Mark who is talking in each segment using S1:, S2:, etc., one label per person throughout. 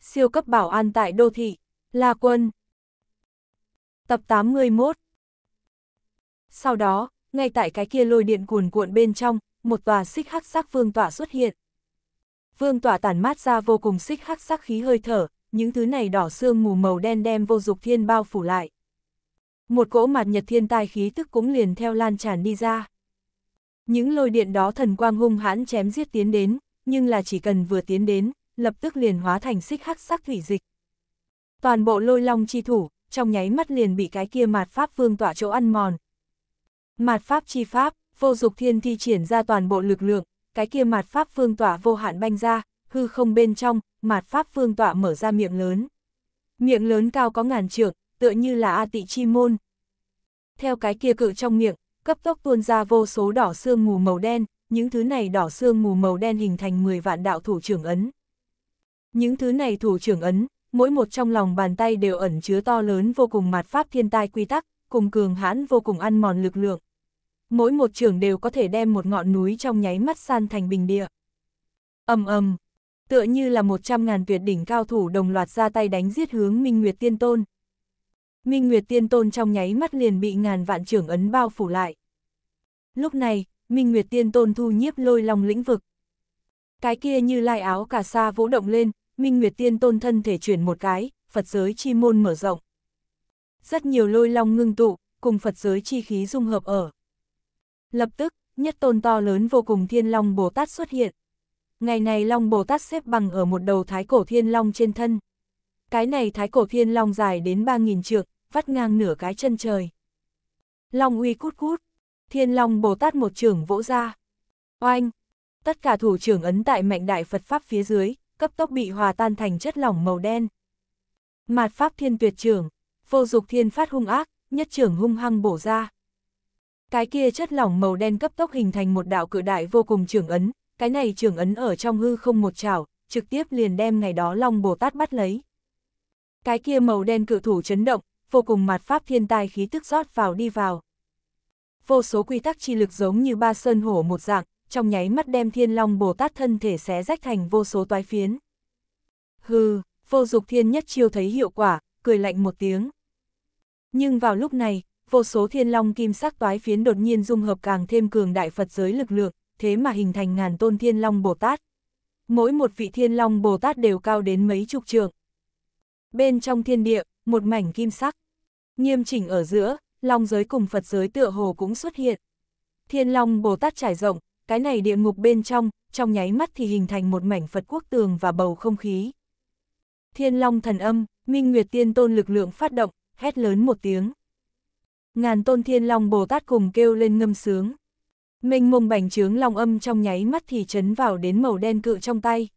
S1: Siêu cấp bảo an tại đô thị, La Quân. Tập 81 Sau đó, ngay tại cái kia lôi điện cuồn cuộn bên trong, một tòa xích hắc sắc vương tỏa xuất hiện. Vương tỏa tản mát ra vô cùng xích hắc sắc khí hơi thở, những thứ này đỏ xương mù màu đen đem vô dục thiên bao phủ lại. Một cỗ mặt nhật thiên tai khí tức cũng liền theo lan tràn đi ra. Những lôi điện đó thần quang hung hãn chém giết tiến đến, nhưng là chỉ cần vừa tiến đến, lập tức liền hóa thành xích hắc sắc thủy dịch. Toàn bộ lôi long chi thủ, trong nháy mắt liền bị cái kia mạt pháp vương tỏa chỗ ăn mòn. Mạt pháp chi pháp, vô dục thiên thi triển ra toàn bộ lực lượng, cái kia mạt pháp vương tỏa vô hạn banh ra, hư không bên trong, mạt pháp vương tỏa mở ra miệng lớn. Miệng lớn cao có ngàn trượng, tựa như là A tị chi môn. Theo cái kia cự trong miệng, cấp tốc tuôn ra vô số đỏ xương mù màu đen, những thứ này đỏ xương mù màu đen hình thành 10 vạn đạo thủ trưởng ấn. Những thứ này thủ trưởng ấn, mỗi một trong lòng bàn tay đều ẩn chứa to lớn vô cùng mạt pháp thiên tai quy tắc, cùng cường hãn vô cùng ăn mòn lực lượng. Mỗi một trưởng đều có thể đem một ngọn núi trong nháy mắt san thành bình địa. Ầm ầm, tựa như là một trăm ngàn tuyệt đỉnh cao thủ đồng loạt ra tay đánh giết hướng Minh Nguyệt Tiên Tôn. Minh Nguyệt Tiên Tôn trong nháy mắt liền bị ngàn vạn trưởng ấn bao phủ lại. Lúc này, Minh Nguyệt Tiên Tôn thu nhiếp lôi long lĩnh vực. Cái kia như lai áo cả sa vỗ động lên, Minh Nguyệt Tiên Tôn thân thể chuyển một cái, Phật giới chi môn mở rộng. Rất nhiều lôi long ngưng tụ, cùng Phật giới chi khí dung hợp ở. Lập tức, nhất tôn to lớn vô cùng Thiên Long Bồ Tát xuất hiện. Ngày này Long Bồ Tát xếp bằng ở một đầu thái cổ Thiên Long trên thân. Cái này thái cổ Thiên Long dài đến 3.000 trượng, vắt ngang nửa cái chân trời. Long uy cút cút, Thiên Long Bồ Tát một trưởng vỗ ra. Oanh! Tất cả thủ trưởng ấn tại mạnh đại Phật Pháp phía dưới, cấp tốc bị hòa tan thành chất lỏng màu đen. Mạt pháp thiên tuyệt trưởng, vô dục thiên phát hung ác, nhất trưởng hung hăng bổ ra. Cái kia chất lỏng màu đen cấp tốc hình thành một đạo cự đại vô cùng trưởng ấn, cái này trưởng ấn ở trong hư không một chảo, trực tiếp liền đem ngày đó Long Bồ Tát bắt lấy. Cái kia màu đen cự thủ chấn động, vô cùng mạt pháp thiên tai khí tức rót vào đi vào. Vô số quy tắc chi lực giống như ba sơn hổ một dạng, trong nháy mắt đem thiên long Bồ Tát thân thể xé rách thành vô số toái phiến. Hừ, vô dục thiên nhất chiêu thấy hiệu quả, cười lạnh một tiếng. Nhưng vào lúc này, vô số thiên long kim sắc toái phiến đột nhiên dung hợp càng thêm cường đại Phật giới lực lượng, thế mà hình thành ngàn tôn thiên long Bồ Tát. Mỗi một vị thiên long Bồ Tát đều cao đến mấy chục trượng. Bên trong thiên địa, một mảnh kim sắc. Nghiêm chỉnh ở giữa, long giới cùng Phật giới tựa hồ cũng xuất hiện. Thiên long Bồ Tát trải rộng, cái này địa ngục bên trong, trong nháy mắt thì hình thành một mảnh Phật quốc tường và bầu không khí. Thiên Long thần âm, Minh Nguyệt Tiên Tôn lực lượng phát động, hét lớn một tiếng. Ngàn tôn Thiên Long Bồ Tát cùng kêu lên ngâm sướng. Minh mông bành trướng long âm trong nháy mắt thì chấn vào đến màu đen cự trong tay.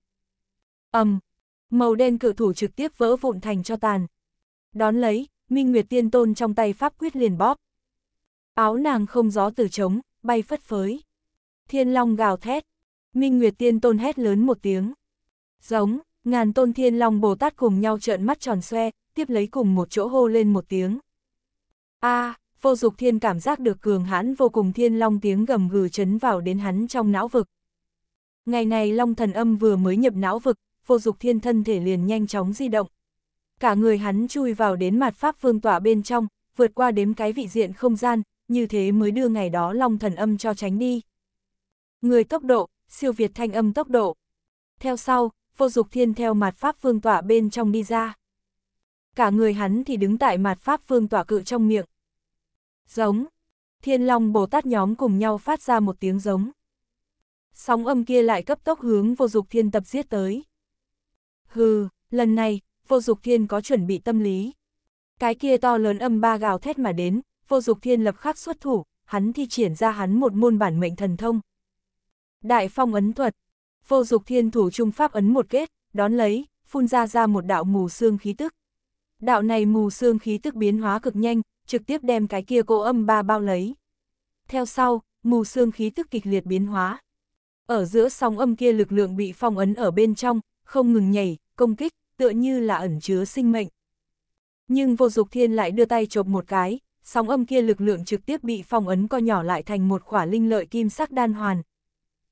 S1: Âm, màu đen cự thủ trực tiếp vỡ vụn thành cho tàn. Đón lấy, Minh Nguyệt Tiên Tôn trong tay pháp quyết liền bóp. Áo nàng không gió từ trống, bay phất phới. Thiên Long gào thét. Minh Nguyệt Tiên Tôn hét lớn một tiếng. Giống, ngàn tôn Thiên Long Bồ Tát cùng nhau trợn mắt tròn xoe, tiếp lấy cùng một chỗ hô lên một tiếng. a à, vô dục thiên cảm giác được cường hãn vô cùng Thiên Long tiếng gầm gừ chấn vào đến hắn trong não vực. Ngày này Long thần âm vừa mới nhập não vực, vô dục thiên thân thể liền nhanh chóng di động. Cả người hắn chui vào đến mặt pháp vương tỏa bên trong, vượt qua đếm cái vị diện không gian, như thế mới đưa ngày đó Long thần âm cho tránh đi. Người tốc độ, siêu việt thanh âm tốc độ. Theo sau, vô dục thiên theo mặt pháp phương tỏa bên trong đi ra. Cả người hắn thì đứng tại mặt pháp phương tỏa cự trong miệng. Giống. Thiên Long Bồ Tát nhóm cùng nhau phát ra một tiếng giống. Sóng âm kia lại cấp tốc hướng vô dục thiên tập giết tới. Hừ, lần này, vô dục thiên có chuẩn bị tâm lý. Cái kia to lớn âm ba gào thét mà đến, vô dục thiên lập khắc xuất thủ, hắn thi triển ra hắn một môn bản mệnh thần thông, Đại phong ấn thuật, vô dục thiên thủ trung pháp ấn một kết, đón lấy, phun ra ra một đạo mù xương khí tức. Đạo này mù xương khí tức biến hóa cực nhanh, trực tiếp đem cái kia cô âm ba bao lấy. Theo sau, mù xương khí tức kịch liệt biến hóa. Ở giữa sóng âm kia lực lượng bị phong ấn ở bên trong, không ngừng nhảy, công kích, tựa như là ẩn chứa sinh mệnh. Nhưng vô dục thiên lại đưa tay chộp một cái, sóng âm kia lực lượng trực tiếp bị phong ấn co nhỏ lại thành một khỏa linh lợi kim sắc đan hoàn,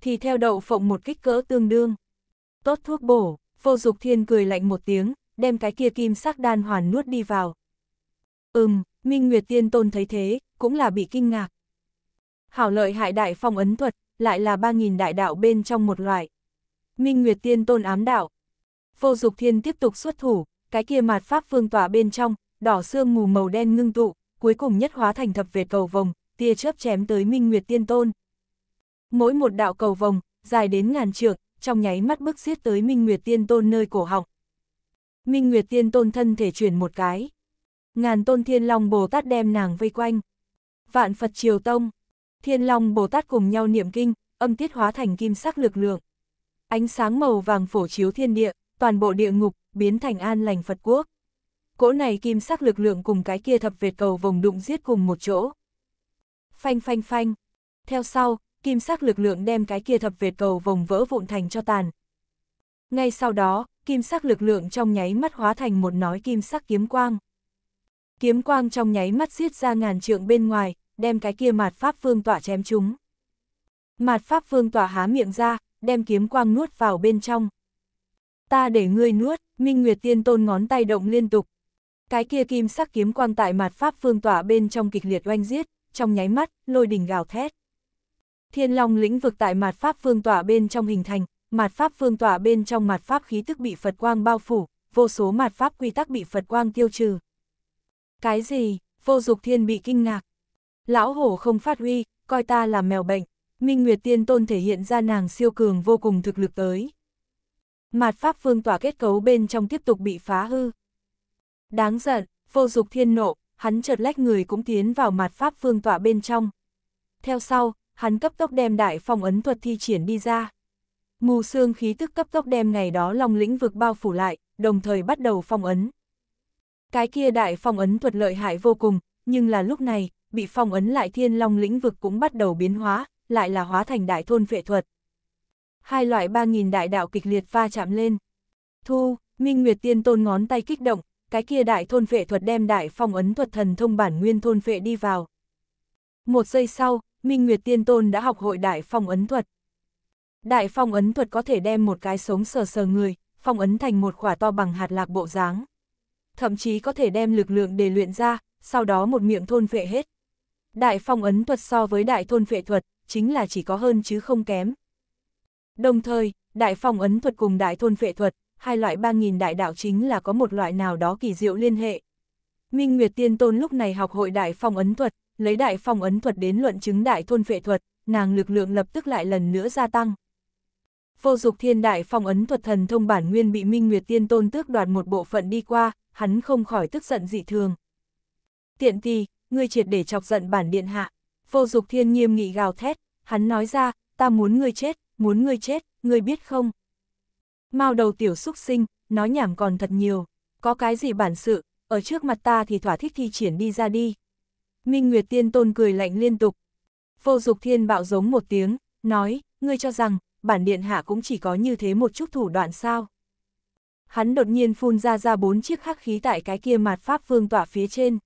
S1: thì theo đậu phộng một kích cỡ tương đương. Tốt thuốc bổ, vô dục thiên cười lạnh một tiếng, đem cái kia kim sắc đan hoàn nuốt đi vào. Ừm, Minh Nguyệt Tiên Tôn thấy thế, cũng là bị kinh ngạc. Hảo lợi hại đại phong ấn thuật, lại là ba nghìn đại đạo bên trong một loại. Minh Nguyệt Tiên Tôn ám đạo. Vô dục thiên tiếp tục xuất thủ, cái kia mạt pháp phương tỏa bên trong, đỏ xương mù màu đen ngưng tụ, cuối cùng nhất hóa thành thập về cầu vồng, tia chớp chém tới Minh Nguyệt Tiên Tôn. Mỗi một đạo cầu vòng, dài đến ngàn trượng, trong nháy mắt bước giết tới Minh Nguyệt Tiên Tôn nơi cổ họng. Minh Nguyệt Tiên Tôn thân thể chuyển một cái. Ngàn Tôn Thiên Long Bồ Tát đem nàng vây quanh. Vạn Phật Triều Tông, Thiên Long Bồ Tát cùng nhau niệm kinh, âm tiết hóa thành kim sắc lực lượng. Ánh sáng màu vàng phổ chiếu thiên địa, toàn bộ địa ngục biến thành an lành Phật quốc. Cỗ này kim sắc lực lượng cùng cái kia thập vệt cầu vòng đụng giết cùng một chỗ. Phanh phanh phanh. Theo sau, kim sắc lực lượng đem cái kia thập Việt cầu vòng vỡ vụn thành cho tàn. Ngay sau đó, kim sắc lực lượng trong nháy mắt hóa thành một nói kim sắc kiếm quang. Kiếm quang trong nháy mắt xiết ra ngàn trượng bên ngoài, đem cái kia mạt pháp vương tỏa chém chúng. Mạt pháp vương tỏa há miệng ra, đem kiếm quang nuốt vào bên trong. Ta để ngươi nuốt, Minh Nguyệt Tiên Tôn ngón tay động liên tục. Cái kia kim sắc kiếm quang tại mạt pháp vương tỏa bên trong kịch liệt oanh giết, trong nháy mắt, lôi đỉnh gào thét. Thiên Long lĩnh vực tại mạt pháp phương tỏa bên trong hình thành, mạt pháp phương tỏa bên trong mạt pháp khí tức bị Phật quang bao phủ, vô số mạt pháp quy tắc bị Phật quang tiêu trừ. Cái gì? Vô Dục Thiên bị kinh ngạc. Lão hổ không phát huy, coi ta là mèo bệnh. Minh Nguyệt Tiên Tôn thể hiện ra nàng siêu cường vô cùng thực lực tới. Mạt pháp phương tỏa kết cấu bên trong tiếp tục bị phá hư. Đáng giận, Vô Dục Thiên nộ, hắn chợt lách người cũng tiến vào mạt pháp phương tỏa bên trong. Theo sau, hắn cấp tốc đem đại phong ấn thuật thi triển đi ra. Mù sương khí tức cấp tốc đem ngày đó long lĩnh vực bao phủ lại, đồng thời bắt đầu phong ấn. Cái kia đại phong ấn thuật lợi hại vô cùng, nhưng là lúc này, bị phong ấn lại thiên long lĩnh vực cũng bắt đầu biến hóa, lại là hóa thành đại thôn vệ thuật. Hai loại ba nghìn đại đạo kịch liệt va chạm lên. Thu, Minh Nguyệt Tiên Tôn ngón tay kích động, cái kia đại thôn vệ thuật đem đại phong ấn thuật thần thông bản nguyên thôn vệ đi vào. Một giây sau, Minh Nguyệt Tiên Tôn đã học hội đại phong ấn thuật. Đại phong ấn thuật có thể đem một cái sống sờ sờ người, phong ấn thành một quả to bằng hạt lạc bộ dáng. Thậm chí có thể đem lực lượng để luyện ra, sau đó một miệng thôn vệ hết. Đại phong ấn thuật so với đại thôn vệ thuật, chính là chỉ có hơn chứ không kém. Đồng thời, đại phong ấn thuật cùng đại thôn vệ thuật, hai loại ba nghìn đại đạo chính là có một loại nào đó kỳ diệu liên hệ. Minh Nguyệt Tiên Tôn lúc này học hội đại phong ấn thuật, lấy đại phong ấn thuật đến luận chứng đại thôn phệ thuật, nàng lực lượng lập tức lại lần nữa gia tăng. Vô dục thiên đại phong ấn thuật thần thông bản nguyên bị Minh Nguyệt Tiên Tôn tước đoạt một bộ phận đi qua, hắn không khỏi tức giận dị thường. Tiện tì, ngươi triệt để chọc giận bản điện hạ. Vô dục thiên nghiêm nghị gào thét, hắn nói ra, ta muốn ngươi chết, muốn ngươi chết, ngươi biết không? mau đầu tiểu xúc sinh, nói nhảm còn thật nhiều, có cái gì bản sự, ở trước mặt ta thì thỏa thích thi triển đi ra đi. Minh Nguyệt Tiên Tôn cười lạnh liên tục. Vô Dục Thiên bạo giống một tiếng, nói, ngươi cho rằng, bản điện hạ cũng chỉ có như thế một chút thủ đoạn sao. Hắn đột nhiên phun ra ra bốn chiếc khắc khí tại cái kia mạt pháp vương tỏa phía trên.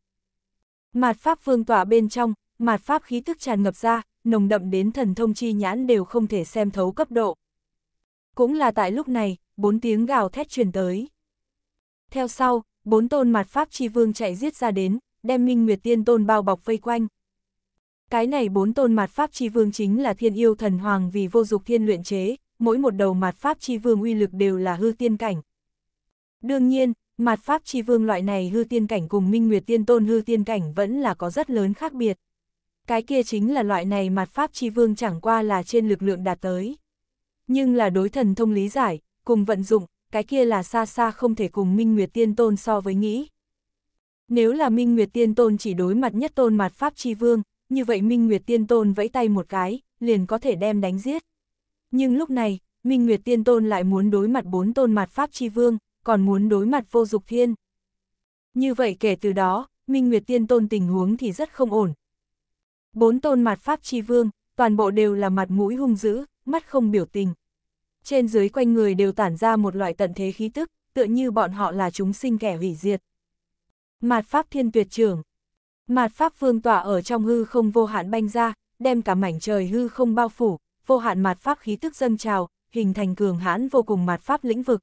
S1: Mạt pháp vương tỏa bên trong, mạt pháp khí tức tràn ngập ra, nồng đậm đến thần thông chi nhãn đều không thể xem thấu cấp độ. Cũng là tại lúc này, bốn tiếng gào thét truyền tới. Theo sau, bốn tôn mạt pháp chi vương chạy giết ra đến, đem Minh Nguyệt Tiên Tôn bao bọc vây quanh. Cái này bốn tôn mạt pháp chi vương chính là thiên yêu thần hoàng vì vô dục thiên luyện chế, mỗi một đầu mạt pháp chi vương uy lực đều là hư tiên cảnh. Đương nhiên, mạt pháp chi vương loại này hư tiên cảnh cùng Minh Nguyệt Tiên Tôn hư tiên cảnh vẫn là có rất lớn khác biệt. Cái kia chính là loại này mạt pháp chi vương chẳng qua là trên lực lượng đạt tới. Nhưng là đối thần thông lý giải, cùng vận dụng, cái kia là xa xa không thể cùng Minh Nguyệt Tiên Tôn so với nghĩ, nếu là Minh Nguyệt Tiên Tôn chỉ đối mặt nhất tôn mặt Pháp chi Vương, như vậy Minh Nguyệt Tiên Tôn vẫy tay một cái, liền có thể đem đánh giết. Nhưng lúc này, Minh Nguyệt Tiên Tôn lại muốn đối mặt bốn tôn mặt Pháp chi Vương, còn muốn đối mặt vô dục thiên. Như vậy kể từ đó, Minh Nguyệt Tiên Tôn tình huống thì rất không ổn. Bốn tôn mặt Pháp chi Vương, toàn bộ đều là mặt mũi hung dữ, mắt không biểu tình. Trên dưới quanh người đều tản ra một loại tận thế khí tức, tựa như bọn họ là chúng sinh kẻ hủy diệt. Mạt Pháp Thiên Tuyệt Trưởng. Mạt Pháp Vương tỏa ở trong hư không vô hạn banh ra, đem cả mảnh trời hư không bao phủ, vô hạn Mạt Pháp khí tức dâng trào, hình thành cường hãn vô cùng Mạt Pháp lĩnh vực.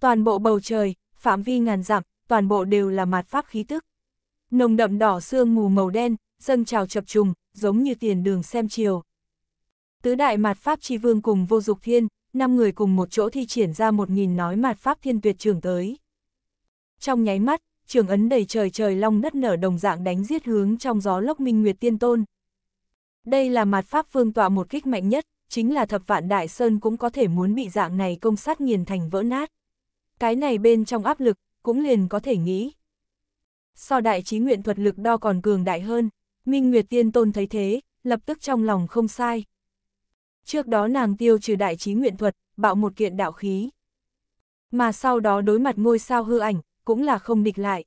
S1: Toàn bộ bầu trời, phạm vi ngàn dặm, toàn bộ đều là Mạt Pháp khí tức. Nồng đậm đỏ sương mù màu đen, dâng trào chập trùng, giống như tiền đường xem chiều. Tứ đại Mạt Pháp Chi Vương cùng vô dục thiên, năm người cùng một chỗ thi triển ra một nghìn nói Mạt Pháp Thiên Tuyệt Trưởng tới. Trong nháy mắt, trường ấn đầy trời trời long đất nở đồng dạng đánh giết hướng trong gió lốc minh nguyệt tiên tôn. Đây là mặt pháp phương tọa một kích mạnh nhất, chính là thập vạn đại sơn cũng có thể muốn bị dạng này công sát nghiền thành vỡ nát. Cái này bên trong áp lực, cũng liền có thể nghĩ. So đại trí nguyện thuật lực đo còn cường đại hơn, Minh Nguyệt Tiên Tôn thấy thế, lập tức trong lòng không sai. Trước đó nàng tiêu trừ đại trí nguyện thuật, bạo một kiện đạo khí. Mà sau đó đối mặt ngôi sao hư ảnh, cũng là không địch lại.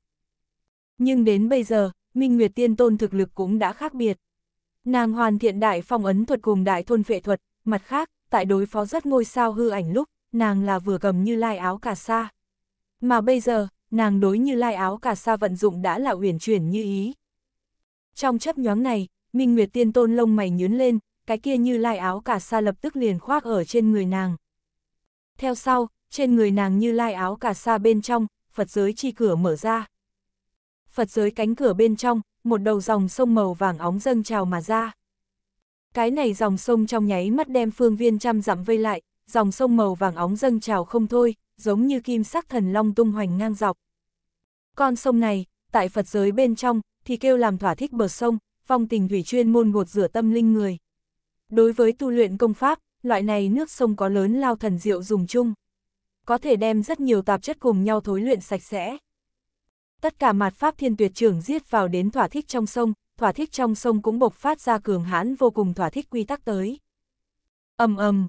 S1: Nhưng đến bây giờ, Minh Nguyệt Tiên Tôn thực lực cũng đã khác biệt. Nàng hoàn thiện đại phong ấn thuật cùng đại thôn phệ thuật, mặt khác, tại đối phó rất ngôi sao hư ảnh lúc, nàng là vừa cầm như lai áo cả sa. Mà bây giờ, nàng đối như lai áo cả sa vận dụng đã là uyển chuyển như ý. Trong chấp nhoáng này, Minh Nguyệt Tiên Tôn lông mày nhướn lên, cái kia như lai áo cả sa lập tức liền khoác ở trên người nàng. Theo sau, trên người nàng như lai áo cả sa bên trong, Phật giới chi cửa mở ra. Phật giới cánh cửa bên trong, một đầu dòng sông màu vàng óng dâng trào mà ra. Cái này dòng sông trong nháy mắt đem phương viên trăm dặm vây lại, dòng sông màu vàng óng dâng trào không thôi, giống như kim sắc thần long tung hoành ngang dọc. Con sông này, tại Phật giới bên trong, thì kêu làm thỏa thích bờ sông, phong tình thủy chuyên môn ngột rửa tâm linh người. Đối với tu luyện công pháp, loại này nước sông có lớn lao thần diệu dùng chung có thể đem rất nhiều tạp chất cùng nhau thối luyện sạch sẽ. Tất cả mặt pháp thiên tuyệt trưởng giết vào đến thỏa thích trong sông, thỏa thích trong sông cũng bộc phát ra cường hãn vô cùng thỏa thích quy tắc tới. ầm ầm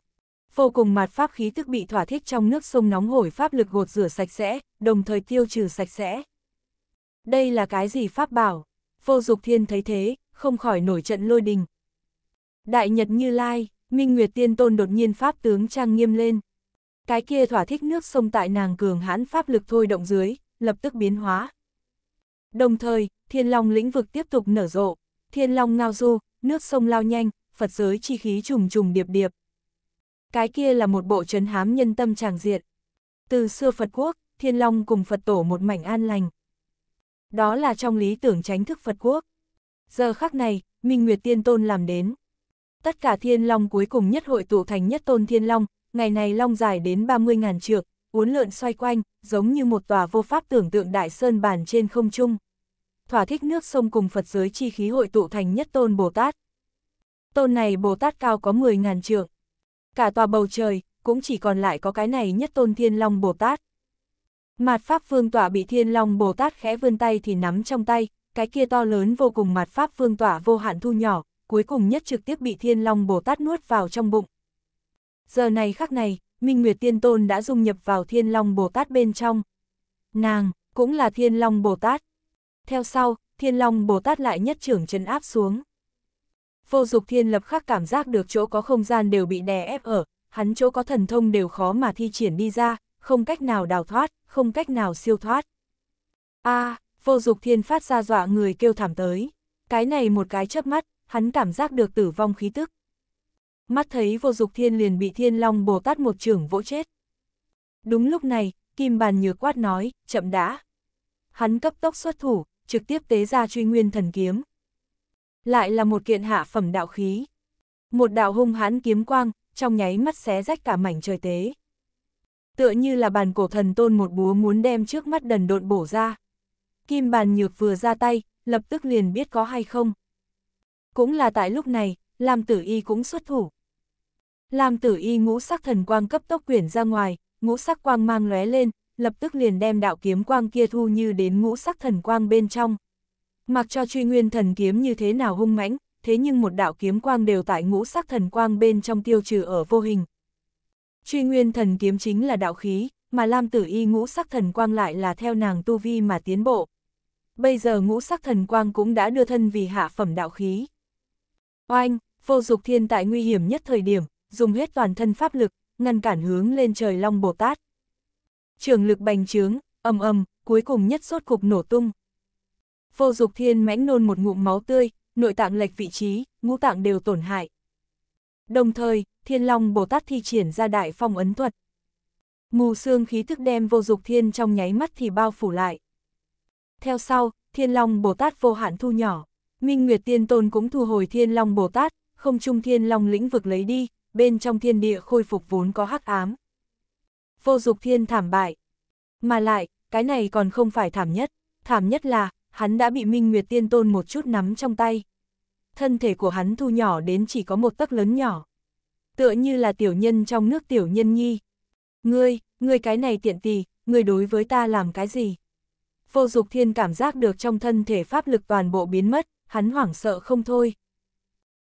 S1: vô cùng mặt pháp khí tức bị thỏa thích trong nước sông nóng hổi pháp lực gột rửa sạch sẽ, đồng thời tiêu trừ sạch sẽ. Đây là cái gì pháp bảo? Vô dục thiên thấy thế, không khỏi nổi trận lôi đình. Đại Nhật Như Lai, Minh Nguyệt Tiên Tôn đột nhiên pháp tướng trang nghiêm lên cái kia thỏa thích nước sông tại nàng cường hãn pháp lực thôi động dưới, lập tức biến hóa. Đồng thời, thiên long lĩnh vực tiếp tục nở rộ, thiên long ngao du, nước sông lao nhanh, Phật giới chi khí trùng trùng điệp điệp. Cái kia là một bộ trấn hám nhân tâm tràng diện. Từ xưa Phật quốc, thiên long cùng Phật tổ một mảnh an lành. Đó là trong lý tưởng tránh thức Phật quốc. Giờ khắc này, Minh Nguyệt Tiên Tôn làm đến. Tất cả thiên long cuối cùng nhất hội tụ thành nhất tôn thiên long, ngày này long dài đến 30.000 trượng, uốn lượn xoay quanh, giống như một tòa vô pháp tưởng tượng đại sơn bàn trên không trung. Thỏa thích nước sông cùng Phật giới chi khí hội tụ thành nhất tôn Bồ Tát. Tôn này Bồ Tát cao có 10.000 trượng. Cả tòa bầu trời, cũng chỉ còn lại có cái này nhất tôn Thiên Long Bồ Tát. Mạt Pháp Vương Tỏa bị Thiên Long Bồ Tát khẽ vươn tay thì nắm trong tay, cái kia to lớn vô cùng Mạt Pháp Vương Tỏa vô hạn thu nhỏ, cuối cùng nhất trực tiếp bị Thiên Long Bồ Tát nuốt vào trong bụng. Giờ này khắc này, Minh Nguyệt Tiên Tôn đã dung nhập vào Thiên Long Bồ Tát bên trong. Nàng, cũng là Thiên Long Bồ Tát. Theo sau, Thiên Long Bồ Tát lại nhất trưởng chân áp xuống. Vô dục thiên lập khắc cảm giác được chỗ có không gian đều bị đè ép ở, hắn chỗ có thần thông đều khó mà thi triển đi ra, không cách nào đào thoát, không cách nào siêu thoát. a à, vô dục thiên phát ra dọa người kêu thảm tới. Cái này một cái chớp mắt, hắn cảm giác được tử vong khí tức mắt thấy vô dục thiên liền bị thiên long bồ tát một trưởng vỗ chết. Đúng lúc này, kim bàn nhược quát nói, chậm đã. Hắn cấp tốc xuất thủ, trực tiếp tế ra truy nguyên thần kiếm. Lại là một kiện hạ phẩm đạo khí. Một đạo hung hãn kiếm quang, trong nháy mắt xé rách cả mảnh trời tế. Tựa như là bàn cổ thần tôn một búa muốn đem trước mắt đần độn bổ ra. Kim bàn nhược vừa ra tay, lập tức liền biết có hay không. Cũng là tại lúc này, Lam Tử Y cũng xuất thủ. Lam tử y ngũ sắc thần quang cấp tốc quyển ra ngoài, ngũ sắc quang mang lóe lên, lập tức liền đem đạo kiếm quang kia thu như đến ngũ sắc thần quang bên trong. Mặc cho truy nguyên thần kiếm như thế nào hung mãnh, thế nhưng một đạo kiếm quang đều tại ngũ sắc thần quang bên trong tiêu trừ ở vô hình. Truy nguyên thần kiếm chính là đạo khí, mà Lam Tử Y ngũ sắc thần quang lại là theo nàng tu vi mà tiến bộ. Bây giờ ngũ sắc thần quang cũng đã đưa thân vì hạ phẩm đạo khí. Oanh, vô dục thiên tại nguy hiểm nhất thời điểm, dùng hết toàn thân pháp lực, ngăn cản hướng lên trời Long Bồ Tát. Trường lực bành trướng, ầm ầm, cuối cùng nhất sốt cục nổ tung. Vô dục thiên mãnh nôn một ngụm máu tươi, nội tạng lệch vị trí, ngũ tạng đều tổn hại. Đồng thời, thiên long Bồ Tát thi triển ra đại phong ấn thuật. Mù xương khí thức đem vô dục thiên trong nháy mắt thì bao phủ lại. Theo sau, thiên long Bồ Tát vô hạn thu nhỏ. Minh Nguyệt Tiên Tôn cũng thu hồi thiên long Bồ Tát, không trung thiên long lĩnh vực lấy đi, bên trong thiên địa khôi phục vốn có hắc ám. Vô dục thiên thảm bại. Mà lại, cái này còn không phải thảm nhất, thảm nhất là, hắn đã bị Minh Nguyệt Tiên Tôn một chút nắm trong tay. Thân thể của hắn thu nhỏ đến chỉ có một tấc lớn nhỏ. Tựa như là tiểu nhân trong nước tiểu nhân nhi. Ngươi, ngươi cái này tiện tì, ngươi đối với ta làm cái gì? Vô dục thiên cảm giác được trong thân thể pháp lực toàn bộ biến mất, hắn hoảng sợ không thôi.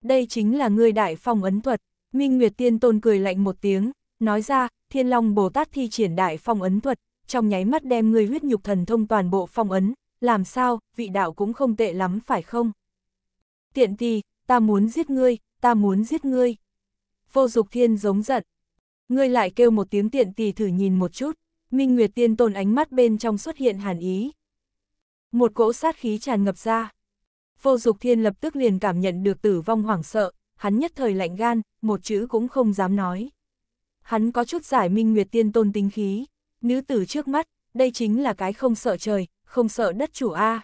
S1: Đây chính là ngươi đại phong ấn thuật, Minh Nguyệt Tiên Tôn cười lạnh một tiếng, nói ra, Thiên Long Bồ Tát thi triển đại phong ấn thuật, trong nháy mắt đem người huyết nhục thần thông toàn bộ phong ấn, làm sao, vị đạo cũng không tệ lắm phải không? Tiện tì, ta muốn giết ngươi, ta muốn giết ngươi. Vô Dục Thiên giống giận. Ngươi lại kêu một tiếng tiện tì thử nhìn một chút, Minh Nguyệt Tiên Tôn ánh mắt bên trong xuất hiện hàn ý. Một cỗ sát khí tràn ngập ra. Vô Dục Thiên lập tức liền cảm nhận được tử vong hoảng sợ, hắn nhất thời lạnh gan, một chữ cũng không dám nói. Hắn có chút giải minh nguyệt tiên tôn tinh khí, nữ tử trước mắt, đây chính là cái không sợ trời, không sợ đất chủ A.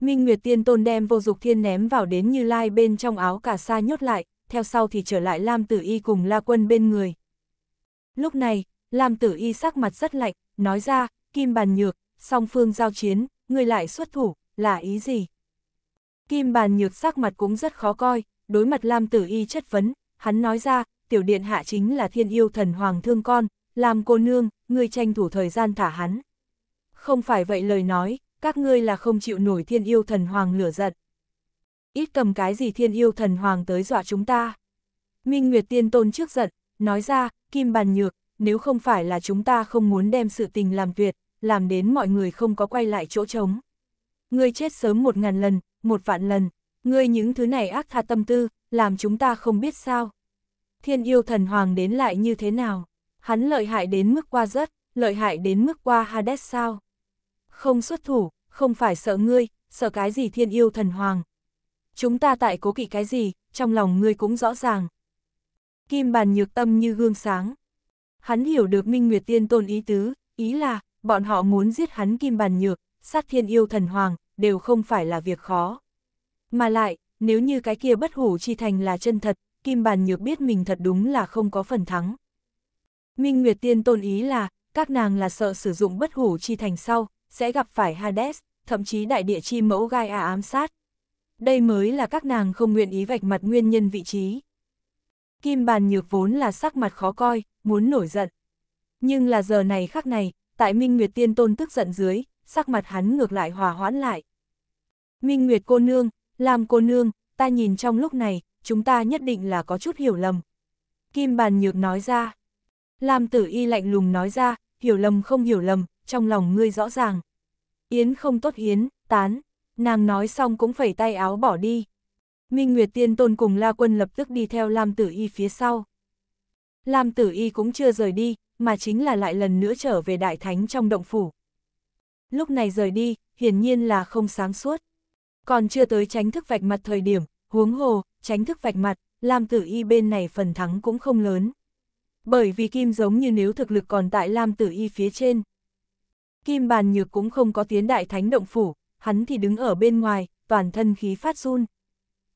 S1: Minh Nguyệt Tiên Tôn đem vô dục thiên ném vào đến như lai bên trong áo cà sa nhốt lại, theo sau thì trở lại Lam Tử Y cùng La Quân bên người. Lúc này, Lam Tử Y sắc mặt rất lạnh, nói ra, Kim Bàn Nhược, song phương giao chiến, người lại xuất thủ, là ý gì? Kim Bàn Nhược sắc mặt cũng rất khó coi, đối mặt Lam Tử Y chất vấn, hắn nói ra, tiểu điện hạ chính là thiên yêu thần hoàng thương con, làm cô nương, ngươi tranh thủ thời gian thả hắn. Không phải vậy lời nói, các ngươi là không chịu nổi thiên yêu thần hoàng lửa giận. Ít cầm cái gì thiên yêu thần hoàng tới dọa chúng ta. Minh Nguyệt Tiên Tôn trước giận, nói ra, kim bàn nhược, nếu không phải là chúng ta không muốn đem sự tình làm tuyệt, làm đến mọi người không có quay lại chỗ trống. Ngươi chết sớm một ngàn lần, một vạn lần, Ngươi những thứ này ác tha tâm tư, làm chúng ta không biết sao. Thiên yêu thần hoàng đến lại như thế nào? Hắn lợi hại đến mức qua rất, lợi hại đến mức qua Hades sao? Không xuất thủ, không phải sợ ngươi, sợ cái gì thiên yêu thần hoàng. Chúng ta tại cố kỵ cái gì, trong lòng ngươi cũng rõ ràng. Kim bàn nhược tâm như gương sáng. Hắn hiểu được Minh Nguyệt Tiên Tôn ý tứ, ý là, bọn họ muốn giết hắn Kim bàn nhược, sát thiên yêu thần hoàng, đều không phải là việc khó. Mà lại, nếu như cái kia bất hủ chi thành là chân thật, Kim Bàn Nhược biết mình thật đúng là không có phần thắng. Minh Nguyệt Tiên tôn ý là, các nàng là sợ sử dụng bất hủ chi thành sau, sẽ gặp phải Hades, thậm chí đại địa chi mẫu gai à ám sát. Đây mới là các nàng không nguyện ý vạch mặt nguyên nhân vị trí. Kim Bàn Nhược vốn là sắc mặt khó coi, muốn nổi giận. Nhưng là giờ này khắc này, tại Minh Nguyệt Tiên tôn tức giận dưới, sắc mặt hắn ngược lại hòa hoãn lại. Minh Nguyệt cô nương, làm cô nương, ta nhìn trong lúc này, chúng ta nhất định là có chút hiểu lầm. Kim bàn nhược nói ra. Lam tử y lạnh lùng nói ra, hiểu lầm không hiểu lầm, trong lòng ngươi rõ ràng. Yến không tốt Yến, tán. Nàng nói xong cũng phẩy tay áo bỏ đi. Minh Nguyệt Tiên Tôn cùng La Quân lập tức đi theo Lam Tử Y phía sau. Lam Tử Y cũng chưa rời đi, mà chính là lại lần nữa trở về Đại Thánh trong động phủ. Lúc này rời đi, hiển nhiên là không sáng suốt. Còn chưa tới tránh thức vạch mặt thời điểm, huống hồ, tránh thức vạch mặt, Lam Tử Y bên này phần thắng cũng không lớn. Bởi vì Kim giống như nếu thực lực còn tại Lam Tử Y phía trên. Kim bàn nhược cũng không có tiến đại thánh động phủ, hắn thì đứng ở bên ngoài, toàn thân khí phát run.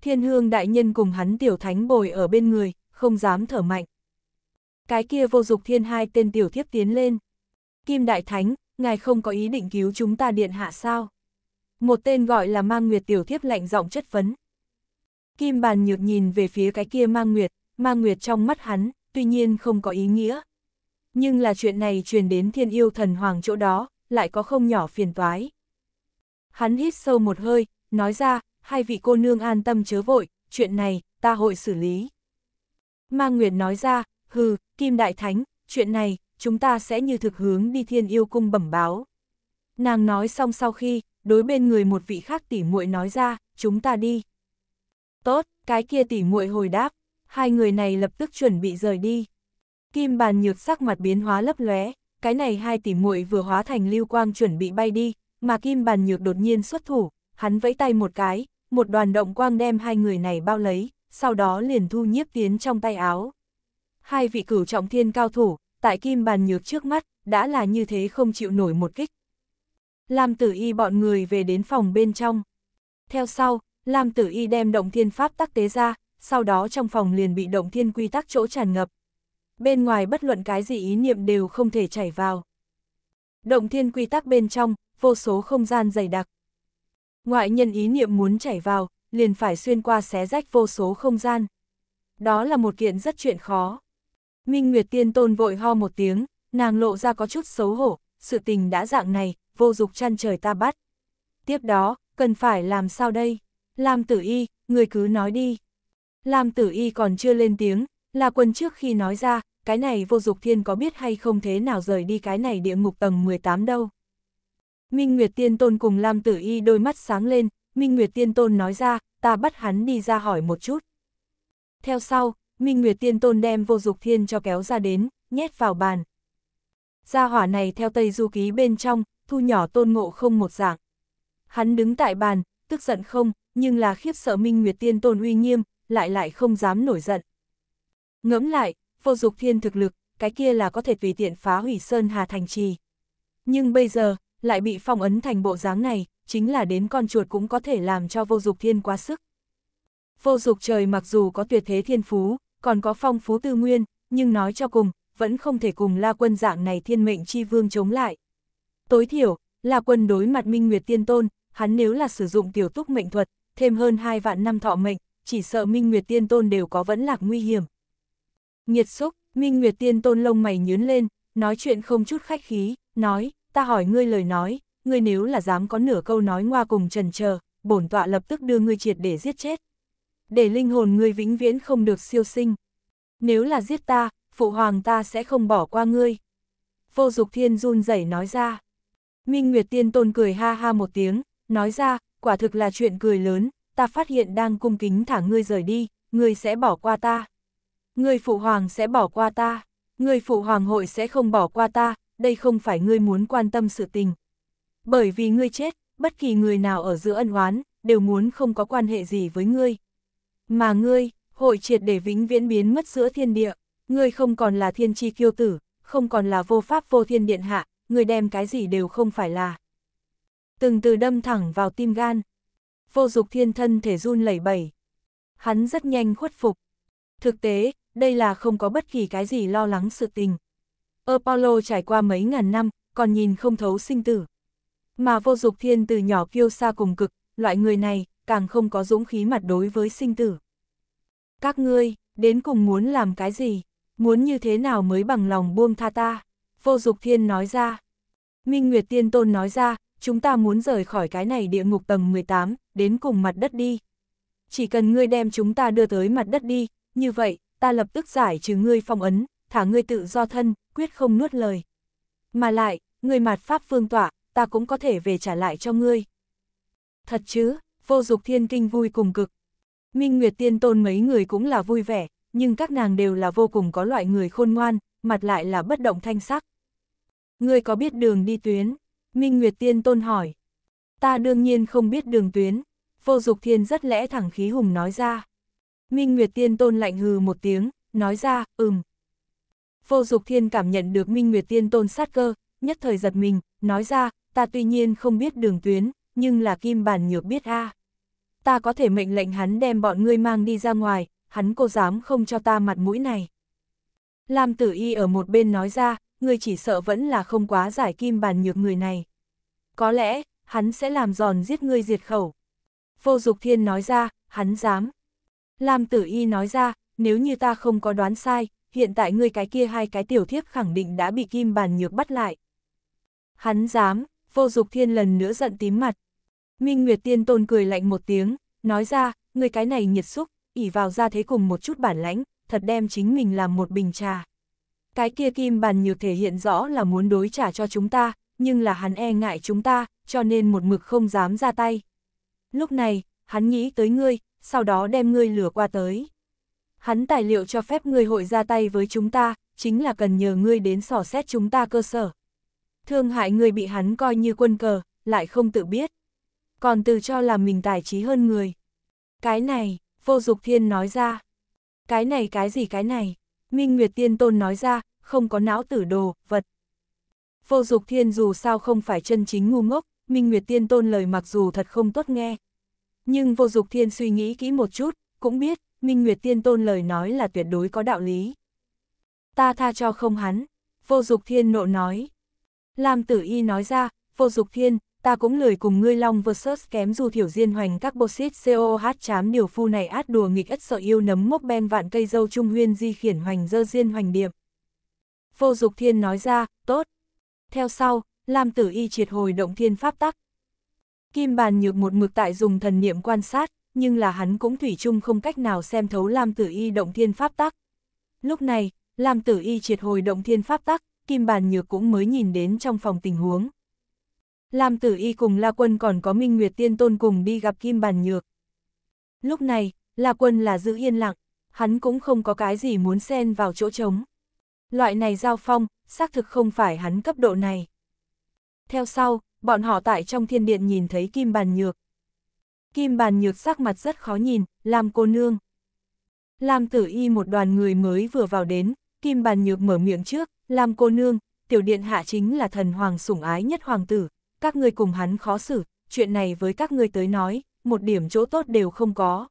S1: Thiên hương đại nhân cùng hắn tiểu thánh bồi ở bên người, không dám thở mạnh. Cái kia vô dục thiên hai tên tiểu thiếp tiến lên. Kim đại thánh, ngài không có ý định cứu chúng ta điện hạ sao? Một tên gọi là Mang Nguyệt tiểu thiếp lạnh giọng chất vấn. Kim Bàn Nhược nhìn về phía cái kia Mang Nguyệt, Mang Nguyệt trong mắt hắn, tuy nhiên không có ý nghĩa. Nhưng là chuyện này truyền đến thiên yêu thần hoàng chỗ đó, lại có không nhỏ phiền toái. Hắn hít sâu một hơi, nói ra, hai vị cô nương an tâm chớ vội, chuyện này, ta hội xử lý. Mang Nguyệt nói ra, hừ, Kim Đại Thánh, chuyện này, chúng ta sẽ như thực hướng đi thiên yêu cung bẩm báo. Nàng nói xong sau khi, đối bên người một vị khác tỉ muội nói ra, chúng ta đi. Tốt, cái kia tỉ muội hồi đáp, hai người này lập tức chuẩn bị rời đi. Kim bàn nhược sắc mặt biến hóa lấp lóe, cái này hai tỉ muội vừa hóa thành lưu quang chuẩn bị bay đi, mà kim bàn nhược đột nhiên xuất thủ, hắn vẫy tay một cái, một đoàn động quang đem hai người này bao lấy, sau đó liền thu nhiếp tiến trong tay áo. Hai vị cửu trọng thiên cao thủ, tại kim bàn nhược trước mắt, đã là như thế không chịu nổi một kích, Lam Tử Y bọn người về đến phòng bên trong. Theo sau, Lam Tử Y đem động thiên pháp tắc tế ra, sau đó trong phòng liền bị động thiên quy tắc chỗ tràn ngập. Bên ngoài bất luận cái gì ý niệm đều không thể chảy vào. Động thiên quy tắc bên trong, vô số không gian dày đặc. Ngoại nhân ý niệm muốn chảy vào, liền phải xuyên qua xé rách vô số không gian. Đó là một kiện rất chuyện khó. Minh Nguyệt Tiên Tôn vội ho một tiếng, nàng lộ ra có chút xấu hổ, sự tình đã dạng này, vô dục chăn trời ta bắt. Tiếp đó, cần phải làm sao đây? Lam tử y, người cứ nói đi. Lam tử y còn chưa lên tiếng, là quân trước khi nói ra, cái này vô dục thiên có biết hay không thế nào rời đi cái này địa ngục tầng 18 đâu. Minh Nguyệt Tiên Tôn cùng Lam Tử Y đôi mắt sáng lên, Minh Nguyệt Tiên Tôn nói ra, ta bắt hắn đi ra hỏi một chút. Theo sau, Minh Nguyệt Tiên Tôn đem vô dục thiên cho kéo ra đến, nhét vào bàn. Gia hỏa này theo Tây Du Ký bên trong, thu nhỏ tôn ngộ không một dạng. Hắn đứng tại bàn, tức giận không, nhưng là khiếp sợ Minh Nguyệt Tiên Tôn uy nghiêm, lại lại không dám nổi giận. Ngẫm lại, vô dục thiên thực lực, cái kia là có thể tùy tiện phá hủy Sơn Hà Thành Trì. Nhưng bây giờ, lại bị phong ấn thành bộ dáng này, chính là đến con chuột cũng có thể làm cho vô dục thiên quá sức. Vô dục trời mặc dù có tuyệt thế thiên phú, còn có phong phú tư nguyên, nhưng nói cho cùng, vẫn không thể cùng la quân dạng này thiên mệnh chi vương chống lại. Tối thiểu, là quân đối mặt Minh Nguyệt Tiên Tôn, hắn nếu là sử dụng tiểu túc mệnh thuật, thêm hơn 2 vạn năm thọ mệnh, chỉ sợ Minh Nguyệt Tiên Tôn đều có vẫn lạc nguy hiểm. Nghiệt xúc, Minh Nguyệt Tiên Tôn lông mày nhướn lên, nói chuyện không chút khách khí, nói, ta hỏi ngươi lời nói, ngươi nếu là dám có nửa câu nói ngoa cùng trần chờ bổn tọa lập tức đưa ngươi triệt để giết chết. Để linh hồn ngươi vĩnh viễn không được siêu sinh. Nếu là giết ta, phụ hoàng ta sẽ không bỏ qua ngươi. Vô dục thiên run rẩy nói ra. Minh Nguyệt Tiên Tôn cười ha ha một tiếng, nói ra, quả thực là chuyện cười lớn, ta phát hiện đang cung kính thả ngươi rời đi, ngươi sẽ bỏ qua ta. Ngươi phụ hoàng sẽ bỏ qua ta, ngươi phụ hoàng hội sẽ không bỏ qua ta, đây không phải ngươi muốn quan tâm sự tình. Bởi vì ngươi chết, bất kỳ người nào ở giữa ân oán, đều muốn không có quan hệ gì với ngươi. Mà ngươi, hội triệt để vĩnh viễn biến mất giữa thiên địa, ngươi không còn là thiên tri kiêu tử, không còn là vô pháp vô thiên điện hạ, người đem cái gì đều không phải là. Từng từ đâm thẳng vào tim gan. Vô dục thiên thân thể run lẩy bẩy. Hắn rất nhanh khuất phục. Thực tế, đây là không có bất kỳ cái gì lo lắng sự tình. Apollo trải qua mấy ngàn năm, còn nhìn không thấu sinh tử. Mà vô dục thiên từ nhỏ kiêu xa cùng cực, loại người này, càng không có dũng khí mặt đối với sinh tử. Các ngươi, đến cùng muốn làm cái gì? Muốn như thế nào mới bằng lòng buông tha ta? Vô Dục Thiên nói ra. Minh Nguyệt Tiên Tôn nói ra, chúng ta muốn rời khỏi cái này địa ngục tầng 18, đến cùng mặt đất đi. Chỉ cần ngươi đem chúng ta đưa tới mặt đất đi, như vậy, ta lập tức giải trừ ngươi phong ấn, thả ngươi tự do thân, quyết không nuốt lời. Mà lại, ngươi mặt pháp phương tỏa, ta cũng có thể về trả lại cho ngươi. Thật chứ, vô dục thiên kinh vui cùng cực. Minh Nguyệt Tiên Tôn mấy người cũng là vui vẻ, nhưng các nàng đều là vô cùng có loại người khôn ngoan, mặt lại là bất động thanh sắc. Ngươi có biết đường đi tuyến? Minh Nguyệt Tiên Tôn hỏi. Ta đương nhiên không biết đường tuyến. Vô Dục Thiên rất lẽ thẳng khí hùng nói ra. Minh Nguyệt Tiên Tôn lạnh hừ một tiếng, nói ra, ừm. Vô Dục Thiên cảm nhận được Minh Nguyệt Tiên Tôn sát cơ, nhất thời giật mình, nói ra, ta tuy nhiên không biết đường tuyến, nhưng là kim bản nhược biết a. Ta có thể mệnh lệnh hắn đem bọn ngươi mang đi ra ngoài, hắn cô dám không cho ta mặt mũi này. Lam tử y ở một bên nói ra, người chỉ sợ vẫn là không quá giải kim bàn nhược người này. Có lẽ, hắn sẽ làm giòn giết ngươi diệt khẩu. Vô Dục Thiên nói ra, hắn dám. Lam Tử Y nói ra, nếu như ta không có đoán sai, hiện tại ngươi cái kia hai cái tiểu thiếp khẳng định đã bị kim bàn nhược bắt lại. Hắn dám, Vô Dục Thiên lần nữa giận tím mặt. Minh Nguyệt Tiên Tôn cười lạnh một tiếng, nói ra, người cái này nhiệt xúc, ỉ vào ra thế cùng một chút bản lãnh, thật đem chính mình làm một bình trà. Cái kia kim bàn nhược thể hiện rõ là muốn đối trả cho chúng ta, nhưng là hắn e ngại chúng ta, cho nên một mực không dám ra tay. Lúc này, hắn nghĩ tới ngươi, sau đó đem ngươi lừa qua tới. Hắn tài liệu cho phép ngươi hội ra tay với chúng ta, chính là cần nhờ ngươi đến sò xét chúng ta cơ sở. Thương hại ngươi bị hắn coi như quân cờ, lại không tự biết. Còn từ cho là mình tài trí hơn người. Cái này, vô dục thiên nói ra. Cái này cái gì cái này? Minh Nguyệt Tiên Tôn nói ra, không có não tử đồ, vật. Vô Dục Thiên dù sao không phải chân chính ngu ngốc, Minh Nguyệt Tiên Tôn lời mặc dù thật không tốt nghe. Nhưng Vô Dục Thiên suy nghĩ kỹ một chút, cũng biết, Minh Nguyệt Tiên Tôn lời nói là tuyệt đối có đạo lý. Ta tha cho không hắn, Vô Dục Thiên nộ nói. Lam Tử Y nói ra, Vô Dục Thiên, ta cũng lời cùng ngươi long versus kém dù thiểu diên hoành các bô xít COH chám điều phu này át đùa nghịch ất sợ yêu nấm mốc ben vạn cây dâu trung huyên di khiển hoành dơ diên hoành điệp. Vô dục thiên nói ra, tốt. Theo sau, Lam tử y triệt hồi động thiên pháp tắc. Kim bàn nhược một mực tại dùng thần niệm quan sát, nhưng là hắn cũng thủy chung không cách nào xem thấu Lam tử y động thiên pháp tắc. Lúc này, Lam tử y triệt hồi động thiên pháp tắc, Kim bàn nhược cũng mới nhìn đến trong phòng tình huống. Lam Tử Y cùng La Quân còn có Minh Nguyệt Tiên Tôn cùng đi gặp Kim Bàn Nhược. Lúc này, La Quân là giữ yên lặng, hắn cũng không có cái gì muốn xen vào chỗ trống. Loại này giao phong, xác thực không phải hắn cấp độ này. Theo sau, bọn họ tại trong thiên điện nhìn thấy Kim Bàn Nhược. Kim Bàn Nhược sắc mặt rất khó nhìn, làm cô nương. Lam Tử Y một đoàn người mới vừa vào đến, Kim Bàn Nhược mở miệng trước, làm cô nương, tiểu điện hạ chính là thần hoàng sủng ái nhất hoàng tử, các ngươi cùng hắn khó xử, chuyện này với các ngươi tới nói, một điểm chỗ tốt đều không có.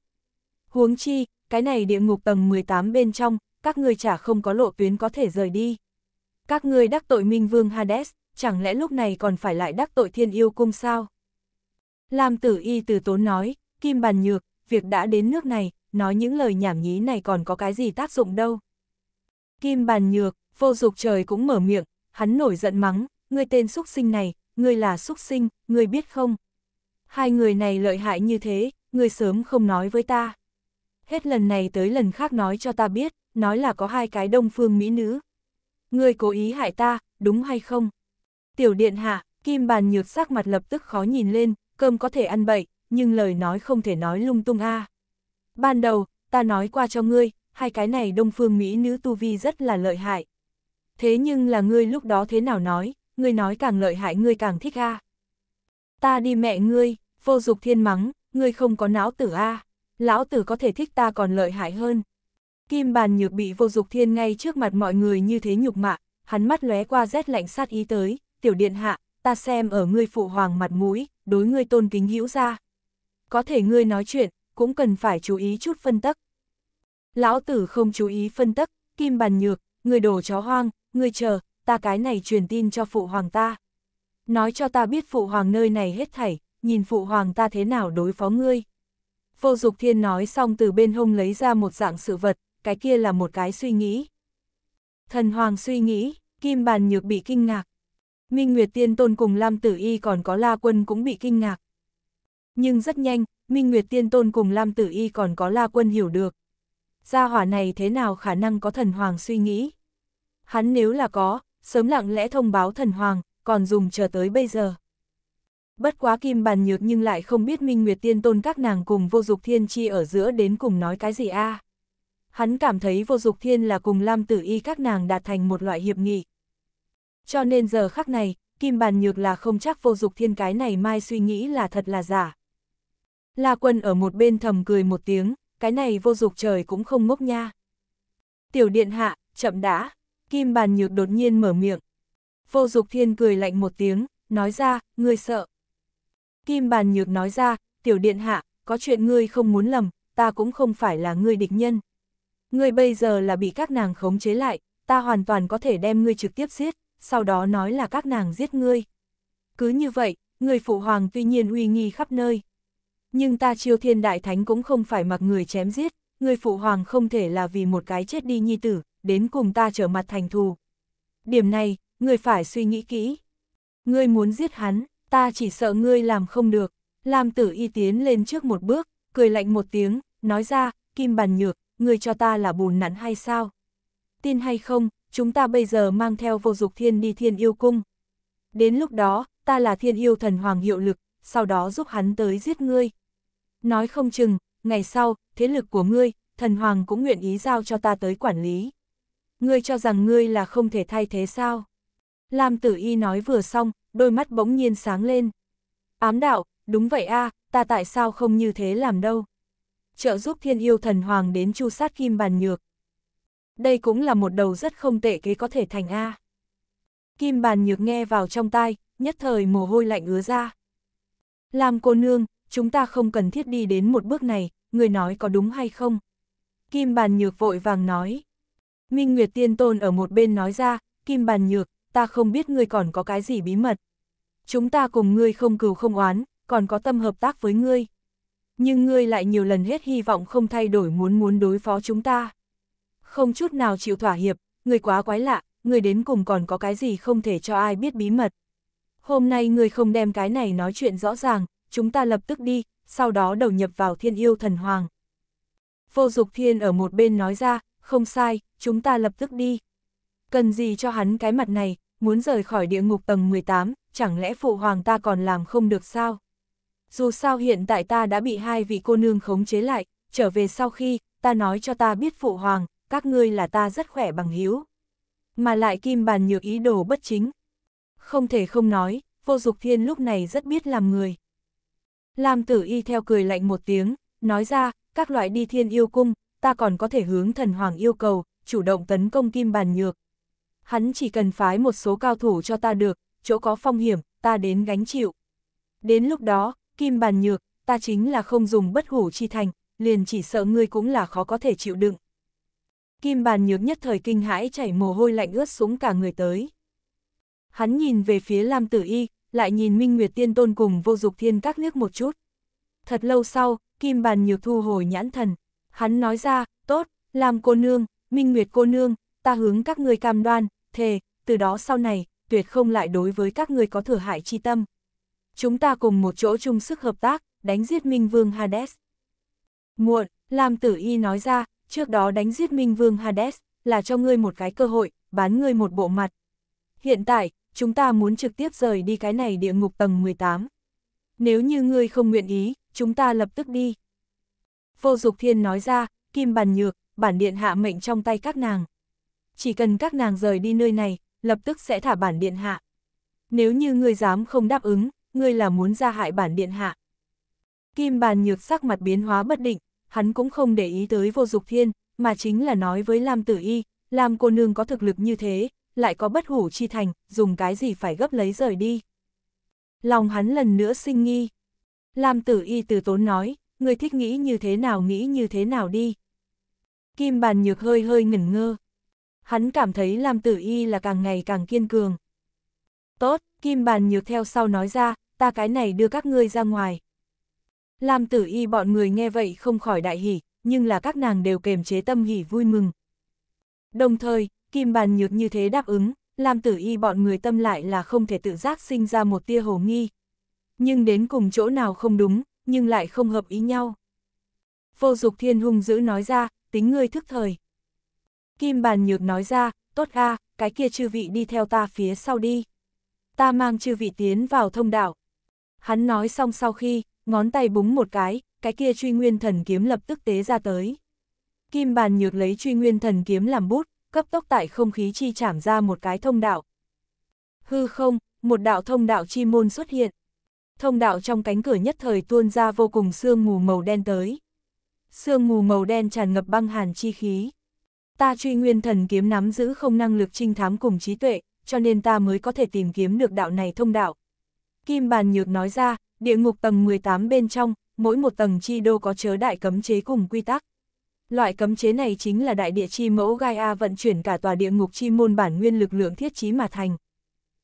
S1: Huống chi, cái này địa ngục tầng 18 bên trong, các ngươi chả không có lộ tuyến có thể rời đi. Các ngươi đắc tội Minh Vương Hades, chẳng lẽ lúc này còn phải lại đắc tội Thiên Yêu Cung sao? Lam Tử Y từ tốn nói, Kim Bàn Nhược, việc đã đến nước này, nói những lời nhảm nhí này còn có cái gì tác dụng đâu. Kim Bàn Nhược, vô dục trời cũng mở miệng, hắn nổi giận mắng, ngươi tên xúc sinh này, ngươi là xúc sinh, ngươi biết không? Hai người này lợi hại như thế, ngươi sớm không nói với ta. Hết lần này tới lần khác nói cho ta biết, nói là có hai cái đông phương mỹ nữ. Ngươi cố ý hại ta, đúng hay không? Tiểu điện hạ, kim bàn nhược sắc mặt lập tức khó nhìn lên, cơm có thể ăn bậy, nhưng lời nói không thể nói lung tung a. Ban đầu, ta nói qua cho ngươi, hai cái này đông phương mỹ nữ tu vi rất là lợi hại. Thế nhưng là ngươi lúc đó thế nào nói, ngươi nói càng lợi hại ngươi càng thích a. Ta đi mẹ ngươi, vô dục thiên mắng, ngươi không có não tử a, lão tử có thể thích ta còn lợi hại hơn. Kim bàn nhược bị vô dục thiên ngay trước mặt mọi người như thế nhục mạ, hắn mắt lóe qua rét lạnh sát ý tới, tiểu điện hạ, ta xem ở ngươi phụ hoàng mặt mũi, đối ngươi tôn kính hữu ra. Có thể ngươi nói chuyện, cũng cần phải chú ý chút phân tắc. Lão tử không chú ý phân tắc, kim bàn nhược, người đồ chó hoang, người chờ, ta cái này truyền tin cho phụ hoàng ta. Nói cho ta biết phụ hoàng nơi này hết thảy, nhìn phụ hoàng ta thế nào đối phó ngươi. Vô Dục Thiên nói xong từ bên hông lấy ra một dạng sự vật, cái kia là một cái suy nghĩ. Thần Hoàng suy nghĩ, Kim Bàn Nhược bị kinh ngạc. Minh Nguyệt Tiên Tôn cùng Lam Tử Y còn có La Quân cũng bị kinh ngạc. Nhưng rất nhanh, Minh Nguyệt Tiên Tôn cùng Lam Tử Y còn có La Quân hiểu được. Gia hỏa này thế nào khả năng có thần hoàng suy nghĩ? Hắn nếu là có, sớm lặng lẽ thông báo thần hoàng, còn dùng chờ tới bây giờ. Bất quá kim bàn nhược nhưng lại không biết Minh Nguyệt Tiên Tôn các nàng cùng vô dục thiên chi ở giữa đến cùng nói cái gì a Hắn cảm thấy vô dục thiên là cùng Lam Tử Y các nàng đạt thành một loại hiệp nghị. Cho nên giờ khắc này, kim bàn nhược là không chắc vô dục thiên cái này mai suy nghĩ là thật là giả. La quân ở một bên thầm cười một tiếng, cái này vô dục trời cũng không ngốc nha. Tiểu điện hạ, chậm đã. Kim Bàn Nhược đột nhiên mở miệng. Vô Dục Thiên cười lạnh một tiếng, nói ra, ngươi sợ. Kim Bàn Nhược nói ra, tiểu điện hạ, có chuyện ngươi không muốn lầm, ta cũng không phải là ngươi địch nhân. Ngươi bây giờ là bị các nàng khống chế lại, ta hoàn toàn có thể đem ngươi trực tiếp giết, sau đó nói là các nàng giết ngươi. Cứ như vậy, người phụ hoàng tuy nhiên uy nghi khắp nơi. Nhưng ta chiêu thiên đại thánh cũng không phải mặc người chém giết, người phụ hoàng không thể là vì một cái chết đi nhi tử, đến cùng ta trở mặt thành thù. Điểm này, ngươi phải suy nghĩ kỹ. Ngươi muốn giết hắn, ta chỉ sợ ngươi làm không được. Lam tử y tiến lên trước một bước, cười lạnh một tiếng, nói ra, kim bàn nhược, ngươi cho ta là bùn nắn hay sao? Tin hay không, chúng ta bây giờ mang theo vô dục thiên đi thiên yêu cung. Đến lúc đó, ta là thiên yêu thần hoàng hiệu lực, sau đó giúp hắn tới giết ngươi. Nói không chừng, ngày sau, thế lực của ngươi, thần hoàng cũng nguyện ý giao cho ta tới quản lý ngươi cho rằng ngươi là không thể thay thế sao? Lam tử y nói vừa xong, đôi mắt bỗng nhiên sáng lên. Ám đạo, đúng vậy a ta tại sao không như thế làm đâu? Trợ giúp thiên yêu thần hoàng đến chu sát kim bàn nhược. Đây cũng là một đầu rất không tệ kế có thể thành A. Kim bàn nhược nghe vào trong tai, nhất thời mồ hôi lạnh ứa ra. Lam cô nương, chúng ta không cần thiết đi đến một bước này, người nói có đúng hay không? Kim bàn nhược vội vàng nói. Minh Nguyệt Tiên Tôn ở một bên nói ra, Kim Bàn Nhược, ta không biết ngươi còn có cái gì bí mật. Chúng ta cùng ngươi không cừu không oán, còn có tâm hợp tác với ngươi. Nhưng ngươi lại nhiều lần hết hy vọng không thay đổi muốn muốn đối phó chúng ta. Không chút nào chịu thỏa hiệp, ngươi quá quái lạ, ngươi đến cùng còn có cái gì không thể cho ai biết bí mật. Hôm nay ngươi không đem cái này nói chuyện rõ ràng, chúng ta lập tức đi, sau đó đầu nhập vào thiên yêu thần hoàng. Vô dục thiên ở một bên nói ra, không sai, chúng ta lập tức đi. Cần gì cho hắn cái mặt này, muốn rời khỏi địa ngục tầng 18, chẳng lẽ phụ hoàng ta còn làm không được sao? Dù sao hiện tại ta đã bị hai vị cô nương khống chế lại, trở về sau khi, ta nói cho ta biết phụ hoàng, các ngươi là ta rất khỏe bằng hiếu. Mà lại kim bàn nhược ý đồ bất chính. Không thể không nói, vô dục thiên lúc này rất biết làm người. Lam tử y theo cười lạnh một tiếng, nói ra, các loại đi thiên yêu cung, ta còn có thể hướng thần hoàng yêu cầu, chủ động tấn công kim bàn nhược. Hắn chỉ cần phái một số cao thủ cho ta được, chỗ có phong hiểm, ta đến gánh chịu. Đến lúc đó, kim bàn nhược, ta chính là không dùng bất hủ chi thành, liền chỉ sợ ngươi cũng là khó có thể chịu đựng. Kim bàn nhược nhất thời kinh hãi chảy mồ hôi lạnh ướt xuống cả người tới. Hắn nhìn về phía Lam Tử Y, lại nhìn Minh Nguyệt Tiên Tôn cùng vô dục thiên các nước một chút. Thật lâu sau, Kim bàn nhược thu hồi nhãn thần hắn nói ra, tốt, làm cô nương, minh nguyệt cô nương, ta hướng các người cam đoan, thề, từ đó sau này, tuyệt không lại đối với các người có thừa hại chi tâm. Chúng ta cùng một chỗ chung sức hợp tác, đánh giết Minh Vương Hades. Muộn, làm tử y nói ra, trước đó đánh giết Minh Vương Hades, là cho ngươi một cái cơ hội, bán ngươi một bộ mặt. Hiện tại, chúng ta muốn trực tiếp rời đi cái này địa ngục tầng 18. Nếu như ngươi không nguyện ý, chúng ta lập tức đi. Vô Dục Thiên nói ra, kim bàn nhược, bản điện hạ mệnh trong tay các nàng. Chỉ cần các nàng rời đi nơi này, lập tức sẽ thả bản điện hạ. Nếu như ngươi dám không đáp ứng, ngươi là muốn ra hại bản điện hạ. Kim bàn nhược sắc mặt biến hóa bất định, hắn cũng không để ý tới vô dục thiên, mà chính là nói với Lam Tử Y, Lam cô nương có thực lực như thế, lại có bất hủ chi thành, dùng cái gì phải gấp lấy rời đi. Lòng hắn lần nữa sinh nghi. Lam Tử Y từ tốn nói, ngươi thích nghĩ như thế nào nghĩ như thế nào đi. Kim bàn nhược hơi hơi ngẩn ngơ. Hắn cảm thấy Lam Tử Y là càng ngày càng kiên cường. Tốt, Kim bàn nhược theo sau nói ra, ta cái này đưa các ngươi ra ngoài. Lam Tử Y bọn người nghe vậy không khỏi đại hỉ, nhưng là các nàng đều kềm chế tâm hỉ vui mừng. Đồng thời, Kim bàn nhược như thế đáp ứng, Lam Tử Y bọn người tâm lại là không thể tự giác sinh ra một tia hồ nghi. Nhưng đến cùng chỗ nào không đúng, nhưng lại không hợp ý nhau. Vô dục thiên hung dữ nói ra, tính ngươi thức thời. Kim bàn nhược nói ra, tốt ga, cái kia chư vị đi theo ta phía sau đi. Ta mang chư vị tiến vào thông đạo. Hắn nói xong sau khi, ngón tay búng một cái, cái kia truy nguyên thần kiếm lập tức tế ra tới. Kim bàn nhược lấy truy nguyên thần kiếm làm bút, cấp tốc tại không khí chi chảm ra một cái thông đạo. Hư không, một đạo thông đạo chi môn xuất hiện. Thông đạo trong cánh cửa nhất thời tuôn ra vô cùng sương mù màu đen tới. Sương mù màu đen tràn ngập băng hàn chi khí. Ta truy nguyên thần kiếm nắm giữ không năng lực trinh thám cùng trí tuệ, cho nên ta mới có thể tìm kiếm được đạo này thông đạo. Kim Bàn Nhược nói ra, địa ngục tầng 18 bên trong, mỗi một tầng chi đô có chớ đại cấm chế cùng quy tắc. Loại cấm chế này chính là đại địa chi mẫu Gaia vận chuyển cả tòa địa ngục chi môn bản nguyên lực lượng thiết trí mà thành.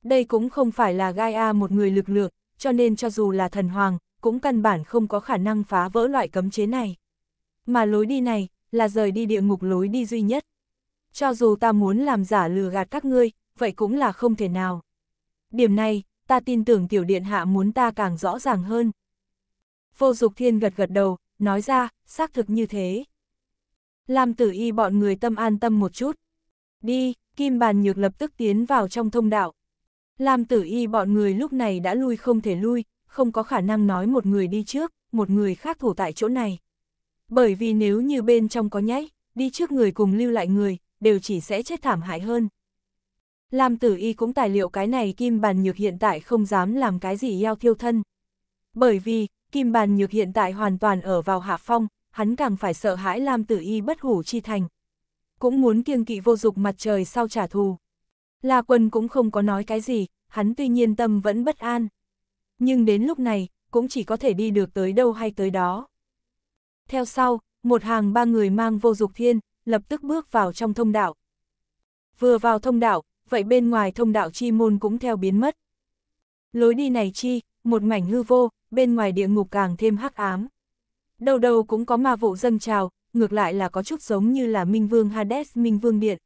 S1: Đây cũng không phải là Gaia một người lực lượng, cho nên cho dù là thần hoàng, cũng căn bản không có khả năng phá vỡ loại cấm chế này. Mà lối đi này, là rời đi địa ngục lối đi duy nhất. Cho dù ta muốn làm giả lừa gạt các ngươi, vậy cũng là không thể nào. Điểm này, ta tin tưởng tiểu điện hạ muốn ta càng rõ ràng hơn. Vô dục thiên gật gật đầu, nói ra, xác thực như thế. Làm tử y bọn người tâm an tâm một chút. Đi, kim bàn nhược lập tức tiến vào trong thông đạo. Lam tử y bọn người lúc này đã lui không thể lui, không có khả năng nói một người đi trước, một người khác thủ tại chỗ này. Bởi vì nếu như bên trong có nháy, đi trước người cùng lưu lại người, đều chỉ sẽ chết thảm hại hơn. Lam tử y cũng tài liệu cái này kim bàn nhược hiện tại không dám làm cái gì eo thiêu thân. Bởi vì, kim bàn nhược hiện tại hoàn toàn ở vào hạ phong, hắn càng phải sợ hãi Lam tử y bất hủ chi thành. Cũng muốn kiêng kỵ vô dục mặt trời sau trả thù. La Quân cũng không có nói cái gì, hắn tuy nhiên tâm vẫn bất an. Nhưng đến lúc này, cũng chỉ có thể đi được tới đâu hay tới đó. Theo sau, một hàng ba người mang vô dục thiên, lập tức bước vào trong thông đạo. Vừa vào thông đạo, vậy bên ngoài thông đạo chi môn cũng theo biến mất. Lối đi này chi, một mảnh hư vô, bên ngoài địa ngục càng thêm hắc ám. Đầu đầu cũng có ma vụ dâng trào, ngược lại là có chút giống như là Minh Vương Hades Minh Vương Điện.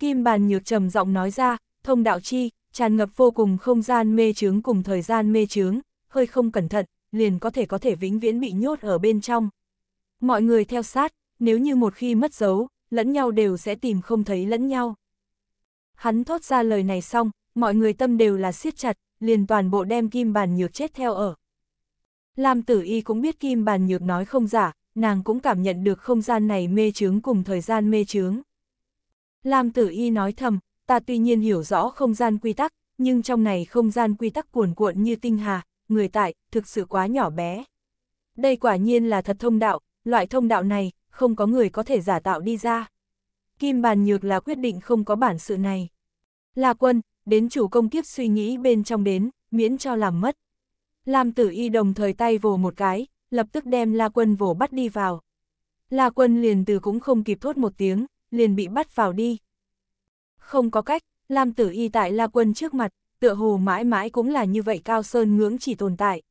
S1: Kim Bàn Nhược trầm giọng nói ra, thông đạo chi, tràn ngập vô cùng không gian mê chướng cùng thời gian mê chướng, hơi không cẩn thận, liền có thể có thể vĩnh viễn bị nhốt ở bên trong. Mọi người theo sát, nếu như một khi mất dấu, lẫn nhau đều sẽ tìm không thấy lẫn nhau. Hắn thốt ra lời này xong, mọi người tâm đều là siết chặt, liền toàn bộ đem kim bàn nhược chết theo ở. Lam tử y cũng biết kim bàn nhược nói không giả, nàng cũng cảm nhận được không gian này mê chướng cùng thời gian mê chướng. Lam tử y nói thầm, ta tuy nhiên hiểu rõ không gian quy tắc, nhưng trong này không gian quy tắc cuồn cuộn như tinh hà, người tại, thực sự quá nhỏ bé. Đây quả nhiên là thật thông đạo, loại thông đạo này, không có người có thể giả tạo đi ra. Kim bàn nhược là quyết định không có bản sự này. Là quân, đến chủ công kiếp suy nghĩ bên trong đến, miễn cho làm mất. Lam tử y đồng thời tay vồ một cái, lập tức đem La quân vồ bắt đi vào. La quân liền từ cũng không kịp thốt một tiếng, liền bị bắt vào đi. Không có cách, Lam Tử Y tại La Quân trước mặt, tựa hồ mãi mãi cũng là như vậy cao sơn ngưỡng chỉ tồn tại.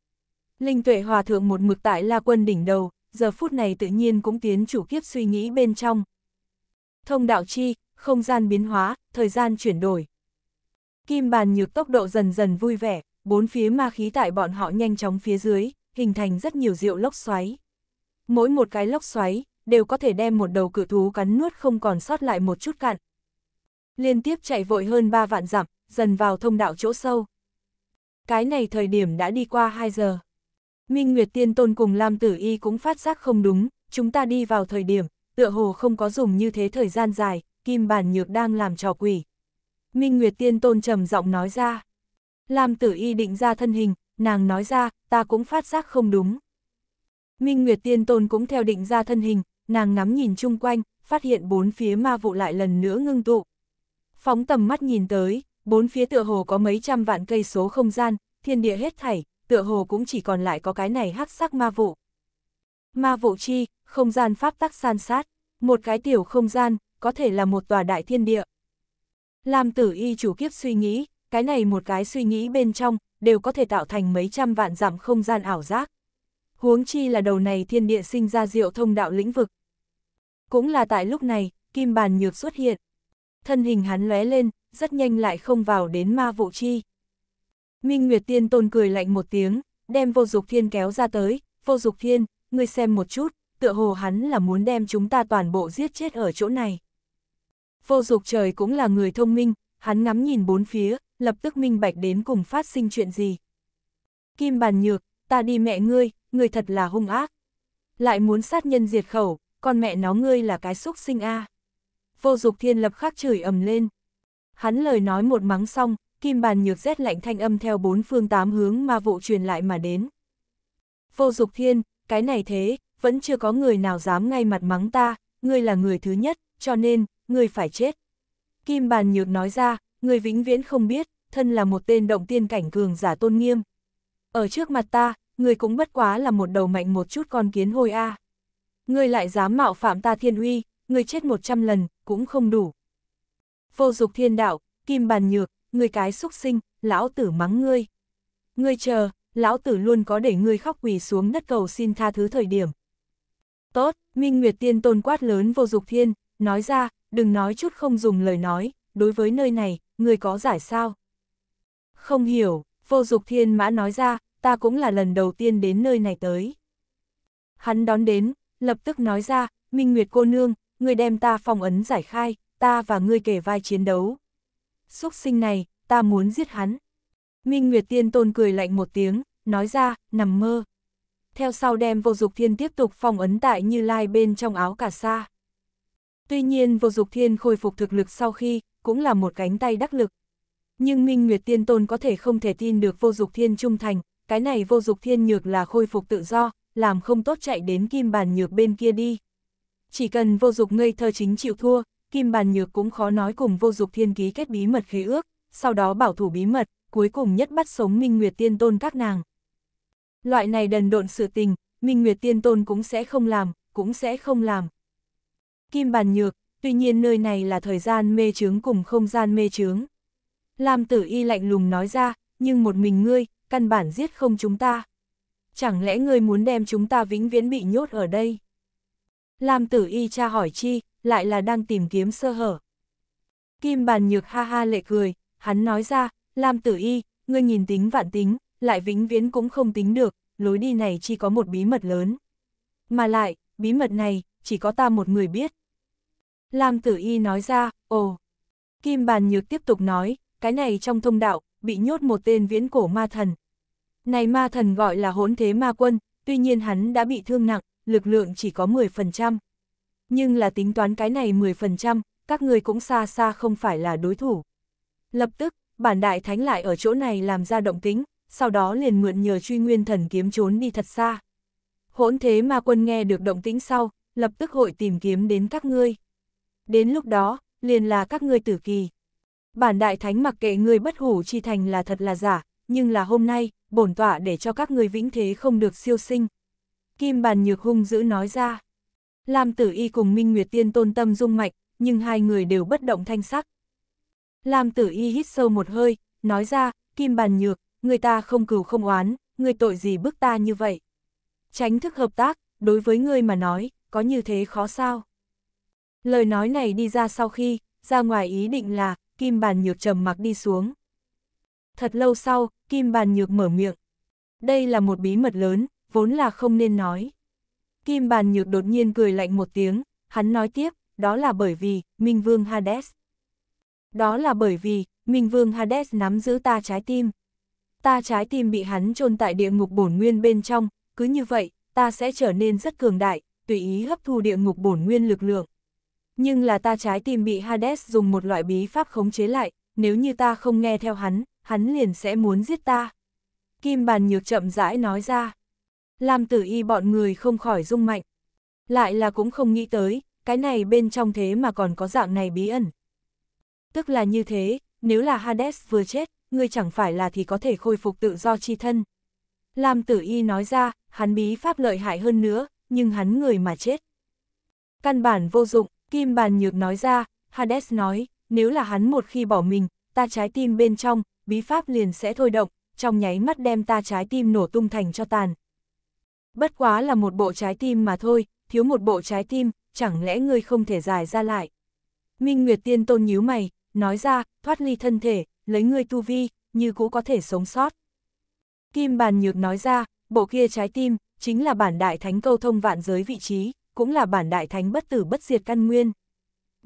S1: Linh tuệ hòa thượng một mực tại La Quân đỉnh đầu, giờ phút này tự nhiên cũng tiến chủ kiếp suy nghĩ bên trong. Thông đạo chi, không gian biến hóa, thời gian chuyển đổi. Kim bàn nhược tốc độ dần dần vui vẻ, bốn phía ma khí tại bọn họ nhanh chóng phía dưới, hình thành rất nhiều rượu lốc xoáy. Mỗi một cái lốc xoáy, đều có thể đem một đầu cự thú cắn nuốt không còn sót lại một chút cạn. Liên tiếp chạy vội hơn 3 vạn dặm, dần vào thông đạo chỗ sâu. Cái này thời điểm đã đi qua 2 giờ. Minh Nguyệt Tiên Tôn cùng Lam Tử Y cũng phát giác không đúng, chúng ta đi vào thời điểm, tựa hồ không có dùng như thế thời gian dài, kim bản nhược đang làm trò quỷ. Minh Nguyệt Tiên Tôn trầm giọng nói ra. Lam Tử Y định ra thân hình, nàng nói ra, ta cũng phát giác không đúng. Minh Nguyệt Tiên Tôn cũng theo định ra thân hình, nàng ngắm nhìn chung quanh, phát hiện bốn phía ma vụ lại lần nữa ngưng tụ. Phóng tầm mắt nhìn tới, bốn phía tựa hồ có mấy trăm vạn cây số không gian, thiên địa hết thảy, tựa hồ cũng chỉ còn lại có cái này hắc sắc ma vụ. Ma vụ chi, không gian pháp tắc san sát, một cái tiểu không gian, có thể là một tòa đại thiên địa. Làm tử y chủ kiếp suy nghĩ, cái này một cái suy nghĩ bên trong, đều có thể tạo thành mấy trăm vạn dặm không gian ảo giác. Huống chi là đầu này thiên địa sinh ra diệu thông đạo lĩnh vực, cũng là tại lúc này, kim bàn nhược xuất hiện. Thân hình hắn lóe lên, rất nhanh lại không vào đến ma vụ chi. Minh Nguyệt Tiên Tôn cười lạnh một tiếng, đem vô dục thiên kéo ra tới, vô dục thiên, ngươi xem một chút, tựa hồ hắn là muốn đem chúng ta toàn bộ giết chết ở chỗ này. Vô dục trời cũng là người thông minh, hắn ngắm nhìn bốn phía, lập tức minh bạch đến cùng phát sinh chuyện gì. Kim bàn nhược, ta đi mẹ ngươi, ngươi thật là hung ác. Lại muốn sát nhân diệt khẩu, con mẹ nó ngươi là cái xúc sinh a. Vô dục thiên lập khắc chửi ầm lên. Hắn lời nói một mắng xong, kim bàn nhược rét lạnh thanh âm theo bốn phương tám hướng mà vụ truyền lại mà đến. Vô dục thiên, cái này thế, vẫn chưa có người nào dám ngay mặt mắng ta, ngươi là người thứ nhất, cho nên, ngươi phải chết. Kim bàn nhược nói ra, ngươi vĩnh viễn không biết, thân là một tên động tiên cảnh cường giả tôn nghiêm. Ở trước mặt ta, ngươi cũng bất quá là một đầu mạnh một chút con kiến hôi a. À ngươi lại dám mạo phạm ta thiên uy, ngươi chết 100 lần, cũng không đủ. Vô dục thiên đạo, kim bàn nhược, ngươi cái xúc sinh, lão tử mắng ngươi. Ngươi chờ, lão tử luôn có để ngươi khóc quỳ xuống đất cầu xin tha thứ thời điểm. Tốt, Minh Nguyệt Tiên Tôn quát lớn vô dục thiên, nói ra, đừng nói chút không dùng lời nói, đối với nơi này, ngươi có giải sao? Không hiểu, vô dục thiên mã nói ra, ta cũng là lần đầu tiên đến nơi này tới. Hắn đón đến, lập tức nói ra, Minh Nguyệt cô nương, người đem ta phong ấn giải khai, ta và ngươi kể vai chiến đấu. xuất sinh này, ta muốn giết hắn. Minh Nguyệt tiên tôn cười lạnh một tiếng, nói ra, nằm mơ. Theo sau đem vô dục thiên tiếp tục phong ấn tại như lai bên trong áo cả sa. Tuy nhiên vô dục thiên khôi phục thực lực sau khi, cũng là một cánh tay đắc lực. Nhưng Minh Nguyệt tiên tôn có thể không thể tin được vô dục thiên trung thành, cái này vô dục thiên nhược là khôi phục tự do, làm không tốt chạy đến kim bàn nhược bên kia đi. Chỉ cần vô dục ngây thơ chính chịu thua, kim bàn nhược cũng khó nói cùng vô dục thiên ký kết bí mật khí ước, sau đó bảo thủ bí mật, cuối cùng nhất bắt sống Minh Nguyệt Tiên Tôn các nàng. Loại này đần độn sự tình, Minh Nguyệt Tiên Tôn cũng sẽ không làm, cũng sẽ không làm. Kim bàn nhược, tuy nhiên nơi này là thời gian mê chướng cùng không gian mê chướng Lam tử y lạnh lùng nói ra, nhưng một mình ngươi, căn bản giết không chúng ta chẳng lẽ ngươi muốn đem chúng ta vĩnh viễn bị nhốt ở đây? Lam tử y cha hỏi chi, lại là đang tìm kiếm sơ hở. Kim bàn nhược ha ha lệ cười, hắn nói ra, Lam tử y, ngươi nhìn tính vạn tính, lại vĩnh viễn cũng không tính được, lối đi này chỉ có một bí mật lớn. Mà lại, bí mật này, chỉ có ta một người biết. Lam tử y nói ra, ồ. Kim bàn nhược tiếp tục nói, cái này trong thông đạo, bị nhốt một tên viễn cổ ma thần, này ma thần gọi là hỗn thế ma quân, tuy nhiên hắn đã bị thương nặng, lực lượng chỉ có 10%. Nhưng là tính toán cái này 10%, các người cũng xa xa không phải là đối thủ. Lập tức, bản đại thánh lại ở chỗ này làm ra động tính, sau đó liền mượn nhờ truy nguyên thần kiếm trốn đi thật xa. Hỗn thế ma quân nghe được động tĩnh sau, lập tức hội tìm kiếm đến các ngươi. Đến lúc đó, liền là các ngươi tử kỳ. Bản đại thánh mặc kệ ngươi bất hủ chi thành là thật là giả, nhưng là hôm nay, bổn tọa để cho các người vĩnh thế không được siêu sinh. Kim bàn nhược hung dữ nói ra. Lam tử y cùng Minh Nguyệt Tiên tôn tâm dung mạch, nhưng hai người đều bất động thanh sắc. Lam tử y hít sâu một hơi, nói ra, Kim bàn nhược, người ta không cừu không oán, người tội gì bức ta như vậy. Tránh thức hợp tác, đối với ngươi mà nói, có như thế khó sao. Lời nói này đi ra sau khi, ra ngoài ý định là, Kim bàn nhược trầm mặc đi xuống. Thật lâu sau, Kim Bàn Nhược mở miệng. Đây là một bí mật lớn, vốn là không nên nói. Kim Bàn Nhược đột nhiên cười lạnh một tiếng, hắn nói tiếp, đó là bởi vì, Minh Vương Hades. Đó là bởi vì, Minh Vương Hades nắm giữ ta trái tim. Ta trái tim bị hắn chôn tại địa ngục bổn nguyên bên trong, cứ như vậy, ta sẽ trở nên rất cường đại, tùy ý hấp thu địa ngục bổn nguyên lực lượng. Nhưng là ta trái tim bị Hades dùng một loại bí pháp khống chế lại, nếu như ta không nghe theo hắn, hắn liền sẽ muốn giết ta. Kim bàn nhược chậm rãi nói ra. Làm tử y bọn người không khỏi rung mạnh. Lại là cũng không nghĩ tới, cái này bên trong thế mà còn có dạng này bí ẩn. Tức là như thế, nếu là Hades vừa chết, ngươi chẳng phải là thì có thể khôi phục tự do chi thân. Làm tử y nói ra, hắn bí pháp lợi hại hơn nữa, nhưng hắn người mà chết. Căn bản vô dụng, Kim Bàn Nhược nói ra, Hades nói, nếu là hắn một khi bỏ mình, ta trái tim bên trong, bí pháp liền sẽ thôi động, trong nháy mắt đem ta trái tim nổ tung thành cho tàn. Bất quá là một bộ trái tim mà thôi, thiếu một bộ trái tim, chẳng lẽ ngươi không thể giải ra lại. Minh Nguyệt Tiên Tôn nhíu mày, nói ra, thoát ly thân thể, lấy ngươi tu vi, như cũ có thể sống sót. Kim Bàn Nhược nói ra, bộ kia trái tim, chính là bản đại thánh câu thông vạn giới vị trí, cũng là bản đại thánh bất tử bất diệt căn nguyên.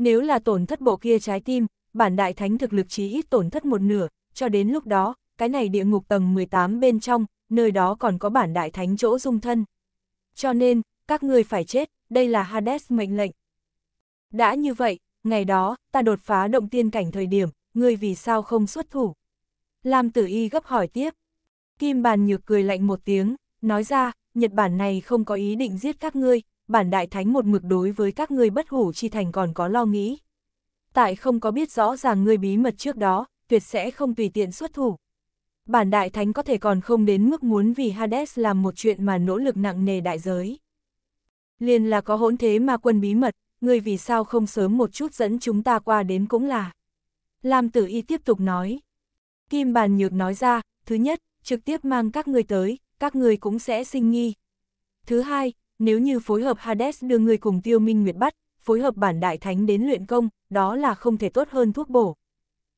S1: Nếu là tổn thất bộ kia trái tim, bản đại thánh thực lực chí ít tổn thất một nửa, cho đến lúc đó, cái này địa ngục tầng 18 bên trong, nơi đó còn có bản đại thánh chỗ dung thân. Cho nên, các ngươi phải chết, đây là Hades mệnh lệnh. Đã như vậy, ngày đó, ta đột phá động tiên cảnh thời điểm, ngươi vì sao không xuất thủ? Lam tử y gấp hỏi tiếp. Kim bàn nhược cười lạnh một tiếng, nói ra, Nhật Bản này không có ý định giết các ngươi, bản đại thánh một mực đối với các ngươi bất hủ chi thành còn có lo nghĩ. Tại không có biết rõ ràng ngươi bí mật trước đó, tuyệt sẽ không tùy tiện xuất thủ. Bản đại thánh có thể còn không đến mức muốn vì Hades làm một chuyện mà nỗ lực nặng nề đại giới. Liền là có hỗn thế mà quân bí mật, ngươi vì sao không sớm một chút dẫn chúng ta qua đến cũng là. Lam tử y tiếp tục nói. Kim bàn nhược nói ra, thứ nhất, trực tiếp mang các ngươi tới, các ngươi cũng sẽ sinh nghi. Thứ hai, nếu như phối hợp Hades đưa người cùng tiêu minh nguyệt bắt, phối hợp bản đại thánh đến luyện công, đó là không thể tốt hơn thuốc bổ.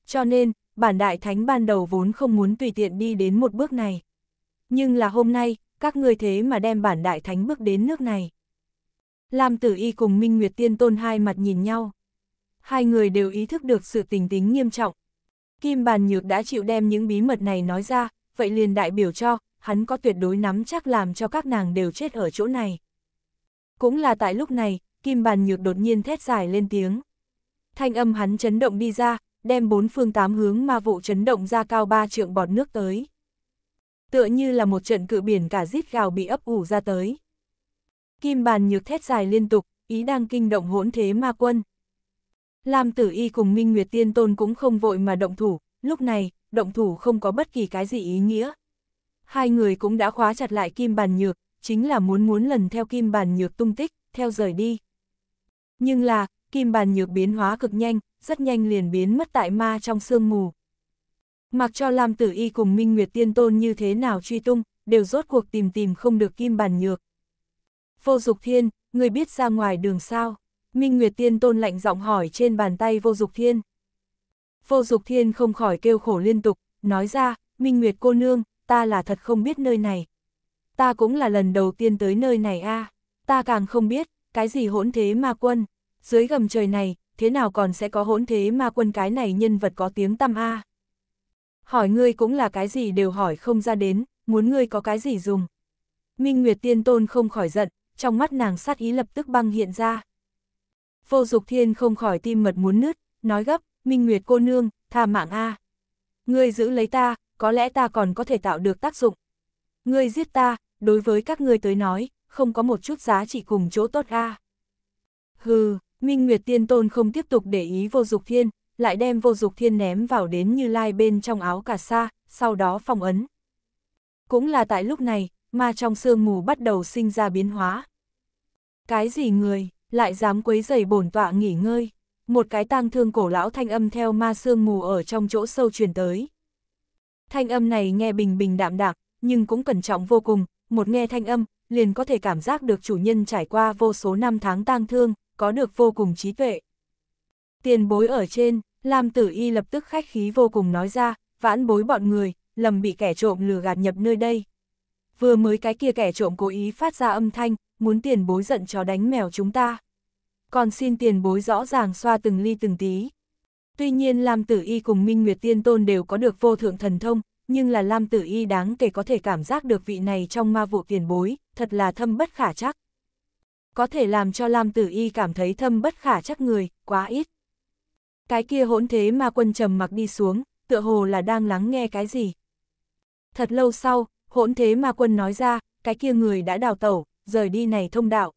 S1: Cho nên, bản đại thánh ban đầu vốn không muốn tùy tiện đi đến một bước này. Nhưng là hôm nay, các người thế mà đem bản đại thánh bước đến nước này. Lam tử y cùng Minh Nguyệt Tiên Tôn hai mặt nhìn nhau. Hai người đều ý thức được sự tình tính nghiêm trọng. Kim Bàn Nhược đã chịu đem những bí mật này nói ra, vậy liền đại biểu cho, hắn có tuyệt đối nắm chắc làm cho các nàng đều chết ở chỗ này. Cũng là tại lúc này, Kim Bàn Nhược đột nhiên thét dài lên tiếng. Thanh âm hắn chấn động đi ra, đem bốn phương tám hướng ma vụ chấn động ra cao ba trượng bọt nước tới. Tựa như là một trận cự biển cả rít gào bị ấp ủ ra tới. Kim Bàn Nhược thét dài liên tục, ý đang kinh động hỗn thế ma quân. Lam Tử Y cùng Minh Nguyệt Tiên Tôn cũng không vội mà động thủ, lúc này, động thủ không có bất kỳ cái gì ý nghĩa. Hai người cũng đã khóa chặt lại Kim Bàn Nhược, chính là muốn muốn lần theo kim bàn nhược tung tích, theo rời đi. Nhưng là, kim bàn nhược biến hóa cực nhanh, rất nhanh liền biến mất tại ma trong sương mù. Mặc cho Lam Tử Y cùng Minh Nguyệt Tiên Tôn như thế nào truy tung, đều rốt cuộc tìm tìm không được kim bàn nhược. Vô Dục Thiên, người biết ra ngoài đường sao? Minh Nguyệt Tiên Tôn lạnh giọng hỏi trên bàn tay Vô Dục Thiên. Vô Dục Thiên không khỏi kêu khổ liên tục, nói ra, Minh Nguyệt cô nương, ta là thật không biết nơi này ta cũng là lần đầu tiên tới nơi này a ta càng không biết, cái gì hỗn thế ma quân, dưới gầm trời này, thế nào còn sẽ có hỗn thế ma quân cái này nhân vật có tiếng tăm a Hỏi ngươi cũng là cái gì đều hỏi không ra đến, muốn ngươi có cái gì dùng. Minh Nguyệt Tiên Tôn không khỏi giận, trong mắt nàng sát ý lập tức băng hiện ra. Vô Dục Thiên không khỏi tim mật muốn nứt, nói gấp, Minh Nguyệt cô nương, tha mạng a. Ngươi giữ lấy ta, có lẽ ta còn có thể tạo được tác dụng. Ngươi giết ta, đối với các ngươi tới nói, không có một chút giá trị cùng chỗ tốt a. À. Hừ, Minh Nguyệt Tiên Tôn không tiếp tục để ý vô dục thiên, lại đem vô dục thiên ném vào đến như lai bên trong áo cà sa, sau đó phong ấn. Cũng là tại lúc này, ma trong sương mù bắt đầu sinh ra biến hóa. Cái gì người, lại dám quấy giày bổn tọa nghỉ ngơi. Một cái tang thương cổ lão thanh âm theo ma sương mù ở trong chỗ sâu truyền tới. Thanh âm này nghe bình bình đạm đạc, nhưng cũng cẩn trọng vô cùng, một nghe thanh âm, liền có thể cảm giác được chủ nhân trải qua vô số năm tháng tang thương, có được vô cùng trí tuệ. Tiền bối ở trên, Lam Tử Y lập tức khách khí vô cùng nói ra, vãn bối bọn người, lầm bị kẻ trộm lừa gạt nhập nơi đây. Vừa mới cái kia kẻ trộm cố ý phát ra âm thanh, muốn tiền bối giận chó đánh mèo chúng ta. Còn xin tiền bối rõ ràng xoa từng ly từng tí. Tuy nhiên Lam Tử Y cùng Minh Nguyệt Tiên Tôn đều có được vô thượng thần thông, nhưng là Lam Tử Y đáng kể có thể cảm giác được vị này trong ma vụ tiền bối, thật là thâm bất khả chắc. Có thể làm cho Lam Tử Y cảm thấy thâm bất khả chắc người, quá ít. Cái kia hỗn thế ma quân trầm mặc đi xuống, tựa hồ là đang lắng nghe cái gì. Thật lâu sau, hỗn thế ma quân nói ra, cái kia người đã đào tẩu, rời đi này thông đạo.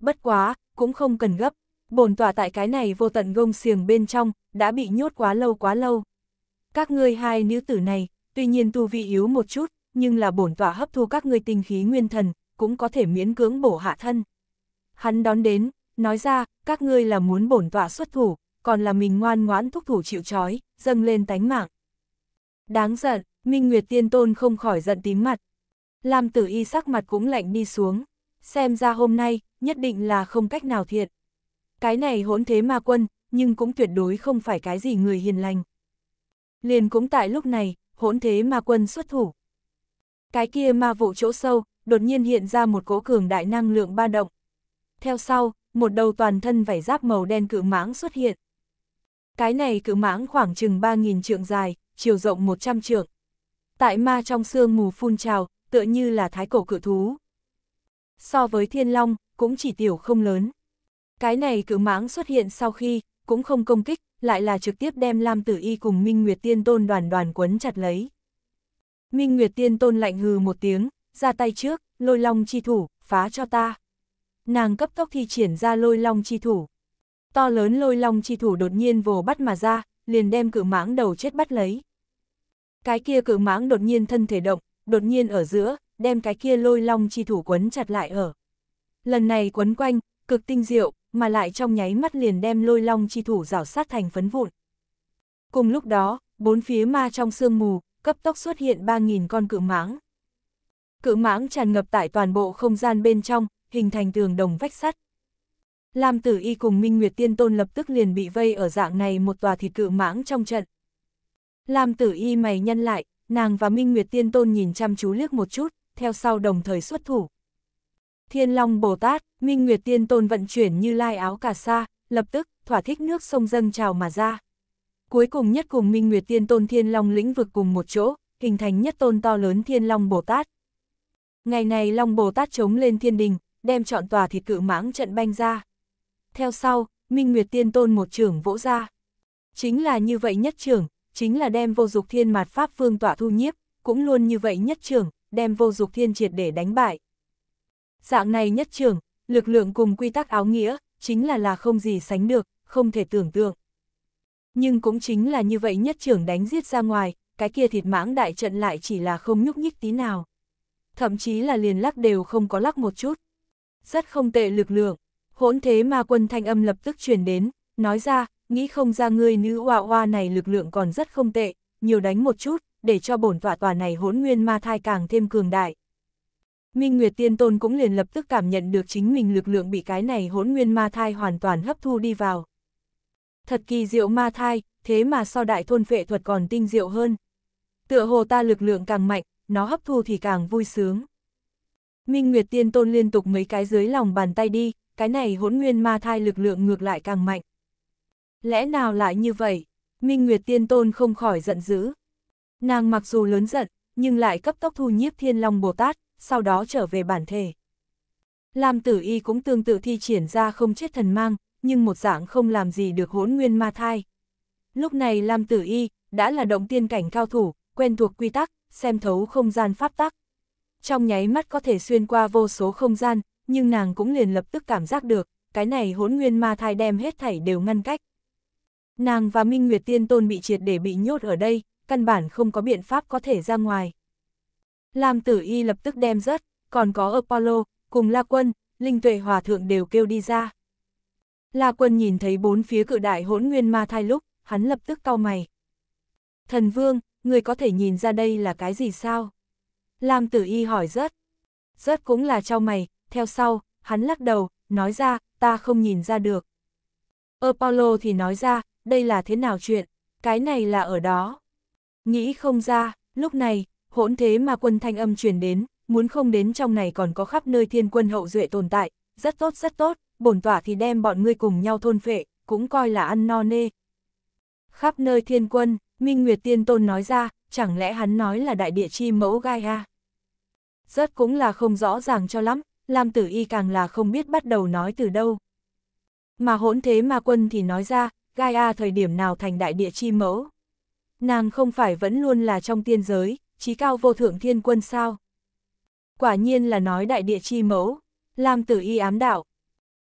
S1: Bất quá, cũng không cần gấp, bổn tỏa tại cái này vô tận gông xiềng bên trong, đã bị nhốt quá lâu quá lâu. Các ngươi hai nữ tử này, Tuy nhiên tu vi yếu một chút, nhưng là bổn tỏa hấp thu các ngươi tinh khí nguyên thần, cũng có thể miễn cưỡng bổ hạ thân. Hắn đón đến, nói ra, các ngươi là muốn bổn tỏa xuất thủ, còn là mình ngoan ngoãn thúc thủ chịu trói, dâng lên tánh mạng. Đáng giận, Minh Nguyệt Tiên Tôn không khỏi giận tím mặt. Lam Tử Y sắc mặt cũng lạnh đi xuống, xem ra hôm nay, nhất định là không cách nào thiệt. Cái này hỗn thế ma quân, nhưng cũng tuyệt đối không phải cái gì người hiền lành. Liền cũng tại lúc này, hỗn thế ma quân xuất thủ. Cái kia ma vụ chỗ sâu, đột nhiên hiện ra một cỗ cường đại năng lượng ba động. Theo sau, một đầu toàn thân vảy giáp màu đen cự mãng xuất hiện. Cái này cự mãng khoảng chừng 3.000 trượng dài, chiều rộng 100 trượng. Tại ma trong xương mù phun trào, tựa như là thái cổ cự thú. So với thiên long, cũng chỉ tiểu không lớn. Cái này cự mãng xuất hiện sau khi, cũng không công kích, lại là trực tiếp đem Lam Tử Y cùng Minh Nguyệt Tiên Tôn đoàn đoàn quấn chặt lấy. Minh Nguyệt Tiên Tôn lạnh hừ một tiếng, ra tay trước, lôi long chi thủ, phá cho ta. Nàng cấp tốc thi triển ra lôi long chi thủ. To lớn lôi long chi thủ đột nhiên vồ bắt mà ra, liền đem cự mãng đầu chết bắt lấy. Cái kia cự mãng đột nhiên thân thể động, đột nhiên ở giữa, đem cái kia lôi long chi thủ quấn chặt lại ở. Lần này quấn quanh, cực tinh diệu, mà lại trong nháy mắt liền đem lôi long chi thủ rảo sát thành phấn vụn. Cùng lúc đó, bốn phía ma trong sương mù, cấp tốc xuất hiện 3.000 con cự mãng. Cự mãng tràn ngập tại toàn bộ không gian bên trong, hình thành tường đồng vách sắt. Lam tử y cùng Minh Nguyệt Tiên Tôn lập tức liền bị vây ở dạng này một tòa thịt cự mãng trong trận. Lam tử y mày nhăn lại, nàng và Minh Nguyệt Tiên Tôn nhìn chăm chú liếc một chút, theo sau đồng thời xuất thủ. Thiên Long Bồ Tát, Minh Nguyệt Tiên Tôn vận chuyển như lai áo cà sa, lập tức, thỏa thích nước sông dâng trào mà ra. Cuối cùng nhất cùng Minh Nguyệt Tiên Tôn Thiên Long lĩnh vực cùng một chỗ, hình thành nhất tôn to lớn Thiên Long Bồ Tát. Ngày này Long Bồ Tát chống lên thiên đình, đem chọn tòa thịt cự mãng trận banh ra. Theo sau, Minh Nguyệt Tiên Tôn một trưởng vỗ ra. Chính là như vậy nhất trưởng, chính là đem vô dục thiên mạt pháp phương tỏa thu nhiếp, cũng luôn như vậy nhất trưởng, đem vô dục thiên triệt để đánh bại. Dạng này nhất trưởng, lực lượng cùng quy tắc áo nghĩa, chính là là không gì sánh được, không thể tưởng tượng. Nhưng cũng chính là như vậy nhất trưởng đánh giết ra ngoài, cái kia thịt mãng đại trận lại chỉ là không nhúc nhích tí nào. Thậm chí là liền lắc đều không có lắc một chút. Rất không tệ lực lượng, hỗn thế ma quân thanh âm lập tức truyền đến, nói ra, nghĩ không ra ngươi nữ hoa hoa này lực lượng còn rất không tệ, nhiều đánh một chút, để cho bổn tọa tòa này hỗn nguyên ma thai càng thêm cường đại. Minh Nguyệt Tiên Tôn cũng liền lập tức cảm nhận được chính mình lực lượng bị cái này hỗn nguyên ma thai hoàn toàn hấp thu đi vào. Thật kỳ diệu ma thai, thế mà so đại thôn phệ thuật còn tinh diệu hơn. Tựa hồ ta lực lượng càng mạnh, nó hấp thu thì càng vui sướng. Minh Nguyệt Tiên Tôn liên tục mấy cái dưới lòng bàn tay đi, cái này hỗn nguyên ma thai lực lượng ngược lại càng mạnh. Lẽ nào lại như vậy? Minh Nguyệt Tiên Tôn không khỏi giận dữ. Nàng mặc dù lớn giận, nhưng lại cấp tốc thu nhiếp Thiên Long Bồ Tát, sau đó trở về bản thể. Lam tử y cũng tương tự thi triển ra không chết thần mang, nhưng một dạng không làm gì được hỗn nguyên ma thai. Lúc này Lam tử y đã là động tiên cảnh cao thủ, quen thuộc quy tắc, xem thấu không gian pháp tắc. Trong nháy mắt có thể xuyên qua vô số không gian, nhưng nàng cũng liền lập tức cảm giác được, cái này hỗn nguyên ma thai đem hết thảy đều ngăn cách. Nàng và Minh Nguyệt Tiên Tôn bị triệt để bị nhốt ở đây, căn bản không có biện pháp có thể ra ngoài. Lam tử y lập tức đem rất, còn có Apollo, cùng La Quân, Linh Tuệ Hòa Thượng đều kêu đi ra. La Quân nhìn thấy bốn phía cự đại hỗn nguyên ma thai lúc, hắn lập tức cau mày. Thần Vương, người có thể nhìn ra đây là cái gì sao? Lam tử y hỏi rất. Rất cũng là trao mày, theo sau, hắn lắc đầu, nói ra, ta không nhìn ra được. Apollo thì nói ra, đây là thế nào chuyện, cái này là ở đó. Nghĩ không ra, lúc này, hỗn thế mà quân thanh âm truyền đến, muốn không đến trong này còn có khắp nơi thiên quân hậu duệ tồn tại, rất tốt rất tốt, bổn tỏa thì đem bọn ngươi cùng nhau thôn phệ, cũng coi là ăn no nê. Khắp nơi thiên quân, Minh Nguyệt Tiên Tôn nói ra, chẳng lẽ hắn nói là đại địa chi mẫu gai ha? Rất cũng là không rõ ràng cho lắm, Lam Tử Y càng là không biết bắt đầu nói từ đâu. Mà hỗn thế mà quân thì nói ra, Gaia thời điểm nào thành đại địa chi mẫu. Nàng không phải vẫn luôn là trong tiên giới, trí cao vô thượng thiên quân sao? Quả nhiên là nói đại địa chi mẫu, làm tử y ám đạo.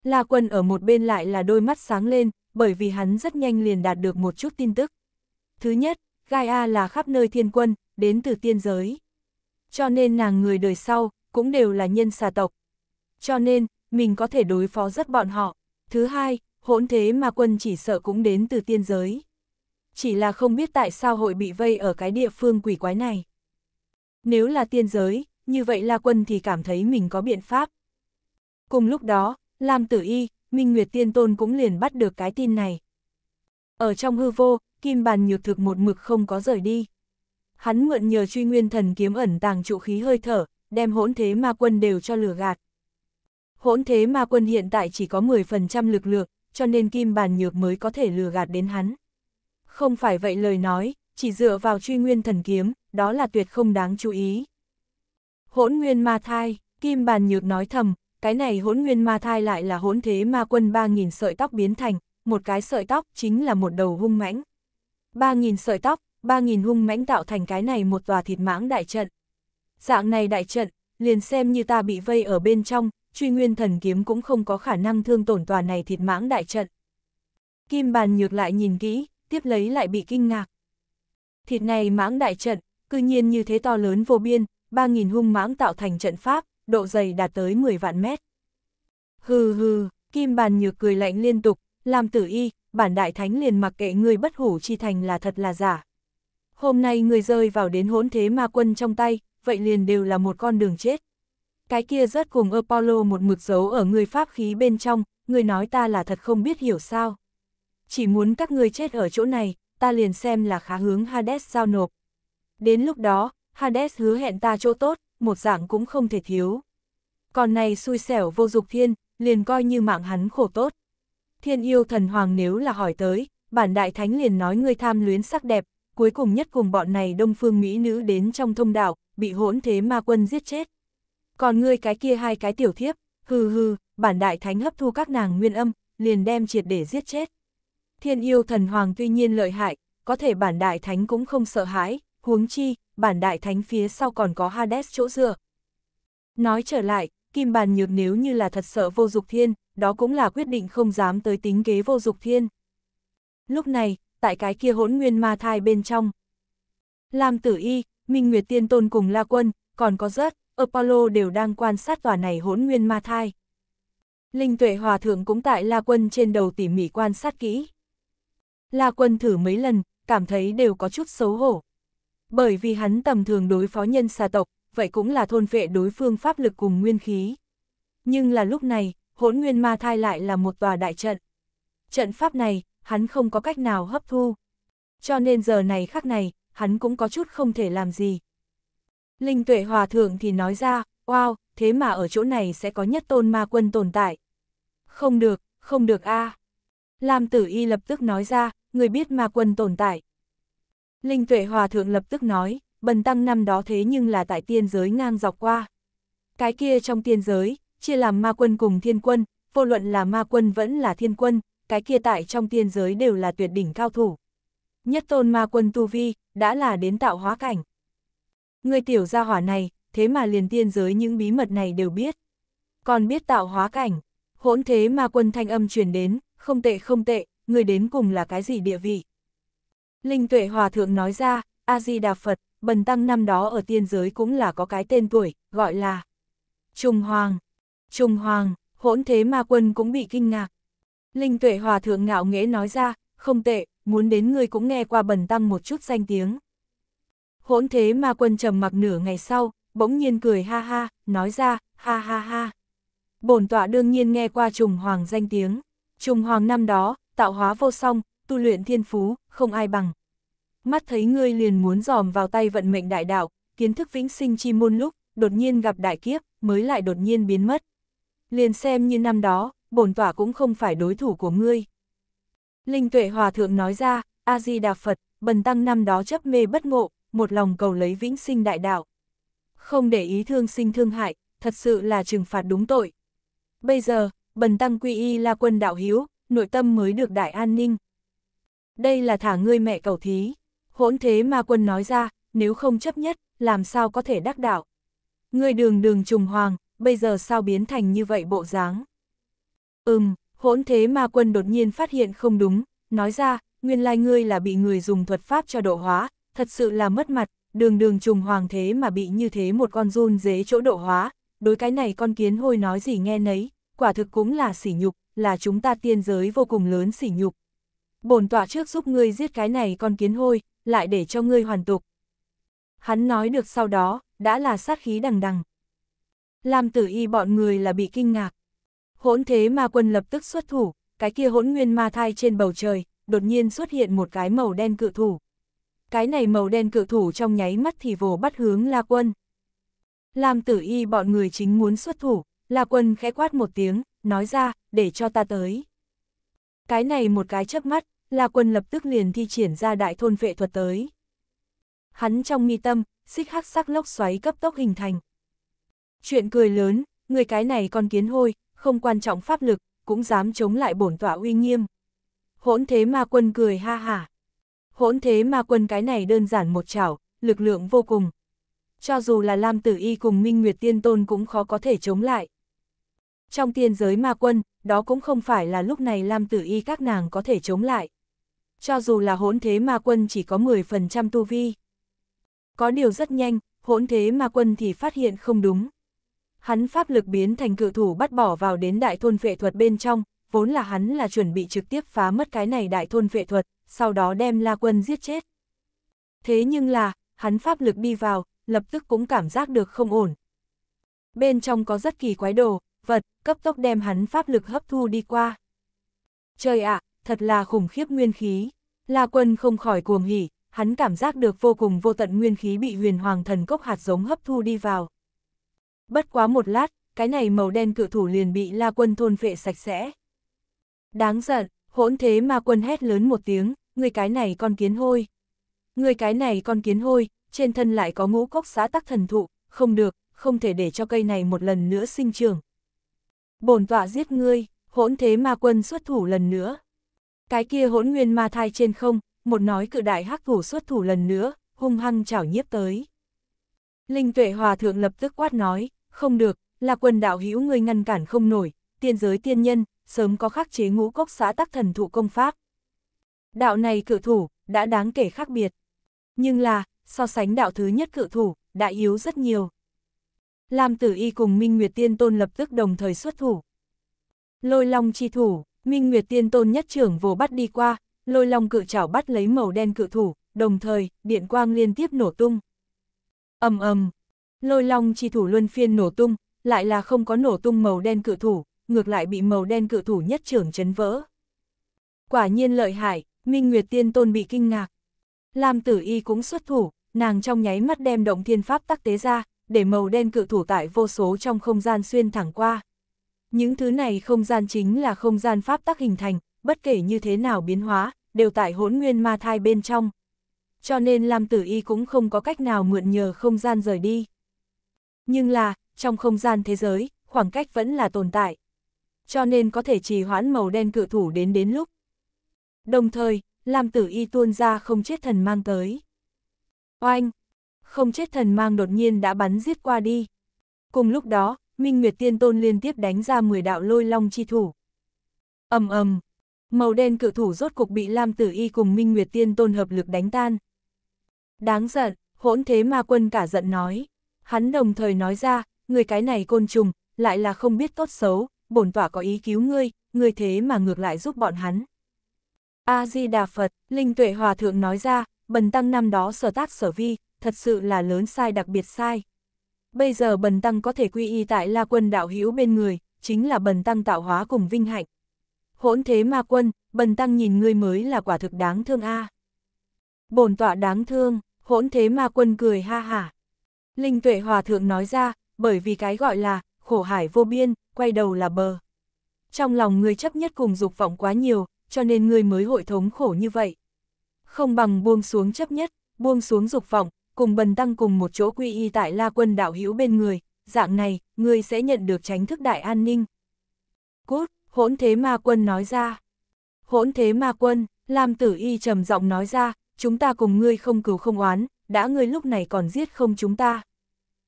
S1: La quân ở một bên lại là đôi mắt sáng lên, bởi vì hắn rất nhanh liền đạt được một chút tin tức. Thứ nhất, Gaia là khắp nơi thiên quân, đến từ tiên giới. Cho nên nàng người đời sau, cũng đều là nhân xà tộc. Cho nên, mình có thể đối phó rất bọn họ. Thứ hai, hỗn thế mà quân chỉ sợ cũng đến từ tiên giới. Chỉ là không biết tại sao hội bị vây ở cái địa phương quỷ quái này. Nếu là tiên giới, như vậy La Quân thì cảm thấy mình có biện pháp. Cùng lúc đó, Lam Tử Y, Minh Nguyệt Tiên Tôn cũng liền bắt được cái tin này. Ở trong hư vô, Kim Bàn Nhược Thực một mực không có rời đi. Hắn mượn nhờ truy nguyên thần kiếm ẩn tàng trụ khí hơi thở, đem hỗn thế ma quân đều cho lừa gạt. Hỗn thế ma quân hiện tại chỉ có 10% lực lượng, cho nên Kim Bàn Nhược mới có thể lừa gạt đến hắn. Không phải vậy lời nói, chỉ dựa vào truy nguyên thần kiếm, đó là tuyệt không đáng chú ý. Hỗn nguyên ma thai, Kim Bàn Nhược nói thầm, cái này hỗn nguyên ma thai lại là hỗn thế ma quân 3.000 sợi tóc biến thành, một cái sợi tóc chính là một đầu hung mãnh. 3.000 sợi tóc, 3.000 hung mãnh tạo thành cái này một tòa thịt mãng đại trận. Dạng này đại trận, liền xem như ta bị vây ở bên trong, truy nguyên thần kiếm cũng không có khả năng thương tổn tòa này thịt mãng đại trận. Kim bàn nhược lại nhìn kỹ, tiếp lấy lại bị kinh ngạc thịt này mãng đại trận, cư nhiên như thế to lớn vô biên, 3.000 hung mãng tạo thành trận pháp, độ dày đạt tới 10 vạn mét. Hừ hừ, kim bàn nhược cười lạnh liên tục, làm tử y, bản đại thánh liền mặc kệ người bất hủ chi thành là thật là giả. Hôm nay người rơi vào đến hỗn thế ma quân trong tay, vậy liền đều là một con đường chết. Cái kia rất cùng Apollo một mực dấu ở người pháp khí bên trong, người nói ta là thật không biết hiểu sao. Chỉ muốn các ngươi chết ở chỗ này, ta liền xem là khá hướng Hades giao nộp. Đến lúc đó, Hades hứa hẹn ta chỗ tốt, một dạng cũng không thể thiếu. Còn này xui xẻo vô dục thiên, liền coi như mạng hắn khổ tốt. Thiên yêu thần hoàng nếu là hỏi tới, bản đại thánh liền nói ngươi tham luyến sắc đẹp, cuối cùng nhất cùng bọn này đông phương mỹ nữ đến trong thông đạo, bị hỗn thế ma quân giết chết. Còn ngươi cái kia hai cái tiểu thiếp, hừ hừ, bản đại thánh hấp thu các nàng nguyên âm, liền đem triệt để giết chết. Thiên yêu thần hoàng tuy nhiên lợi hại, có thể bản đại thánh cũng không sợ hãi, huống chi, bản đại thánh phía sau còn có Hades chỗ dựa. Nói trở lại, kim bàn nhược nếu như là thật sợ vô dục thiên, đó cũng là quyết định không dám tới tính kế vô dục thiên. Lúc này, tại cái kia hỗn nguyên ma thai bên trong, Lam Tử Y, Minh Nguyệt Tiên Tôn cùng La Quân, còn có rất, Apollo đều đang quan sát tòa này hỗn nguyên ma thai. Linh Tuệ Hòa Thượng cũng tại La Quân trên đầu tỉ mỉ quan sát kỹ. La Quân thử mấy lần, cảm thấy đều có chút xấu hổ. Bởi vì hắn tầm thường đối phó nhân xà tộc, vậy cũng là thôn vệ đối phương pháp lực cùng nguyên khí. Nhưng là lúc này, hỗn nguyên ma thai lại là một tòa đại trận. Trận pháp này, hắn không có cách nào hấp thu. Cho nên giờ này khắc này, hắn cũng có chút không thể làm gì. Linh tuệ hòa thượng thì nói ra, wow, thế mà ở chỗ này sẽ có nhất tôn ma quân tồn tại. Không được, không được a à. Lam tử y lập tức nói ra, người biết ma quân tồn tại. Linh tuệ hòa thượng lập tức nói, bần tăng năm đó thế nhưng là tại tiên giới ngang dọc qua. Cái kia trong tiên giới, chia làm ma quân cùng thiên quân, vô luận là ma quân vẫn là thiên quân, cái kia tại trong tiên giới đều là tuyệt đỉnh cao thủ. Nhất tôn ma quân tu vi, đã là đến tạo hóa cảnh. Người tiểu gia hỏa này, thế mà liền tiên giới những bí mật này đều biết. Còn biết tạo hóa cảnh, hỗn thế ma quân thanh âm truyền đến, không tệ không tệ, người đến cùng là cái gì địa vị? Linh tuệ hòa thượng nói ra, A-di-đà Phật, bần tăng năm đó ở tiên giới cũng là có cái tên tuổi, gọi là Trung Hoàng. Trung Hoàng, hỗn thế ma quân cũng bị kinh ngạc. Linh tuệ hòa thượng ngạo nghễ nói ra, không tệ, muốn đến người cũng nghe qua bần tăng một chút danh tiếng. Hỗn thế ma quân trầm mặc nửa ngày sau, bỗng nhiên cười ha ha, nói ra, ha ha ha. Bổn tọa đương nhiên nghe qua trùng hoàng danh tiếng. Trùng hoàng năm đó, tạo hóa vô song, tu luyện thiên phú, không ai bằng. Mắt thấy ngươi liền muốn dòm vào tay vận mệnh đại đạo, kiến thức vĩnh sinh chi môn lúc, đột nhiên gặp đại kiếp, mới lại đột nhiên biến mất. Liền xem như năm đó, bổn tỏa cũng không phải đối thủ của ngươi. Linh tuệ hòa thượng nói ra, A-di-đà Phật, bần tăng năm đó chấp mê bất ngộ, một lòng cầu lấy vĩnh sinh đại đạo. Không để ý thương sinh thương hại, thật sự là trừng phạt đúng tội. Bây giờ, bần tăng quy y là quân đạo hiếu, nội tâm mới được đại an ninh. Đây là thả ngươi mẹ cầu thí, hỗn thế ma quân nói ra, nếu không chấp nhất, làm sao có thể đắc đạo. Ngươi đường đường trùng hoàng, bây giờ sao biến thành như vậy bộ dáng. Ừm, hỗn thế ma quân đột nhiên phát hiện không đúng, nói ra, nguyên lai ngươi là bị người dùng thuật pháp cho độ hóa, thật sự là mất mặt, đường đường trùng hoàng thế mà bị như thế một con run dế chỗ độ hóa, đối cái này con kiến hôi nói gì nghe nấy, quả thực cũng là sỉ nhục, là chúng ta tiên giới vô cùng lớn sỉ nhục. Bồn tọa trước giúp ngươi giết cái này con kiến hôi, lại để cho ngươi hoàn tục. Hắn nói được sau đó, đã là sát khí đằng đằng. Làm tử y bọn người là bị kinh ngạc. Hỗn thế ma quân lập tức xuất thủ, cái kia hỗn nguyên ma thai trên bầu trời, đột nhiên xuất hiện một cái màu đen cự thủ. Cái này màu đen cự thủ trong nháy mắt thì vồ bắt hướng La Quân. Làm tử y bọn người chính muốn xuất thủ, La Quân khẽ quát một tiếng, nói ra, để cho ta tới. Cái này một cái chớp mắt, La Quân lập tức liền thi triển ra đại thôn vệ thuật tới. Hắn trong mi tâm, xích hắc sắc lốc xoáy cấp tốc hình thành. Chuyện cười lớn, người cái này còn kiến hôi, không quan trọng pháp lực, cũng dám chống lại bổn tọa uy nghiêm. Hỗn thế ma quân cười ha hả. Hỗn thế ma quân cái này đơn giản một chảo, lực lượng vô cùng. Cho dù là Lam Tử Y cùng Minh Nguyệt Tiên Tôn cũng khó có thể chống lại. Trong tiên giới ma quân, đó cũng không phải là lúc này Lam Tử Y các nàng có thể chống lại. Cho dù là hỗn thế ma quân chỉ có 10% tu vi. Có điều rất nhanh, hỗn thế ma quân thì phát hiện không đúng. Hắn pháp lực biến thành cự thủ bắt bỏ vào đến đại thôn vệ thuật bên trong, vốn là hắn là chuẩn bị trực tiếp phá mất cái này đại thôn vệ thuật, sau đó đem La Quân giết chết. Thế nhưng là, hắn pháp lực đi vào, lập tức cũng cảm giác được không ổn. Bên trong có rất kỳ quái đồ, vật, cấp tốc đem hắn pháp lực hấp thu đi qua. Trời ạ, thật là khủng khiếp nguyên khí. La quân không khỏi cuồng hỉ, hắn cảm giác được vô cùng vô tận nguyên khí bị huyền hoàng thần cốc hạt giống hấp thu đi vào. Bất quá một lát, cái này màu đen cự thủ liền bị la quân thôn vệ sạch sẽ. Đáng giận, hỗn thế ma quân hét lớn một tiếng, người cái này con kiến hôi. Người cái này con kiến hôi, trên thân lại có ngũ cốc xã tắc thần thụ, không được, không thể để cho cây này một lần nữa sinh trưởng, Bổn tọa giết ngươi, hỗn thế ma quân xuất thủ lần nữa. Cái kia hỗn nguyên ma thai trên không, một nói cự đại hắc thủ xuất thủ lần nữa, hung hăng chảo nhiếp tới. Linh tuệ hòa thượng lập tức quát nói, không được, là quần đạo hữu ngươi ngăn cản không nổi, tiên giới tiên nhân, sớm có khắc chế ngũ cốc xã tắc thần thụ công pháp. Đạo này cự thủ, đã đáng kể khác biệt. Nhưng là, so sánh đạo thứ nhất cự thủ, đã yếu rất nhiều. Lam Tử Y cùng Minh Nguyệt Tiên Tôn lập tức đồng thời xuất thủ. Lôi long chi thủ, Minh Nguyệt Tiên Tôn nhất trưởng vồ bắt đi qua, lôi long cự chảo bắt lấy màu đen cự thủ, đồng thời, điện quang liên tiếp nổ tung. ầm ầm, lôi long chi thủ luân phiên nổ tung, lại là không có nổ tung màu đen cự thủ, ngược lại bị màu đen cự thủ nhất trưởng chấn vỡ. Quả nhiên lợi hại, Minh Nguyệt Tiên Tôn bị kinh ngạc. Lam Tử Y cũng xuất thủ, nàng trong nháy mắt đem động thiên pháp tắc tế ra, để màu đen cự thủ tại vô số trong không gian xuyên thẳng qua. Những thứ này không gian chính là không gian pháp tắc hình thành, bất kể như thế nào biến hóa, đều tại hỗn nguyên ma thai bên trong. Cho nên Lam Tử Y cũng không có cách nào mượn nhờ không gian rời đi. Nhưng là, trong không gian thế giới, khoảng cách vẫn là tồn tại. Cho nên có thể trì hoãn màu đen cự thủ đến đến lúc. Đồng thời, Lam Tử Y tuôn ra không chết thần mang tới. Oanh! không chết thần mang đột nhiên đã bắn giết qua đi. Cùng lúc đó, Minh Nguyệt Tiên Tôn liên tiếp đánh ra 10 đạo lôi long chi thủ. ầm ầm, màu đen cự thủ rốt cục bị Lam Tử Y cùng Minh Nguyệt Tiên Tôn hợp lực đánh tan. Đáng giận, hỗn thế ma quân cả giận nói. Hắn đồng thời nói ra, người cái này côn trùng, lại là không biết tốt xấu, bổn tỏa có ý cứu ngươi, ngươi thế mà ngược lại giúp bọn hắn. A-di-đà Phật, Linh Tuệ Hòa Thượng nói ra, bần tăng năm đó sở tác sở vi, thật sự là lớn sai đặc biệt sai. Bây giờ bần tăng có thể quy y tại La Quân đạo hữu bên người, chính là bần tăng tạo hóa cùng vinh hạnh. Hỗn thế ma quân, bần tăng nhìn ngươi mới là quả thực đáng thương a. À. Bổn tọa đáng thương, hỗn thế ma quân cười ha hả. Linh tuệ hòa thượng nói ra, bởi vì cái gọi là, khổ hải vô biên, quay đầu là bờ. Trong lòng người chấp nhất cùng dục vọng quá nhiều, cho nên người mới hội thống khổ như vậy. Không bằng buông xuống chấp nhất, buông xuống dục vọng, cùng bần tăng cùng một chỗ quy y tại La Quân đạo hữu bên người, dạng này, ngươi sẽ nhận được tránh thức đại an ninh. Cút, hỗn thế ma quân nói ra. Hỗn thế ma quân, Lam tử y trầm giọng nói ra, chúng ta cùng ngươi không cứu không oán, đã ngươi lúc này còn giết không chúng ta.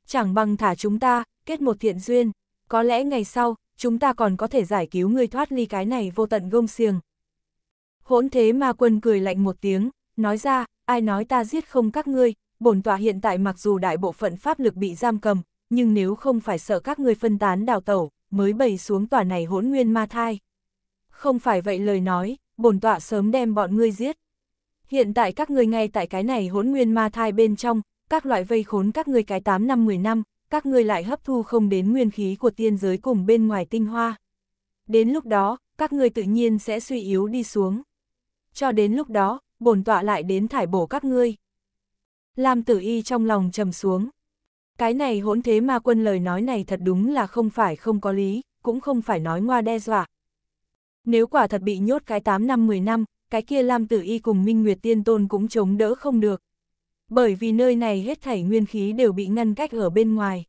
S1: Chẳng bằng thả chúng ta, kết một thiện duyên, có lẽ ngày sau, chúng ta còn có thể giải cứu ngươi thoát ly cái này vô tận gông xiềng. Hỗn thế ma quân cười lạnh một tiếng, nói ra, ai nói ta giết không các ngươi, bổn tọa hiện tại mặc dù đại bộ phận pháp lực bị giam cầm, nhưng nếu không phải sợ các người phân tán đào tẩu, mới bày xuống tòa này hỗn nguyên ma thai. Không phải vậy lời nói, bổn tọa sớm đem bọn ngươi giết. Hiện tại các ngươi ngay tại cái này hỗn nguyên ma thai bên trong, các loại vây khốn các ngươi cái 8 năm 10 năm, các ngươi lại hấp thu không đến nguyên khí của tiên giới cùng bên ngoài tinh hoa. Đến lúc đó, các ngươi tự nhiên sẽ suy yếu đi xuống. Cho đến lúc đó, bổn tọa lại đến thải bổ các ngươi. Lam tử y trong lòng trầm xuống. Cái này hỗn thế mà quân lời nói này thật đúng là không phải không có lý, cũng không phải nói ngoa đe dọa. Nếu quả thật bị nhốt cái 8 năm 10 năm, cái kia Lam tử y cùng Minh Nguyệt Tiên Tôn cũng chống đỡ không được. Bởi vì nơi này hết thảy nguyên khí đều bị ngăn cách ở bên ngoài.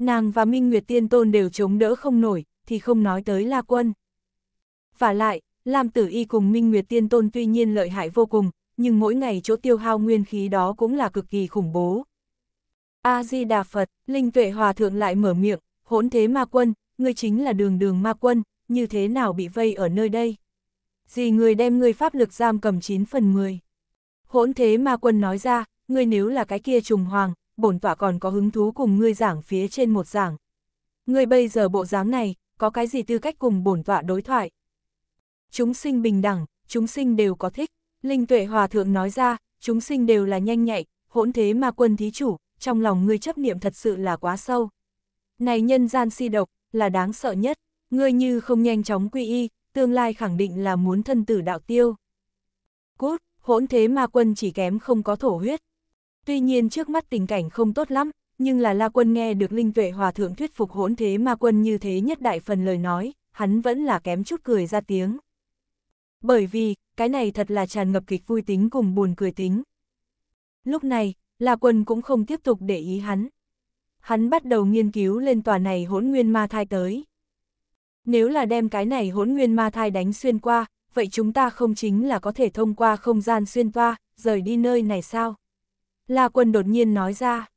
S1: Nàng và Minh Nguyệt Tiên Tôn đều chống đỡ không nổi, thì không nói tới La Quân. Và lại, Lam Tử Y cùng Minh Nguyệt Tiên Tôn tuy nhiên lợi hại vô cùng, nhưng mỗi ngày chỗ tiêu hao nguyên khí đó cũng là cực kỳ khủng bố. A-di-đà Phật, Linh Tuệ Hòa Thượng lại mở miệng, hỗn thế ma quân, ngươi chính là đường đường ma quân, như thế nào bị vây ở nơi đây? Gì người đem ngươi pháp lực giam cầm 9 phần 10? Hỗn thế ma quân nói ra, ngươi nếu là cái kia trùng hoàng, bổn tọa còn có hứng thú cùng ngươi giảng phía trên một giảng. Ngươi bây giờ bộ dáng này, có cái gì tư cách cùng bổn tọa đối thoại? Chúng sinh bình đẳng, chúng sinh đều có thích. Linh tuệ hòa thượng nói ra, chúng sinh đều là nhanh nhạy, hỗn thế ma quân thí chủ, trong lòng ngươi chấp niệm thật sự là quá sâu. Này nhân gian si độc, là đáng sợ nhất, ngươi như không nhanh chóng quy y, tương lai khẳng định là muốn thân tử đạo tiêu. Cút, hỗn thế ma quân chỉ kém không có thổ huyết. Tuy nhiên trước mắt tình cảnh không tốt lắm, nhưng là La Quân nghe được Linh Tuệ Hòa Thượng thuyết phục hỗn thế ma quân như thế nhất đại phần lời nói, hắn vẫn là kém chút cười ra tiếng bởi vì, cái này thật là tràn ngập kịch vui tính cùng buồn cười tính. Lúc này, La Quân cũng không tiếp tục để ý hắn. Hắn bắt đầu nghiên cứu lên tòa này hỗn nguyên ma thai tới. Nếu là đem cái này hỗn nguyên ma thai đánh xuyên qua, vậy chúng ta không chính là có thể thông qua không gian xuyên toa, rời đi nơi này sao? La Quân đột nhiên nói ra.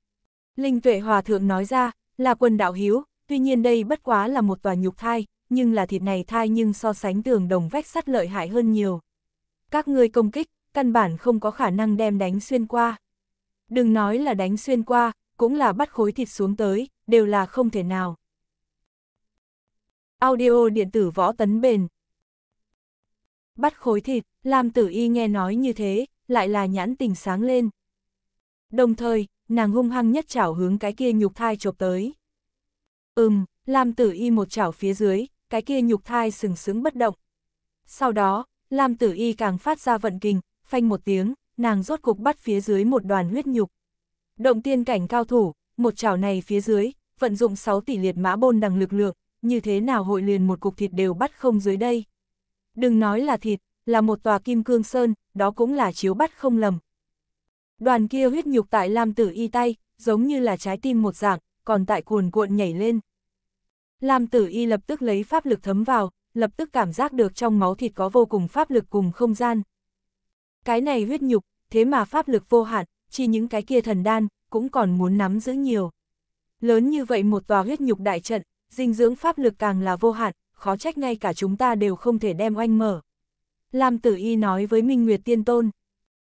S1: Linh Tuệ Hòa Thượng nói ra, La Quân đạo hiếu, tuy nhiên đây bất quá là một tòa nhục thai, nhưng là thịt này thai nhưng so sánh tường đồng vách sắt lợi hại hơn nhiều. Các ngươi công kích, căn bản không có khả năng đem đánh xuyên qua. Đừng nói là đánh xuyên qua, cũng là bắt khối thịt xuống tới, đều là không thể nào. Audio điện tử võ tấn bền Bắt khối thịt, Lam tử y nghe nói như thế, lại là nhãn tình sáng lên. Đồng thời, nàng hung hăng nhất chảo hướng cái kia nhục thai chộp tới. Ừm, Lam tử y một chảo phía dưới, cái kia nhục thai sừng sững bất động. Sau đó, Lam Tử Y càng phát ra vận kình, phanh một tiếng, nàng rốt cục bắt phía dưới một đoàn huyết nhục. Động tiên cảnh cao thủ, một chảo này phía dưới, vận dụng 6 tỷ liệt mã bôn đằng lực lượng, như thế nào hội liền một cục thịt đều bắt không dưới đây. Đừng nói là thịt, là một tòa kim cương sơn, đó cũng là chiếu bắt không lầm. Đoàn kia huyết nhục tại Lam Tử Y tay, giống như là trái tim một dạng, còn tại cuồn cuộn nhảy lên. Lam tử y lập tức lấy pháp lực thấm vào, lập tức cảm giác được trong máu thịt có vô cùng pháp lực cùng không gian. Cái này huyết nhục, thế mà pháp lực vô hạn, chỉ những cái kia thần đan, cũng còn muốn nắm giữ nhiều. Lớn như vậy một tòa huyết nhục đại trận, dinh dưỡng pháp lực càng là vô hạn, khó trách ngay cả chúng ta đều không thể đem oanh mở. Lam tử y nói với Minh Nguyệt Tiên Tôn.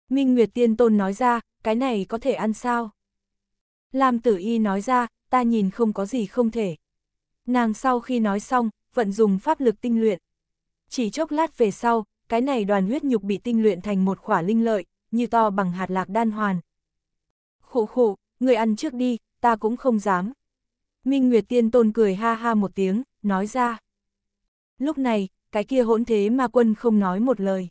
S1: Minh Nguyệt Tiên Tôn nói ra, cái này có thể ăn sao? Lam tử y nói ra, ta nhìn không có gì không thể. Nàng sau khi nói xong, vận dùng pháp lực tinh luyện. Chỉ chốc lát về sau, cái này đoàn huyết nhục bị tinh luyện thành một khỏa linh lợi, như to bằng hạt lạc đan hoàn. Khổ khổ, người ăn trước đi, ta cũng không dám. Minh Nguyệt Tiên Tôn cười ha ha một tiếng, nói ra. Lúc này, cái kia hỗn thế mà quân không nói một lời.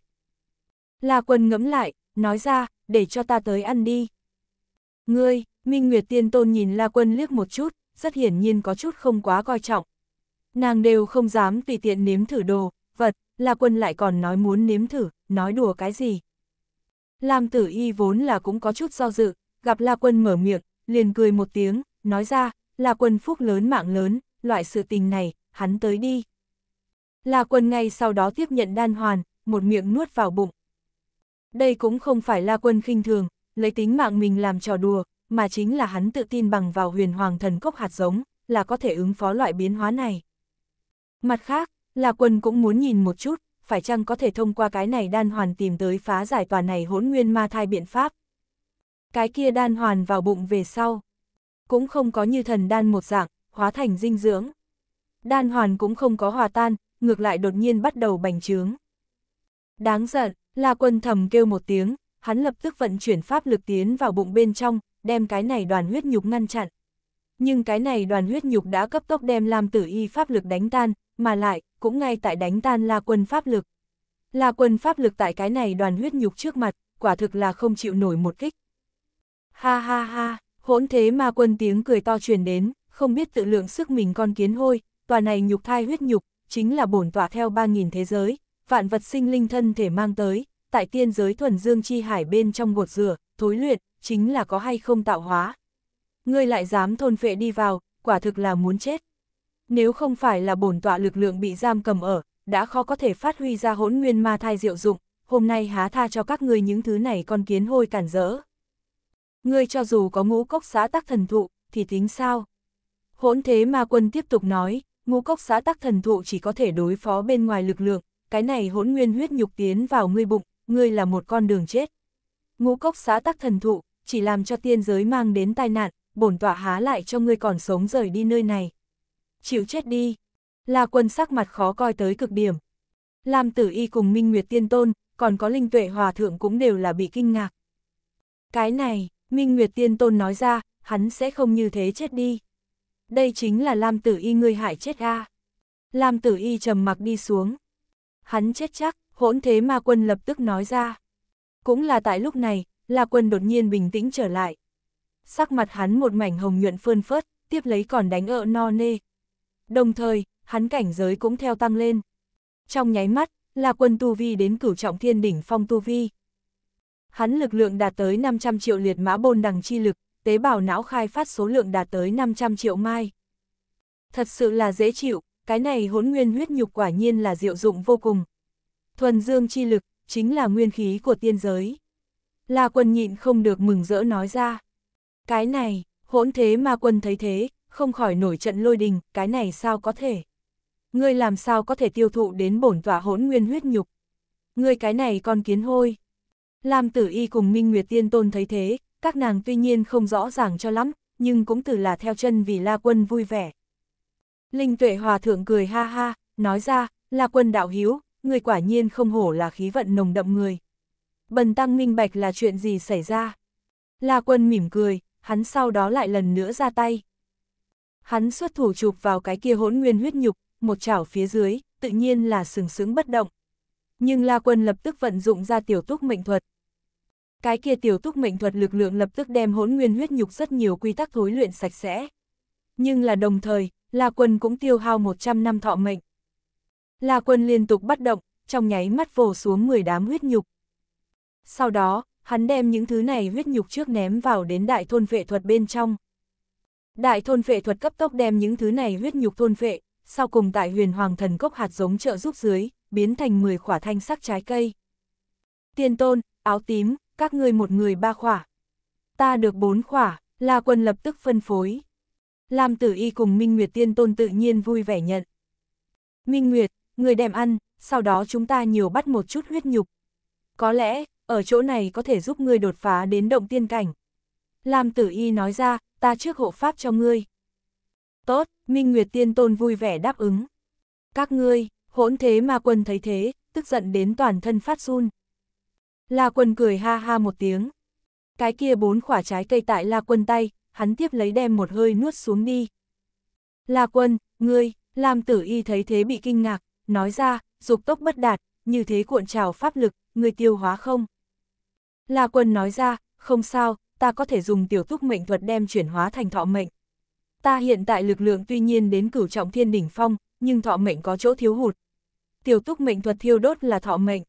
S1: La quân ngẫm lại, nói ra, để cho ta tới ăn đi. Ngươi, Minh Nguyệt Tiên Tôn nhìn La quân liếc một chút, rất hiển nhiên có chút không quá coi trọng. Nàng đều không dám tùy tiện nếm thử đồ, vật, là quân lại còn nói muốn nếm thử, nói đùa cái gì. Lam tử y vốn là cũng có chút do dự, gặp La Quân mở miệng, liền cười một tiếng, nói ra, La Quân phúc lớn mạng lớn, loại sự tình này, hắn tới đi. La Quân ngay sau đó tiếp nhận đan hoàn, một miệng nuốt vào bụng. Đây cũng không phải La Quân khinh thường, lấy tính mạng mình làm trò đùa, mà chính là hắn tự tin bằng vào huyền hoàng thần cốc hạt giống, là có thể ứng phó loại biến hóa này. Mặt khác, là quân cũng muốn nhìn một chút, phải chăng có thể thông qua cái này đan hoàn tìm tới phá giải toàn này hỗn nguyên ma thai biện pháp. Cái kia đan hoàn vào bụng về sau, cũng không có như thần đan một dạng, hóa thành dinh dưỡng. Đan hoàn cũng không có hòa tan, ngược lại đột nhiên bắt đầu bành trướng. Đáng giận, là quân thầm kêu một tiếng, hắn lập tức vận chuyển pháp lực tiến vào bụng bên trong, đem cái này đoàn huyết nhục ngăn chặn. Nhưng cái này đoàn huyết nhục đã cấp tốc đem Lam Tử Y pháp lực đánh tan, mà lại, cũng ngay tại đánh tan La Quân pháp lực. La Quân pháp lực tại cái này đoàn huyết nhục trước mặt, quả thực là không chịu nổi một kích. Ha ha ha, hỗn thế ma quân tiếng cười to truyền đến, không biết tự lượng sức mình con kiến hôi, tòa này nhục thai huyết nhục, chính là bổn tỏa theo 3.000 thế giới, vạn vật sinh linh thân thể mang tới, tại tiên giới thuần dương chi hải bên trong gột rửa, thối luyện, chính là có hay không tạo hóa. Ngươi lại dám thôn phệ đi vào, quả thực là muốn chết. Nếu không phải là bổn tọa lực lượng bị giam cầm ở, đã khó có thể phát huy ra hỗn nguyên ma thai diệu dụng, hôm nay há tha cho các ngươi những thứ này con kiến hôi cản rỡ. Ngươi cho dù có ngũ cốc xã tắc thần thụ, thì tính sao? Hỗn thế ma quân tiếp tục nói, ngũ cốc xã tắc thần thụ chỉ có thể đối phó bên ngoài lực lượng, cái này hỗn nguyên huyết nhục tiến vào ngươi bụng, ngươi là một con đường chết. Ngũ cốc xã tắc thần thụ, chỉ làm cho tiên giới mang đến tai nạn, bổn tọa há lại cho ngươi còn sống rời đi nơi này. Chịu chết đi. La quân sắc mặt khó coi tới cực điểm. Lam tử y cùng Minh Nguyệt Tiên Tôn, còn có Linh Tuệ Hòa Thượng cũng đều là bị kinh ngạc. Cái này, Minh Nguyệt Tiên Tôn nói ra, hắn sẽ không như thế chết đi. Đây chính là Lam tử y ngươi hại chết a. Lam tử y trầm mặc đi xuống. Hắn chết chắc, hỗn thế ma quân lập tức nói ra. Cũng là tại lúc này, La Quân đột nhiên bình tĩnh trở lại. Sắc mặt hắn một mảnh hồng nhuận phơn phớt, tiếp lấy còn đánh ợ no nê. Đồng thời, hắn cảnh giới cũng theo tăng lên. Trong nháy mắt, La Quân tu vi đến cửu trọng thiên đỉnh phong tu vi. Hắn lực lượng đạt tới 500 triệu liệt mã bôn đằng chi lực, tế bào não khai phát số lượng đạt tới 500 triệu mai. Thật sự là dễ chịu, cái này hỗn nguyên huyết nhục quả nhiên là diệu dụng vô cùng. Thuần dương chi lực, chính là nguyên khí của tiên giới. La quân nhịn không được mừng rỡ nói ra. Cái này, hỗn thế mà quân thấy thế, không khỏi nổi trận lôi đình, cái này sao có thể? Ngươi làm sao có thể tiêu thụ đến bổn tỏa hỗn nguyên huyết nhục? Ngươi cái này con kiến hôi. Lam tử y cùng Minh Nguyệt Tiên Tôn thấy thế, các nàng tuy nhiên không rõ ràng cho lắm, nhưng cũng từ là theo chân vì La Quân vui vẻ. Linh Tuệ Hòa Thượng cười ha ha, nói ra, La Quân đạo hiếu, người quả nhiên không hổ là khí vận nồng đậm người bần tăng minh bạch là chuyện gì xảy ra. La quân mỉm cười, hắn sau đó lại lần nữa ra tay. Hắn xuất thủ chụp vào cái kia hỗn nguyên huyết nhục, một chảo phía dưới, tự nhiên là sừng sững bất động. Nhưng La Quân lập tức vận dụng ra tiểu túc mệnh thuật. Cái kia tiểu túc mệnh thuật lực lượng lập tức đem hỗn nguyên huyết nhục rất nhiều quy tắc thối luyện sạch sẽ. Nhưng là đồng thời, La Quân cũng tiêu hao 100 năm thọ mệnh. La Quân liên tục bắt động, trong nháy mắt vồ xuống 10 đám huyết nhục. Sau đó, hắn đem những thứ này huyết nhục trước ném vào đến đại thôn vệ thuật bên trong. Đại thôn vệ thuật cấp tốc đem những thứ này huyết nhục thôn vệ, sau cùng tại huyền hoàng thần cốc hạt giống trợ giúp dưới, biến thành 10 khỏa thanh sắc trái cây. Tiên tôn, áo tím, các ngươi một người ba khỏa. Ta được bốn khỏa, là Quân lập tức phân phối. Lam Tử Y cùng Minh Nguyệt Tiên Tôn tự nhiên vui vẻ nhận. Minh Nguyệt, người đem ăn, sau đó chúng ta nhiều bắt một chút huyết nhục. Có lẽ, ở chỗ này có thể giúp ngươi đột phá đến động tiên cảnh. Lam tử y nói ra, ta trước hộ pháp cho ngươi. Tốt, Minh Nguyệt Tiên Tôn vui vẻ đáp ứng. Các ngươi, hỗn thế mà quân thấy thế, tức giận đến toàn thân phát run. La quân cười ha ha một tiếng. Cái kia bốn quả trái cây tại La quân tay, hắn tiếp lấy đem một hơi nuốt xuống đi. La quân, ngươi, Lam tử y thấy thế bị kinh ngạc, nói ra, dục tốc bất đạt, như thế cuộn trào pháp lực, người tiêu hóa không? La Quân nói ra, không sao, ta có thể dùng tiểu túc mệnh thuật đem chuyển hóa thành thọ mệnh. Ta hiện tại lực lượng tuy nhiên đến cửu trọng thiên đỉnh phong, nhưng thọ mệnh có chỗ thiếu hụt. Tiểu túc mệnh thuật thiêu đốt là thọ mệnh.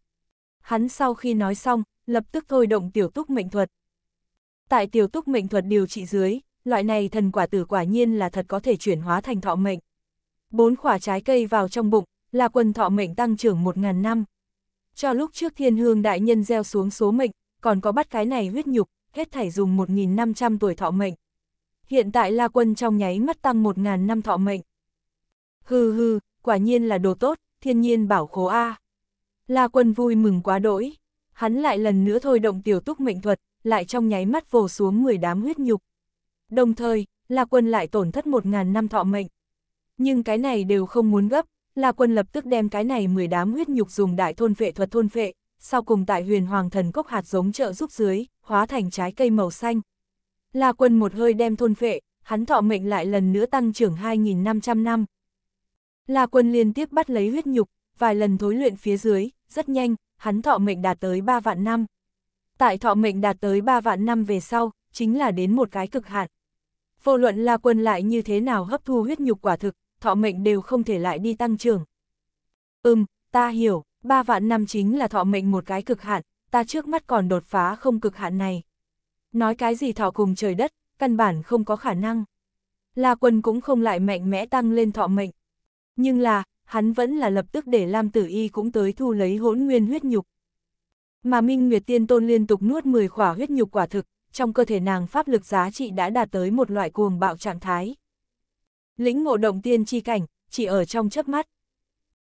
S1: Hắn sau khi nói xong, lập tức thôi động tiểu túc mệnh thuật. Tại tiểu túc mệnh thuật điều trị dưới, loại này thần quả tử quả nhiên là thật có thể chuyển hóa thành thọ mệnh. Bốn quả trái cây vào trong bụng, là quần thọ mệnh tăng trưởng 1.000 năm. Cho lúc trước thiên hương đại nhân gieo xuống số mệnh, còn có bắt cái này huyết nhục, hết thảy dùng 1.500 tuổi thọ mệnh. Hiện tại La Quân trong nháy mắt tăng 1.000 năm thọ mệnh. Hừ hừ, quả nhiên là đồ tốt, thiên nhiên bảo khố A. La Quân vui mừng quá đỗi, hắn lại lần nữa thôi động tiểu túc mệnh thuật, lại trong nháy mắt vồ xuống 10 đám huyết nhục. Đồng thời, La Quân lại tổn thất 1.000 năm thọ mệnh. Nhưng cái này đều không muốn gấp, La Quân lập tức đem cái này 10 đám huyết nhục dùng đại thôn vệ thuật thôn vệ, sau cùng tại huyền hoàng thần cốc hạt giống trợ giúp dưới, hóa thành trái cây màu xanh. La quân một hơi đem thôn phệ, hắn thọ mệnh lại lần nữa tăng trưởng 2.500 năm. La quân liên tiếp bắt lấy huyết nhục, vài lần thối luyện phía dưới, rất nhanh, hắn thọ mệnh đạt tới 3 vạn năm. Tại thọ mệnh đạt tới 3 vạn năm về sau, chính là đến một cái cực hạn. Vô luận La Quân lại như thế nào hấp thu huyết nhục quả thực, thọ mệnh đều không thể lại đi tăng trưởng. Ừm, ta hiểu ba vạn năm chính là thọ mệnh một cái cực hạn, ta trước mắt còn đột phá không cực hạn này. Nói cái gì thọ cùng trời đất, căn bản không có khả năng. La quân cũng không lại mạnh mẽ tăng lên thọ mệnh. Nhưng là, hắn vẫn là lập tức để Lam Tử Y cũng tới thu lấy hỗn nguyên huyết nhục. Mà Minh Nguyệt Tiên Tôn liên tục nuốt 10 khỏa huyết nhục quả thực, trong cơ thể nàng pháp lực giá trị đã đạt tới một loại cuồng bạo trạng thái. Lĩnh ngộ động tiên chi cảnh, chỉ ở trong chớp mắt.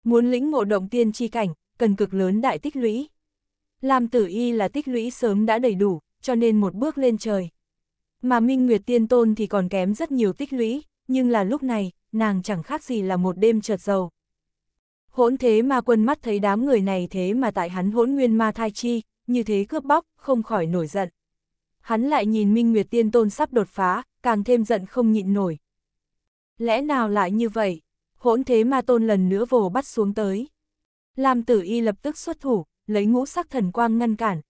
S1: Muốn lĩnh ngộ động tiên chi cảnh, cần cực lớn đại tích lũy. Làm tử y là tích lũy sớm đã đầy đủ, cho nên một bước lên trời. Mà Minh Nguyệt Tiên Tôn thì còn kém rất nhiều tích lũy, nhưng là lúc này, nàng chẳng khác gì là một đêm chợt giàu. Hỗn thế ma quân mắt thấy đám người này thế mà tại hắn hỗn nguyên ma thai chi, như thế cướp bóc, không khỏi nổi giận. Hắn lại nhìn Minh Nguyệt Tiên Tôn sắp đột phá, càng thêm giận không nhịn nổi. Lẽ nào lại như vậy? hỗn thế ma tôn lần nữa vồ bắt xuống tới. Lam tử y lập tức xuất thủ, lấy ngũ sắc thần quang ngăn cản.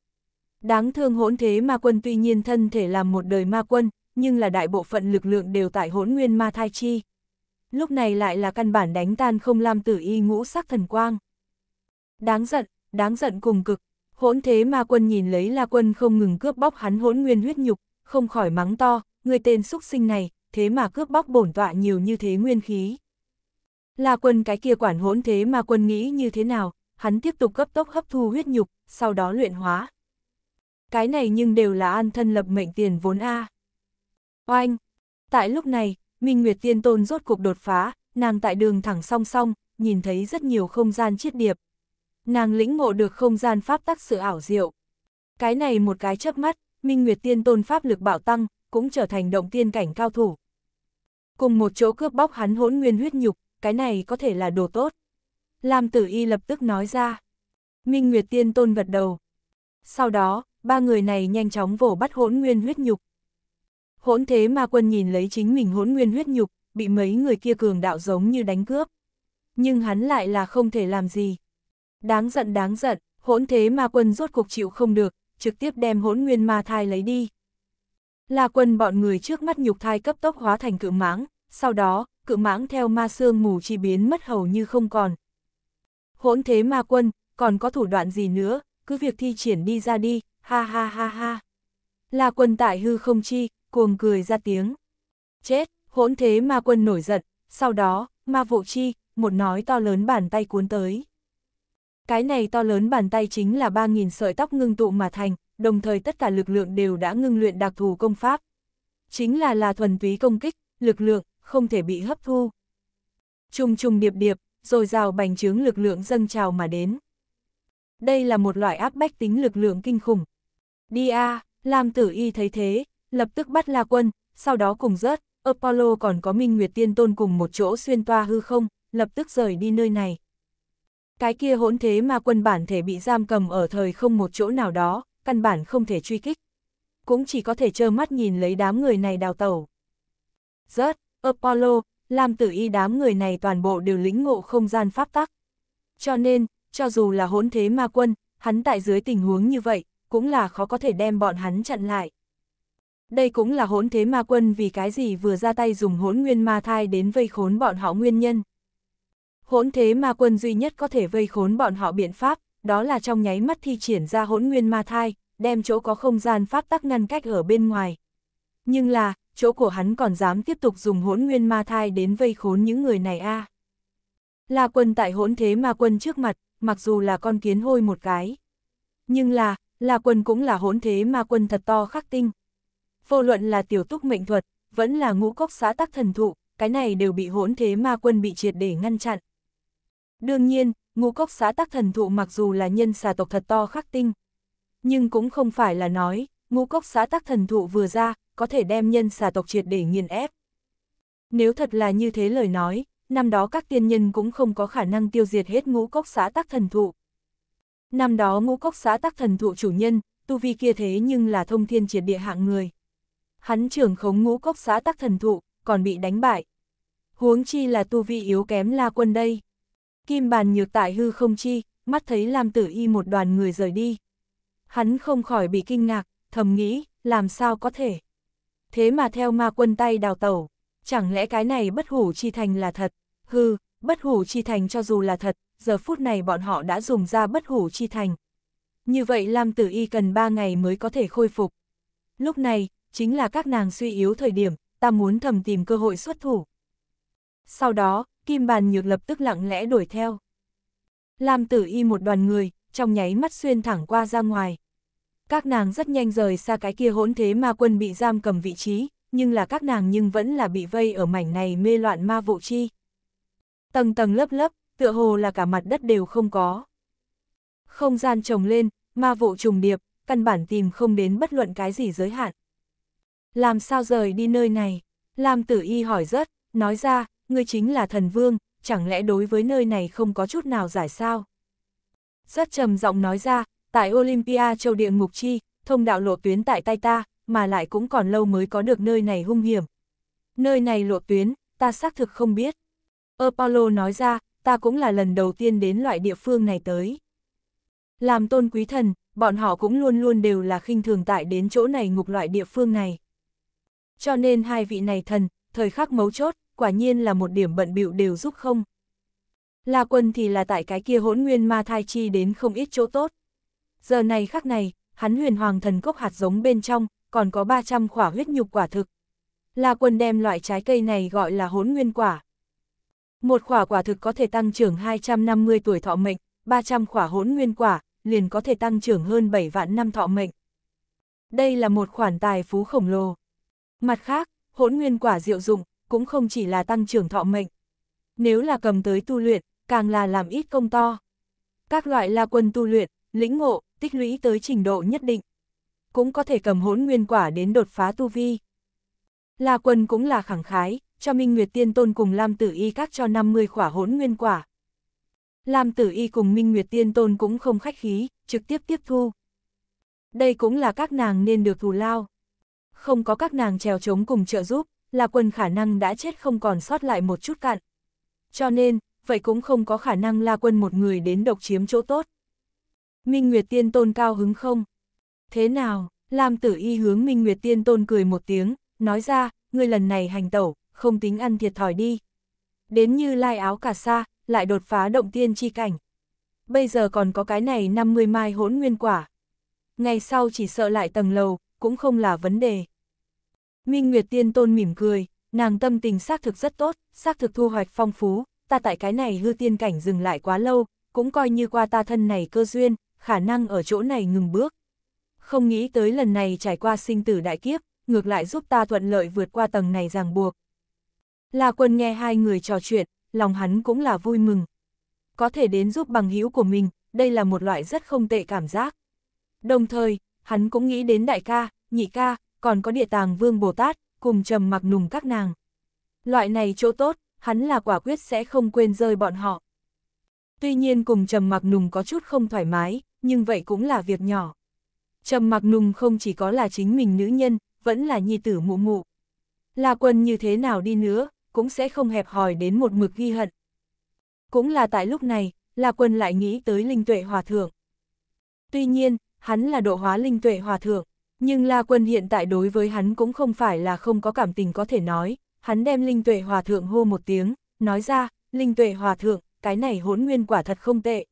S1: Đáng thương hỗn thế ma quân tuy nhiên thân thể làm một đời ma quân, nhưng là đại bộ phận lực lượng đều tại hỗn nguyên ma thai chi. Lúc này lại là căn bản đánh tan không Lam tử y ngũ sắc thần quang. Đáng giận, đáng giận cùng cực, hỗn thế ma quân nhìn lấy la quân không ngừng cướp bóc hắn hỗn nguyên huyết nhục, không khỏi mắng to, người tên xúc sinh này, thế mà cướp bóc bổn tọa nhiều như thế nguyên khí. La quân cái kia quản hỗn thế mà quân nghĩ như thế nào, hắn tiếp tục cấp tốc hấp thu huyết nhục, sau đó luyện hóa. Cái này nhưng đều là an thân lập mệnh tiền vốn A. Oanh! Tại lúc này, Minh Nguyệt Tiên Tôn rốt cuộc đột phá, nàng tại đường thẳng song song, nhìn thấy rất nhiều không gian chiết điệp. Nàng lĩnh ngộ được không gian pháp tắc sự ảo diệu. Cái này một cái chớp mắt, Minh Nguyệt Tiên Tôn pháp lực bạo tăng, cũng trở thành động tiên cảnh cao thủ. Cùng một chỗ cướp bóc hắn hỗn nguyên huyết nhục, cái này có thể là đồ tốt. Lam tử y lập tức nói ra. Minh Nguyệt Tiên Tôn gật đầu. Sau đó, ba người này nhanh chóng vồ bắt hỗn nguyên huyết nhục. Hỗn thế ma quân nhìn lấy chính mình hỗn nguyên huyết nhục, bị mấy người kia cường đạo giống như đánh cướp. Nhưng hắn lại là không thể làm gì. Đáng giận đáng giận, hỗn thế ma quân rốt cuộc chịu không được, trực tiếp đem hỗn nguyên ma thai lấy đi. La quân bọn người trước mắt nhục thai cấp tốc hóa thành cự mãng, sau đó, cự mãng theo ma sương mù chi biến mất hầu như không còn. Hỗn thế ma quân, còn có thủ đoạn gì nữa, cứ việc thi triển đi ra đi, ha ha ha ha. là quân tại hư không chi, cuồng cười ra tiếng. Chết, hỗn thế ma quân nổi giận, sau đó, ma vụ chi, một nói to lớn bàn tay cuốn tới. Cái này to lớn bàn tay chính là 3.000 sợi tóc ngưng tụ mà thành, đồng thời tất cả lực lượng đều đã ngưng luyện đặc thù công pháp. Chính là là thuần túy công kích, lực lượng, không thể bị hấp thu. Trùng trùng điệp điệp, rồi rào bành trướng lực lượng dâng trào mà đến. Đây là một loại áp bách tính lực lượng kinh khủng. Đi a, à, Lam Tử Y thấy thế, lập tức bắt La Quân, sau đó cùng rớt, Apollo còn có Minh Nguyệt Tiên Tôn cùng một chỗ xuyên toa hư không, lập tức rời đi nơi này. Cái kia hỗn thế mà quân bản thể bị giam cầm ở thời không một chỗ nào đó, căn bản không thể truy kích. Cũng chỉ có thể trơ mắt nhìn lấy đám người này đào tẩu. Rớt, Apollo, Lam Tử Y đám người này toàn bộ đều lĩnh ngộ không gian pháp tắc. Cho nên, cho dù là hỗn thế ma quân, hắn tại dưới tình huống như vậy, cũng là khó có thể đem bọn hắn chặn lại. Đây cũng là hỗn thế ma quân vì cái gì vừa ra tay dùng hỗn nguyên ma thai đến vây khốn bọn họ nguyên nhân. Hỗn thế ma quân duy nhất có thể vây khốn bọn họ biện pháp, đó là trong nháy mắt thi triển ra hỗn nguyên ma thai, đem chỗ có không gian pháp tắc ngăn cách ở bên ngoài. Nhưng là, chỗ của hắn còn dám tiếp tục dùng hỗn nguyên ma thai đến vây khốn những người này a. À. La quân tại hỗn thế ma quân trước mặt, mặc dù là con kiến hôi một cái. Nhưng là, La quân cũng là hỗn thế ma quân thật to khắc tinh. Vô luận là tiểu túc mệnh thuật, vẫn là ngũ cốc xã tắc thần thụ, cái này đều bị hỗn thế ma quân bị triệt để ngăn chặn. Đương nhiên, ngũ cốc xã tắc thần thụ mặc dù là nhân xà tộc thật to khắc tinh, nhưng cũng không phải là nói, ngũ cốc xã tắc thần thụ vừa ra, có thể đem nhân xà tộc triệt để nghiền ép. Nếu thật là như thế lời nói, năm đó các tiên nhân cũng không có khả năng tiêu diệt hết ngũ cốc xã tắc thần thụ. Năm đó ngũ cốc xã tắc thần thụ chủ nhân, tu vi kia thế nhưng là thông thiên triệt địa hạng người. Hắn trưởng khống ngũ cốc xã tắc thần thụ, còn bị đánh bại. Huống chi là tu vi yếu kém la quân đây. Kim bàn nhược tại hư không chi, mắt thấy Lam Tử Y một đoàn người rời đi. Hắn không khỏi bị kinh ngạc, thầm nghĩ, làm sao có thể. Thế mà theo ma quân tay đào tẩu, chẳng lẽ cái này bất hủ chi thành là thật, hư, bất hủ chi thành cho dù là thật, giờ phút này bọn họ đã dùng ra bất hủ chi thành. Như vậy Lam Tử Y cần 3 ngày mới có thể khôi phục. Lúc này, chính là các nàng suy yếu thời điểm, ta muốn thầm tìm cơ hội xuất thủ. Sau đó, Kim Bàn Nhược lập tức lặng lẽ đuổi theo. Lam Tử Y một đoàn người, trong nháy mắt xuyên thẳng qua ra ngoài. Các nàng rất nhanh rời xa cái kia hỗn thế ma quân bị giam cầm vị trí, nhưng là các nàng nhưng vẫn là bị vây ở mảnh này mê loạn ma vụ chi. Tầng tầng lớp lớp, tựa hồ là cả mặt đất đều không có. Không gian trồng lên, ma vụ trùng điệp, căn bản tìm không đến bất luận cái gì giới hạn. Làm sao rời đi nơi này? Lam tử y hỏi rất, nói ra, ngươi chính là thần vương, chẳng lẽ đối với nơi này không có chút nào giải sao? Rất trầm giọng nói ra, Tại Olympia châu địa ngục chi, thông đạo lộ tuyến tại tay ta, mà lại cũng còn lâu mới có được nơi này hung hiểm. Nơi này lộ tuyến, ta xác thực không biết. Apollo nói ra, ta cũng là lần đầu tiên đến loại địa phương này tới. Làm tôn quý thần, bọn họ cũng luôn luôn đều là khinh thường tại đến chỗ này ngục loại địa phương này. Cho nên hai vị này thần, thời khắc mấu chốt, quả nhiên là một điểm bận bịu đều giúp không. La quân thì là tại cái kia hỗn nguyên ma thai chi đến không ít chỗ tốt giờ này khắc này, hắn huyền hoàng thần cốc hạt giống bên trong, còn có 300 quả huyết nhục quả thực. là quần đem loại trái cây này gọi là hốn nguyên quả. Một quả quả thực có thể tăng trưởng 250 tuổi thọ mệnh, 300 quả hốn nguyên quả, liền có thể tăng trưởng hơn 7 vạn năm thọ mệnh. Đây là một khoản tài phú khổng lồ. Mặt khác, hỗn nguyên quả diệu dụng, cũng không chỉ là tăng trưởng thọ mệnh. Nếu là cầm tới tu luyện, càng là làm ít công to. Các loại la quân tu luyện, lĩnh ngộ, tích lũy tới trình độ nhất định. Cũng có thể cầm hỗn nguyên quả đến đột phá tu vi. La Quân cũng là khẳng khái, cho Minh Nguyệt Tiên Tôn cùng Lam Tử Y các cho 50 khỏa hỗn nguyên quả. Lam Tử Y cùng Minh Nguyệt Tiên Tôn cũng không khách khí, trực tiếp tiếp thu. Đây cũng là các nàng nên được thù lao. Không có các nàng trèo chống cùng trợ giúp, La Quân khả năng đã chết không còn sót lại một chút cạn. Cho nên, vậy cũng không có khả năng La Quân một người đến độc chiếm chỗ tốt. Minh Nguyệt Tiên Tôn cao hứng không? Thế nào? Lam Tử Y hướng Minh Nguyệt Tiên Tôn cười một tiếng, nói ra, ngươi lần này hành tẩu, không tính ăn thiệt thòi đi. Đến như lai áo cả xa, lại đột phá động tiên chi cảnh. Bây giờ còn có cái này 50 mai hỗn nguyên quả. Ngày sau chỉ sợ lại tầng lầu, cũng không là vấn đề. Minh Nguyệt Tiên Tôn mỉm cười, nàng tâm tình xác thực rất tốt, xác thực thu hoạch phong phú, ta tại cái này hư tiên cảnh dừng lại quá lâu, cũng coi như qua ta thân này cơ duyên, khả năng ở chỗ này ngừng bước. Không nghĩ tới lần này trải qua sinh tử đại kiếp, ngược lại giúp ta thuận lợi vượt qua tầng này ràng buộc. La quân nghe hai người trò chuyện, lòng hắn cũng là vui mừng. Có thể đến giúp bằng hữu của mình, đây là một loại rất không tệ cảm giác. Đồng thời, hắn cũng nghĩ đến đại ca, nhị ca, còn có địa tàng vương Bồ Tát, cùng trầm mặc nùng các nàng. Loại này chỗ tốt, hắn là quả quyết sẽ không quên rơi bọn họ. Tuy nhiên cùng trầm mặc nùng có chút không thoải mái, nhưng vậy cũng là việc nhỏ. Trầm mặc nùng không chỉ có là chính mình nữ nhân, vẫn là nhi tử mụ mụ. La quân như thế nào đi nữa, cũng sẽ không hẹp hòi đến một mực ghi hận. Cũng là tại lúc này, La quân lại nghĩ tới linh tuệ hòa thượng. Tuy nhiên, hắn là độ hóa linh tuệ hòa thượng, nhưng La Quân hiện tại đối với hắn cũng không phải là không có cảm tình có thể nói, hắn đem Linh Tuệ Hòa Thượng hô một tiếng, nói ra, Linh Tuệ Hòa Thượng, cái này hỗn nguyên quả thật không tệ,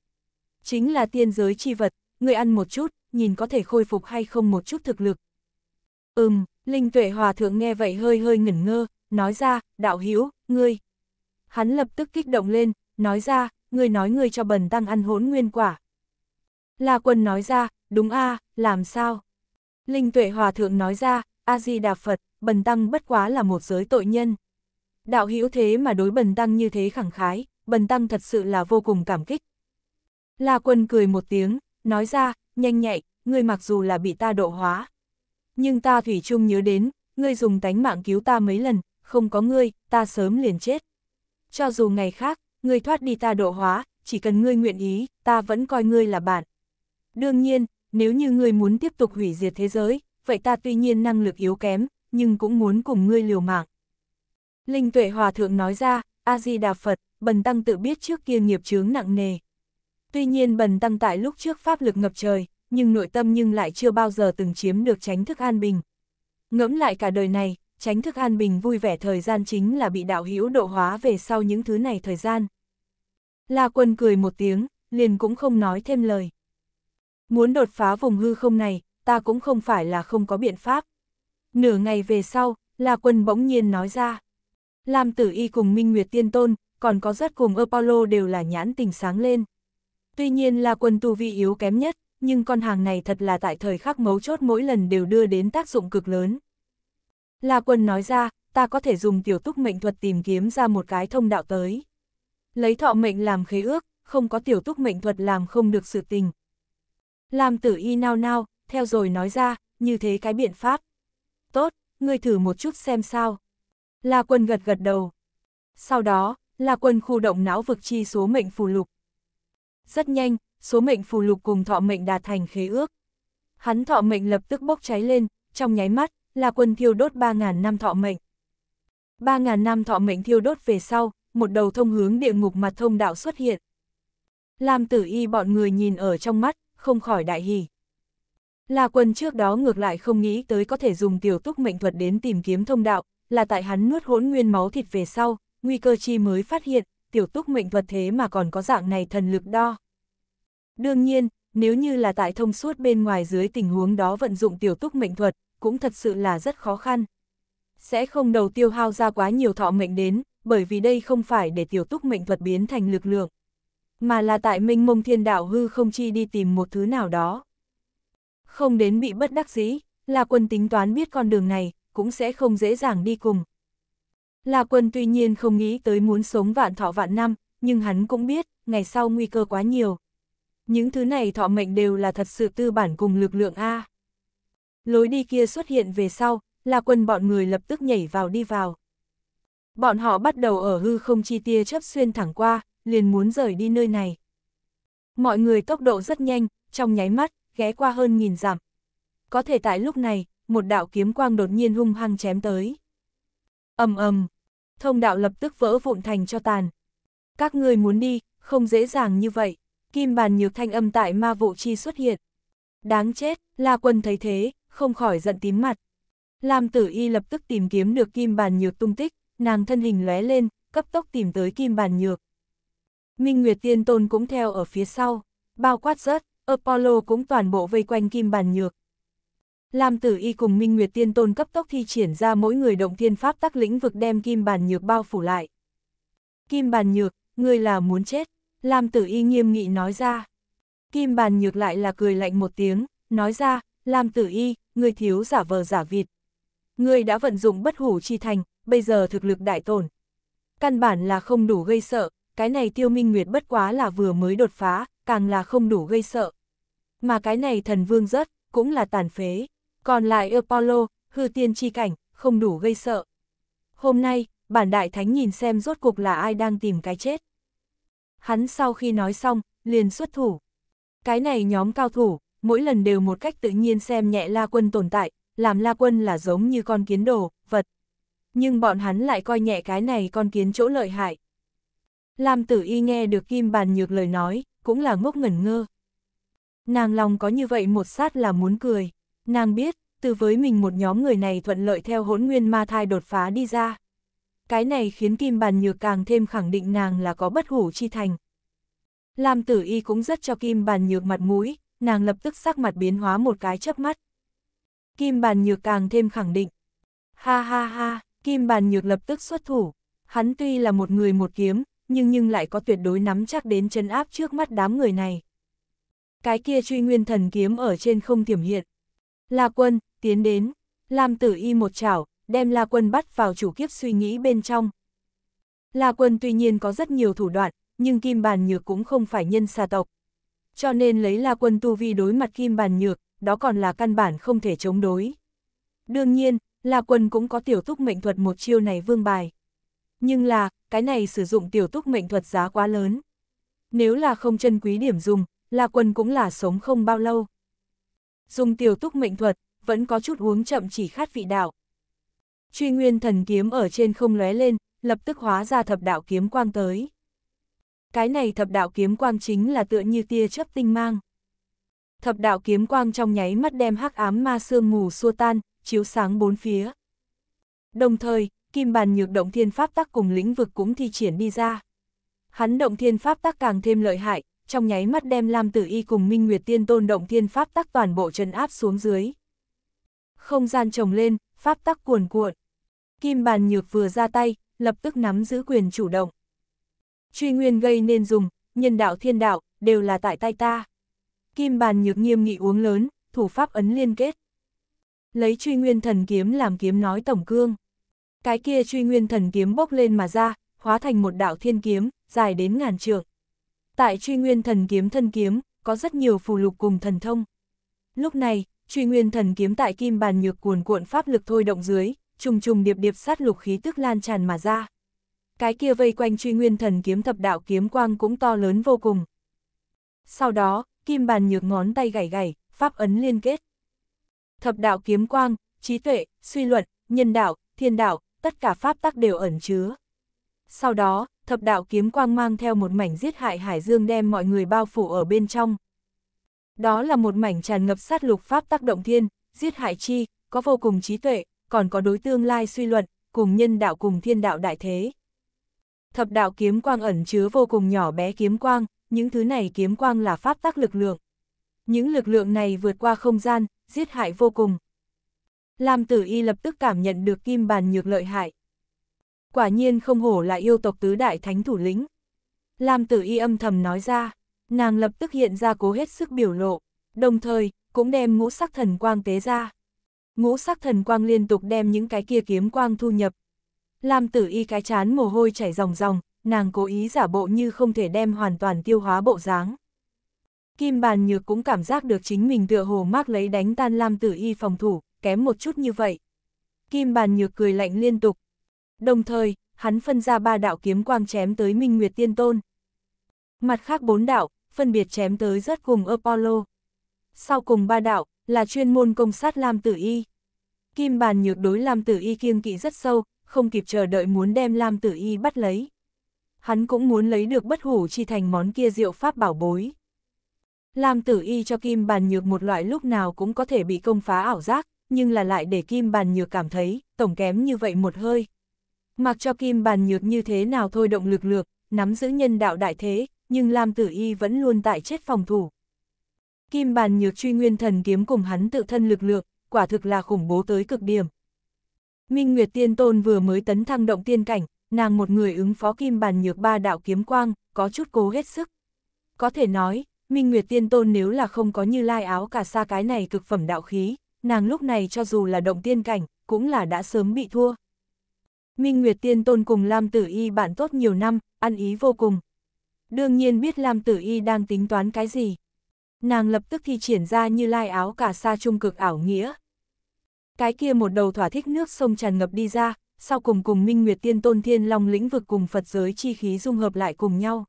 S1: chính là tiên giới chi vật, người ăn một chút, nhìn có thể khôi phục hay không một chút thực lực. Ừm, Linh Tuệ Hòa Thượng nghe vậy hơi hơi ngẩn ngơ, nói ra, đạo hữu ngươi. Hắn lập tức kích động lên, nói ra, ngươi nói ngươi cho bần tăng ăn hỗn nguyên quả. La quân nói ra, đúng a làm sao? Linh Tuệ Hòa Thượng nói ra, A-di-đà Phật, bần tăng bất quá là một giới tội nhân. Đạo hữu thế mà đối bần tăng như thế khẳng khái, bần tăng thật sự là vô cùng cảm kích, La quân cười một tiếng, nói ra, nhanh nhạy, ngươi mặc dù là bị ta độ hóa. Nhưng ta thủy chung nhớ đến, ngươi dùng tánh mạng cứu ta mấy lần, không có ngươi, ta sớm liền chết. Cho dù ngày khác, ngươi thoát đi ta độ hóa, chỉ cần ngươi nguyện ý, ta vẫn coi ngươi là bạn. Đương nhiên, nếu như ngươi muốn tiếp tục hủy diệt thế giới, vậy ta tuy nhiên năng lực yếu kém, nhưng cũng muốn cùng ngươi liều mạng. Linh tuệ hòa thượng nói ra, A-di-đà Phật, bần tăng tự biết trước kia nghiệp chướng nặng nề, Tuy nhiên bần tăng tại lúc trước pháp lực ngập trời, nhưng nội tâm nhưng lại chưa bao giờ từng chiếm được tránh thức an bình. Ngẫm lại cả đời này, tránh thức an bình vui vẻ thời gian chính là bị đạo hữu độ hóa về sau những thứ này thời gian. La quân cười một tiếng, liền cũng không nói thêm lời. Muốn đột phá vùng hư không này, ta cũng không phải là không có biện pháp. Nửa ngày về sau, La quân bỗng nhiên nói ra. Lam tử y cùng Minh Nguyệt Tiên Tôn, còn có rất cùng Apollo đều là nhãn tình sáng lên. Tuy nhiên là quân tu vi yếu kém nhất, nhưng con hàng này thật là tại thời khắc mấu chốt mỗi lần đều đưa đến tác dụng cực lớn. là quân nói ra, ta có thể dùng tiểu túc mệnh thuật tìm kiếm ra một cái thông đạo tới. Lấy thọ mệnh làm khế ước, không có tiểu túc mệnh thuật làm không được sự tình. làm tử y nao nao, theo rồi nói ra, như thế cái biện pháp. Tốt, ngươi thử một chút xem sao. là quân gật gật đầu. Sau đó, là quân khu động não vực chi số mệnh phù lục, rất nhanh, số mệnh phù lục cùng thọ mệnh đạt thành khế ước. Hắn thọ mệnh lập tức bốc cháy lên, trong nháy mắt, là quân thiêu đốt 3.000 năm thọ mệnh. 3.000 năm thọ mệnh thiêu đốt về sau, một đầu thông hướng địa ngục mặt thông đạo xuất hiện. Làm tử y bọn người nhìn ở trong mắt, không khỏi đại hỉ. Là quân trước đó ngược lại không nghĩ tới có thể dùng tiểu túc mệnh thuật đến tìm kiếm thông đạo, là tại hắn nuốt hỗn nguyên máu thịt về sau, nguy cơ chi mới phát hiện, tiểu túc mệnh thuật thế mà còn có dạng này thần lực đo. Đương nhiên, nếu như là tại thông suốt bên ngoài dưới tình huống đó vận dụng tiểu túc mệnh thuật, cũng thật sự là rất khó khăn. Sẽ không đầu tiêu hao ra quá nhiều thọ mệnh đến, bởi vì đây không phải để tiểu túc mệnh thuật biến thành lực lượng, mà là tại minh mông thiên đạo hư không chi đi tìm một thứ nào đó. Không đến bị bất đắc dĩ, là quân tính toán biết con đường này, cũng sẽ không dễ dàng đi cùng, La Quân tuy nhiên không nghĩ tới muốn sống vạn thọ vạn năm, nhưng hắn cũng biết, ngày sau nguy cơ quá nhiều. Những thứ này thọ mệnh đều là thật sự tư bản cùng lực lượng A. Lối đi kia xuất hiện về sau, La Quân bọn người lập tức nhảy vào đi vào. Bọn họ bắt đầu ở hư không chi tia chấp xuyên thẳng qua, liền muốn rời đi nơi này. Mọi người tốc độ rất nhanh, trong nháy mắt, ghé qua hơn nghìn dặm. Có thể tại lúc này, một đạo kiếm quang đột nhiên hung hăng chém tới. ầm ầm, thông đạo lập tức vỡ vụn thành cho tàn. Các người muốn đi, không dễ dàng như vậy, kim bàn nhược thanh âm tại ma vụ chi xuất hiện. Đáng chết, La Quân thấy thế, không khỏi giận tím mặt. Lam tử y lập tức tìm kiếm được kim bàn nhược tung tích, nàng thân hình lóe lên, cấp tốc tìm tới kim bàn nhược. Minh Nguyệt Tiên Tôn cũng theo ở phía sau, bao quát rớt, Apollo cũng toàn bộ vây quanh kim bàn nhược. Lam Tử Y cùng Minh Nguyệt Tiên Tôn cấp tốc thi triển ra mỗi người động thiên pháp tắc lĩnh vực đem Kim Bàn Nhược bao phủ lại. Kim Bàn Nhược, ngươi là muốn chết, Lam Tử Y nghiêm nghị nói ra. Kim Bàn Nhược lại là cười lạnh một tiếng, nói ra, Lam Tử Y, ngươi thiếu giả vờ giả vịt. Ngươi đã vận dụng bất hủ chi thành, bây giờ thực lực đại tổn. Căn bản là không đủ gây sợ, cái này Tiêu Minh Nguyệt bất quá là vừa mới đột phá, càng là không đủ gây sợ. Mà cái này thần vương rất, cũng là tàn phế. Còn lại Apollo, hư tiên chi cảnh, không đủ gây sợ. Hôm nay, bản đại thánh nhìn xem rốt cuộc là ai đang tìm cái chết. Hắn sau khi nói xong, liền xuất thủ. Cái này nhóm cao thủ, mỗi lần đều một cách tự nhiên xem nhẹ La Quân tồn tại, làm La Quân là giống như con kiến đồ, vật. Nhưng bọn hắn lại coi nhẹ cái này con kiến chỗ lợi hại. Lam tử y nghe được Kim Bàn Nhược lời nói, cũng là ngốc ngẩn ngơ. Nàng lòng có như vậy một sát là muốn cười. Nàng biết, từ với mình một nhóm người này thuận lợi theo hỗn nguyên ma thai đột phá đi ra. Cái này khiến Kim Bàn Nhược càng thêm khẳng định nàng là có bất hủ chi thành. Lam tử y cũng rất cho Kim Bàn Nhược mặt mũi, nàng lập tức sắc mặt biến hóa một cái chớp mắt. Kim Bàn Nhược càng thêm khẳng định. Ha ha ha, Kim Bàn Nhược lập tức xuất thủ. Hắn tuy là một người một kiếm, nhưng nhưng lại có tuyệt đối nắm chắc đến chân áp trước mắt đám người này. Cái kia truy nguyên thần kiếm ở trên không tiềm hiện, La quân, tiến đến, làm tử y một chảo, đem La quân bắt vào chủ kiếp suy nghĩ bên trong. La quân tuy nhiên có rất nhiều thủ đoạn, nhưng kim bàn nhược cũng không phải nhân xà tộc. Cho nên lấy La quân tu vi đối mặt kim bàn nhược, đó còn là căn bản không thể chống đối. Đương nhiên, La quân cũng có tiểu túc mệnh thuật một chiêu này vương bài. Nhưng là, cái này sử dụng tiểu túc mệnh thuật giá quá lớn. Nếu là không chân quý điểm dùng, La quân cũng là sống không bao lâu dùng tiêu túc mệnh thuật, vẫn có chút uống chậm chỉ khát vị đạo. Truy nguyên thần kiếm ở trên không lóe lên, lập tức hóa ra thập đạo kiếm quang tới. Cái này thập đạo kiếm quang chính là tựa như tia chớp tinh mang. Thập đạo kiếm quang trong nháy mắt đem hắc ám ma sương mù xua tan, chiếu sáng bốn phía. Đồng thời, kim bàn nhược động thiên pháp tác cùng lĩnh vực cũng thi triển đi ra. Hắn động thiên pháp tác càng thêm lợi hại, trong nháy mắt đem Lam Tử Y cùng Minh Nguyệt Tiên Tôn động thiên pháp tắc toàn bộ trấn áp xuống dưới. Không gian trồng lên, pháp tắc cuồn cuộn. Kim Bàn Nhược vừa ra tay, lập tức nắm giữ quyền chủ động. Truy nguyên gây nên dùng, nhân đạo thiên đạo, đều là tại tay ta. Kim Bàn Nhược nghiêm nghị uống lớn, thủ pháp ấn liên kết. Lấy truy nguyên thần kiếm làm kiếm nói tổng cương. Cái kia truy nguyên thần kiếm bốc lên mà ra, hóa thành một đạo thiên kiếm, dài đến ngàn trượng tại truy nguyên thần kiếm thân kiếm, có rất nhiều phù lục cùng thần thông. Lúc này, truy nguyên thần kiếm tại kim bàn nhược cuồn cuộn pháp lực thôi động dưới, trùng trùng điệp điệp sát lục khí tức lan tràn mà ra. Cái kia vây quanh truy nguyên thần kiếm thập đạo kiếm quang cũng to lớn vô cùng. Sau đó, kim bàn nhược ngón tay gảy gảy, pháp ấn liên kết. Thập đạo kiếm quang, trí tuệ, suy luận, nhân đạo, thiên đạo, tất cả pháp tắc đều ẩn chứa. Sau đó, thập đạo kiếm quang mang theo một mảnh giết hại Hải Dương đem mọi người bao phủ ở bên trong. Đó là một mảnh tràn ngập sát lục pháp tác động thiên, giết hại chi, có vô cùng trí tuệ, còn có đối tương lai suy luận, cùng nhân đạo cùng thiên đạo đại thế. Thập đạo kiếm quang ẩn chứa vô cùng nhỏ bé kiếm quang, những thứ này kiếm quang là pháp tác lực lượng. Những lực lượng này vượt qua không gian, giết hại vô cùng. Lam tử y lập tức cảm nhận được kim bàn nhược lợi hại, quả nhiên không hổ là yêu tộc tứ đại thánh thủ lĩnh. Lam tử y âm thầm nói ra, nàng lập tức hiện ra cố hết sức biểu lộ, đồng thời, cũng đem ngũ sắc thần quang tế ra. Ngũ sắc thần quang liên tục đem những cái kia kiếm quang thu nhập. Lam tử y cái chán mồ hôi chảy ròng ròng, nàng cố ý giả bộ như không thể đem hoàn toàn tiêu hóa bộ dáng. Kim bàn nhược cũng cảm giác được chính mình tựa hồ mắc lấy đánh tan Lam tử y phòng thủ, kém một chút như vậy. Kim bàn nhược cười lạnh liên tục, Đồng thời, hắn phân ra ba đạo kiếm quang chém tới Minh Nguyệt Tiên Tôn. Mặt khác bốn đạo, phân biệt chém tới rất cùng Apollo. Sau cùng ba đạo, là chuyên môn công sát Lam Tử Y. Kim bàn nhược đối Lam Tử Y kiêng kỵ rất sâu, không kịp chờ đợi muốn đem Lam Tử Y bắt lấy. Hắn cũng muốn lấy được bất hủ chi thành món kia diệu pháp bảo bối. Lam Tử Y cho Kim bàn nhược một loại lúc nào cũng có thể bị công phá ảo giác, nhưng là lại để Kim bàn nhược cảm thấy, tổng kém như vậy một hơi, Mặc cho kim bàn nhược như thế nào thôi động lực lược, nắm giữ nhân đạo đại thế, nhưng Lam Tử Y vẫn luôn tại chết phòng thủ. Kim bàn nhược truy nguyên thần kiếm cùng hắn tự thân lực lược quả thực là khủng bố tới cực điểm. Minh Nguyệt Tiên Tôn vừa mới tấn thăng động tiên cảnh, nàng một người ứng phó kim bàn nhược ba đạo kiếm quang, có chút cố hết sức. Có thể nói, Minh Nguyệt Tiên Tôn nếu là không có như lai áo cả xa cái này cực phẩm đạo khí, nàng lúc này cho dù là động tiên cảnh, cũng là đã sớm bị thua. Minh Nguyệt Tiên Tôn cùng Lam Tử Y bạn tốt nhiều năm, ăn ý vô cùng. Đương nhiên biết Lam Tử Y đang tính toán cái gì. Nàng lập tức thi triển ra như lai áo cả sa trung cực ảo nghĩa. Cái kia một đầu thỏa thích nước sông tràn ngập đi ra, sau cùng cùng Minh Nguyệt Tiên Tôn Thiên Long lĩnh vực cùng Phật giới chi khí dung hợp lại cùng nhau.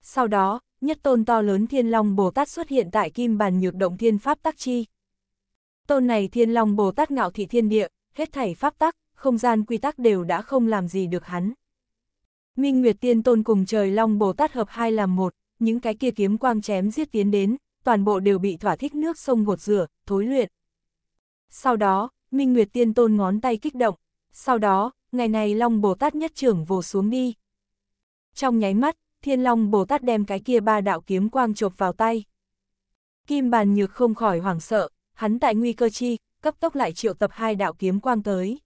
S1: Sau đó, nhất tôn to lớn Thiên Long Bồ Tát xuất hiện tại kim bàn nhược động thiên pháp tắc chi. Tôn này Thiên Long Bồ Tát ngạo thị thiên địa, hết thảy pháp tắc, không gian quy tắc đều đã không làm gì được hắn. Minh Nguyệt Tiên Tôn cùng trời Long Bồ Tát hợp hai làm một, những cái kia kiếm quang chém giết tiến đến, toàn bộ đều bị thỏa thích nước sông gột rửa, thối luyện. Sau đó, Minh Nguyệt Tiên Tôn ngón tay kích động, sau đó, ngày này Long Bồ Tát nhất trưởng vồ xuống đi. Trong nháy mắt, Thiên Long Bồ Tát đem cái kia ba đạo kiếm quang chộp vào tay. Kim Bàn Nhược không khỏi hoảng sợ, hắn tại nguy cơ chi, cấp tốc lại triệu tập hai đạo kiếm quang tới.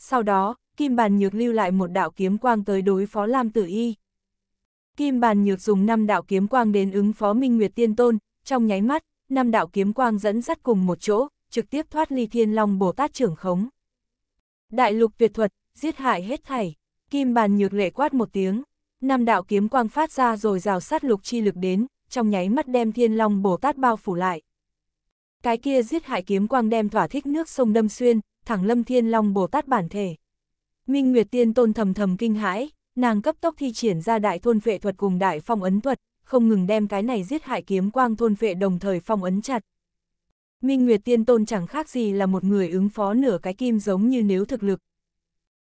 S1: Sau đó, Kim Bàn Nhược lưu lại một đạo kiếm quang tới đối phó Lam Tử Y. Kim Bàn Nhược dùng năm đạo kiếm quang đến ứng phó Minh Nguyệt Tiên Tôn, trong nháy mắt, năm đạo kiếm quang dẫn dắt cùng một chỗ, trực tiếp thoát ly Thiên Long Bồ Tát trưởng khống. Đại lục tuyệt thuật, giết hại hết thảy, Kim Bàn Nhược lệ quát một tiếng, năm đạo kiếm quang phát ra rồi rào sát lục chi lực đến, trong nháy mắt đem Thiên Long Bồ Tát bao phủ lại. Cái kia giết hại kiếm quang đem thỏa thích nước sông đâm xuyên, thẳng lâm thiên long Bồ Tát bản thể. Minh Nguyệt Tiên Tôn thầm thầm kinh hãi, nàng cấp tốc thi triển ra đại thôn vệ thuật cùng đại phong ấn thuật, không ngừng đem cái này giết hại kiếm quang thôn vệ đồng thời phong ấn chặt. Minh Nguyệt Tiên Tôn chẳng khác gì là một người ứng phó nửa cái kim giống như nếu thực lực.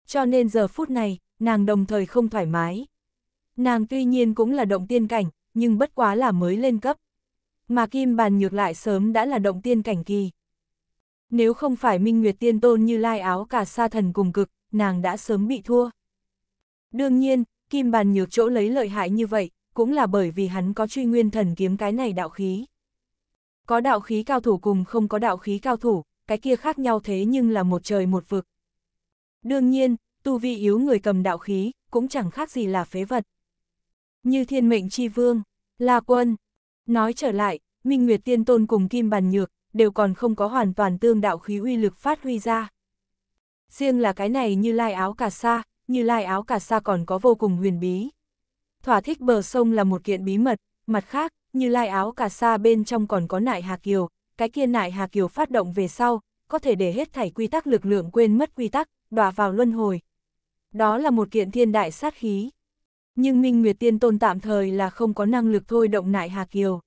S1: Cho nên giờ phút này, nàng đồng thời không thoải mái. Nàng tuy nhiên cũng là động tiên cảnh, nhưng bất quá là mới lên cấp. Mà kim bàn nhược lại sớm đã là động tiên cảnh kỳ, nếu không phải Minh Nguyệt Tiên Tôn như lai áo cả sa thần cùng cực, nàng đã sớm bị thua. Đương nhiên, Kim Bàn Nhược chỗ lấy lợi hại như vậy, cũng là bởi vì hắn có truy nguyên thần kiếm cái này đạo khí. Có đạo khí cao thủ cùng không có đạo khí cao thủ, cái kia khác nhau thế nhưng là một trời một vực. Đương nhiên, tu vi yếu người cầm đạo khí, cũng chẳng khác gì là phế vật. Như thiên mệnh chi vương, la quân. Nói trở lại, Minh Nguyệt Tiên Tôn cùng Kim Bàn Nhược, đều còn không có hoàn toàn tương đạo khí uy lực phát huy ra. Riêng là cái này như lai áo cà sa, như lai áo cà sa còn có vô cùng huyền bí. Thỏa thích bờ sông là một kiện bí mật, mặt khác, như lai áo cà sa bên trong còn có nại hà kiều, cái kia nại hà kiều phát động về sau, có thể để hết thảy quy tắc lực lượng quên mất quy tắc, đọa vào luân hồi. Đó là một kiện thiên đại sát khí. Nhưng Minh Nguyệt Tiên Tôn tạm thời là không có năng lực thôi động nại Hà Kiều.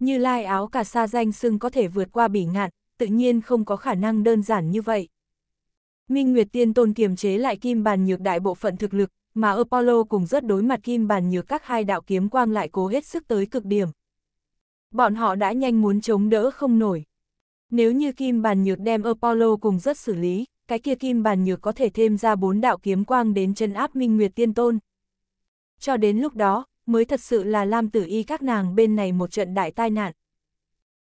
S1: Như lai áo cà sa danh xưng có thể vượt qua bỉ ngạn, tự nhiên không có khả năng đơn giản như vậy. Minh Nguyệt Tiên Tôn kiềm chế lại kim bàn nhược đại bộ phận thực lực, mà Apollo cùng rất đối mặt kim bàn nhược các hai đạo kiếm quang lại cố hết sức tới cực điểm. Bọn họ đã nhanh muốn chống đỡ không nổi. Nếu như kim bàn nhược đem Apollo cùng rất xử lý, cái kia kim bàn nhược có thể thêm ra bốn đạo kiếm quang đến chân áp Minh Nguyệt Tiên Tôn. Cho đến lúc đó, mới thật sự là Lam Tử Y các nàng bên này một trận đại tai nạn.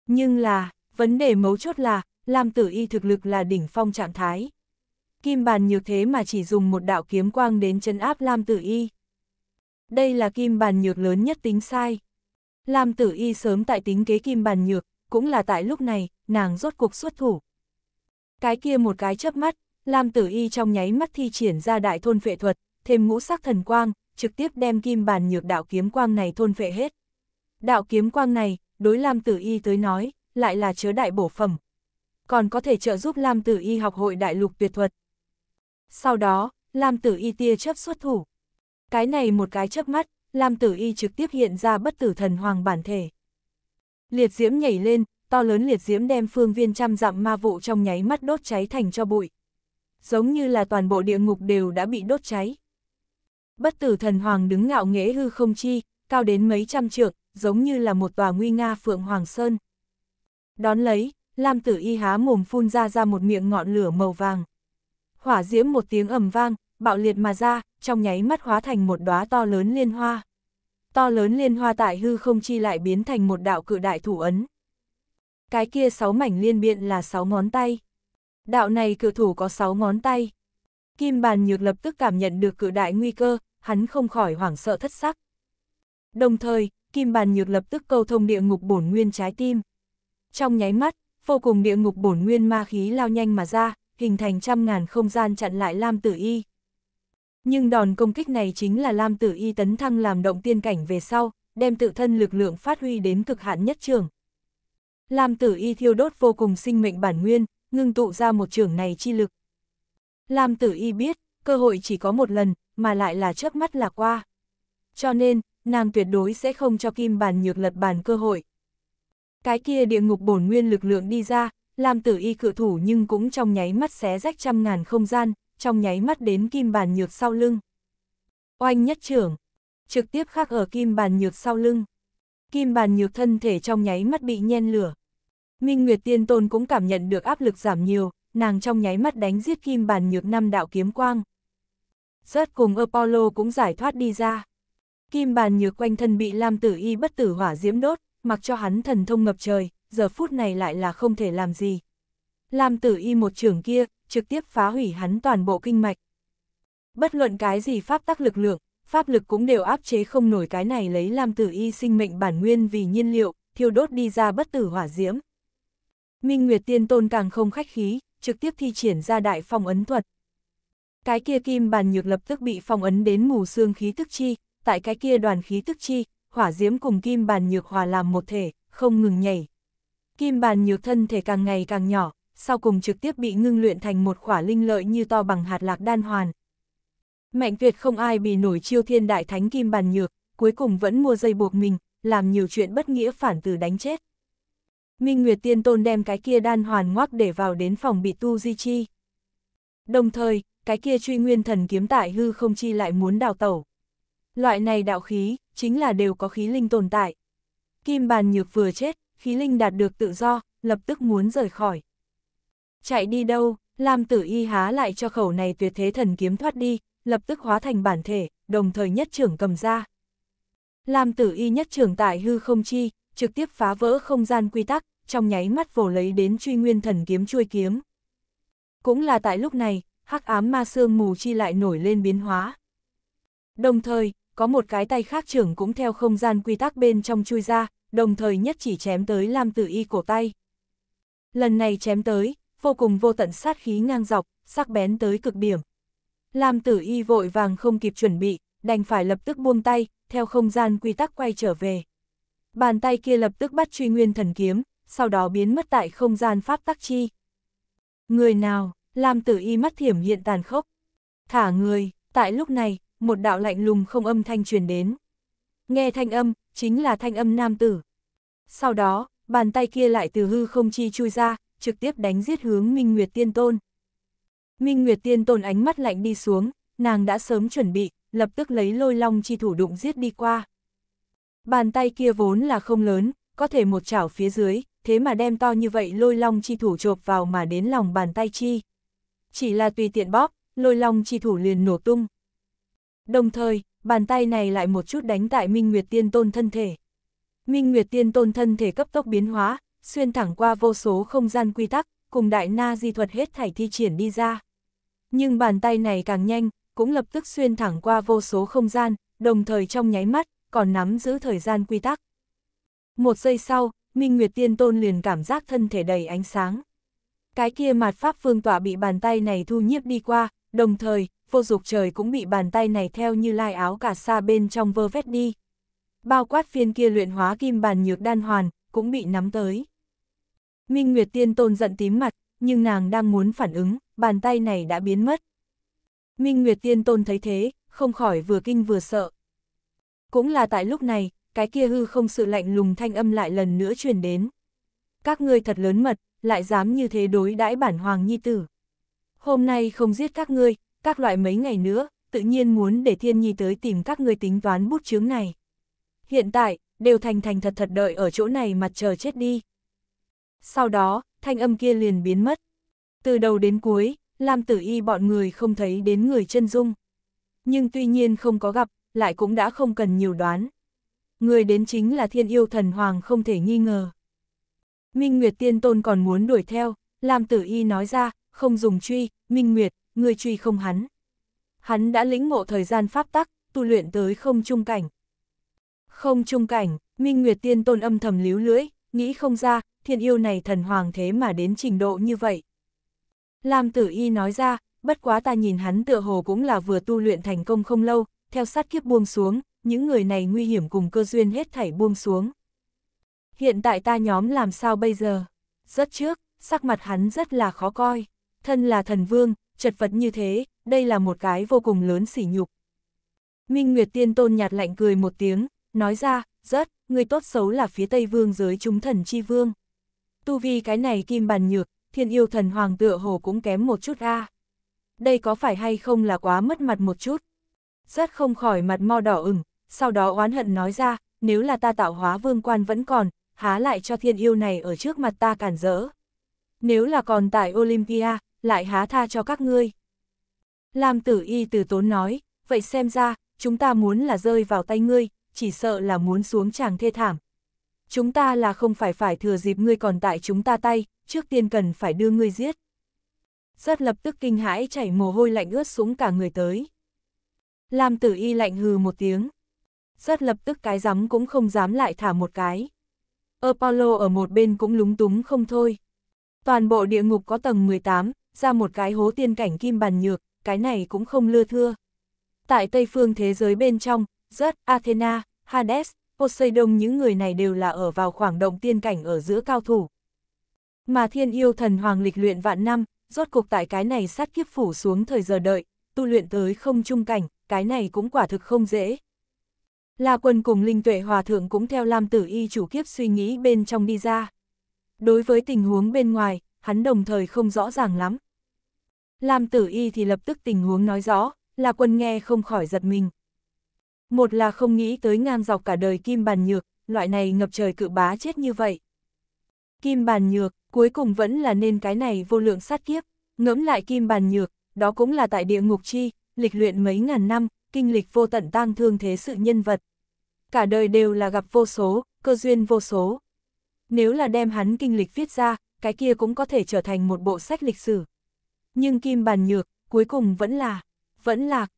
S1: Nhưng là, vấn đề mấu chốt là, Lam Tử Y thực lực là đỉnh phong trạng thái. Kim bàn nhược thế mà chỉ dùng một đạo kiếm quang đến chân áp Lam Tử Y. Đây là kim bàn nhược lớn nhất tính sai. Lam Tử Y sớm tại tính kế kim bàn nhược, cũng là tại lúc này, nàng rốt cuộc xuất thủ. Cái kia một cái chớp mắt, Lam Tử Y trong nháy mắt thi triển ra đại thôn vệ thuật, thêm ngũ sắc thần quang, trực tiếp đem kim bản nhược đạo kiếm quang này thôn vệ hết. Đạo kiếm quang này, đối Lam Tử Y tới nói, lại là chứa đại bổ phẩm. Còn có thể trợ giúp Lam Tử Y học hội đại lục tuyệt thuật. Sau đó, Lam Tử Y tia chấp xuất thủ. Cái này một cái chớp mắt, Lam Tử Y trực tiếp hiện ra bất tử thần hoàng bản thể. Liệt diễm nhảy lên, to lớn liệt diễm đem phương viên trăm dặm ma vụ trong nháy mắt đốt cháy thành cho bụi. Giống như là toàn bộ địa ngục đều đã bị đốt cháy bất tử thần hoàng đứng ngạo nghễ hư không chi, cao đến mấy trăm trượng, giống như là một tòa nguy nga phượng hoàng sơn. Đón lấy, Lam tử y há mồm phun ra ra một miệng ngọn lửa màu vàng. Hỏa diễm một tiếng ầm vang, bạo liệt mà ra, trong nháy mắt hóa thành một đóa to lớn liên hoa. To lớn liên hoa tại hư không chi lại biến thành một đạo cự đại thủ ấn. Cái kia sáu mảnh liên biện là sáu ngón tay. Đạo này cự thủ có sáu ngón tay. Kim bàn nhược lập tức cảm nhận được cự đại nguy cơ, hắn không khỏi hoảng sợ thất sắc. Đồng thời, kim bàn nhược lập tức câu thông địa ngục bổn nguyên trái tim. Trong nháy mắt, vô cùng địa ngục bổn nguyên ma khí lao nhanh mà ra, hình thành trăm ngàn không gian chặn lại Lam Tử Y. Nhưng đòn công kích này chính là Lam Tử Y tấn thăng làm động tiên cảnh về sau, đem tự thân lực lượng phát huy đến cực hạn nhất trường. Lam Tử Y thiêu đốt vô cùng sinh mệnh bản nguyên, ngưng tụ ra một trường này chi lực. Lam Tử Y biết, cơ hội chỉ có một lần, mà lại là trước mắt là qua. Cho nên, nàng tuyệt đối sẽ không cho kim bàn nhược lật bàn cơ hội. Cái kia địa ngục bổn nguyên lực lượng đi ra, làm tử y cự thủ nhưng cũng trong nháy mắt xé rách trăm ngàn không gian, trong nháy mắt đến kim bàn nhược sau lưng. Oanh nhất trưởng, trực tiếp khắc ở kim bàn nhược sau lưng. Kim bàn nhược thân thể trong nháy mắt bị nhen lửa. Minh Nguyệt Tiên Tôn cũng cảm nhận được áp lực giảm nhiều, nàng trong nháy mắt đánh giết kim bàn nhược năm đạo kiếm quang rớt cùng Apollo cũng giải thoát đi ra. Kim bàn nhược quanh thân bị Lam Tử Y bất tử hỏa diễm đốt, mặc cho hắn thần thông ngập trời, giờ phút này lại là không thể làm gì. Lam Tử Y một trường kia, trực tiếp phá hủy hắn toàn bộ kinh mạch. Bất luận cái gì pháp tắc lực lượng, pháp lực cũng đều áp chế không nổi cái này lấy Lam Tử Y sinh mệnh bản nguyên vì nhiên liệu, thiêu đốt đi ra bất tử hỏa diễm. Minh Nguyệt Tiên Tôn càng không khách khí, trực tiếp thi triển ra đại phong ấn thuật, cái kia kim bàn nhược lập tức bị phong ấn đến mù xương khí tức chi, tại cái kia đoàn khí tức chi, hỏa diễm cùng kim bàn nhược hòa làm một thể, không ngừng nhảy. Kim bàn nhược thân thể càng ngày càng nhỏ, sau cùng trực tiếp bị ngưng luyện thành một khỏa linh lợi như to bằng hạt lạc đan hoàn. Mạnh tuyệt không ai bị nổi chiêu thiên đại thánh kim bàn nhược, cuối cùng vẫn mua dây buộc mình, làm nhiều chuyện bất nghĩa phản từ đánh chết. Minh Nguyệt Tiên Tôn đem cái kia đan hoàn ngoác để vào đến phòng bị tu di chi. Đồng thời, cái kia truy nguyên thần kiếm tại hư không chi lại muốn đào tẩu. Loại này đạo khí, chính là đều có khí linh tồn tại. Kim bàn nhược vừa chết, khí linh đạt được tự do, lập tức muốn rời khỏi. Chạy đi đâu, Lam tử y há lại cho khẩu này tuyệt thế thần kiếm thoát đi, lập tức hóa thành bản thể, đồng thời nhất trưởng cầm ra. Lam tử y nhất trưởng tại hư không chi, trực tiếp phá vỡ không gian quy tắc, trong nháy mắt vồ lấy đến truy nguyên thần kiếm chui kiếm. Cũng là tại lúc này, hắc ám ma sương mù chi lại nổi lên biến hóa. Đồng thời, có một cái tay khác trưởng cũng theo không gian quy tắc bên trong chui ra, đồng thời nhất chỉ chém tới Lam Tử Y cổ tay. Lần này chém tới, vô cùng vô tận sát khí ngang dọc, sắc bén tới cực điểm. Lam Tử Y vội vàng không kịp chuẩn bị, đành phải lập tức buông tay, theo không gian quy tắc quay trở về. Bàn tay kia lập tức bắt truy nguyên thần kiếm, sau đó biến mất tại không gian pháp tắc chi. Người nào? Lam tử y mắt thiểm hiện tàn khốc. Thả người, tại lúc này, một đạo lạnh lùng không âm thanh truyền đến. Nghe thanh âm, chính là thanh âm nam tử. Sau đó, bàn tay kia lại từ hư không chi chui ra, trực tiếp đánh giết hướng Minh Nguyệt Tiên Tôn. Minh Nguyệt Tiên Tôn ánh mắt lạnh đi xuống, nàng đã sớm chuẩn bị, lập tức lấy lôi long chi thủ đụng giết đi qua. Bàn tay kia vốn là không lớn, có thể một chảo phía dưới, thế mà đem to như vậy lôi long chi thủ chộp vào mà đến lòng bàn tay chi chỉ là tùy tiện bóp, lôi long chi thủ liền nổ tung. Đồng thời, bàn tay này lại một chút đánh tại Minh Nguyệt Tiên Tôn thân thể. Minh Nguyệt Tiên Tôn thân thể cấp tốc biến hóa, xuyên thẳng qua vô số không gian quy tắc, cùng đại na di thuật hết thảy thi triển đi ra. Nhưng bàn tay này càng nhanh, cũng lập tức xuyên thẳng qua vô số không gian, đồng thời trong nháy mắt, còn nắm giữ thời gian quy tắc. Một giây sau, Minh Nguyệt Tiên Tôn liền cảm giác thân thể đầy ánh sáng cái kia mặt pháp vương tỏa bị bàn tay này thu nhiếp đi qua, đồng thời, vô dục trời cũng bị bàn tay này theo như lai áo cả xa bên trong vơ vét đi. Bao quát phiên kia luyện hóa kim bàn nhược đan hoàn, cũng bị nắm tới. Minh Nguyệt Tiên Tôn giận tím mặt, nhưng nàng đang muốn phản ứng, bàn tay này đã biến mất. Minh Nguyệt Tiên Tôn thấy thế, không khỏi vừa kinh vừa sợ. Cũng là tại lúc này, cái kia hư không sự lạnh lùng thanh âm lại lần nữa truyền đến. Các ngươi thật lớn mật, lại dám như thế đối đãi bản hoàng nhi tử. Hôm nay không giết các ngươi, các loại mấy ngày nữa, tự nhiên muốn để thiên nhi tới tìm các ngươi tính toán bút chướng này. Hiện tại, đều thành thành thật thật đợi ở chỗ này mặt trời chết đi. Sau đó, thanh âm kia liền biến mất. Từ đầu đến cuối, Lam Tử Y bọn người không thấy đến người chân dung. Nhưng tuy nhiên không có gặp, lại cũng đã không cần nhiều đoán. Người đến chính là thiên yêu thần hoàng không thể nghi ngờ. Minh Nguyệt Tiên Tôn còn muốn đuổi theo, Lam tử y nói ra, không dùng truy, Minh Nguyệt, người truy không hắn. Hắn đã lĩnh ngộ thời gian pháp tắc, tu luyện tới không trung cảnh. Không trung cảnh, Minh Nguyệt Tiên Tôn âm thầm líu lưỡi, nghĩ không ra, thiên yêu này thần hoàng thế mà đến trình độ như vậy. Lam tử y nói ra, bất quá ta nhìn hắn tựa hồ cũng là vừa tu luyện thành công không lâu, theo sát kiếp buông xuống, những người này nguy hiểm cùng cơ duyên hết thảy buông xuống hiện tại ta nhóm làm sao bây giờ? Rất trước, sắc mặt hắn rất là khó coi. Thân là thần vương, chật vật như thế, đây là một cái vô cùng lớn sỉ nhục. Minh Nguyệt Tiên Tôn nhạt lạnh cười một tiếng, nói ra, rất, người tốt xấu là phía Tây Vương giới chúng thần chi vương. Tu vi cái này kim bàn nhược, thiên yêu thần hoàng tựa hồ cũng kém một chút ra Đây có phải hay không là quá mất mặt một chút? Rất không khỏi mặt mo đỏ ửng, sau đó oán hận nói ra, nếu là ta tạo hóa vương quan vẫn còn, há lại cho thiên yêu này ở trước mặt ta cản rỡ. Nếu là còn tại Olympia, lại há tha cho các ngươi. Lam tử y từ tốn nói, vậy xem ra, chúng ta muốn là rơi vào tay ngươi, chỉ sợ là muốn xuống chàng thê thảm. Chúng ta là không phải phải thừa dịp ngươi còn tại chúng ta tay, trước tiên cần phải đưa ngươi giết. Rất lập tức kinh hãi chảy mồ hôi lạnh ướt xuống cả người tới. Lam tử y lạnh hừ một tiếng. Rất lập tức cái rắm cũng không dám lại thả một cái. Apollo ở một bên cũng lúng túng không thôi. Toàn bộ địa ngục có tầng 18, ra một cái hố tiên cảnh kim bàn nhược, cái này cũng không lưa thưa. Tại Tây phương thế giới bên trong, Zeus, Athena, Hades, Poseidon những người này đều là ở vào khoảng động tiên cảnh ở giữa cao thủ. Mà thiên yêu thần hoàng lịch luyện vạn năm, rốt cuộc tại cái này sát kiếp phủ xuống thời giờ đợi, tu luyện tới không trung cảnh, cái này cũng quả thực không dễ. La Quân cùng Linh Tuệ Hòa Thượng cũng theo Lam Tử Y chủ kiếp suy nghĩ bên trong đi ra. Đối với tình huống bên ngoài, hắn đồng thời không rõ ràng lắm. Lam Tử Y thì lập tức tình huống nói rõ, La Quân nghe không khỏi giật mình. Một là không nghĩ tới ngang dọc cả đời Kim Bàn Nhược, loại này ngập trời cự bá chết như vậy. Kim Bàn Nhược, cuối cùng vẫn là nên cái này vô lượng sát kiếp, ngẫm lại Kim Bàn Nhược, đó cũng là tại địa ngục chi, lịch luyện mấy ngàn năm, kinh lịch vô tận tang thương thế sự nhân vật cả đời đều là gặp vô số, cơ duyên vô số. Nếu là đem hắn kinh lịch viết ra, cái kia cũng có thể trở thành một bộ sách lịch sử. Nhưng kim bàn nhược, cuối cùng vẫn là, vẫn lạc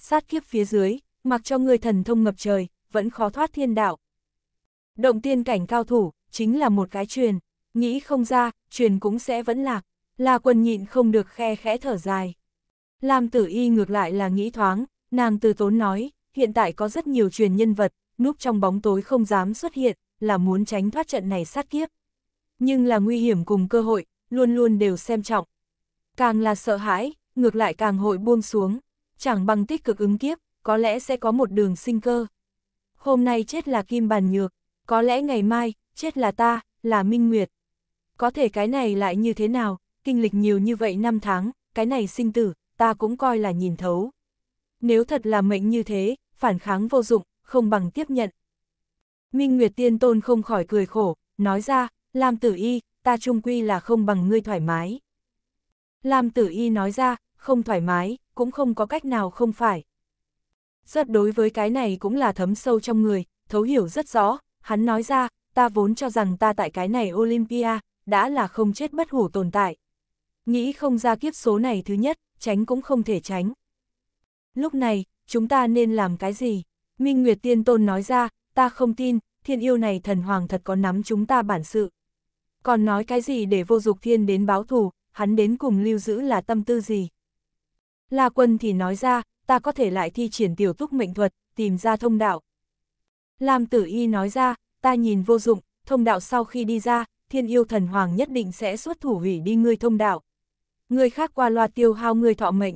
S1: sát kiếp phía dưới, mặc cho người thần thông ngập trời, vẫn khó thoát thiên đạo. Động tiên cảnh cao thủ, chính là một cái truyền, nghĩ không ra, truyền cũng sẽ vẫn lạc, là quần nhịn không được khe khẽ thở dài. Lam tử y ngược lại là nghĩ thoáng, nàng từ tốn nói, hiện tại có rất nhiều truyền nhân vật, núp trong bóng tối không dám xuất hiện, là muốn tránh thoát trận này sát kiếp. Nhưng là nguy hiểm cùng cơ hội, luôn luôn đều xem trọng. Càng là sợ hãi, ngược lại càng hội buông xuống, chẳng bằng tích cực ứng kiếp, có lẽ sẽ có một đường sinh cơ. Hôm nay chết là Kim Bàn Nhược, có lẽ ngày mai, chết là ta, là Minh Nguyệt. Có thể cái này lại như thế nào, kinh lịch nhiều như vậy năm tháng, cái này sinh tử, ta cũng coi là nhìn thấu. Nếu thật là mệnh như thế, phản kháng vô dụng, không bằng tiếp nhận. Minh Nguyệt Tiên Tôn không khỏi cười khổ, nói ra, Lam Tử Y, ta trung quy là không bằng ngươi thoải mái. Lam Tử Y nói ra, không thoải mái, cũng không có cách nào không phải. Rất đối với cái này cũng là thấm sâu trong người, thấu hiểu rất rõ, hắn nói ra, ta vốn cho rằng ta tại cái này Olympia, đã là không chết bất hủ tồn tại. Nghĩ không ra kiếp số này thứ nhất, tránh cũng không thể tránh. Lúc này, chúng ta nên làm cái gì? Minh Nguyệt Tiên Tôn nói ra, ta không tin, thiên yêu này thần hoàng thật có nắm chúng ta bản sự. Còn nói cái gì để vô dục thiên đến báo thù, hắn đến cùng lưu giữ là tâm tư gì. La quân thì nói ra, ta có thể lại thi triển tiểu túc mệnh thuật, tìm ra thông đạo. Lam tử y nói ra, ta nhìn vô dụng, thông đạo sau khi đi ra, thiên yêu thần hoàng nhất định sẽ xuất thủ hủy đi ngươi thông đạo. Ngươi khác qua loa tiêu hao người thọ mệnh.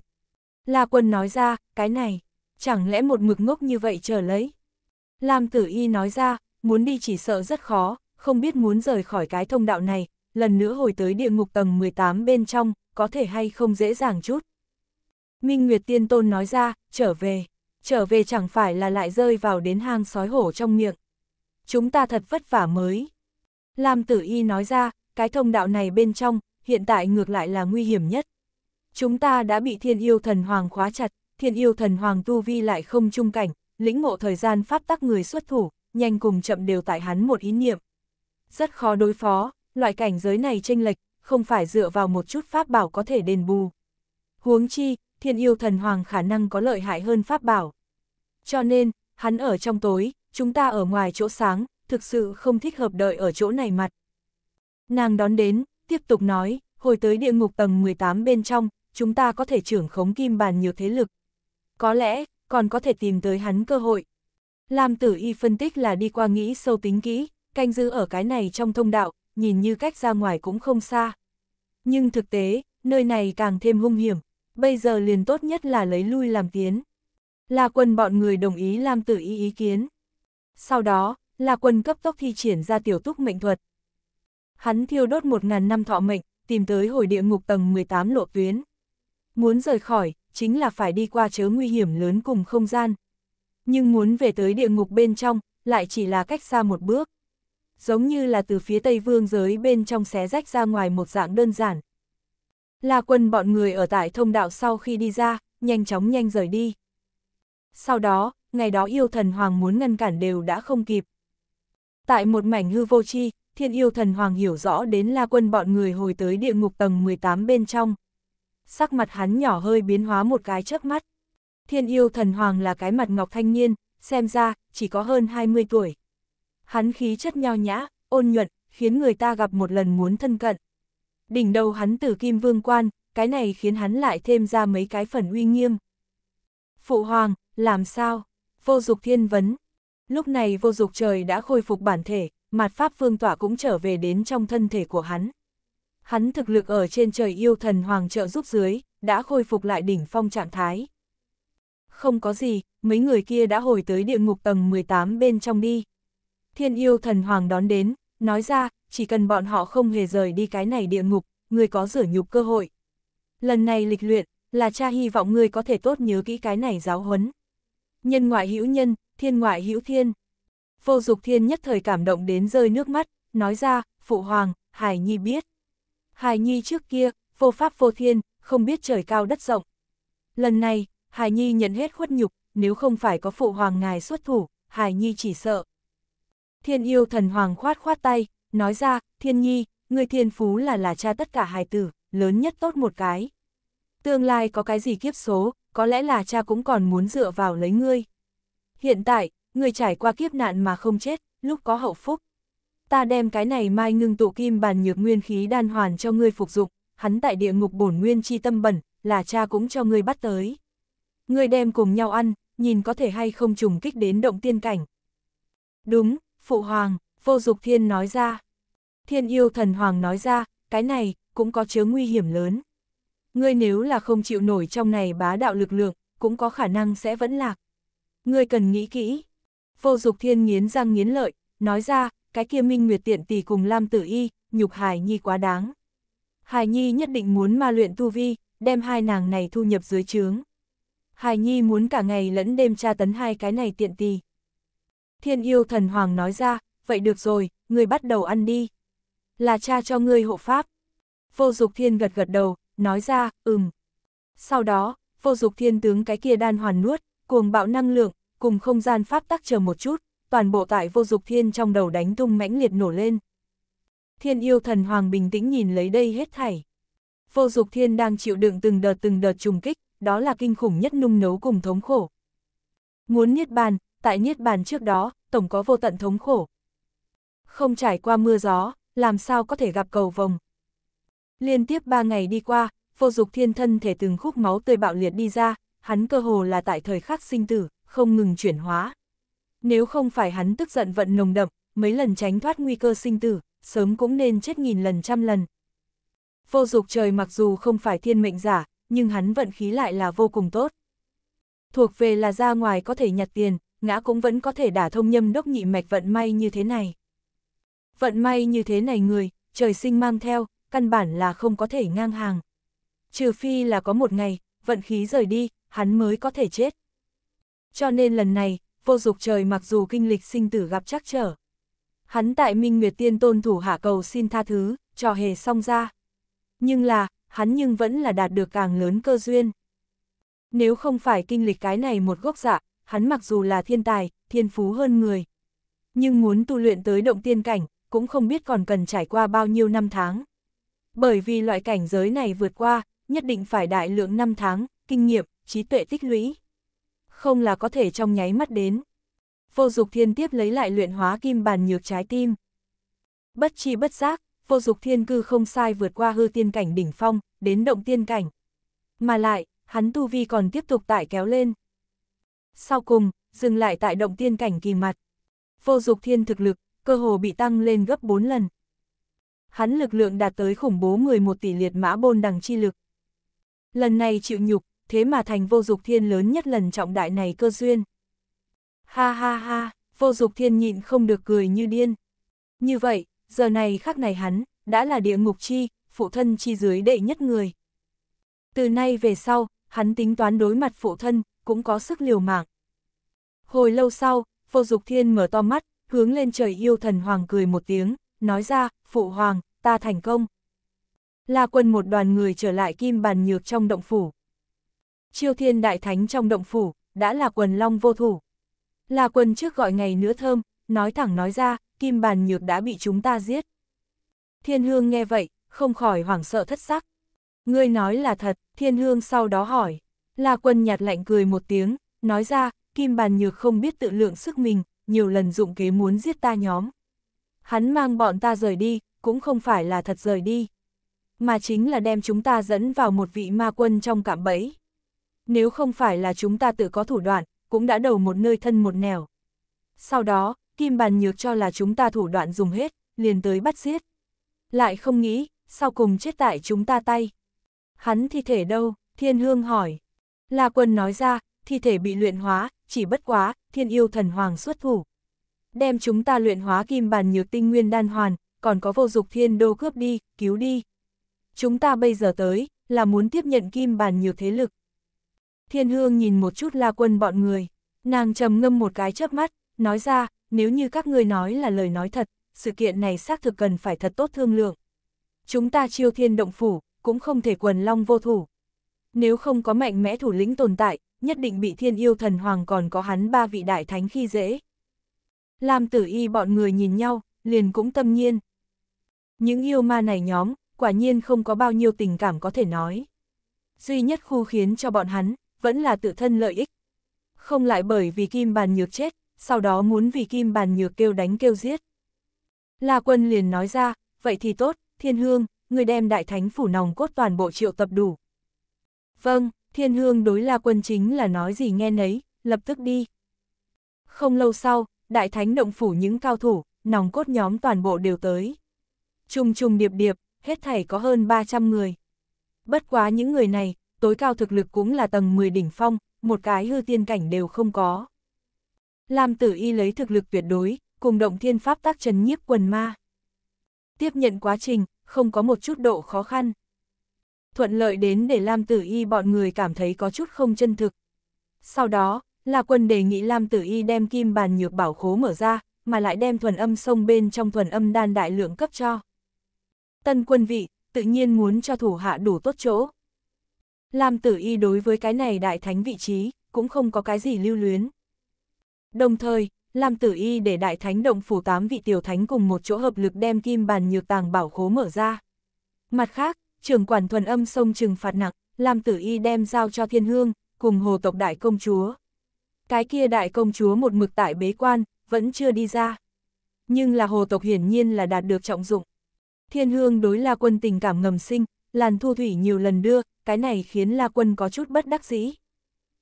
S1: La quân nói ra, cái này chẳng lẽ một mực ngốc như vậy chờ lấy. Lam tử y nói ra, muốn đi chỉ sợ rất khó, không biết muốn rời khỏi cái thông đạo này, lần nữa hồi tới địa ngục tầng 18 bên trong, có thể hay không dễ dàng chút. Minh Nguyệt Tiên Tôn nói ra, trở về, trở về chẳng phải là lại rơi vào đến hang sói hổ trong miệng. Chúng ta thật vất vả mới. Lam Tử Y nói ra, cái thông đạo này bên trong, hiện tại ngược lại là nguy hiểm nhất. Chúng ta đã bị thiên yêu thần hoàng khóa chặt, thiên yêu thần hoàng tu vi lại không trung cảnh, lĩnh ngộ thời gian pháp tắc người xuất thủ, nhanh cùng chậm đều tại hắn một ý niệm. Rất khó đối phó, loại cảnh giới này chênh lệch, không phải dựa vào một chút pháp bảo có thể đền bù. Huống chi, thiên yêu thần hoàng khả năng có lợi hại hơn pháp bảo. Cho nên, hắn ở trong tối, chúng ta ở ngoài chỗ sáng, thực sự không thích hợp đợi ở chỗ này mặt. Nàng đón đến, tiếp tục nói, hồi tới địa ngục tầng 18 bên trong, chúng ta có thể trưởng khống kim bàn nhiều thế lực, có lẽ còn có thể tìm tới hắn cơ hội. Lam tử y phân tích là đi qua nghĩ sâu tính kỹ, canh giữ ở cái này trong thông đạo, nhìn như cách ra ngoài cũng không xa. Nhưng thực tế, nơi này càng thêm hung hiểm, bây giờ liền tốt nhất là lấy lui làm tiến. La quân bọn người đồng ý Lam tử y ý kiến. Sau đó, La quân cấp tốc thi triển ra tiểu túc mệnh thuật. Hắn thiêu đốt một ngàn năm thọ mệnh, tìm tới hồi địa ngục tầng 18 lộ tuyến. Muốn rời khỏi, chính là phải đi qua chớ nguy hiểm lớn cùng không gian. Nhưng muốn về tới địa ngục bên trong, lại chỉ là cách xa một bước. Giống như là từ phía tây vương giới bên trong xé rách ra ngoài một dạng đơn giản. La quân bọn người ở tại thông đạo sau khi đi ra, nhanh chóng nhanh rời đi. Sau đó, ngày đó yêu thần hoàng muốn ngăn cản đều đã không kịp. Tại một mảnh hư vô chi, thiên yêu thần hoàng hiểu rõ đến là quân bọn người hồi tới địa ngục tầng 18 bên trong sắc mặt hắn nhỏ hơi biến hóa một cái trước mắt. Thiên yêu thần hoàng là cái mặt ngọc thanh niên, xem ra, chỉ có hơn 20 tuổi. Hắn khí chất nho nhã, ôn nhuận, khiến người ta gặp một lần muốn thân cận. Đỉnh đầu hắn từ kim vương quan, cái này khiến hắn lại thêm ra mấy cái phần uy nghiêm. Phụ hoàng, làm sao? Vô dục thiên vấn. Lúc này vô dục trời đã khôi phục bản thể, mặt pháp phương tỏa cũng trở về đến trong thân thể của hắn hắn thực lực ở trên trời yêu thần hoàng trợ giúp dưới, đã khôi phục lại đỉnh phong trạng thái. Không có gì, mấy người kia đã hồi tới địa ngục tầng 18 bên trong đi. Thiên yêu thần hoàng đón đến, nói ra, chỉ cần bọn họ không hề rời đi cái này địa ngục, người có rửa nhục cơ hội. Lần này lịch luyện, là cha hy vọng người có thể tốt nhớ kỹ cái này giáo huấn. Nhân ngoại hữu nhân, thiên ngoại hữu thiên. Vô dục thiên nhất thời cảm động đến rơi nước mắt, nói ra, phụ hoàng, hải nhi biết. Hải Nhi trước kia, vô pháp vô thiên, không biết trời cao đất rộng. Lần này, Hải Nhi nhận hết khuất nhục, nếu không phải có phụ hoàng ngài xuất thủ, Hải Nhi chỉ sợ. Thiên yêu thần hoàng khoát khoát tay, nói ra, Thiên Nhi, người thiên phú là là cha tất cả hài tử, lớn nhất tốt một cái. Tương lai có cái gì kiếp số, có lẽ là cha cũng còn muốn dựa vào lấy ngươi. Hiện tại, người trải qua kiếp nạn mà không chết, lúc có hậu phúc ta đem cái này mai ngưng tụ kim bàn nhược nguyên khí đan hoàn cho ngươi phục dụng, hắn tại địa ngục bổn nguyên chi tâm bẩn, là cha cũng cho ngươi bắt tới. Ngươi đem cùng nhau ăn, nhìn có thể hay không trùng kích đến động tiên cảnh. Đúng, Phụ Hoàng, Vô Dục Thiên nói ra. Thiên yêu thần Hoàng nói ra, cái này, cũng có chứa nguy hiểm lớn. Ngươi nếu là không chịu nổi trong này bá đạo lực lượng, cũng có khả năng sẽ vẫn lạc. Ngươi cần nghĩ kỹ. Vô Dục Thiên nghiến răng nghiến lợi, nói ra, cái kia minh nguyệt tiện tỷ cùng Lam Tử Y, nhục Hải Nhi quá đáng. Hải Nhi nhất định muốn ma luyện tu vi, đem hai nàng này thu nhập dưới trướng. Hải Nhi muốn cả ngày lẫn đêm tra tấn hai cái này tiện tỷ. Thiên yêu thần hoàng nói ra, vậy được rồi, người bắt đầu ăn đi. Là cha cho ngươi hộ pháp. Vô dục thiên gật gật đầu, nói ra, ừm. Sau đó, vô dục thiên tướng cái kia đan hoàn nuốt, cuồng bạo năng lượng, cùng không gian pháp tắc chờ một chút, toàn bộ tại vô dục thiên trong đầu đánh tung mãnh liệt nổ lên. Thiên yêu thần hoàng bình tĩnh nhìn lấy đây hết thảy. Vô dục thiên đang chịu đựng từng đợt từng đợt trùng kích, đó là kinh khủng nhất nung nấu cùng thống khổ. Muốn niết bàn, tại niết bàn trước đó, tổng có vô tận thống khổ. Không trải qua mưa gió, làm sao có thể gặp cầu vồng. Liên tiếp ba ngày đi qua, vô dục thiên thân thể từng khúc máu tươi bạo liệt đi ra, hắn cơ hồ là tại thời khắc sinh tử, không ngừng chuyển hóa. Nếu không phải hắn tức giận vận nồng đậm, mấy lần tránh thoát nguy cơ sinh tử, sớm cũng nên chết nghìn lần trăm lần. Vô dục trời mặc dù không phải thiên mệnh giả, nhưng hắn vận khí lại là vô cùng tốt. Thuộc về là ra ngoài có thể nhặt tiền, ngã cũng vẫn có thể đả thông nhâm đốc nhị mạch vận may như thế này. Vận may như thế này người, trời sinh mang theo, căn bản là không có thể ngang hàng. Trừ phi là có một ngày, vận khí rời đi, hắn mới có thể chết. Cho nên lần này, vô dục trời mặc dù kinh lịch sinh tử gặp trắc trở. Hắn tại Minh Nguyệt Tiên Tôn thủ hạ cầu xin tha thứ, trò hề xong ra. Nhưng là, hắn nhưng vẫn là đạt được càng lớn cơ duyên. Nếu không phải kinh lịch cái này một gốc dạ, hắn mặc dù là thiên tài, thiên phú hơn người. Nhưng muốn tu luyện tới động tiên cảnh, cũng không biết còn cần trải qua bao nhiêu năm tháng. Bởi vì loại cảnh giới này vượt qua, nhất định phải đại lượng năm tháng, kinh nghiệm, trí tuệ tích lũy không là có thể trong nháy mắt đến. Vô dục thiên tiếp lấy lại luyện hóa kim bàn nhược trái tim. Bất chi bất giác, vô dục thiên cư không sai vượt qua hư tiên cảnh đỉnh phong, đến động tiên cảnh. Mà lại, hắn tu vi còn tiếp tục tại kéo lên. Sau cùng, dừng lại tại động tiên cảnh kỳ mặt. Vô dục thiên thực lực, cơ hồ bị tăng lên gấp 4 lần. Hắn lực lượng đạt tới khủng bố 11 tỷ liệt mã bôn đằng chi lực. Lần này chịu nhục, thế mà thành vô dục thiên lớn nhất lần trọng đại này cơ duyên. Ha ha ha, vô dục thiên nhịn không được cười như điên. Như vậy, giờ này khắc này hắn, đã là địa ngục chi, phụ thân chi dưới đệ nhất người. Từ nay về sau, hắn tính toán đối mặt phụ thân, cũng có sức liều mạng. Hồi lâu sau, vô dục thiên mở to mắt, hướng lên trời yêu thần hoàng cười một tiếng, nói ra, phụ hoàng, ta thành công. La quân một đoàn người trở lại kim bàn nhược trong động phủ. Chiêu thiên đại thánh trong động phủ, đã là quần long vô thủ. Là quần trước gọi ngày nữa thơm, nói thẳng nói ra, kim bàn nhược đã bị chúng ta giết. Thiên hương nghe vậy, không khỏi hoảng sợ thất sắc. Ngươi nói là thật, thiên hương sau đó hỏi. Là quân nhạt lạnh cười một tiếng, nói ra, kim bàn nhược không biết tự lượng sức mình, nhiều lần dụng kế muốn giết ta nhóm. Hắn mang bọn ta rời đi, cũng không phải là thật rời đi. Mà chính là đem chúng ta dẫn vào một vị ma quân trong cạm bẫy nếu không phải là chúng ta tự có thủ đoạn, cũng đã đầu một nơi thân một nẻo. Sau đó, kim bàn nhược cho là chúng ta thủ đoạn dùng hết, liền tới bắt giết. Lại không nghĩ, sau cùng chết tại chúng ta tay. Hắn thi thể đâu? Thiên Hương hỏi. La Quân nói ra, thi thể bị luyện hóa, chỉ bất quá, thiên yêu thần hoàng xuất thủ. Đem chúng ta luyện hóa kim bàn nhược tinh nguyên đan hoàn, còn có vô dục thiên đô cướp đi, cứu đi. Chúng ta bây giờ tới, là muốn tiếp nhận kim bàn nhược thế lực. Thiên Hương nhìn một chút La Quân bọn người, nàng trầm ngâm một cái chớp mắt, nói ra, nếu như các ngươi nói là lời nói thật, sự kiện này xác thực cần phải thật tốt thương lượng. Chúng ta chiêu thiên động phủ, cũng không thể quần long vô thủ. Nếu không có mạnh mẽ thủ lĩnh tồn tại, nhất định bị thiên yêu thần hoàng còn có hắn ba vị đại thánh khi dễ. Lam tử y bọn người nhìn nhau, liền cũng tâm nhiên. Những yêu ma này nhóm, quả nhiên không có bao nhiêu tình cảm có thể nói. Duy nhất khu khiến cho bọn hắn, vẫn là tự thân lợi ích. Không lại bởi vì Kim Bàn Nhược chết, sau đó muốn vì Kim Bàn Nhược kêu đánh kêu giết. La Quân liền nói ra, vậy thì tốt, Thiên Hương, người đem Đại Thánh Phủ nòng cốt toàn bộ triệu tập đủ. Vâng, Thiên Hương đối La Quân chính là nói gì nghe nấy, lập tức đi. Không lâu sau, Đại Thánh Động Phủ những cao thủ, nòng cốt nhóm toàn bộ đều tới. Trùng trùng điệp điệp, hết thảy có hơn 300 người. Bất quá những người này, tối cao thực lực cũng là tầng 10 đỉnh phong, một cái hư tiên cảnh đều không có. Lam tử y lấy thực lực tuyệt đối, cùng động thiên pháp tác trần nhiếp quần ma. Tiếp nhận quá trình, không có một chút độ khó khăn. Thuận lợi đến để Lam tử y bọn người cảm thấy có chút không chân thực. Sau đó, là quân đề nghị Lam tử y đem kim bàn nhược bảo khố mở ra, mà lại đem thuần âm sông bên trong thuần âm đan đại lượng cấp cho. Tân quân vị, tự nhiên muốn cho thủ hạ đủ tốt chỗ. Lam Tử Y đối với cái này đại thánh vị trí, cũng không có cái gì lưu luyến. Đồng thời, Lam Tử Y để đại thánh động phủ tám vị tiểu thánh cùng một chỗ hợp lực đem kim bàn nhược tàng bảo khố mở ra. Mặt khác, trưởng quản thuần âm sông trừng phạt nặng, Lam Tử Y đem giao cho thiên hương, cùng hồ tộc đại công chúa. Cái kia đại công chúa một mực tại bế quan, vẫn chưa đi ra. Nhưng là hồ tộc hiển nhiên là đạt được trọng dụng. Thiên hương đối la quân tình cảm ngầm sinh, làn thu thủy nhiều lần đưa, cái này khiến La Quân có chút bất đắc dĩ.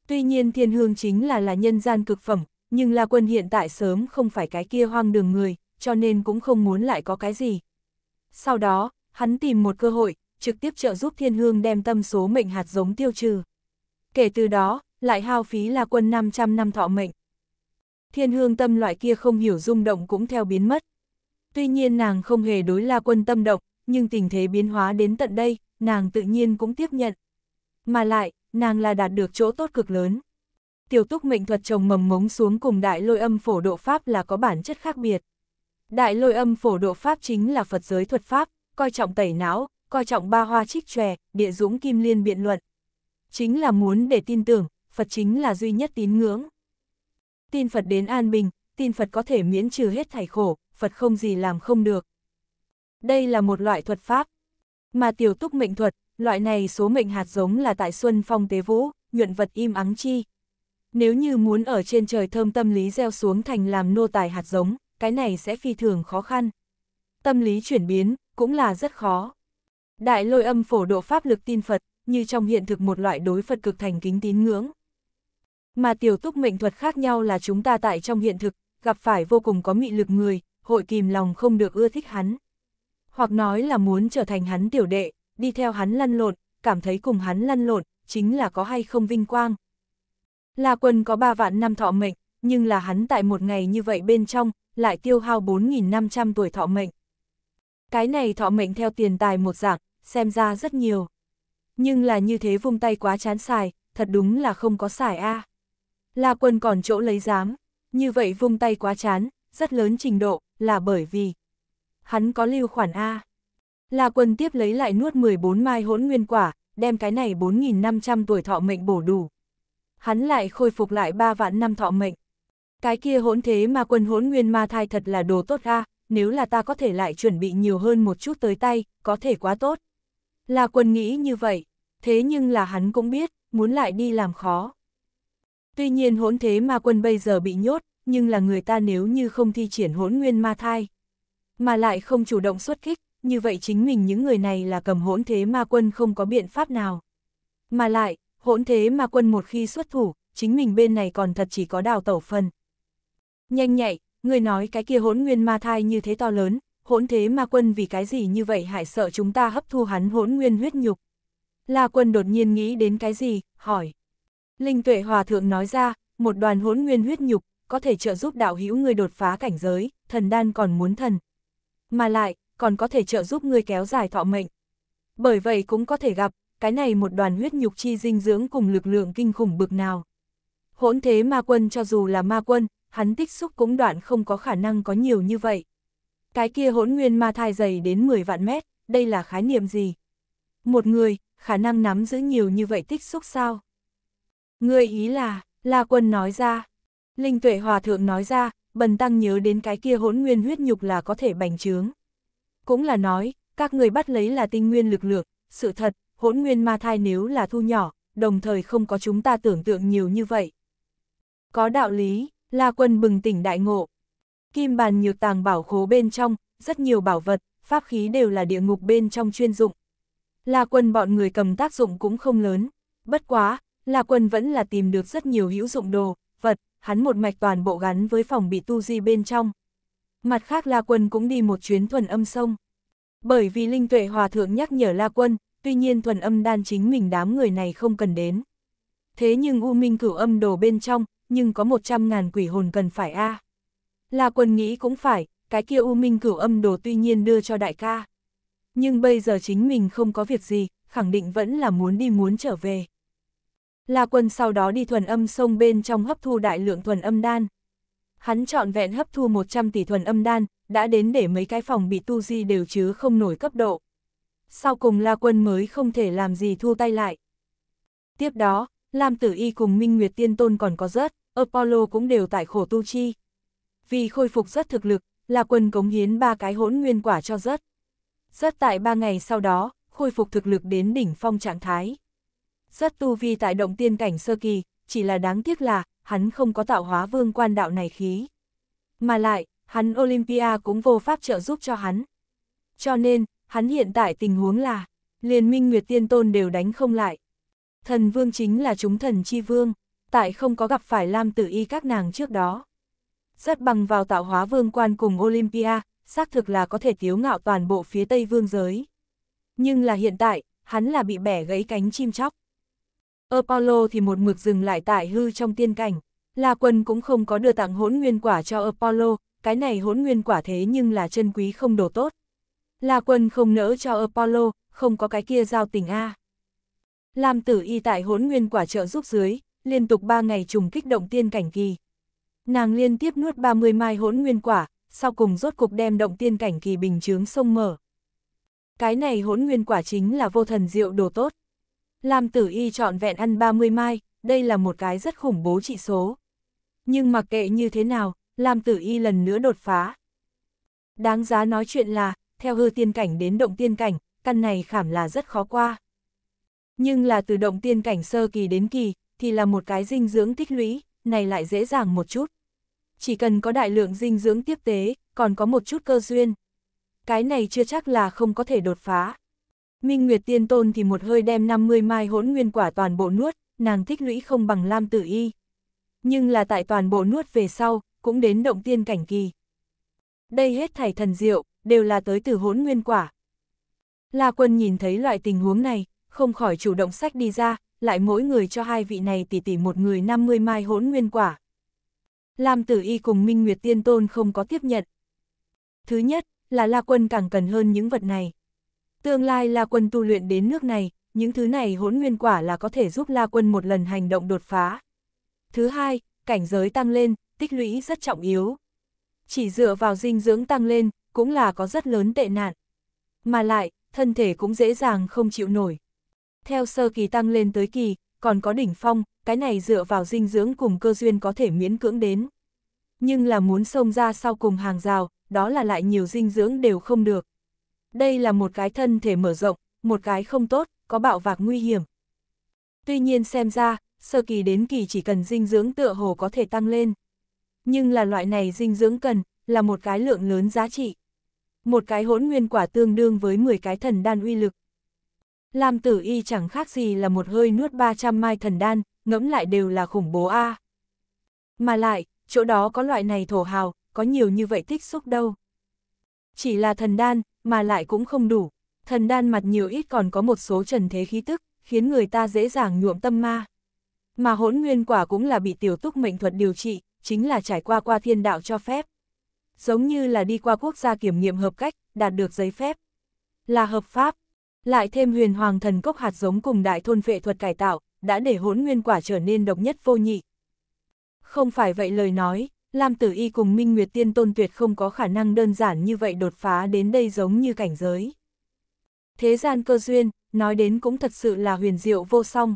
S1: Tuy nhiên thiên hương chính là là nhân gian cực phẩm, nhưng La Quân hiện tại sớm không phải cái kia hoang đường người, cho nên cũng không muốn lại có cái gì. Sau đó, hắn tìm một cơ hội, trực tiếp trợ giúp thiên hương đem tâm số mệnh hạt giống tiêu trừ. Kể từ đó, lại hao phí La Quân 500 năm thọ mệnh. Thiên hương tâm loại kia không hiểu rung động cũng theo biến mất. Tuy nhiên nàng không hề đối La Quân tâm động, nhưng tình thế biến hóa đến tận đây, nàng tự nhiên cũng tiếp nhận. Mà lại, nàng là đạt được chỗ tốt cực lớn. Tiểu túc mệnh thuật trồng mầm ngống xuống cùng đại lôi âm phổ độ Pháp là có bản chất khác biệt. Đại lôi âm phổ độ Pháp chính là Phật giới thuật Pháp, coi trọng tẩy não, coi trọng ba hoa trích tròe, địa dũng kim liên biện luận. Chính là muốn để tin tưởng, Phật chính là duy nhất tín ngưỡng. Tin Phật đến an bình, tin Phật có thể miễn trừ hết thảy khổ, Phật không gì làm không được. Đây là một loại thuật pháp. Mà tiểu túc mệnh thuật, loại này số mệnh hạt giống là tại Xuân Phong Tế Vũ, nhuận vật im ắng chi. Nếu như muốn ở trên trời thơm tâm lý gieo xuống thành làm nô tài hạt giống, cái này sẽ phi thường khó khăn. Tâm lý chuyển biến, cũng là rất khó. Đại lôi âm phổ độ pháp lực tin Phật, như trong hiện thực một loại đối Phật cực thành kính tín ngưỡng. Mà tiểu túc mệnh thuật khác nhau là chúng ta tại trong hiện thực, gặp phải vô cùng có mị lực người, hội kìm lòng không được ưa thích hắn hoặc nói là muốn trở thành hắn tiểu đệ, đi theo hắn lăn lộn, cảm thấy cùng hắn lăn lộn, chính là có hay không vinh quang. La Quân có 3 vạn năm thọ mệnh, nhưng là hắn tại một ngày như vậy bên trong, lại tiêu hao 4.500 tuổi thọ mệnh. Cái này thọ mệnh theo tiền tài một dạng, xem ra rất nhiều. Nhưng là như thế vung tay quá chán xài, thật đúng là không có xài a. À. La Quân còn chỗ lấy dám, như vậy vung tay quá chán, rất lớn trình độ, là bởi vì hắn có lưu khoản A. là quân tiếp lấy lại nuốt 14 mai hỗn nguyên quả, đem cái này 4.500 tuổi thọ mệnh bổ đủ. Hắn lại khôi phục lại 3 vạn năm thọ mệnh. Cái kia hỗn thế mà quân hỗn nguyên ma thai thật là đồ tốt A, nếu là ta có thể lại chuẩn bị nhiều hơn một chút tới tay, có thể quá tốt. là quân nghĩ như vậy, thế nhưng là hắn cũng biết, muốn lại đi làm khó. Tuy nhiên hỗn thế ma quân bây giờ bị nhốt, nhưng là người ta nếu như không thi triển hỗn nguyên ma thai, mà lại không chủ động xuất kích, như vậy chính mình những người này là cầm hỗn thế ma quân không có biện pháp nào. Mà lại, hỗn thế ma quân một khi xuất thủ, chính mình bên này còn thật chỉ có đào tẩu phần. Nhanh nhạy, người nói cái kia hỗn nguyên ma thai như thế to lớn, hỗn thế ma quân vì cái gì như vậy hại sợ chúng ta hấp thu hắn hỗn nguyên huyết nhục. La quân đột nhiên nghĩ đến cái gì, hỏi. Linh tuệ hòa thượng nói ra, một đoàn hỗn nguyên huyết nhục, có thể trợ giúp đạo hữu người đột phá cảnh giới, thần đan còn muốn thần, mà lại, còn có thể trợ giúp ngươi kéo dài thọ mệnh. Bởi vậy cũng có thể gặp, cái này một đoàn huyết nhục chi dinh dưỡng cùng lực lượng kinh khủng bực nào. Hỗn thế ma quân cho dù là ma quân, hắn tích xúc cũng đoạn không có khả năng có nhiều như vậy. Cái kia hỗn nguyên ma thai dày đến 10 vạn mét, đây là khái niệm gì? Một người, khả năng nắm giữ nhiều như vậy tích xúc sao? Người ý là, La Quân nói ra, Linh Tuệ Hòa Thượng nói ra, bần tăng nhớ đến cái kia hỗn nguyên huyết nhục là có thể bành trướng. Cũng là nói, các người bắt lấy là tinh nguyên lực lượng, sự thật, hỗn nguyên ma thai nếu là thu nhỏ, đồng thời không có chúng ta tưởng tượng nhiều như vậy. Có đạo lý, La Quân bừng tỉnh đại ngộ. Kim bàn nhược tàng bảo khố bên trong, rất nhiều bảo vật, pháp khí đều là địa ngục bên trong chuyên dụng. La Quân bọn người cầm tác dụng cũng không lớn, bất quá, La Quân vẫn là tìm được rất nhiều hữu dụng đồ, hắn một mạch toàn bộ gắn với phòng bị tu di bên trong. Mặt khác La Quân cũng đi một chuyến thuần âm sông. Bởi vì Linh Tuệ Hòa Thượng nhắc nhở La Quân, tuy nhiên thuần âm đan chính mình đám người này không cần đến. Thế nhưng U Minh cửu âm đồ bên trong, nhưng có 100.000 quỷ hồn cần phải a à. La Quân nghĩ cũng phải, cái kia U Minh cửu âm đồ tuy nhiên đưa cho đại ca. Nhưng bây giờ chính mình không có việc gì, khẳng định vẫn là muốn đi muốn trở về. La Quân sau đó đi thuần âm sông bên trong hấp thu đại lượng thuần âm đan. Hắn trọn vẹn hấp thu 100 tỷ thuần âm đan, đã đến để mấy cái phòng bị tu di đều chứ không nổi cấp độ. Sau cùng La Quân mới không thể làm gì thu tay lại. Tiếp đó, Lam Tử Y cùng Minh Nguyệt Tiên Tôn còn có rớt, Apollo cũng đều tại khổ tu chi. Vì khôi phục rất thực lực, La Quân cống hiến ba cái hỗn nguyên quả cho rớt. Rớt tại ba ngày sau đó, khôi phục thực lực đến đỉnh phong trạng thái rất tu vi tại động tiên cảnh sơ kỳ, chỉ là đáng tiếc là, hắn không có tạo hóa vương quan đạo này khí. Mà lại, hắn Olympia cũng vô pháp trợ giúp cho hắn. Cho nên, hắn hiện tại tình huống là, liên minh nguyệt tiên tôn đều đánh không lại. Thần vương chính là chúng thần chi vương, tại không có gặp phải Lam Tử Y các nàng trước đó. Rất bằng vào tạo hóa vương quan cùng Olympia, xác thực là có thể tiếu ngạo toàn bộ phía Tây vương giới. Nhưng là hiện tại, hắn là bị bẻ gãy cánh chim chóc. Apollo thì một mực dừng lại tại hư trong tiên cảnh. La Quân cũng không có đưa tặng hỗn nguyên quả cho Apollo, cái này hỗn nguyên quả thế nhưng là chân quý không đồ tốt. La Quân không nỡ cho Apollo, không có cái kia giao tình A. Lam tử y tại hỗn nguyên quả trợ giúp dưới, liên tục 3 ngày trùng kích động tiên cảnh kỳ. Nàng liên tiếp nuốt 30 mai hỗn nguyên quả, sau cùng rốt cục đem động tiên cảnh kỳ bình chướng sông mở. Cái này hỗn nguyên quả chính là vô thần diệu đồ tốt. Lam tử y trọn vẹn ăn 30 mai, đây là một cái rất khủng bố trị số. Nhưng mặc kệ như thế nào, Lam tử y lần nữa đột phá. Đáng giá nói chuyện là, theo hư tiên cảnh đến động tiên cảnh, căn này khảm là rất khó qua. Nhưng là từ động tiên cảnh sơ kỳ đến kỳ, thì là một cái dinh dưỡng tích lũy, này lại dễ dàng một chút. Chỉ cần có đại lượng dinh dưỡng tiếp tế, còn có một chút cơ duyên. Cái này chưa chắc là không có thể đột phá. Minh Nguyệt Tiên Tôn thì một hơi đem 50 mai hỗn nguyên quả toàn bộ nuốt, nàng thích lũy không bằng Lam Tử Y. Nhưng là tại toàn bộ nuốt về sau, cũng đến động tiên cảnh kỳ. Đây hết thảy thần diệu, đều là tới từ hỗn nguyên quả. La Quân nhìn thấy loại tình huống này, không khỏi chủ động sách đi ra, lại mỗi người cho hai vị này tỉ tỉ một người 50 mai hỗn nguyên quả. Lam Tử Y cùng Minh Nguyệt Tiên Tôn không có tiếp nhận. Thứ nhất, là La Quân càng cần hơn những vật này. Tương lai La Quân tu luyện đến nước này, những thứ này hỗn nguyên quả là có thể giúp La Quân một lần hành động đột phá. Thứ hai, cảnh giới tăng lên, tích lũy rất trọng yếu. Chỉ dựa vào dinh dưỡng tăng lên, cũng là có rất lớn tệ nạn. Mà lại, thân thể cũng dễ dàng không chịu nổi. Theo sơ kỳ tăng lên tới kỳ, còn có đỉnh phong, cái này dựa vào dinh dưỡng cùng cơ duyên có thể miễn cưỡng đến. Nhưng là muốn xông ra sau cùng hàng rào, đó là lại nhiều dinh dưỡng đều không được. Đây là một cái thân thể mở rộng, một cái không tốt, có bạo vạc nguy hiểm. Tuy nhiên xem ra, sơ kỳ đến kỳ chỉ cần dinh dưỡng tựa hồ có thể tăng lên. Nhưng là loại này dinh dưỡng cần, là một cái lượng lớn giá trị. Một cái hỗn nguyên quả tương đương với 10 cái thần đan uy lực. Lam tử y chẳng khác gì là một hơi nuốt 300 mai thần đan, ngẫm lại đều là khủng bố a. Mà lại, chỗ đó có loại này thổ hào, có nhiều như vậy tích xúc đâu. Chỉ là thần đan, mà lại cũng không đủ. Thần đan mặt nhiều ít còn có một số trần thế khí tức, khiến người ta dễ dàng nhuộm tâm ma. Mà hỗn nguyên quả cũng là bị tiểu túc mệnh thuật điều trị, chính là trải qua qua thiên đạo cho phép. Giống như là đi qua quốc gia kiểm nghiệm hợp cách, đạt được giấy phép. Là hợp pháp. Lại thêm huyền hoàng thần cốc hạt giống cùng đại thôn vệ thuật cải tạo, đã để hỗn nguyên quả trở nên độc nhất vô nhị. Không phải vậy lời nói, Lam Tử Y cùng Minh Nguyệt Tiên Tôn tuyệt không có khả năng đơn giản như vậy đột phá đến đây giống như cảnh giới. Thế gian cơ duyên, nói đến cũng thật sự là huyền diệu vô song.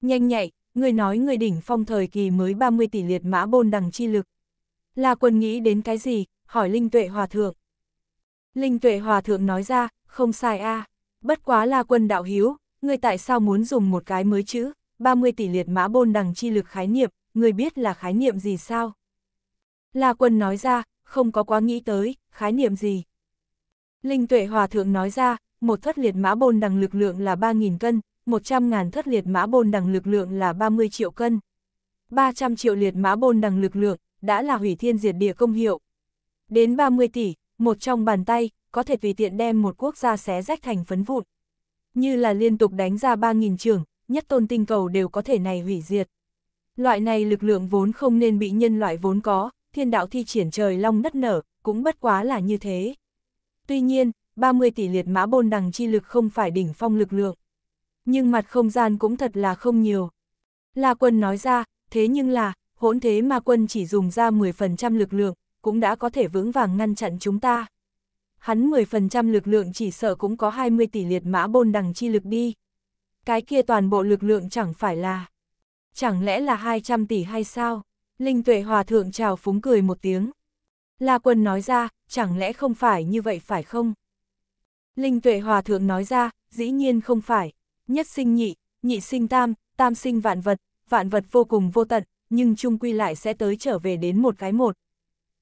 S1: Nhanh nhạy, người nói người đỉnh phong thời kỳ mới 30 tỷ liệt mã bôn đằng chi lực. Là quân nghĩ đến cái gì, hỏi Linh Tuệ Hòa Thượng. Linh Tuệ Hòa Thượng nói ra, không sai a à. bất quá là quân đạo hiếu, người tại sao muốn dùng một cái mới chữ, 30 tỷ liệt mã bôn đằng chi lực khái niệm, người biết là khái niệm gì sao? La Quân nói ra, không có quá nghĩ tới, khái niệm gì. Linh Tuệ Hòa Thượng nói ra, một thất liệt mã bôn đằng lực lượng là 3.000 cân, 100.000 thất liệt mã bôn đằng lực lượng là 30 triệu cân. 300 triệu liệt mã bôn đằng lực lượng, đã là hủy thiên diệt địa công hiệu. Đến 30 tỷ, một trong bàn tay, có thể tùy tiện đem một quốc gia xé rách thành phấn vụn. Như là liên tục đánh ra 3.000 trường, nhất tôn tinh cầu đều có thể này hủy diệt. Loại này lực lượng vốn không nên bị nhân loại vốn có, thiên đạo thi triển trời long đất nở, cũng bất quá là như thế. Tuy nhiên, 30 tỷ liệt mã bôn đằng chi lực không phải đỉnh phong lực lượng. Nhưng mặt không gian cũng thật là không nhiều. La quân nói ra, thế nhưng là, hỗn thế mà quân chỉ dùng ra 10% lực lượng, cũng đã có thể vững vàng ngăn chặn chúng ta. Hắn 10% lực lượng chỉ sợ cũng có 20 tỷ liệt mã bôn đằng chi lực đi. Cái kia toàn bộ lực lượng chẳng phải là... Chẳng lẽ là 200 tỷ hay sao? Linh tuệ hòa thượng chào phúng cười một tiếng. La quân nói ra, chẳng lẽ không phải như vậy phải không? Linh tuệ hòa thượng nói ra, dĩ nhiên không phải. Nhất sinh nhị, nhị sinh tam, tam sinh vạn vật, vạn vật vô cùng vô tận, nhưng chung quy lại sẽ tới trở về đến một cái một.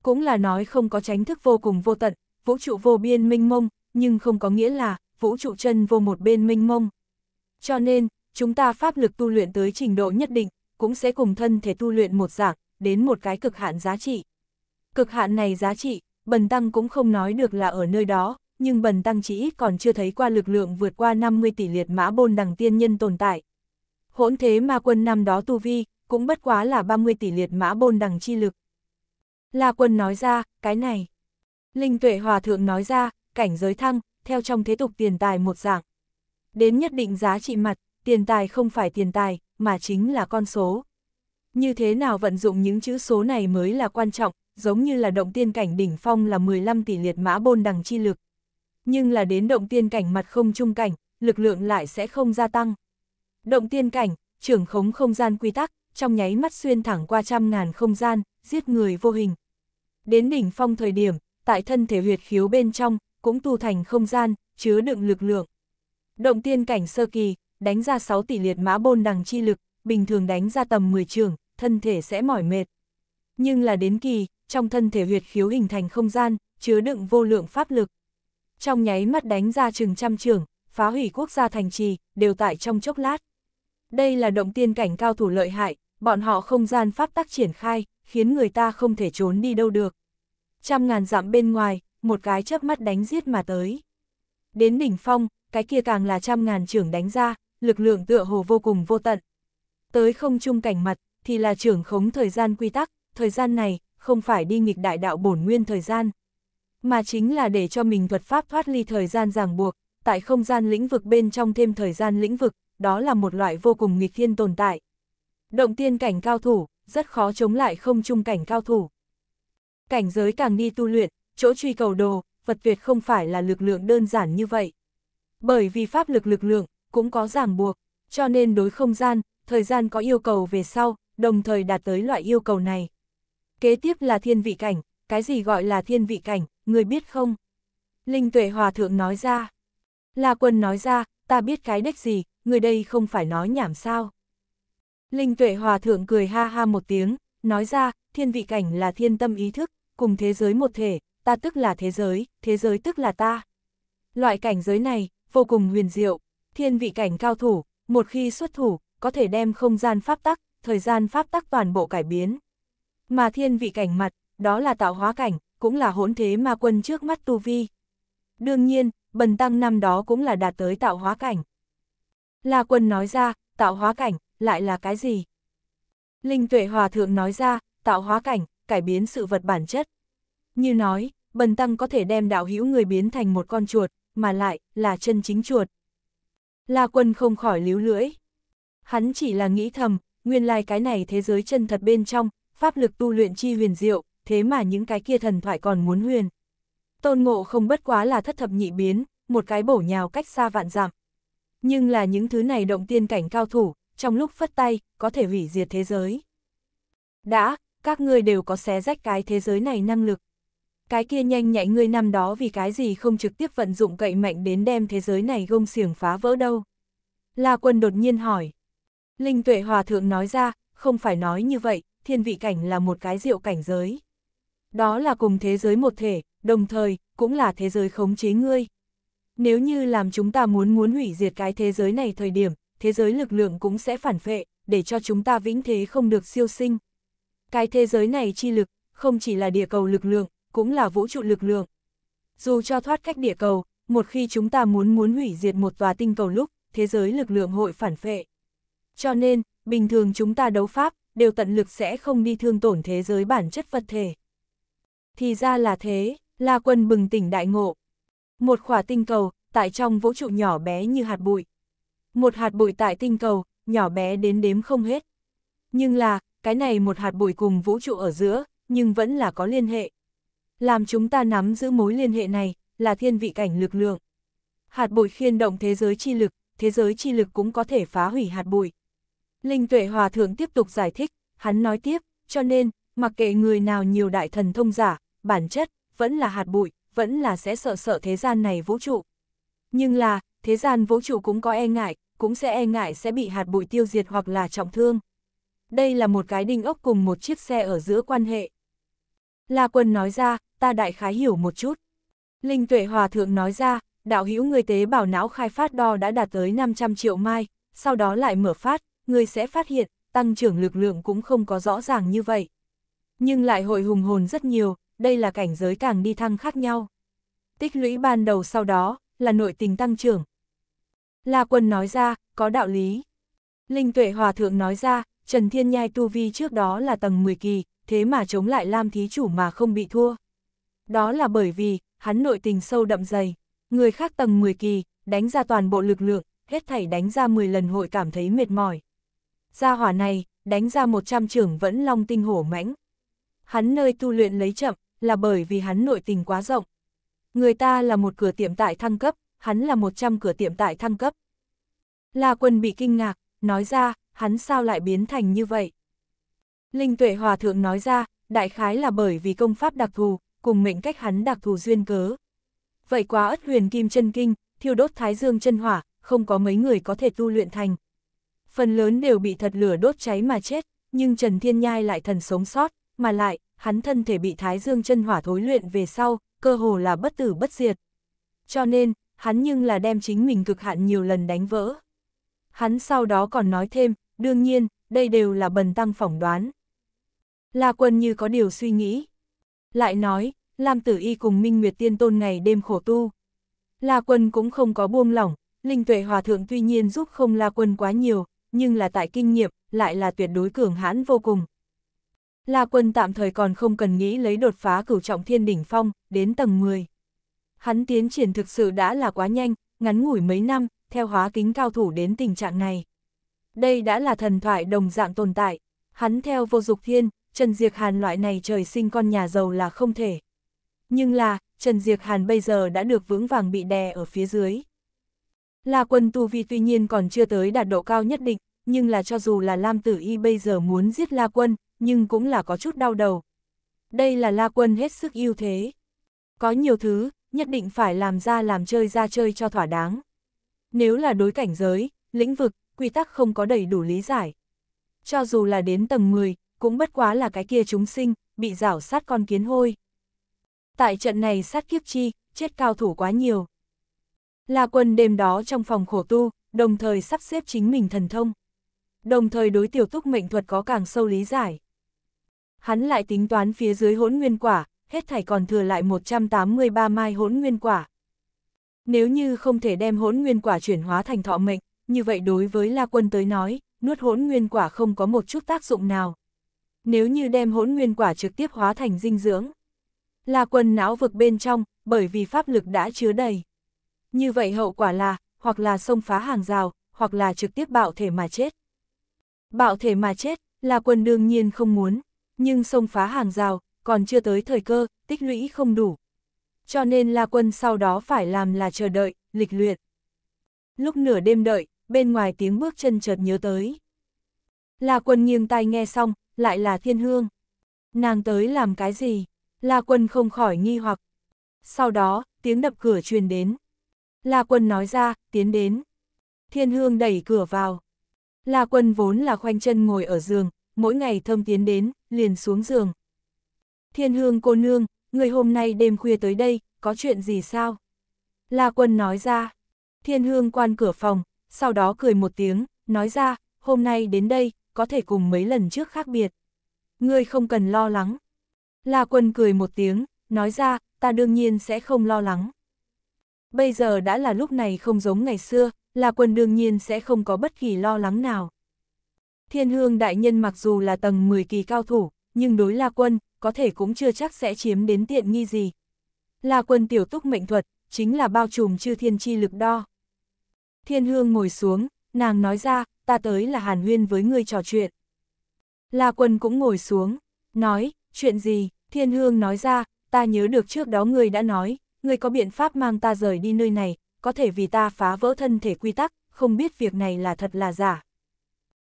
S1: Cũng là nói không có tránh thức vô cùng vô tận, vũ trụ vô biên minh mông, nhưng không có nghĩa là vũ trụ chân vô một bên minh mông. Cho nên, chúng ta pháp lực tu luyện tới trình độ nhất định, cũng sẽ cùng thân thể tu luyện một dạng, đến một cái cực hạn giá trị. Cực hạn này giá trị, bần tăng cũng không nói được là ở nơi đó, nhưng bần tăng chỉ ít còn chưa thấy qua lực lượng vượt qua 50 tỷ liệt mã bôn đằng tiên nhân tồn tại. Hỗn thế ma quân năm đó tu vi, cũng bất quá là 30 tỷ liệt mã bôn đằng chi lực. La quân nói ra, cái này. Linh tuệ hòa thượng nói ra, cảnh giới thăng, theo trong thế tục tiền tài một dạng. Đến nhất định giá trị mặt, tiền tài không phải tiền tài, mà chính là con số. Như thế nào vận dụng những chữ số này mới là quan trọng, giống như là động tiên cảnh đỉnh phong là 15 tỷ liệt mã bôn đằng chi lực. Nhưng là đến động tiên cảnh mặt không trung cảnh, lực lượng lại sẽ không gia tăng. Động tiên cảnh, trưởng khống không gian quy tắc, trong nháy mắt xuyên thẳng qua trăm ngàn không gian, giết người vô hình. Đến đỉnh phong thời điểm, tại thân thể huyệt khiếu bên trong, cũng tu thành không gian, chứa đựng lực lượng. Động tiên cảnh sơ kỳ, đánh ra 6 tỷ liệt mã bôn đằng chi lực, bình thường đánh ra tầm 10 trường, thân thể sẽ mỏi mệt. Nhưng là đến kỳ, trong thân thể huyệt khiếu hình thành không gian, chứa đựng vô lượng pháp lực. Trong nháy mắt đánh ra chừng trăm trường, phá hủy quốc gia thành trì, đều tại trong chốc lát. Đây là động tiên cảnh cao thủ lợi hại, bọn họ không gian pháp tắc triển khai, khiến người ta không thể trốn đi đâu được. Trăm ngàn dặm bên ngoài, một cái chớp mắt đánh giết mà tới. Đến đỉnh phong, cái kia càng là trăm ngàn trưởng đánh ra, lực lượng tựa hồ vô cùng vô tận. Tới không trung cảnh mặt, thì là trưởng khống thời gian quy tắc, thời gian này không phải đi nghịch đại đạo bổn nguyên thời gian, mà chính là để cho mình thuật pháp thoát ly thời gian ràng buộc, tại không gian lĩnh vực bên trong thêm thời gian lĩnh vực, đó là một loại vô cùng nghịch thiên tồn tại. Động tiên cảnh cao thủ, rất khó chống lại không trung cảnh cao thủ. Cảnh giới càng đi tu luyện, chỗ truy cầu đồ, vật tuyệt không phải là lực lượng đơn giản như vậy. Bởi vì pháp lực lực lượng, cũng có ràng buộc, cho nên đối không gian, thời gian có yêu cầu về sau, đồng thời đạt tới loại yêu cầu này. Kế tiếp là thiên vị cảnh, cái gì gọi là thiên vị cảnh, người biết không? Linh tuệ hòa thượng nói ra. La quân nói ra, ta biết cái đếch gì, người đây không phải nói nhảm sao. Linh tuệ hòa thượng cười ha ha một tiếng, nói ra, thiên vị cảnh là thiên tâm ý thức, cùng thế giới một thể, ta tức là thế giới, thế giới tức là ta. Loại cảnh giới này, vô cùng huyền diệu, thiên vị cảnh cao thủ, một khi xuất thủ, có thể đem không gian pháp tắc, thời gian pháp tắc toàn bộ cải biến. Mà thiên vị cảnh mặt, đó là tạo hóa cảnh, cũng là hỗn thế ma quân trước mắt tu vi. Đương nhiên, bần tăng năm đó cũng là đạt tới tạo hóa cảnh. La quân nói ra, tạo hóa cảnh, lại là cái gì? Linh tuệ hòa thượng nói ra, tạo hóa cảnh, cải biến sự vật bản chất. Như nói, bần tăng có thể đem đạo hữu người biến thành một con chuột, mà lại, là chân chính chuột. La quân không khỏi líu lưỡi. Hắn chỉ là nghĩ thầm, nguyên lai like cái này thế giới chân thật bên trong, pháp lực tu luyện chi huyền diệu, thế mà những cái kia thần thoại còn muốn huyền. Tôn ngộ không bất quá là thất thập nhị biến, một cái bổ nhào cách xa vạn dặm. Nhưng là những thứ này động tiên cảnh cao thủ, trong lúc phất tay, có thể hủy diệt thế giới. Đã, các ngươi đều có xé rách cái thế giới này năng lực. Cái kia nhanh nhạy ngươi năm đó vì cái gì không trực tiếp vận dụng cậy mạnh đến đem thế giới này gông xiềng phá vỡ đâu. La quân đột nhiên hỏi. Linh tuệ hòa thượng nói ra, không phải nói như vậy, thiên vị cảnh là một cái diệu cảnh giới. Đó là cùng thế giới một thể, đồng thời, cũng là thế giới khống chế ngươi. Nếu như làm chúng ta muốn muốn hủy diệt cái thế giới này thời điểm, thế giới lực lượng cũng sẽ phản phệ, để cho chúng ta vĩnh thế không được siêu sinh. Cái thế giới này chi lực, không chỉ là địa cầu lực lượng, cũng là vũ trụ lực lượng. Dù cho thoát cách địa cầu, một khi chúng ta muốn muốn hủy diệt một tòa tinh cầu lúc, thế giới lực lượng hội phản phệ. Cho nên, bình thường chúng ta đấu pháp, đều tận lực sẽ không đi thương tổn thế giới bản chất vật thể. Thì ra là thế, La Quân bừng tỉnh đại ngộ. Một khỏa tinh cầu, tại trong vũ trụ nhỏ bé như hạt bụi. Một hạt bụi tại tinh cầu, nhỏ bé đến đếm không hết. Nhưng là, cái này một hạt bụi cùng vũ trụ ở giữa, nhưng vẫn là có liên hệ. Làm chúng ta nắm giữ mối liên hệ này, là thiên vị cảnh lực lượng. Hạt bụi khiên động thế giới chi lực, thế giới chi lực cũng có thể phá hủy hạt bụi. Linh tuệ hòa thượng tiếp tục giải thích, hắn nói tiếp, cho nên, mặc kệ người nào nhiều đại thần thông giả, bản chất, vẫn là hạt bụi, vẫn là sẽ sợ sợ thế gian này vũ trụ. Nhưng là, thế gian vũ trụ cũng có e ngại, cũng sẽ e ngại sẽ bị hạt bụi tiêu diệt hoặc là trọng thương. Đây là một cái đinh ốc cùng một chiếc xe ở giữa quan hệ. La quân nói ra, ta đại khái hiểu một chút. Linh tuệ hòa thượng nói ra, đạo hữu người tế bảo não khai phát đo đã đạt tới 500 triệu mai, sau đó lại mở phát, người sẽ phát hiện, tăng trưởng lực lượng cũng không có rõ ràng như vậy. Nhưng lại hội hùng hồn rất nhiều, đây là cảnh giới càng đi thăng khác nhau. Tích lũy ban đầu sau đó, là nội tình tăng trưởng. La Quân nói ra, có đạo lý. Linh Tuệ Hòa Thượng nói ra, Trần Thiên Nhai Tu Vi trước đó là tầng 10 kỳ, thế mà chống lại Lam Thí Chủ mà không bị thua. Đó là bởi vì, hắn nội tình sâu đậm dày, người khác tầng 10 kỳ, đánh ra toàn bộ lực lượng, hết thảy đánh ra 10 lần hội cảm thấy mệt mỏi. Gia hỏa này, đánh ra 100 trưởng vẫn long tinh hổ mãnh. Hắn nơi tu luyện lấy chậm, là bởi vì hắn nội tình quá rộng. Người ta là một cửa tiệm tại thăng cấp, hắn là 100 cửa tiệm tại thăng cấp. La quân bị kinh ngạc, nói ra, hắn sao lại biến thành như vậy? Linh tuệ hòa thượng nói ra, đại khái là bởi vì công pháp đặc thù, cùng mệnh cách hắn đặc thù duyên cớ. Vậy quá ất huyền kim chân kinh, thiêu đốt thái dương chân hỏa, không có mấy người có thể tu luyện thành phần lớn đều bị thật lửa đốt cháy mà chết, nhưng Trần Thiên Nhai lại thần sống sót, mà lại, hắn thân thể bị Thái Dương chân hỏa thối luyện về sau, cơ hồ là bất tử bất diệt. Cho nên, hắn nhưng là đem chính mình cực hạn nhiều lần đánh vỡ. Hắn sau đó còn nói thêm, đương nhiên, đây đều là bần tăng phỏng đoán. La quân như có điều suy nghĩ. Lại nói, Lam Tử Y cùng Minh Nguyệt Tiên Tôn ngày đêm khổ tu. La quân cũng không có buông lỏng, Linh Tuệ Hòa Thượng tuy nhiên giúp không La quân quá nhiều, nhưng là tại kinh nghiệm, lại là tuyệt đối cường hãn vô cùng. La Quân tạm thời còn không cần nghĩ lấy đột phá cửu trọng thiên đỉnh phong, đến tầng 10. Hắn tiến triển thực sự đã là quá nhanh, ngắn ngủi mấy năm, theo hóa kính cao thủ đến tình trạng này. Đây đã là thần thoại đồng dạng tồn tại, hắn theo vô dục thiên, Trần diệt Hàn loại này trời sinh con nhà giàu là không thể. Nhưng là, Trần diệt Hàn bây giờ đã được vững vàng bị đè ở phía dưới. La quân tu vi tuy nhiên còn chưa tới đạt độ cao nhất định, nhưng là cho dù là Lam Tử Y bây giờ muốn giết La Quân, nhưng cũng là có chút đau đầu. Đây là La Quân hết sức ưu thế. Có nhiều thứ, nhất định phải làm ra làm chơi ra chơi cho thỏa đáng. Nếu là đối cảnh giới, lĩnh vực, quy tắc không có đầy đủ lý giải. Cho dù là đến tầng 10, cũng bất quá là cái kia chúng sinh, bị rảo sát con kiến hôi. Tại trận này sát kiếp chi, chết cao thủ quá nhiều. La quân đêm đó trong phòng khổ tu, đồng thời sắp xếp chính mình thần thông đồng thời đối tiểu túc mệnh thuật có càng sâu lý giải. Hắn lại tính toán phía dưới hỗn nguyên quả, hết thảy còn thừa lại 183 mai hỗn nguyên quả. Nếu như không thể đem hỗn nguyên quả chuyển hóa thành thọ mệnh, như vậy đối với La Quân tới nói, nuốt hỗn nguyên quả không có một chút tác dụng nào. Nếu như đem hỗn nguyên quả trực tiếp hóa thành dinh dưỡng, La Quân não vực bên trong, bởi vì pháp lực đã chứa đầy. Như vậy hậu quả là, hoặc là xông phá hàng rào, hoặc là trực tiếp bạo thể mà chết. Bạo thể mà chết, là quân đương nhiên không muốn, nhưng sông phá hàng rào, còn chưa tới thời cơ, tích lũy không đủ. Cho nên là Quân sau đó phải làm là chờ đợi, lịch luyện. Lúc nửa đêm đợi, bên ngoài tiếng bước chân chợt nhớ tới. là Quân nghiêng tai nghe xong, lại là Thiên Hương. Nàng tới làm cái gì? là Quân không khỏi nghi hoặc. Sau đó, tiếng đập cửa truyền đến. là Quân nói ra, tiến đến. Thiên Hương đẩy cửa vào. La Quân vốn là khoanh chân ngồi ở giường, mỗi ngày thơm tiến đến, liền xuống giường. Thiên hương cô nương, người hôm nay đêm khuya tới đây, có chuyện gì sao? La Quân nói ra. Thiên hương quan cửa phòng, sau đó cười một tiếng, nói ra, hôm nay đến đây, có thể cùng mấy lần trước khác biệt. Người không cần lo lắng. La Quân cười một tiếng, nói ra, ta đương nhiên sẽ không lo lắng. Bây giờ đã là lúc này không giống ngày xưa, La Quân đương nhiên sẽ không có bất kỳ lo lắng nào. Thiên Hương Đại Nhân mặc dù là tầng 10 kỳ cao thủ, nhưng đối La Quân, có thể cũng chưa chắc sẽ chiếm đến tiện nghi gì. La Quân tiểu túc mệnh thuật, chính là bao trùm chư thiên chi lực đo. Thiên Hương ngồi xuống, nàng nói ra, ta tới là hàn huyên với người trò chuyện. La Quân cũng ngồi xuống, nói, chuyện gì, Thiên Hương nói ra, ta nhớ được trước đó người đã nói, người có biện pháp mang ta rời đi nơi này, có thể vì ta phá vỡ thân thể quy tắc, không biết việc này là thật là giả.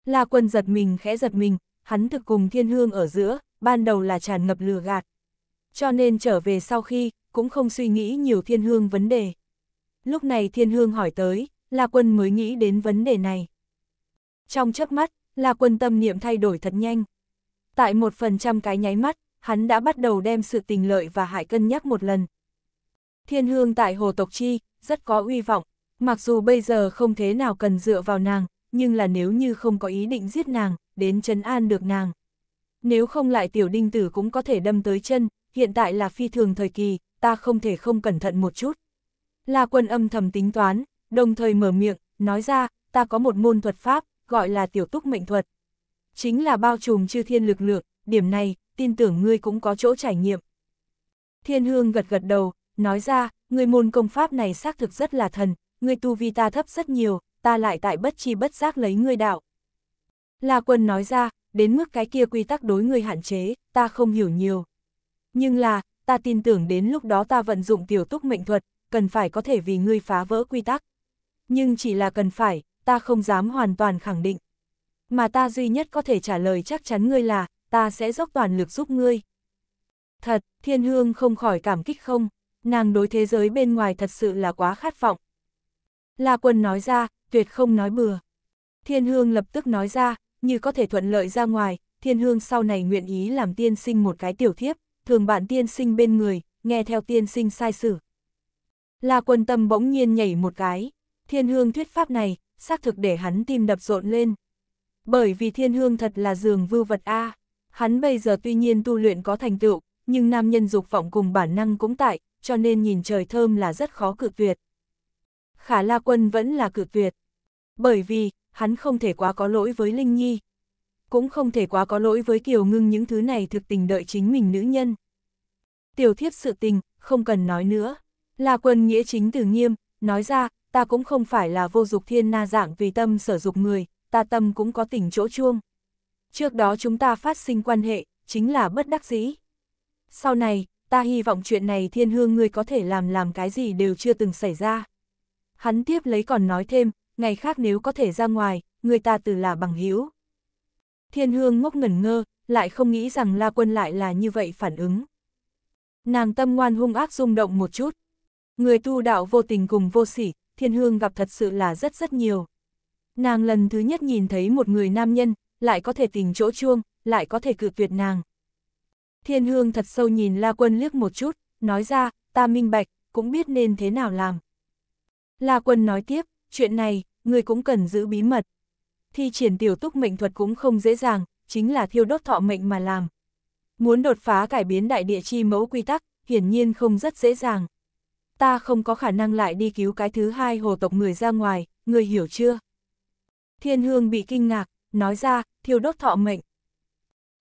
S1: La quân giật mình khẽ giật mình, hắn thực cùng thiên hương ở giữa, ban đầu là tràn ngập lừa gạt. Cho nên trở về sau khi, cũng không suy nghĩ nhiều thiên hương vấn đề. Lúc này thiên hương hỏi tới, La quân mới nghĩ đến vấn đề này. Trong chớp mắt, La quân tâm niệm thay đổi thật nhanh. Tại một phần trăm cái nháy mắt, hắn đã bắt đầu đem sự tình lợi và hại cân nhắc một lần. Thiên hương tại hồ tộc chi, rất có uy vọng, mặc dù bây giờ không thế nào cần dựa vào nàng, nhưng là nếu như không có ý định giết nàng, đến trấn an được nàng. Nếu không lại tiểu đinh tử cũng có thể đâm tới chân, hiện tại là phi thường thời kỳ, ta không thể không cẩn thận một chút. La quân âm thầm tính toán, đồng thời mở miệng, nói ra, ta có một môn thuật pháp, gọi là tiểu túc mệnh thuật. Chính là bao trùm chư thiên lực lượng, điểm này, tin tưởng ngươi cũng có chỗ trải nghiệm. Thiên hương gật gật đầu, nói ra, người môn công pháp này xác thực rất là thần, người tu vi ta thấp rất nhiều, ta lại tại bất chi bất giác lấy người đạo. La quân nói ra, đến mức cái kia quy tắc đối người hạn chế, ta không hiểu nhiều. Nhưng là, ta tin tưởng đến lúc đó ta vận dụng tiểu túc mệnh thuật, cần phải có thể vì ngươi phá vỡ quy tắc. Nhưng chỉ là cần phải, ta không dám hoàn toàn khẳng định. Mà ta duy nhất có thể trả lời chắc chắn ngươi là, ta sẽ dốc toàn lực giúp ngươi. Thật, thiên hương không khỏi cảm kích không? nàng đối thế giới bên ngoài thật sự là quá khát vọng. La quân nói ra, tuyệt không nói bừa. Thiên hương lập tức nói ra, như có thể thuận lợi ra ngoài, thiên hương sau này nguyện ý làm tiên sinh một cái tiểu thiếp, thường bạn tiên sinh bên người, nghe theo tiên sinh sai sử. La quân tâm bỗng nhiên nhảy một cái, thiên hương thuyết pháp này, xác thực để hắn tim đập rộn lên. Bởi vì thiên hương thật là giường vưu vật A, hắn bây giờ tuy nhiên tu luyện có thành tựu, nhưng nam nhân dục vọng cùng bản năng cũng tại, cho nên nhìn trời thơm là rất khó cự tuyệt. Khả La Quân vẫn là cự tuyệt. Bởi vì, hắn không thể quá có lỗi với Linh Nhi. Cũng không thể quá có lỗi với Kiều Ngưng những thứ này thực tình đợi chính mình nữ nhân. Tiểu thiếp sự tình, không cần nói nữa. La Quân nghĩa chính từ nghiêm, nói ra, ta cũng không phải là vô dục thiên na dạng vì tâm sở dục người, ta tâm cũng có tình chỗ chuông. Trước đó chúng ta phát sinh quan hệ, chính là bất đắc dĩ. Sau này, ta hy vọng chuyện này thiên hương ngươi có thể làm làm cái gì đều chưa từng xảy ra. Hắn tiếp lấy còn nói thêm, ngày khác nếu có thể ra ngoài, người ta từ là bằng hữu Thiên hương ngốc ngẩn ngơ, lại không nghĩ rằng La Quân lại là như vậy phản ứng. Nàng tâm ngoan hung ác rung động một chút. Người tu đạo vô tình cùng vô sỉ, thiên hương gặp thật sự là rất rất nhiều. Nàng lần thứ nhất nhìn thấy một người nam nhân, lại có thể tình chỗ chuông, lại có thể cự tuyệt nàng, Thiên Hương thật sâu nhìn La Quân liếc một chút, nói ra, ta minh bạch, cũng biết nên thế nào làm. La Quân nói tiếp, chuyện này, người cũng cần giữ bí mật. Thi triển tiểu túc mệnh thuật cũng không dễ dàng, chính là thiêu đốt thọ mệnh mà làm. Muốn đột phá cải biến đại địa chi mẫu quy tắc, hiển nhiên không rất dễ dàng. Ta không có khả năng lại đi cứu cái thứ hai hồ tộc người ra ngoài, người hiểu chưa? Thiên Hương bị kinh ngạc, nói ra, thiêu đốt thọ mệnh.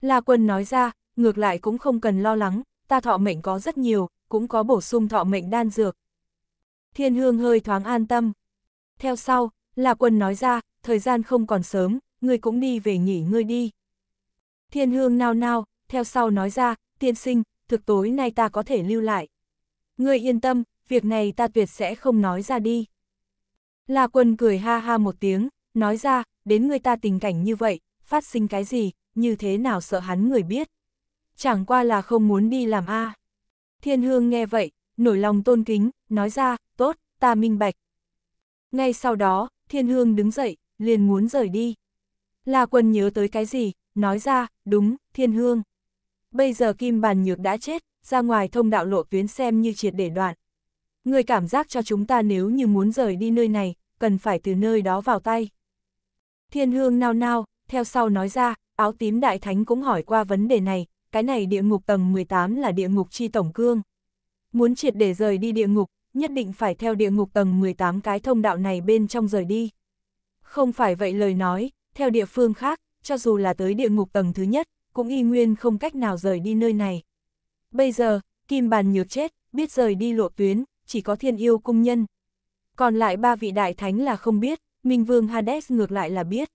S1: La Quân nói ra, ngược lại cũng không cần lo lắng, ta thọ mệnh có rất nhiều, cũng có bổ sung thọ mệnh đan dược. Thiên hương hơi thoáng an tâm. Theo sau, là quân nói ra, thời gian không còn sớm, ngươi cũng đi về nghỉ ngươi đi. Thiên hương nao nao, theo sau nói ra, tiên sinh, thực tối nay ta có thể lưu lại. Ngươi yên tâm, việc này ta tuyệt sẽ không nói ra đi. Là quân cười ha ha một tiếng, nói ra, đến ngươi ta tình cảnh như vậy, phát sinh cái gì, như thế nào sợ hắn người biết chẳng qua là không muốn đi làm a. Thiên Hương nghe vậy, nổi lòng tôn kính, nói ra, tốt, ta minh bạch. Ngay sau đó, Thiên Hương đứng dậy, liền muốn rời đi. La Quân nhớ tới cái gì, nói ra, đúng, Thiên Hương. Bây giờ Kim Bàn Nhược đã chết, ra ngoài thông đạo lộ tuyến xem như triệt để đoạn. Người cảm giác cho chúng ta nếu như muốn rời đi nơi này, cần phải từ nơi đó vào tay. Thiên Hương nao nao, theo sau nói ra, áo tím đại thánh cũng hỏi qua vấn đề này, cái này địa ngục tầng 18 là địa ngục chi tổng cương. Muốn triệt để rời đi địa ngục, nhất định phải theo địa ngục tầng 18 cái thông đạo này bên trong rời đi. Không phải vậy lời nói, theo địa phương khác, cho dù là tới địa ngục tầng thứ nhất, cũng y nguyên không cách nào rời đi nơi này. Bây giờ, kim bàn nhược chết, biết rời đi lộ tuyến, chỉ có thiên yêu cung nhân. Còn lại ba vị đại thánh là không biết, Minh Vương Hades ngược lại là biết.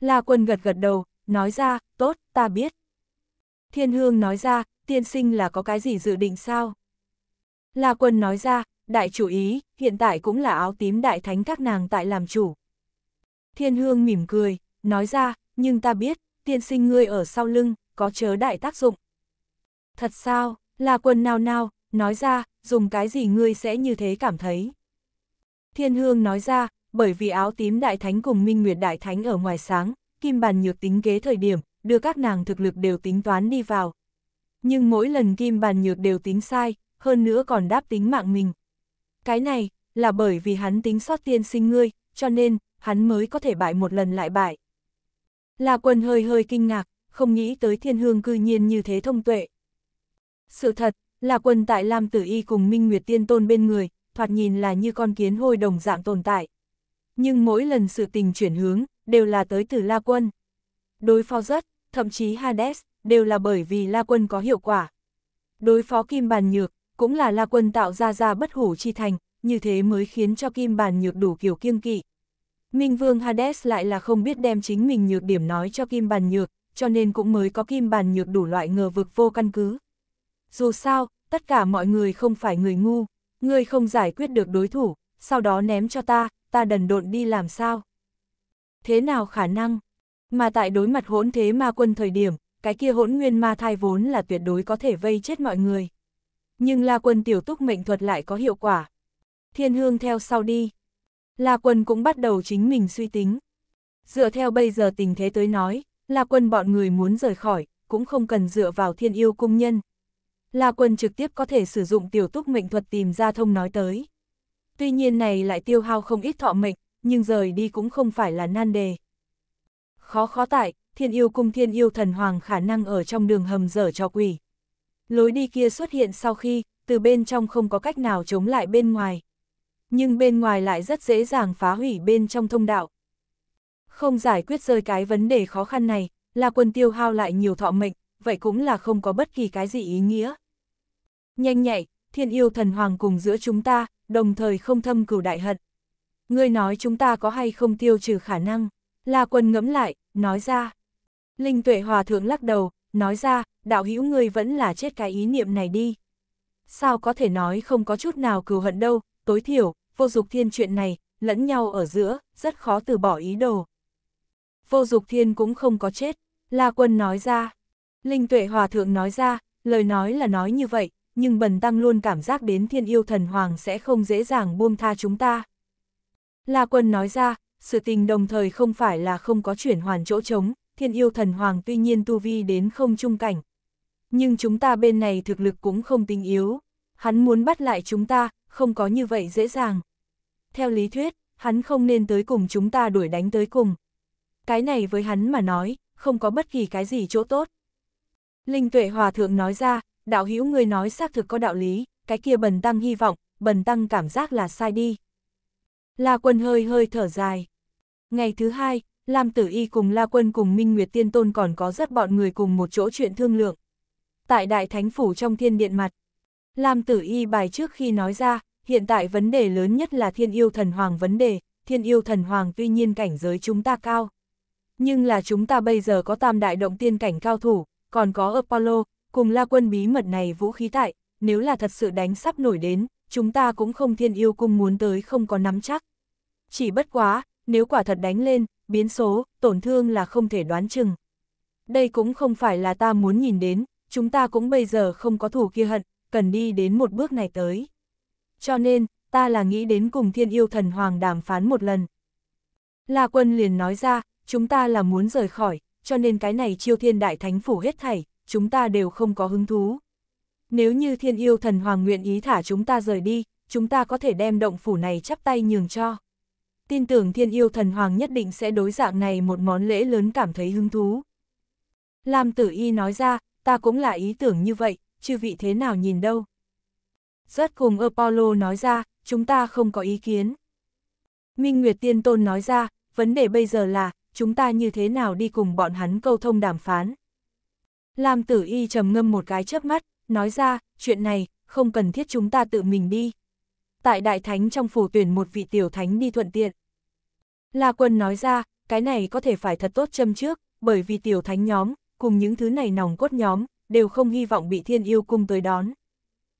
S1: La quân gật gật đầu, nói ra, tốt, ta biết, Thiên Hương nói ra, tiên sinh là có cái gì dự định sao? La Quân nói ra, đại chủ ý, hiện tại cũng là áo tím đại thánh các nàng tại làm chủ. Thiên Hương mỉm cười, nói ra, nhưng ta biết, tiên sinh ngươi ở sau lưng, có chớ đại tác dụng. Thật sao, La Quân nào nào, nói ra, dùng cái gì ngươi sẽ như thế cảm thấy. Thiên Hương nói ra, bởi vì áo tím đại thánh cùng minh nguyệt đại thánh ở ngoài sáng, kim bàn nhược tính kế thời điểm, đưa các nàng thực lực đều tính toán đi vào. Nhưng mỗi lần kim bàn nhược đều tính sai, hơn nữa còn đáp tính mạng mình. Cái này, là bởi vì hắn tính sót tiên sinh ngươi, cho nên, hắn mới có thể bại một lần lại bại. La quân hơi hơi kinh ngạc, không nghĩ tới thiên hương cư nhiên như thế thông tuệ. Sự thật, là quân tại Lam Tử Y cùng Minh Nguyệt Tiên Tôn bên người, thoạt nhìn là như con kiến hôi đồng dạng tồn tại. Nhưng mỗi lần sự tình chuyển hướng, đều là tới từ La Quân. Đối phó rất, thậm chí Hades, đều là bởi vì La Quân có hiệu quả. Đối phó Kim Bàn Nhược, cũng là La Quân tạo ra ra bất hủ chi thành, như thế mới khiến cho Kim Bàn Nhược đủ kiểu kiêng kỵ. Minh Vương Hades lại là không biết đem chính mình nhược điểm nói cho Kim Bàn Nhược, cho nên cũng mới có Kim Bàn Nhược đủ loại ngờ vực vô căn cứ. Dù sao, tất cả mọi người không phải người ngu, ngươi không giải quyết được đối thủ, sau đó ném cho ta, ta đần độn đi làm sao? Thế nào khả năng? Mà tại đối mặt hỗn thế ma quân thời điểm, cái kia hỗn nguyên ma thai vốn là tuyệt đối có thể vây chết mọi người. Nhưng La Quân tiểu túc mệnh thuật lại có hiệu quả. Thiên Hương theo sau đi. La Quân cũng bắt đầu chính mình suy tính. Dựa theo bây giờ tình thế tới nói, La Quân bọn người muốn rời khỏi, cũng không cần dựa vào thiên yêu cung nhân. La Quân trực tiếp có thể sử dụng tiểu túc mệnh thuật tìm ra thông nói tới. Tuy nhiên này lại tiêu hao không ít thọ mệnh, nhưng rời đi cũng không phải là nan đề khó khó tại, thiên yêu cung thiên yêu thần hoàng khả năng ở trong đường hầm dở cho quỷ. Lối đi kia xuất hiện sau khi, từ bên trong không có cách nào chống lại bên ngoài. Nhưng bên ngoài lại rất dễ dàng phá hủy bên trong thông đạo. Không giải quyết rơi cái vấn đề khó khăn này, là quân tiêu hao lại nhiều thọ mệnh, vậy cũng là không có bất kỳ cái gì ý nghĩa. Nhanh nhạy, thiên yêu thần hoàng cùng giữa chúng ta, đồng thời không thâm cửu đại hận. Ngươi nói chúng ta có hay không tiêu trừ khả năng. La Quân ngẫm lại, nói ra. Linh Tuệ Hòa Thượng lắc đầu, nói ra, đạo hữu ngươi vẫn là chết cái ý niệm này đi. Sao có thể nói không có chút nào cừu hận đâu, tối thiểu, vô dục thiên chuyện này, lẫn nhau ở giữa, rất khó từ bỏ ý đồ. Vô dục thiên cũng không có chết, La Quân nói ra. Linh Tuệ Hòa Thượng nói ra, lời nói là nói như vậy, nhưng Bần Tăng luôn cảm giác đến thiên yêu thần hoàng sẽ không dễ dàng buông tha chúng ta. La Quân nói ra, sự tình đồng thời không phải là không có chuyển hoàn chỗ trống, thiên yêu thần hoàng tuy nhiên tu vi đến không trung cảnh. Nhưng chúng ta bên này thực lực cũng không tinh yếu, hắn muốn bắt lại chúng ta, không có như vậy dễ dàng. Theo lý thuyết, hắn không nên tới cùng chúng ta đuổi đánh tới cùng. Cái này với hắn mà nói, không có bất kỳ cái gì chỗ tốt. Linh tuệ hòa thượng nói ra, đạo hữu người nói xác thực có đạo lý, cái kia bần tăng hy vọng, bần tăng cảm giác là sai đi. La Quân hơi hơi thở dài. Ngày thứ hai, Lam Tử Y cùng La Quân cùng Minh Nguyệt Tiên Tôn còn có rất bọn người cùng một chỗ chuyện thương lượng. Tại Đại Thánh Phủ trong thiên điện mặt, Lam Tử Y bài trước khi nói ra, hiện tại vấn đề lớn nhất là thiên yêu thần hoàng vấn đề, thiên yêu thần hoàng tuy nhiên cảnh giới chúng ta cao. Nhưng là chúng ta bây giờ có tam đại động tiên cảnh cao thủ, còn có Apollo, cùng la quân bí mật này vũ khí tại, nếu là thật sự đánh sắp nổi đến, chúng ta cũng không thiên yêu cung muốn tới không có nắm chắc chỉ bất quá, nếu quả thật đánh lên, biến số, tổn thương là không thể đoán chừng. Đây cũng không phải là ta muốn nhìn đến, chúng ta cũng bây giờ không có thủ kia hận, cần đi đến một bước này tới. Cho nên, ta là nghĩ đến cùng thiên yêu thần hoàng đàm phán một lần. La quân liền nói ra, chúng ta là muốn rời khỏi, cho nên cái này chiêu thiên đại thánh phủ hết thảy, chúng ta đều không có hứng thú. Nếu như thiên yêu thần hoàng nguyện ý thả chúng ta rời đi, chúng ta có thể đem động phủ này chắp tay nhường cho tin tưởng thiên yêu thần hoàng nhất định sẽ đối dạng này một món lễ lớn cảm thấy hứng thú. Lam tử y nói ra, ta cũng là ý tưởng như vậy, chứ vị thế nào nhìn đâu. Rất cùng Apollo nói ra, chúng ta không có ý kiến. Minh Nguyệt Tiên Tôn nói ra, vấn đề bây giờ là, chúng ta như thế nào đi cùng bọn hắn câu thông đàm phán. Lam tử y trầm ngâm một cái chớp mắt, nói ra, chuyện này, không cần thiết chúng ta tự mình đi tại đại thánh trong phủ tuyển một vị tiểu thánh đi thuận tiện. La quân nói ra, cái này có thể phải thật tốt châm trước, bởi vì tiểu thánh nhóm, cùng những thứ này nòng cốt nhóm, đều không hy vọng bị thiên yêu cung tới đón.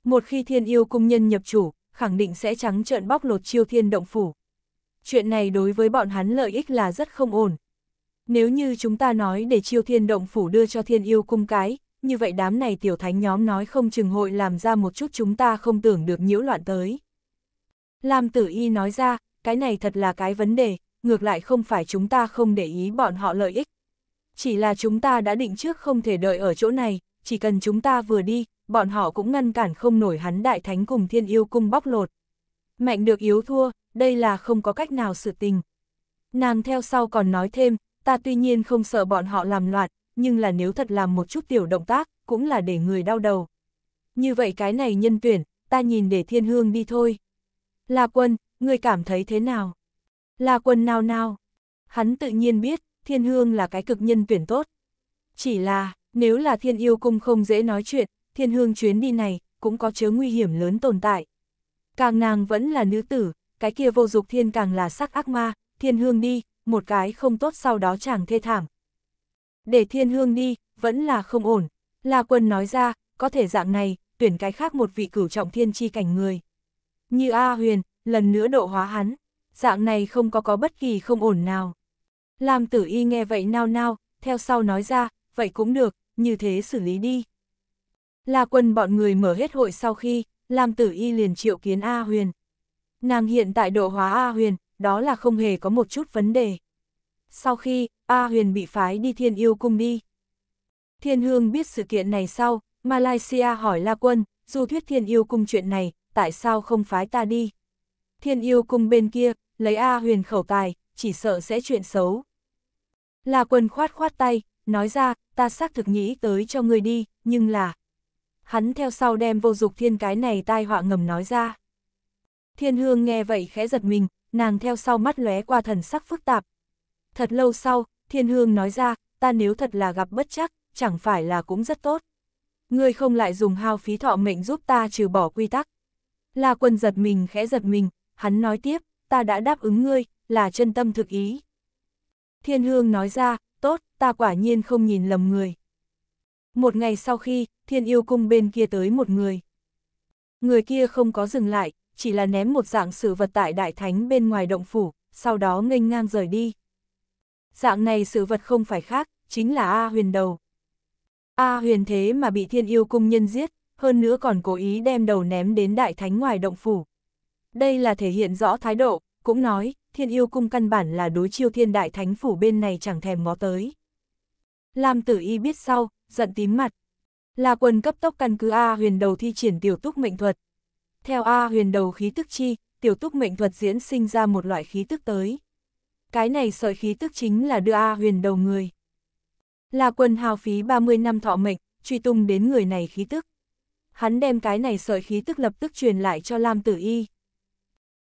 S1: Một khi thiên yêu cung nhân nhập chủ, khẳng định sẽ trắng trợn bóc lột chiêu thiên động phủ. Chuyện này đối với bọn hắn lợi ích là rất không ổn. Nếu như chúng ta nói để chiêu thiên động phủ đưa cho thiên yêu cung cái, như vậy đám này tiểu thánh nhóm nói không chừng hội làm ra một chút chúng ta không tưởng được nhiễu loạn tới. Lam tử y nói ra, cái này thật là cái vấn đề, ngược lại không phải chúng ta không để ý bọn họ lợi ích. Chỉ là chúng ta đã định trước không thể đợi ở chỗ này, chỉ cần chúng ta vừa đi, bọn họ cũng ngăn cản không nổi hắn đại thánh cùng thiên yêu cung bóc lột. Mạnh được yếu thua, đây là không có cách nào sự tình. Nàng theo sau còn nói thêm, ta tuy nhiên không sợ bọn họ làm loạn, nhưng là nếu thật làm một chút tiểu động tác, cũng là để người đau đầu. Như vậy cái này nhân tuyển, ta nhìn để thiên hương đi thôi. La quân, người cảm thấy thế nào? La quân nào nào? Hắn tự nhiên biết, thiên hương là cái cực nhân tuyển tốt. Chỉ là, nếu là thiên yêu cung không dễ nói chuyện, thiên hương chuyến đi này cũng có chứa nguy hiểm lớn tồn tại. Càng nàng vẫn là nữ tử, cái kia vô dục thiên càng là sắc ác ma, thiên hương đi, một cái không tốt sau đó chẳng thê thảm. Để thiên hương đi, vẫn là không ổn. La quân nói ra, có thể dạng này, tuyển cái khác một vị cửu trọng thiên chi cảnh người như A Huyền, lần nữa độ hóa hắn, dạng này không có có bất kỳ không ổn nào. Lam tử y nghe vậy nao nao, theo sau nói ra, vậy cũng được, như thế xử lý đi. La quân bọn người mở hết hội sau khi, Lam tử y liền triệu kiến A Huyền. Nàng hiện tại độ hóa A Huyền, đó là không hề có một chút vấn đề. Sau khi, A Huyền bị phái đi thiên yêu cung đi. Thiên Hương biết sự kiện này sau, Malaysia hỏi La Quân, du thuyết thiên yêu cung chuyện này, tại sao không phái ta đi? Thiên yêu cung bên kia, lấy A huyền khẩu tài, chỉ sợ sẽ chuyện xấu. La quân khoát khoát tay, nói ra, ta xác thực nghĩ tới cho người đi, nhưng là... Hắn theo sau đem vô dục thiên cái này tai họa ngầm nói ra. Thiên hương nghe vậy khẽ giật mình, nàng theo sau mắt lóe qua thần sắc phức tạp. Thật lâu sau, thiên hương nói ra, ta nếu thật là gặp bất chắc, chẳng phải là cũng rất tốt. Ngươi không lại dùng hao phí thọ mệnh giúp ta trừ bỏ quy tắc. La quân giật mình khẽ giật mình, hắn nói tiếp, ta đã đáp ứng ngươi, là chân tâm thực ý. Thiên hương nói ra, tốt, ta quả nhiên không nhìn lầm người. Một ngày sau khi, thiên yêu cung bên kia tới một người. Người kia không có dừng lại, chỉ là ném một dạng sự vật tại đại thánh bên ngoài động phủ, sau đó nghênh ngang rời đi. Dạng này sự vật không phải khác, chính là A huyền đầu. A huyền thế mà bị thiên yêu cung nhân giết, hơn nữa còn cố ý đem đầu ném đến đại thánh ngoài động phủ. Đây là thể hiện rõ thái độ, cũng nói, thiên yêu cung căn bản là đối chiêu thiên đại thánh phủ bên này chẳng thèm ngó tới. Lam tử y biết sau, giận tím mặt. Là quần cấp tốc căn cứ A huyền đầu thi triển tiểu túc mệnh thuật. Theo A huyền đầu khí tức chi, tiểu túc mệnh thuật diễn sinh ra một loại khí tức tới. Cái này sợi khí tức chính là đưa A huyền đầu người. Là quần hào phí 30 năm thọ mệnh, truy tung đến người này khí tức hắn đem cái này sợi khí tức lập tức truyền lại cho Lam Tử Y.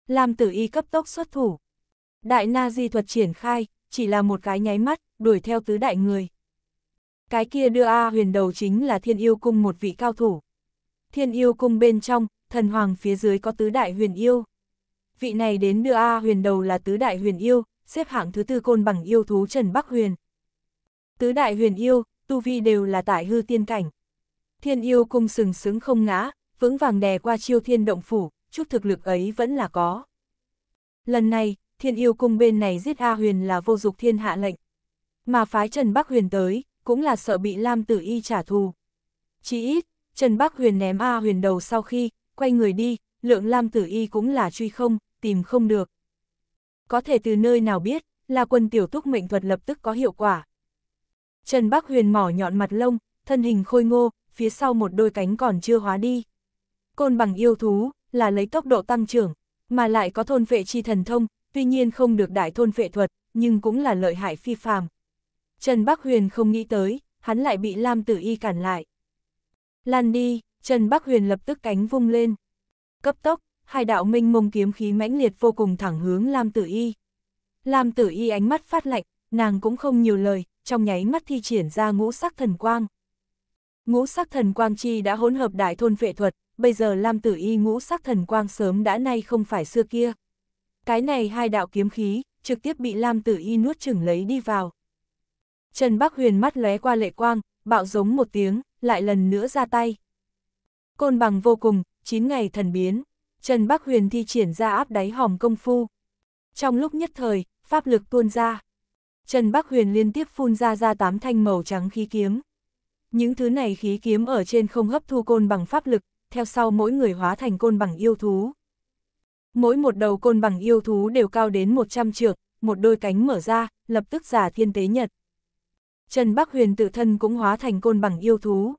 S1: Lam Tử Y cấp tốc xuất thủ. Đại na di thuật triển khai, chỉ là một cái nháy mắt, đuổi theo tứ đại người. Cái kia đưa A huyền đầu chính là thiên yêu cung một vị cao thủ. Thiên yêu cung bên trong, thần hoàng phía dưới có tứ đại huyền yêu. Vị này đến đưa A huyền đầu là tứ đại huyền yêu, xếp hạng thứ tư côn bằng yêu thú Trần Bắc Huyền. Tứ đại huyền yêu, tu vi đều là tại hư tiên cảnh. Thiên yêu cung sừng sững không ngã, vững vàng đè qua chiêu thiên động phủ, chút thực lực ấy vẫn là có. Lần này, thiên yêu cung bên này giết A Huyền là vô dục thiên hạ lệnh. Mà phái Trần Bắc Huyền tới, cũng là sợ bị Lam Tử Y trả thù. Chỉ ít, Trần Bắc Huyền ném A Huyền đầu sau khi, quay người đi, lượng Lam Tử Y cũng là truy không, tìm không được. Có thể từ nơi nào biết, là quân tiểu túc mệnh thuật lập tức có hiệu quả. Trần Bắc Huyền mỏ nhọn mặt lông, thân hình khôi ngô, phía sau một đôi cánh còn chưa hóa đi. Côn bằng yêu thú, là lấy tốc độ tăng trưởng, mà lại có thôn vệ chi thần thông, tuy nhiên không được đại thôn vệ thuật, nhưng cũng là lợi hại phi phàm. Trần Bắc Huyền không nghĩ tới, hắn lại bị Lam Tử Y cản lại. Lan đi, Trần Bắc Huyền lập tức cánh vung lên. Cấp tốc, hai đạo minh mông kiếm khí mãnh liệt vô cùng thẳng hướng Lam Tử Y. Lam Tử Y ánh mắt phát lạnh, nàng cũng không nhiều lời, trong nháy mắt thi triển ra ngũ sắc thần quang. Ngũ sắc thần quang chi đã hỗn hợp đại thôn vệ thuật, bây giờ Lam Tử Y ngũ sắc thần quang sớm đã nay không phải xưa kia. Cái này hai đạo kiếm khí, trực tiếp bị Lam Tử Y nuốt chửng lấy đi vào. Trần Bắc Huyền mắt lóe qua lệ quang, bạo giống một tiếng, lại lần nữa ra tay. Côn bằng vô cùng, 9 ngày thần biến, Trần Bắc Huyền thi triển ra áp đáy hòm công phu. Trong lúc nhất thời, pháp lực tuôn ra. Trần Bắc Huyền liên tiếp phun ra ra tám thanh màu trắng khí kiếm. Những thứ này khí kiếm ở trên không hấp thu côn bằng pháp lực, theo sau mỗi người hóa thành côn bằng yêu thú. Mỗi một đầu côn bằng yêu thú đều cao đến 100 trượng, một đôi cánh mở ra, lập tức giả thiên tế nhật. Trần Bắc Huyền tự thân cũng hóa thành côn bằng yêu thú.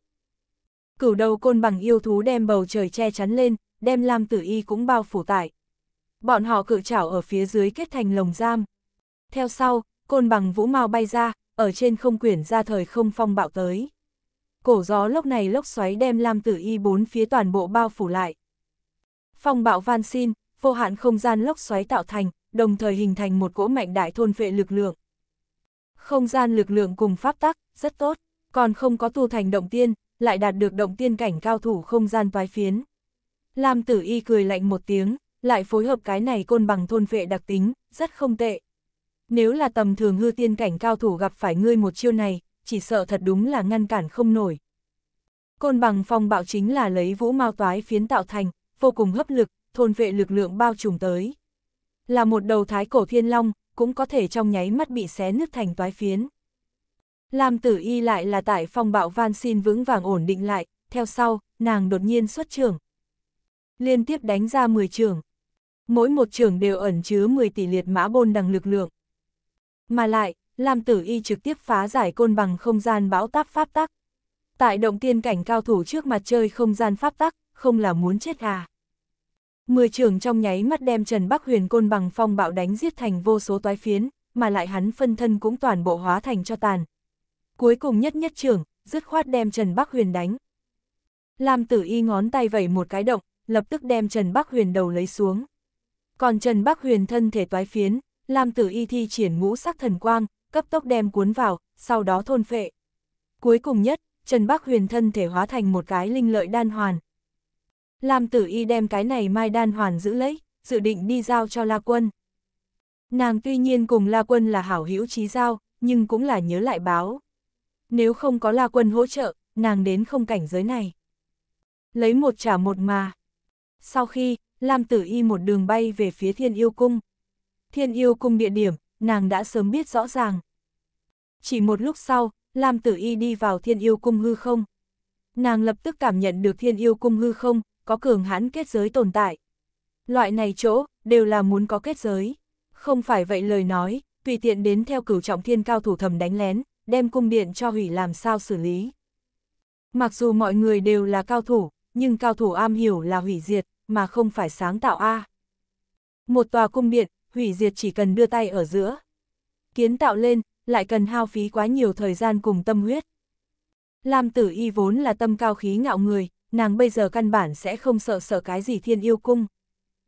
S1: Cửu đầu côn bằng yêu thú đem bầu trời che chắn lên, đem Lam Tử Y cũng bao phủ tại. Bọn họ cự chảo ở phía dưới kết thành lồng giam. Theo sau, côn bằng vũ mau bay ra, ở trên không quyển ra thời không phong bạo tới cổ gió lốc này lốc xoáy đem Lam Tử Y bốn phía toàn bộ bao phủ lại. Phong bạo van xin, vô hạn không gian lốc xoáy tạo thành, đồng thời hình thành một cỗ mạnh đại thôn vệ lực lượng. Không gian lực lượng cùng pháp tắc, rất tốt, còn không có tu thành động tiên, lại đạt được động tiên cảnh cao thủ không gian toái phiến. Lam Tử Y cười lạnh một tiếng, lại phối hợp cái này côn bằng thôn vệ đặc tính, rất không tệ. Nếu là tầm thường hư tiên cảnh cao thủ gặp phải ngươi một chiêu này, chỉ sợ thật đúng là ngăn cản không nổi. Côn bằng phong bạo chính là lấy vũ mao toái phiến tạo thành, vô cùng hấp lực, thôn vệ lực lượng bao trùm tới. Là một đầu thái cổ thiên long, cũng có thể trong nháy mắt bị xé nứt thành toái phiến. Lam tử y lại là tại phong bạo van xin vững vàng ổn định lại, theo sau, nàng đột nhiên xuất trường. Liên tiếp đánh ra 10 trường. Mỗi một trường đều ẩn chứa 10 tỷ liệt mã bôn đằng lực lượng. Mà lại, Lam Tử Y trực tiếp phá giải côn bằng không gian bão táp pháp tắc. Tại động tiên cảnh cao thủ trước mặt chơi không gian pháp tắc, không là muốn chết à. Mười trường trong nháy mắt đem Trần Bắc Huyền côn bằng phong bạo đánh giết thành vô số toái phiến, mà lại hắn phân thân cũng toàn bộ hóa thành cho tàn. Cuối cùng nhất nhất trường, dứt khoát đem Trần Bắc Huyền đánh. Lam Tử Y ngón tay vẩy một cái động, lập tức đem Trần Bắc Huyền đầu lấy xuống. Còn Trần Bắc Huyền thân thể toái phiến, Lam Tử Y thi triển ngũ sắc thần quang, cấp tốc đem cuốn vào, sau đó thôn phệ. Cuối cùng nhất, Trần Bắc Huyền thân thể hóa thành một cái linh lợi đan hoàn. Lam Tử Y đem cái này mai đan hoàn giữ lấy, dự định đi giao cho La Quân. Nàng tuy nhiên cùng La Quân là hảo hữu trí giao, nhưng cũng là nhớ lại báo. Nếu không có La Quân hỗ trợ, nàng đến không cảnh giới này. Lấy một trả một mà. Sau khi, Lam Tử Y một đường bay về phía Thiên Yêu Cung. Thiên Yêu Cung địa điểm, nàng đã sớm biết rõ ràng. Chỉ một lúc sau, Lam Tử Y đi vào thiên yêu cung hư không. Nàng lập tức cảm nhận được thiên yêu cung hư không, có cường hãn kết giới tồn tại. Loại này chỗ, đều là muốn có kết giới. Không phải vậy lời nói, tùy tiện đến theo cửu trọng thiên cao thủ thầm đánh lén, đem cung điện cho hủy làm sao xử lý. Mặc dù mọi người đều là cao thủ, nhưng cao thủ am hiểu là hủy diệt, mà không phải sáng tạo A. Một tòa cung điện, hủy diệt chỉ cần đưa tay ở giữa. Kiến tạo lên, lại cần hao phí quá nhiều thời gian cùng tâm huyết. Lam tử y vốn là tâm cao khí ngạo người, nàng bây giờ căn bản sẽ không sợ sợ cái gì thiên yêu cung.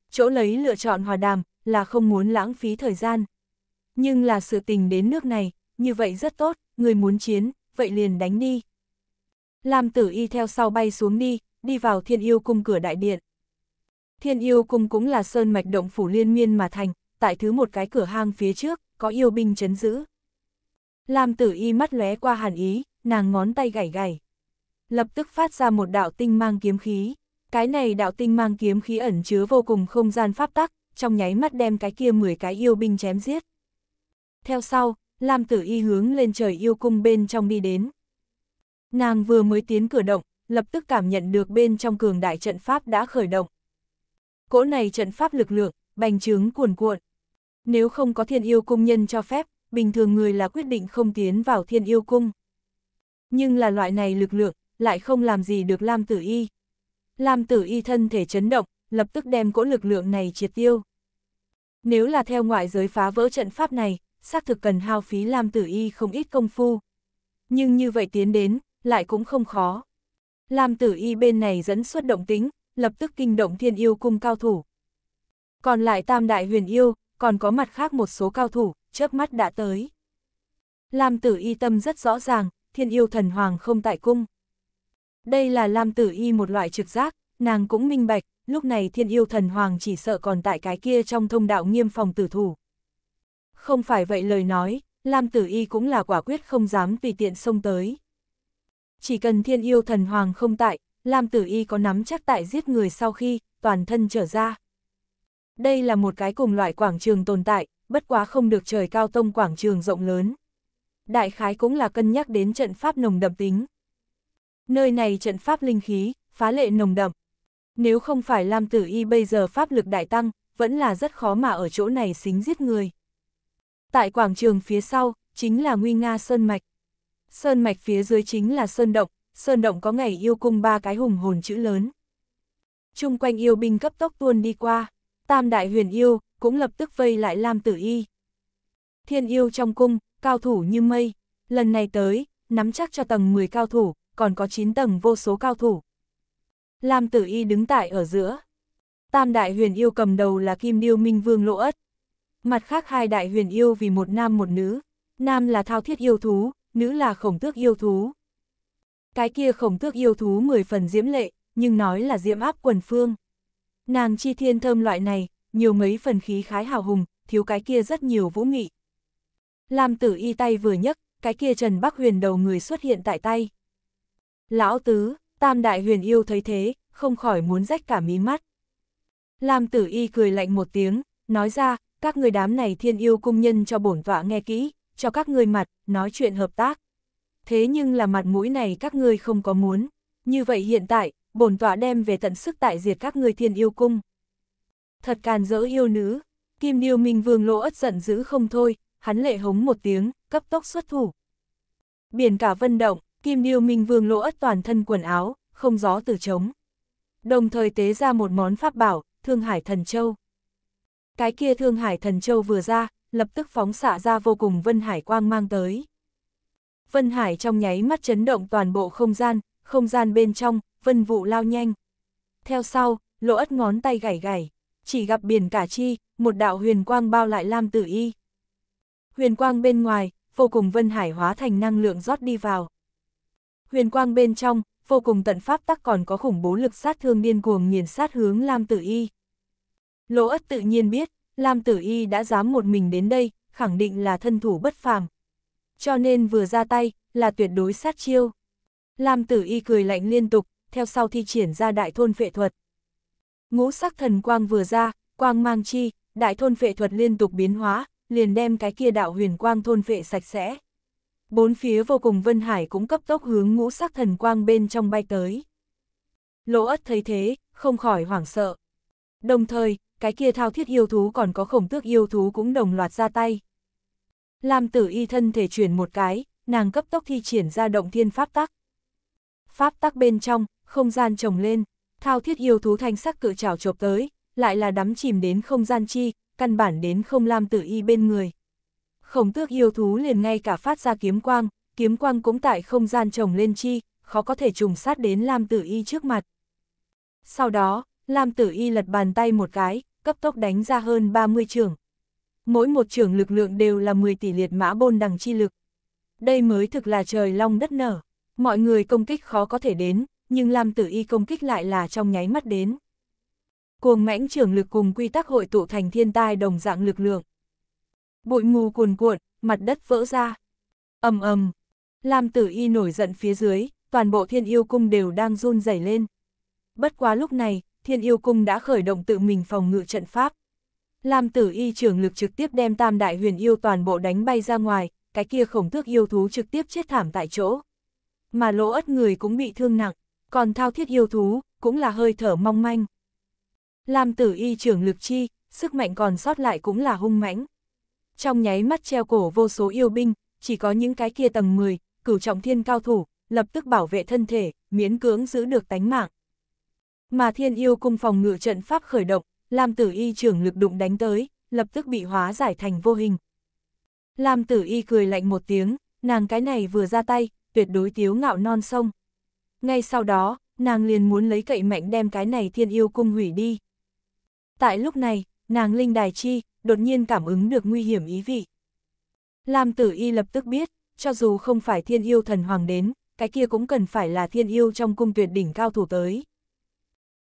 S1: Chỗ lấy lựa chọn hòa đàm là không muốn lãng phí thời gian. Nhưng là sự tình đến nước này, như vậy rất tốt, người muốn chiến, vậy liền đánh đi. Lam tử y theo sau bay xuống đi, đi vào thiên yêu cung cửa đại điện. Thiên yêu cung cũng là sơn mạch động phủ liên miên mà thành, tại thứ một cái cửa hang phía trước, có yêu binh chấn giữ. Lam tử y mắt lóe qua hàn ý, nàng ngón tay gảy gảy. Lập tức phát ra một đạo tinh mang kiếm khí. Cái này đạo tinh mang kiếm khí ẩn chứa vô cùng không gian pháp tắc, trong nháy mắt đem cái kia 10 cái yêu binh chém giết. Theo sau, Lam tử y hướng lên trời yêu cung bên trong đi đến. Nàng vừa mới tiến cửa động, lập tức cảm nhận được bên trong cường đại trận pháp đã khởi động. Cỗ này trận pháp lực lượng, bành trướng cuồn cuộn, nếu không có thiên yêu cung nhân cho phép, bình thường người là quyết định không tiến vào thiên yêu cung. Nhưng là loại này lực lượng, lại không làm gì được Lam Tử Y. Lam Tử Y thân thể chấn động, lập tức đem cỗ lực lượng này triệt tiêu. Nếu là theo ngoại giới phá vỡ trận pháp này, xác thực cần hao phí Lam Tử Y không ít công phu. Nhưng như vậy tiến đến, lại cũng không khó. Lam Tử Y bên này dẫn xuất động tính, lập tức kinh động thiên yêu cung cao thủ. Còn lại tam đại huyền yêu, còn có mặt khác một số cao thủ, chớp mắt đã tới. Lam tử y tâm rất rõ ràng, thiên yêu thần hoàng không tại cung. Đây là Lam tử y một loại trực giác, nàng cũng minh bạch, lúc này thiên yêu thần hoàng chỉ sợ còn tại cái kia trong thông đạo nghiêm phòng tử thủ. Không phải vậy lời nói, Lam tử y cũng là quả quyết không dám tùy tiện xông tới. Chỉ cần thiên yêu thần hoàng không tại, Lam tử y có nắm chắc tại giết người sau khi, toàn thân trở ra. Đây là một cái cùng loại quảng trường tồn tại, bất quá không được trời cao tông quảng trường rộng lớn. Đại khái cũng là cân nhắc đến trận pháp nồng đậm tính. Nơi này trận pháp linh khí, phá lệ nồng đậm. Nếu không phải Lam Tử Y bây giờ pháp lực đại tăng, vẫn là rất khó mà ở chỗ này xính giết người. Tại quảng trường phía sau, chính là nguy nga sơn mạch. Sơn mạch phía dưới chính là sơn động, sơn động có ngày yêu cung ba cái hùng hồn chữ lớn. Trung quanh yêu binh cấp tốc tuôn đi qua. Tam đại huyền yêu cũng lập tức vây lại Lam Tử Y. Thiên yêu trong cung, cao thủ như mây, lần này tới, nắm chắc cho tầng 10 cao thủ, còn có 9 tầng vô số cao thủ. Lam Tử Y đứng tại ở giữa. Tam đại huyền yêu cầm đầu là Kim Điêu Minh Vương Lỗ Ất. Mặt khác hai đại huyền yêu vì một nam một nữ, nam là thao thiết yêu thú, nữ là khổng tước yêu thú. Cái kia khổng tước yêu thú 10 phần diễm lệ, nhưng nói là diễm áp quần phương. Nàng chi thiên thơm loại này, nhiều mấy phần khí khái hào hùng, thiếu cái kia rất nhiều vũ nghị. Lam tử y tay vừa nhấc, cái kia Trần Bắc Huyền đầu người xuất hiện tại tay. Lão tứ, tam đại huyền yêu thấy thế, không khỏi muốn rách cả mí mắt. Lam tử y cười lạnh một tiếng, nói ra, các người đám này thiên yêu cung nhân cho bổn tọa nghe kỹ, cho các người mặt, nói chuyện hợp tác. Thế nhưng là mặt mũi này các ngươi không có muốn. Như vậy hiện tại, bổn tọa đem về tận sức tại diệt các người thiên yêu cung. Thật càn dỡ yêu nữ, kim điêu minh vương lỗ ất giận dữ không thôi, hắn lệ hống một tiếng, cấp tốc xuất thủ. Biển cả vân động, kim điêu minh vương lỗ ất toàn thân quần áo, không gió từ trống. Đồng thời tế ra một món pháp bảo, Thương Hải Thần Châu. Cái kia Thương Hải Thần Châu vừa ra, lập tức phóng xạ ra vô cùng Vân Hải Quang mang tới. Vân Hải trong nháy mắt chấn động toàn bộ không gian, không gian bên trong, vân vụ lao nhanh. Theo sau, lỗ ất ngón tay gảy gảy, chỉ gặp biển cả chi, một đạo huyền quang bao lại Lam Tử Y. Huyền quang bên ngoài, vô cùng vân hải hóa thành năng lượng rót đi vào. Huyền quang bên trong, vô cùng tận pháp tắc còn có khủng bố lực sát thương điên cuồng nghiền sát hướng Lam Tử Y. Lỗ ất tự nhiên biết, Lam Tử Y đã dám một mình đến đây, khẳng định là thân thủ bất phàm. Cho nên vừa ra tay, là tuyệt đối sát chiêu. Lam Tử Y cười lạnh liên tục, theo sau thi triển ra đại thôn vệ thuật. Ngũ sắc thần quang vừa ra, quang mang chi, đại thôn vệ thuật liên tục biến hóa, liền đem cái kia đạo huyền quang thôn vệ sạch sẽ. Bốn phía vô cùng Vân Hải cũng cấp tốc hướng ngũ sắc thần quang bên trong bay tới. Lỗ ất thấy thế, không khỏi hoảng sợ. Đồng thời, cái kia thao thiết yêu thú còn có khổng tước yêu thú cũng đồng loạt ra tay. Lam tử y thân thể chuyển một cái, nàng cấp tốc thi triển ra động thiên pháp tắc. Pháp tắc bên trong, không gian trồng lên, thao thiết yêu thú thanh sắc cự trảo chộp tới, lại là đắm chìm đến không gian chi, căn bản đến không lam tử y bên người. Khổng tước yêu thú liền ngay cả phát ra kiếm quang, kiếm quang cũng tại không gian trồng lên chi, khó có thể trùng sát đến lam tử y trước mặt. Sau đó, lam tử y lật bàn tay một cái, cấp tốc đánh ra hơn 30 trường. Mỗi một trường lực lượng đều là 10 tỷ liệt mã bôn đằng chi lực. Đây mới thực là trời long đất nở, mọi người công kích khó có thể đến, nhưng Lam Tử Y công kích lại là trong nháy mắt đến. Cuồng mãnh trưởng lực cùng quy tắc hội tụ thành thiên tai đồng dạng lực lượng. Bụi mù cuồn cuộn, mặt đất vỡ ra. ầm ầm, Lam Tử Y nổi giận phía dưới, toàn bộ thiên yêu cung đều đang run rẩy lên. Bất quá lúc này, thiên yêu cung đã khởi động tự mình phòng ngự trận pháp. Lam Tử Y trưởng lực trực tiếp đem tam đại huyền yêu toàn bộ đánh bay ra ngoài, cái kia khổng thước yêu thú trực tiếp chết thảm tại chỗ. Mà lỗ ất người cũng bị thương nặng còn thao thiết yêu thú, cũng là hơi thở mong manh. Làm tử y trưởng lực chi, sức mạnh còn sót lại cũng là hung mãnh. Trong nháy mắt treo cổ vô số yêu binh, chỉ có những cái kia tầng 10, cửu trọng thiên cao thủ, lập tức bảo vệ thân thể, miễn cưỡng giữ được tánh mạng. Mà thiên yêu cung phòng ngự trận pháp khởi động, làm tử y trưởng lực đụng đánh tới, lập tức bị hóa giải thành vô hình. Làm tử y cười lạnh một tiếng, nàng cái này vừa ra tay, tuyệt đối tiếu ngạo non sông. Ngay sau đó, nàng liền muốn lấy cậy mạnh đem cái này thiên yêu cung hủy đi. Tại lúc này, nàng linh đài chi, đột nhiên cảm ứng được nguy hiểm ý vị. Lam tử y lập tức biết, cho dù không phải thiên yêu thần hoàng đến, cái kia cũng cần phải là thiên yêu trong cung tuyệt đỉnh cao thủ tới.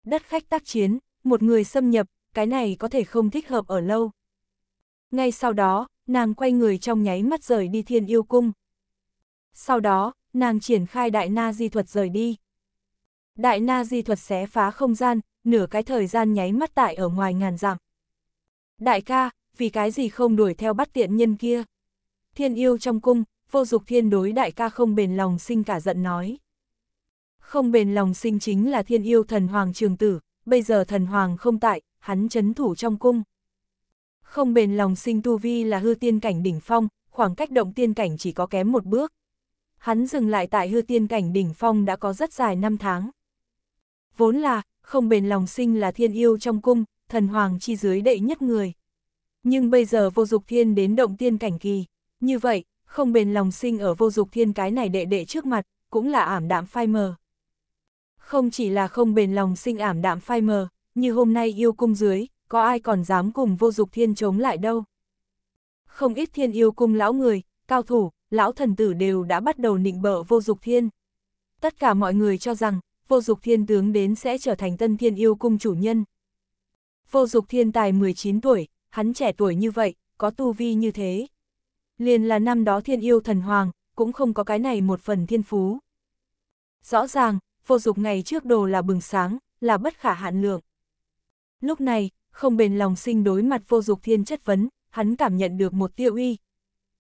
S1: Đất khách tác chiến, một người xâm nhập, cái này có thể không thích hợp ở lâu. Ngay sau đó, nàng quay người trong nháy mắt rời đi thiên yêu cung. Sau đó, nàng triển khai đại na di thuật rời đi. Đại na di thuật xé phá không gian, nửa cái thời gian nháy mắt tại ở ngoài ngàn dặm. Đại ca, vì cái gì không đuổi theo bắt tiện nhân kia? Thiên yêu trong cung, vô dục thiên đối đại ca không bền lòng sinh cả giận nói. Không bền lòng sinh chính là thiên yêu thần hoàng trường tử, bây giờ thần hoàng không tại, hắn chấn thủ trong cung. Không bền lòng sinh tu vi là hư tiên cảnh đỉnh phong, khoảng cách động tiên cảnh chỉ có kém một bước hắn dừng lại tại hư tiên cảnh đỉnh phong đã có rất dài năm tháng. Vốn là, không bền lòng sinh là thiên yêu trong cung, thần hoàng chi dưới đệ nhất người. Nhưng bây giờ vô dục thiên đến động tiên cảnh kỳ, như vậy, không bền lòng sinh ở vô dục thiên cái này đệ đệ trước mặt, cũng là ảm đạm phai mờ. Không chỉ là không bền lòng sinh ảm đạm phai mờ, như hôm nay yêu cung dưới, có ai còn dám cùng vô dục thiên chống lại đâu. Không ít thiên yêu cung lão người, cao thủ, lão thần tử đều đã bắt đầu nịnh bợ vô dục thiên. Tất cả mọi người cho rằng, vô dục thiên tướng đến sẽ trở thành tân thiên yêu cung chủ nhân. Vô dục thiên tài 19 tuổi, hắn trẻ tuổi như vậy, có tu vi như thế. Liền là năm đó thiên yêu thần hoàng, cũng không có cái này một phần thiên phú. Rõ ràng, vô dục ngày trước đồ là bừng sáng, là bất khả hạn lượng. Lúc này, không bền lòng sinh đối mặt vô dục thiên chất vấn, hắn cảm nhận được một tiêu uy.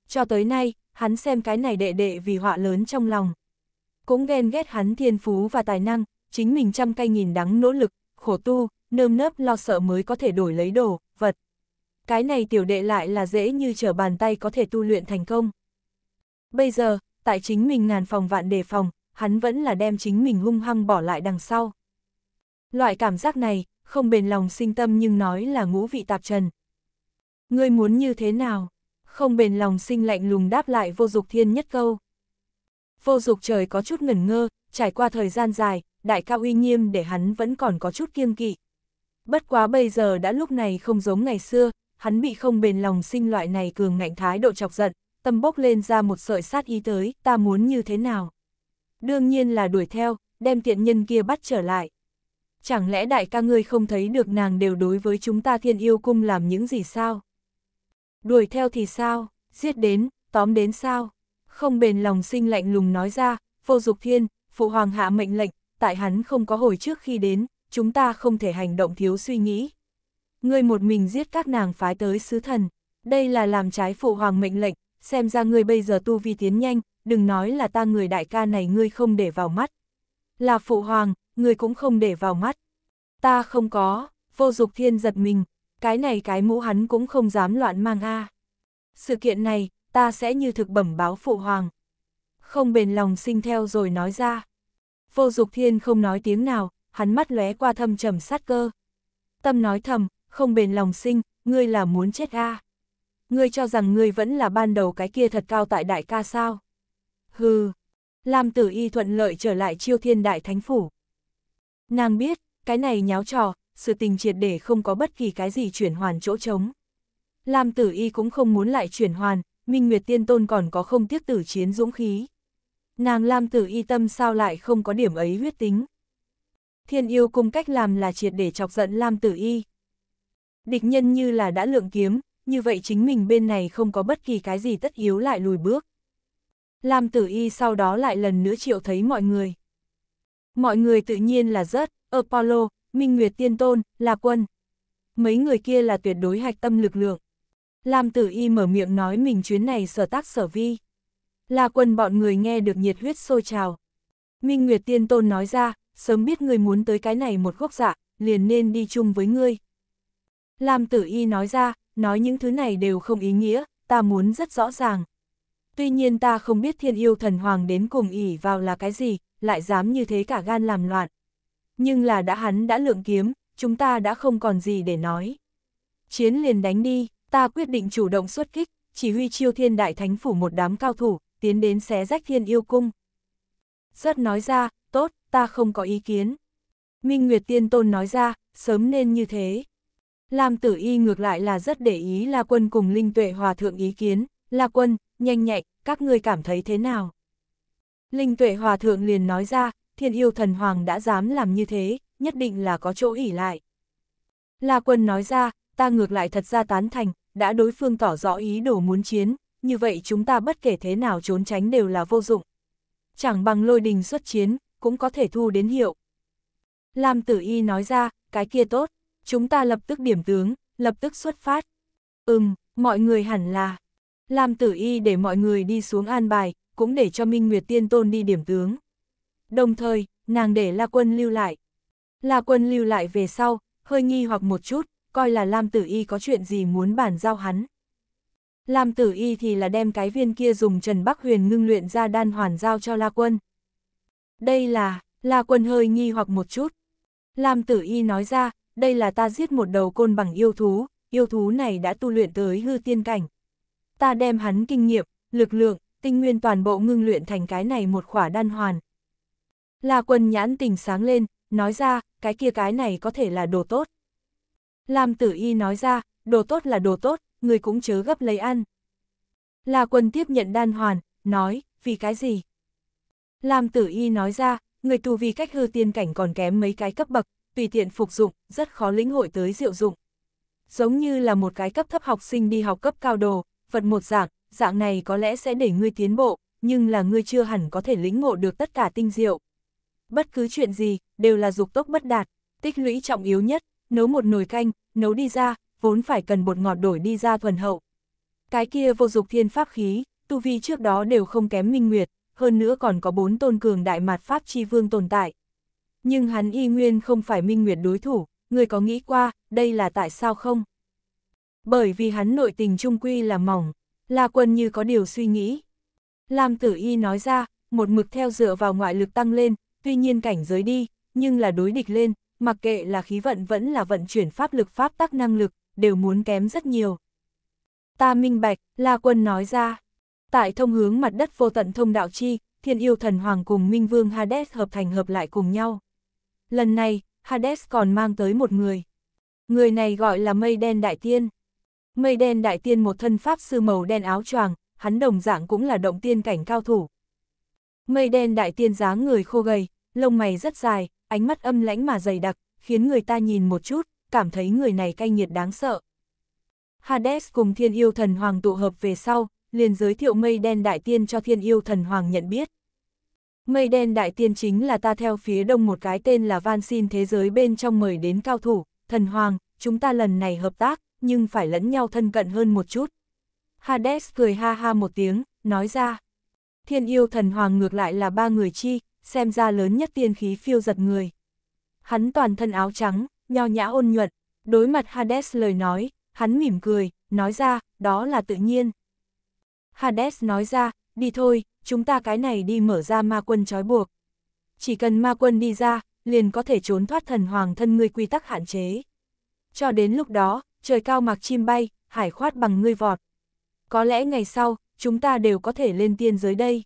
S1: Cho tới nay, hắn xem cái này đệ đệ vì họa lớn trong lòng. Cũng ghen ghét hắn thiên phú và tài năng, chính mình trăm cây nghìn đắng nỗ lực, khổ tu, nơm nớp lo sợ mới có thể đổi lấy đồ, vật. Cái này tiểu đệ lại là dễ như trở bàn tay có thể tu luyện thành công. Bây giờ, tại chính mình ngàn phòng vạn đề phòng, hắn vẫn là đem chính mình hung hăng bỏ lại đằng sau. Loại cảm giác này, không bền lòng sinh tâm nhưng nói là ngũ vị tạp trần. Ngươi muốn như thế nào? không bền lòng sinh lạnh lùng đáp lại vô dục thiên nhất câu. Vô dục trời có chút ngẩn ngơ, trải qua thời gian dài, đại cao uy nghiêm để hắn vẫn còn có chút kiêng kỵ. Bất quá bây giờ đã lúc này không giống ngày xưa, hắn bị không bền lòng sinh loại này cường ngạnh thái độ chọc giận, tâm bốc lên ra một sợi sát ý tới, ta muốn như thế nào. Đương nhiên là đuổi theo, đem tiện nhân kia bắt trở lại. Chẳng lẽ đại ca ngươi không thấy được nàng đều đối với chúng ta thiên yêu cung làm những gì sao? Đuổi theo thì sao, giết đến, tóm đến sao? Không bền lòng sinh lạnh lùng nói ra, vô dục thiên, phụ hoàng hạ mệnh lệnh, tại hắn không có hồi trước khi đến, chúng ta không thể hành động thiếu suy nghĩ. Ngươi một mình giết các nàng phái tới sứ thần, đây là làm trái phụ hoàng mệnh lệnh, xem ra ngươi bây giờ tu vi tiến nhanh, đừng nói là ta người đại ca này ngươi không để vào mắt. Là phụ hoàng, ngươi cũng không để vào mắt. Ta không có, vô dục thiên giật mình, cái này cái mũ hắn cũng không dám loạn mang a. Sự kiện này, ta sẽ như thực bẩm báo phụ hoàng. Không bền lòng sinh theo rồi nói ra. Vô dục thiên không nói tiếng nào, hắn mắt lóe qua thâm trầm sát cơ. Tâm nói thầm, không bền lòng sinh, ngươi là muốn chết a. Ngươi cho rằng ngươi vẫn là ban đầu cái kia thật cao tại đại ca sao? Hừ, Lam tử y thuận lợi trở lại chiêu thiên đại thánh phủ. Nàng biết, cái này nháo trò, sự tình triệt để không có bất kỳ cái gì chuyển hoàn chỗ trống. Lam tử y cũng không muốn lại chuyển hoàn, Minh Nguyệt Tiên Tôn còn có không tiếc tử chiến dũng khí. Nàng Lam tử y tâm sao lại không có điểm ấy huyết tính. Thiên yêu cung cách làm là triệt để chọc giận Lam tử y. Địch nhân như là đã lượng kiếm, như vậy chính mình bên này không có bất kỳ cái gì tất yếu lại lùi bước. Lam tử y sau đó lại lần nữa triệu thấy mọi người. Mọi người tự nhiên là rớt, Apollo, Minh Nguyệt Tiên Tôn, là quân. Mấy người kia là tuyệt đối hạch tâm lực lượng. Lam Tử Y mở miệng nói mình chuyến này sở tác sở vi. là quân bọn người nghe được nhiệt huyết sôi trào. Minh Nguyệt Tiên Tôn nói ra, sớm biết người muốn tới cái này một gốc dạ, liền nên đi chung với ngươi. Lam Tử Y nói ra, nói những thứ này đều không ý nghĩa, ta muốn rất rõ ràng. Tuy nhiên ta không biết thiên yêu thần hoàng đến cùng ỉ vào là cái gì, lại dám như thế cả gan làm loạn. Nhưng là đã hắn đã lượng kiếm, chúng ta đã không còn gì để nói. Chiến liền đánh đi, ta quyết định chủ động xuất kích, chỉ huy chiêu thiên đại thánh phủ một đám cao thủ, tiến đến xé rách thiên yêu cung. Rất nói ra, tốt, ta không có ý kiến. Minh Nguyệt Tiên Tôn nói ra, sớm nên như thế. Lam tử y ngược lại là rất để ý la quân cùng linh tuệ hòa thượng ý kiến, la quân, nhanh nhạy, các ngươi cảm thấy thế nào? Linh tuệ hòa thượng liền nói ra, thiên yêu thần hoàng đã dám làm như thế, nhất định là có chỗ ỉ lại. La quân nói ra, ta ngược lại thật ra tán thành, đã đối phương tỏ rõ ý đồ muốn chiến, như vậy chúng ta bất kể thế nào trốn tránh đều là vô dụng. Chẳng bằng lôi đình xuất chiến, cũng có thể thu đến hiệu. Lam tử y nói ra, cái kia tốt, chúng ta lập tức điểm tướng, lập tức xuất phát. Ừm, mọi người hẳn là. Lam tử y để mọi người đi xuống an bài, cũng để cho Minh Nguyệt Tiên Tôn đi điểm tướng đồng thời, nàng để La Quân lưu lại. La Quân lưu lại về sau, hơi nghi hoặc một chút, coi là Lam Tử Y có chuyện gì muốn bản giao hắn. Lam Tử Y thì là đem cái viên kia dùng Trần Bắc Huyền ngưng luyện ra đan hoàn giao cho La Quân. Đây là, La Quân hơi nghi hoặc một chút. Lam Tử Y nói ra, đây là ta giết một đầu côn bằng yêu thú, yêu thú này đã tu luyện tới hư tiên cảnh. Ta đem hắn kinh nghiệm, lực lượng, tinh nguyên toàn bộ ngưng luyện thành cái này một khỏa đan hoàn, La quân nhãn tình sáng lên, nói ra, cái kia cái này có thể là đồ tốt. Lam tử y nói ra, đồ tốt là đồ tốt, người cũng chớ gấp lấy ăn. La quân tiếp nhận đan hoàn, nói, vì cái gì? Lam tử y nói ra, người tu vi cách hư tiên cảnh còn kém mấy cái cấp bậc, tùy tiện phục dụng, rất khó lĩnh hội tới diệu dụng. Giống như là một cái cấp thấp học sinh đi học cấp cao đồ, vật một dạng, dạng này có lẽ sẽ để ngươi tiến bộ, nhưng là ngươi chưa hẳn có thể lĩnh ngộ được tất cả tinh diệu bất cứ chuyện gì, đều là dục tốc bất đạt, tích lũy trọng yếu nhất, nấu một nồi canh, nấu đi ra, vốn phải cần bột ngọt đổi đi ra thuần hậu. Cái kia vô dục thiên pháp khí, tu vi trước đó đều không kém minh nguyệt, hơn nữa còn có bốn tôn cường đại mạt pháp chi vương tồn tại. Nhưng hắn y nguyên không phải minh nguyệt đối thủ, người có nghĩ qua, đây là tại sao không? Bởi vì hắn nội tình trung quy là mỏng, là quân như có điều suy nghĩ. Lam tử y nói ra, một mực theo dựa vào ngoại lực tăng lên, tuy nhiên cảnh giới đi, nhưng là đối địch lên, mặc kệ là khí vận vẫn là vận chuyển pháp lực pháp tắc năng lực, đều muốn kém rất nhiều. Ta minh bạch, La Quân nói ra. Tại thông hướng mặt đất vô tận thông đạo chi, thiên yêu thần hoàng cùng minh vương Hades hợp thành hợp lại cùng nhau. Lần này, Hades còn mang tới một người. Người này gọi là mây đen đại tiên. Mây đen đại tiên một thân pháp sư màu đen áo choàng, hắn đồng dạng cũng là động tiên cảnh cao thủ, Mây đen đại tiên dáng người khô gầy, lông mày rất dài, ánh mắt âm lãnh mà dày đặc, khiến người ta nhìn một chút, cảm thấy người này cay nghiệt đáng sợ. Hades cùng thiên yêu thần hoàng tụ hợp về sau, liền giới thiệu mây đen đại tiên cho thiên yêu thần hoàng nhận biết. Mây đen đại tiên chính là ta theo phía đông một cái tên là van xin thế giới bên trong mời đến cao thủ, thần hoàng, chúng ta lần này hợp tác, nhưng phải lẫn nhau thân cận hơn một chút. Hades cười ha ha một tiếng, nói ra thiên yêu thần hoàng ngược lại là ba người chi, xem ra lớn nhất tiên khí phiêu giật người. Hắn toàn thân áo trắng, nho nhã ôn nhuận, đối mặt Hades lời nói, hắn mỉm cười, nói ra, đó là tự nhiên. Hades nói ra, đi thôi, chúng ta cái này đi mở ra ma quân trói buộc. Chỉ cần ma quân đi ra, liền có thể trốn thoát thần hoàng thân ngươi quy tắc hạn chế. Cho đến lúc đó, trời cao mặc chim bay, hải khoát bằng ngươi vọt. Có lẽ ngày sau, chúng ta đều có thể lên tiên giới đây.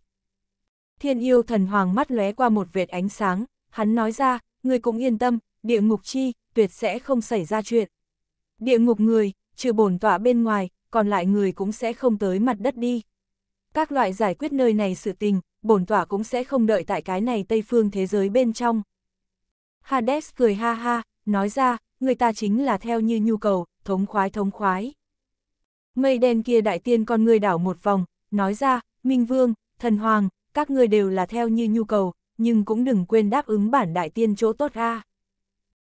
S1: Thiên yêu thần hoàng mắt lóe qua một vệt ánh sáng, hắn nói ra, người cũng yên tâm, địa ngục chi, tuyệt sẽ không xảy ra chuyện. Địa ngục người, trừ bổn tọa bên ngoài, còn lại người cũng sẽ không tới mặt đất đi. Các loại giải quyết nơi này sự tình, bổn tỏa cũng sẽ không đợi tại cái này Tây phương thế giới bên trong. Hades cười ha ha, nói ra, người ta chính là theo như nhu cầu, thống khoái thống khoái. Mây đen kia đại tiên con người đảo một vòng, nói ra, Minh Vương, Thần Hoàng, các ngươi đều là theo như nhu cầu, nhưng cũng đừng quên đáp ứng bản đại tiên chỗ tốt ra.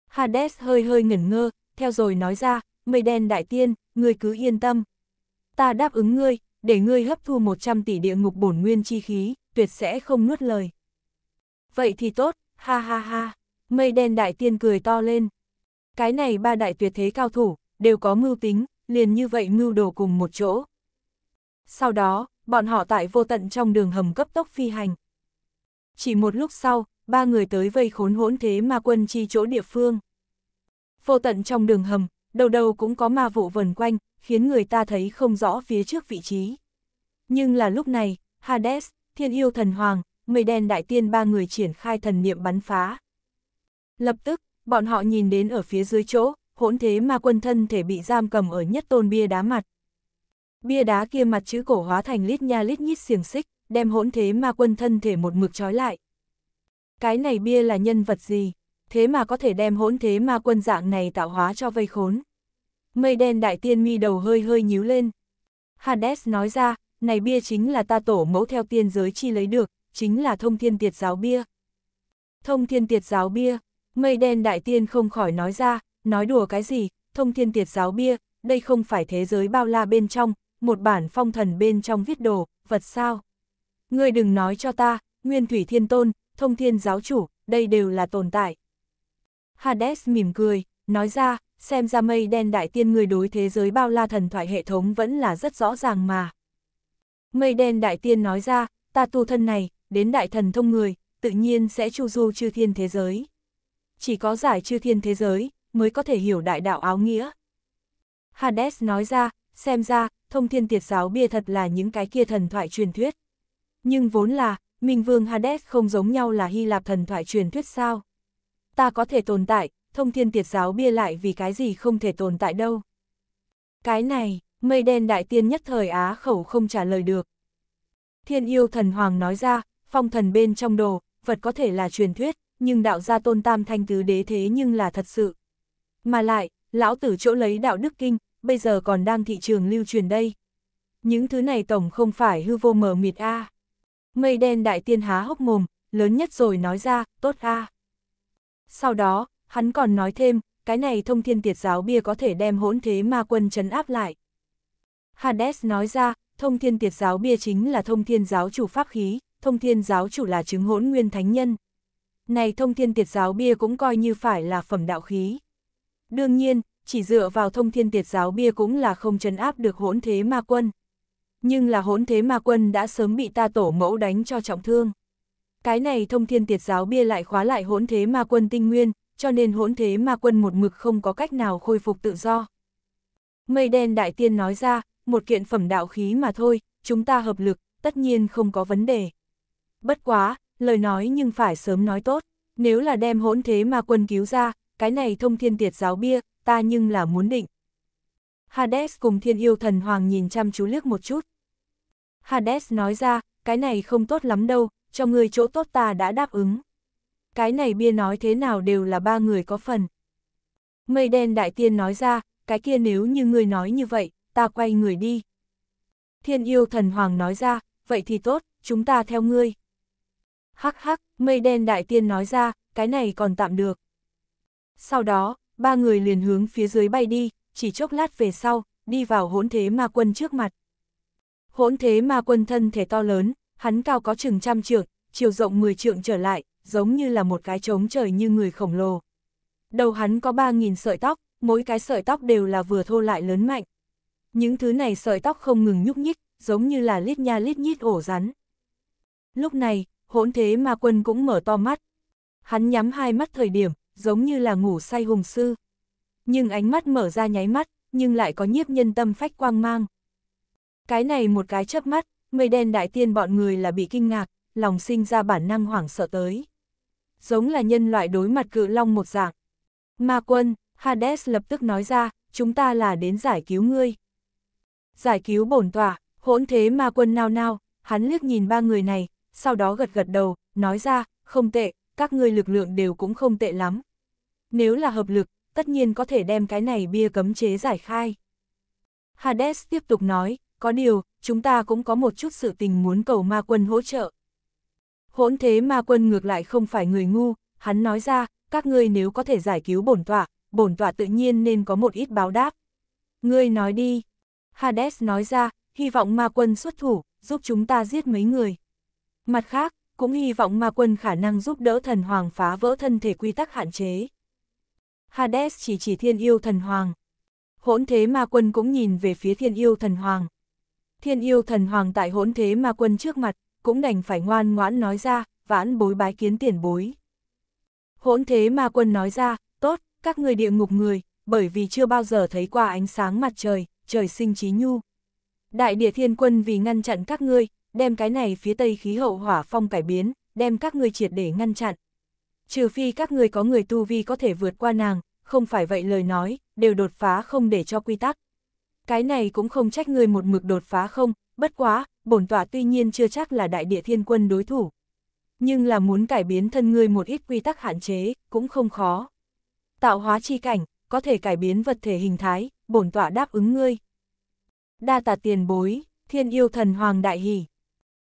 S1: Hades hơi hơi ngẩn ngơ, theo rồi nói ra, mây đen đại tiên, ngươi cứ yên tâm. Ta đáp ứng ngươi, để ngươi hấp thu 100 tỷ địa ngục bổn nguyên chi khí, tuyệt sẽ không nuốt lời. Vậy thì tốt, ha ha ha, mây đen đại tiên cười to lên. Cái này ba đại tuyệt thế cao thủ, đều có mưu tính, liền như vậy mưu đồ cùng một chỗ. Sau đó, bọn họ tại vô tận trong đường hầm cấp tốc phi hành. Chỉ một lúc sau, ba người tới vây khốn hỗn thế ma quân chi chỗ địa phương. Vô tận trong đường hầm, đầu đầu cũng có ma vụ vần quanh, khiến người ta thấy không rõ phía trước vị trí. Nhưng là lúc này, Hades, thiên yêu thần hoàng, mây đen đại tiên ba người triển khai thần niệm bắn phá. Lập tức, bọn họ nhìn đến ở phía dưới chỗ, hỗn thế ma quân thân thể bị giam cầm ở nhất tôn bia đá mặt. Bia đá kia mặt chữ cổ hóa thành lít nha lít nhít xiềng xích, đem hỗn thế ma quân thân thể một mực trói lại. Cái này bia là nhân vật gì? Thế mà có thể đem hỗn thế ma quân dạng này tạo hóa cho vây khốn. Mây đen đại tiên mi đầu hơi hơi nhíu lên. Hades nói ra, này bia chính là ta tổ mẫu theo tiên giới chi lấy được, chính là thông thiên tiệt giáo bia. Thông thiên tiệt giáo bia, mây đen đại tiên không khỏi nói ra, nói đùa cái gì, thông thiên tiệt giáo bia, đây không phải thế giới bao la bên trong, một bản phong thần bên trong viết đồ, vật sao. Ngươi đừng nói cho ta, nguyên thủy thiên tôn, thông thiên giáo chủ, đây đều là tồn tại. Hades mỉm cười, nói ra, xem ra mây đen đại tiên người đối thế giới bao la thần thoại hệ thống vẫn là rất rõ ràng mà. Mây đen đại tiên nói ra, ta tu thân này, đến đại thần thông người, tự nhiên sẽ chu du chư thiên thế giới. Chỉ có giải chư thiên thế giới, mới có thể hiểu đại đạo áo nghĩa. Hades nói ra, xem ra, thông thiên tiệt giáo bia thật là những cái kia thần thoại truyền thuyết. Nhưng vốn là, Minh Vương Hades không giống nhau là Hy Lạp thần thoại truyền thuyết sao? Ta có thể tồn tại, thông thiên tiệt giáo bia lại vì cái gì không thể tồn tại đâu. Cái này, mây đen đại tiên nhất thời Á khẩu không trả lời được. Thiên yêu thần hoàng nói ra, phong thần bên trong đồ, vật có thể là truyền thuyết, nhưng đạo gia tôn tam thanh tứ đế thế nhưng là thật sự. Mà lại, lão tử chỗ lấy đạo đức kinh, bây giờ còn đang thị trường lưu truyền đây. Những thứ này tổng không phải hư vô mờ mịt a. À. Mây đen đại tiên há hốc mồm, lớn nhất rồi nói ra, tốt a. À. Sau đó, hắn còn nói thêm, cái này thông thiên tiệt giáo bia có thể đem hỗn thế ma quân chấn áp lại. Hades nói ra, thông thiên tiệt giáo bia chính là thông thiên giáo chủ pháp khí, thông thiên giáo chủ là chứng hỗn nguyên thánh nhân. Này thông thiên tiệt giáo bia cũng coi như phải là phẩm đạo khí. Đương nhiên, chỉ dựa vào thông thiên tiệt giáo bia cũng là không chấn áp được hỗn thế ma quân. Nhưng là hỗn thế ma quân đã sớm bị ta tổ mẫu đánh cho trọng thương. Cái này thông thiên tiệt giáo bia lại khóa lại hỗn thế ma quân tinh nguyên, cho nên hỗn thế ma quân một mực không có cách nào khôi phục tự do. Mây đen đại tiên nói ra, một kiện phẩm đạo khí mà thôi, chúng ta hợp lực, tất nhiên không có vấn đề. Bất quá, lời nói nhưng phải sớm nói tốt, nếu là đem hỗn thế ma quân cứu ra, cái này thông thiên tiệt giáo bia, ta nhưng là muốn định. Hades cùng thiên yêu thần hoàng nhìn chăm chú liếc một chút. Hades nói ra, cái này không tốt lắm đâu, cho người chỗ tốt ta đã đáp ứng. Cái này bia nói thế nào đều là ba người có phần. Mây đen đại tiên nói ra, cái kia nếu như người nói như vậy, ta quay người đi. Thiên yêu thần hoàng nói ra, vậy thì tốt, chúng ta theo ngươi. Hắc hắc, mây đen đại tiên nói ra, cái này còn tạm được. Sau đó, ba người liền hướng phía dưới bay đi, chỉ chốc lát về sau, đi vào hỗn thế ma quân trước mặt. Hỗn thế ma quân thân thể to lớn, hắn cao có chừng trăm trượng, chiều rộng 10 trượng trở lại, giống như là một cái trống trời như người khổng lồ. Đầu hắn có 3.000 sợi tóc, mỗi cái sợi tóc đều là vừa thô lại lớn mạnh. Những thứ này sợi tóc không ngừng nhúc nhích, giống như là lít nha lít nhít ổ rắn. Lúc này, hỗn thế ma quân cũng mở to mắt. Hắn nhắm hai mắt thời điểm, giống như là ngủ say hùng sư. Nhưng ánh mắt mở ra nháy mắt, nhưng lại có nhiếp nhân tâm phách quang mang. Cái này một cái chớp mắt, mây đen đại tiên bọn người là bị kinh ngạc, lòng sinh ra bản năng hoảng sợ tới. Giống là nhân loại đối mặt cự long một dạng. Ma quân, Hades lập tức nói ra, chúng ta là đến giải cứu ngươi. Giải cứu bổn tỏa, hỗn thế ma quân nao nao, hắn liếc nhìn ba người này, sau đó gật gật đầu, nói ra, không tệ, các ngươi lực lượng đều cũng không tệ lắm nếu là hợp lực, tất nhiên có thể đem cái này bia cấm chế giải khai. Hades tiếp tục nói, có điều, chúng ta cũng có một chút sự tình muốn cầu ma quân hỗ trợ. Hỗn thế ma quân ngược lại không phải người ngu, hắn nói ra, các ngươi nếu có thể giải cứu bổn tọa, bổn tọa tự nhiên nên có một ít báo đáp. Ngươi nói đi. Hades nói ra, hy vọng ma quân xuất thủ, giúp chúng ta giết mấy người. Mặt khác, cũng hy vọng ma quân khả năng giúp đỡ thần hoàng phá vỡ thân thể quy tắc hạn chế. Hades chỉ chỉ thiên yêu thần hoàng. Hỗn thế ma quân cũng nhìn về phía thiên yêu thần hoàng. Thiên yêu thần hoàng tại hỗn thế ma quân trước mặt, cũng đành phải ngoan ngoãn nói ra, vãn bối bái kiến tiền bối. Hỗn thế ma quân nói ra, tốt, các người địa ngục người, bởi vì chưa bao giờ thấy qua ánh sáng mặt trời, trời sinh trí nhu. Đại địa thiên quân vì ngăn chặn các ngươi, đem cái này phía tây khí hậu hỏa phong cải biến, đem các ngươi triệt để ngăn chặn trừ phi các người có người tu vi có thể vượt qua nàng, không phải vậy lời nói, đều đột phá không để cho quy tắc. Cái này cũng không trách người một mực đột phá không, bất quá, bổn tọa tuy nhiên chưa chắc là đại địa thiên quân đối thủ. Nhưng là muốn cải biến thân người một ít quy tắc hạn chế, cũng không khó. Tạo hóa chi cảnh, có thể cải biến vật thể hình thái, bổn tọa đáp ứng ngươi. Đa tà tiền bối, thiên yêu thần hoàng đại hỷ.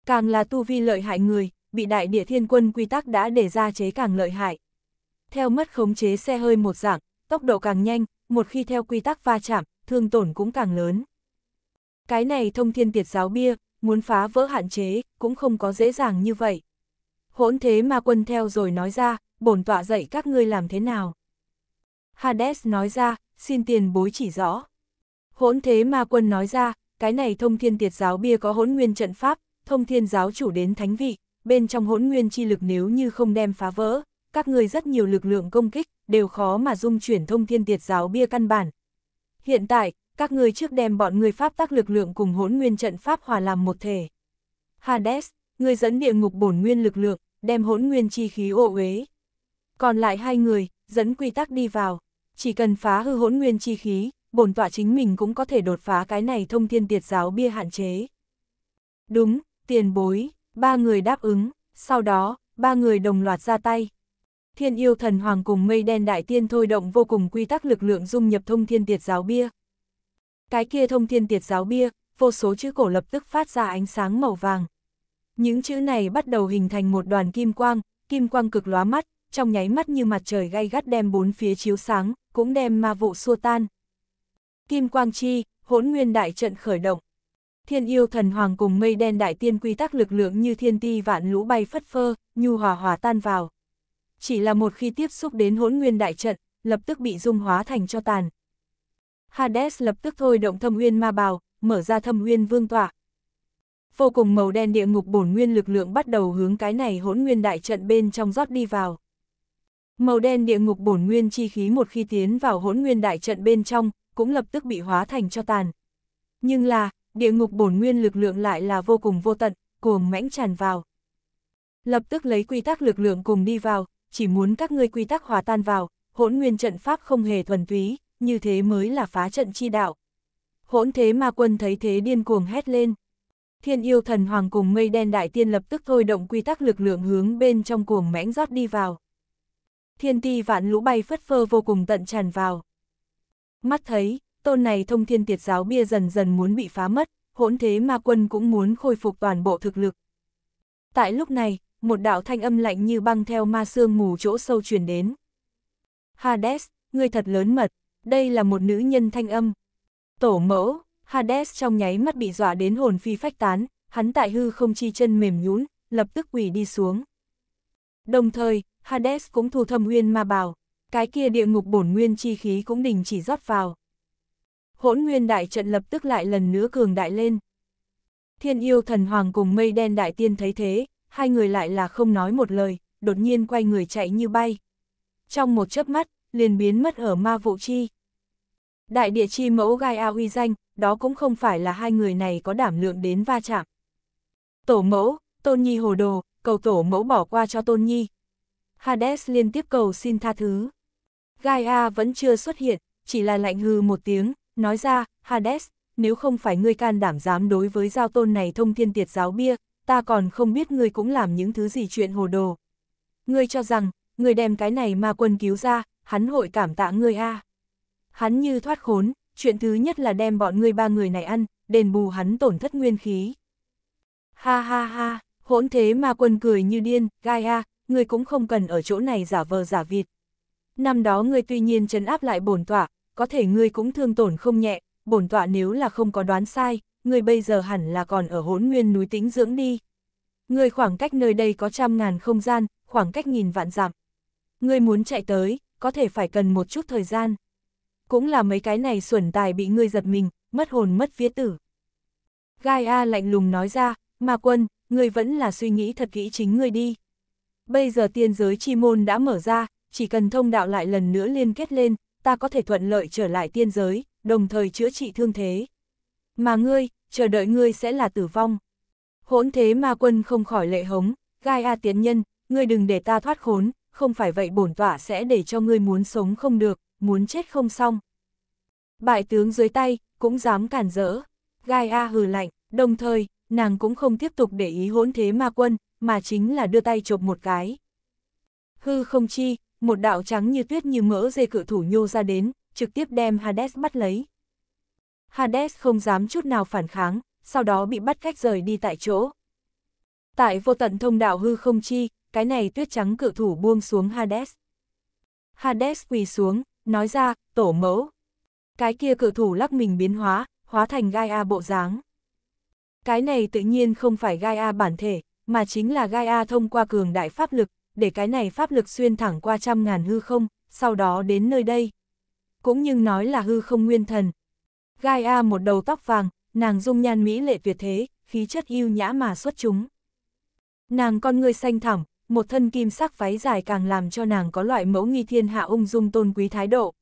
S1: Càng là tu vi lợi hại người, bị đại địa thiên quân quy tắc đã đề ra chế càng lợi hại. Theo mất khống chế xe hơi một dạng, tốc độ càng nhanh, một khi theo quy tắc va chạm, thương tổn cũng càng lớn. Cái này thông thiên tiệt giáo bia, muốn phá vỡ hạn chế, cũng không có dễ dàng như vậy. Hỗn thế ma quân theo rồi nói ra, bổn tọa dạy các ngươi làm thế nào. Hades nói ra, xin tiền bối chỉ rõ. Hỗn thế ma quân nói ra, cái này thông thiên tiệt giáo bia có hỗn nguyên trận pháp, thông thiên giáo chủ đến thánh vị, bên trong hỗn nguyên chi lực nếu như không đem phá vỡ, các người rất nhiều lực lượng công kích, đều khó mà dung chuyển thông thiên tiệt giáo bia căn bản. Hiện tại, các người trước đem bọn người Pháp tác lực lượng cùng hỗn nguyên trận Pháp hòa làm một thể. Hades, người dẫn địa ngục bổn nguyên lực lượng, đem hỗn nguyên chi khí ô uế. Còn lại hai người, dẫn quy tắc đi vào, chỉ cần phá hư hỗn nguyên chi khí, bổn tọa chính mình cũng có thể đột phá cái này thông thiên tiệt giáo bia hạn chế. Đúng, tiền bối, Ba người đáp ứng, sau đó, ba người đồng loạt ra tay. Thiên yêu thần hoàng cùng mây đen đại tiên thôi động vô cùng quy tắc lực lượng dung nhập thông thiên tiệt giáo bia. Cái kia thông thiên tiệt giáo bia, vô số chữ cổ lập tức phát ra ánh sáng màu vàng. Những chữ này bắt đầu hình thành một đoàn kim quang, kim quang cực lóa mắt, trong nháy mắt như mặt trời gay gắt đem bốn phía chiếu sáng, cũng đem ma vụ xua tan. Kim quang chi, hỗn nguyên đại trận khởi động. Thiên yêu thần hoàng cùng mây đen đại tiên quy tắc lực lượng như thiên ti vạn lũ bay phất phơ, nhu hòa hòa tan vào. Chỉ là một khi tiếp xúc đến hỗn nguyên đại trận, lập tức bị dung hóa thành cho tàn. Hades lập tức thôi động thâm nguyên ma bào, mở ra thâm nguyên vương tỏa. Vô cùng màu đen địa ngục bổn nguyên lực lượng bắt đầu hướng cái này hỗn nguyên đại trận bên trong rót đi vào. Màu đen địa ngục bổn nguyên chi khí một khi tiến vào hỗn nguyên đại trận bên trong, cũng lập tức bị hóa thành cho tàn. Nhưng là, địa ngục bổn nguyên lực lượng lại là vô cùng vô tận, cuồng mãnh tràn vào. Lập tức lấy quy tắc lực lượng cùng đi vào, chỉ muốn các ngươi quy tắc hòa tan vào, hỗn nguyên trận pháp không hề thuần túy, như thế mới là phá trận chi đạo. Hỗn thế ma quân thấy thế điên cuồng hét lên. Thiên yêu thần hoàng cùng mây đen đại tiên lập tức thôi động quy tắc lực lượng hướng bên trong cuồng mãnh rót đi vào. Thiên ti vạn lũ bay phất phơ vô cùng tận tràn vào. Mắt thấy, tôn này thông thiên tiệt giáo bia dần dần muốn bị phá mất, hỗn thế ma quân cũng muốn khôi phục toàn bộ thực lực. Tại lúc này, một đạo thanh âm lạnh như băng theo ma sương mù chỗ sâu truyền đến. Hades, ngươi thật lớn mật, đây là một nữ nhân thanh âm. Tổ mẫu, Hades trong nháy mắt bị dọa đến hồn phi phách tán, hắn tại hư không chi chân mềm nhún, lập tức quỳ đi xuống. Đồng thời, Hades cũng thu thâm nguyên ma bào, cái kia địa ngục bổn nguyên chi khí cũng đình chỉ rót vào hỗn nguyên đại trận lập tức lại lần nữa cường đại lên. Thiên yêu thần hoàng cùng mây đen đại tiên thấy thế, hai người lại là không nói một lời, đột nhiên quay người chạy như bay. Trong một chớp mắt, liền biến mất ở ma vụ chi. Đại địa chi mẫu gai ao uy danh, đó cũng không phải là hai người này có đảm lượng đến va chạm. Tổ mẫu, tôn nhi hồ đồ, cầu tổ mẫu bỏ qua cho tôn nhi. Hades liên tiếp cầu xin tha thứ. Gaia vẫn chưa xuất hiện, chỉ là lạnh hừ một tiếng, nói ra, Hades, nếu không phải ngươi can đảm dám đối với giao tôn này thông thiên tiệt giáo bia, ta còn không biết ngươi cũng làm những thứ gì chuyện hồ đồ. Ngươi cho rằng, ngươi đem cái này ma quân cứu ra, hắn hội cảm tạ ngươi a. Hắn như thoát khốn, chuyện thứ nhất là đem bọn ngươi ba người này ăn, đền bù hắn tổn thất nguyên khí. Ha ha ha, hỗn thế ma quân cười như điên, Gaia, a, ngươi cũng không cần ở chỗ này giả vờ giả vịt. Năm đó ngươi tuy nhiên trấn áp lại bổn tỏa, có thể ngươi cũng thương tổn không nhẹ, bổn tọa nếu là không có đoán sai, ngươi bây giờ hẳn là còn ở hốn nguyên núi tĩnh dưỡng đi. Ngươi khoảng cách nơi đây có trăm ngàn không gian, khoảng cách nghìn vạn dặm. Ngươi muốn chạy tới, có thể phải cần một chút thời gian. Cũng là mấy cái này xuẩn tài bị ngươi giật mình, mất hồn mất vía tử. Gai A lạnh lùng nói ra, mà quân, ngươi vẫn là suy nghĩ thật kỹ chính ngươi đi. Bây giờ tiên giới chi môn đã mở ra, chỉ cần thông đạo lại lần nữa liên kết lên, ta có thể thuận lợi trở lại tiên giới, đồng thời chữa trị thương thế. Mà ngươi, chờ đợi ngươi sẽ là tử vong. Hỗn thế ma quân không khỏi lệ hống, gai a tiến nhân, ngươi đừng để ta thoát khốn, không phải vậy bổn tọa sẽ để cho ngươi muốn sống không được, muốn chết không xong. Bại tướng dưới tay, cũng dám cản rỡ. Gai a hừ lạnh, đồng thời, nàng cũng không tiếp tục để ý hỗn thế ma quân, mà chính là đưa tay chộp một cái. Hư không chi, một đạo trắng như tuyết như mỡ dê cự thủ nhô ra đến, trực tiếp đem Hades bắt lấy. Hades không dám chút nào phản kháng, sau đó bị bắt cách rời đi tại chỗ. Tại vô tận thông đạo hư không chi, cái này tuyết trắng cự thủ buông xuống Hades. Hades quỳ xuống, nói ra, tổ mẫu. Cái kia cự thủ lắc mình biến hóa, hóa thành Gaia bộ dáng. Cái này tự nhiên không phải Gaia bản thể, mà chính là Gaia thông qua cường đại pháp lực, để cái này pháp lực xuyên thẳng qua trăm ngàn hư không, sau đó đến nơi đây. Cũng nhưng nói là hư không nguyên thần. Gaia một đầu tóc vàng, nàng dung nhan mỹ lệ tuyệt thế, khí chất yêu nhã mà xuất chúng. Nàng con người xanh thẳm, một thân kim sắc váy dài càng làm cho nàng có loại mẫu nghi thiên hạ ung dung tôn quý thái độ.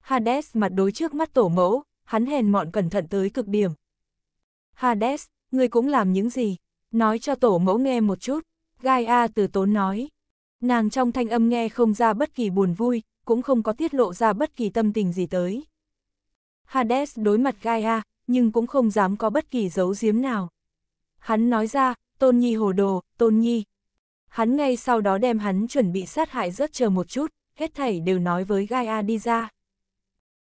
S1: Hades mặt đối trước mắt tổ mẫu, hắn hèn mọn cẩn thận tới cực điểm. Hades, ngươi cũng làm những gì? Nói cho tổ mẫu nghe một chút. Gaia từ tốn nói. Nàng trong thanh âm nghe không ra bất kỳ buồn vui, cũng không có tiết lộ ra bất kỳ tâm tình gì tới. Hades đối mặt Gaia, nhưng cũng không dám có bất kỳ giấu giếm nào. Hắn nói ra, Tôn Nhi hồ đồ, Tôn Nhi. Hắn ngay sau đó đem hắn chuẩn bị sát hại rất chờ một chút, hết thảy đều nói với Gaia đi ra.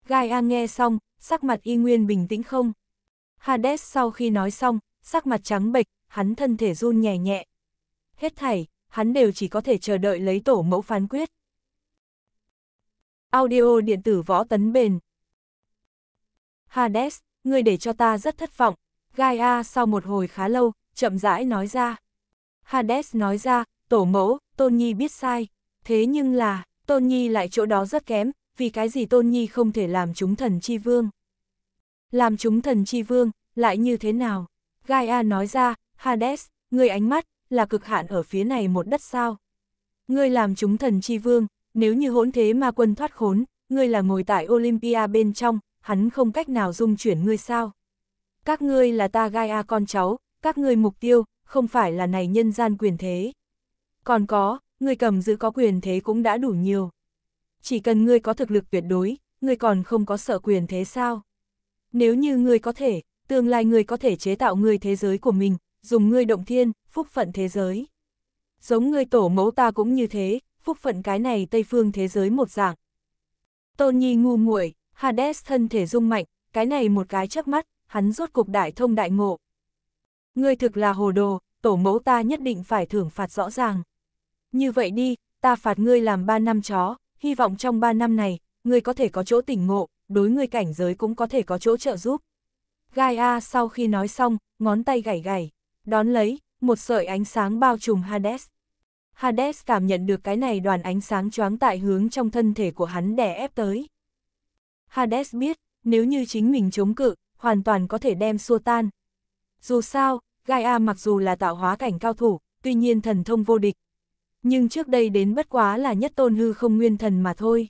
S1: Gaia nghe xong, sắc mặt y nguyên bình tĩnh không. Hades sau khi nói xong, sắc mặt trắng bệch, hắn thân thể run nhẹ nhẹ, hết thảy, hắn đều chỉ có thể chờ đợi lấy tổ mẫu phán quyết. Audio điện tử võ tấn bền Hades, ngươi để cho ta rất thất vọng, Gaia sau một hồi khá lâu, chậm rãi nói ra. Hades nói ra, tổ mẫu, Tôn Nhi biết sai, thế nhưng là, Tôn Nhi lại chỗ đó rất kém, vì cái gì Tôn Nhi không thể làm chúng thần chi vương. Làm chúng thần chi vương, lại như thế nào? Gaia nói ra, Hades, người ánh mắt, là cực hạn ở phía này một đất sao. Ngươi làm chúng thần chi vương, nếu như hỗn thế ma quân thoát khốn, ngươi là ngồi tại Olympia bên trong, hắn không cách nào dung chuyển ngươi sao. Các ngươi là ta Gaia con cháu, các ngươi mục tiêu, không phải là này nhân gian quyền thế. Còn có, ngươi cầm giữ có quyền thế cũng đã đủ nhiều. Chỉ cần ngươi có thực lực tuyệt đối, ngươi còn không có sợ quyền thế sao. Nếu như ngươi có thể, tương lai ngươi có thể chế tạo ngươi thế giới của mình, dùng ngươi động thiên, phúc phận thế giới. Giống người tổ mẫu ta cũng như thế, phúc phận cái này Tây phương thế giới một dạng. Tôn Nhi ngu muội, Hades thân thể rung mạnh, cái này một cái chớp mắt, hắn rốt cục đại thông đại ngộ. Ngươi thực là hồ đồ, tổ mẫu ta nhất định phải thưởng phạt rõ ràng. Như vậy đi, ta phạt ngươi làm 3 năm chó, hy vọng trong 3 năm này, ngươi có thể có chỗ tỉnh ngộ, đối ngươi cảnh giới cũng có thể có chỗ trợ giúp. gaia sau khi nói xong, ngón tay gảy gảy, đón lấy, một sợi ánh sáng bao trùm Hades. Hades cảm nhận được cái này đoàn ánh sáng choáng tại hướng trong thân thể của hắn đè ép tới. Hades biết, nếu như chính mình chống cự, hoàn toàn có thể đem xua tan. Dù sao, Gaia mặc dù là tạo hóa cảnh cao thủ, tuy nhiên thần thông vô địch. Nhưng trước đây đến bất quá là nhất tôn hư không nguyên thần mà thôi.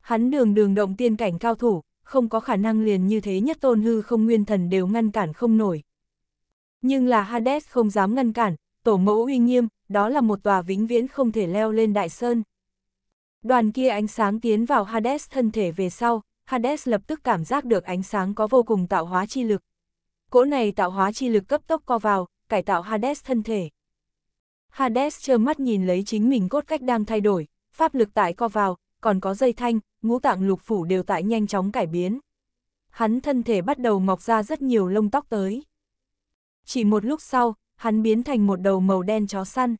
S1: Hắn đường đường động tiên cảnh cao thủ, không có khả năng liền như thế nhất tôn hư không nguyên thần đều ngăn cản không nổi, nhưng là Hades không dám ngăn cản, tổ mẫu uy nghiêm, đó là một tòa vĩnh viễn không thể leo lên đại sơn. Đoàn kia ánh sáng tiến vào Hades thân thể về sau, Hades lập tức cảm giác được ánh sáng có vô cùng tạo hóa chi lực. Cỗ này tạo hóa chi lực cấp tốc co vào, cải tạo Hades thân thể. Hades trơ mắt nhìn lấy chính mình cốt cách đang thay đổi, pháp lực tại co vào, còn có dây thanh, ngũ tạng lục phủ đều tại nhanh chóng cải biến. Hắn thân thể bắt đầu mọc ra rất nhiều lông tóc tới chỉ một lúc sau, hắn biến thành một đầu màu đen chó săn.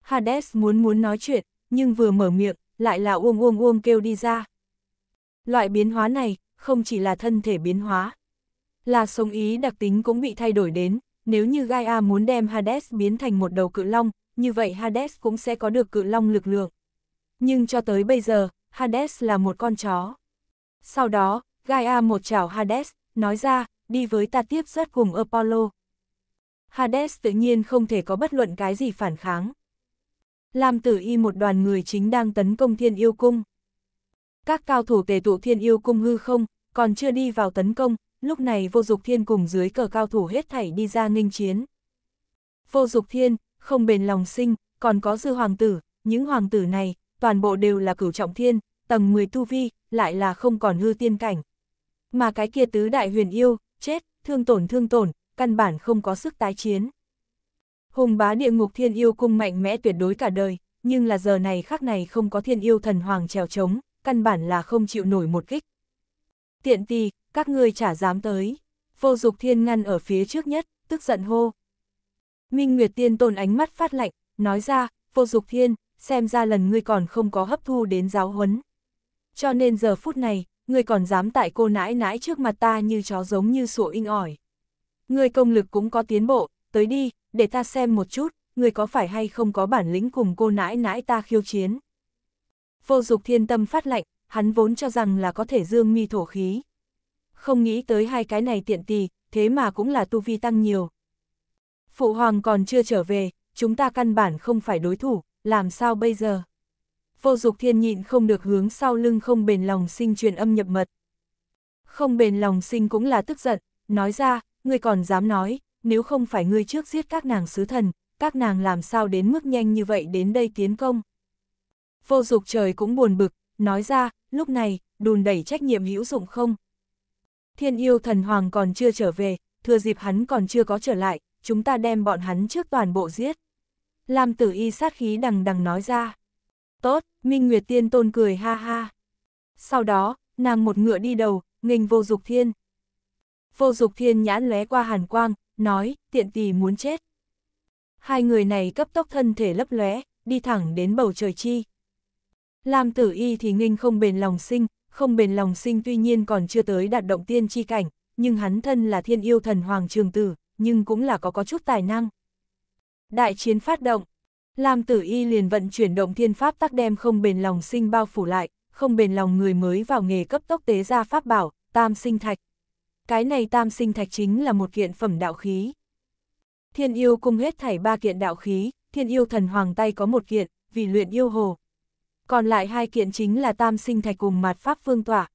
S1: Hades muốn muốn nói chuyện, nhưng vừa mở miệng, lại là uông uông uông kêu đi ra. Loại biến hóa này, không chỉ là thân thể biến hóa, là sống ý đặc tính cũng bị thay đổi đến, nếu như Gaia muốn đem Hades biến thành một đầu cự long, như vậy Hades cũng sẽ có được cự long lực lượng. Nhưng cho tới bây giờ, Hades là một con chó. Sau đó, Gaia một chảo Hades, nói ra, đi với ta tiếp rất cùng Apollo. Hades tự nhiên không thể có bất luận cái gì phản kháng. Lam tử y một đoàn người chính đang tấn công thiên yêu cung. Các cao thủ tề tụ thiên yêu cung hư không, còn chưa đi vào tấn công, lúc này vô dục thiên cùng dưới cờ cao thủ hết thảy đi ra nghênh chiến. Vô dục thiên, không bền lòng sinh, còn có dư hoàng tử, những hoàng tử này, toàn bộ đều là cửu trọng thiên, tầng 10 tu vi, lại là không còn hư tiên cảnh. Mà cái kia tứ đại huyền yêu, chết, thương tổn thương tổn, căn bản không có sức tái chiến. Hùng bá địa ngục thiên yêu cung mạnh mẽ tuyệt đối cả đời, nhưng là giờ này khác này không có thiên yêu thần hoàng trèo trống, căn bản là không chịu nổi một kích. Tiện tì, các ngươi chả dám tới. Vô dục thiên ngăn ở phía trước nhất, tức giận hô. Minh Nguyệt Tiên tôn ánh mắt phát lạnh, nói ra, vô dục thiên, xem ra lần ngươi còn không có hấp thu đến giáo huấn. Cho nên giờ phút này, ngươi còn dám tại cô nãi nãi trước mặt ta như chó giống như sủa inh ỏi. Ngươi công lực cũng có tiến bộ, tới đi, để ta xem một chút, ngươi có phải hay không có bản lĩnh cùng cô nãi nãi ta khiêu chiến. Vô dục thiên tâm phát lạnh, hắn vốn cho rằng là có thể dương mi thổ khí. Không nghĩ tới hai cái này tiện tì, thế mà cũng là tu vi tăng nhiều. Phụ hoàng còn chưa trở về, chúng ta căn bản không phải đối thủ, làm sao bây giờ? Vô dục thiên nhịn không được hướng sau lưng không bền lòng sinh truyền âm nhập mật. Không bền lòng sinh cũng là tức giận, nói ra, ngươi còn dám nói, nếu không phải ngươi trước giết các nàng sứ thần, các nàng làm sao đến mức nhanh như vậy đến đây tiến công. Vô dục trời cũng buồn bực, nói ra, lúc này, đùn đẩy trách nhiệm hữu dụng không. Thiên yêu thần hoàng còn chưa trở về, thừa dịp hắn còn chưa có trở lại, chúng ta đem bọn hắn trước toàn bộ giết. Lam tử y sát khí đằng đằng nói ra. Tốt, Minh Nguyệt Tiên Tôn cười ha ha. Sau đó, nàng một ngựa đi đầu, nghênh vô dục thiên vô dục thiên nhãn lóe qua hàn quang, nói, tiện tỳ muốn chết. Hai người này cấp tốc thân thể lấp lóe, đi thẳng đến bầu trời chi. Lam tử y thì nghênh không bền lòng sinh, không bền lòng sinh tuy nhiên còn chưa tới đạt động tiên chi cảnh, nhưng hắn thân là thiên yêu thần hoàng trường tử, nhưng cũng là có có chút tài năng. Đại chiến phát động, Lam tử y liền vận chuyển động thiên pháp tác đem không bền lòng sinh bao phủ lại, không bền lòng người mới vào nghề cấp tốc tế ra pháp bảo, tam sinh thạch cái này tam sinh thạch chính là một kiện phẩm đạo khí. Thiên yêu cung hết thảy ba kiện đạo khí, thiên yêu thần hoàng tay có một kiện, vì luyện yêu hồ. Còn lại hai kiện chính là tam sinh thạch cùng mặt pháp phương tỏa.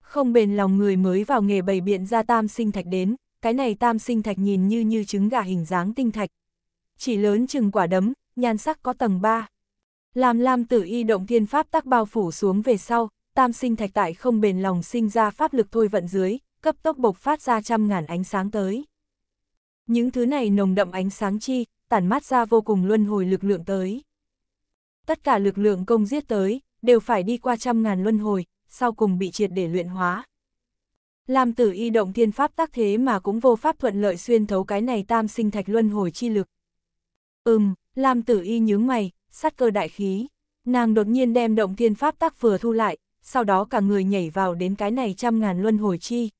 S1: Không bền lòng người mới vào nghề bày biện ra tam sinh thạch đến, cái này tam sinh thạch nhìn như như trứng gà hình dáng tinh thạch. Chỉ lớn chừng quả đấm, nhan sắc có tầng 3. Làm lam tử y động thiên pháp tác bao phủ xuống về sau, tam sinh thạch tại không bền lòng sinh ra pháp lực thôi vận dưới, cấp tốc bộc phát ra trăm ngàn ánh sáng tới. Những thứ này nồng đậm ánh sáng chi, tản mát ra vô cùng luân hồi lực lượng tới. Tất cả lực lượng công giết tới, đều phải đi qua trăm ngàn luân hồi, sau cùng bị triệt để luyện hóa. Làm tử y động thiên pháp tác thế mà cũng vô pháp thuận lợi xuyên thấu cái này tam sinh thạch luân hồi chi lực. Ừm, làm tử y nhướng mày, sát cơ đại khí. Nàng đột nhiên đem động thiên pháp tác vừa thu lại, sau đó cả người nhảy vào đến cái này trăm ngàn luân hồi chi.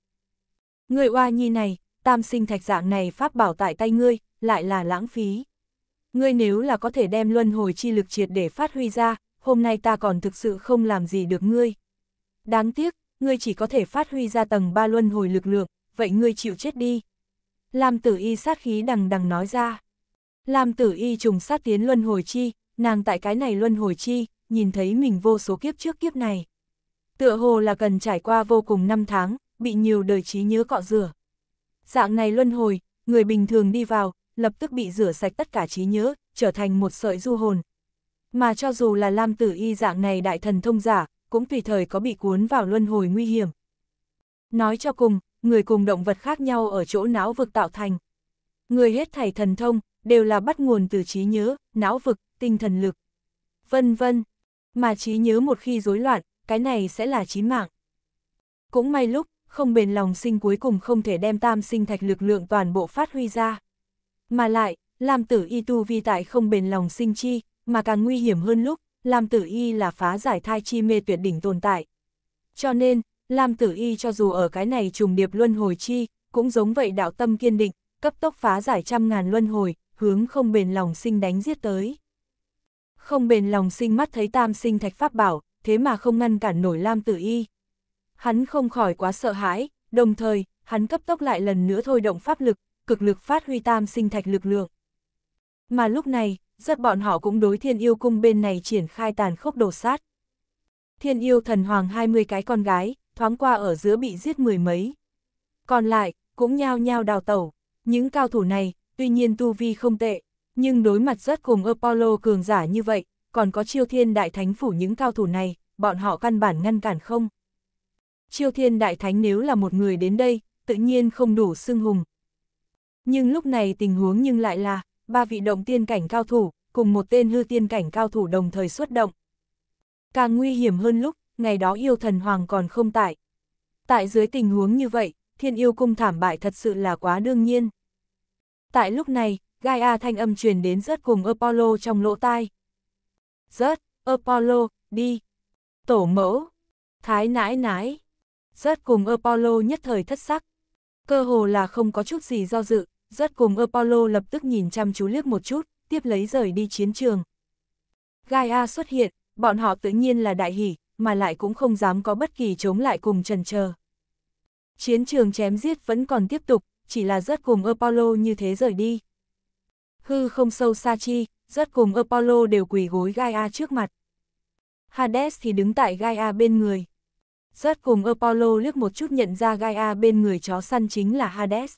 S1: Người oa nhi này, tam sinh thạch dạng này pháp bảo tại tay ngươi, lại là lãng phí. Ngươi nếu là có thể đem luân hồi chi lực triệt để phát huy ra, hôm nay ta còn thực sự không làm gì được ngươi. Đáng tiếc, ngươi chỉ có thể phát huy ra tầng ba luân hồi lực lượng, vậy ngươi chịu chết đi. Lam tử y sát khí đằng đằng nói ra. Lam tử y trùng sát tiến luân hồi chi, nàng tại cái này luân hồi chi, nhìn thấy mình vô số kiếp trước kiếp này. Tựa hồ là cần trải qua vô cùng năm tháng, bị nhiều đời trí nhớ cọ rửa. Dạng này luân hồi, người bình thường đi vào, lập tức bị rửa sạch tất cả trí nhớ, trở thành một sợi du hồn. Mà cho dù là Lam Tử Y dạng này đại thần thông giả, cũng tùy thời có bị cuốn vào luân hồi nguy hiểm. Nói cho cùng, người cùng động vật khác nhau ở chỗ não vực tạo thành. Người hết thảy thần thông, đều là bắt nguồn từ trí nhớ, não vực, tinh thần lực, vân vân. Mà trí nhớ một khi rối loạn, cái này sẽ là chí mạng. Cũng may lúc, không bền lòng sinh cuối cùng không thể đem tam sinh thạch lực lượng toàn bộ phát huy ra. Mà lại, Lam Tử Y tu vi tại không bền lòng sinh chi, mà càng nguy hiểm hơn lúc, Lam Tử Y là phá giải thai chi mê tuyệt đỉnh tồn tại. Cho nên, Lam Tử Y cho dù ở cái này trùng điệp luân hồi chi, cũng giống vậy đạo tâm kiên định, cấp tốc phá giải trăm ngàn luân hồi, hướng không bền lòng sinh đánh giết tới. Không bền lòng sinh mắt thấy tam sinh thạch pháp bảo, thế mà không ngăn cản nổi Lam Tử Y hắn không khỏi quá sợ hãi, đồng thời, hắn cấp tốc lại lần nữa thôi động pháp lực, cực lực phát huy tam sinh thạch lực lượng. Mà lúc này, rất bọn họ cũng đối thiên yêu cung bên này triển khai tàn khốc đổ sát. Thiên yêu thần hoàng 20 cái con gái, thoáng qua ở giữa bị giết mười mấy. Còn lại, cũng nhao nhao đào tẩu. Những cao thủ này, tuy nhiên tu vi không tệ, nhưng đối mặt rất cùng Apollo cường giả như vậy, còn có chiêu thiên đại thánh phủ những cao thủ này, bọn họ căn bản ngăn cản không. Chiêu thiên đại thánh nếu là một người đến đây, tự nhiên không đủ xưng hùng. Nhưng lúc này tình huống nhưng lại là, ba vị động tiên cảnh cao thủ, cùng một tên hư tiên cảnh cao thủ đồng thời xuất động. Càng nguy hiểm hơn lúc, ngày đó yêu thần hoàng còn không tại. Tại dưới tình huống như vậy, thiên yêu cung thảm bại thật sự là quá đương nhiên. Tại lúc này, Gaia thanh âm truyền đến rớt cùng Apollo trong lỗ tai. Rớt, Apollo, đi. Tổ mẫu, thái nãi nãi rất cùng Apollo nhất thời thất sắc. Cơ hồ là không có chút gì do dự, rất cùng Apollo lập tức nhìn chăm chú liếc một chút, tiếp lấy rời đi chiến trường. Gaia xuất hiện, bọn họ tự nhiên là đại hỷ, mà lại cũng không dám có bất kỳ chống lại cùng trần chờ. Chiến trường chém giết vẫn còn tiếp tục, chỉ là rất cùng Apollo như thế rời đi. Hư không sâu xa chi, rất cùng Apollo đều quỳ gối Gaia trước mặt. Hades thì đứng tại Gaia bên người. Rất cùng Apollo liếc một chút nhận ra Gaia bên người chó săn chính là Hades.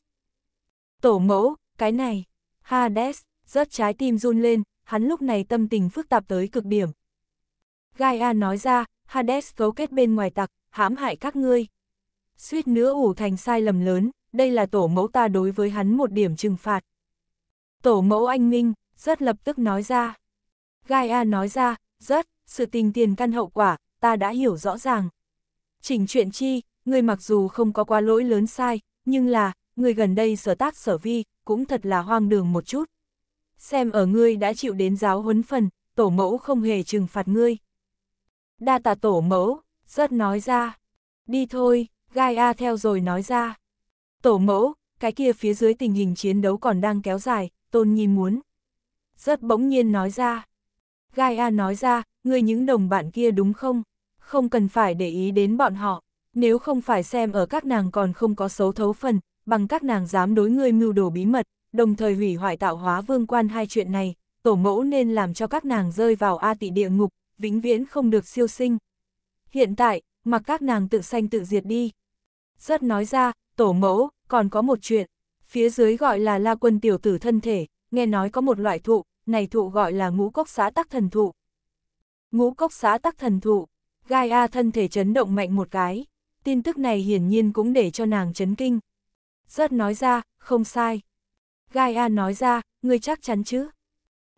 S1: Tổ mẫu, cái này, Hades, rất trái tim run lên, hắn lúc này tâm tình phức tạp tới cực điểm. Gaia nói ra, Hades cấu kết bên ngoài tặc, hãm hại các ngươi. Suýt nữa ủ thành sai lầm lớn, đây là tổ mẫu ta đối với hắn một điểm trừng phạt. Tổ mẫu anh Minh, rất lập tức nói ra. Gaia nói ra, rất, sự tình tiền căn hậu quả, ta đã hiểu rõ ràng. Trình chuyện chi, người mặc dù không có quá lỗi lớn sai, nhưng là, người gần đây sở tác sở vi, cũng thật là hoang đường một chút. Xem ở ngươi đã chịu đến giáo huấn phần, tổ mẫu không hề trừng phạt ngươi. Đa tà tổ mẫu, rất nói ra. Đi thôi, gai a theo rồi nói ra. Tổ mẫu, cái kia phía dưới tình hình chiến đấu còn đang kéo dài, tôn nhi muốn. Rất bỗng nhiên nói ra. Gai a nói ra, ngươi những đồng bạn kia đúng không? không cần phải để ý đến bọn họ, nếu không phải xem ở các nàng còn không có xấu thấu phần, bằng các nàng dám đối ngươi mưu đồ bí mật, đồng thời hủy hoại tạo hóa vương quan hai chuyện này, tổ mẫu nên làm cho các nàng rơi vào A tị địa ngục, vĩnh viễn không được siêu sinh. Hiện tại, mặc các nàng tự sanh tự diệt đi. Rất nói ra, tổ mẫu, còn có một chuyện, phía dưới gọi là la quân tiểu tử thân thể, nghe nói có một loại thụ, này thụ gọi là ngũ cốc xã tắc thần thụ. Ngũ cốc xã tắc thần thụ, Gaia thân thể chấn động mạnh một cái, tin tức này hiển nhiên cũng để cho nàng chấn kinh. Rớt nói ra, không sai. Gaia nói ra, ngươi chắc chắn chứ.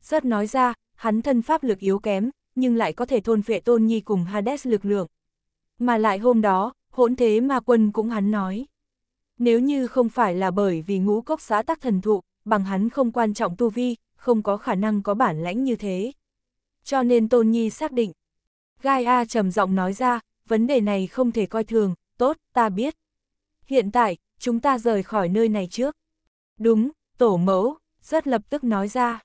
S1: Rớt nói ra, hắn thân pháp lực yếu kém, nhưng lại có thể thôn phệ tôn nhi cùng Hades lực lượng. Mà lại hôm đó, hỗn thế ma quân cũng hắn nói. Nếu như không phải là bởi vì ngũ cốc xã tắc thần thụ, bằng hắn không quan trọng tu vi, không có khả năng có bản lãnh như thế. Cho nên tôn nhi xác định, Gaia trầm giọng nói ra, vấn đề này không thể coi thường, tốt, ta biết. Hiện tại, chúng ta rời khỏi nơi này trước. Đúng, tổ mẫu, rất lập tức nói ra.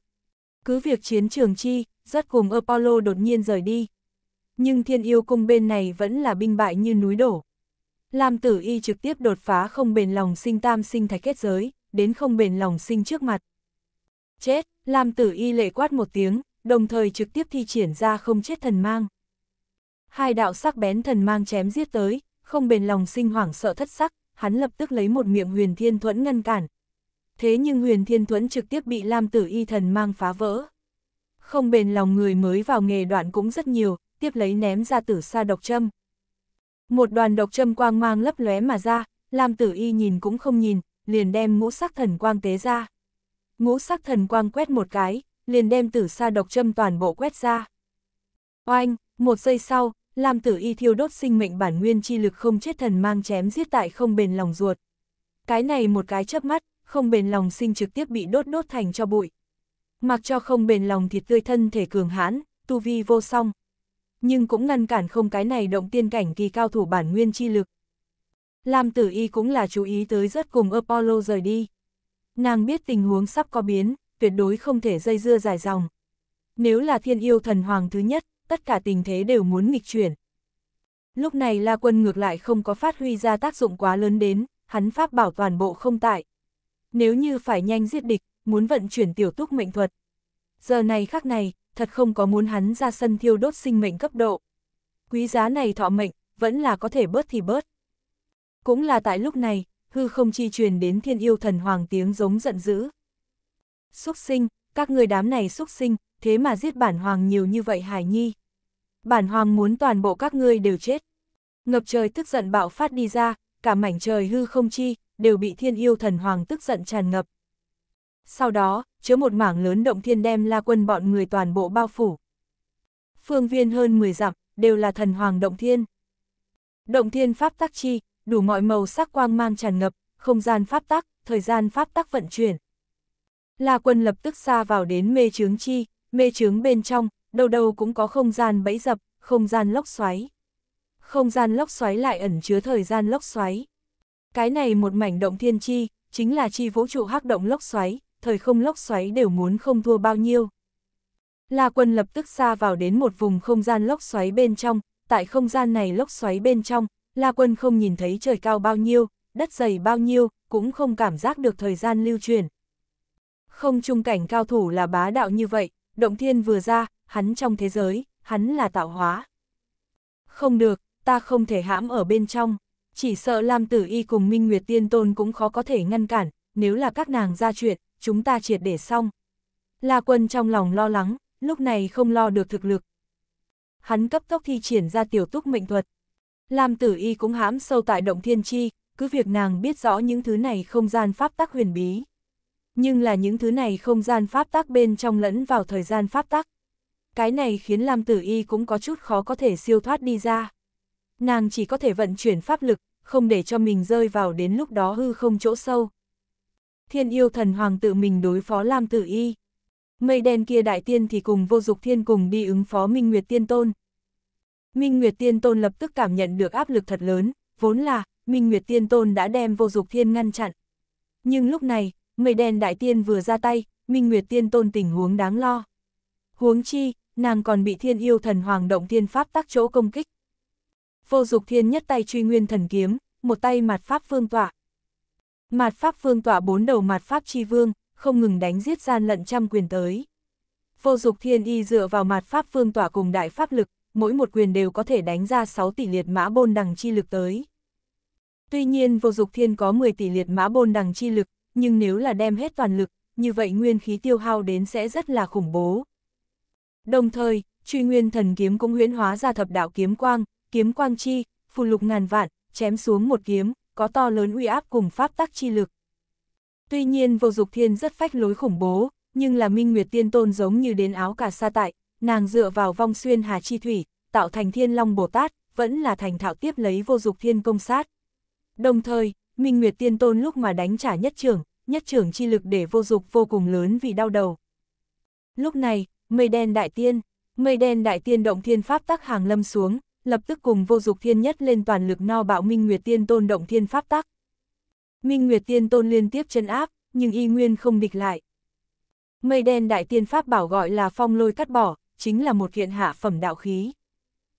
S1: Cứ việc chiến trường chi, rất cùng Apollo đột nhiên rời đi. Nhưng thiên yêu cung bên này vẫn là binh bại như núi đổ. Lam tử y trực tiếp đột phá không bền lòng sinh tam sinh thạch kết giới, đến không bền lòng sinh trước mặt. Chết, Lam tử y lệ quát một tiếng, đồng thời trực tiếp thi triển ra không chết thần mang hai đạo sắc bén thần mang chém giết tới, không bền lòng sinh hoảng sợ thất sắc, hắn lập tức lấy một miệng huyền thiên thuẫn ngăn cản. Thế nhưng huyền thiên thuẫn trực tiếp bị Lam tử y thần mang phá vỡ. Không bền lòng người mới vào nghề đoạn cũng rất nhiều, tiếp lấy ném ra tử Sa độc châm. Một đoàn độc châm quang mang lấp lóe mà ra, Lam tử y nhìn cũng không nhìn, liền đem ngũ sắc thần quang tế ra. Ngũ sắc thần quang quét một cái, liền đem tử sa độc châm toàn bộ quét ra. Oanh, một giây sau, Lam tử y thiêu đốt sinh mệnh bản nguyên chi lực không chết thần mang chém giết tại không bền lòng ruột. Cái này một cái chớp mắt, không bền lòng sinh trực tiếp bị đốt đốt thành cho bụi. Mặc cho không bền lòng thịt tươi thân thể cường hãn, tu vi vô song. Nhưng cũng ngăn cản không cái này động tiên cảnh kỳ cao thủ bản nguyên chi lực. Lam tử y cũng là chú ý tới rất cùng Apollo rời đi. Nàng biết tình huống sắp có biến, tuyệt đối không thể dây dưa dài dòng. Nếu là thiên yêu thần hoàng thứ nhất, tất cả tình thế đều muốn nghịch chuyển. Lúc này La Quân ngược lại không có phát huy ra tác dụng quá lớn đến, hắn pháp bảo toàn bộ không tại. Nếu như phải nhanh giết địch, muốn vận chuyển tiểu túc mệnh thuật. Giờ này khắc này, thật không có muốn hắn ra sân thiêu đốt sinh mệnh cấp độ. Quý giá này thọ mệnh, vẫn là có thể bớt thì bớt. Cũng là tại lúc này, hư không chi truyền đến thiên yêu thần hoàng tiếng giống giận dữ. xuất sinh, các người đám này xuất sinh, thế mà giết bản hoàng nhiều như vậy Hải Nhi. Bản hoàng muốn toàn bộ các ngươi đều chết. Ngập trời tức giận bạo phát đi ra, cả mảnh trời hư không chi, đều bị thiên yêu thần hoàng tức giận tràn ngập. Sau đó, chứa một mảng lớn động thiên đem la quân bọn người toàn bộ bao phủ. Phương viên hơn 10 dặm, đều là thần hoàng động thiên. Động thiên pháp tắc chi, đủ mọi màu sắc quang mang tràn ngập, không gian pháp tắc, thời gian pháp tắc vận chuyển. La quân lập tức xa vào đến mê chướng chi, mê trướng bên trong, đâu đâu cũng có không gian bẫy dập, không gian lốc xoáy. Không gian lốc xoáy lại ẩn chứa thời gian lốc xoáy. Cái này một mảnh động thiên chi, chính là chi vũ trụ hắc động lốc xoáy, thời không lốc xoáy đều muốn không thua bao nhiêu. La quân lập tức xa vào đến một vùng không gian lốc xoáy bên trong, tại không gian này lốc xoáy bên trong, La quân không nhìn thấy trời cao bao nhiêu, đất dày bao nhiêu, cũng không cảm giác được thời gian lưu truyền. Không trung cảnh cao thủ là bá đạo như vậy, động thiên vừa ra, hắn trong thế giới, hắn là tạo hóa. Không được, ta không thể hãm ở bên trong, chỉ sợ Lam Tử Y cùng Minh Nguyệt Tiên Tôn cũng khó có thể ngăn cản, nếu là các nàng ra chuyện, chúng ta triệt để xong. La Quân trong lòng lo lắng, lúc này không lo được thực lực. Hắn cấp tốc thi triển ra tiểu túc mệnh thuật. Lam Tử Y cũng hãm sâu tại động thiên chi, cứ việc nàng biết rõ những thứ này không gian pháp tắc huyền bí nhưng là những thứ này không gian pháp tắc bên trong lẫn vào thời gian pháp tắc. Cái này khiến Lam Tử Y cũng có chút khó có thể siêu thoát đi ra. Nàng chỉ có thể vận chuyển pháp lực, không để cho mình rơi vào đến lúc đó hư không chỗ sâu. Thiên yêu thần hoàng tự mình đối phó Lam Tử Y. Mây đen kia đại tiên thì cùng vô dục thiên cùng đi ứng phó Minh Nguyệt Tiên Tôn. Minh Nguyệt Tiên Tôn lập tức cảm nhận được áp lực thật lớn, vốn là, Minh Nguyệt Tiên Tôn đã đem vô dục thiên ngăn chặn. Nhưng lúc này, mây đen đại tiên vừa ra tay, Minh Nguyệt tiên tôn tình huống đáng lo. Huống chi, nàng còn bị thiên yêu thần hoàng động thiên pháp tác chỗ công kích. Vô dục thiên nhất tay truy nguyên thần kiếm, một tay mặt pháp phương tọa. Mặt pháp phương tọa bốn đầu mặt pháp chi vương, không ngừng đánh giết gian lận trăm quyền tới. Vô dục thiên y dựa vào mặt pháp phương tỏa cùng đại pháp lực, mỗi một quyền đều có thể đánh ra 6 tỷ liệt mã bôn đằng chi lực tới. Tuy nhiên vô dục thiên có 10 tỷ liệt mã bôn đằng chi lực, nhưng nếu là đem hết toàn lực, như vậy nguyên khí tiêu hao đến sẽ rất là khủng bố. Đồng thời, truy nguyên thần kiếm cũng huyễn hóa ra thập đạo kiếm quang, kiếm quang chi, phù lục ngàn vạn, chém xuống một kiếm, có to lớn uy áp cùng pháp tắc chi lực. Tuy nhiên vô dục thiên rất phách lối khủng bố, nhưng là minh nguyệt tiên tôn giống như đến áo cả sa tại, nàng dựa vào vong xuyên hà chi thủy, tạo thành thiên long Bồ Tát, vẫn là thành thạo tiếp lấy vô dục thiên công sát. Đồng thời, Minh Nguyệt Tiên Tôn lúc mà đánh trả nhất trưởng, nhất trưởng chi lực để vô dục vô cùng lớn vì đau đầu. Lúc này, mây đen đại tiên, mây đen đại tiên động thiên pháp tắc hàng lâm xuống, lập tức cùng vô dục thiên nhất lên toàn lực no bạo Minh Nguyệt Tiên Tôn động thiên pháp tắc. Minh Nguyệt Tiên Tôn liên tiếp chân áp, nhưng y nguyên không địch lại. Mây đen đại tiên pháp bảo gọi là phong lôi cắt bỏ, chính là một kiện hạ phẩm đạo khí.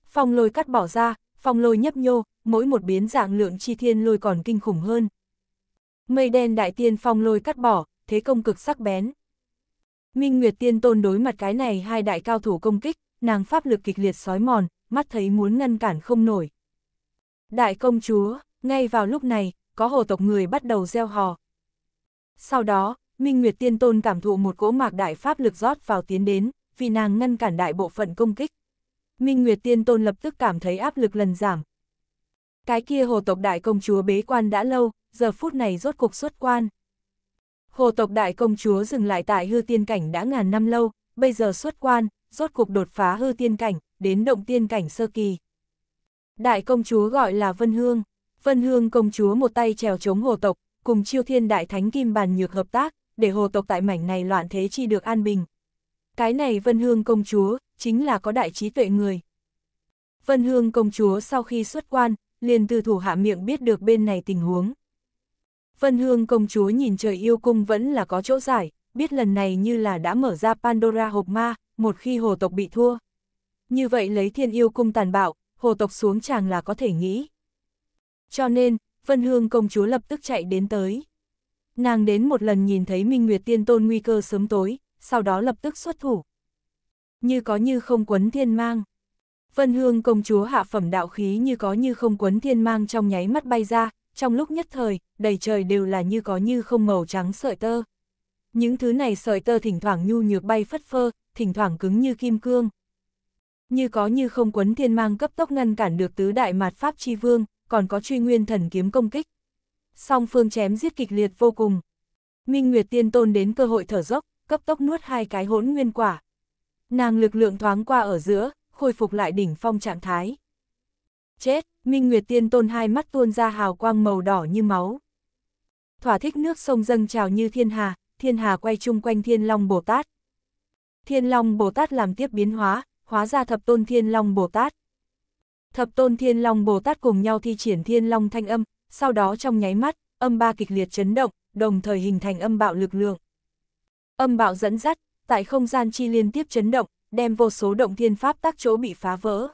S1: Phong lôi cắt bỏ ra, phong lôi nhấp nhô, mỗi một biến dạng lượng chi thiên lôi còn kinh khủng hơn. Mây đen đại tiên phong lôi cắt bỏ, thế công cực sắc bén. Minh Nguyệt tiên tôn đối mặt cái này hai đại cao thủ công kích, nàng pháp lực kịch liệt sói mòn, mắt thấy muốn ngăn cản không nổi. Đại công chúa, ngay vào lúc này, có hồ tộc người bắt đầu gieo hò. Sau đó, Minh Nguyệt tiên tôn cảm thụ một cỗ mạc đại pháp lực rót vào tiến đến, vì nàng ngăn cản đại bộ phận công kích. Minh Nguyệt Tiên Tôn lập tức cảm thấy áp lực lần giảm. Cái kia hồ tộc đại công chúa bế quan đã lâu, giờ phút này rốt cuộc xuất quan. Hồ tộc đại công chúa dừng lại tại hư tiên cảnh đã ngàn năm lâu, bây giờ xuất quan, rốt cuộc đột phá hư tiên cảnh, đến động tiên cảnh sơ kỳ. Đại công chúa gọi là Vân Hương. Vân Hương công chúa một tay trèo chống hồ tộc, cùng chiêu thiên đại thánh kim bàn nhược hợp tác, để hồ tộc tại mảnh này loạn thế chi được an bình, cái này Vân Hương công chúa, chính là có đại trí tuệ người. Vân Hương công chúa sau khi xuất quan, liền từ thủ hạ miệng biết được bên này tình huống. Vân Hương công chúa nhìn trời yêu cung vẫn là có chỗ giải, biết lần này như là đã mở ra Pandora hộp ma, một khi hồ tộc bị thua. Như vậy lấy thiên yêu cung tàn bạo, hồ tộc xuống chàng là có thể nghĩ. Cho nên, Vân Hương công chúa lập tức chạy đến tới. Nàng đến một lần nhìn thấy Minh Nguyệt Tiên Tôn nguy cơ sớm tối, sau đó lập tức xuất thủ. Như có như không quấn thiên mang. Vân Hương công chúa hạ phẩm đạo khí như có như không quấn thiên mang trong nháy mắt bay ra, trong lúc nhất thời, đầy trời đều là như có như không màu trắng sợi tơ. Những thứ này sợi tơ thỉnh thoảng nhu nhược bay phất phơ, thỉnh thoảng cứng như kim cương. Như có như không quấn thiên mang cấp tốc ngăn cản được tứ đại mạt pháp chi vương, còn có truy nguyên thần kiếm công kích. Song phương chém giết kịch liệt vô cùng. Minh Nguyệt Tiên Tôn đến cơ hội thở dốc, cấp tốc nuốt hai cái hỗn nguyên quả. Nàng lực lượng thoáng qua ở giữa, khôi phục lại đỉnh phong trạng thái. Chết, Minh Nguyệt Tiên Tôn hai mắt tuôn ra hào quang màu đỏ như máu. Thỏa thích nước sông dâng trào như thiên hà, thiên hà quay chung quanh Thiên Long Bồ Tát. Thiên Long Bồ Tát làm tiếp biến hóa, hóa ra thập tôn Thiên Long Bồ Tát. Thập tôn Thiên Long Bồ Tát cùng nhau thi triển Thiên Long Thanh Âm, sau đó trong nháy mắt, âm ba kịch liệt chấn động, đồng thời hình thành âm bạo lực lượng. Âm bạo dẫn dắt, tại không gian chi liên tiếp chấn động, đem vô số động thiên pháp tác chỗ bị phá vỡ.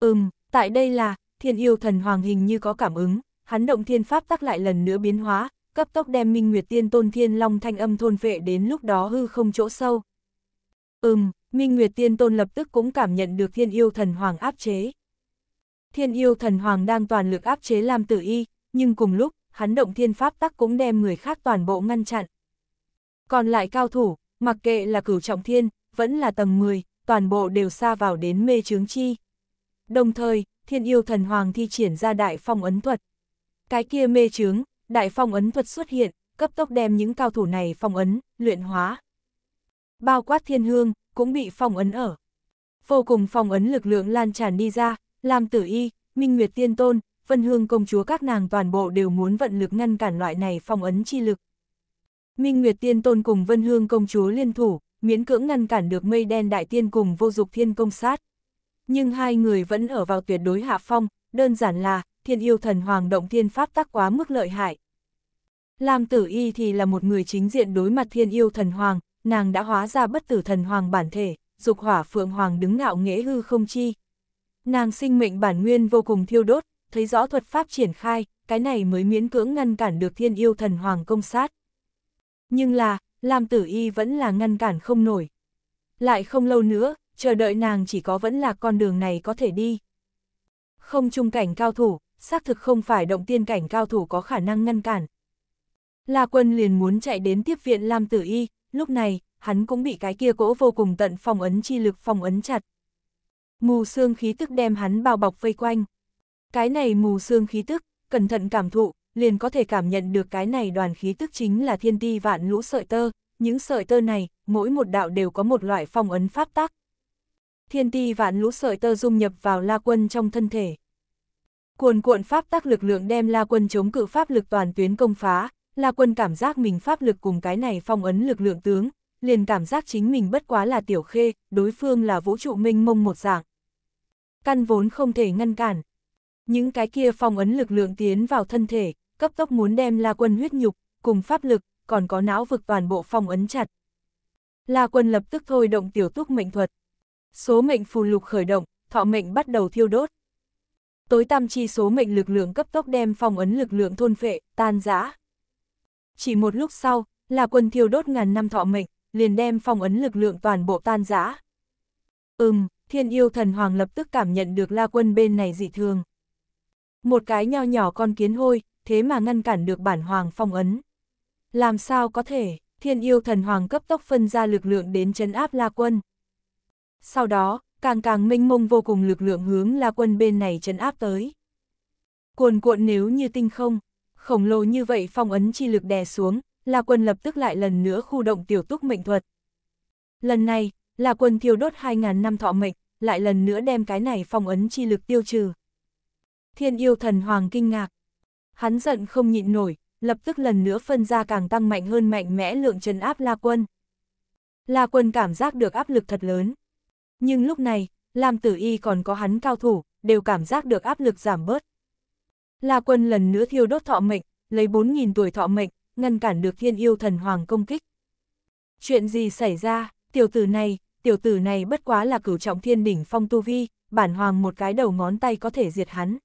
S1: Ừm, tại đây là, thiên yêu thần hoàng hình như có cảm ứng, hắn động thiên pháp tác lại lần nữa biến hóa, cấp tốc đem minh nguyệt tiên tôn thiên long thanh âm thôn vệ đến lúc đó hư không chỗ sâu. Ừm, minh nguyệt tiên tôn lập tức cũng cảm nhận được thiên yêu thần hoàng áp chế. Thiên yêu thần hoàng đang toàn lực áp chế làm tử y, nhưng cùng lúc, hắn động thiên pháp tắc cũng đem người khác toàn bộ ngăn chặn. Còn lại cao thủ, mặc kệ là cửu trọng thiên, vẫn là tầng 10, toàn bộ đều xa vào đến mê chướng chi. Đồng thời, thiên yêu thần hoàng thi triển ra đại phong ấn thuật. Cái kia mê chướng, đại phong ấn thuật xuất hiện, cấp tốc đem những cao thủ này phong ấn, luyện hóa. Bao quát thiên hương, cũng bị phong ấn ở. Vô cùng phong ấn lực lượng lan tràn đi ra, làm tử y, minh nguyệt tiên tôn, vân hương công chúa các nàng toàn bộ đều muốn vận lực ngăn cản loại này phong ấn chi lực. Minh Nguyệt Tiên Tôn cùng Vân Hương Công Chúa liên thủ, miễn cưỡng ngăn cản được mây đen đại tiên cùng vô dục thiên công sát. Nhưng hai người vẫn ở vào tuyệt đối hạ phong, đơn giản là, thiên yêu thần hoàng động thiên pháp tắc quá mức lợi hại. Lam tử y thì là một người chính diện đối mặt thiên yêu thần hoàng, nàng đã hóa ra bất tử thần hoàng bản thể, dục hỏa phượng hoàng đứng ngạo nghễ hư không chi. Nàng sinh mệnh bản nguyên vô cùng thiêu đốt, thấy rõ thuật pháp triển khai, cái này mới miễn cưỡng ngăn cản được thiên yêu thần hoàng công sát. Nhưng là, Lam Tử Y vẫn là ngăn cản không nổi. Lại không lâu nữa, chờ đợi nàng chỉ có vẫn là con đường này có thể đi. Không trung cảnh cao thủ, xác thực không phải động tiên cảnh cao thủ có khả năng ngăn cản. La Quân liền muốn chạy đến tiếp viện Lam Tử Y, lúc này, hắn cũng bị cái kia cỗ vô cùng tận phòng ấn chi lực phòng ấn chặt. Mù xương khí tức đem hắn bao bọc vây quanh. Cái này mù xương khí tức, cẩn thận cảm thụ, liền có thể cảm nhận được cái này đoàn khí tức chính là thiên ti vạn lũ sợi tơ, những sợi tơ này, mỗi một đạo đều có một loại phong ấn pháp tắc. Thiên ti vạn lũ sợi tơ dung nhập vào la quân trong thân thể. Cuồn cuộn pháp tắc lực lượng đem la quân chống cự pháp lực toàn tuyến công phá, la quân cảm giác mình pháp lực cùng cái này phong ấn lực lượng tướng, liền cảm giác chính mình bất quá là tiểu khê, đối phương là vũ trụ minh mông một dạng. Căn vốn không thể ngăn cản. Những cái kia phong ấn lực lượng tiến vào thân thể, cấp tốc muốn đem La Quân huyết nhục, cùng pháp lực, còn có não vực toàn bộ phong ấn chặt. La Quân lập tức thôi động tiểu túc mệnh thuật. Số mệnh phù lục khởi động, thọ mệnh bắt đầu thiêu đốt. Tối tam chi số mệnh lực lượng cấp tốc đem phong ấn lực lượng thôn phệ, tan rã. Chỉ một lúc sau, La Quân thiêu đốt ngàn năm thọ mệnh, liền đem phong ấn lực lượng toàn bộ tan rã. Ừm, thiên yêu thần hoàng lập tức cảm nhận được La Quân bên này dị thường. Một cái nho nhỏ con kiến hôi, thế mà ngăn cản được bản hoàng phong ấn. Làm sao có thể, thiên yêu thần hoàng cấp tốc phân ra lực lượng đến chấn áp La Quân. Sau đó, càng càng minh mông vô cùng lực lượng hướng La Quân bên này chấn áp tới. Cuồn cuộn nếu như tinh không, khổng lồ như vậy phong ấn chi lực đè xuống, La Quân lập tức lại lần nữa khu động tiểu túc mệnh thuật. Lần này, La Quân thiêu đốt 2.000 năm thọ mệnh, lại lần nữa đem cái này phong ấn chi lực tiêu trừ. Thiên yêu thần hoàng kinh ngạc, Hắn giận không nhịn nổi, lập tức lần nữa phân ra càng tăng mạnh hơn mạnh mẽ lượng chân áp La Quân. La Quân cảm giác được áp lực thật lớn. Nhưng lúc này, Lam Tử Y còn có hắn cao thủ, đều cảm giác được áp lực giảm bớt. La Quân lần nữa thiêu đốt thọ mệnh, lấy 4.000 tuổi thọ mệnh, ngăn cản được thiên yêu thần hoàng công kích. Chuyện gì xảy ra, tiểu tử này, tiểu tử này bất quá là cửu trọng thiên đỉnh phong tu vi, bản hoàng một cái đầu ngón tay có thể diệt hắn.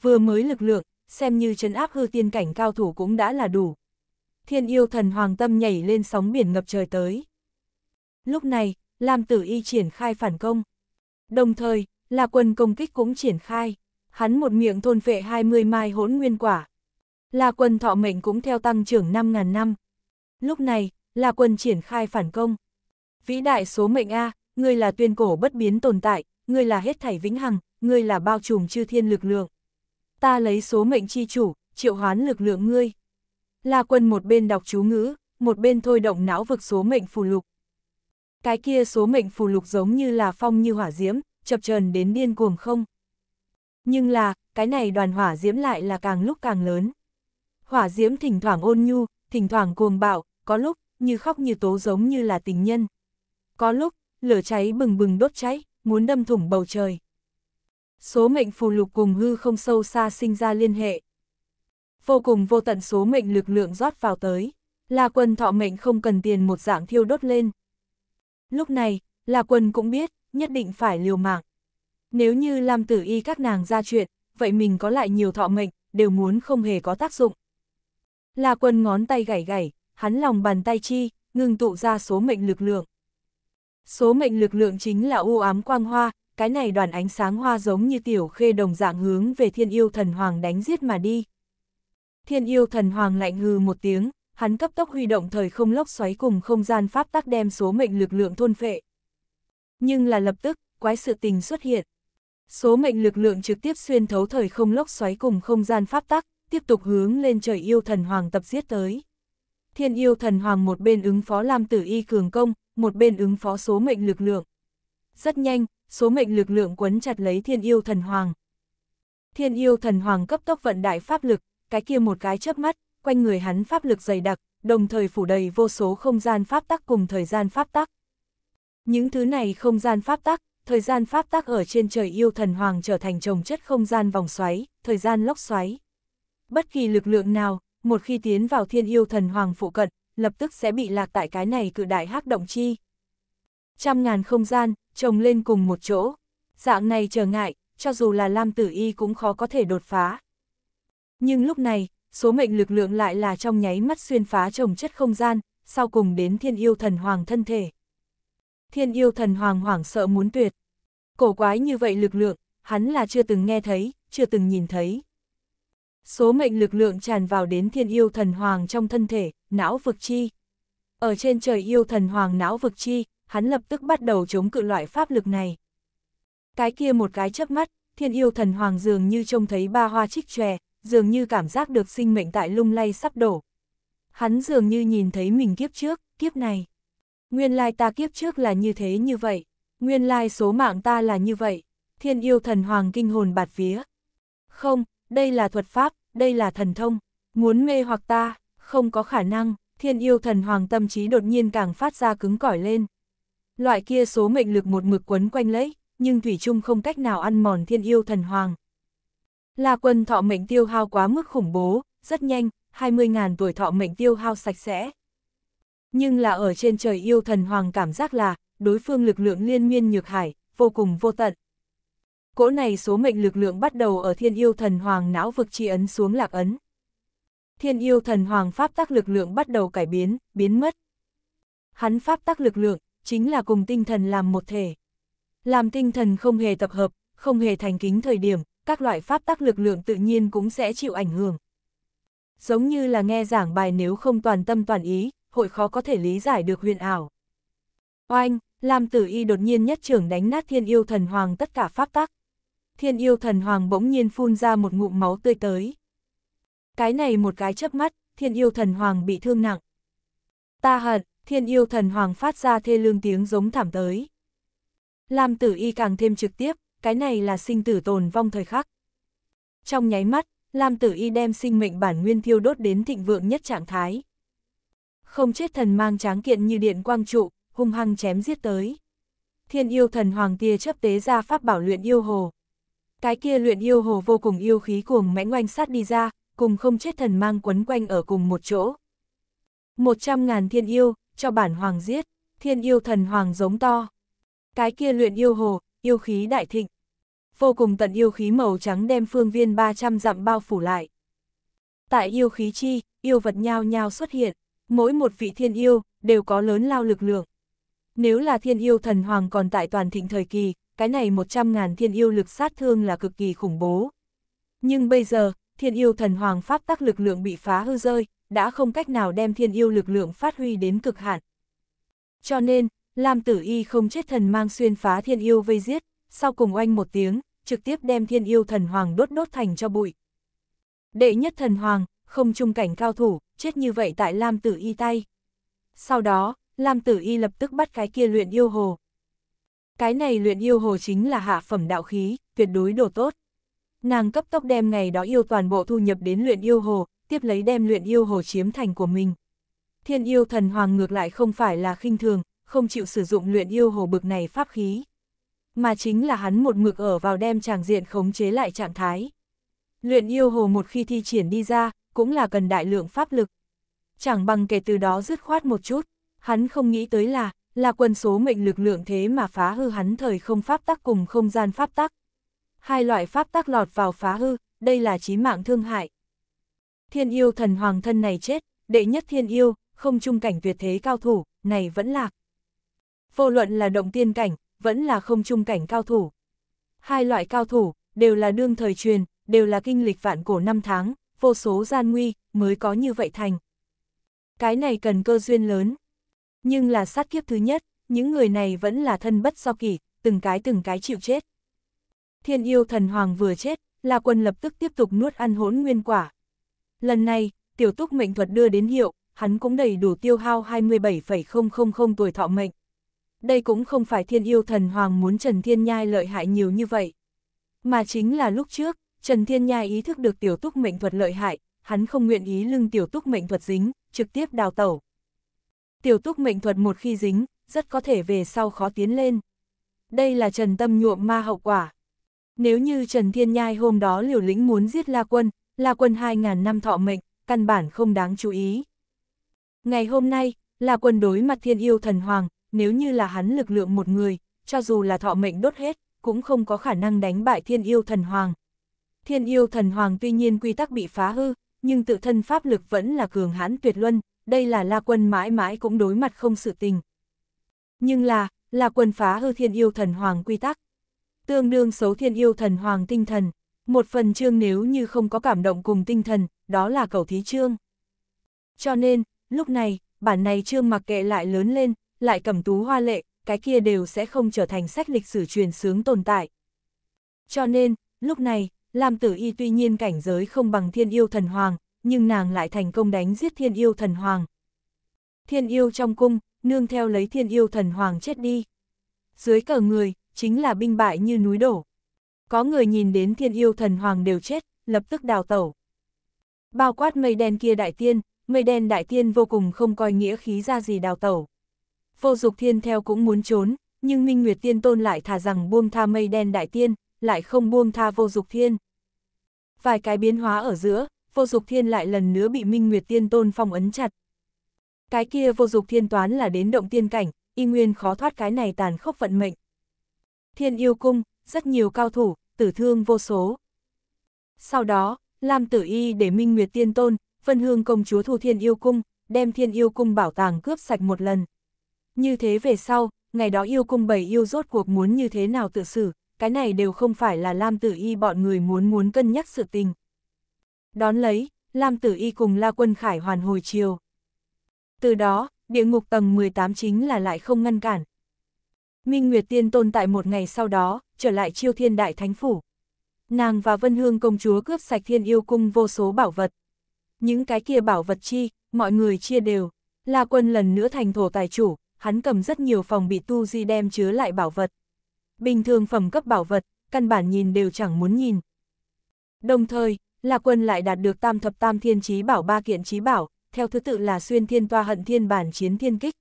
S1: Vừa mới lực lượng, xem như chấn áp hư tiên cảnh cao thủ cũng đã là đủ. Thiên yêu thần hoàng tâm nhảy lên sóng biển ngập trời tới. Lúc này, Lam Tử Y triển khai phản công. Đồng thời, là quân công kích cũng triển khai. Hắn một miệng thôn phệ 20 mai hỗn nguyên quả. là quân thọ mệnh cũng theo tăng trưởng 5.000 năm. Lúc này, là quân triển khai phản công. Vĩ đại số mệnh A, ngươi là tuyên cổ bất biến tồn tại, ngươi là hết thảy vĩnh hằng, ngươi là bao trùm chư thiên lực lượng ta lấy số mệnh chi chủ, triệu hoán lực lượng ngươi. La quân một bên đọc chú ngữ, một bên thôi động não vực số mệnh phù lục. Cái kia số mệnh phù lục giống như là phong như hỏa diễm, chập trần đến điên cuồng không. Nhưng là, cái này đoàn hỏa diễm lại là càng lúc càng lớn. Hỏa diễm thỉnh thoảng ôn nhu, thỉnh thoảng cuồng bạo, có lúc, như khóc như tố giống như là tình nhân. Có lúc, lửa cháy bừng bừng đốt cháy, muốn đâm thủng bầu trời số mệnh phù lục cùng hư không sâu xa sinh ra liên hệ. Vô cùng vô tận số mệnh lực lượng rót vào tới, là quân thọ mệnh không cần tiền một dạng thiêu đốt lên. Lúc này, là quân cũng biết, nhất định phải liều mạng. Nếu như làm tử y các nàng ra chuyện, vậy mình có lại nhiều thọ mệnh, đều muốn không hề có tác dụng. Là quân ngón tay gảy gảy, hắn lòng bàn tay chi, ngừng tụ ra số mệnh lực lượng. Số mệnh lực lượng chính là u ám quang hoa, cái này đoàn ánh sáng hoa giống như tiểu khê đồng dạng hướng về thiên yêu thần hoàng đánh giết mà đi. Thiên yêu thần hoàng lạnh hừ một tiếng, hắn cấp tốc huy động thời không lốc xoáy cùng không gian pháp tắc đem số mệnh lực lượng thôn phệ. Nhưng là lập tức, quái sự tình xuất hiện. Số mệnh lực lượng trực tiếp xuyên thấu thời không lốc xoáy cùng không gian pháp tắc, tiếp tục hướng lên trời yêu thần hoàng tập giết tới. Thiên yêu thần hoàng một bên ứng phó lam tử y cường công, một bên ứng phó số mệnh lực lượng. Rất nhanh, số mệnh lực lượng quấn chặt lấy thiên yêu thần hoàng. Thiên yêu thần hoàng cấp tốc vận đại pháp lực, cái kia một cái chớp mắt, quanh người hắn pháp lực dày đặc, đồng thời phủ đầy vô số không gian pháp tắc cùng thời gian pháp tắc. Những thứ này không gian pháp tắc, thời gian pháp tắc ở trên trời yêu thần hoàng trở thành trồng chất không gian vòng xoáy, thời gian lốc xoáy. Bất kỳ lực lượng nào, một khi tiến vào thiên yêu thần hoàng phụ cận, lập tức sẽ bị lạc tại cái này cự đại hắc động chi. Trăm ngàn không gian, chồng lên cùng một chỗ. Dạng này trở ngại, cho dù là Lam Tử Y cũng khó có thể đột phá. Nhưng lúc này, số mệnh lực lượng lại là trong nháy mắt xuyên phá trồng chất không gian, sau cùng đến thiên yêu thần hoàng thân thể. Thiên yêu thần hoàng hoảng sợ muốn tuyệt. Cổ quái như vậy lực lượng, hắn là chưa từng nghe thấy, chưa từng nhìn thấy. Số mệnh lực lượng tràn vào đến thiên yêu thần hoàng trong thân thể, não vực chi. Ở trên trời yêu thần hoàng não vực chi, hắn lập tức bắt đầu chống cự loại pháp lực này. Cái kia một cái chớp mắt, thiên yêu thần hoàng dường như trông thấy ba hoa trích tròe, dường như cảm giác được sinh mệnh tại lung lay sắp đổ. Hắn dường như nhìn thấy mình kiếp trước, kiếp này. Nguyên lai ta kiếp trước là như thế như vậy, nguyên lai số mạng ta là như vậy, thiên yêu thần hoàng kinh hồn bạt vía. Không, đây là thuật pháp, đây là thần thông, muốn mê hoặc ta, không có khả năng, thiên yêu thần hoàng tâm trí đột nhiên càng phát ra cứng cỏi lên. Loại kia số mệnh lực một mực quấn quanh lấy, nhưng Thủy chung không cách nào ăn mòn thiên yêu thần hoàng. La quân thọ mệnh tiêu hao quá mức khủng bố, rất nhanh, 20.000 tuổi thọ mệnh tiêu hao sạch sẽ. Nhưng là ở trên trời yêu thần hoàng cảm giác là, đối phương lực lượng liên miên nhược hải, vô cùng vô tận. Cỗ này số mệnh lực lượng bắt đầu ở thiên yêu thần hoàng não vực chi ấn xuống lạc ấn. Thiên yêu thần hoàng pháp tác lực lượng bắt đầu cải biến, biến mất. Hắn pháp tác lực lượng, chính là cùng tinh thần làm một thể. Làm tinh thần không hề tập hợp, không hề thành kính thời điểm, các loại pháp tác lực lượng tự nhiên cũng sẽ chịu ảnh hưởng. Giống như là nghe giảng bài nếu không toàn tâm toàn ý, hội khó có thể lý giải được huyền ảo. Oanh, Lam Tử Y đột nhiên nhất trưởng đánh nát thiên yêu thần hoàng tất cả pháp tác, Thiên yêu thần hoàng bỗng nhiên phun ra một ngụm máu tươi tới. Cái này một cái chớp mắt, thiên yêu thần hoàng bị thương nặng. Ta hận, thiên yêu thần hoàng phát ra thê lương tiếng giống thảm tới. Lam tử y càng thêm trực tiếp, cái này là sinh tử tồn vong thời khắc. Trong nháy mắt, Lam tử y đem sinh mệnh bản nguyên thiêu đốt đến thịnh vượng nhất trạng thái. Không chết thần mang tráng kiện như điện quang trụ, hung hăng chém giết tới. Thiên yêu thần hoàng tia chấp tế ra pháp bảo luyện yêu hồ. Cái kia luyện yêu hồ vô cùng yêu khí cuồng mãnh oanh sát đi ra, cùng không chết thần mang quấn quanh ở cùng một chỗ. Một trăm ngàn thiên yêu, cho bản hoàng giết, thiên yêu thần hoàng giống to. Cái kia luyện yêu hồ, yêu khí đại thịnh. Vô cùng tận yêu khí màu trắng đem phương viên 300 dặm bao phủ lại. Tại yêu khí chi, yêu vật nhao nhao xuất hiện, mỗi một vị thiên yêu đều có lớn lao lực lượng. Nếu là thiên yêu thần hoàng còn tại toàn thịnh thời kỳ, cái này 100.000 thiên yêu lực sát thương là cực kỳ khủng bố. Nhưng bây giờ, thiên yêu thần hoàng pháp tắc lực lượng bị phá hư rơi, đã không cách nào đem thiên yêu lực lượng phát huy đến cực hạn. Cho nên, Lam Tử Y không chết thần mang xuyên phá thiên yêu vây giết, sau cùng oanh một tiếng, trực tiếp đem thiên yêu thần hoàng đốt đốt thành cho bụi. Đệ nhất thần hoàng, không trung cảnh cao thủ, chết như vậy tại Lam Tử Y tay. Sau đó, Lam Tử Y lập tức bắt cái kia luyện yêu hồ. Cái này luyện yêu hồ chính là hạ phẩm đạo khí, tuyệt đối đồ tốt. Nàng cấp tốc đem ngày đó yêu toàn bộ thu nhập đến luyện yêu hồ, tiếp lấy đem luyện yêu hồ chiếm thành của mình. Thiên yêu thần hoàng ngược lại không phải là khinh thường, không chịu sử dụng luyện yêu hồ bực này pháp khí. Mà chính là hắn một ngược ở vào đem tràng diện khống chế lại trạng thái. Luyện yêu hồ một khi thi triển đi ra, cũng là cần đại lượng pháp lực. Chẳng bằng kể từ đó dứt khoát một chút, hắn không nghĩ tới là, là quân số mệnh lực lượng thế mà phá hư hắn thời không pháp tắc cùng không gian pháp tắc. Hai loại pháp tắc lọt vào phá hư, đây là chí mạng thương hại thiên yêu thần hoàng thân này chết, đệ nhất thiên yêu, không trung cảnh tuyệt thế cao thủ, này vẫn lạc. Vô luận là động tiên cảnh, vẫn là không trung cảnh cao thủ. Hai loại cao thủ, đều là đương thời truyền, đều là kinh lịch vạn cổ năm tháng, vô số gian nguy, mới có như vậy thành. Cái này cần cơ duyên lớn. Nhưng là sát kiếp thứ nhất, những người này vẫn là thân bất do kỷ, từng cái từng cái chịu chết. Thiên yêu thần hoàng vừa chết, là quân lập tức tiếp tục nuốt ăn hỗn nguyên quả, Lần này, tiểu túc mệnh thuật đưa đến hiệu, hắn cũng đầy đủ tiêu hao 27,000 tuổi thọ mệnh. Đây cũng không phải thiên yêu thần hoàng muốn Trần Thiên Nhai lợi hại nhiều như vậy. Mà chính là lúc trước, Trần Thiên Nhai ý thức được tiểu túc mệnh thuật lợi hại, hắn không nguyện ý lưng tiểu túc mệnh thuật dính, trực tiếp đào tẩu. Tiểu túc mệnh thuật một khi dính, rất có thể về sau khó tiến lên. Đây là Trần Tâm nhuộm ma hậu quả. Nếu như Trần Thiên Nhai hôm đó liều lĩnh muốn giết La Quân, La Quân 2.000 năm thọ mệnh, căn bản không đáng chú ý. Ngày hôm nay, La Quân đối mặt thiên yêu thần hoàng, nếu như là hắn lực lượng một người, cho dù là thọ mệnh đốt hết, cũng không có khả năng đánh bại thiên yêu thần hoàng. Thiên yêu thần hoàng tuy nhiên quy tắc bị phá hư, nhưng tự thân pháp lực vẫn là cường hãn tuyệt luân, đây là La Quân mãi mãi cũng đối mặt không sự tình. Nhưng là, La Quân phá hư thiên yêu thần hoàng quy tắc, tương đương xấu thiên yêu thần hoàng tinh thần. Một phần chương nếu như không có cảm động cùng tinh thần, đó là cầu thí chương. Cho nên, lúc này, bản này chương mặc kệ lại lớn lên, lại cầm tú hoa lệ, cái kia đều sẽ không trở thành sách lịch sử truyền sướng tồn tại. Cho nên, lúc này, Lam Tử Y tuy nhiên cảnh giới không bằng thiên yêu thần hoàng, nhưng nàng lại thành công đánh giết thiên yêu thần hoàng. Thiên yêu trong cung, nương theo lấy thiên yêu thần hoàng chết đi. Dưới cờ người, chính là binh bại như núi đổ có người nhìn đến thiên yêu thần hoàng đều chết, lập tức đào tẩu. Bao quát mây đen kia đại tiên, mây đen đại tiên vô cùng không coi nghĩa khí ra gì đào tẩu. Vô dục thiên theo cũng muốn trốn, nhưng Minh Nguyệt Tiên Tôn lại thả rằng buông tha mây đen đại tiên, lại không buông tha vô dục thiên. Vài cái biến hóa ở giữa, vô dục thiên lại lần nữa bị Minh Nguyệt Tiên Tôn phong ấn chặt. Cái kia vô dục thiên toán là đến động tiên cảnh, y nguyên khó thoát cái này tàn khốc vận mệnh. Thiên yêu cung, rất nhiều cao thủ, tử thương vô số. Sau đó, Lam Tử Y để Minh Nguyệt Tiên Tôn, phân hương công chúa thu thiên yêu cung, đem thiên yêu cung bảo tàng cướp sạch một lần. Như thế về sau, ngày đó yêu cung bầy yêu rốt cuộc muốn như thế nào tự xử, cái này đều không phải là Lam Tử Y bọn người muốn muốn cân nhắc sự tình. Đón lấy, Lam Tử Y cùng La Quân Khải hoàn hồi chiều. Từ đó, địa ngục tầng 18 chính là lại không ngăn cản. Minh Nguyệt Tiên Tôn tại một ngày sau đó, trở lại chiêu thiên đại thánh phủ. Nàng và Vân Hương công chúa cướp sạch thiên yêu cung vô số bảo vật. Những cái kia bảo vật chi, mọi người chia đều. La quân lần nữa thành thổ tài chủ, hắn cầm rất nhiều phòng bị tu di đem chứa lại bảo vật. Bình thường phẩm cấp bảo vật, căn bản nhìn đều chẳng muốn nhìn. Đồng thời, La Quân lại đạt được tam thập tam thiên trí bảo ba kiện trí bảo, theo thứ tự là xuyên thiên toa hận thiên bản chiến thiên kích.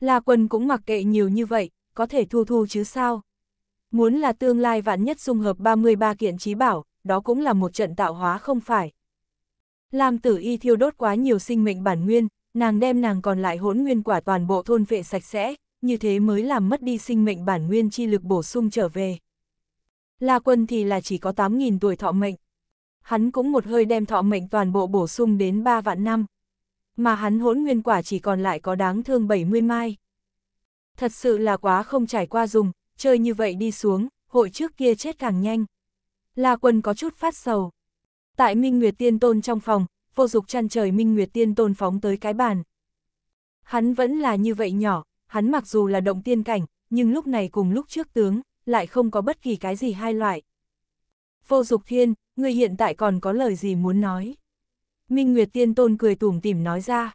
S1: La Quân cũng mặc kệ nhiều như vậy, có thể thu thu chứ sao? Muốn là tương lai vạn nhất dung hợp 33 kiện trí bảo, đó cũng là một trận tạo hóa không phải. Lam tử y thiêu đốt quá nhiều sinh mệnh bản nguyên, nàng đem nàng còn lại hỗn nguyên quả toàn bộ thôn vệ sạch sẽ, như thế mới làm mất đi sinh mệnh bản nguyên chi lực bổ sung trở về. La quân thì là chỉ có 8.000 tuổi thọ mệnh. Hắn cũng một hơi đem thọ mệnh toàn bộ bổ sung đến 3 vạn năm. Mà hắn hỗn nguyên quả chỉ còn lại có đáng thương 70 mai. Thật sự là quá không trải qua dùng, chơi như vậy đi xuống, hội trước kia chết càng nhanh. La Quân có chút phát sầu. Tại Minh Nguyệt Tiên Tôn trong phòng, vô dục chăn trời Minh Nguyệt Tiên Tôn phóng tới cái bàn. Hắn vẫn là như vậy nhỏ, hắn mặc dù là động tiên cảnh, nhưng lúc này cùng lúc trước tướng, lại không có bất kỳ cái gì hai loại. Vô dục thiên, người hiện tại còn có lời gì muốn nói? Minh Nguyệt Tiên Tôn cười tủm tỉm nói ra.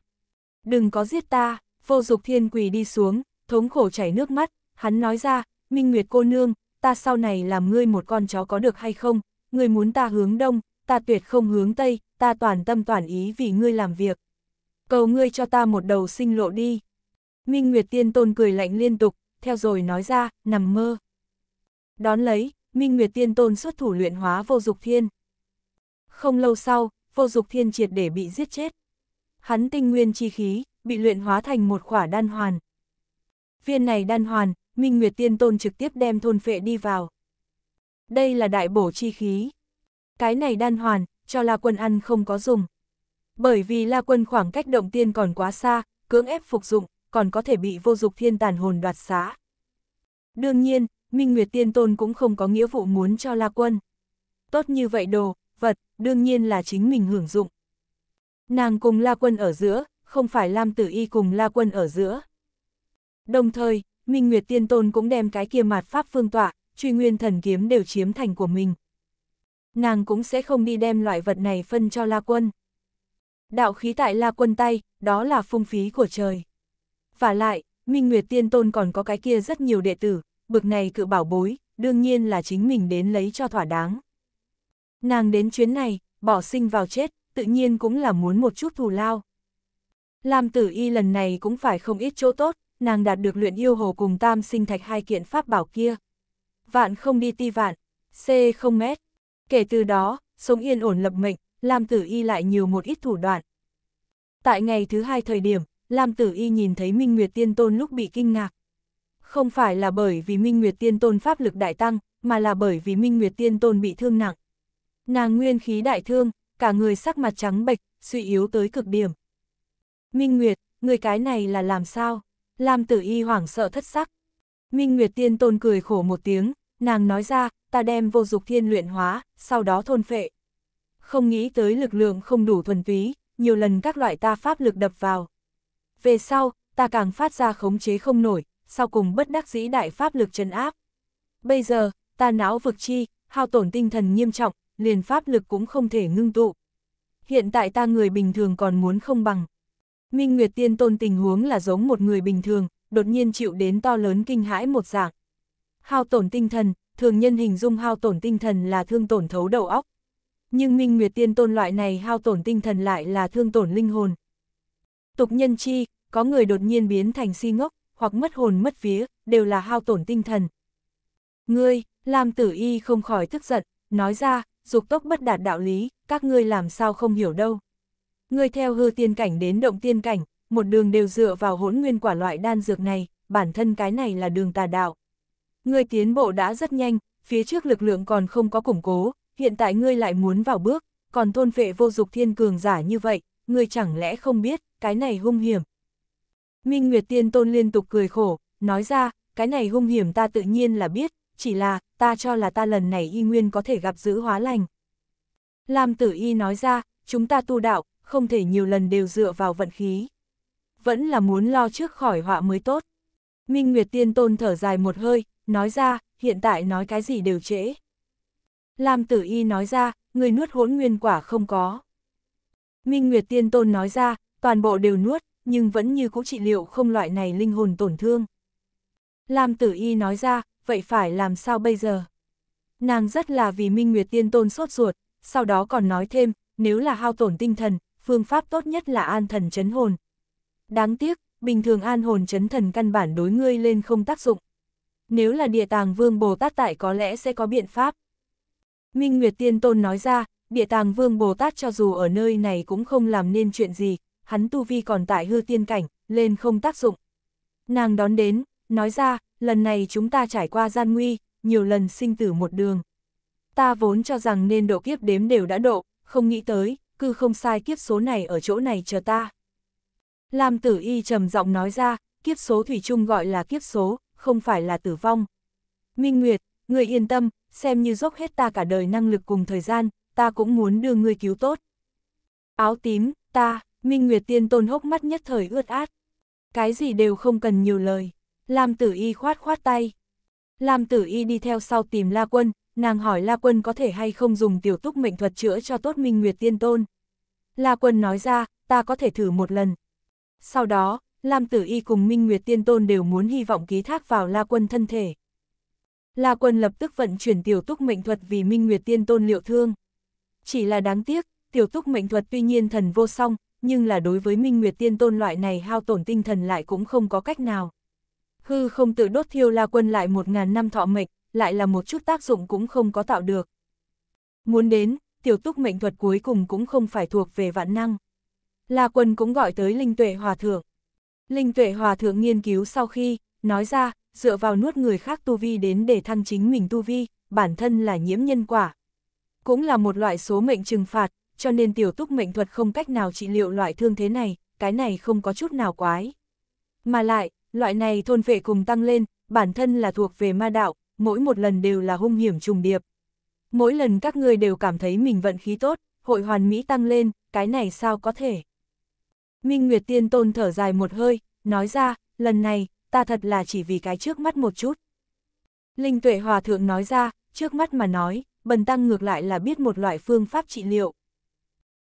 S1: Đừng có giết ta, vô dục thiên quỳ đi xuống, thống khổ chảy nước mắt, hắn nói ra, Minh Nguyệt cô nương, ta sau này làm ngươi một con chó có được hay không, ngươi muốn ta hướng đông, ta tuyệt không hướng tây, ta toàn tâm toàn ý vì ngươi làm việc. Cầu ngươi cho ta một đầu sinh lộ đi. Minh Nguyệt Tiên Tôn cười lạnh liên tục, theo rồi nói ra, nằm mơ. Đón lấy, Minh Nguyệt Tiên Tôn xuất thủ luyện hóa vô dục thiên. Không lâu sau, vô dục thiên triệt để bị giết chết. Hắn tinh nguyên chi khí, bị luyện hóa thành một khỏa đan hoàn. Viên này đan hoàn, Minh Nguyệt Tiên Tôn trực tiếp đem thôn phệ đi vào. Đây là đại bổ chi khí. Cái này đan hoàn, cho La Quân ăn không có dùng. Bởi vì La Quân khoảng cách động tiên còn quá xa, cưỡng ép phục dụng, còn có thể bị vô dục thiên tàn hồn đoạt xá. Đương nhiên, Minh Nguyệt Tiên Tôn cũng không có nghĩa vụ muốn cho La Quân. Tốt như vậy đồ, vật, đương nhiên là chính mình hưởng dụng. Nàng cùng La Quân ở giữa, không phải Lam Tử Y cùng La Quân ở giữa. Đồng thời, Minh Nguyệt Tiên Tôn cũng đem cái kia mạt pháp phương tọa, truy nguyên thần kiếm đều chiếm thành của mình. Nàng cũng sẽ không đi đem loại vật này phân cho La Quân. Đạo khí tại La Quân tay, đó là phung phí của trời. Và lại, Minh Nguyệt Tiên Tôn còn có cái kia rất nhiều đệ tử, bực này cự bảo bối, đương nhiên là chính mình đến lấy cho thỏa đáng. Nàng đến chuyến này, bỏ sinh vào chết, tự nhiên cũng là muốn một chút thù lao. Lam tử y lần này cũng phải không ít chỗ tốt, nàng đạt được luyện yêu hồ cùng tam sinh thạch hai kiện pháp bảo kia. Vạn không đi ti vạn, C không mét. Kể từ đó, sống yên ổn lập mệnh, Lam Tử Y lại nhiều một ít thủ đoạn. Tại ngày thứ hai thời điểm, Lam Tử Y nhìn thấy Minh Nguyệt Tiên Tôn lúc bị kinh ngạc. Không phải là bởi vì Minh Nguyệt Tiên Tôn pháp lực đại tăng, mà là bởi vì Minh Nguyệt Tiên Tôn bị thương nặng. Nàng nguyên khí đại thương, cả người sắc mặt trắng bệch, suy yếu tới cực điểm. Minh Nguyệt, người cái này là làm sao? Lam tử y hoảng sợ thất sắc. Minh Nguyệt Tiên Tôn cười khổ một tiếng, nàng nói ra, ta đem vô dục thiên luyện hóa, sau đó thôn phệ. Không nghĩ tới lực lượng không đủ thuần túy, nhiều lần các loại ta pháp lực đập vào. Về sau, ta càng phát ra khống chế không nổi, sau cùng bất đắc dĩ đại pháp lực trấn áp. Bây giờ, ta não vực chi, hao tổn tinh thần nghiêm trọng, liền pháp lực cũng không thể ngưng tụ. Hiện tại ta người bình thường còn muốn không bằng. Minh Nguyệt Tiên Tôn tình huống là giống một người bình thường, đột nhiên chịu đến to lớn kinh hãi một dạng. Hao tổn tinh thần, thường nhân hình dung hao tổn tinh thần là thương tổn thấu đầu óc. Nhưng Minh Nguyệt Tiên Tôn loại này hao tổn tinh thần lại là thương tổn linh hồn. Tục nhân chi, có người đột nhiên biến thành si ngốc, hoặc mất hồn mất vía, đều là hao tổn tinh thần. Ngươi, Lam Tử Y không khỏi tức giận, nói ra, dục tốc bất đạt đạo lý, các ngươi làm sao không hiểu đâu. Ngươi theo hư tiên cảnh đến động tiên cảnh, một đường đều dựa vào hỗn nguyên quả loại đan dược này, bản thân cái này là đường tà đạo. Ngươi tiến bộ đã rất nhanh, phía trước lực lượng còn không có củng cố, hiện tại ngươi lại muốn vào bước, còn thôn vệ vô dục thiên cường giả như vậy, ngươi chẳng lẽ không biết, cái này hung hiểm. Minh Nguyệt Tiên Tôn liên tục cười khổ, nói ra, cái này hung hiểm ta tự nhiên là biết, chỉ là, ta cho là ta lần này y nguyên có thể gặp giữ hóa lành. Lam Tử Y nói ra, chúng ta tu đạo, không thể nhiều lần đều dựa vào vận khí. Vẫn là muốn lo trước khỏi họa mới tốt. Minh Nguyệt Tiên Tôn thở dài một hơi, nói ra, hiện tại nói cái gì đều trễ. Lam Tử Y nói ra, người nuốt hỗn nguyên quả không có. Minh Nguyệt Tiên Tôn nói ra, toàn bộ đều nuốt, nhưng vẫn như cũ trị liệu không loại này linh hồn tổn thương. Lam Tử Y nói ra, vậy phải làm sao bây giờ? Nàng rất là vì Minh Nguyệt Tiên Tôn sốt ruột, sau đó còn nói thêm, nếu là hao tổn tinh thần, phương pháp tốt nhất là an thần chấn hồn. Đáng tiếc, bình thường an hồn chấn thần căn bản đối ngươi lên không tác dụng. Nếu là địa tàng vương Bồ Tát tại có lẽ sẽ có biện pháp. Minh Nguyệt Tiên Tôn nói ra, địa tàng vương Bồ Tát cho dù ở nơi này cũng không làm nên chuyện gì, hắn tu vi còn tại hư tiên cảnh, lên không tác dụng. Nàng đón đến, nói ra, lần này chúng ta trải qua gian nguy, nhiều lần sinh tử một đường. Ta vốn cho rằng nên độ kiếp đếm đều đã độ, không nghĩ tới, cư không sai kiếp số này ở chỗ này chờ ta. Lam tử y trầm giọng nói ra, kiếp số thủy chung gọi là kiếp số, không phải là tử vong. Minh Nguyệt, người yên tâm, xem như dốc hết ta cả đời năng lực cùng thời gian, ta cũng muốn đưa ngươi cứu tốt. Áo tím, ta, Minh Nguyệt tiên tôn hốc mắt nhất thời ướt át. Cái gì đều không cần nhiều lời. Lam tử y khoát khoát tay. Lam tử y đi theo sau tìm la quân, nàng hỏi La Quân có thể hay không dùng tiểu túc mệnh thuật chữa cho tốt Minh Nguyệt Tiên Tôn. La Quân nói ra, ta có thể thử một lần. Sau đó, Lam Tử Y cùng Minh Nguyệt Tiên Tôn đều muốn hy vọng ký thác vào La Quân thân thể. La Quân lập tức vận chuyển tiểu túc mệnh thuật vì Minh Nguyệt Tiên Tôn liệu thương. Chỉ là đáng tiếc, tiểu túc mệnh thuật tuy nhiên thần vô song, nhưng là đối với Minh Nguyệt Tiên Tôn loại này hao tổn tinh thần lại cũng không có cách nào. Hư không tự đốt thiêu La Quân lại một ngàn năm thọ mệnh, lại là một chút tác dụng cũng không có tạo được. Muốn đến, tiểu túc mệnh thuật cuối cùng cũng không phải thuộc về vạn năng. La Quân cũng gọi tới Linh Tuệ Hòa Thượng. Linh Tuệ Hòa Thượng nghiên cứu sau khi, nói ra, dựa vào nuốt người khác tu vi đến để thăng chính mình tu vi, bản thân là nhiễm nhân quả. Cũng là một loại số mệnh trừng phạt, cho nên tiểu túc mệnh thuật không cách nào trị liệu loại thương thế này, cái này không có chút nào quái. Mà lại, loại này thôn vệ cùng tăng lên, bản thân là thuộc về ma đạo, mỗi một lần đều là hung hiểm trùng điệp. Mỗi lần các ngươi đều cảm thấy mình vận khí tốt, hội hoàn mỹ tăng lên, cái này sao có thể. Minh Nguyệt Tiên Tôn thở dài một hơi, nói ra, lần này, ta thật là chỉ vì cái trước mắt một chút. Linh Tuệ Hòa Thượng nói ra, trước mắt mà nói, bần tăng ngược lại là biết một loại phương pháp trị liệu.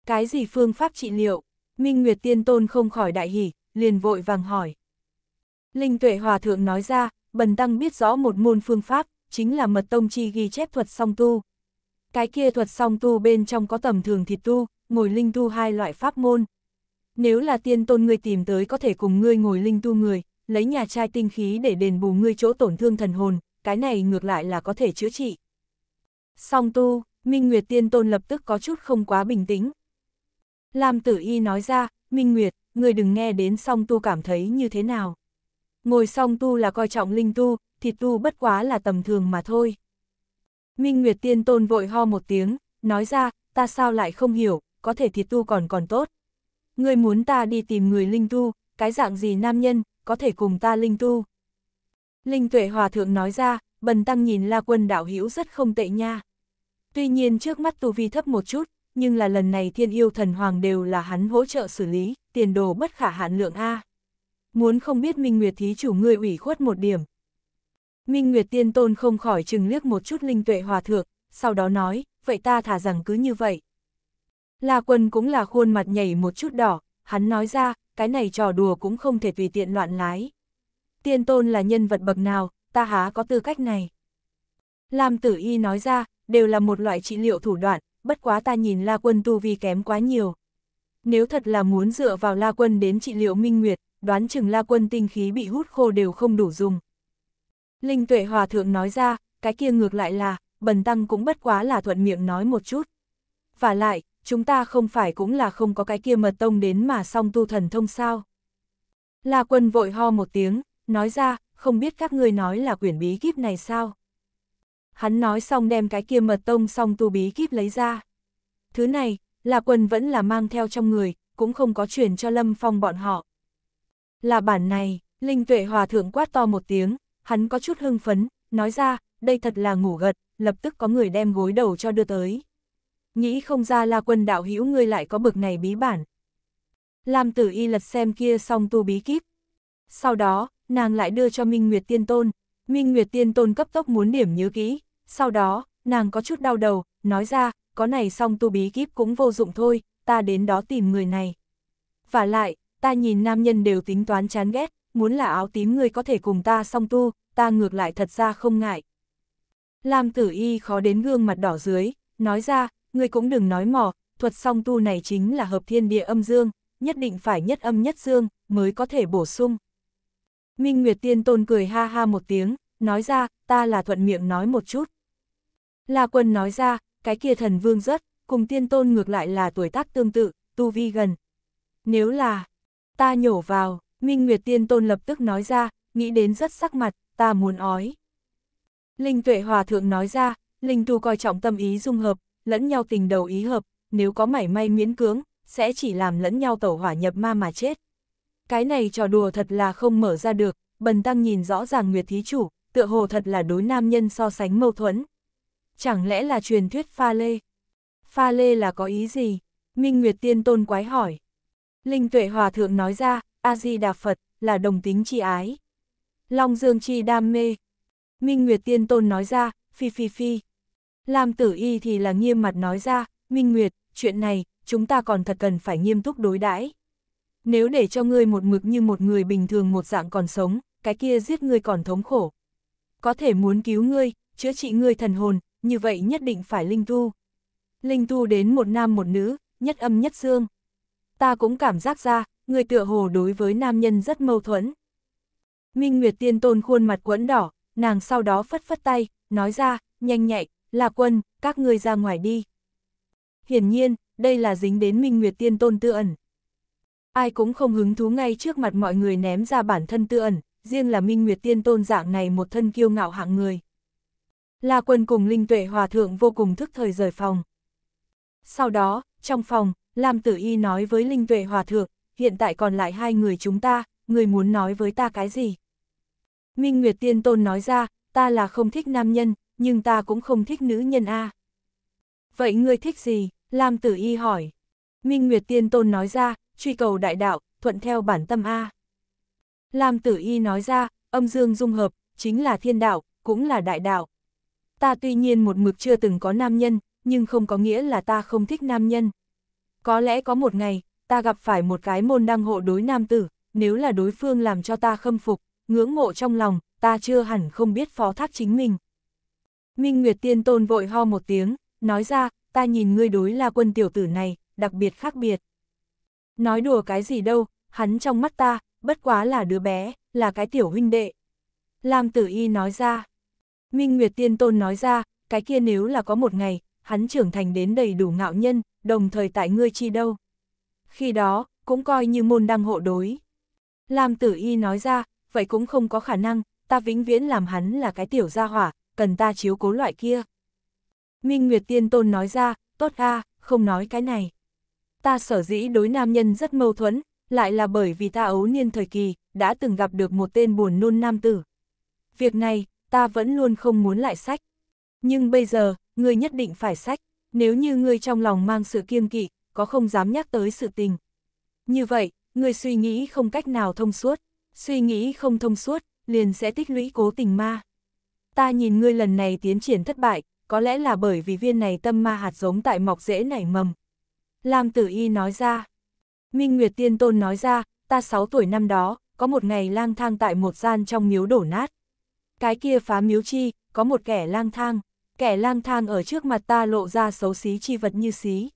S1: Cái gì phương pháp trị liệu? Minh Nguyệt Tiên Tôn không khỏi đại hỉ, liền vội vàng hỏi. Linh Tuệ Hòa Thượng nói ra, Bần Tăng biết rõ một môn phương pháp, chính là mật tông chi ghi chép thuật song tu. Cái kia thuật song tu bên trong có tầm thường thịt tu, ngồi linh tu hai loại pháp môn. Nếu là tiên tôn ngươi tìm tới có thể cùng ngươi ngồi linh tu người, lấy nhà trai tinh khí để đền bù ngươi chỗ tổn thương thần hồn, cái này ngược lại là có thể chữa trị. Song tu, Minh Nguyệt tiên tôn lập tức có chút không quá bình tĩnh. Lam tử y nói ra, Minh Nguyệt, người đừng nghe đến song tu cảm thấy như thế nào ngồi song tu là coi trọng linh tu, thịt tu bất quá là tầm thường mà thôi. Minh Nguyệt Tiên Tôn vội ho một tiếng, nói ra, ta sao lại không hiểu, có thể thịt tu còn còn tốt. Ngươi muốn ta đi tìm người linh tu, cái dạng gì nam nhân, có thể cùng ta linh tu. Linh Tuệ Hòa Thượng nói ra, bần tăng nhìn La Quân đạo hữu rất không tệ nha. Tuy nhiên trước mắt tu vi thấp một chút, nhưng là lần này thiên yêu thần hoàng đều là hắn hỗ trợ xử lý, tiền đồ bất khả hạn lượng A muốn không biết Minh Nguyệt thí chủ ngươi ủy khuất một điểm. Minh Nguyệt tiên tôn không khỏi chừng liếc một chút linh tuệ hòa thượng, sau đó nói, vậy ta thả rằng cứ như vậy. La quân cũng là khuôn mặt nhảy một chút đỏ, hắn nói ra, cái này trò đùa cũng không thể tùy tiện loạn lái. Tiên tôn là nhân vật bậc nào, ta há có tư cách này. Lam tử y nói ra, đều là một loại trị liệu thủ đoạn, bất quá ta nhìn La quân tu vi kém quá nhiều. Nếu thật là muốn dựa vào La quân đến trị liệu minh nguyệt, đoán chừng la quân tinh khí bị hút khô đều không đủ dùng. Linh tuệ hòa thượng nói ra, cái kia ngược lại là, bần tăng cũng bất quá là thuận miệng nói một chút. Và lại, chúng ta không phải cũng là không có cái kia mật tông đến mà song tu thần thông sao. La quân vội ho một tiếng, nói ra, không biết các ngươi nói là quyển bí kíp này sao. Hắn nói xong đem cái kia mật tông song tu bí kíp lấy ra. Thứ này, La quân vẫn là mang theo trong người, cũng không có truyền cho Lâm Phong bọn họ là bản này, Linh Tuệ Hòa Thượng quát to một tiếng, hắn có chút hưng phấn, nói ra, đây thật là ngủ gật, lập tức có người đem gối đầu cho đưa tới. Nghĩ không ra là quân đạo hữu ngươi lại có bực này bí bản. lam tử y lật xem kia xong tu bí kíp. Sau đó, nàng lại đưa cho Minh Nguyệt Tiên Tôn, Minh Nguyệt Tiên Tôn cấp tốc muốn điểm nhớ kỹ, sau đó, nàng có chút đau đầu, nói ra, có này xong tu bí kíp cũng vô dụng thôi, ta đến đó tìm người này. Và lại, ta nhìn nam nhân đều tính toán chán ghét, muốn là áo tím người có thể cùng ta song tu, ta ngược lại thật ra không ngại. Lam tử y khó đến gương mặt đỏ dưới, nói ra, người cũng đừng nói mò. thuật song tu này chính là hợp thiên địa âm dương, nhất định phải nhất âm nhất dương, mới có thể bổ sung. Minh Nguyệt Tiên Tôn cười ha ha một tiếng, nói ra, ta là thuận miệng nói một chút. La Quân nói ra, cái kia thần vương rất, cùng Tiên Tôn ngược lại là tuổi tác tương tự, tu vi gần. Nếu là, ta nhổ vào, Minh Nguyệt Tiên Tôn lập tức nói ra, nghĩ đến rất sắc mặt, ta muốn ói. Linh Tuệ Hòa Thượng nói ra, Linh Tu coi trọng tâm ý dung hợp, lẫn nhau tình đầu ý hợp, nếu có mảy may miễn cưỡng, sẽ chỉ làm lẫn nhau tẩu hỏa nhập ma mà chết. Cái này trò đùa thật là không mở ra được, Bần Tăng nhìn rõ ràng Nguyệt Thí Chủ, tựa hồ thật là đối nam nhân so sánh mâu thuẫn. Chẳng lẽ là truyền thuyết pha lê? Pha lê là có ý gì? Minh Nguyệt Tiên Tôn quái hỏi. Linh tuệ hòa thượng nói ra, A-di-đà Phật, là đồng tính chi ái. Long dương chi đam mê. Minh Nguyệt Tiên Tôn nói ra, phi phi phi. Lam tử y thì là nghiêm mặt nói ra, Minh Nguyệt, chuyện này, chúng ta còn thật cần phải nghiêm túc đối đãi. Nếu để cho ngươi một mực như một người bình thường một dạng còn sống, cái kia giết ngươi còn thống khổ. Có thể muốn cứu ngươi, chữa trị ngươi thần hồn, như vậy nhất định phải linh tu. Linh tu đến một nam một nữ, nhất âm nhất dương ta cũng cảm giác ra, người tựa hồ đối với nam nhân rất mâu thuẫn. Minh Nguyệt Tiên Tôn khuôn mặt quẫn đỏ, nàng sau đó phất phất tay, nói ra, nhanh nhạy, là quân, các ngươi ra ngoài đi. Hiển nhiên, đây là dính đến Minh Nguyệt Tiên Tôn tư ẩn. Ai cũng không hứng thú ngay trước mặt mọi người ném ra bản thân tư ẩn, riêng là Minh Nguyệt Tiên Tôn dạng này một thân kiêu ngạo hạng người. là quân cùng Linh Tuệ Hòa Thượng vô cùng thức thời rời phòng. Sau đó, trong phòng, Lam Tử Y nói với Linh Tuệ Hòa Thượng, hiện tại còn lại hai người chúng ta, người muốn nói với ta cái gì? Minh Nguyệt Tiên Tôn nói ra, ta là không thích nam nhân, nhưng ta cũng không thích nữ nhân a. Vậy ngươi thích gì? Lam Tử Y hỏi. Minh Nguyệt Tiên Tôn nói ra, truy cầu đại đạo, thuận theo bản tâm a. Lam Tử Y nói ra, âm dương dung hợp, chính là thiên đạo, cũng là đại đạo. Ta tuy nhiên một mực chưa từng có nam nhân, nhưng không có nghĩa là ta không thích nam nhân. Có lẽ có một ngày, ta gặp phải một cái môn đăng hộ đối nam tử, nếu là đối phương làm cho ta khâm phục, ngưỡng mộ trong lòng, ta chưa hẳn không biết phó thác chính mình. Minh Nguyệt Tiên Tôn vội ho một tiếng, nói ra, ta nhìn ngươi đối là quân tiểu tử này, đặc biệt khác biệt. Nói đùa cái gì đâu, hắn trong mắt ta, bất quá là đứa bé, là cái tiểu huynh đệ. Lam Tử Y nói ra. Minh Nguyệt Tiên Tôn nói ra, cái kia nếu là có một ngày, hắn trưởng thành đến đầy đủ ngạo nhân, đồng thời tại ngươi chi đâu. Khi đó, cũng coi như môn đăng hộ đối. Lam tử y nói ra, vậy cũng không có khả năng, ta vĩnh viễn làm hắn là cái tiểu gia hỏa, cần ta chiếu cố loại kia. Minh Nguyệt Tiên Tôn nói ra, tốt a, không nói cái này. Ta sở dĩ đối nam nhân rất mâu thuẫn, lại là bởi vì ta ấu niên thời kỳ, đã từng gặp được một tên buồn nôn nam tử. Việc này, ta vẫn luôn không muốn lại sách. Nhưng bây giờ, ngươi nhất định phải sách, nếu như ngươi trong lòng mang sự kiêng kỵ, có không dám nhắc tới sự tình. Như vậy, ngươi suy nghĩ không cách nào thông suốt, suy nghĩ không thông suốt, liền sẽ tích lũy cố tình ma. Ta nhìn ngươi lần này tiến triển thất bại, có lẽ là bởi vì viên này tâm ma hạt giống tại mọc rễ nảy mầm. Lam tử y nói ra, Minh Nguyệt Tiên Tôn nói ra, ta 6 tuổi năm đó, có một ngày lang thang tại một gian trong miếu đổ nát. Cái kia phá miếu chi, có một kẻ lang thang, kẻ lang thang ở trước mặt ta lộ ra xấu xí chi vật như xí.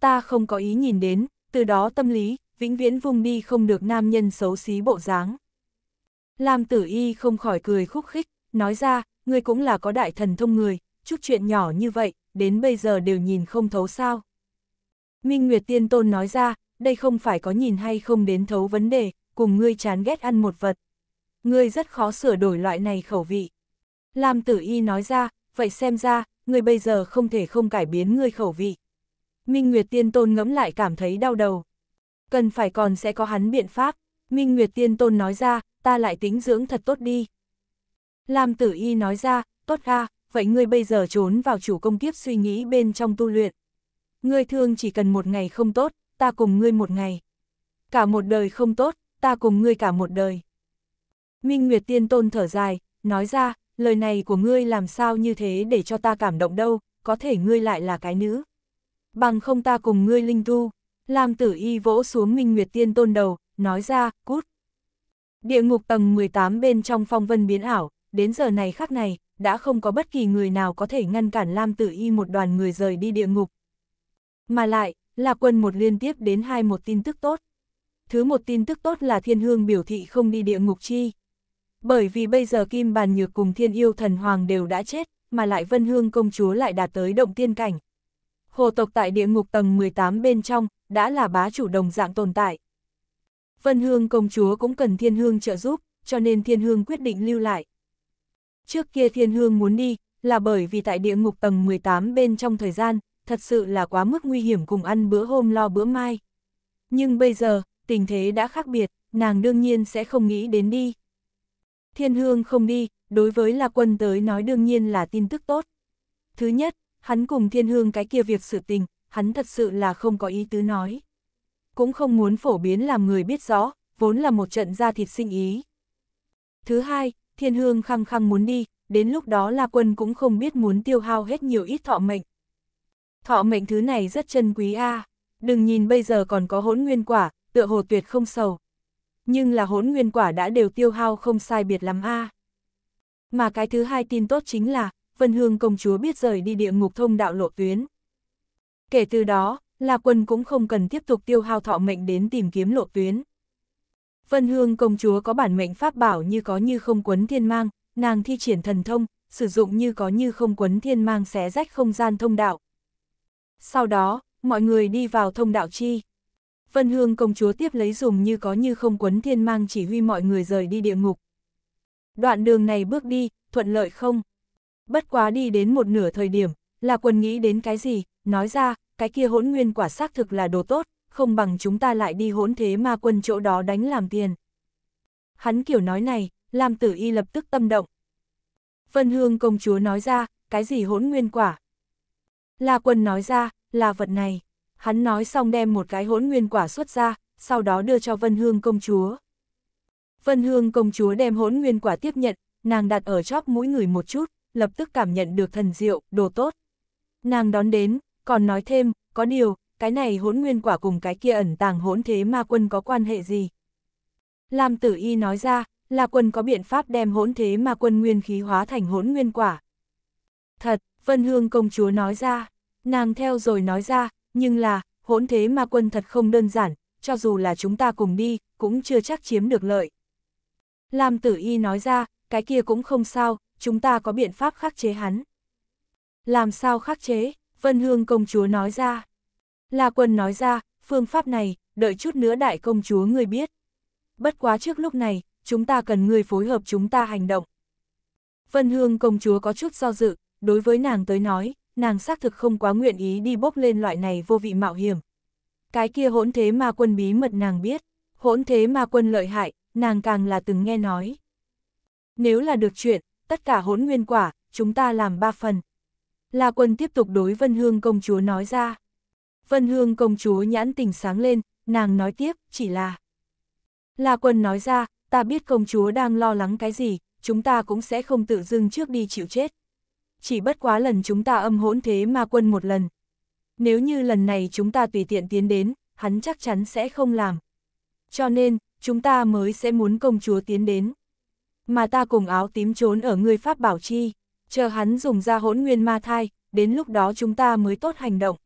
S1: Ta không có ý nhìn đến, từ đó tâm lý, vĩnh viễn vùng đi không được nam nhân xấu xí bộ dáng. Lam tử y không khỏi cười khúc khích, nói ra, ngươi cũng là có đại thần thông người, chút chuyện nhỏ như vậy, đến bây giờ đều nhìn không thấu sao. Minh Nguyệt Tiên Tôn nói ra, đây không phải có nhìn hay không đến thấu vấn đề, cùng ngươi chán ghét ăn một vật. Ngươi rất khó sửa đổi loại này khẩu vị. Lam Tử Y nói ra, vậy xem ra, người bây giờ không thể không cải biến người khẩu vị. Minh Nguyệt Tiên Tôn ngẫm lại cảm thấy đau đầu. Cần phải còn sẽ có hắn biện pháp, Minh Nguyệt Tiên Tôn nói ra, ta lại tính dưỡng thật tốt đi. Lam Tử Y nói ra, tốt ga, vậy ngươi bây giờ trốn vào chủ công kiếp suy nghĩ bên trong tu luyện. Ngươi thương chỉ cần một ngày không tốt, ta cùng ngươi một ngày. Cả một đời không tốt, ta cùng ngươi cả một đời. Minh Nguyệt Tiên Tôn thở dài, nói ra, lời này của ngươi làm sao như thế để cho ta cảm động đâu, có thể ngươi lại là cái nữ. Bằng không ta cùng ngươi linh tu, làm tử y vỗ xuống minh nguyệt tiên tôn đầu, nói ra, cút. Địa ngục tầng 18 bên trong phong vân biến ảo, đến giờ này khắc này, đã không có bất kỳ người nào có thể ngăn cản Lam Tử Y một đoàn người rời đi địa ngục. Mà lại, là quân một liên tiếp đến hai một tin tức tốt. Thứ một tin tức tốt là thiên hương biểu thị không đi địa ngục chi, bởi vì bây giờ Kim Bàn Nhược cùng Thiên Yêu Thần Hoàng đều đã chết, mà lại Vân Hương Công Chúa lại đạt tới động tiên cảnh. Hồ tộc tại địa ngục tầng 18 bên trong, đã là bá chủ đồng dạng tồn tại. Vân Hương Công Chúa cũng cần Thiên Hương trợ giúp, cho nên Thiên Hương quyết định lưu lại. Trước kia Thiên Hương muốn đi, là bởi vì tại địa ngục tầng 18 bên trong thời gian, thật sự là quá mức nguy hiểm cùng ăn bữa hôm lo bữa mai. Nhưng bây giờ, tình thế đã khác biệt, nàng đương nhiên sẽ không nghĩ đến đi. Thiên Hương không đi, đối với La Quân tới nói đương nhiên là tin tức tốt. Thứ nhất, hắn cùng Thiên Hương cái kia việc sự tình, hắn thật sự là không có ý tứ nói. Cũng không muốn phổ biến làm người biết rõ, vốn là một trận ra thịt sinh ý. Thứ hai, Thiên Hương khăng khăng muốn đi, đến lúc đó La Quân cũng không biết muốn tiêu hao hết nhiều ít thọ mệnh. Thọ mệnh thứ này rất chân quý a à. đừng nhìn bây giờ còn có hỗn nguyên quả, tựa hồ tuyệt không sầu nhưng là hỗn nguyên quả đã đều tiêu hao không sai biệt lắm a. À. Mà cái thứ hai tin tốt chính là, Vân Hương công chúa biết rời đi địa ngục thông đạo lộ tuyến. Kể từ đó, La Quân cũng không cần tiếp tục tiêu hao thọ mệnh đến tìm kiếm lộ tuyến. Vân Hương công chúa có bản mệnh pháp bảo như có như không quấn thiên mang, nàng thi triển thần thông, sử dụng như có như không quấn thiên mang xé rách không gian thông đạo. Sau đó, mọi người đi vào thông đạo chi. Vân Hương công chúa tiếp lấy dùng như có như không quấn thiên mang chỉ huy mọi người rời đi địa ngục. Đoạn đường này bước đi, thuận lợi không? Bất quá đi đến một nửa thời điểm, là quần nghĩ đến cái gì, nói ra, cái kia hỗn nguyên quả xác thực là đồ tốt, không bằng chúng ta lại đi hỗn thế ma quân chỗ đó đánh làm tiền. Hắn kiểu nói này, làm tử y lập tức tâm động. Vân Hương công chúa nói ra, cái gì hỗn nguyên quả? Là quân nói ra, là vật này. Hắn nói xong đem một cái hỗn nguyên quả xuất ra, sau đó đưa cho Vân Hương công chúa. Vân Hương công chúa đem hỗn nguyên quả tiếp nhận, nàng đặt ở chóp mũi người một chút, lập tức cảm nhận được thần diệu, đồ tốt. Nàng đón đến, còn nói thêm, có điều, cái này hỗn nguyên quả cùng cái kia ẩn tàng hỗn thế ma quân có quan hệ gì. Lam tử y nói ra, là quân có biện pháp đem hỗn thế ma quân nguyên khí hóa thành hỗn nguyên quả. Thật, Vân Hương công chúa nói ra, nàng theo rồi nói ra, nhưng là, hỗn thế ma quân thật không đơn giản, cho dù là chúng ta cùng đi, cũng chưa chắc chiếm được lợi. Lam tử y nói ra, cái kia cũng không sao, chúng ta có biện pháp khắc chế hắn. Làm sao khắc chế, Vân Hương công chúa nói ra. La quân nói ra, phương pháp này, đợi chút nữa đại công chúa ngươi biết. Bất quá trước lúc này, chúng ta cần ngươi phối hợp chúng ta hành động. Vân Hương công chúa có chút do dự, đối với nàng tới nói, nàng xác thực không quá nguyện ý đi bốc lên loại này vô vị mạo hiểm. Cái kia hỗn thế ma quân bí mật nàng biết, hỗn thế ma quân lợi hại, nàng càng là từng nghe nói. Nếu là được chuyện, tất cả hỗn nguyên quả, chúng ta làm ba phần. La quân tiếp tục đối Vân Hương công chúa nói ra. Vân Hương công chúa nhãn tình sáng lên, nàng nói tiếp, chỉ là. La quân nói ra, ta biết công chúa đang lo lắng cái gì, chúng ta cũng sẽ không tự dưng trước đi chịu chết chỉ bất quá lần chúng ta âm hỗn thế ma quân một lần. Nếu như lần này chúng ta tùy tiện tiến đến, hắn chắc chắn sẽ không làm. Cho nên, chúng ta mới sẽ muốn công chúa tiến đến. Mà ta cùng áo tím trốn ở người pháp bảo chi, chờ hắn dùng ra hỗn nguyên ma thai, đến lúc đó chúng ta mới tốt hành động.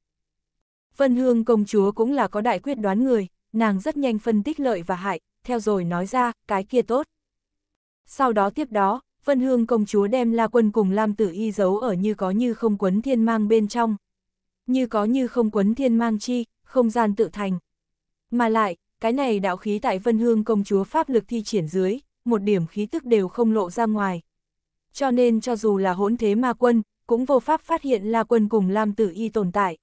S1: Vân Hương công chúa cũng là có đại quyết đoán người, nàng rất nhanh phân tích lợi và hại, theo rồi nói ra, cái kia tốt. Sau đó tiếp đó, Vân Hương công chúa đem La Quân cùng Lam Tử Y giấu ở như có như không quấn thiên mang bên trong. Như có như không quấn thiên mang chi, không gian tự thành. Mà lại, cái này đạo khí tại Vân Hương công chúa pháp lực thi triển dưới, một điểm khí tức đều không lộ ra ngoài. Cho nên cho dù là hỗn thế ma quân, cũng vô pháp phát hiện La Quân cùng Lam Tử Y tồn tại.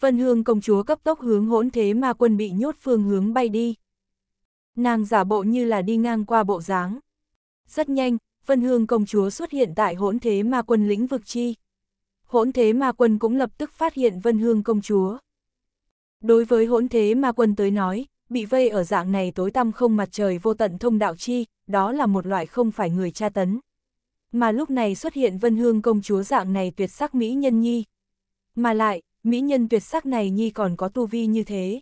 S1: Vân Hương công chúa cấp tốc hướng hỗn thế ma quân bị nhốt phương hướng bay đi. Nàng giả bộ như là đi ngang qua bộ dáng. Rất nhanh, Vân Hương công chúa xuất hiện tại hỗn thế ma quân lĩnh vực chi. Hỗn thế ma quân cũng lập tức phát hiện Vân Hương công chúa. Đối với hỗn thế ma quân tới nói, bị vây ở dạng này tối tăm không mặt trời vô tận thông đạo chi, đó là một loại không phải người tra tấn. Mà lúc này xuất hiện Vân Hương công chúa dạng này tuyệt sắc mỹ nhân nhi. Mà lại, mỹ nhân tuyệt sắc này nhi còn có tu vi như thế.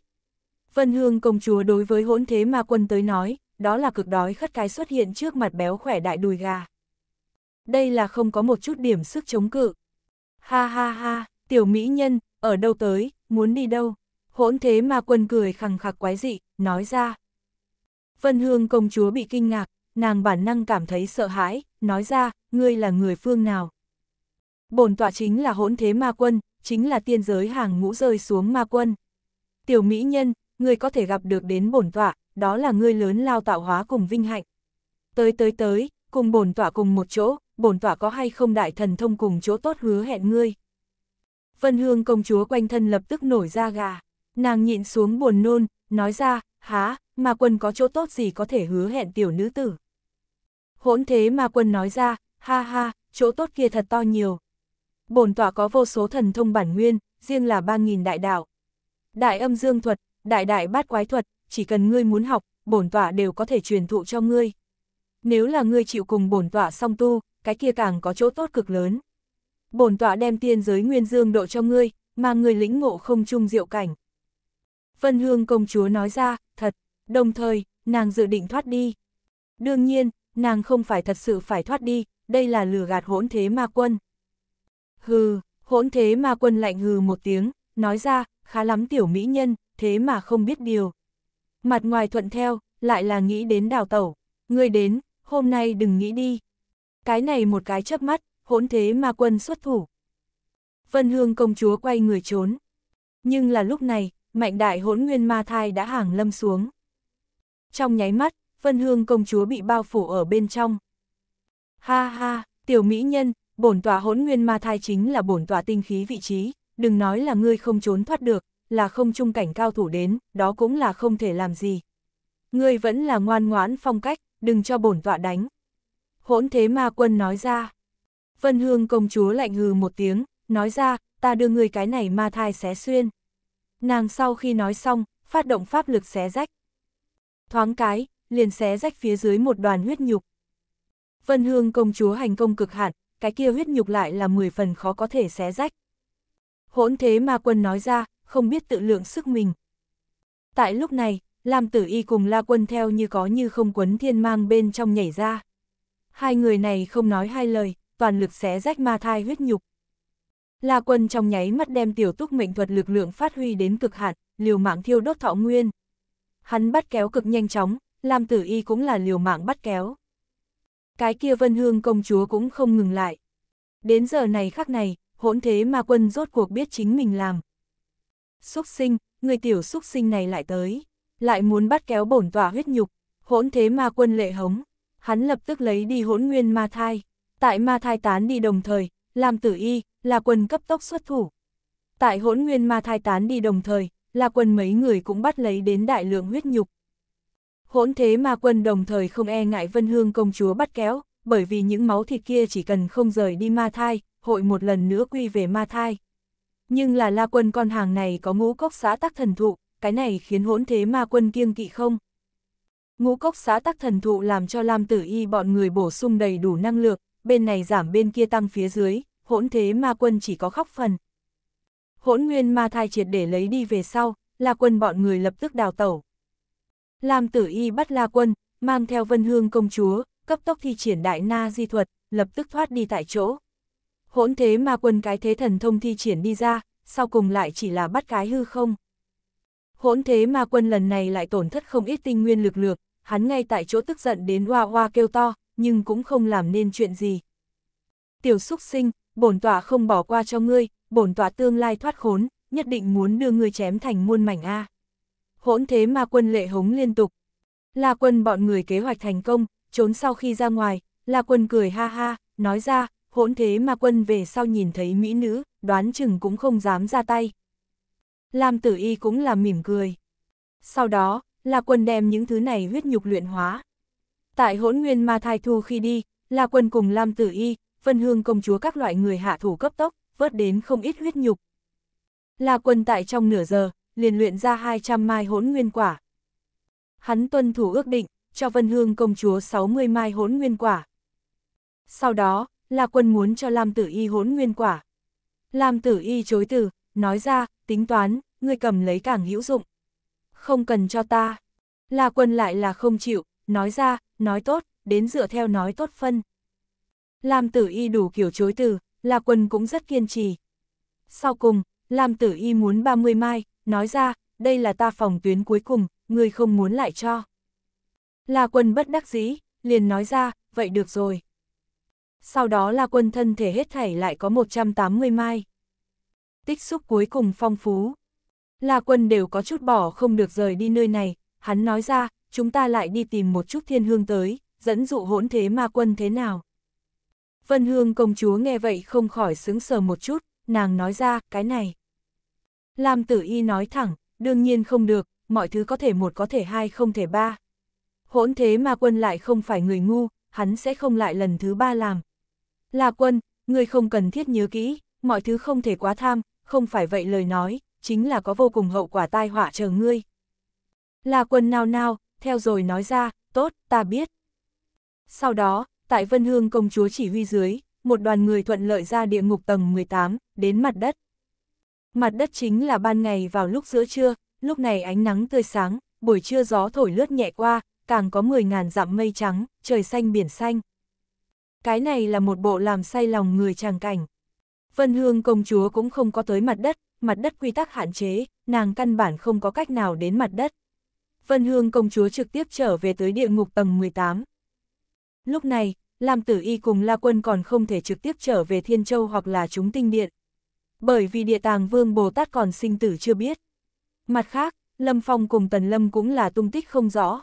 S1: Vân Hương công chúa đối với hỗn thế ma quân tới nói, đó là cực đói khất cái xuất hiện trước mặt béo khỏe đại đùi gà. Đây là không có một chút điểm sức chống cự. Ha ha ha, tiểu mỹ nhân, ở đâu tới, muốn đi đâu? Hỗn thế ma quân cười khằng khặc quái dị, nói ra. Vân Hương công chúa bị kinh ngạc, nàng bản năng cảm thấy sợ hãi, nói ra, ngươi là người phương nào? bổn tọa chính là hỗn thế ma quân, chính là tiên giới hàng ngũ rơi xuống ma quân. Tiểu mỹ nhân, ngươi có thể gặp được đến bổn tọa, đó là ngươi lớn lao tạo hóa cùng vinh hạnh. Tới tới tới, cùng bổn tỏa cùng một chỗ, bổn tỏa có hay không đại thần thông cùng chỗ tốt hứa hẹn ngươi. Vân Hương công chúa quanh thân lập tức nổi ra gà, nàng nhịn xuống buồn nôn, nói ra, há, mà quân có chỗ tốt gì có thể hứa hẹn tiểu nữ tử. Hỗn thế mà quân nói ra, ha ha, chỗ tốt kia thật to nhiều. Bổn tỏa có vô số thần thông bản nguyên, riêng là 3.000 đại đạo. Đại âm dương thuật, đại đại bát quái thuật, chỉ cần ngươi muốn học, bổn tọa đều có thể truyền thụ cho ngươi. Nếu là ngươi chịu cùng bổn tọa song tu, cái kia càng có chỗ tốt cực lớn. Bổn tọa đem tiên giới nguyên dương độ cho ngươi, mà ngươi lĩnh ngộ không chung diệu cảnh. Vân Hương công chúa nói ra, thật, đồng thời, nàng dự định thoát đi. Đương nhiên, nàng không phải thật sự phải thoát đi, đây là lừa gạt hỗn thế ma quân. Hừ, hỗn thế ma quân lạnh hừ một tiếng, nói ra, khá lắm tiểu mỹ nhân, thế mà không biết điều mặt ngoài thuận theo, lại là nghĩ đến đào tẩu, ngươi đến, hôm nay đừng nghĩ đi. Cái này một cái chớp mắt, hỗn thế ma quân xuất thủ. Vân Hương công chúa quay người trốn. Nhưng là lúc này, mạnh đại hỗn nguyên ma thai đã hàng lâm xuống. Trong nháy mắt, Vân Hương công chúa bị bao phủ ở bên trong. Ha ha, tiểu mỹ nhân, bổn tòa hỗn nguyên ma thai chính là bổn tòa tinh khí vị trí, đừng nói là ngươi không trốn thoát được, là không trung cảnh cao thủ đến, đó cũng là không thể làm gì. Ngươi vẫn là ngoan ngoãn phong cách, đừng cho bổn tọa đánh. Hỗn thế ma quân nói ra. Vân hương công chúa lạnh hừ một tiếng, nói ra, ta đưa ngươi cái này ma thai xé xuyên. Nàng sau khi nói xong, phát động pháp lực xé rách. Thoáng cái, liền xé rách phía dưới một đoàn huyết nhục. Vân hương công chúa hành công cực hạn, cái kia huyết nhục lại là 10 phần khó có thể xé rách. Hỗn thế ma quân nói ra, không biết tự lượng sức mình. Tại lúc này, Lam Tử Y cùng La Quân theo như có như không quấn thiên mang bên trong nhảy ra. Hai người này không nói hai lời, toàn lực xé rách ma thai huyết nhục. La Quân trong nháy mắt đem tiểu túc mệnh thuật lực lượng phát huy đến cực hạn, liều mạng thiêu đốt thọ nguyên. Hắn bắt kéo cực nhanh chóng, Lam Tử Y cũng là liều mạng bắt kéo. Cái kia Vân Hương công chúa cũng không ngừng lại. Đến giờ này khắc này, hỗn thế ma quân rốt cuộc biết chính mình làm xúc sinh, người tiểu xúc sinh này lại tới, lại muốn bắt kéo bổn tỏa huyết nhục, hỗn thế ma quân lệ hống, hắn lập tức lấy đi hỗn nguyên ma thai, tại ma thai tán đi đồng thời, làm tử y, là quân cấp tốc xuất thủ. Tại hỗn nguyên ma thai tán đi đồng thời, là quân mấy người cũng bắt lấy đến đại lượng huyết nhục. Hỗn thế ma quân đồng thời không e ngại vân hương công chúa bắt kéo, bởi vì những máu thịt kia chỉ cần không rời đi ma thai, hội một lần nữa quy về ma thai. Nhưng là la quân con hàng này có ngũ cốc xá tắc thần thụ, cái này khiến hỗn thế ma quân kiêng kỵ không? Ngũ cốc xá tắc thần thụ làm cho Lam Tử Y bọn người bổ sung đầy đủ năng lượng, bên này giảm bên kia tăng phía dưới, hỗn thế ma quân chỉ có khóc phần. Hỗn nguyên ma thai triệt để lấy đi về sau, la quân bọn người lập tức đào tẩu. Lam Tử Y bắt la quân, mang theo vân hương công chúa, cấp tốc thi triển đại na di thuật, lập tức thoát đi tại chỗ hỗn thế ma quân cái thế thần thông thi triển đi ra, sau cùng lại chỉ là bắt cái hư không. Hỗn thế ma quân lần này lại tổn thất không ít tinh nguyên lực lược, hắn ngay tại chỗ tức giận đến hoa hoa kêu to, nhưng cũng không làm nên chuyện gì. Tiểu xúc sinh, bổn tọa không bỏ qua cho ngươi, bổn tọa tương lai thoát khốn, nhất định muốn đưa ngươi chém thành muôn mảnh A. Hỗn thế ma quân lệ hống liên tục. La quân bọn người kế hoạch thành công, trốn sau khi ra ngoài, La quân cười ha ha, nói ra, hỗn thế mà quân về sau nhìn thấy mỹ nữ, đoán chừng cũng không dám ra tay. Lam tử y cũng là mỉm cười. Sau đó, là quân đem những thứ này huyết nhục luyện hóa. Tại hỗn nguyên ma thai thu khi đi, là quân cùng Lam tử y, vân hương công chúa các loại người hạ thủ cấp tốc, vớt đến không ít huyết nhục. Là quân tại trong nửa giờ, liền luyện ra 200 mai hỗn nguyên quả. Hắn tuân thủ ước định, cho Vân Hương công chúa 60 mai hỗn nguyên quả. Sau đó, là quân muốn cho Lam Tử Y hỗn nguyên quả. Lam Tử Y chối từ, nói ra, tính toán, ngươi cầm lấy càng hữu dụng. Không cần cho ta. La quân lại là không chịu, nói ra, nói tốt, đến dựa theo nói tốt phân. Lam Tử Y đủ kiểu chối từ, La quân cũng rất kiên trì. Sau cùng, Lam Tử Y muốn 30 mai, nói ra, đây là ta phòng tuyến cuối cùng, ngươi không muốn lại cho. La quân bất đắc dĩ, liền nói ra, vậy được rồi sau đó là quân thân thể hết thảy lại có 180 mai. Tích xúc cuối cùng phong phú. La quân đều có chút bỏ không được rời đi nơi này, hắn nói ra, chúng ta lại đi tìm một chút thiên hương tới, dẫn dụ hỗn thế ma quân thế nào. Vân hương công chúa nghe vậy không khỏi sững sờ một chút, nàng nói ra, cái này. Lam tử y nói thẳng, đương nhiên không được, mọi thứ có thể một có thể hai không thể ba. Hỗn thế ma quân lại không phải người ngu, hắn sẽ không lại lần thứ ba làm, La quân, ngươi không cần thiết nhớ kỹ, mọi thứ không thể quá tham, không phải vậy lời nói, chính là có vô cùng hậu quả tai họa chờ ngươi. La quân nào nào, theo rồi nói ra, tốt, ta biết. Sau đó, tại Vân Hương công chúa chỉ huy dưới, một đoàn người thuận lợi ra địa ngục tầng 18, đến mặt đất. Mặt đất chính là ban ngày vào lúc giữa trưa, lúc này ánh nắng tươi sáng, buổi trưa gió thổi lướt nhẹ qua, càng có 10.000 dặm mây trắng, trời xanh biển xanh cái này là một bộ làm say lòng người tràng cảnh. Vân Hương công chúa cũng không có tới mặt đất, mặt đất quy tắc hạn chế, nàng căn bản không có cách nào đến mặt đất. Vân Hương công chúa trực tiếp trở về tới địa ngục tầng 18. Lúc này, Lam Tử Y cùng La Quân còn không thể trực tiếp trở về Thiên Châu hoặc là chúng tinh điện. Bởi vì địa tàng vương Bồ Tát còn sinh tử chưa biết. Mặt khác, Lâm Phong cùng Tần Lâm cũng là tung tích không rõ.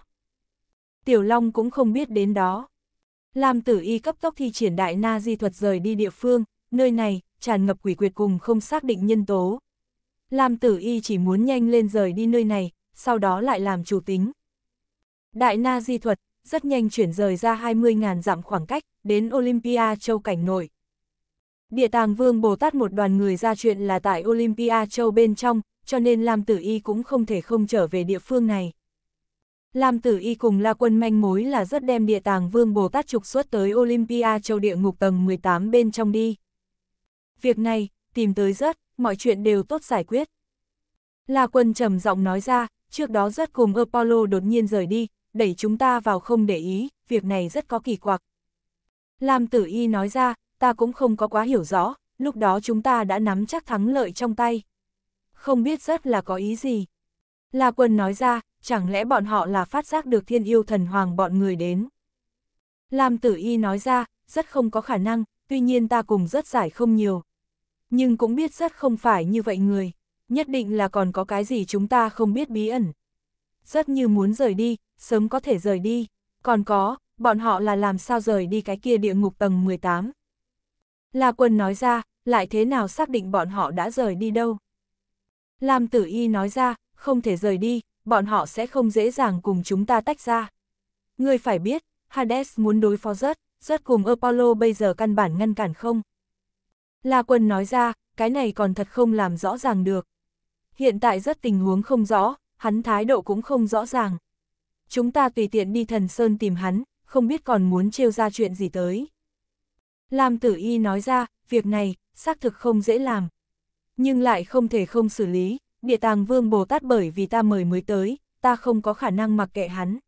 S1: Tiểu Long cũng không biết đến đó. Lam tử y cấp tốc thi triển đại na di thuật rời đi địa phương, nơi này, tràn ngập quỷ quyệt cùng không xác định nhân tố. Lam tử y chỉ muốn nhanh lên rời đi nơi này, sau đó lại làm chủ tính. Đại na di thuật, rất nhanh chuyển rời ra 20.000 dặm khoảng cách, đến Olympia châu cảnh nội. Địa tàng vương Bồ Tát một đoàn người ra chuyện là tại Olympia châu bên trong, cho nên Lam tử y cũng không thể không trở về địa phương này. Lam Tử Y cùng La Quân manh mối là rất đem địa tàng vương Bồ Tát trục xuất tới Olympia châu địa ngục tầng 18 bên trong đi. Việc này, tìm tới rất, mọi chuyện đều tốt giải quyết. La Quân trầm giọng nói ra, trước đó rất cùng Apollo đột nhiên rời đi, đẩy chúng ta vào không để ý, việc này rất có kỳ quặc. Lam Tử Y nói ra, ta cũng không có quá hiểu rõ, lúc đó chúng ta đã nắm chắc thắng lợi trong tay. Không biết rất là có ý gì. La Quân nói ra, chẳng lẽ bọn họ là phát giác được thiên yêu thần hoàng bọn người đến. Lam Tử Y nói ra, rất không có khả năng, tuy nhiên ta cùng rất giải không nhiều. Nhưng cũng biết rất không phải như vậy người, nhất định là còn có cái gì chúng ta không biết bí ẩn. Rất như muốn rời đi, sớm có thể rời đi, còn có, bọn họ là làm sao rời đi cái kia địa ngục tầng 18. La Quân nói ra, lại thế nào xác định bọn họ đã rời đi đâu. Lam Tử Y nói ra, không thể rời đi, bọn họ sẽ không dễ dàng cùng chúng ta tách ra. Ngươi phải biết, Hades muốn đối phó rớt, rớt cùng Apollo bây giờ căn bản ngăn cản không. La quân nói ra, cái này còn thật không làm rõ ràng được. Hiện tại rất tình huống không rõ, hắn thái độ cũng không rõ ràng. Chúng ta tùy tiện đi thần sơn tìm hắn, không biết còn muốn trêu ra chuyện gì tới. Lam tử y nói ra, việc này, xác thực không dễ làm. Nhưng lại không thể không xử lý, địa tàng vương Bồ Tát bởi vì ta mời mới tới, ta không có khả năng mặc kệ hắn.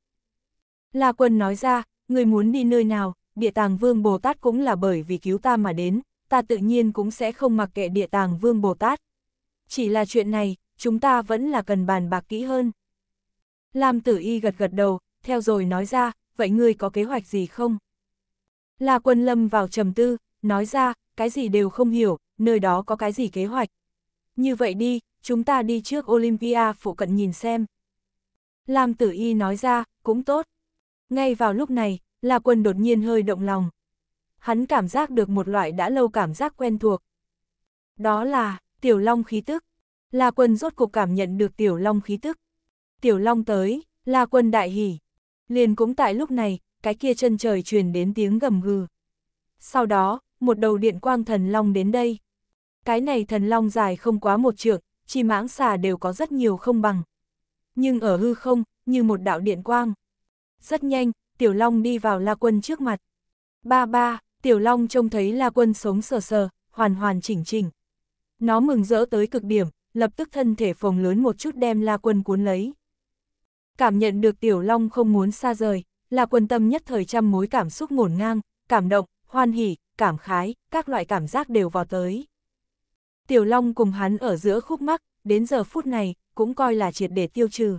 S1: La quân nói ra, người muốn đi nơi nào, địa tàng vương Bồ Tát cũng là bởi vì cứu ta mà đến, ta tự nhiên cũng sẽ không mặc kệ địa tàng vương Bồ Tát. Chỉ là chuyện này, chúng ta vẫn là cần bàn bạc kỹ hơn. Lam tử y gật gật đầu, theo rồi nói ra, vậy ngươi có kế hoạch gì không? La quân lâm vào trầm tư, nói ra, cái gì đều không hiểu, nơi đó có cái gì kế hoạch. Như vậy đi, chúng ta đi trước Olympia phụ cận nhìn xem. Lam tử y nói ra, cũng tốt. Ngay vào lúc này, La Quân đột nhiên hơi động lòng. Hắn cảm giác được một loại đã lâu cảm giác quen thuộc. Đó là, tiểu long khí tức. La Quân rốt cuộc cảm nhận được tiểu long khí tức. Tiểu long tới, La Quân đại hỉ. Liền cũng tại lúc này, cái kia chân trời truyền đến tiếng gầm gừ. Sau đó, một đầu điện quang thần long đến đây. Cái này thần long dài không quá một trượng, chi mãng xà đều có rất nhiều không bằng. Nhưng ở hư không, như một đạo điện quang. Rất nhanh, Tiểu Long đi vào La Quân trước mặt. Ba ba, Tiểu Long trông thấy La Quân sống sờ sờ, hoàn hoàn chỉnh chỉnh. Nó mừng rỡ tới cực điểm, lập tức thân thể phồng lớn một chút đem La Quân cuốn lấy. Cảm nhận được Tiểu Long không muốn xa rời, La Quân tâm nhất thời trăm mối cảm xúc ngổn ngang, cảm động, hoan hỉ, cảm khái, các loại cảm giác đều vào tới. Tiểu Long cùng hắn ở giữa khúc mắc, đến giờ phút này, cũng coi là triệt để tiêu trừ.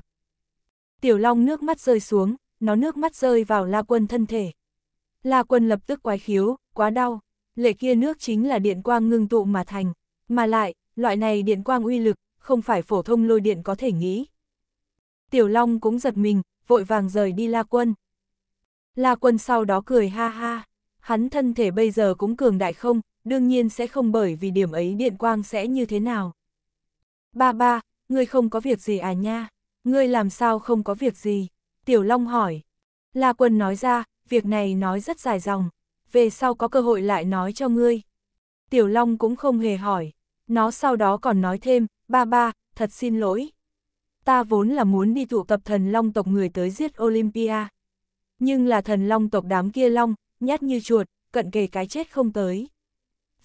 S1: Tiểu Long nước mắt rơi xuống, nó nước mắt rơi vào La Quân thân thể. La Quân lập tức quái khiếu, quá đau, lệ kia nước chính là điện quang ngưng tụ mà thành, mà lại, loại này điện quang uy lực, không phải phổ thông lôi điện có thể nghĩ. Tiểu Long cũng giật mình, vội vàng rời đi La Quân. La Quân sau đó cười ha ha, hắn thân thể bây giờ cũng cường đại không, đương nhiên sẽ không bởi vì điểm ấy điện quang sẽ như thế nào. Ba ba, ngươi không có việc gì à nha, ngươi làm sao không có việc gì, Tiểu Long hỏi. La Quân nói ra, việc này nói rất dài dòng, về sau có cơ hội lại nói cho ngươi. Tiểu Long cũng không hề hỏi, nó sau đó còn nói thêm, ba ba, thật xin lỗi. Ta vốn là muốn đi tụ tập thần long tộc người tới giết Olympia. Nhưng là thần long tộc đám kia long, nhát như chuột, cận kề cái chết không tới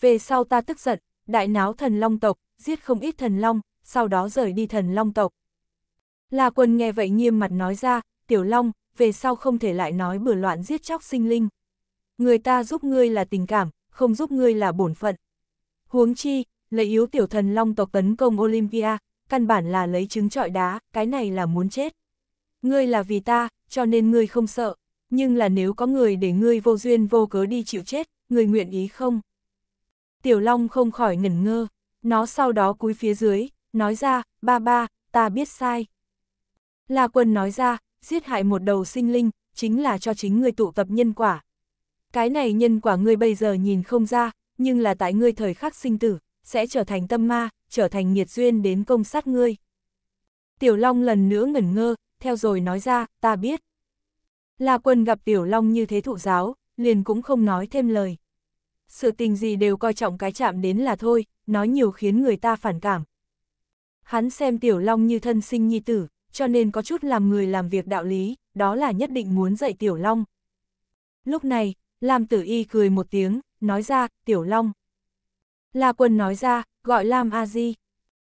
S1: về sau ta tức giận, đại náo thần long tộc, giết không ít thần long, sau đó rời đi thần long tộc. La quân nghe vậy nghiêm mặt nói ra, tiểu long, về sau không thể lại nói bừa loạn giết chóc sinh linh. Người ta giúp ngươi là tình cảm, không giúp ngươi là bổn phận. Huống chi, lấy yếu tiểu thần long tộc tấn công Olympia, căn bản là lấy trứng trọi đá, cái này là muốn chết. Ngươi là vì ta, cho nên ngươi không sợ, nhưng là nếu có người để ngươi vô duyên vô cớ đi chịu chết, ngươi nguyện ý không? Tiểu Long không khỏi ngẩn ngơ, nó sau đó cúi phía dưới, nói ra, ba ba, ta biết sai. La quân nói ra, giết hại một đầu sinh linh, chính là cho chính người tụ tập nhân quả. Cái này nhân quả ngươi bây giờ nhìn không ra, nhưng là tại ngươi thời khắc sinh tử, sẽ trở thành tâm ma, trở thành nghiệt duyên đến công sát ngươi. Tiểu Long lần nữa ngẩn ngơ, theo rồi nói ra, ta biết. La quân gặp Tiểu Long như thế thụ giáo, liền cũng không nói thêm lời sự tình gì đều coi trọng cái chạm đến là thôi, nói nhiều khiến người ta phản cảm. Hắn xem Tiểu Long như thân sinh nhi tử, cho nên có chút làm người làm việc đạo lý, đó là nhất định muốn dạy Tiểu Long. Lúc này, Lam Tử Y cười một tiếng, nói ra, Tiểu Long. La Quân nói ra, gọi Lam A Di.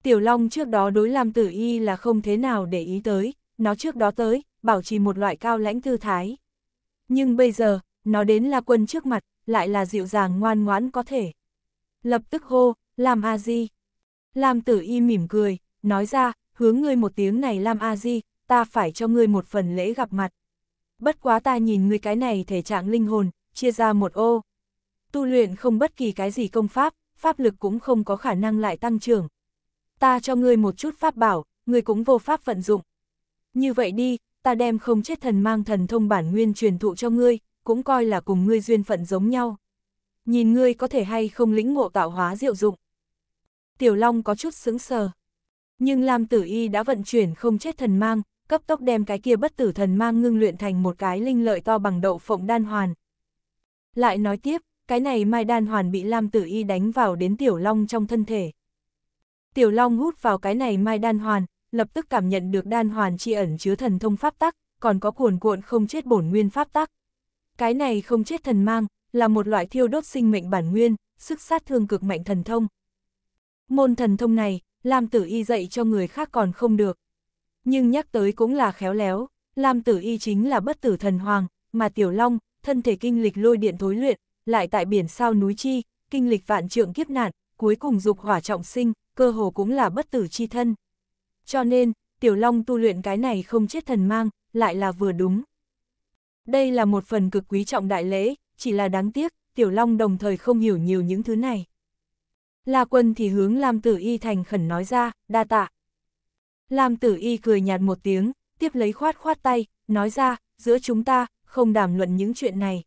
S1: Tiểu Long trước đó đối Lam Tử Y là không thế nào để ý tới, nó trước đó tới, bảo trì một loại cao lãnh tư thái. Nhưng bây giờ, nó đến La Quân trước mặt, lại là dịu dàng ngoan ngoãn có thể. Lập tức hô, làm a di. Lam tử y mỉm cười, nói ra, hướng ngươi một tiếng này làm a di, ta phải cho ngươi một phần lễ gặp mặt. Bất quá ta nhìn ngươi cái này thể trạng linh hồn, chia ra một ô. Tu luyện không bất kỳ cái gì công pháp, pháp lực cũng không có khả năng lại tăng trưởng. Ta cho ngươi một chút pháp bảo, ngươi cũng vô pháp vận dụng. Như vậy đi, ta đem không chết thần mang thần thông bản nguyên truyền thụ cho ngươi, cũng coi là cùng ngươi duyên phận giống nhau. Nhìn ngươi có thể hay không lĩnh ngộ tạo hóa diệu dụng. Tiểu Long có chút sững sờ. Nhưng Lam Tử Y đã vận chuyển không chết thần mang, cấp tốc đem cái kia bất tử thần mang ngưng luyện thành một cái linh lợi to bằng đậu phộng đan hoàn. Lại nói tiếp, cái này mai đan hoàn bị Lam Tử Y đánh vào đến Tiểu Long trong thân thể. Tiểu Long hút vào cái này mai đan hoàn, lập tức cảm nhận được đan hoàn chi ẩn chứa thần thông pháp tắc, còn có cuồn cuộn không chết bổn nguyên pháp tắc. Cái này không chết thần mang, là một loại thiêu đốt sinh mệnh bản nguyên, sức sát thương cực mạnh thần thông. Môn thần thông này, Lam Tử Y dạy cho người khác còn không được. Nhưng nhắc tới cũng là khéo léo, Lam Tử Y chính là bất tử thần hoàng, mà Tiểu Long, thân thể kinh lịch lôi điện thối luyện, lại tại biển sao núi chi, kinh lịch vạn trượng kiếp nạn, cuối cùng dục hỏa trọng sinh, cơ hồ cũng là bất tử chi thân. Cho nên, Tiểu Long tu luyện cái này không chết thần mang, lại là vừa đúng. Đây là một phần cực quý trọng đại lễ, chỉ là đáng tiếc, Tiểu Long đồng thời không hiểu nhiều những thứ này. La quân thì hướng Lam Tử Y thành khẩn nói ra, đa tạ. Lam Tử Y cười nhạt một tiếng, tiếp lấy khoát khoát tay, nói ra, giữa chúng ta, không đàm luận những chuyện này.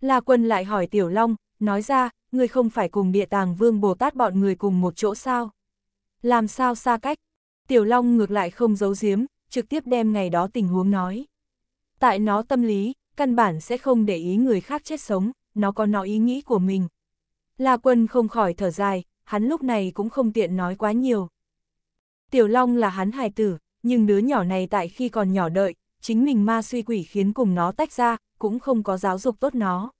S1: La quân lại hỏi Tiểu Long, nói ra, người không phải cùng địa tàng vương Bồ Tát bọn người cùng một chỗ sao? Làm sao xa cách? Tiểu Long ngược lại không giấu giếm, trực tiếp đem ngày đó tình huống nói. Tại nó tâm lý, căn bản sẽ không để ý người khác chết sống, nó có nó ý nghĩ của mình. La quân không khỏi thở dài, hắn lúc này cũng không tiện nói quá nhiều. Tiểu Long là hắn hài tử, nhưng đứa nhỏ này tại khi còn nhỏ đợi, chính mình ma suy quỷ khiến cùng nó tách ra, cũng không có giáo dục tốt nó.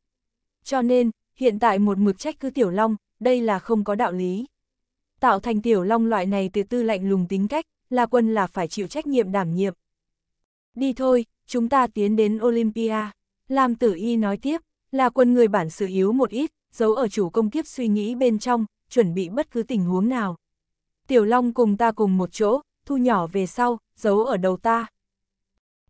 S1: Cho nên, hiện tại một mực trách cứ Tiểu Long, đây là không có đạo lý. Tạo thành Tiểu Long loại này từ tư lạnh lùng tính cách, là quân là phải chịu trách nhiệm đảm nhiệm. Đi thôi, chúng ta tiến đến Olympia. Lam tử y nói tiếp, là quân người bản sự yếu một ít, giấu ở chủ công kiếp suy nghĩ bên trong, chuẩn bị bất cứ tình huống nào. Tiểu Long cùng ta cùng một chỗ, thu nhỏ về sau, giấu ở đầu ta.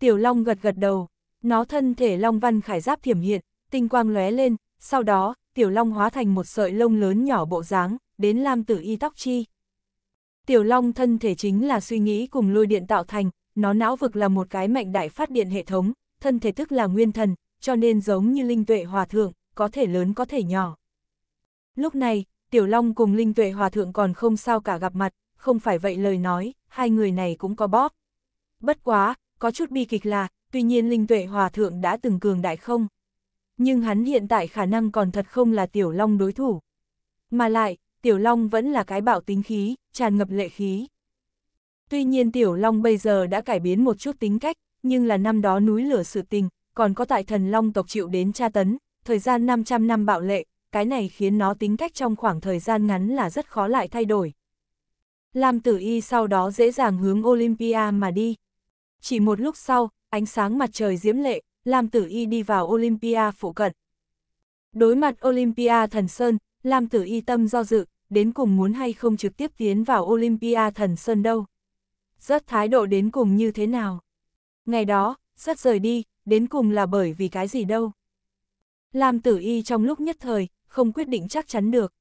S1: Tiểu Long gật gật đầu, nó thân thể Long Văn khải giáp thiểm hiện, tinh quang lóe lên, sau đó, Tiểu Long hóa thành một sợi lông lớn nhỏ bộ dáng, đến Lam Tử Y tóc chi. Tiểu Long thân thể chính là suy nghĩ cùng lôi điện tạo thành, nó não vực là một cái mạnh đại phát điện hệ thống, thân thể thức là nguyên thần, cho nên giống như linh tuệ hòa thượng, có thể lớn có thể nhỏ. Lúc này, Tiểu Long cùng linh tuệ hòa thượng còn không sao cả gặp mặt, không phải vậy lời nói, hai người này cũng có bóp. Bất quá, có chút bi kịch là, tuy nhiên linh tuệ hòa thượng đã từng cường đại không. Nhưng hắn hiện tại khả năng còn thật không là Tiểu Long đối thủ. Mà lại, Tiểu Long vẫn là cái bạo tính khí, tràn ngập lệ khí. Tuy nhiên Tiểu Long bây giờ đã cải biến một chút tính cách, nhưng là năm đó núi lửa sự tình, còn có tại thần Long tộc chịu đến tra tấn, thời gian 500 năm bạo lệ, cái này khiến nó tính cách trong khoảng thời gian ngắn là rất khó lại thay đổi. Lam Tử Y sau đó dễ dàng hướng Olympia mà đi. Chỉ một lúc sau, ánh sáng mặt trời diễm lệ, Lam Tử Y đi vào Olympia phụ cận. Đối mặt Olympia Thần Sơn, Lam Tử Y tâm do dự, đến cùng muốn hay không trực tiếp tiến vào Olympia Thần Sơn đâu rất thái độ đến cùng như thế nào. Ngày đó, rất rời đi, đến cùng là bởi vì cái gì đâu. Làm tử y trong lúc nhất thời, không quyết định chắc chắn được.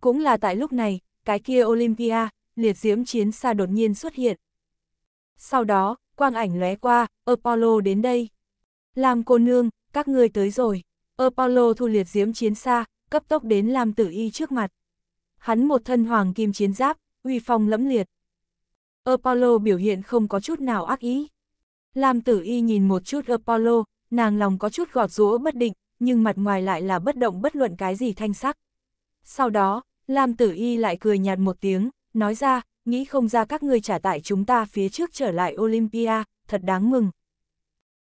S1: Cũng là tại lúc này, cái kia Olympia, liệt diễm chiến xa đột nhiên xuất hiện. Sau đó, quang ảnh lóe qua, Apollo đến đây. Làm cô nương, các ngươi tới rồi. Apollo thu liệt diễm chiến xa, cấp tốc đến làm tử y trước mặt. Hắn một thân hoàng kim chiến giáp, uy phong lẫm liệt. Apollo biểu hiện không có chút nào ác ý. Lam tử y nhìn một chút Apollo, nàng lòng có chút gọt rũa bất định, nhưng mặt ngoài lại là bất động bất luận cái gì thanh sắc. Sau đó, Lam tử y lại cười nhạt một tiếng, nói ra, nghĩ không ra các ngươi trả tại chúng ta phía trước trở lại Olympia, thật đáng mừng.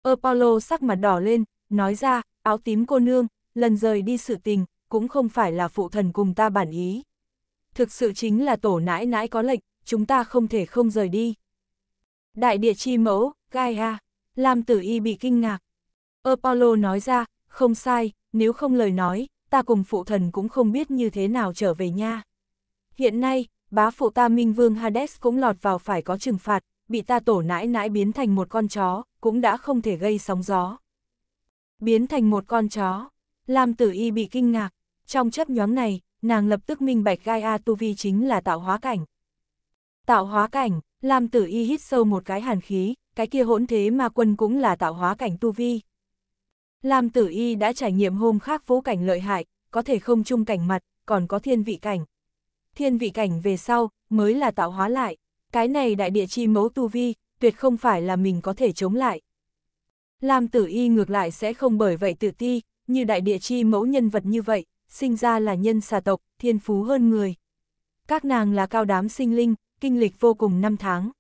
S1: Apollo sắc mặt đỏ lên, nói ra, áo tím cô nương, lần rời đi sự tình, cũng không phải là phụ thần cùng ta bản ý. Thực sự chính là tổ nãi nãi có lệnh, chúng ta không thể không rời đi. Đại địa chi mẫu, Gaia, Lam Tử Y bị kinh ngạc. Apollo nói ra, không sai, nếu không lời nói, ta cùng phụ thần cũng không biết như thế nào trở về nha. Hiện nay, bá phụ ta Minh Vương Hades cũng lọt vào phải có trừng phạt, bị ta tổ nãi nãi biến thành một con chó, cũng đã không thể gây sóng gió. Biến thành một con chó, Lam Tử Y bị kinh ngạc, trong chấp nhóm này, nàng lập tức minh bạch Gaia Tu Vi chính là tạo hóa cảnh. Tạo hóa cảnh, Lam Tử Y hít sâu một cái hàn khí, cái kia hỗn thế mà quân cũng là tạo hóa cảnh tu vi. Lam Tử Y đã trải nghiệm hôm khác vũ cảnh lợi hại, có thể không chung cảnh mặt, còn có thiên vị cảnh. Thiên vị cảnh về sau, mới là tạo hóa lại. Cái này đại địa chi mấu tu vi, tuyệt không phải là mình có thể chống lại. Lam Tử Y ngược lại sẽ không bởi vậy tự ti, như đại địa chi mẫu nhân vật như vậy, sinh ra là nhân xà tộc, thiên phú hơn người. Các nàng là cao đám sinh linh, kinh lịch vô cùng năm tháng.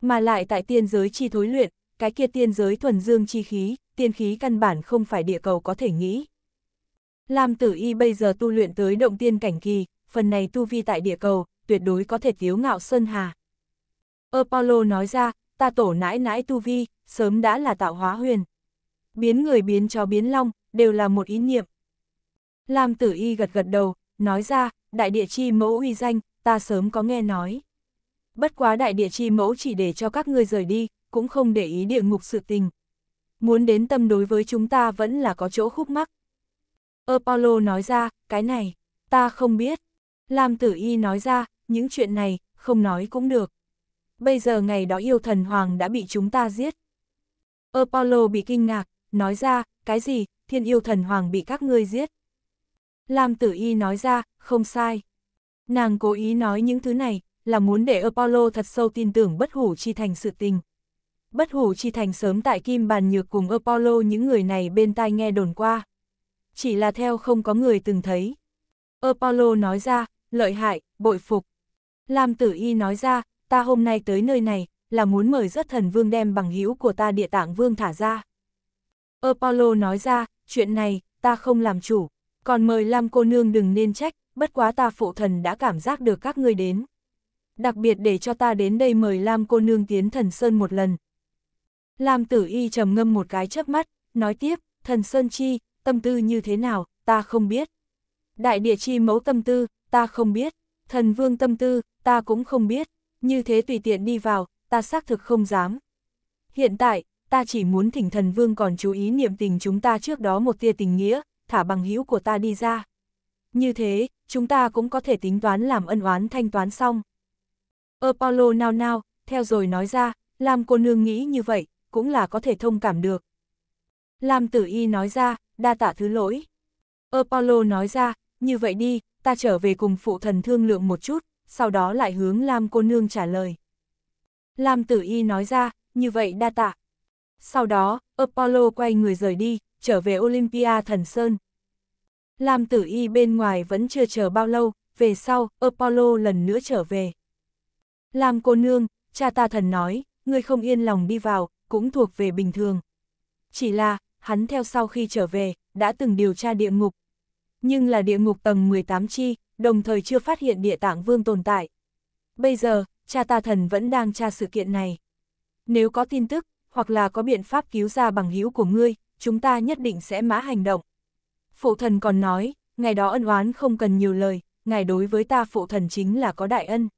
S1: Mà lại tại tiên giới chi thối luyện, cái kia tiên giới thuần dương chi khí, tiên khí căn bản không phải địa cầu có thể nghĩ. Lam tử y bây giờ tu luyện tới động tiên cảnh kỳ, phần này tu vi tại địa cầu, tuyệt đối có thể thiếu ngạo Sơn Hà. Apollo nói ra, ta tổ nãi nãi tu vi, sớm đã là tạo hóa huyền. Biến người biến cho biến long, đều là một ý niệm. Lam tử y gật gật đầu, nói ra, đại địa chi mẫu uy danh, ta sớm có nghe nói bất quá đại địa chi mẫu chỉ để cho các ngươi rời đi, cũng không để ý địa ngục sự tình. Muốn đến tâm đối với chúng ta vẫn là có chỗ khúc mắc. Apollo nói ra, cái này, ta không biết. Lam tử y nói ra, những chuyện này, không nói cũng được. Bây giờ ngày đó yêu thần hoàng đã bị chúng ta giết. Apollo bị kinh ngạc, nói ra, cái gì, thiên yêu thần hoàng bị các ngươi giết. Lam tử y nói ra, không sai. Nàng cố ý nói những thứ này, là muốn để Apollo thật sâu tin tưởng bất hủ chi thành sự tình. Bất hủ chi thành sớm tại Kim Bàn Nhược cùng Apollo những người này bên tai nghe đồn qua. Chỉ là theo không có người từng thấy. Apollo nói ra, lợi hại, bội phục. Lam Tử Y nói ra, ta hôm nay tới nơi này, là muốn mời rất thần vương đem bằng hữu của ta địa tạng vương thả ra. Apollo nói ra, chuyện này, ta không làm chủ, còn mời Lam cô nương đừng nên trách, bất quá ta phụ thần đã cảm giác được các ngươi đến đặc biệt để cho ta đến đây mời Lam cô nương tiến thần sơn một lần. Lam tử y trầm ngâm một cái chớp mắt, nói tiếp, thần sơn chi, tâm tư như thế nào, ta không biết. Đại địa chi mẫu tâm tư, ta không biết, thần vương tâm tư, ta cũng không biết, như thế tùy tiện đi vào, ta xác thực không dám. Hiện tại, ta chỉ muốn thỉnh thần vương còn chú ý niệm tình chúng ta trước đó một tia tình nghĩa, thả bằng hữu của ta đi ra. Như thế, chúng ta cũng có thể tính toán làm ân oán thanh toán xong. Apollo nao nao, theo rồi nói ra, làm cô nương nghĩ như vậy, cũng là có thể thông cảm được. Lam tử y nói ra, đa tạ thứ lỗi. Apollo nói ra, như vậy đi, ta trở về cùng phụ thần thương lượng một chút, sau đó lại hướng Lam cô nương trả lời. Lam tử y nói ra, như vậy đa tạ. Sau đó, Apollo quay người rời đi, trở về Olympia thần Sơn. Lam tử y bên ngoài vẫn chưa chờ bao lâu, về sau, Apollo lần nữa trở về. Làm cô nương, cha ta thần nói, ngươi không yên lòng đi vào, cũng thuộc về bình thường. Chỉ là, hắn theo sau khi trở về, đã từng điều tra địa ngục. Nhưng là địa ngục tầng 18 chi, đồng thời chưa phát hiện địa tạng vương tồn tại. Bây giờ, cha ta thần vẫn đang tra sự kiện này. Nếu có tin tức, hoặc là có biện pháp cứu ra bằng hữu của ngươi, chúng ta nhất định sẽ mã hành động. Phụ thần còn nói, ngày đó ân oán không cần nhiều lời, ngài đối với ta phụ thần chính là có đại ân.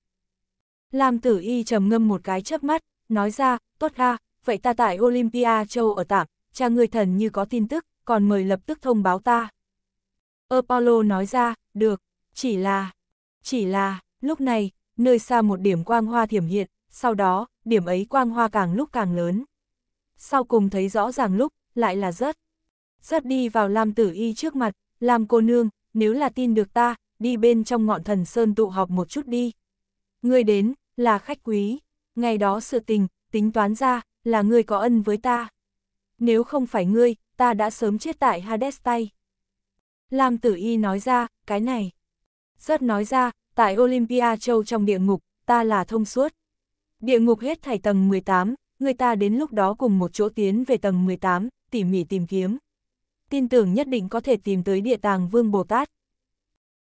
S1: Lam tử y trầm ngâm một cái chớp mắt, nói ra, tốt ha, vậy ta tại Olympia châu ở tạm, cha người thần như có tin tức, còn mời lập tức thông báo ta. Apollo nói ra, được, chỉ là, chỉ là, lúc này, nơi xa một điểm quang hoa thiểm hiện, sau đó, điểm ấy quang hoa càng lúc càng lớn. Sau cùng thấy rõ ràng lúc, lại là rớt. Rớt đi vào Lam Tử Y trước mặt, Lam cô nương, nếu là tin được ta, đi bên trong ngọn thần sơn tụ họp một chút đi. Người đến, là khách quý, ngày đó sự tình, tính toán ra, là ngươi có ân với ta. Nếu không phải ngươi, ta đã sớm chết tại Hades tay. Lam tử y nói ra, cái này. Rất nói ra, tại Olympia Châu trong địa ngục, ta là thông suốt. Địa ngục hết thảy tầng 18, người ta đến lúc đó cùng một chỗ tiến về tầng 18, tỉ mỉ tìm kiếm. Tin tưởng nhất định có thể tìm tới địa tàng Vương Bồ Tát.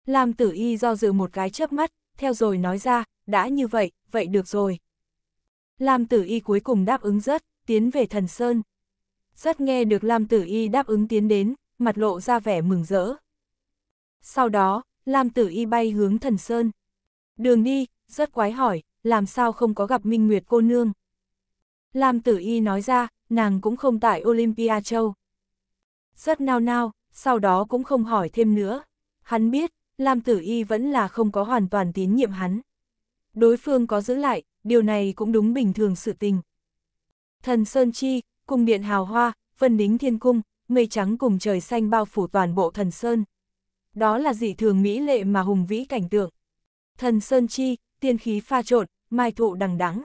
S1: Lam tử y do dự một cái chớp mắt, theo rồi nói ra, đã như vậy, vậy được rồi. Lam tử y cuối cùng đáp ứng rất, tiến về thần sơn. Rất nghe được Lam tử y đáp ứng tiến đến, mặt lộ ra vẻ mừng rỡ. Sau đó, Lam tử y bay hướng thần sơn. Đường đi, rất quái hỏi, làm sao không có gặp Minh Nguyệt cô nương. Lam tử y nói ra, nàng cũng không tại Olympia Châu. Rất nao nao, sau đó cũng không hỏi thêm nữa. Hắn biết, Lam tử y vẫn là không có hoàn toàn tín nhiệm hắn đối phương có giữ lại, điều này cũng đúng bình thường sự tình. Thần Sơn Chi, cung điện hào hoa, phân đính thiên cung, mây trắng cùng trời xanh bao phủ toàn bộ thần Sơn. Đó là dị thường mỹ lệ mà hùng vĩ cảnh tượng. Thần Sơn Chi, tiên khí pha trộn, mai thụ đằng đắng.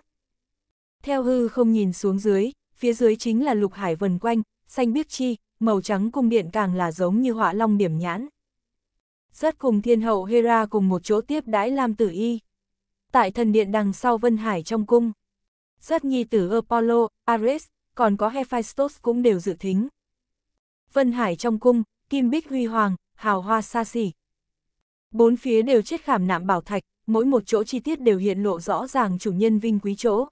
S1: Theo hư không nhìn xuống dưới, phía dưới chính là lục hải vần quanh, xanh biếc chi, màu trắng cung điện càng là giống như họa long điểm nhãn. Rất cùng thiên hậu Hera cùng một chỗ tiếp đãi Lam Tử Y tại thần điện đằng sau Vân Hải trong cung. Rất nhi tử Apollo, Ares, còn có Hephaestus cũng đều dự thính. Vân Hải trong cung, kim bích huy hoàng, hào hoa xa xỉ. Bốn phía đều chết khảm nạm bảo thạch, mỗi một chỗ chi tiết đều hiện lộ rõ ràng chủ nhân vinh quý chỗ.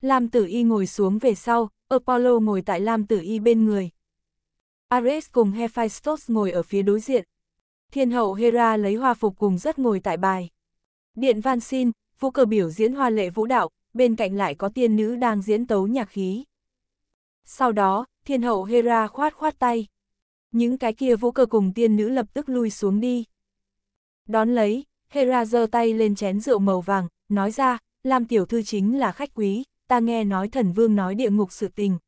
S1: Lam tử y ngồi xuống về sau, Apollo ngồi tại Lam tử y bên người. Ares cùng Hephaestus ngồi ở phía đối diện. Thiên hậu Hera lấy hoa phục cùng rất ngồi tại bài. Điện Van Xin, vũ cờ biểu diễn hoa lệ vũ đạo, bên cạnh lại có tiên nữ đang diễn tấu nhạc khí. Sau đó, thiên hậu Hera khoát khoát tay. Những cái kia vũ cờ cùng tiên nữ lập tức lui xuống đi. Đón lấy, Hera giơ tay lên chén rượu màu vàng, nói ra, Lam Tiểu Thư chính là khách quý, ta nghe nói thần vương nói địa ngục sự tình.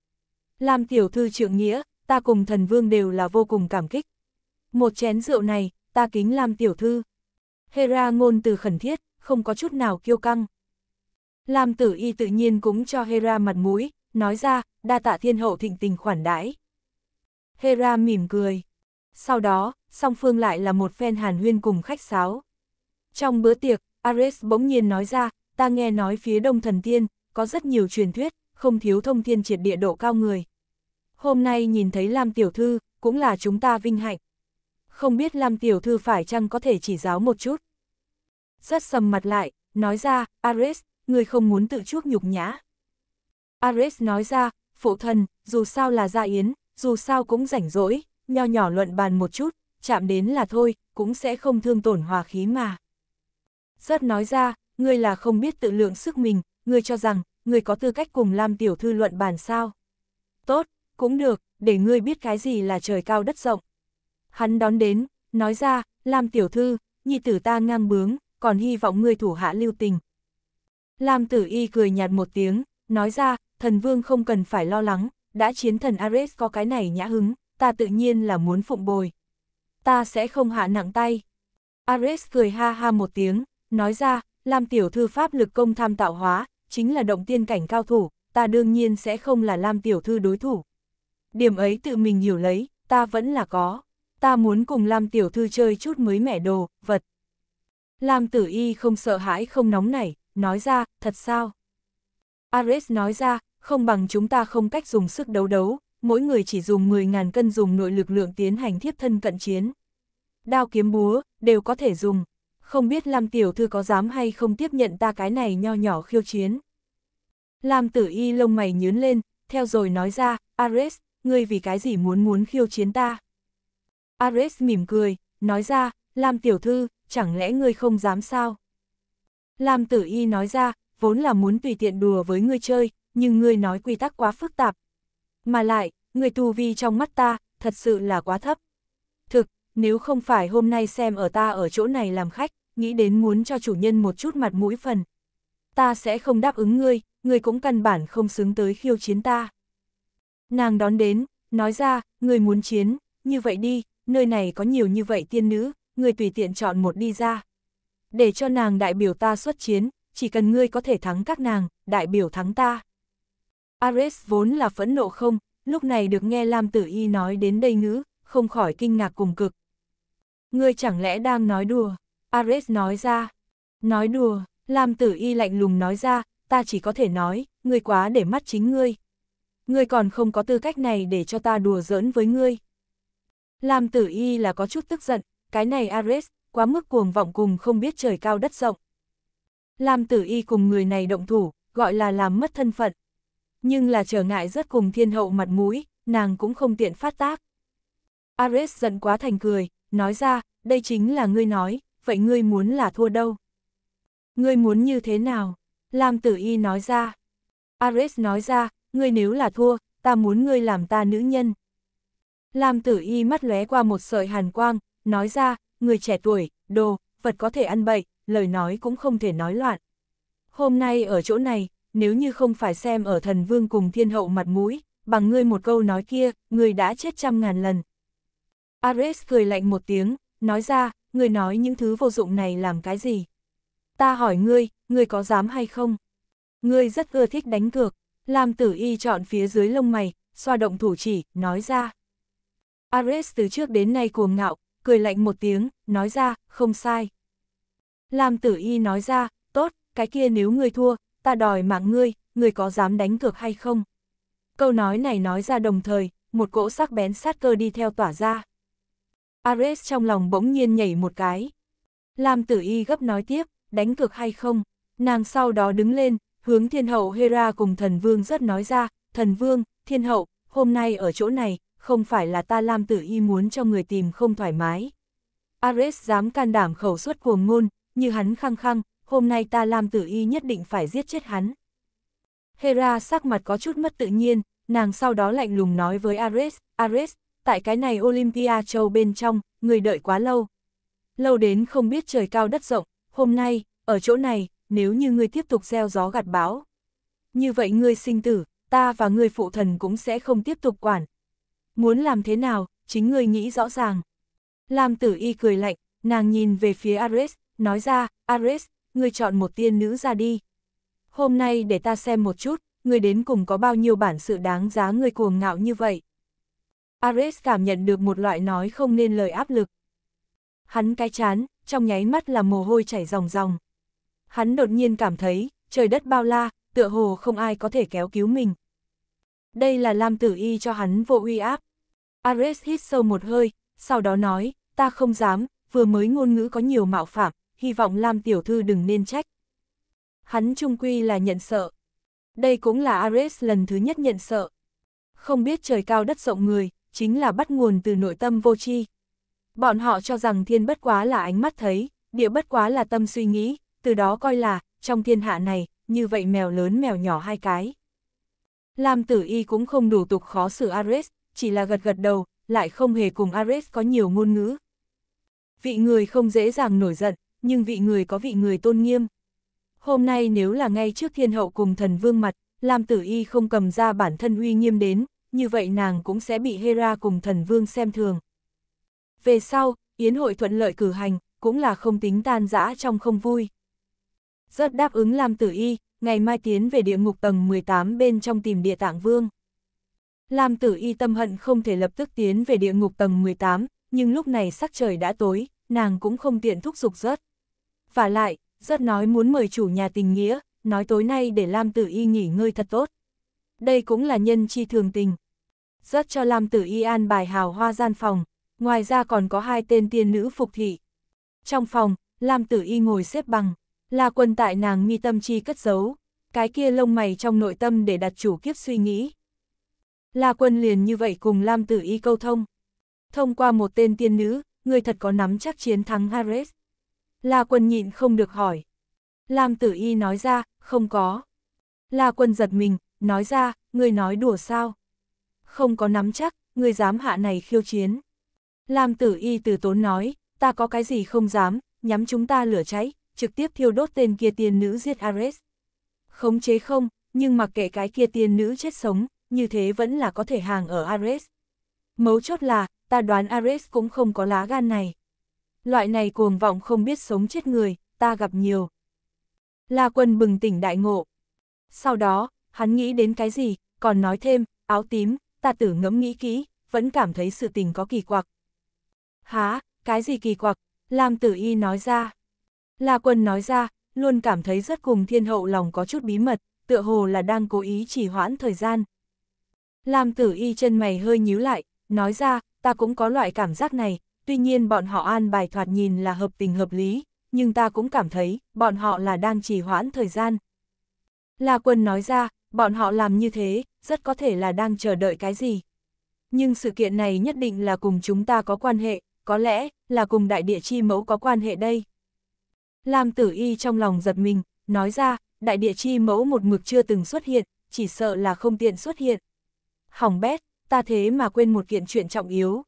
S1: Lam Tiểu Thư trượng nghĩa, ta cùng thần vương đều là vô cùng cảm kích. Một chén rượu này, ta kính Lam Tiểu Thư. Hera ngôn từ khẩn thiết, không có chút nào kiêu căng. Lam tử y tự nhiên cũng cho Hera mặt mũi, nói ra, đa tạ thiên hậu thịnh tình khoản đãi. Hera mỉm cười. Sau đó, song phương lại là một phen hàn huyên cùng khách sáo. Trong bữa tiệc, Ares bỗng nhiên nói ra, ta nghe nói phía đông thần tiên, có rất nhiều truyền thuyết, không thiếu thông thiên triệt địa độ cao người. Hôm nay nhìn thấy Lam Tiểu Thư, cũng là chúng ta vinh hạnh. Không biết Lam Tiểu Thư phải chăng có thể chỉ giáo một chút rất sầm mặt lại, nói ra, Ares, người không muốn tự chuốc nhục nhã. Ares nói ra, phụ thần, dù sao là gia yến, dù sao cũng rảnh rỗi, nho nhỏ luận bàn một chút, chạm đến là thôi, cũng sẽ không thương tổn hòa khí mà. Rất nói ra, ngươi là không biết tự lượng sức mình, ngươi cho rằng, ngươi có tư cách cùng Lam Tiểu Thư luận bàn sao. Tốt, cũng được, để ngươi biết cái gì là trời cao đất rộng. Hắn đón đến, nói ra, Lam Tiểu Thư, nhị tử ta ngang bướng, còn hy vọng ngươi thủ hạ lưu tình. Lam tử y cười nhạt một tiếng, nói ra, thần vương không cần phải lo lắng, đã chiến thần Ares có cái này nhã hứng, ta tự nhiên là muốn phụng bồi. Ta sẽ không hạ nặng tay. Ares cười ha ha một tiếng, nói ra, Lam tiểu thư pháp lực công tham tạo hóa, chính là động tiên cảnh cao thủ, ta đương nhiên sẽ không là Lam tiểu thư đối thủ. Điểm ấy tự mình hiểu lấy, ta vẫn là có. Ta muốn cùng Lam tiểu thư chơi chút mới mẻ đồ, vật. Lam tử y không sợ hãi không nóng nảy, nói ra, thật sao? Ares nói ra, không bằng chúng ta không cách dùng sức đấu đấu, mỗi người chỉ dùng 10.000 cân dùng nội lực lượng tiến hành thiếp thân cận chiến. Đao kiếm búa, đều có thể dùng. Không biết Lam Tiểu Thư có dám hay không tiếp nhận ta cái này nho nhỏ khiêu chiến. Lam tử y lông mày nhướn lên, theo rồi nói ra, Ares, ngươi vì cái gì muốn muốn khiêu chiến ta? Ares mỉm cười, nói ra, Lam Tiểu Thư, chẳng lẽ ngươi không dám sao? Lam tử y nói ra, vốn là muốn tùy tiện đùa với ngươi chơi, nhưng ngươi nói quy tắc quá phức tạp. Mà lại, người tu vi trong mắt ta, thật sự là quá thấp. Thực, nếu không phải hôm nay xem ở ta ở chỗ này làm khách, nghĩ đến muốn cho chủ nhân một chút mặt mũi phần. Ta sẽ không đáp ứng ngươi, ngươi cũng căn bản không xứng tới khiêu chiến ta. Nàng đón đến, nói ra, ngươi muốn chiến, như vậy đi, nơi này có nhiều như vậy tiên nữ, người tùy tiện chọn một đi ra. Để cho nàng đại biểu ta xuất chiến, chỉ cần ngươi có thể thắng các nàng, đại biểu thắng ta. Ares vốn là phẫn nộ không, lúc này được nghe Lam Tử Y nói đến đây ngữ, không khỏi kinh ngạc cùng cực. Ngươi chẳng lẽ đang nói đùa? Ares nói ra. Nói đùa, Lam Tử Y lạnh lùng nói ra, ta chỉ có thể nói, ngươi quá để mắt chính ngươi. Ngươi còn không có tư cách này để cho ta đùa giỡn với ngươi. Lam Tử Y là có chút tức giận, cái này Ares, quá mức cuồng vọng cùng không biết trời cao đất rộng. Làm tử y cùng người này động thủ, gọi là làm mất thân phận. Nhưng là trở ngại rất cùng thiên hậu mặt mũi, nàng cũng không tiện phát tác. Ares giận quá thành cười, nói ra, đây chính là ngươi nói, vậy ngươi muốn là thua đâu? Ngươi muốn như thế nào? Lam tử y nói ra. Ares nói ra, ngươi nếu là thua, ta muốn ngươi làm ta nữ nhân. Lam tử y mắt lóe qua một sợi hàn quang, nói ra, người trẻ tuổi, đồ, vật có thể ăn bậy, lời nói cũng không thể nói loạn. Hôm nay ở chỗ này, nếu như không phải xem ở thần vương cùng thiên hậu mặt mũi, bằng ngươi một câu nói kia, người đã chết trăm ngàn lần. Ares cười lạnh một tiếng, nói ra, người nói những thứ vô dụng này làm cái gì? Ta hỏi ngươi, ngươi có dám hay không? Ngươi rất ưa thích đánh cược, làm tử y chọn phía dưới lông mày, xoa động thủ chỉ, nói ra. Ares từ trước đến nay cuồng ngạo, cười lạnh một tiếng, nói ra, không sai. Lam tử y nói ra, tốt, cái kia nếu ngươi thua, ta đòi mạng ngươi, ngươi có dám đánh cược hay không? Câu nói này nói ra đồng thời, một cỗ sắc bén sát cơ đi theo tỏa ra. Ares trong lòng bỗng nhiên nhảy một cái. Lam tử y gấp nói tiếp, đánh cược hay không? Nàng sau đó đứng lên, hướng thiên hậu Hera cùng thần vương rất nói ra, thần vương, thiên hậu, hôm nay ở chỗ này, không phải là ta Lam Tử Y muốn cho người tìm không thoải mái. Ares dám can đảm khẩu suất cuồng ngôn, như hắn khăng khăng, hôm nay ta Lam Tử Y nhất định phải giết chết hắn. Hera sắc mặt có chút mất tự nhiên, nàng sau đó lạnh lùng nói với Ares, Ares, tại cái này Olympia châu bên trong, người đợi quá lâu. Lâu đến không biết trời cao đất rộng, hôm nay, ở chỗ này, nếu như ngươi tiếp tục gieo gió gặt bão. Như vậy ngươi sinh tử, ta và ngươi phụ thần cũng sẽ không tiếp tục quản, muốn làm thế nào, chính ngươi nghĩ rõ ràng. Lam tử y cười lạnh, nàng nhìn về phía Ares, nói ra, Ares, ngươi chọn một tiên nữ ra đi. Hôm nay để ta xem một chút, ngươi đến cùng có bao nhiêu bản sự đáng giá ngươi cuồng ngạo như vậy. Ares cảm nhận được một loại nói không nên lời áp lực. Hắn cái chán, trong nháy mắt là mồ hôi chảy ròng ròng. Hắn đột nhiên cảm thấy, trời đất bao la, tựa hồ không ai có thể kéo cứu mình. Đây là Lam Tử Y cho hắn vô uy áp. Ares hít sâu một hơi, sau đó nói, ta không dám, vừa mới ngôn ngữ có nhiều mạo phạm, hy vọng Lam tiểu thư đừng nên trách. Hắn trung quy là nhận sợ. Đây cũng là Ares lần thứ nhất nhận sợ. Không biết trời cao đất rộng người, chính là bắt nguồn từ nội tâm vô tri. Bọn họ cho rằng thiên bất quá là ánh mắt thấy, địa bất quá là tâm suy nghĩ, từ đó coi là, trong thiên hạ này, như vậy mèo lớn mèo nhỏ hai cái. Lam tử y cũng không đủ tục khó xử Ares, chỉ là gật gật đầu, lại không hề cùng Ares có nhiều ngôn ngữ. Vị người không dễ dàng nổi giận, nhưng vị người có vị người tôn nghiêm. Hôm nay nếu là ngay trước thiên hậu cùng thần vương mặt, Lam Tử Y không cầm ra bản thân uy nghiêm đến, như vậy nàng cũng sẽ bị Hera cùng thần vương xem thường. Về sau, Yến hội thuận lợi cử hành, cũng là không tính tan rã trong không vui. Rất đáp ứng Lam Tử Y, ngày mai tiến về địa ngục tầng 18 bên trong tìm địa tạng vương. Lam tử y tâm hận không thể lập tức tiến về địa ngục tầng 18, nhưng lúc này sắc trời đã tối, nàng cũng không tiện thúc giục rớt. Và lại, rớt nói muốn mời chủ nhà tình nghĩa, nói tối nay để Lam tử y nghỉ ngơi thật tốt. Đây cũng là nhân chi thường tình. Rớt cho Lam tử y an bài hào hoa gian phòng, ngoài ra còn có hai tên tiên nữ phục thị. Trong phòng, Lam tử y ngồi xếp bằng, là quân tại nàng mi tâm chi cất giấu, cái kia lông mày trong nội tâm để đặt chủ kiếp suy nghĩ. La Quân liền như vậy cùng Lam Tử Y câu thông. Thông qua một tên tiên nữ, người thật có nắm chắc chiến thắng Ares. La Quân nhịn không được hỏi. Lam Tử Y nói ra, không có. La Quân giật mình, nói ra, người nói đùa sao? Không có nắm chắc, người dám hạ này khiêu chiến. Lam Tử Y từ tốn nói, ta có cái gì không dám, nhắm chúng ta lửa cháy, trực tiếp thiêu đốt tên kia tiên nữ giết Ares. Khống chế không, nhưng mặc kệ cái kia tiên nữ chết sống, như thế vẫn là có thể hàng ở Ares. Mấu chốt là, ta đoán Ares cũng không có lá gan này. Loại này cuồng vọng không biết sống chết người, ta gặp nhiều. La quân bừng tỉnh đại ngộ. Sau đó, hắn nghĩ đến cái gì, còn nói thêm, áo tím, ta tử ngẫm nghĩ kỹ, vẫn cảm thấy sự tình có kỳ quặc. Há, cái gì kỳ quặc? Lam tử y nói ra. La quân nói ra, luôn cảm thấy rất cùng thiên hậu lòng có chút bí mật, tựa hồ là đang cố ý chỉ hoãn thời gian, Lam tử y chân mày hơi nhíu lại, nói ra, ta cũng có loại cảm giác này, tuy nhiên bọn họ an bài thoạt nhìn là hợp tình hợp lý, nhưng ta cũng cảm thấy, bọn họ là đang trì hoãn thời gian. La quân nói ra, bọn họ làm như thế, rất có thể là đang chờ đợi cái gì. Nhưng sự kiện này nhất định là cùng chúng ta có quan hệ, có lẽ là cùng đại địa chi mẫu có quan hệ đây. Lam tử y trong lòng giật mình, nói ra, đại địa chi mẫu một mực chưa từng xuất hiện, chỉ sợ là không tiện xuất hiện hỏng bét, ta thế mà quên một kiện chuyện trọng yếu.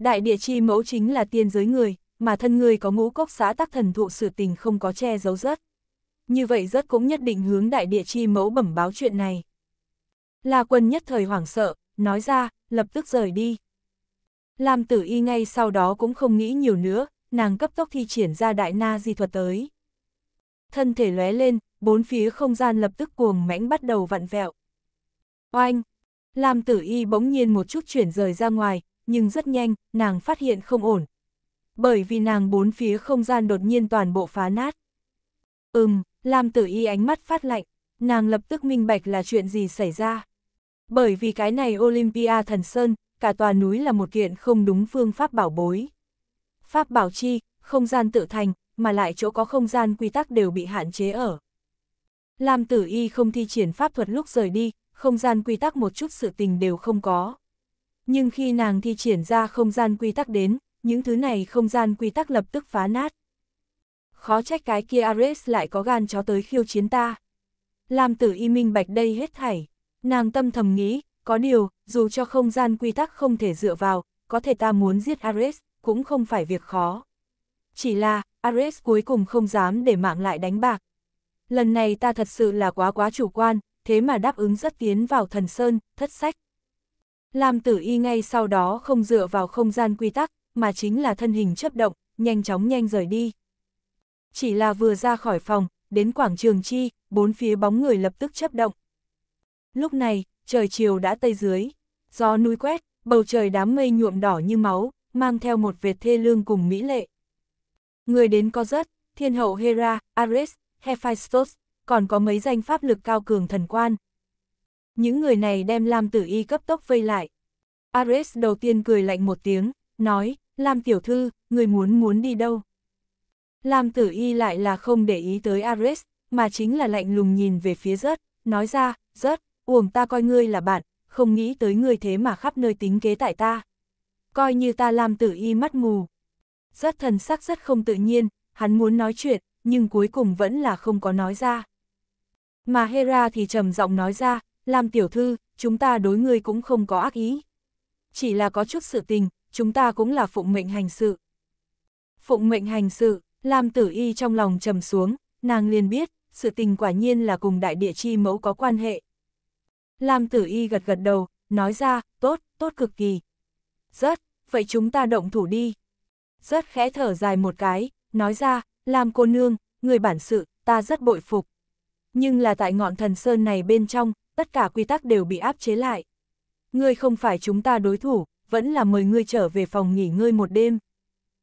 S1: Đại địa chi mẫu chính là tiên giới người, mà thân người có ngũ cốc xá tác thần thụ sự tình không có che giấu rớt. Như vậy rất cũng nhất định hướng đại địa chi mẫu bẩm báo chuyện này. La quân nhất thời hoảng sợ, nói ra, lập tức rời đi. Lam tử y ngay sau đó cũng không nghĩ nhiều nữa, nàng cấp tốc thi triển ra đại na di thuật tới. Thân thể lóe lên, bốn phía không gian lập tức cuồng mãnh bắt đầu vặn vẹo. Oanh, Lam tử y bỗng nhiên một chút chuyển rời ra ngoài, nhưng rất nhanh, nàng phát hiện không ổn. Bởi vì nàng bốn phía không gian đột nhiên toàn bộ phá nát. Ừm, Lam tử y ánh mắt phát lạnh, nàng lập tức minh bạch là chuyện gì xảy ra. Bởi vì cái này Olympia thần sơn, cả tòa núi là một kiện không đúng phương pháp bảo bối. Pháp bảo chi, không gian tự thành, mà lại chỗ có không gian quy tắc đều bị hạn chế ở. Lam tử y không thi triển pháp thuật lúc rời đi, không gian quy tắc một chút sự tình đều không có. Nhưng khi nàng thi triển ra không gian quy tắc đến, những thứ này không gian quy tắc lập tức phá nát. Khó trách cái kia Ares lại có gan chó tới khiêu chiến ta. Làm tử y minh bạch đây hết thảy, nàng tâm thầm nghĩ, có điều, dù cho không gian quy tắc không thể dựa vào, có thể ta muốn giết Ares, cũng không phải việc khó. Chỉ là, Ares cuối cùng không dám để mạng lại đánh bạc. Lần này ta thật sự là quá quá chủ quan, thế mà đáp ứng rất tiến vào thần sơn, thất sách. Làm tử y ngay sau đó không dựa vào không gian quy tắc, mà chính là thân hình chấp động, nhanh chóng nhanh rời đi. Chỉ là vừa ra khỏi phòng, đến quảng trường chi, bốn phía bóng người lập tức chấp động. Lúc này, trời chiều đã tây dưới, gió núi quét, bầu trời đám mây nhuộm đỏ như máu, mang theo một vệt thê lương cùng mỹ lệ. Người đến có rất, thiên hậu Hera, Ares, Hephaistos còn có mấy danh pháp lực cao cường thần quan. Những người này đem Lam Tử Y cấp tốc vây lại. Ares đầu tiên cười lạnh một tiếng, nói, Lam Tiểu Thư, người muốn muốn đi đâu? Lam Tử Y lại là không để ý tới Ares, mà chính là lạnh lùng nhìn về phía rớt, nói ra, rớt, uổng ta coi ngươi là bạn, không nghĩ tới ngươi thế mà khắp nơi tính kế tại ta. Coi như ta Lam Tử Y mắt mù. Rớt thần sắc rất không tự nhiên, hắn muốn nói chuyện, nhưng cuối cùng vẫn là không có nói ra. Mà Hera thì trầm giọng nói ra, làm tiểu thư, chúng ta đối ngươi cũng không có ác ý. Chỉ là có chút sự tình, chúng ta cũng là phụng mệnh hành sự. Phụng mệnh hành sự, làm tử y trong lòng trầm xuống, nàng liền biết, sự tình quả nhiên là cùng đại địa chi mẫu có quan hệ. Làm tử y gật gật đầu, nói ra, tốt, tốt cực kỳ. Rất, vậy chúng ta động thủ đi. Rất khẽ thở dài một cái, nói ra, làm cô nương, người bản sự, ta rất bội phục. Nhưng là tại ngọn thần sơn này bên trong, tất cả quy tắc đều bị áp chế lại. Ngươi không phải chúng ta đối thủ, vẫn là mời ngươi trở về phòng nghỉ ngơi một đêm.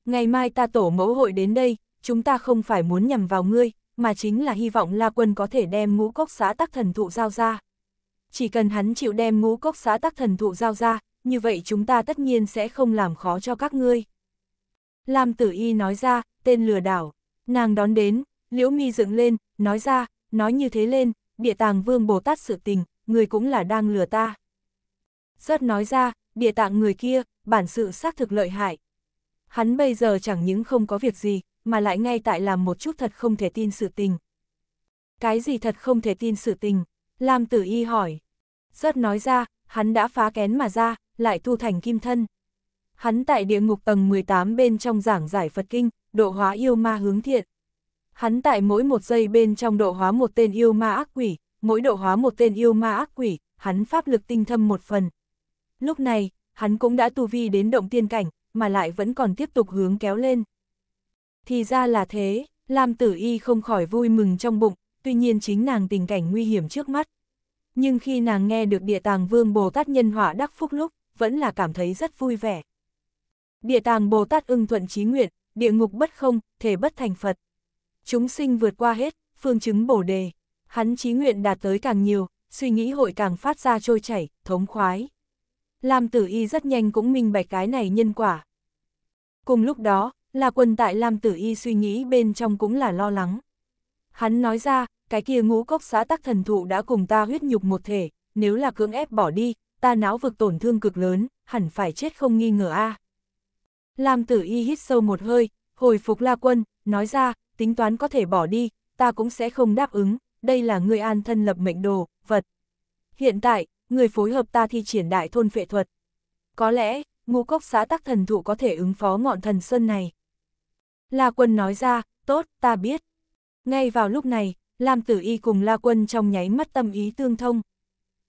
S1: Ngày mai ta tổ mẫu hội đến đây, chúng ta không phải muốn nhằm vào ngươi, mà chính là hy vọng La Quân có thể đem ngũ cốc xã tắc thần thụ giao ra. Chỉ cần hắn chịu đem ngũ cốc xã tắc thần thụ giao ra, như vậy chúng ta tất nhiên sẽ không làm khó cho các ngươi. Lam Tử Y nói ra, tên lừa đảo, nàng đón đến, Liễu Mi dựng lên, nói ra, nói như thế lên, địa tàng vương Bồ Tát sự tình, người cũng là đang lừa ta. Rất nói ra, địa tạng người kia, bản sự xác thực lợi hại. Hắn bây giờ chẳng những không có việc gì, mà lại ngay tại làm một chút thật không thể tin sự tình. Cái gì thật không thể tin sự tình? Lam tử y hỏi. Rất nói ra, hắn đã phá kén mà ra, lại tu thành kim thân. Hắn tại địa ngục tầng 18 bên trong giảng giải Phật Kinh, độ hóa yêu ma hướng thiện. Hắn tại mỗi một giây bên trong độ hóa một tên yêu ma ác quỷ, mỗi độ hóa một tên yêu ma ác quỷ, hắn pháp lực tinh thâm một phần. Lúc này, hắn cũng đã tu vi đến động tiên cảnh, mà lại vẫn còn tiếp tục hướng kéo lên. Thì ra là thế, Lam Tử Y không khỏi vui mừng trong bụng, tuy nhiên chính nàng tình cảnh nguy hiểm trước mắt. Nhưng khi nàng nghe được địa tàng vương Bồ Tát nhân họa đắc phúc lúc, vẫn là cảm thấy rất vui vẻ. Địa tàng Bồ Tát ưng thuận trí nguyện, địa ngục bất không, thể bất thành Phật chúng sinh vượt qua hết, phương chứng bổ đề. Hắn chí nguyện đạt tới càng nhiều, suy nghĩ hội càng phát ra trôi chảy, thống khoái. Lam tử y rất nhanh cũng minh bạch cái này nhân quả. Cùng lúc đó, là quân tại Lam tử y suy nghĩ bên trong cũng là lo lắng. Hắn nói ra, cái kia ngũ cốc xã tắc thần thụ đã cùng ta huyết nhục một thể, nếu là cưỡng ép bỏ đi, ta não vực tổn thương cực lớn, hẳn phải chết không nghi ngờ a. Lam tử y hít sâu một hơi, hồi phục la quân, nói ra, tính toán có thể bỏ đi, ta cũng sẽ không đáp ứng, đây là người an thân lập mệnh đồ, vật. Hiện tại, người phối hợp ta thi triển đại thôn phệ thuật. Có lẽ, ngũ cốc xã tắc thần thụ có thể ứng phó ngọn thần sơn này. La quân nói ra, tốt, ta biết. Ngay vào lúc này, Lam Tử Y cùng La Quân trong nháy mắt tâm ý tương thông.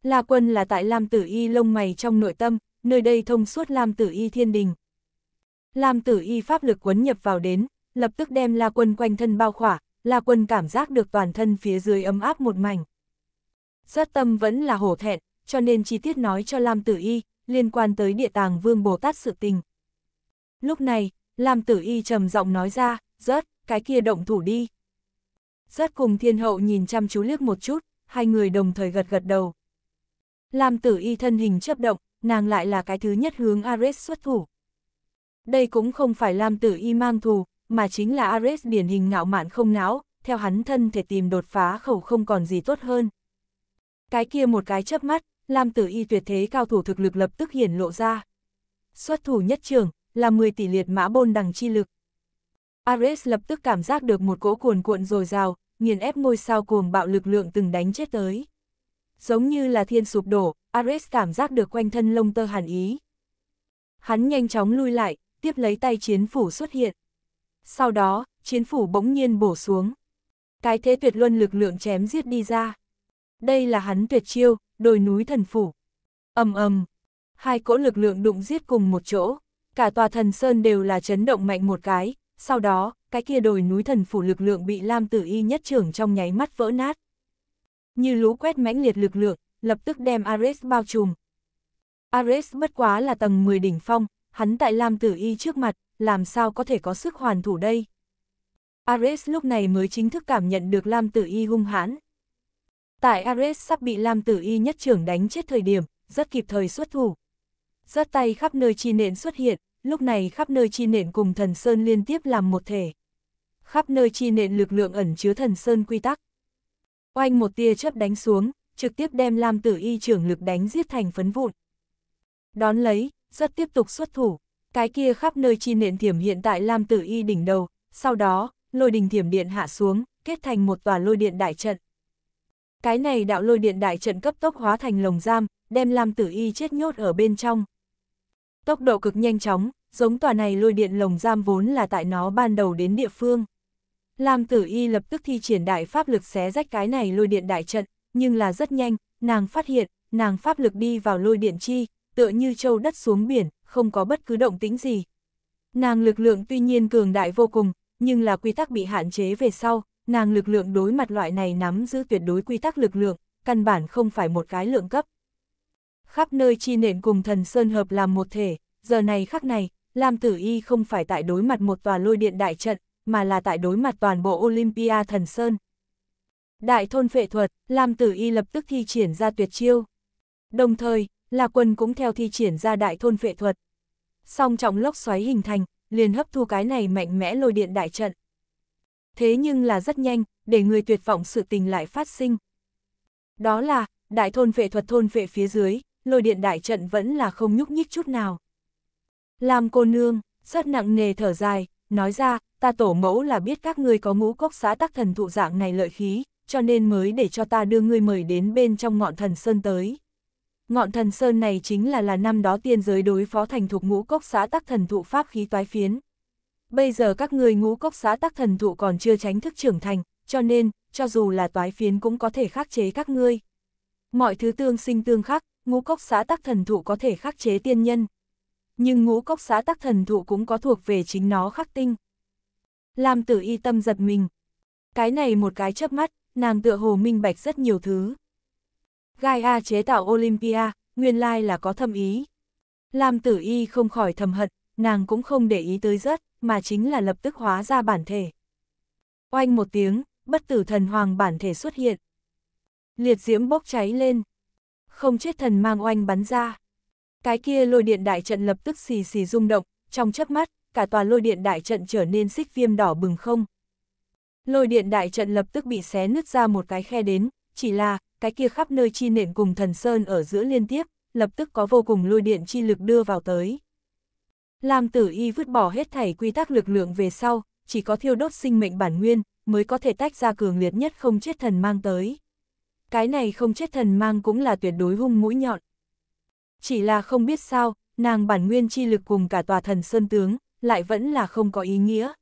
S1: La Quân là tại Lam Tử Y lông mày trong nội tâm, nơi đây thông suốt Lam Tử Y thiên đình. Lam Tử Y pháp lực quấn nhập vào đến, lập tức đem La Quân quanh thân bao khỏa, La Quân cảm giác được toàn thân phía dưới ấm áp một mảnh. xuất tâm vẫn là hổ thẹn, cho nên chi tiết nói cho Lam Tử Y, liên quan tới địa tàng vương Bồ Tát sự tình. Lúc này, Lam Tử Y trầm giọng nói ra, rớt, cái kia động thủ đi. Rớt cùng thiên hậu nhìn chăm chú liếc một chút, hai người đồng thời gật gật đầu. Lam Tử Y thân hình chấp động, nàng lại là cái thứ nhất hướng Ares xuất thủ. Đây cũng không phải Lam Tử Y mang thù, mà chính là Ares điển hình ngạo mạn không não, theo hắn thân thể tìm đột phá khẩu không còn gì tốt hơn. Cái kia một cái chớp mắt, Lam Tử Y tuyệt thế cao thủ thực lực lập tức hiển lộ ra. Xuất thủ nhất trường, là 10 tỷ liệt mã bôn đằng chi lực. Ares lập tức cảm giác được một cỗ cuồn cuộn dồi dào, nghiền ép ngôi sao cuồng bạo lực lượng từng đánh chết tới. Giống như là thiên sụp đổ, Ares cảm giác được quanh thân lông tơ hàn ý. Hắn nhanh chóng lui lại, tiếp lấy tay chiến phủ xuất hiện. Sau đó, chiến phủ bỗng nhiên bổ xuống. Cái thế tuyệt luân lực lượng chém giết đi ra. Đây là hắn tuyệt chiêu, đồi núi thần phủ. ầm ầm, hai cỗ lực lượng đụng giết cùng một chỗ, cả tòa thần sơn đều là chấn động mạnh một cái, sau đó, cái kia đồi núi thần phủ lực lượng bị Lam Tử Y nhất trưởng trong nháy mắt vỡ nát. Như lũ quét mãnh liệt lực lượng, lập tức đem Ares bao trùm. Ares bất quá là tầng 10 đỉnh phong, hắn tại Lam Tử Y trước mặt, làm sao có thể có sức hoàn thủ đây? Ares lúc này mới chính thức cảm nhận được Lam Tử Y hung hãn. Tại Ares sắp bị Lam Tử Y nhất trưởng đánh chết thời điểm, rất kịp thời xuất thủ. Rớt tay khắp nơi chi nện xuất hiện, lúc này khắp nơi chi nện cùng thần sơn liên tiếp làm một thể. Khắp nơi chi nện lực lượng ẩn chứa thần sơn quy tắc. Oanh một tia chớp đánh xuống, trực tiếp đem Lam Tử Y trưởng lực đánh giết thành phấn vụn. Đón lấy, rất tiếp tục xuất thủ. Cái kia khắp nơi chi nện thiểm hiện tại Lam Tử Y đỉnh đầu, sau đó, lôi đình thiểm điện hạ xuống, kết thành một tòa lôi điện đại trận. Cái này đạo lôi điện đại trận cấp tốc hóa thành lồng giam, đem Lam Tử Y chết nhốt ở bên trong. Tốc độ cực nhanh chóng, giống tòa này lôi điện lồng giam vốn là tại nó ban đầu đến địa phương. Lam Tử Y lập tức thi triển đại pháp lực xé rách cái này lôi điện đại trận, nhưng là rất nhanh, nàng phát hiện, nàng pháp lực đi vào lôi điện chi, tựa như châu đất xuống biển, không có bất cứ động tĩnh gì. Nàng lực lượng tuy nhiên cường đại vô cùng, nhưng là quy tắc bị hạn chế về sau, nàng lực lượng đối mặt loại này nắm giữ tuyệt đối quy tắc lực lượng, căn bản không phải một cái lượng cấp. Khắp nơi chi nện cùng thần Sơn hợp làm một thể, giờ này khắc này, Lam Tử Y không phải tại đối mặt một tòa lôi điện đại trận, mà là tại đối mặt toàn bộ Olympia thần Sơn. Đại thôn phệ thuật, Lam Tử Y lập tức thi triển ra tuyệt chiêu. Đồng thời, La Quân cũng theo thi triển ra đại thôn phệ thuật. Song trọng lốc xoáy hình thành, liền hấp thu cái này mạnh mẽ lôi điện đại trận. Thế nhưng là rất nhanh, để người tuyệt vọng sự tình lại phát sinh. Đó là, đại thôn phệ thuật thôn phệ phía dưới, lôi điện đại trận vẫn là không nhúc nhích chút nào. Làm cô nương, rất nặng nề thở dài, nói ra, ta tổ mẫu là biết các ngươi có ngũ cốc xã tắc thần thụ dạng này lợi khí, cho nên mới để cho ta đưa ngươi mời đến bên trong ngọn thần sơn tới. Ngọn thần sơn này chính là là năm đó tiên giới đối phó thành thuộc ngũ cốc xã tắc thần thụ pháp khí toái phiến. Bây giờ các người ngũ cốc xã tắc thần thụ còn chưa tránh thức trưởng thành, cho nên, cho dù là toái phiến cũng có thể khắc chế các ngươi. Mọi thứ tương sinh tương khắc, ngũ cốc xã tắc thần thụ có thể khắc chế tiên nhân. Nhưng ngũ cốc xã tắc thần thụ cũng có thuộc về chính nó khắc tinh. Làm tử y tâm giật mình. Cái này một cái chớp mắt, nàng tựa hồ minh bạch rất nhiều thứ. Gaia chế tạo Olympia, nguyên lai là có thâm ý. Lam tử y không khỏi thầm hận, nàng cũng không để ý tới rất, mà chính là lập tức hóa ra bản thể. Oanh một tiếng, bất tử thần hoàng bản thể xuất hiện. Liệt diễm bốc cháy lên. Không chết thần mang oanh bắn ra. Cái kia lôi điện đại trận lập tức xì xì rung động, trong chớp mắt, cả tòa lôi điện đại trận trở nên xích viêm đỏ bừng không. Lôi điện đại trận lập tức bị xé nứt ra một cái khe đến, chỉ là, cái kia khắp nơi chi nện cùng thần sơn ở giữa liên tiếp, lập tức có vô cùng lôi điện chi lực đưa vào tới. Lam tử y vứt bỏ hết thảy quy tắc lực lượng về sau, chỉ có thiêu đốt sinh mệnh bản nguyên, mới có thể tách ra cường liệt nhất không chết thần mang tới. Cái này không chết thần mang cũng là tuyệt đối hung mũi nhọn. Chỉ là không biết sao, nàng bản nguyên chi lực cùng cả tòa thần sơn tướng, lại vẫn là không có ý nghĩa.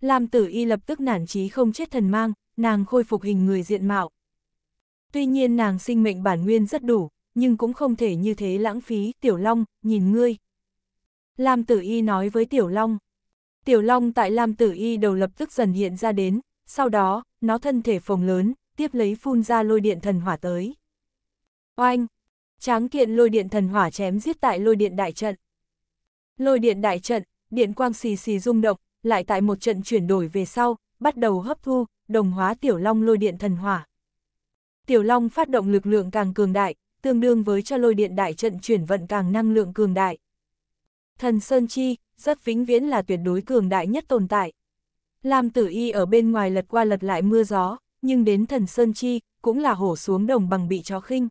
S1: Lam tử y lập tức nản chí không chết thần mang, nàng khôi phục hình người diện mạo, Tuy nhiên nàng sinh mệnh bản nguyên rất đủ, nhưng cũng không thể như thế lãng phí, Tiểu Long, nhìn ngươi. Lam Tử Y nói với Tiểu Long. Tiểu Long tại Lam Tử Y đầu lập tức dần hiện ra đến, sau đó, nó thân thể phồng lớn, tiếp lấy phun ra lôi điện thần hỏa tới. Oanh! Tráng kiện lôi điện thần hỏa chém giết tại lôi điện đại trận. Lôi điện đại trận, điện quang xì xì rung động, lại tại một trận chuyển đổi về sau, bắt đầu hấp thu, đồng hóa Tiểu Long lôi điện thần hỏa. Tiểu Long phát động lực lượng càng cường đại, tương đương với cho lôi điện đại trận chuyển vận càng năng lượng cường đại. Thần Sơn Chi, rất vĩnh viễn là tuyệt đối cường đại nhất tồn tại. Lam Tử Y ở bên ngoài lật qua lật lại mưa gió, nhưng đến Thần Sơn Chi, cũng là hổ xuống đồng bằng bị chó khinh.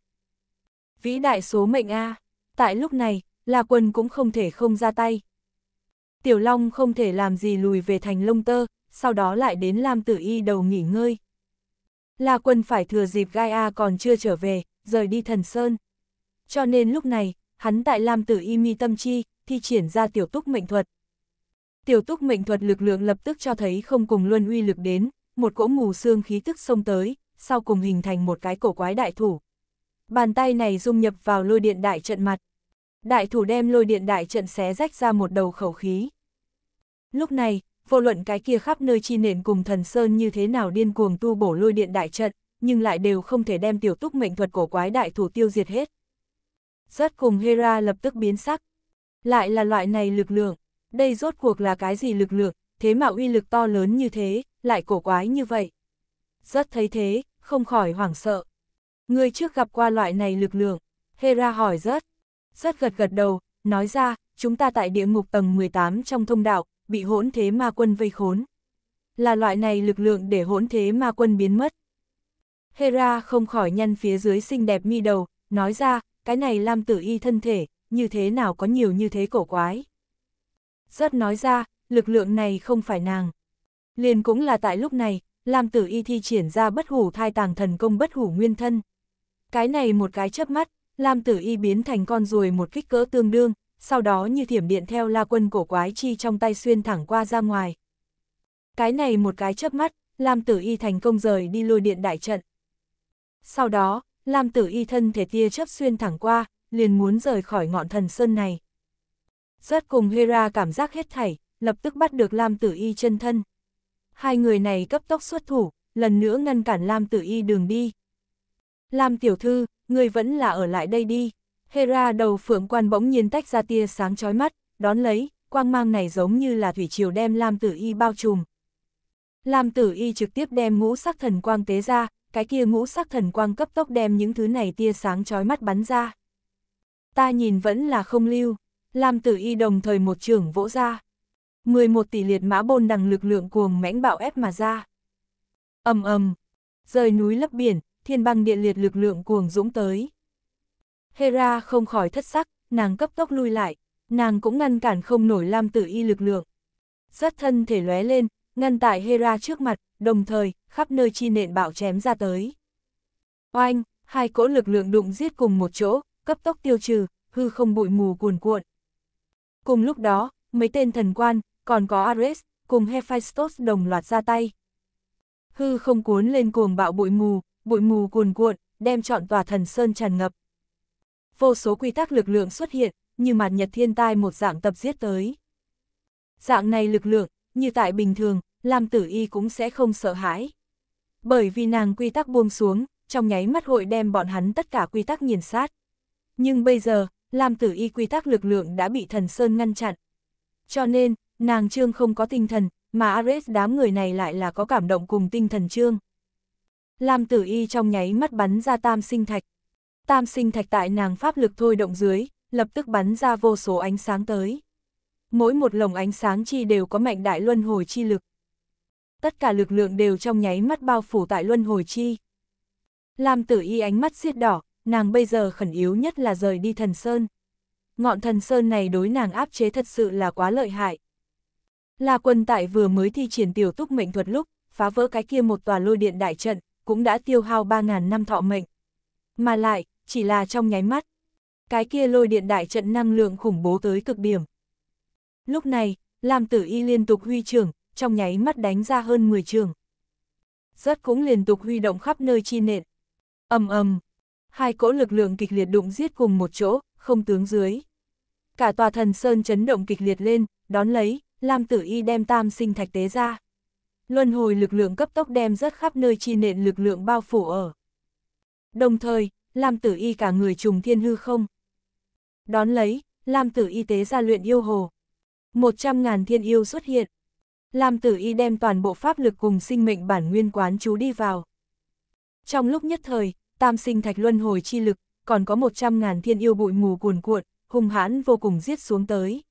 S1: Vĩ đại số mệnh A, tại lúc này, La Quân cũng không thể không ra tay. Tiểu Long không thể làm gì lùi về thành lông tơ, sau đó lại đến Lam Tử Y đầu nghỉ ngơi. La Quân phải thừa dịp Gaia còn chưa trở về, rời đi thần sơn. Cho nên lúc này, hắn tại Lam Tử Y Mi tâm chi, thi triển ra tiểu túc mệnh thuật. Tiểu túc mệnh thuật lực lượng lập tức cho thấy không cùng luân uy lực đến, một cỗ mù xương khí tức xông tới, sau cùng hình thành một cái cổ quái đại thủ. Bàn tay này dung nhập vào lôi điện đại trận mặt. Đại thủ đem lôi điện đại trận xé rách ra một đầu khẩu khí. Lúc này, vô luận cái kia khắp nơi chi nền cùng thần sơn như thế nào điên cuồng tu bổ lôi điện đại trận, nhưng lại đều không thể đem tiểu túc mệnh thuật cổ quái đại thủ tiêu diệt hết. Rất cùng Hera lập tức biến sắc. Lại là loại này lực lượng, đây rốt cuộc là cái gì lực lượng, thế mà uy lực to lớn như thế, lại cổ quái như vậy. Rất thấy thế, không khỏi hoảng sợ. Người trước gặp qua loại này lực lượng, Hera hỏi rất. Rất gật gật đầu, nói ra, chúng ta tại địa ngục tầng 18 trong thông đạo, bị hỗn thế ma quân vây khốn. Là loại này lực lượng để hỗn thế ma quân biến mất. Hera không khỏi nhăn phía dưới xinh đẹp mi đầu, nói ra, cái này Lam Tử Y thân thể, như thế nào có nhiều như thế cổ quái. Rất nói ra, lực lượng này không phải nàng. Liền cũng là tại lúc này, Lam Tử Y thi triển ra bất hủ thai tàng thần công bất hủ nguyên thân. Cái này một cái chớp mắt, Lam Tử Y biến thành con ruồi một kích cỡ tương đương, sau đó như thiểm điện theo la quân cổ quái chi trong tay xuyên thẳng qua ra ngoài. Cái này một cái chớp mắt, Lam Tử Y thành công rời đi lôi điện đại trận. Sau đó, Lam Tử Y thân thể tia chớp xuyên thẳng qua, liền muốn rời khỏi ngọn thần sơn này. Rất cùng Hera cảm giác hết thảy, lập tức bắt được Lam Tử Y chân thân. Hai người này cấp tốc xuất thủ, lần nữa ngăn cản Lam Tử Y đường đi. Lam Tiểu Thư, người vẫn là ở lại đây đi. Hera đầu phượng quan bỗng nhiên tách ra tia sáng chói mắt, đón lấy, quang mang này giống như là thủy triều đem Lam Tử Y bao trùm. Lam Tử Y trực tiếp đem ngũ sắc thần quang tế ra, cái kia ngũ sắc thần quang cấp tốc đem những thứ này tia sáng chói mắt bắn ra. Ta nhìn vẫn là không lưu, Lam Tử Y đồng thời một trường vỗ ra. 11 tỷ liệt mã bôn đằng lực lượng cuồng mãnh bạo ép mà ra. ầm ầm, rời núi lấp biển, thiên băng địa liệt lực lượng cuồng dũng tới. Hera không khỏi thất sắc, nàng cấp tốc lui lại, nàng cũng ngăn cản không nổi Lam Tử Y lực lượng. Rất thân thể lóe lên, ngăn tại Hera trước mặt, đồng thời, khắp nơi chi nện bạo chém ra tới. Oanh, hai cỗ lực lượng đụng giết cùng một chỗ, cấp tốc tiêu trừ, hư không bụi mù cuồn cuộn. Cùng lúc đó, mấy tên thần quan, còn có Ares, cùng Hephaestus đồng loạt ra tay. Hư không cuốn lên cuồng bạo bụi mù, bụi mù cuồn cuộn, đem trọn tòa thần sơn tràn ngập vô số quy tắc lực lượng xuất hiện, như màn nhật thiên tai một dạng tập giết tới. Dạng này lực lượng, như tại bình thường, Lam Tử Y cũng sẽ không sợ hãi. Bởi vì nàng quy tắc buông xuống, trong nháy mắt hội đem bọn hắn tất cả quy tắc nghiền sát. Nhưng bây giờ, Lam Tử Y quy tắc lực lượng đã bị thần Sơn ngăn chặn. Cho nên, nàng Trương không có tinh thần, mà Ares đám người này lại là có cảm động cùng tinh thần Trương. Lam Tử Y trong nháy mắt bắn ra tam sinh thạch, Tam sinh thạch tại nàng pháp lực thôi động dưới, lập tức bắn ra vô số ánh sáng tới. Mỗi một lồng ánh sáng chi đều có mạnh đại luân hồi chi lực. Tất cả lực lượng đều trong nháy mắt bao phủ tại luân hồi chi. Lam tử y ánh mắt xiết đỏ, nàng bây giờ khẩn yếu nhất là rời đi thần sơn. Ngọn thần sơn này đối nàng áp chế thật sự là quá lợi hại. là quân tại vừa mới thi triển tiểu túc mệnh thuật lúc, phá vỡ cái kia một tòa lôi điện đại trận, cũng đã tiêu hao 3.000 năm thọ mệnh. Mà lại, chỉ là trong nháy mắt. Cái kia lôi điện đại trận năng lượng khủng bố tới cực điểm. Lúc này, Lam Tử Y liên tục huy trường, trong nháy mắt đánh ra hơn 10 trường. Rất cũng liên tục huy động khắp nơi chi nện. ầm ầm hai cỗ lực lượng kịch liệt đụng giết cùng một chỗ, không tướng dưới. Cả tòa thần sơn chấn động kịch liệt lên, đón lấy, Lam Tử Y đem tam sinh thạch tế ra. Luân hồi lực lượng cấp tốc đem rất khắp nơi chi nện lực lượng bao phủ ở. Đồng thời, Lam Tử Y cả người trùng thiên hư không. Đón lấy, Lam Tử Y tế ra luyện yêu hồ. một trăm ngàn thiên yêu xuất hiện. Lam Tử Y đem toàn bộ pháp lực cùng sinh mệnh bản nguyên quán chú đi vào. Trong lúc nhất thời, tam sinh thạch luân hồi chi lực, còn có một trăm ngàn thiên yêu bụi mù cuồn cuộn, hung hãn vô cùng giết xuống tới.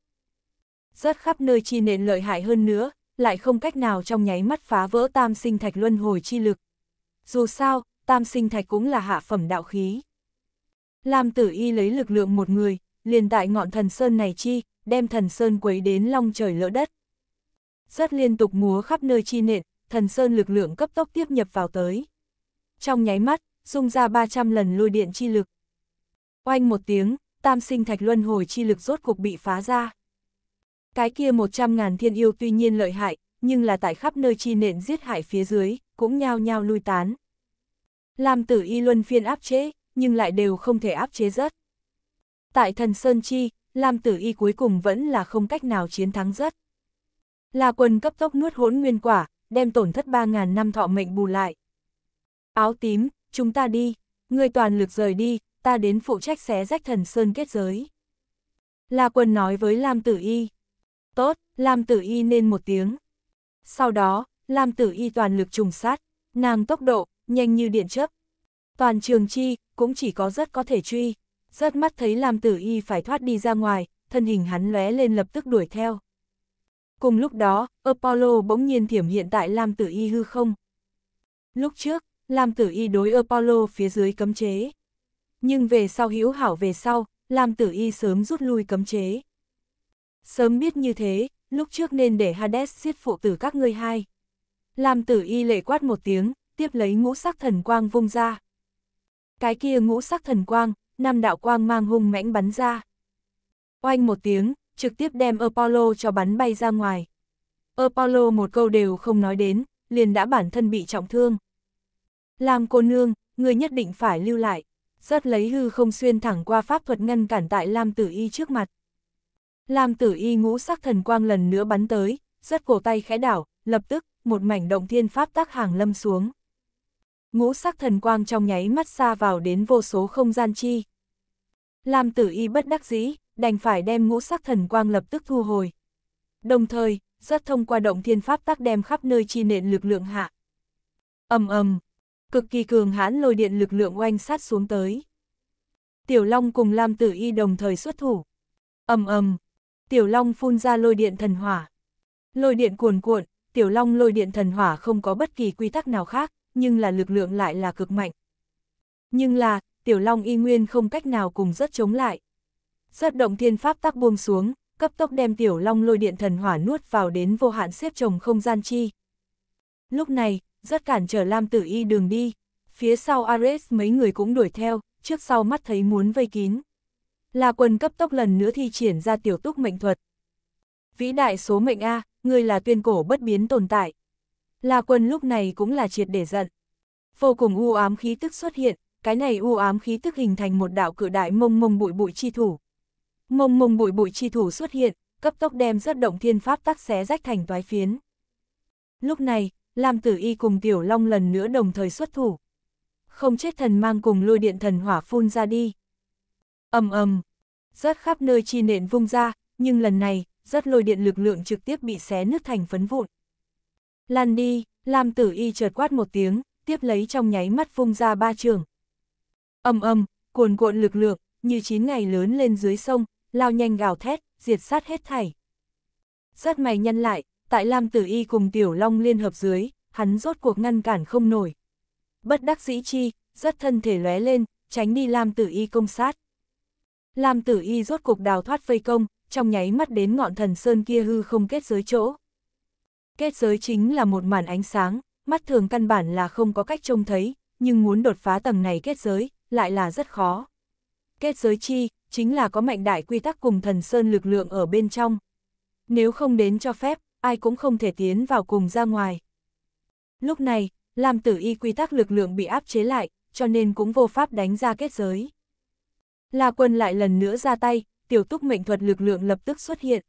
S1: Rớt khắp nơi chi nện lợi hại hơn nữa, lại không cách nào trong nháy mắt phá vỡ tam sinh thạch luân hồi chi lực. Dù sao, tam sinh thạch cũng là hạ phẩm đạo khí. Lam tử y lấy lực lượng một người, liền tại ngọn thần sơn này chi, đem thần sơn quấy đến long trời lỡ đất. Rất liên tục múa khắp nơi chi nện, thần sơn lực lượng cấp tốc tiếp nhập vào tới. Trong nháy mắt, dung ra 300 lần lôi điện chi lực. Oanh một tiếng, tam sinh thạch luân hồi chi lực rốt cục bị phá ra. Cái kia 100.000 thiên yêu tuy nhiên lợi hại, nhưng là tại khắp nơi chi nện giết hại phía dưới, cũng nhao nhao lui tán. Lam tử y luân phiên áp chế, nhưng lại đều không thể áp chế rất. Tại thần Sơn Chi, Lam tử y cuối cùng vẫn là không cách nào chiến thắng rất. La quân cấp tốc nuốt hỗn nguyên quả, đem tổn thất 3.000 năm thọ mệnh bù lại. Áo tím, chúng ta đi, người toàn lực rời đi, ta đến phụ trách xé rách thần Sơn kết giới. La quân nói với Lam tử y. Tốt, Lam tử y nên một tiếng. Sau đó, Lam tử y toàn lực trùng sát, nàng tốc độ, nhanh như điện chấp. Toàn trường chi, cũng chỉ có rất có thể truy, rất mắt thấy làm tử y phải thoát đi ra ngoài, thân hình hắn lóe lên lập tức đuổi theo. Cùng lúc đó, Apollo bỗng nhiên thiểm hiện tại Lam Tử Y hư không. Lúc trước, Lam Tử Y đối Apollo phía dưới cấm chế. Nhưng về sau hữu hảo về sau, Lam Tử Y sớm rút lui cấm chế. Sớm biết như thế, lúc trước nên để Hades giết phụ tử các ngươi hai. Lam Tử Y lệ quát một tiếng, tiếp lấy ngũ sắc thần quang vung ra. Cái kia ngũ sắc thần quang, năm đạo quang mang hung mãnh bắn ra. Oanh một tiếng, trực tiếp đem Apollo cho bắn bay ra ngoài. Apollo một câu đều không nói đến, liền đã bản thân bị trọng thương. Làm cô nương, người nhất định phải lưu lại, rất lấy hư không xuyên thẳng qua pháp thuật ngăn cản tại Lam Tử Y trước mặt. Lam Tử Y ngũ sắc thần quang lần nữa bắn tới, rất cổ tay khẽ đảo, lập tức, một mảnh động thiên pháp tác hàng lâm xuống ngũ sắc thần quang trong nháy mắt xa vào đến vô số không gian chi. Lam tử y bất đắc dĩ, đành phải đem ngũ sắc thần quang lập tức thu hồi. Đồng thời, rất thông qua động thiên pháp tác đem khắp nơi chi nện lực lượng hạ. ầm ầm cực kỳ cường hãn lôi điện lực lượng oanh sát xuống tới. Tiểu Long cùng Lam Tử Y đồng thời xuất thủ. ầm ầm Tiểu Long phun ra lôi điện thần hỏa. Lôi điện cuồn cuộn, Tiểu Long lôi điện thần hỏa không có bất kỳ quy tắc nào khác nhưng là lực lượng lại là cực mạnh. Nhưng là, Tiểu Long y nguyên không cách nào cùng rất chống lại. Rất động thiên pháp tắc buông xuống, cấp tốc đem Tiểu Long lôi điện thần hỏa nuốt vào đến vô hạn xếp chồng không gian chi. Lúc này, rất cản trở Lam Tử Y đường đi, phía sau Ares mấy người cũng đuổi theo, trước sau mắt thấy muốn vây kín. là quân cấp tốc lần nữa thi triển ra tiểu túc mệnh thuật. Vĩ đại số mệnh A, người là tuyên cổ bất biến tồn tại. La Quân lúc này cũng là triệt để giận. Vô cùng u ám khí tức xuất hiện, cái này u ám khí tức hình thành một đạo cử đại mông mông bụi bụi chi thủ. Mông mông bụi bụi chi thủ xuất hiện, cấp tốc đem rất động thiên pháp tắc xé rách thành toái phiến. Lúc này, Lam Tử Y cùng Tiểu Long lần nữa đồng thời xuất thủ. Không chết thần mang cùng lôi điện thần hỏa phun ra đi. ầm ầm, rất khắp nơi chi nện vung ra, nhưng lần này, rất lôi điện lực lượng trực tiếp bị xé nứt thành phấn vụn. Lan đi, Lam tử y chợt quát một tiếng, tiếp lấy trong nháy mắt vung ra ba trường. Âm âm, cuồn cuộn lực lượng, như chín ngày lớn lên dưới sông, lao nhanh gào thét, diệt sát hết thảy. Rất mày nhân lại, tại Lam tử y cùng Tiểu Long liên hợp dưới, hắn rốt cuộc ngăn cản không nổi. Bất đắc dĩ chi, rất thân thể lóe lên, tránh đi Lam tử y công sát. Lam tử y rốt cuộc đào thoát vây công, trong nháy mắt đến ngọn thần sơn kia hư không kết giới chỗ. Kết giới chính là một màn ánh sáng, mắt thường căn bản là không có cách trông thấy, nhưng muốn đột phá tầng này kết giới, lại là rất khó. Kết giới chi, chính là có mạnh đại quy tắc cùng thần sơn lực lượng ở bên trong. Nếu không đến cho phép, ai cũng không thể tiến vào cùng ra ngoài. Lúc này, làm tử y quy tắc lực lượng bị áp chế lại, cho nên cũng vô pháp đánh ra kết giới. La quân lại lần nữa ra tay, tiểu túc mệnh thuật lực lượng lập tức xuất hiện.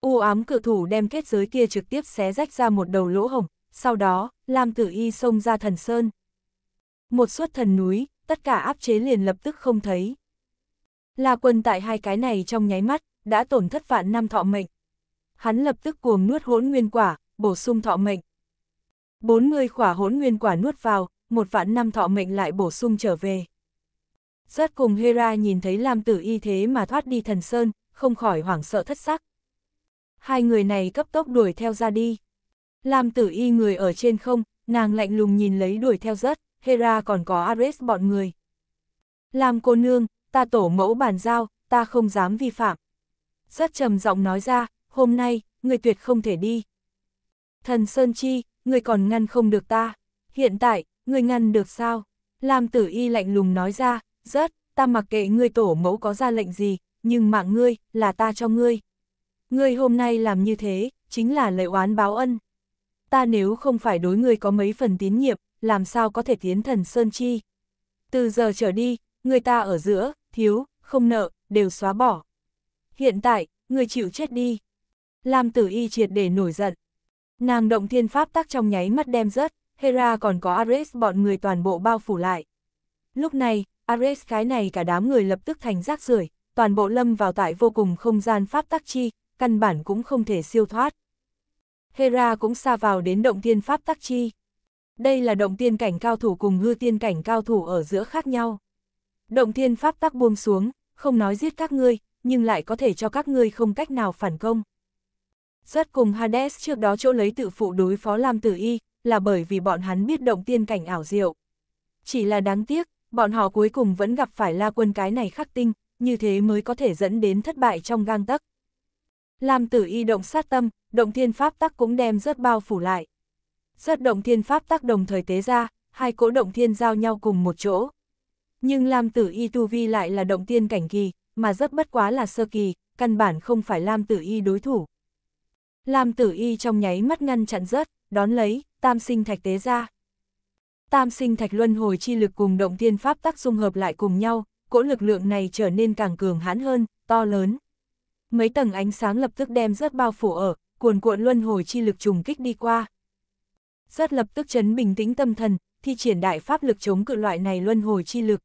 S1: U ám cự thủ đem kết giới kia trực tiếp xé rách ra một đầu lỗ hổng, sau đó, Lam Tử Y xông ra thần sơn. Một suốt thần núi, tất cả áp chế liền lập tức không thấy. La quân tại hai cái này trong nháy mắt, đã tổn thất vạn năm thọ mệnh. Hắn lập tức cuồng nuốt hỗn nguyên quả, bổ sung thọ mệnh. 40 khỏa hỗn nguyên quả nuốt vào, một vạn năm thọ mệnh lại bổ sung trở về. Rất cùng Hera nhìn thấy Lam Tử Y thế mà thoát đi thần sơn, không khỏi hoảng sợ thất sắc hai người này cấp tốc đuổi theo ra đi. Làm tử y người ở trên không, nàng lạnh lùng nhìn lấy đuổi theo rất, Hera còn có Ares bọn người. Làm cô nương, ta tổ mẫu bàn giao, ta không dám vi phạm. Rất trầm giọng nói ra, hôm nay, người tuyệt không thể đi. Thần Sơn Chi, người còn ngăn không được ta. Hiện tại, người ngăn được sao? Làm tử y lạnh lùng nói ra, rất, ta mặc kệ người tổ mẫu có ra lệnh gì, nhưng mạng ngươi, là ta cho ngươi. Ngươi hôm nay làm như thế, chính là lợi oán báo ân. Ta nếu không phải đối ngươi có mấy phần tín nhiệm, làm sao có thể tiến thần Sơn Chi. Từ giờ trở đi, người ta ở giữa, thiếu, không nợ, đều xóa bỏ. Hiện tại, người chịu chết đi. Lam tử y triệt để nổi giận. Nàng động thiên pháp tác trong nháy mắt đem rớt, Hera còn có Ares bọn người toàn bộ bao phủ lại. Lúc này, Ares cái này cả đám người lập tức thành rác rưởi toàn bộ lâm vào tại vô cùng không gian pháp tác chi, căn bản cũng không thể siêu thoát. Hera cũng xa vào đến động tiên pháp tắc chi. Đây là động tiên cảnh cao thủ cùng hư tiên cảnh cao thủ ở giữa khác nhau. Động tiên pháp tắc buông xuống, không nói giết các ngươi, nhưng lại có thể cho các ngươi không cách nào phản công. Rất cùng Hades trước đó chỗ lấy tự phụ đối phó Lam Tử Y, là bởi vì bọn hắn biết động tiên cảnh ảo diệu. Chỉ là đáng tiếc, bọn họ cuối cùng vẫn gặp phải la quân cái này khắc tinh, như thế mới có thể dẫn đến thất bại trong gang tắc. Lam tử y động sát tâm, động thiên pháp tắc cũng đem rớt bao phủ lại. Rớt động thiên pháp tắc đồng thời tế ra, hai cỗ động thiên giao nhau cùng một chỗ. Nhưng Lam Tử Y tu vi lại là động thiên cảnh kỳ, mà rất bất quá là sơ kỳ, căn bản không phải Lam Tử Y đối thủ. Lam Tử Y trong nháy mắt ngăn chặn rớt, đón lấy, tam sinh thạch tế ra. Tam sinh thạch luân hồi chi lực cùng động thiên pháp tắc dung hợp lại cùng nhau, cỗ lực lượng này trở nên càng cường hãn hơn, to lớn mấy tầng ánh sáng lập tức đem rất bao phủ ở, cuồn cuộn luân hồi chi lực trùng kích đi qua. rất lập tức chấn bình tĩnh tâm thần, thi triển đại pháp lực chống cự loại này luân hồi chi lực.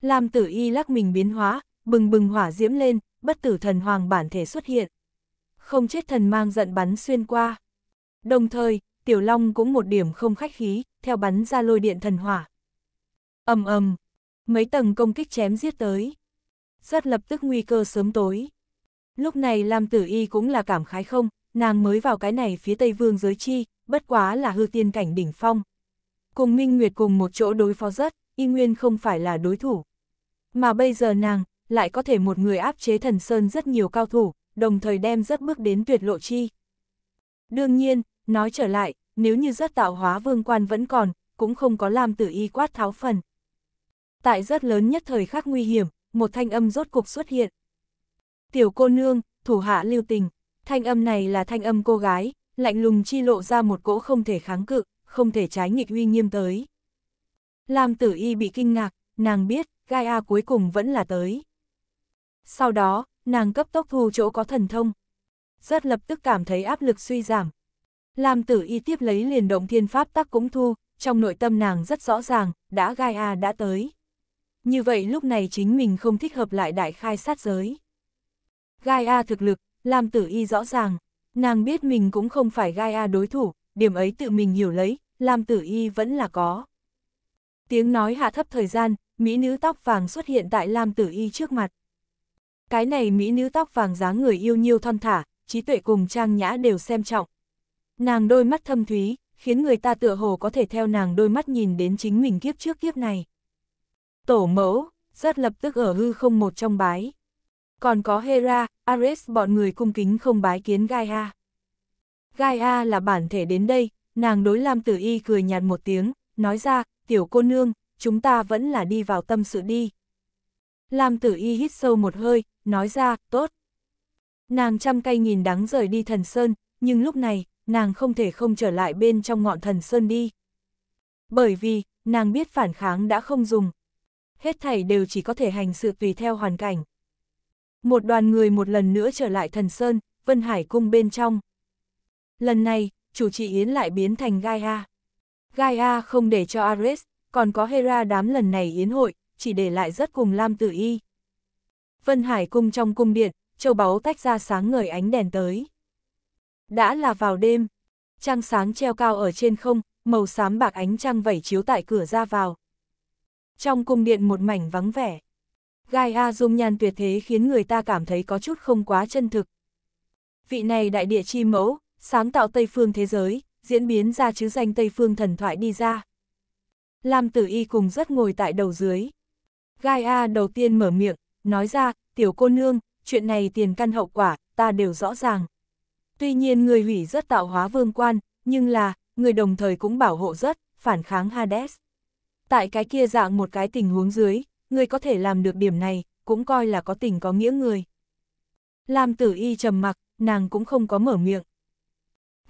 S1: Lam tử y lắc mình biến hóa, bừng bừng hỏa diễm lên, bất tử thần hoàng bản thể xuất hiện. Không chết thần mang giận bắn xuyên qua. Đồng thời, tiểu long cũng một điểm không khách khí, theo bắn ra lôi điện thần hỏa. ầm ầm mấy tầng công kích chém giết tới. Rất lập tức nguy cơ sớm tối. Lúc này Lam Tử Y cũng là cảm khái không, nàng mới vào cái này phía Tây Vương giới chi, bất quá là hư tiên cảnh đỉnh phong. Cùng Minh Nguyệt cùng một chỗ đối phó rất, y nguyên không phải là đối thủ. Mà bây giờ nàng, lại có thể một người áp chế thần sơn rất nhiều cao thủ, đồng thời đem rất bước đến tuyệt lộ chi. Đương nhiên, nói trở lại, nếu như rất tạo hóa vương quan vẫn còn, cũng không có lam tử y quát tháo phần. Tại rất lớn nhất thời khắc nguy hiểm, một thanh âm rốt cục xuất hiện tiểu cô nương, thủ hạ lưu tình, thanh âm này là thanh âm cô gái, lạnh lùng chi lộ ra một cỗ không thể kháng cự, không thể trái nghịch uy nghiêm tới. Lam tử y bị kinh ngạc, nàng biết, gai a cuối cùng vẫn là tới. Sau đó, nàng cấp tốc thu chỗ có thần thông. Rất lập tức cảm thấy áp lực suy giảm. Lam tử y tiếp lấy liền động thiên pháp tắc cũng thu, trong nội tâm nàng rất rõ ràng, đã gai a đã tới. Như vậy lúc này chính mình không thích hợp lại đại khai sát giới. Gaia thực lực, Lam Tử Y rõ ràng, nàng biết mình cũng không phải Gaia đối thủ, điểm ấy tự mình hiểu lấy, Lam Tử Y vẫn là có. Tiếng nói hạ thấp thời gian, mỹ nữ tóc vàng xuất hiện tại Lam Tử Y trước mặt. Cái này mỹ nữ tóc vàng dáng người yêu nhiêu thon thả, trí tuệ cùng trang nhã đều xem trọng. Nàng đôi mắt thâm thúy, khiến người ta tựa hồ có thể theo nàng đôi mắt nhìn đến chính mình kiếp trước kiếp này. Tổ mẫu, rất lập tức ở hư không một trong bái còn có Hera, Ares bọn người cung kính không bái kiến Gaia. Gaia là bản thể đến đây, nàng đối Lam Tử Y cười nhạt một tiếng, nói ra, tiểu cô nương, chúng ta vẫn là đi vào tâm sự đi. Lam Tử Y hít sâu một hơi, nói ra, tốt. Nàng trăm cây nghìn đắng rời đi thần sơn, nhưng lúc này, nàng không thể không trở lại bên trong ngọn thần sơn đi. Bởi vì, nàng biết phản kháng đã không dùng. Hết thảy đều chỉ có thể hành sự tùy theo hoàn cảnh. Một đoàn người một lần nữa trở lại thần Sơn, Vân Hải cung bên trong. Lần này, chủ trì Yến lại biến thành Gaia. Gaia không để cho Ares, còn có Hera đám lần này Yến hội, chỉ để lại rất cùng Lam Tử Y. Vân Hải cung trong cung điện, châu báu tách ra sáng ngời ánh đèn tới. Đã là vào đêm, trăng sáng treo cao ở trên không, màu xám bạc ánh trăng vẩy chiếu tại cửa ra vào. Trong cung điện một mảnh vắng vẻ. Gaia dung nhan tuyệt thế khiến người ta cảm thấy có chút không quá chân thực. Vị này đại địa chi mẫu, sáng tạo Tây Phương thế giới, diễn biến ra chứ danh Tây Phương thần thoại đi ra. Lam tử y cùng rất ngồi tại đầu dưới. Gaia đầu tiên mở miệng, nói ra, tiểu cô nương, chuyện này tiền căn hậu quả, ta đều rõ ràng. Tuy nhiên người hủy rất tạo hóa vương quan, nhưng là, người đồng thời cũng bảo hộ rất, phản kháng Hades. Tại cái kia dạng một cái tình huống dưới, người có thể làm được điểm này, cũng coi là có tình có nghĩa người. Lam tử y trầm mặc, nàng cũng không có mở miệng.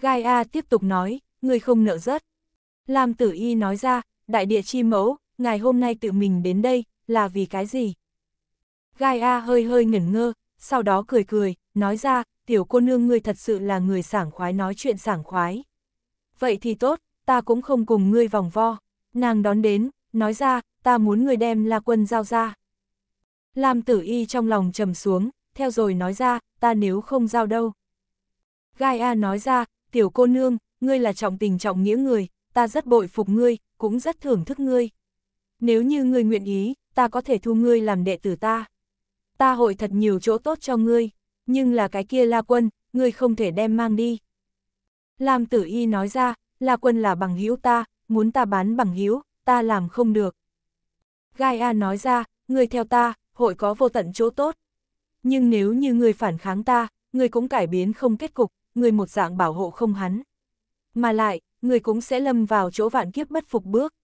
S1: Gai A tiếp tục nói, người không nợ rớt. Lam tử y nói ra, đại địa chi mẫu, ngài hôm nay tự mình đến đây, là vì cái gì? Gai A hơi hơi ngẩn ngơ, sau đó cười cười, nói ra, tiểu cô nương ngươi thật sự là người sảng khoái nói chuyện sảng khoái. Vậy thì tốt, ta cũng không cùng ngươi vòng vo. Nàng đón đến, nói ra, ta muốn người đem La Quân giao ra. Lam tử y trong lòng trầm xuống, theo rồi nói ra, ta nếu không giao đâu. Gai A nói ra, tiểu cô nương, ngươi là trọng tình trọng nghĩa người, ta rất bội phục ngươi, cũng rất thưởng thức ngươi. Nếu như ngươi nguyện ý, ta có thể thu ngươi làm đệ tử ta. Ta hội thật nhiều chỗ tốt cho ngươi, nhưng là cái kia La Quân, ngươi không thể đem mang đi. Lam tử y nói ra, La Quân là bằng hữu ta, muốn ta bán bằng hữu ta làm không được. Gaia nói ra, người theo ta, hội có vô tận chỗ tốt. Nhưng nếu như người phản kháng ta, người cũng cải biến không kết cục, người một dạng bảo hộ không hắn. Mà lại, người cũng sẽ lâm vào chỗ vạn kiếp bất phục bước.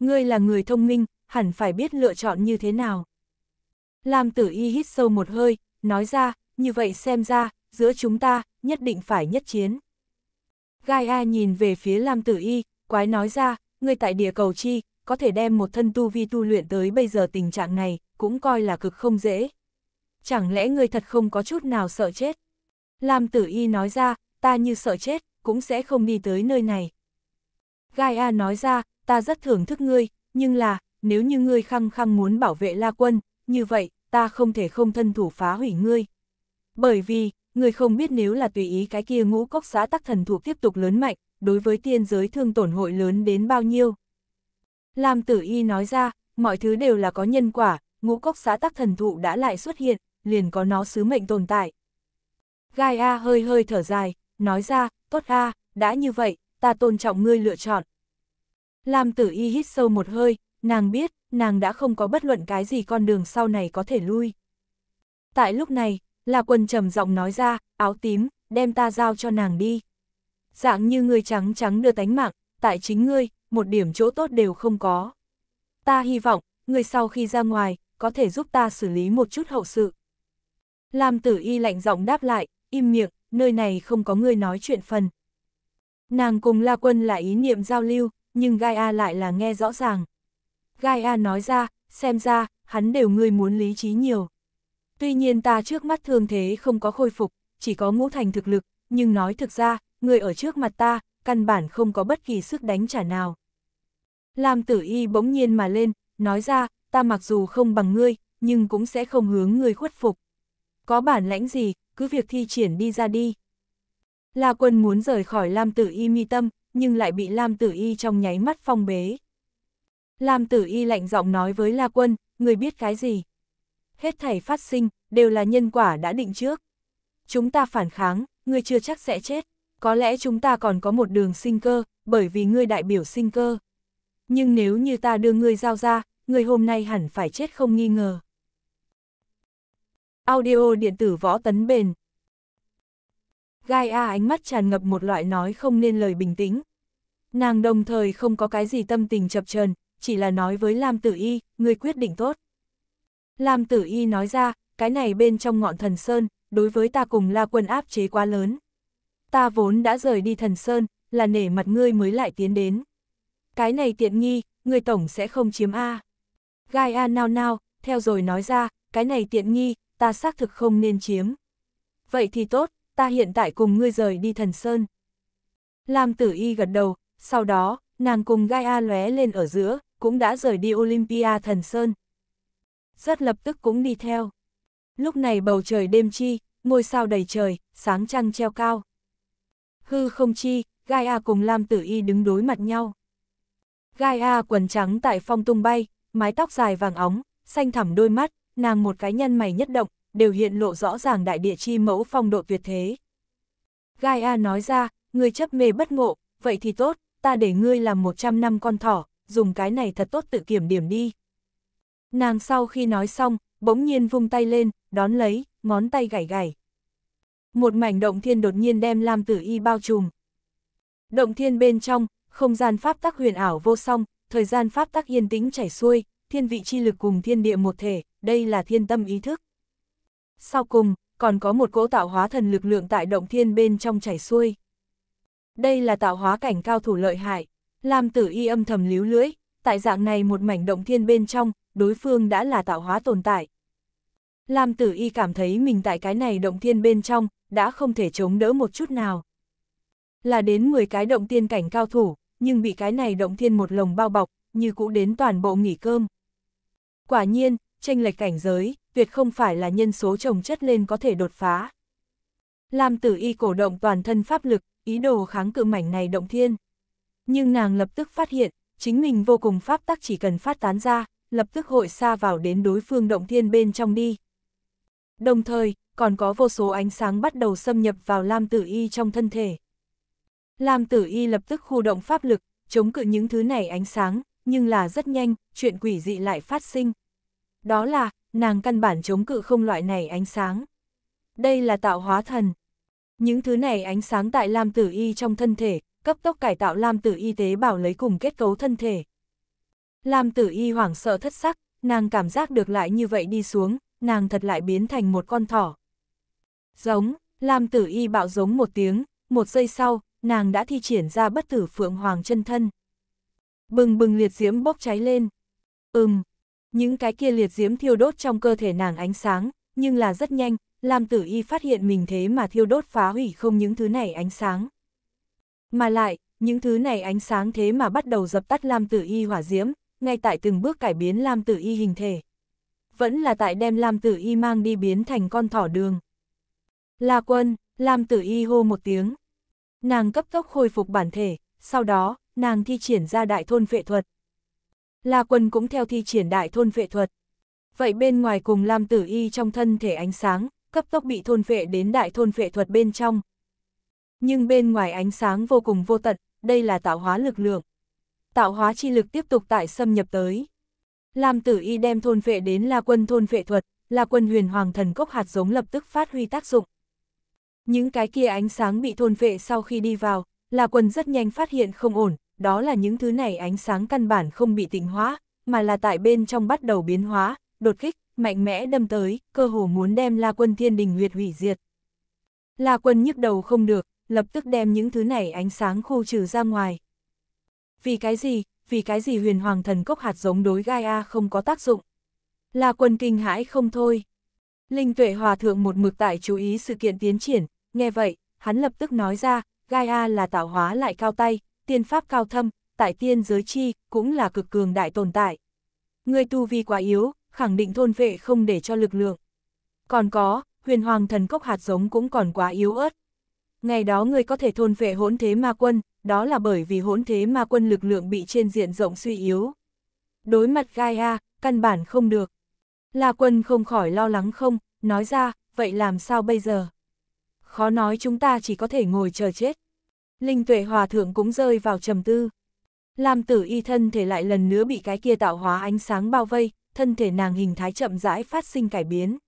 S1: Ngươi là người thông minh, hẳn phải biết lựa chọn như thế nào. Lam tử y hít sâu một hơi, nói ra, như vậy xem ra, giữa chúng ta, nhất định phải nhất chiến. Gaia nhìn về phía Lam tử y, quái nói ra, ngươi tại địa cầu chi, có thể đem một thân tu vi tu luyện tới bây giờ tình trạng này, cũng coi là cực không dễ. Chẳng lẽ ngươi thật không có chút nào sợ chết? Lam tử y nói ra, ta như sợ chết, cũng sẽ không đi tới nơi này. Gaia nói ra, ta rất thưởng thức ngươi, nhưng là, nếu như ngươi khăng khăng muốn bảo vệ La Quân, như vậy, ta không thể không thân thủ phá hủy ngươi. Bởi vì, ngươi không biết nếu là tùy ý cái kia ngũ cốc xã tắc thần thủ tiếp tục lớn mạnh, đối với tiên giới thương tổn hội lớn đến bao nhiêu. Lam tử y nói ra, mọi thứ đều là có nhân quả, ngũ cốc xã tắc thần thụ đã lại xuất hiện, liền có nó sứ mệnh tồn tại. Gai A hơi hơi thở dài, nói ra, tốt A, đã như vậy, ta tôn trọng ngươi lựa chọn. Lam tử y hít sâu một hơi, nàng biết, nàng đã không có bất luận cái gì con đường sau này có thể lui. Tại lúc này, là quân trầm giọng nói ra, áo tím, đem ta giao cho nàng đi dạng như ngươi trắng trắng đưa tánh mạng, tại chính ngươi, một điểm chỗ tốt đều không có. Ta hy vọng, ngươi sau khi ra ngoài, có thể giúp ta xử lý một chút hậu sự. Lam tử y lạnh giọng đáp lại, im miệng, nơi này không có người nói chuyện phần. Nàng cùng La Quân là ý niệm giao lưu, nhưng Gaia lại là nghe rõ ràng. Gaia nói ra, xem ra, hắn đều người muốn lý trí nhiều. Tuy nhiên ta trước mắt thương thế không có khôi phục, chỉ có ngũ thành thực lực, nhưng nói thực ra, người ở trước mặt ta, căn bản không có bất kỳ sức đánh trả nào. Lam tử y bỗng nhiên mà lên, nói ra, ta mặc dù không bằng ngươi, nhưng cũng sẽ không hướng ngươi khuất phục. Có bản lãnh gì, cứ việc thi triển đi ra đi. La quân muốn rời khỏi Lam tử y mi tâm, nhưng lại bị Lam tử y trong nháy mắt phong bế. Lam tử y lạnh giọng nói với La quân, người biết cái gì? Hết thảy phát sinh, đều là nhân quả đã định trước. Chúng ta phản kháng, người chưa chắc sẽ chết có lẽ chúng ta còn có một đường sinh cơ, bởi vì ngươi đại biểu sinh cơ. Nhưng nếu như ta đưa ngươi giao ra, ngươi hôm nay hẳn phải chết không nghi ngờ. Audio điện tử võ tấn bền gai a ánh mắt tràn ngập một loại nói không nên lời bình tĩnh. Nàng đồng thời không có cái gì tâm tình chập chờn chỉ là nói với Lam Tử Y, ngươi quyết định tốt. Lam Tử Y nói ra, cái này bên trong ngọn thần sơn, đối với ta cùng La Quân áp chế quá lớn ta vốn đã rời đi thần sơn, là nể mặt ngươi mới lại tiến đến. Cái này tiện nghi, ngươi tổng sẽ không chiếm A. Gai A nao nao, theo rồi nói ra, cái này tiện nghi, ta xác thực không nên chiếm. Vậy thì tốt, ta hiện tại cùng ngươi rời đi thần sơn. Lam tử y gật đầu, sau đó, nàng cùng Gai A lóe lên ở giữa, cũng đã rời đi Olympia thần sơn. Rất lập tức cũng đi theo. Lúc này bầu trời đêm chi, ngôi sao đầy trời, sáng trăng treo cao hư không chi, Gaia cùng Lam Tử Y đứng đối mặt nhau. Gaia quần trắng tại phong tung bay, mái tóc dài vàng óng, xanh thẳm đôi mắt, nàng một cái nhân mày nhất động, đều hiện lộ rõ ràng đại địa chi mẫu phong độ tuyệt thế. Gaia nói ra, ngươi chấp mê bất ngộ, vậy thì tốt, ta để ngươi làm 100 năm con thỏ, dùng cái này thật tốt tự kiểm điểm đi. Nàng sau khi nói xong, bỗng nhiên vung tay lên, đón lấy, ngón tay gảy gảy một mảnh động thiên đột nhiên đem Lam Tử Y bao trùm. Động thiên bên trong, không gian pháp tắc huyền ảo vô song, thời gian pháp tắc yên tĩnh chảy xuôi, thiên vị chi lực cùng thiên địa một thể, đây là thiên tâm ý thức. Sau cùng, còn có một cỗ tạo hóa thần lực lượng tại động thiên bên trong chảy xuôi. Đây là tạo hóa cảnh cao thủ lợi hại, Lam Tử Y âm thầm líu lưỡi, tại dạng này một mảnh động thiên bên trong, đối phương đã là tạo hóa tồn tại, Lam tử y cảm thấy mình tại cái này động thiên bên trong, đã không thể chống đỡ một chút nào. Là đến 10 cái động thiên cảnh cao thủ, nhưng bị cái này động thiên một lồng bao bọc, như cũ đến toàn bộ nghỉ cơm. Quả nhiên, tranh lệch cảnh giới, tuyệt không phải là nhân số trồng chất lên có thể đột phá. Lam tử y cổ động toàn thân pháp lực, ý đồ kháng cự mảnh này động thiên. Nhưng nàng lập tức phát hiện, chính mình vô cùng pháp tắc chỉ cần phát tán ra, lập tức hội xa vào đến đối phương động thiên bên trong đi đồng thời còn có vô số ánh sáng bắt đầu xâm nhập vào Lam Tử Y trong thân thể. Lam Tử Y lập tức khu động pháp lực, chống cự những thứ này ánh sáng, nhưng là rất nhanh, chuyện quỷ dị lại phát sinh. Đó là, nàng căn bản chống cự không loại này ánh sáng. Đây là tạo hóa thần. Những thứ này ánh sáng tại Lam Tử Y trong thân thể, cấp tốc cải tạo Lam Tử Y tế bào lấy cùng kết cấu thân thể. Lam Tử Y hoảng sợ thất sắc, nàng cảm giác được lại như vậy đi xuống, nàng thật lại biến thành một con thỏ. Giống, Lam Tử Y bạo giống một tiếng, một giây sau, nàng đã thi triển ra bất tử phượng hoàng chân thân. Bừng bừng liệt diễm bốc cháy lên. Ừm, những cái kia liệt diễm thiêu đốt trong cơ thể nàng ánh sáng, nhưng là rất nhanh, Lam Tử Y phát hiện mình thế mà thiêu đốt phá hủy không những thứ này ánh sáng. Mà lại, những thứ này ánh sáng thế mà bắt đầu dập tắt Lam Tử Y hỏa diễm, ngay tại từng bước cải biến Lam Tử Y hình thể vẫn là tại đem Lam Tử Y mang đi biến thành con thỏ đường. La quân, Lam Tử Y hô một tiếng. Nàng cấp tốc khôi phục bản thể, sau đó, nàng thi triển ra đại thôn vệ thuật. La quân cũng theo thi triển đại thôn vệ thuật. Vậy bên ngoài cùng Lam Tử Y trong thân thể ánh sáng, cấp tốc bị thôn vệ đến đại thôn vệ thuật bên trong. Nhưng bên ngoài ánh sáng vô cùng vô tận, đây là tạo hóa lực lượng. Tạo hóa chi lực tiếp tục tại xâm nhập tới. Lam Tử Y đem thôn vệ đến La Quân thôn vệ thuật, La Quân huyền hoàng thần cốc hạt giống lập tức phát huy tác dụng. Những cái kia ánh sáng bị thôn vệ sau khi đi vào, La Quân rất nhanh phát hiện không ổn, đó là những thứ này ánh sáng căn bản không bị tịnh hóa, mà là tại bên trong bắt đầu biến hóa, đột kích, mạnh mẽ đâm tới, cơ hồ muốn đem La Quân Thiên Đình huyệt hủy diệt. La Quân nhức đầu không được, lập tức đem những thứ này ánh sáng khu trừ ra ngoài. Vì cái gì, vì cái gì huyền hoàng thần cốc hạt giống đối Gaia không có tác dụng. Là quân kinh hãi không thôi. Linh tuệ hòa thượng một mực tại chú ý sự kiện tiến triển, nghe vậy, hắn lập tức nói ra, Gaia là tạo hóa lại cao tay, tiên pháp cao thâm, tại tiên giới chi, cũng là cực cường đại tồn tại. Người tu vi quá yếu, khẳng định thôn vệ không để cho lực lượng. Còn có, huyền hoàng thần cốc hạt giống cũng còn quá yếu ớt. Ngày đó người có thể thôn vệ hỗn thế ma quân, đó là bởi vì hỗn thế ma quân lực lượng bị trên diện rộng suy yếu. Đối mặt Gaia, căn bản không được. La quân không khỏi lo lắng không, nói ra, vậy làm sao bây giờ? Khó nói chúng ta chỉ có thể ngồi chờ chết. Linh tuệ hòa thượng cũng rơi vào trầm tư. Lam tử y thân thể lại lần nữa bị cái kia tạo hóa ánh sáng bao vây, thân thể nàng hình thái chậm rãi phát sinh cải biến.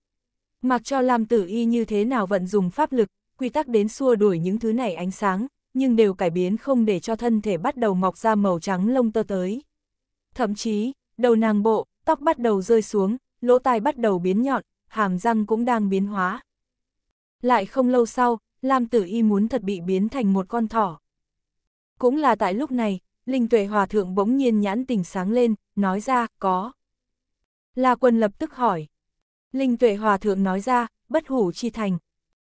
S1: Mặc cho Lam tử y như thế nào vận dùng pháp lực, quy tắc đến xua đuổi những thứ này ánh sáng, nhưng đều cải biến không để cho thân thể bắt đầu mọc ra màu trắng lông tơ tới. Thậm chí, đầu nàng bộ, tóc bắt đầu rơi xuống, lỗ tai bắt đầu biến nhọn, hàm răng cũng đang biến hóa. Lại không lâu sau, Lam Tử Y muốn thật bị biến thành một con thỏ. Cũng là tại lúc này, Linh Tuệ Hòa Thượng bỗng nhiên nhãn tình sáng lên, nói ra, có. La Quân lập tức hỏi. Linh Tuệ Hòa Thượng nói ra, bất hủ chi thành.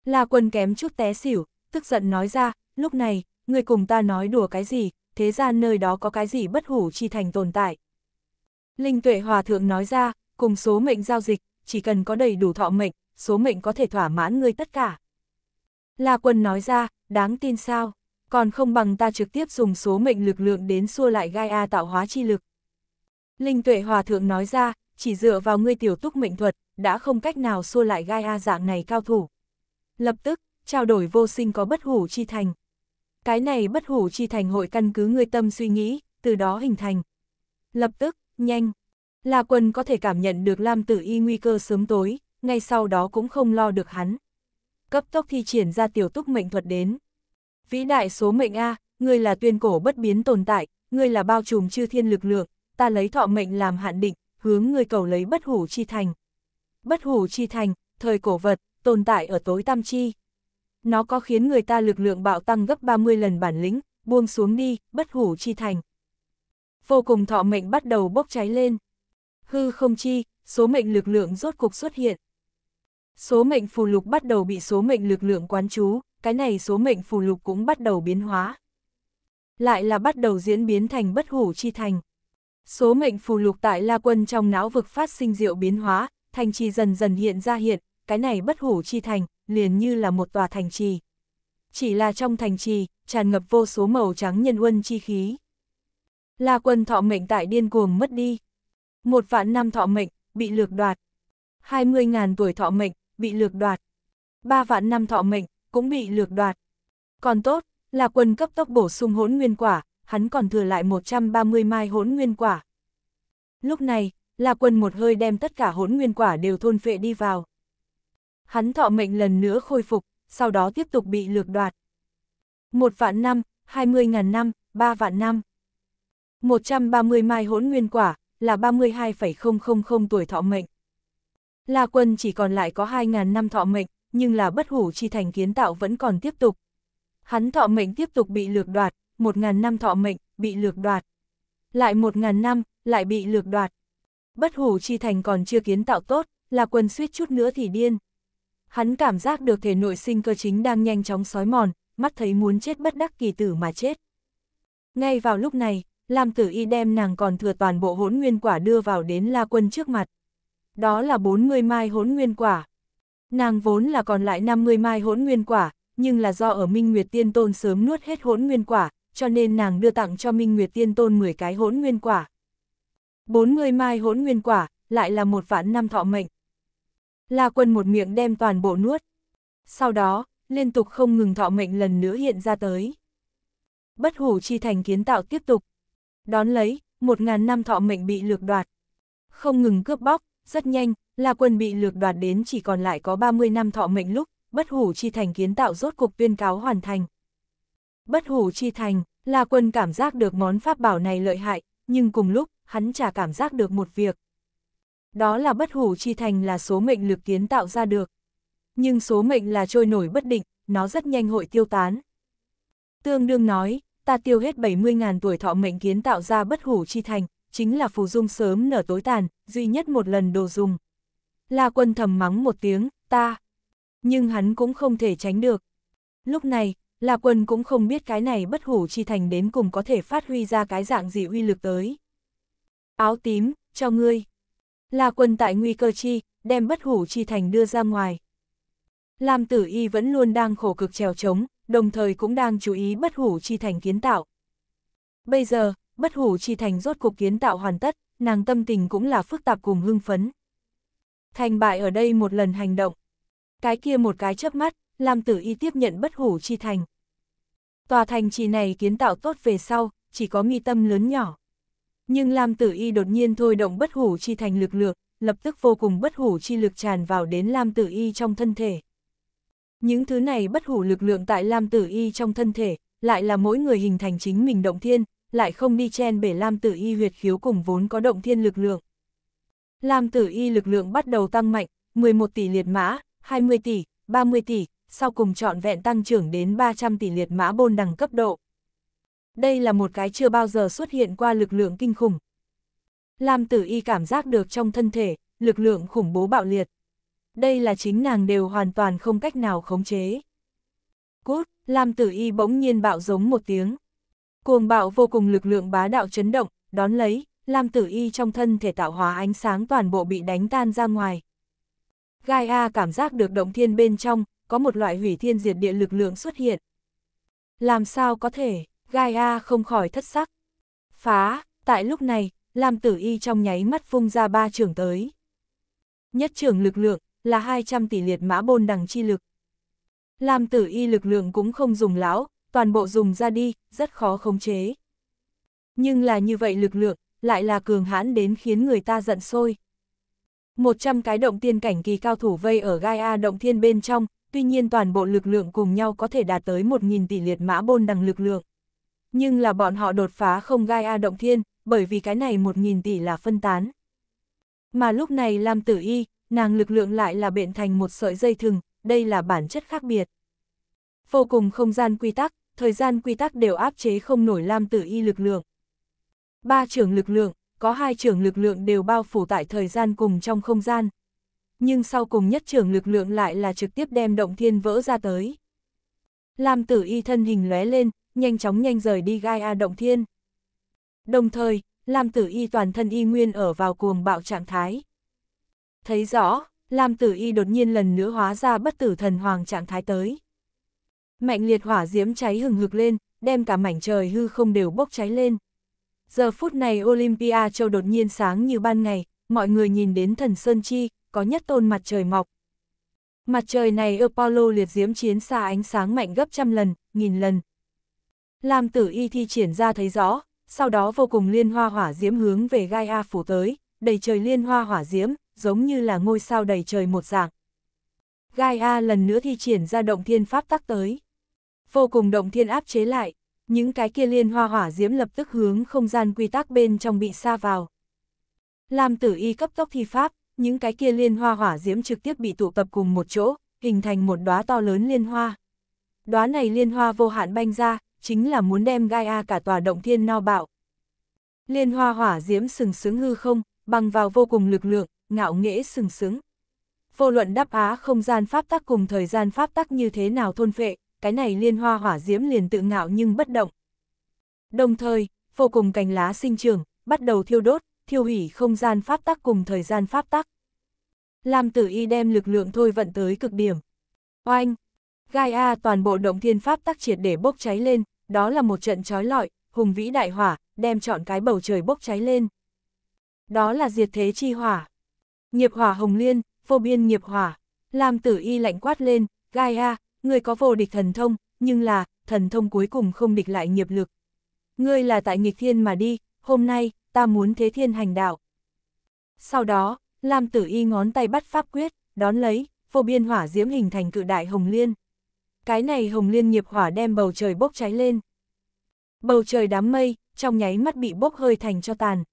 S1: La Quân kém chút té xỉu, tức giận nói ra, lúc này, người cùng ta nói đùa cái gì, thế gian nơi đó có cái gì bất hủ chi thành tồn tại. Linh tuệ hòa thượng nói ra, cùng số mệnh giao dịch, chỉ cần có đầy đủ thọ mệnh, số mệnh có thể thỏa mãn ngươi tất cả. La quân nói ra, đáng tin sao, còn không bằng ta trực tiếp dùng số mệnh lực lượng đến xua lại gai a tạo hóa chi lực. Linh tuệ hòa thượng nói ra, chỉ dựa vào ngươi tiểu túc mệnh thuật, đã không cách nào xua lại gai a dạng này cao thủ. Lập tức, trao đổi vô sinh có bất hủ chi thành. Cái này bất hủ chi thành hội căn cứ người tâm suy nghĩ, từ đó hình thành. Lập tức, nhanh. La quân có thể cảm nhận được Lam Tử Y nguy cơ sớm tối, ngay sau đó cũng không lo được hắn. Cấp tốc thi triển ra tiểu túc mệnh thuật đến. Vĩ đại số mệnh A, ngươi là tuyên cổ bất biến tồn tại, ngươi là bao trùm chư thiên lực lượng, ta lấy thọ mệnh làm hạn định, hướng ngươi cầu lấy bất hủ chi thành. Bất hủ chi thành, thời cổ vật, tồn tại ở tối tam chi nó có khiến người ta lực lượng bạo tăng gấp 30 lần bản lĩnh, buông xuống đi, bất hủ chi thành. Vô cùng thọ mệnh bắt đầu bốc cháy lên. Hư không chi, số mệnh lực lượng rốt cục xuất hiện. Số mệnh phù lục bắt đầu bị số mệnh lực lượng quán chú, cái này số mệnh phù lục cũng bắt đầu biến hóa. Lại là bắt đầu diễn biến thành bất hủ chi thành. Số mệnh phù lục tại La Quân trong não vực phát sinh diệu biến hóa, thành trì dần dần hiện ra hiện, cái này bất hủ chi thành, liền như là một tòa thành trì. Chỉ là trong thành trì, tràn ngập vô số màu trắng nhân uân chi khí. La quân thọ mệnh tại điên cuồng mất đi. Một vạn năm thọ mệnh, bị lược đoạt. hai mươi ngàn tuổi thọ mệnh, bị lược đoạt. ba vạn năm thọ mệnh, cũng bị lược đoạt. Còn tốt, là quân cấp tốc bổ sung hỗn nguyên quả, hắn còn thừa lại 130 mai hỗn nguyên quả. Lúc này, là quân một hơi đem tất cả hỗn nguyên quả đều thôn phệ đi vào. Hắn thọ mệnh lần nữa khôi phục, sau đó tiếp tục bị lược đoạt. Một vạn năm, hai mươi ngàn năm, ba vạn năm. một trăm ba mươi mai hỗn nguyên quả, là ba mươi hai tuổi thọ mệnh. La quân chỉ còn lại có hai ngàn năm thọ mệnh, nhưng là bất hủ chi thành kiến tạo vẫn còn tiếp tục. Hắn thọ mệnh tiếp tục bị lược đoạt, một ngàn năm thọ mệnh, bị lược đoạt. Lại một ngàn năm, lại bị lược đoạt. Bất hủ chi thành còn chưa kiến tạo tốt, là quân suýt chút nữa thì điên. Hắn cảm giác được thể nội sinh cơ chính đang nhanh chóng sói mòn, mắt thấy muốn chết bất đắc kỳ tử mà chết. Ngay vào lúc này, Lam Tử Y đem nàng còn thừa toàn bộ hỗn nguyên quả đưa vào đến La Quân trước mặt. Đó là 40 mai hỗn nguyên quả. Nàng vốn là còn lại 50 mai hỗn nguyên quả, nhưng là do ở Minh Nguyệt Tiên Tôn sớm nuốt hết hỗn nguyên quả, cho nên nàng đưa tặng cho Minh Nguyệt Tiên Tôn 10 cái hỗn nguyên quả. 40 mai hỗn nguyên quả, lại là một vạn năm thọ mệnh. La Quân một miệng đem toàn bộ nuốt. Sau đó, liên tục không ngừng thọ mệnh lần nữa hiện ra tới. Bất hủ chi thành kiến tạo tiếp tục. Đón lấy, một ngàn năm thọ mệnh bị lược đoạt. Không ngừng cướp bóc, rất nhanh, La Quân bị lược đoạt đến chỉ còn lại có 30 năm thọ mệnh lúc, bất hủ chi thành kiến tạo rốt cục tuyên cáo hoàn thành. Bất hủ chi thành, La Quân cảm giác được món pháp bảo này lợi hại, nhưng cùng lúc, hắn chả cảm giác được một việc đó là bất hủ chi thành là số mệnh lực kiến tạo ra được. Nhưng số mệnh là trôi nổi bất định, nó rất nhanh hội tiêu tán. Tương đương nói, ta tiêu hết 70.000 tuổi thọ mệnh kiến tạo ra bất hủ chi thành, chính là phù dung sớm nở tối tàn, duy nhất một lần đồ dùng. La quân thầm mắng một tiếng, ta. Nhưng hắn cũng không thể tránh được. Lúc này, La quân cũng không biết cái này bất hủ chi thành đến cùng có thể phát huy ra cái dạng gì uy lực tới. Áo tím, cho ngươi. La quân tại nguy cơ chi, đem bất hủ chi thành đưa ra ngoài. Lam tử y vẫn luôn đang khổ cực trèo trống, đồng thời cũng đang chú ý bất hủ chi thành kiến tạo. Bây giờ, bất hủ chi thành rốt cuộc kiến tạo hoàn tất, nàng tâm tình cũng là phức tạp cùng hưng phấn. Thành bại ở đây một lần hành động. Cái kia một cái chớp mắt, Lam tử y tiếp nhận bất hủ chi thành. Tòa thành trì này kiến tạo tốt về sau, chỉ có nghi tâm lớn nhỏ. Nhưng Lam Tử Y đột nhiên thôi động bất hủ chi thành lực lượng, lập tức vô cùng bất hủ chi lực tràn vào đến Lam Tử Y trong thân thể. Những thứ này bất hủ lực lượng tại Lam Tử Y trong thân thể, lại là mỗi người hình thành chính mình động thiên, lại không đi chen bể Lam Tử Y huyệt khiếu cùng vốn có động thiên lực lượng. Lam Tử Y lực lượng bắt đầu tăng mạnh, 11 tỷ liệt mã, 20 tỷ, 30 tỷ, sau cùng trọn vẹn tăng trưởng đến 300 tỷ liệt mã bôn đẳng cấp độ. Đây là một cái chưa bao giờ xuất hiện qua lực lượng kinh khủng. Lam tử y cảm giác được trong thân thể, lực lượng khủng bố bạo liệt. Đây là chính nàng đều hoàn toàn không cách nào khống chế. Cút, Lam tử y bỗng nhiên bạo giống một tiếng. Cuồng bạo vô cùng lực lượng bá đạo chấn động, đón lấy, Lam tử y trong thân thể tạo hóa ánh sáng toàn bộ bị đánh tan ra ngoài. Gai A cảm giác được động thiên bên trong, có một loại hủy thiên diệt địa lực lượng xuất hiện. Làm sao có thể? Gaia không khỏi thất sắc. Phá, tại lúc này, Lam Tử Y trong nháy mắt vung ra ba trường tới. Nhất trường lực lượng, là 200 tỷ liệt mã bôn đằng chi lực. Lam Tử Y lực lượng cũng không dùng lão, toàn bộ dùng ra đi, rất khó khống chế. Nhưng là như vậy lực lượng, lại là cường hãn đến khiến người ta giận sôi. 100 cái động tiên cảnh kỳ cao thủ vây ở Gaia động thiên bên trong, tuy nhiên toàn bộ lực lượng cùng nhau có thể đạt tới 1.000 tỷ liệt mã bôn đằng lực lượng. Nhưng là bọn họ đột phá không gai A động thiên, bởi vì cái này 1.000 tỷ là phân tán. Mà lúc này Lam Tử Y, nàng lực lượng lại là bệnh thành một sợi dây thừng, đây là bản chất khác biệt. Vô cùng không gian quy tắc, thời gian quy tắc đều áp chế không nổi Lam Tử Y lực lượng. Ba trưởng lực lượng, có hai trưởng lực lượng đều bao phủ tại thời gian cùng trong không gian. Nhưng sau cùng nhất trưởng lực lượng lại là trực tiếp đem động thiên vỡ ra tới. Lam Tử Y thân hình lóe lên, nhanh chóng nhanh rời đi Gaia động thiên. Đồng thời, Lam Tử Y toàn thân y nguyên ở vào cuồng bạo trạng thái. Thấy rõ, Lam Tử Y đột nhiên lần nữa hóa ra bất tử thần hoàng trạng thái tới. Mạnh liệt hỏa diễm cháy hừng hực lên, đem cả mảnh trời hư không đều bốc cháy lên. Giờ phút này Olympia châu đột nhiên sáng như ban ngày, mọi người nhìn đến thần Sơn Chi, có nhất tôn mặt trời mọc. Mặt trời này Apollo liệt diễm chiến xa ánh sáng mạnh gấp trăm lần, nghìn lần, Lam tử y thi triển ra thấy rõ, sau đó vô cùng liên hoa hỏa diễm hướng về gai A phủ tới, đầy trời liên hoa hỏa diễm, giống như là ngôi sao đầy trời một dạng. Gai A lần nữa thi triển ra động thiên pháp tắc tới. Vô cùng động thiên áp chế lại, những cái kia liên hoa hỏa diễm lập tức hướng không gian quy tắc bên trong bị xa vào. Lam tử y cấp tốc thi pháp, những cái kia liên hoa hỏa diễm trực tiếp bị tụ tập cùng một chỗ, hình thành một đóa to lớn liên hoa. Đóa này liên hoa vô hạn banh ra, chính là muốn đem Gaia cả tòa động thiên no bạo. Liên hoa hỏa diễm sừng sướng hư không, bằng vào vô cùng lực lượng, ngạo nghễ sừng sướng. Vô luận đáp á không gian pháp tắc cùng thời gian pháp tắc như thế nào thôn phệ, cái này liên hoa hỏa diễm liền tự ngạo nhưng bất động. Đồng thời, vô cùng cành lá sinh trưởng, bắt đầu thiêu đốt, thiêu hủy không gian pháp tắc cùng thời gian pháp tắc. Lam tử y đem lực lượng thôi vận tới cực điểm. Oanh! Gaia toàn bộ động thiên pháp tắc triệt để bốc cháy lên, đó là một trận trói lọi, hùng vĩ đại hỏa, đem chọn cái bầu trời bốc cháy lên. Đó là diệt thế chi hỏa. Nghiệp hỏa hồng liên, vô biên nghiệp hỏa. Lam tử y lạnh quát lên, Gaia, người có vô địch thần thông, nhưng là, thần thông cuối cùng không địch lại nghiệp lực. Ngươi là tại nghịch thiên mà đi, hôm nay, ta muốn thế thiên hành đạo. Sau đó, Lam tử y ngón tay bắt pháp quyết, đón lấy, vô biên hỏa diễm hình thành cự đại hồng liên cái này hồng liên nghiệp hỏa đem bầu trời bốc cháy lên. Bầu trời đám mây, trong nháy mắt bị bốc hơi thành cho tàn.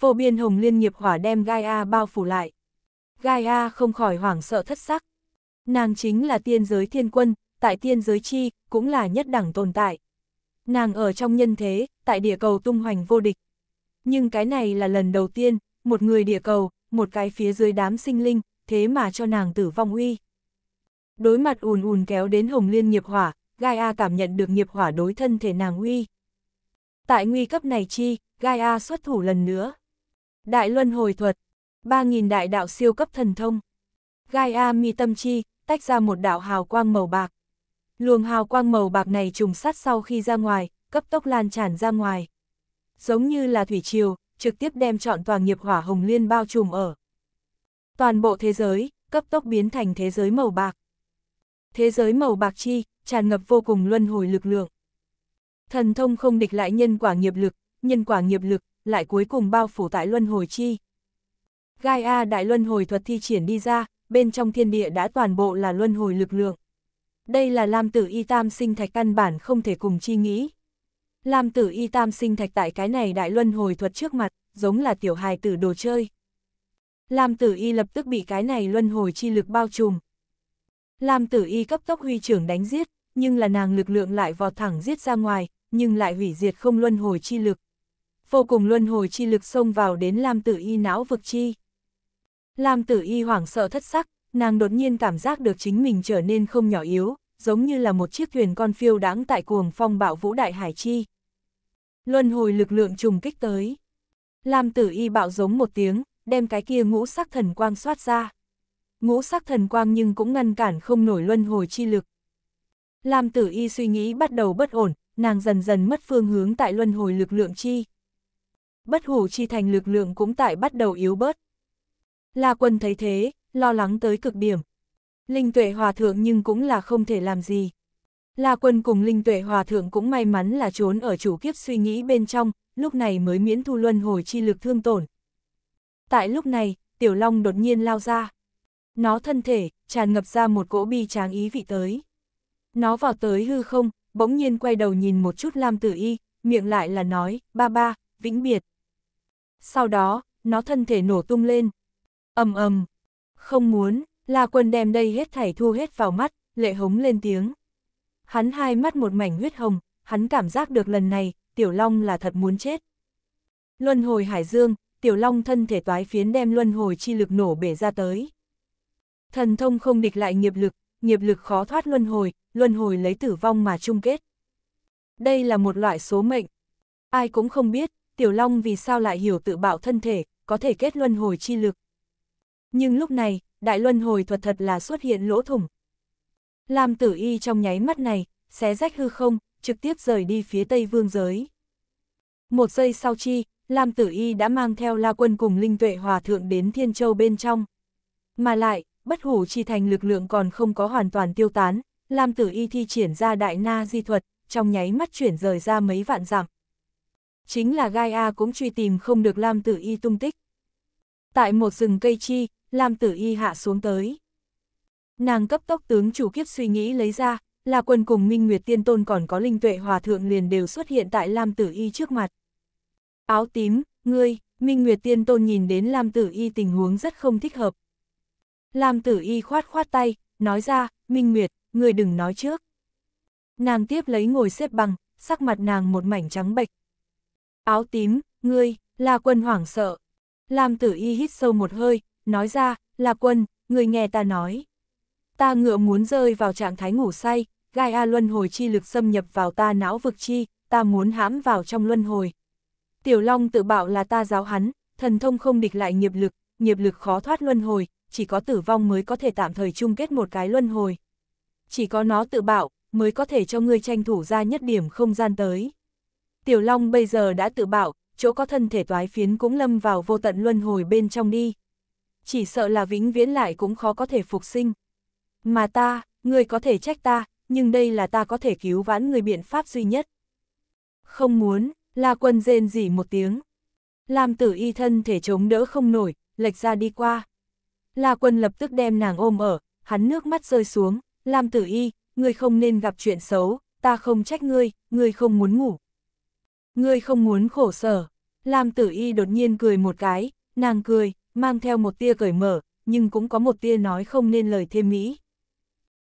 S1: Vô biên hồng liên nghiệp hỏa đem Gaia bao phủ lại. Gaia không khỏi hoảng sợ thất sắc. Nàng chính là tiên giới thiên quân, tại tiên giới chi, cũng là nhất đẳng tồn tại. Nàng ở trong nhân thế, tại địa cầu tung hoành vô địch. Nhưng cái này là lần đầu tiên, một người địa cầu, một cái phía dưới đám sinh linh, thế mà cho nàng tử vong uy. Đối mặt ùn ùn kéo đến Hồng Liên nghiệp hỏa, Gaia cảm nhận được nghiệp hỏa đối thân thể nàng uy. Tại nguy cấp này chi, Gaia xuất thủ lần nữa. Đại luân hồi thuật, 3.000 đại đạo siêu cấp thần thông. Gaia mi tâm chi, tách ra một đạo hào quang màu bạc. Luồng hào quang màu bạc này trùng sát sau khi ra ngoài, cấp tốc lan tràn ra ngoài. Giống như là thủy triều, trực tiếp đem chọn toàn nghiệp hỏa hồng liên bao trùm ở. Toàn bộ thế giới, cấp tốc biến thành thế giới màu bạc thế giới màu bạc chi, tràn ngập vô cùng luân hồi lực lượng. Thần thông không địch lại nhân quả nghiệp lực, nhân quả nghiệp lực, lại cuối cùng bao phủ tại luân hồi chi. Gaia đại luân hồi thuật thi triển đi ra, bên trong thiên địa đã toàn bộ là luân hồi lực lượng. Đây là Lam tử y tam sinh thạch căn bản không thể cùng chi nghĩ. Lam tử y tam sinh thạch tại cái này đại luân hồi thuật trước mặt, giống là tiểu hài tử đồ chơi. Lam tử y lập tức bị cái này luân hồi chi lực bao trùm, Lam tử y cấp tốc huy trưởng đánh giết, nhưng là nàng lực lượng lại vọt thẳng giết ra ngoài, nhưng lại hủy diệt không luân hồi chi lực. Vô cùng luân hồi chi lực xông vào đến Lam tử y não vực chi. Lam tử y hoảng sợ thất sắc, nàng đột nhiên cảm giác được chính mình trở nên không nhỏ yếu, giống như là một chiếc thuyền con phiêu đáng tại cuồng phong bạo vũ đại hải chi. Luân hồi lực lượng trùng kích tới. Lam tử y bạo giống một tiếng, đem cái kia ngũ sắc thần quang xoát ra ngũ sắc thần quang nhưng cũng ngăn cản không nổi luân hồi chi lực. Lam tử y suy nghĩ bắt đầu bất ổn, nàng dần dần mất phương hướng tại luân hồi lực lượng chi. Bất hủ chi thành lực lượng cũng tại bắt đầu yếu bớt. La quân thấy thế, lo lắng tới cực điểm. Linh tuệ hòa thượng nhưng cũng là không thể làm gì. La quân cùng linh tuệ hòa thượng cũng may mắn là trốn ở chủ kiếp suy nghĩ bên trong, lúc này mới miễn thu luân hồi chi lực thương tổn. Tại lúc này, tiểu long đột nhiên lao ra. Nó thân thể, tràn ngập ra một cỗ bi tráng ý vị tới. Nó vào tới hư không, bỗng nhiên quay đầu nhìn một chút Lam Tử Y, miệng lại là nói, ba ba, vĩnh biệt. Sau đó, nó thân thể nổ tung lên. ầm ầm Không muốn, La Quân đem đây hết thảy thu hết vào mắt, lệ hống lên tiếng. Hắn hai mắt một mảnh huyết hồng, hắn cảm giác được lần này, Tiểu Long là thật muốn chết. Luân hồi Hải Dương, Tiểu Long thân thể toái phiến đem luân hồi chi lực nổ bể ra tới. Thần thông không địch lại nghiệp lực, nghiệp lực khó thoát luân hồi, luân hồi lấy tử vong mà chung kết. Đây là một loại số mệnh. Ai cũng không biết, Tiểu Long vì sao lại hiểu tự bạo thân thể, có thể kết luân hồi chi lực. Nhưng lúc này, đại luân hồi thuật thật là xuất hiện lỗ thủng. Lam tử y trong nháy mắt này, xé rách hư không, trực tiếp rời đi phía tây vương giới. Một giây sau chi, Lam tử y đã mang theo la quân cùng linh tuệ hòa thượng đến Thiên Châu bên trong. Mà lại, bất hủ chi thành lực lượng còn không có hoàn toàn tiêu tán, Lam Tử Y thi triển ra đại na di thuật, trong nháy mắt chuyển rời ra mấy vạn dặm. Chính là Gaia cũng truy tìm không được Lam Tử Y tung tích. Tại một rừng cây chi, Lam Tử Y hạ xuống tới. Nàng cấp tốc tướng chủ kiếp suy nghĩ lấy ra, là quần cùng Minh Nguyệt Tiên Tôn còn có linh tuệ hòa thượng liền đều xuất hiện tại Lam Tử Y trước mặt. Áo tím, ngươi, Minh Nguyệt Tiên Tôn nhìn đến Lam Tử Y tình huống rất không thích hợp, Lam tử y khoát khoát tay, nói ra, Minh Nguyệt, người đừng nói trước. Nàng tiếp lấy ngồi xếp bằng, sắc mặt nàng một mảnh trắng bệch. Áo tím, ngươi, là quân hoảng sợ. Lam tử y hít sâu một hơi, nói ra, là quân, người nghe ta nói. Ta ngựa muốn rơi vào trạng thái ngủ say, gai a luân hồi chi lực xâm nhập vào ta não vực chi, ta muốn hãm vào trong luân hồi. Tiểu Long tự bảo là ta giáo hắn, thần thông không địch lại nghiệp lực, nghiệp lực khó thoát luân hồi, chỉ có tử vong mới có thể tạm thời chung kết một cái luân hồi. Chỉ có nó tự bạo, mới có thể cho ngươi tranh thủ ra nhất điểm không gian tới. Tiểu Long bây giờ đã tự bạo, chỗ có thân thể toái phiến cũng lâm vào vô tận luân hồi bên trong đi. Chỉ sợ là vĩnh viễn lại cũng khó có thể phục sinh. Mà ta, ngươi có thể trách ta, nhưng đây là ta có thể cứu vãn người biện pháp duy nhất. Không muốn, La Quân rên rỉ một tiếng. làm tử y thân thể chống đỡ không nổi, lệch ra đi qua. La Quân lập tức đem nàng ôm ở, hắn nước mắt rơi xuống, Lam Tử Y, ngươi không nên gặp chuyện xấu, ta không trách ngươi, ngươi không muốn ngủ. Ngươi không muốn khổ sở. Lam Tử Y đột nhiên cười một cái, nàng cười, mang theo một tia cởi mở, nhưng cũng có một tia nói không nên lời thêm mỹ.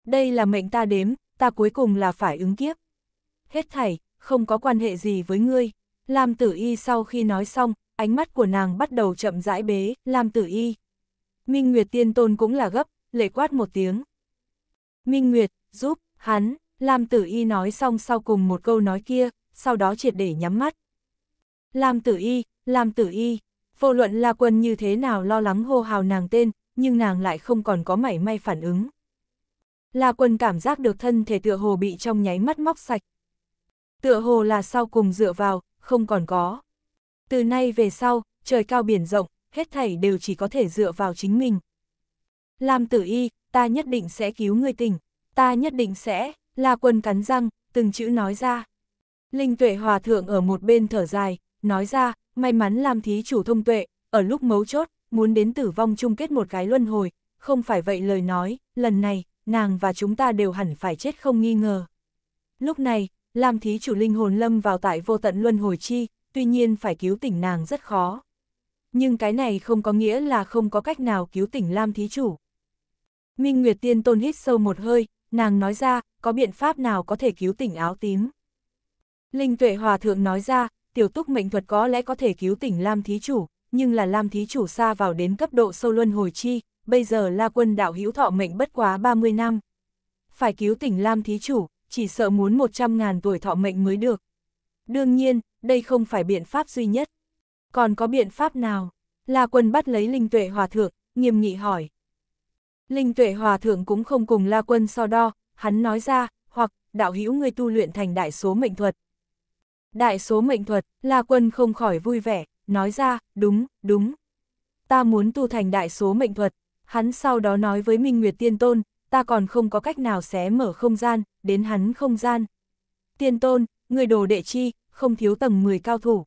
S1: Đây là mệnh ta đếm, ta cuối cùng là phải ứng kiếp. Hết thảy, không có quan hệ gì với ngươi. Lam Tử Y sau khi nói xong, ánh mắt của nàng bắt đầu chậm rãi bế, Lam Tử Y, Minh Nguyệt tiên tôn cũng là gấp, lệ quát một tiếng. Minh Nguyệt, giúp, hắn, Lam Tử Y nói xong sau cùng một câu nói kia, sau đó triệt để nhắm mắt. Lam Tử Y, Lam Tử Y, vô luận là quân như thế nào lo lắng hô hào nàng tên, nhưng nàng lại không còn có mảy may phản ứng. Là quân cảm giác được thân thể tựa hồ bị trong nháy mắt móc sạch. Tựa hồ là sau cùng dựa vào, không còn có. Từ nay về sau, trời cao biển rộng, hết thảy đều chỉ có thể dựa vào chính mình. Làm tử y, ta nhất định sẽ cứu người tỉnh, ta nhất định sẽ, là quần cắn răng, từng chữ nói ra. Linh tuệ hòa thượng ở một bên thở dài, nói ra, may mắn làm thí chủ thông tuệ, ở lúc mấu chốt, muốn đến tử vong chung kết một cái luân hồi, không phải vậy lời nói, lần này, nàng và chúng ta đều hẳn phải chết không nghi ngờ. Lúc này, làm thí chủ linh hồn lâm vào tại vô tận luân hồi chi, tuy nhiên phải cứu tỉnh nàng rất khó nhưng cái này không có nghĩa là không có cách nào cứu tỉnh Lam Thí Chủ. Minh Nguyệt Tiên Tôn hít sâu một hơi, nàng nói ra, có biện pháp nào có thể cứu tỉnh áo tím. Linh Tuệ Hòa Thượng nói ra, tiểu túc mệnh thuật có lẽ có thể cứu tỉnh Lam Thí Chủ, nhưng là Lam Thí Chủ xa vào đến cấp độ sâu luân hồi chi, bây giờ La Quân đạo hữu thọ mệnh bất quá 30 năm. Phải cứu tỉnh Lam Thí Chủ, chỉ sợ muốn 100.000 tuổi thọ mệnh mới được. Đương nhiên, đây không phải biện pháp duy nhất. Còn có biện pháp nào? La Quân bắt lấy Linh Tuệ Hòa Thượng, nghiêm nghị hỏi. Linh Tuệ Hòa Thượng cũng không cùng La Quân so đo, hắn nói ra, hoặc, đạo hữu người tu luyện thành đại số mệnh thuật. Đại số mệnh thuật, La Quân không khỏi vui vẻ, nói ra, đúng, đúng. Ta muốn tu thành đại số mệnh thuật, hắn sau đó nói với Minh Nguyệt Tiên Tôn, ta còn không có cách nào xé mở không gian, đến hắn không gian. Tiên Tôn, người đồ đệ chi, không thiếu tầng 10 cao thủ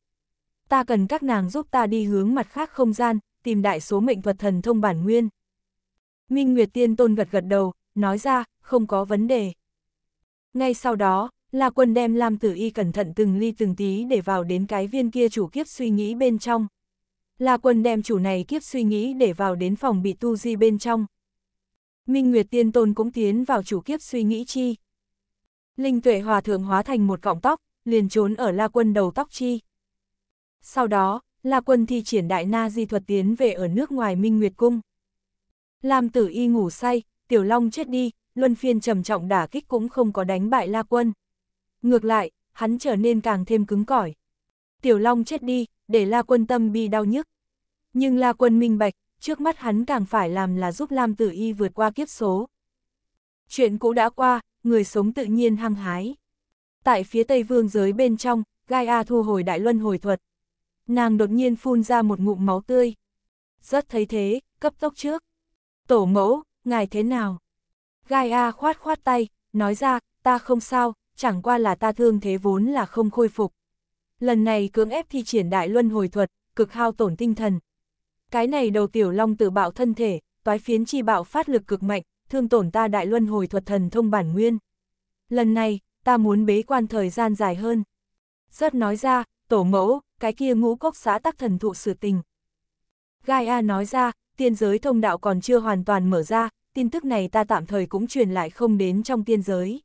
S1: ta cần các nàng giúp ta đi hướng mặt khác không gian, tìm đại số mệnh vật thần thông bản nguyên. Minh Nguyệt Tiên Tôn gật gật đầu, nói ra, không có vấn đề. Ngay sau đó, La Quân đem Lam Tử Y cẩn thận từng ly từng tí để vào đến cái viên kia chủ kiếp suy nghĩ bên trong. La Quân đem chủ này kiếp suy nghĩ để vào đến phòng bị tu di bên trong. Minh Nguyệt Tiên Tôn cũng tiến vào chủ kiếp suy nghĩ chi. Linh Tuệ Hòa Thượng hóa thành một cọng tóc, liền trốn ở La Quân đầu tóc chi. Sau đó, La quân thi triển đại na di thuật tiến về ở nước ngoài Minh Nguyệt Cung. Làm tử y ngủ say, Tiểu Long chết đi, Luân Phiên trầm trọng đả kích cũng không có đánh bại La Quân. Ngược lại, hắn trở nên càng thêm cứng cỏi. Tiểu Long chết đi, để La Quân tâm bi đau nhức. Nhưng La Quân minh bạch, trước mắt hắn càng phải làm là giúp Lam Tử Y vượt qua kiếp số. Chuyện cũ đã qua, người sống tự nhiên hăng hái. Tại phía Tây Vương giới bên trong, Gaia thu hồi đại luân hồi thuật, nàng đột nhiên phun ra một ngụm máu tươi. Rất thấy thế, cấp tốc trước. Tổ mẫu, ngài thế nào? Gai A khoát khoát tay, nói ra, ta không sao, chẳng qua là ta thương thế vốn là không khôi phục. Lần này cưỡng ép thi triển đại luân hồi thuật, cực hao tổn tinh thần. Cái này đầu tiểu long tự bạo thân thể, toái phiến chi bạo phát lực cực mạnh, thương tổn ta đại luân hồi thuật thần thông bản nguyên. Lần này, ta muốn bế quan thời gian dài hơn. Rất nói ra, tổ mẫu, cái kia ngũ cốc xã tắc thần thụ sự tình. Gaia nói ra, tiên giới thông đạo còn chưa hoàn toàn mở ra, tin tức này ta tạm thời cũng truyền lại không đến trong tiên giới.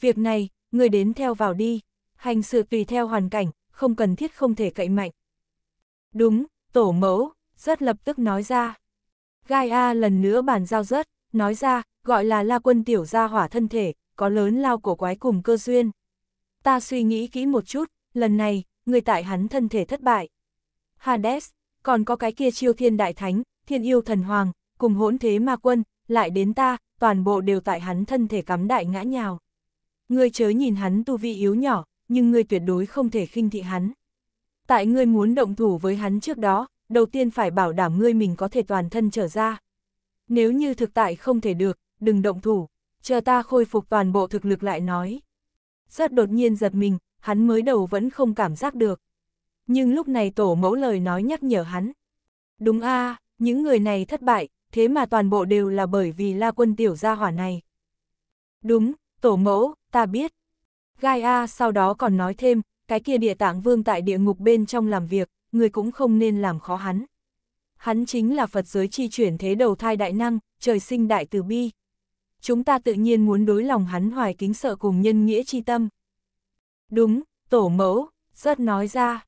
S1: Việc này, người đến theo vào đi, hành sự tùy theo hoàn cảnh, không cần thiết không thể cậy mạnh. Đúng, tổ mẫu, rất lập tức nói ra. Gaia lần nữa bàn giao rớt, nói ra, gọi là la quân tiểu gia hỏa thân thể, có lớn lao cổ quái cùng cơ duyên. Ta suy nghĩ kỹ một chút, lần này, người tại hắn thân thể thất bại. Hades, còn có cái kia chiêu thiên đại thánh, thiên yêu thần hoàng, cùng hỗn thế ma quân, lại đến ta, toàn bộ đều tại hắn thân thể cắm đại ngã nhào. Ngươi chớ nhìn hắn tu vi yếu nhỏ, nhưng ngươi tuyệt đối không thể khinh thị hắn. Tại ngươi muốn động thủ với hắn trước đó, đầu tiên phải bảo đảm ngươi mình có thể toàn thân trở ra. Nếu như thực tại không thể được, đừng động thủ, chờ ta khôi phục toàn bộ thực lực lại nói. Rất đột nhiên giật mình, hắn mới đầu vẫn không cảm giác được. Nhưng lúc này tổ mẫu lời nói nhắc nhở hắn. Đúng a à, những người này thất bại, thế mà toàn bộ đều là bởi vì la quân tiểu gia hỏa này. Đúng, tổ mẫu, ta biết. Gai A sau đó còn nói thêm, cái kia địa tạng vương tại địa ngục bên trong làm việc, người cũng không nên làm khó hắn. Hắn chính là Phật giới chi chuyển thế đầu thai đại năng, trời sinh đại từ bi. Chúng ta tự nhiên muốn đối lòng hắn hoài kính sợ cùng nhân nghĩa chi tâm. Đúng, tổ mẫu, rất nói ra.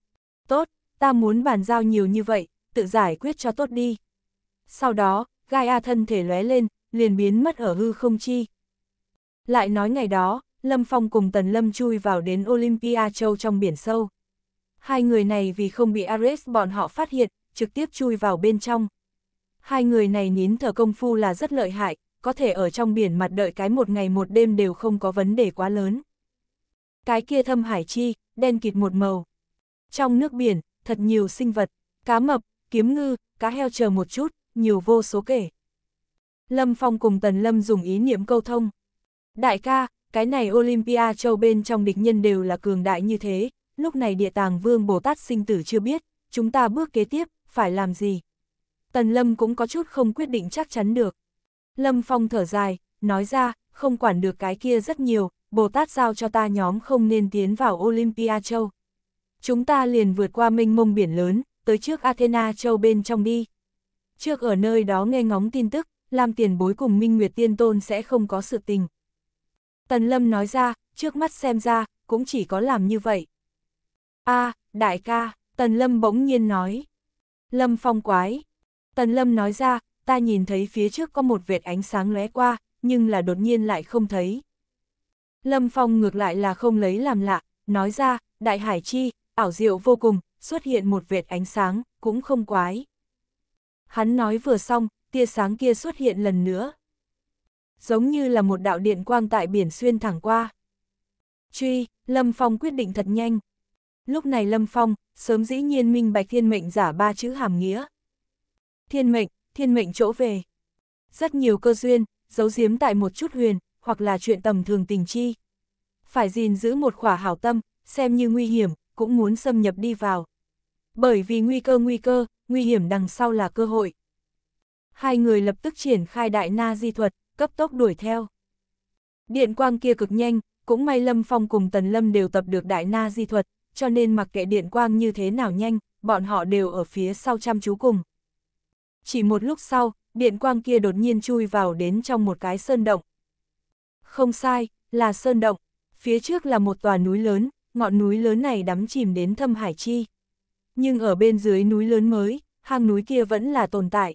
S1: Tốt, ta muốn bàn giao nhiều như vậy, tự giải quyết cho tốt đi. Sau đó, Gaia thân thể lóe lên, liền biến mất ở hư không chi. Lại nói ngày đó, Lâm Phong cùng Tần Lâm chui vào đến Olympia Châu trong biển sâu. Hai người này vì không bị Ares bọn họ phát hiện, trực tiếp chui vào bên trong. Hai người này nín thở công phu là rất lợi hại, có thể ở trong biển mặt đợi cái một ngày một đêm đều không có vấn đề quá lớn cái kia thâm hải chi, đen kịt một màu. Trong nước biển, thật nhiều sinh vật, cá mập, kiếm ngư, cá heo chờ một chút, nhiều vô số kể. Lâm Phong cùng Tần Lâm dùng ý niệm câu thông. Đại ca, cái này Olympia châu bên trong địch nhân đều là cường đại như thế, lúc này địa tàng vương Bồ Tát sinh tử chưa biết, chúng ta bước kế tiếp, phải làm gì? Tần Lâm cũng có chút không quyết định chắc chắn được. Lâm Phong thở dài, nói ra, không quản được cái kia rất nhiều, Bồ Tát giao cho ta nhóm không nên tiến vào Olympia châu. Chúng ta liền vượt qua mênh mông biển lớn, tới trước Athena châu bên trong đi. Trước ở nơi đó nghe ngóng tin tức, làm tiền bối cùng Minh Nguyệt Tiên Tôn sẽ không có sự tình. Tần Lâm nói ra, trước mắt xem ra, cũng chỉ có làm như vậy. a à, đại ca, Tần Lâm bỗng nhiên nói. Lâm phong quái. Tần Lâm nói ra, ta nhìn thấy phía trước có một vệt ánh sáng lóe qua, nhưng là đột nhiên lại không thấy. Lâm Phong ngược lại là không lấy làm lạ, nói ra, đại hải chi, ảo diệu vô cùng, xuất hiện một vệt ánh sáng, cũng không quái. Hắn nói vừa xong, tia sáng kia xuất hiện lần nữa. Giống như là một đạo điện quang tại biển xuyên thẳng qua. Truy, Lâm Phong quyết định thật nhanh. Lúc này Lâm Phong, sớm dĩ nhiên minh bạch thiên mệnh giả ba chữ hàm nghĩa. Thiên mệnh, thiên mệnh chỗ về. Rất nhiều cơ duyên, giấu giếm tại một chút huyền, hoặc là chuyện tầm thường tình chi. Phải gìn giữ một khỏa hảo tâm, xem như nguy hiểm, cũng muốn xâm nhập đi vào. Bởi vì nguy cơ nguy cơ, nguy hiểm đằng sau là cơ hội. Hai người lập tức triển khai đại na di thuật, cấp tốc đuổi theo. Điện quang kia cực nhanh, cũng may Lâm Phong cùng Tần Lâm đều tập được đại na di thuật, cho nên mặc kệ điện quang như thế nào nhanh, bọn họ đều ở phía sau chăm chú cùng. Chỉ một lúc sau, điện quang kia đột nhiên chui vào đến trong một cái sơn động, không sai, là sơn động, phía trước là một tòa núi lớn, ngọn núi lớn này đắm chìm đến thâm hải chi. Nhưng ở bên dưới núi lớn mới, hang núi kia vẫn là tồn tại.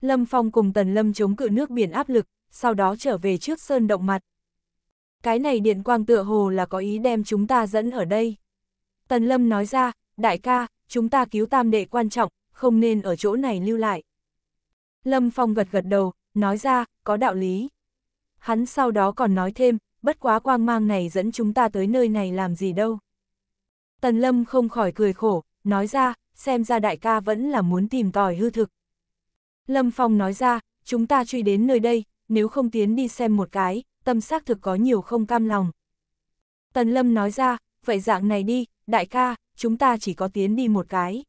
S1: Lâm Phong cùng Tần Lâm chống cự nước biển áp lực, sau đó trở về trước sơn động mặt. Cái này điện quang tựa hồ là có ý đem chúng ta dẫn ở đây. Tần Lâm nói ra, đại ca, chúng ta cứu tam đệ quan trọng, không nên ở chỗ này lưu lại. Lâm Phong gật gật đầu, nói ra, có đạo lý hắn sau đó còn nói thêm, bất quá quang mang này dẫn chúng ta tới nơi này làm gì đâu. Tần Lâm không khỏi cười khổ, nói ra, xem ra đại ca vẫn là muốn tìm tòi hư thực. Lâm Phong nói ra, chúng ta truy đến nơi đây, nếu không tiến đi xem một cái, tâm xác thực có nhiều không cam lòng. Tần Lâm nói ra, vậy dạng này đi, đại ca, chúng ta chỉ có tiến đi một cái.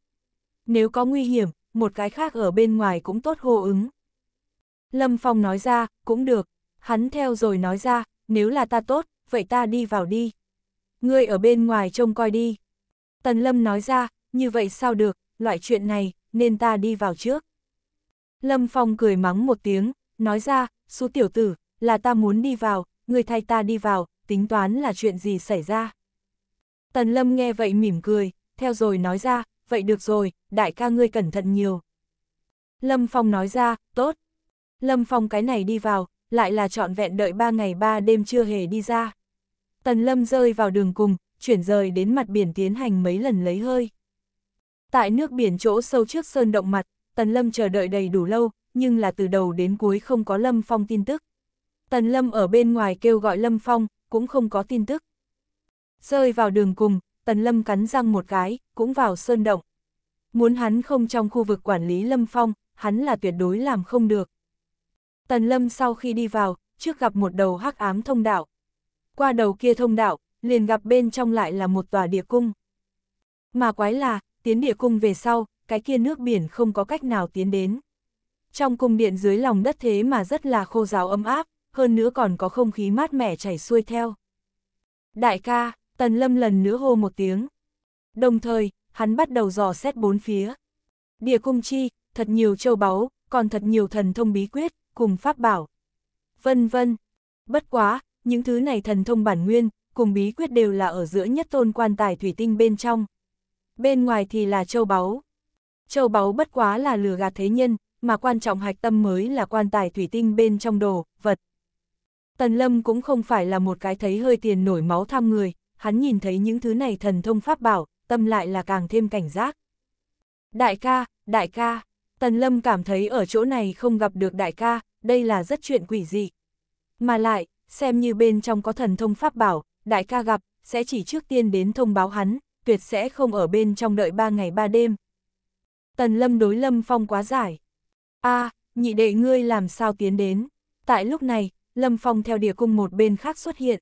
S1: Nếu có nguy hiểm, một cái khác ở bên ngoài cũng tốt hô ứng. Lâm Phong nói ra, cũng được, hắn theo rồi nói ra, nếu là ta tốt, vậy ta đi vào đi. Ngươi ở bên ngoài trông coi đi. Tần Lâm nói ra, như vậy sao được, loại chuyện này, nên ta đi vào trước. Lâm Phong cười mắng một tiếng, nói ra, số tiểu tử, là ta muốn đi vào, người thay ta đi vào, tính toán là chuyện gì xảy ra. Tần Lâm nghe vậy mỉm cười, theo rồi nói ra, vậy được rồi, đại ca ngươi cẩn thận nhiều. Lâm Phong nói ra, tốt. Lâm Phong cái này đi vào, lại là trọn vẹn đợi ba ngày ba đêm chưa hề đi ra. Tần lâm rơi vào đường cùng, chuyển rời đến mặt biển tiến hành mấy lần lấy hơi. Tại nước biển chỗ sâu trước sơn động mặt, Tần Lâm chờ đợi đầy đủ lâu, nhưng là từ đầu đến cuối không có Lâm Phong tin tức. Tần Lâm ở bên ngoài kêu gọi Lâm Phong, cũng không có tin tức. Rơi vào đường cùng, Tần Lâm cắn răng một cái, cũng vào sơn động. Muốn hắn không trong khu vực quản lý Lâm Phong, hắn là tuyệt đối làm không được. Tần Lâm sau khi đi vào, trước gặp một đầu hắc ám thông đạo. Qua đầu kia thông đạo, liền gặp bên trong lại là một tòa địa cung. Mà quái là, tiến địa cung về sau, cái kia nước biển không có cách nào tiến đến. Trong cung điện dưới lòng đất thế mà rất là khô ráo ấm áp, hơn nữa còn có không khí mát mẻ chảy xuôi theo. Đại ca, Tần Lâm lần nữa hô một tiếng. Đồng thời, hắn bắt đầu dò xét bốn phía. Địa cung chi, thật nhiều châu báu, còn thật nhiều thần thông bí quyết, cùng pháp bảo, vân vân. Bất quá, những thứ này thần thông bản nguyên, cùng bí quyết đều là ở giữa nhất tôn quan tài thủy tinh bên trong. Bên ngoài thì là châu báu. Châu báu bất quá là lừa gạt thế nhân, mà quan trọng hạch tâm mới là quan tài thủy tinh bên trong đồ, vật. Tần Lâm cũng không phải là một cái thấy hơi tiền nổi máu tham người, hắn nhìn thấy những thứ này thần thông pháp bảo, tâm lại là càng thêm cảnh giác. Đại ca, đại ca, Tần Lâm cảm thấy ở chỗ này không gặp được đại ca, đây là rất chuyện quỷ dị. Mà lại, xem như bên trong có thần thông pháp bảo, đại ca gặp, sẽ chỉ trước tiên đến thông báo hắn, tuyệt sẽ không ở bên trong đợi ba ngày ba đêm. Tần Lâm đối Lâm Phong quá giải. a nhị đệ ngươi làm sao tiến đến. Tại lúc này, Lâm Phong theo địa cung một bên khác xuất hiện.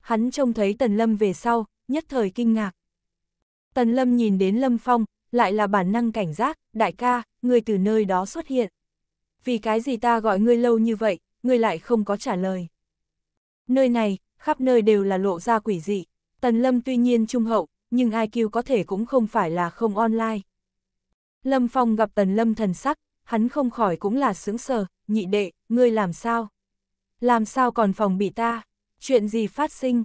S1: Hắn trông thấy Tần Lâm về sau, nhất thời kinh ngạc. Tần Lâm nhìn đến Lâm Phong, lại là bản năng cảnh giác, đại ca, người từ nơi đó xuất hiện. Vì cái gì ta gọi ngươi lâu như vậy, ngươi lại không có trả lời. Nơi này, khắp nơi đều là lộ ra quỷ dị, Tần Lâm tuy nhiên trung hậu, nhưng IQ có thể cũng không phải là không online. Lâm Phong gặp Tần Lâm thần sắc, hắn không khỏi cũng là sướng sờ, nhị đệ, ngươi làm sao? Làm sao còn phòng bị ta? Chuyện gì phát sinh?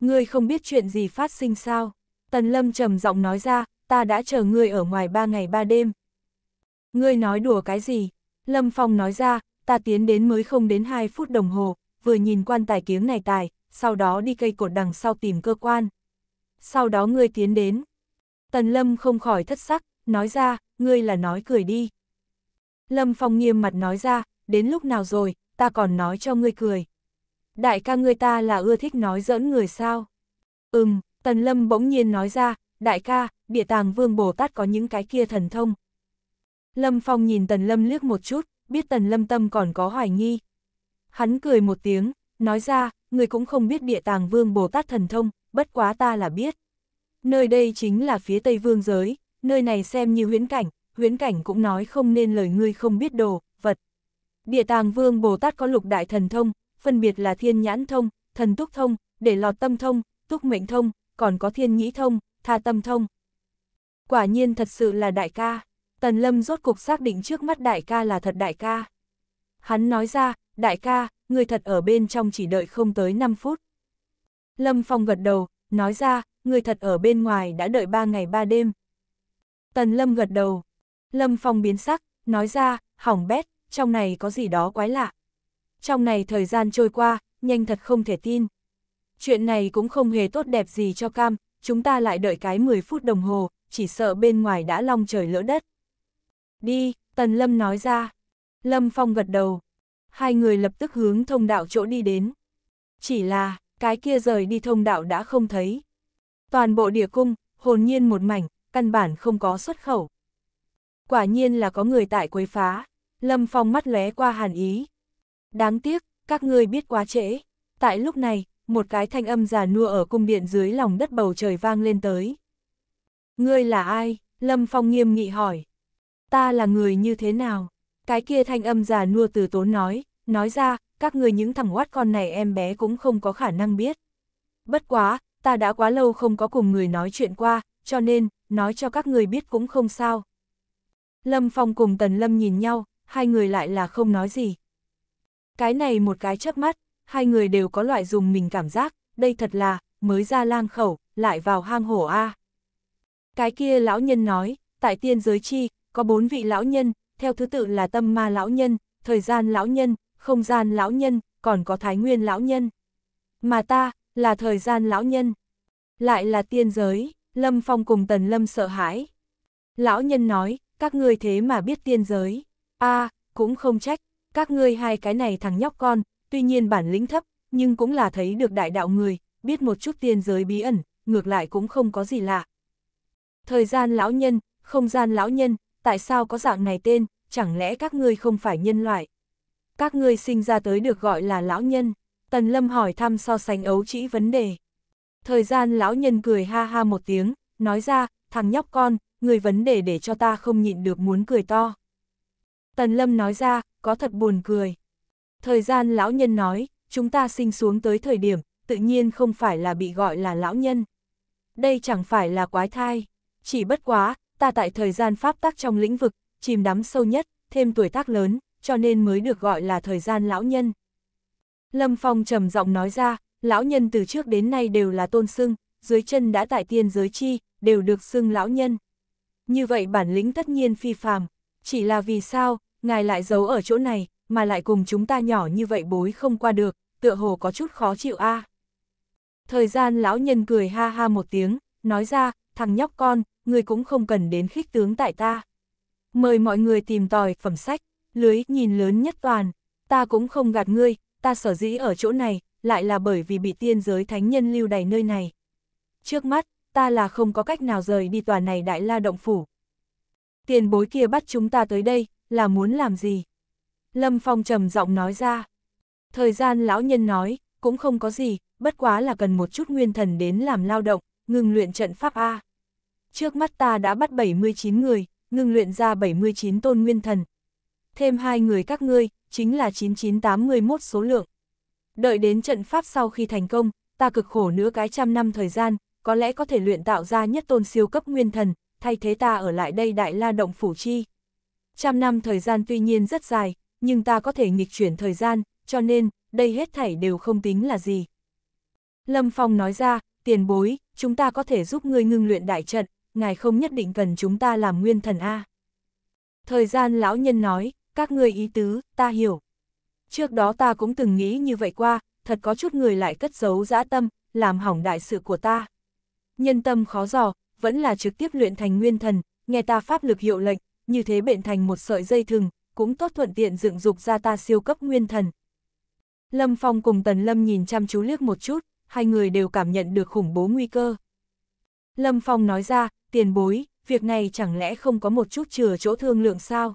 S1: Ngươi không biết chuyện gì phát sinh sao? Tần Lâm trầm giọng nói ra, ta đã chờ ngươi ở ngoài ba ngày ba đêm. Ngươi nói đùa cái gì? Lâm Phong nói ra, ta tiến đến mới không đến hai phút đồng hồ, vừa nhìn quan tài kiếng này tài, sau đó đi cây cột đằng sau tìm cơ quan. Sau đó ngươi tiến đến. Tần Lâm không khỏi thất sắc, nói ra, ngươi là nói cười đi. Lâm Phong nghiêm mặt nói ra, đến lúc nào rồi, ta còn nói cho ngươi cười. Đại ca ngươi ta là ưa thích nói giỡn người sao? Ừm, Tần Lâm bỗng nhiên nói ra, đại ca, địa tàng vương Bồ Tát có những cái kia thần thông. Lâm Phong nhìn Tần Lâm liếc một chút, biết Tần Lâm tâm còn có hoài nghi. Hắn cười một tiếng, nói ra, người cũng không biết địa tàng vương Bồ Tát thần thông, bất quá ta là biết. Nơi đây chính là phía Tây Vương giới, nơi này xem như huyến cảnh, huyến cảnh cũng nói không nên lời ngươi không biết đồ, vật. Địa tàng vương Bồ Tát có lục đại thần thông, phân biệt là thiên nhãn thông, thần túc thông, để lọt tâm thông, túc mệnh thông, còn có thiên nhĩ thông, tha tâm thông, Quả nhiên thật sự là đại ca, Tần Lâm rốt cục xác định trước mắt đại ca là thật đại ca. Hắn nói ra, đại ca, người thật ở bên trong chỉ đợi không tới 5 phút. Lâm Phong gật đầu, nói ra, người thật ở bên ngoài đã đợi 3 ngày 3 đêm. Tần Lâm gật đầu, Lâm Phong biến sắc, nói ra, hỏng bét, trong này có gì đó quái lạ. Trong này thời gian trôi qua, nhanh thật không thể tin. Chuyện này cũng không hề tốt đẹp gì cho cam, chúng ta lại đợi cái 10 phút đồng hồ, chỉ sợ bên ngoài đã long trời lỡ đất. Đi, Tần Lâm nói ra. Lâm Phong gật đầu. Hai người lập tức hướng thông đạo chỗ đi đến. Chỉ là, cái kia rời đi thông đạo đã không thấy. Toàn bộ địa cung, hồn nhiên một mảnh, căn bản không có xuất khẩu. Quả nhiên là có người tại quấy phá. Lâm Phong mắt lóe qua hàn ý. Đáng tiếc, các ngươi biết quá trễ. Tại lúc này, một cái thanh âm già nua ở cung điện dưới lòng đất bầu trời vang lên tới. Ngươi là ai? Lâm Phong nghiêm nghị hỏi. Ta là người như thế nào? Cái kia thanh âm già nua từ tốn nói, nói ra, các người những thằng quát con này em bé cũng không có khả năng biết. Bất quá, ta đã quá lâu không có cùng người nói chuyện qua, cho nên, nói cho các người biết cũng không sao. Lâm Phong cùng Tần Lâm nhìn nhau, hai người lại là không nói gì. Cái này một cái chớp mắt, hai người đều có loại dùng mình cảm giác, đây thật là, mới ra lang khẩu, lại vào hang hổ A. Cái kia lão nhân nói, tại tiên giới chi, có bốn vị lão nhân, theo thứ tự là tâm ma lão nhân, thời gian lão nhân, không gian lão nhân, còn có thái nguyên lão nhân. Mà ta, là thời gian lão nhân. Lại là tiên giới, Lâm Phong cùng Tần Lâm sợ hãi. Lão nhân nói, các ngươi thế mà biết tiên giới. a cũng không trách, các ngươi hai cái này thằng nhóc con, tuy nhiên bản lĩnh thấp, nhưng cũng là thấy được đại đạo người, biết một chút tiên giới bí ẩn, ngược lại cũng không có gì lạ. Thời gian lão nhân, không gian lão nhân, tại sao có dạng này tên, chẳng lẽ các ngươi không phải nhân loại? Các ngươi sinh ra tới được gọi là lão nhân, Tần Lâm hỏi thăm so sánh ấu trĩ vấn đề. Thời gian lão nhân cười ha ha một tiếng, nói ra, thằng nhóc con, người vấn đề để cho ta không nhịn được muốn cười to. Tần Lâm nói ra, có thật buồn cười. Thời gian lão nhân nói, chúng ta sinh xuống tới thời điểm, tự nhiên không phải là bị gọi là lão nhân. Đây chẳng phải là quái thai. Chỉ bất quá, ta tại thời gian pháp tắc trong lĩnh vực, chìm đắm sâu nhất, thêm tuổi tác lớn, cho nên mới được gọi là thời gian lão nhân. Lâm Phong trầm giọng nói ra, lão nhân từ trước đến nay đều là tôn sưng, dưới chân đã tại tiên giới chi, đều được xưng lão nhân. Như vậy bản lĩnh tất nhiên phi phàm, chỉ là vì sao, ngài lại giấu ở chỗ này, mà lại cùng chúng ta nhỏ như vậy bối không qua được, tựa hồ có chút khó chịu a. Thời gian lão nhân cười ha ha một tiếng, nói ra, thằng nhóc con, người cũng không cần đến khích tướng tại ta. Mời mọi người tìm tòi phẩm sách, lưới nhìn lớn nhất toàn, ta cũng không gạt ngươi, ta sở dĩ ở chỗ này, lại là bởi vì bị tiên giới thánh nhân lưu đầy nơi này. Trước mắt, ta là không có cách nào rời đi tòa này đại la động phủ. Tiền bối kia bắt chúng ta tới đây, là muốn làm gì? Lâm Phong trầm giọng nói ra. Thời gian lão nhân nói, cũng không có gì, bất quá là cần một chút nguyên thần đến làm lao động, ngừng luyện trận pháp A trước mắt ta đã bắt 79 người, ngưng luyện ra 79 tôn nguyên thần. Thêm hai người các ngươi, chính là 9981 số lượng. Đợi đến trận pháp sau khi thành công, ta cực khổ nữa cái trăm năm thời gian, có lẽ có thể luyện tạo ra nhất tôn siêu cấp nguyên thần, thay thế ta ở lại đây đại la động phủ chi. Trăm năm thời gian tuy nhiên rất dài, nhưng ta có thể nghịch chuyển thời gian, cho nên, đây hết thảy đều không tính là gì. Lâm Phong nói ra, tiền bối, chúng ta có thể giúp ngươi ngưng luyện đại trận, ngài không nhất định cần chúng ta làm nguyên thần A. Thời gian lão nhân nói, các ngươi ý tứ, ta hiểu. Trước đó ta cũng từng nghĩ như vậy qua, thật có chút người lại cất giấu dã tâm, làm hỏng đại sự của ta. Nhân tâm khó dò, vẫn là trực tiếp luyện thành nguyên thần, nghe ta pháp lực hiệu lệnh, như thế bệnh thành một sợi dây thừng, cũng tốt thuận tiện dựng dục ra ta siêu cấp nguyên thần. Lâm Phong cùng Tần Lâm nhìn chăm chú liếc một chút, hai người đều cảm nhận được khủng bố nguy cơ. Lâm Phong nói ra, tiền bối, việc này chẳng lẽ không có một chút chừa chỗ thương lượng sao?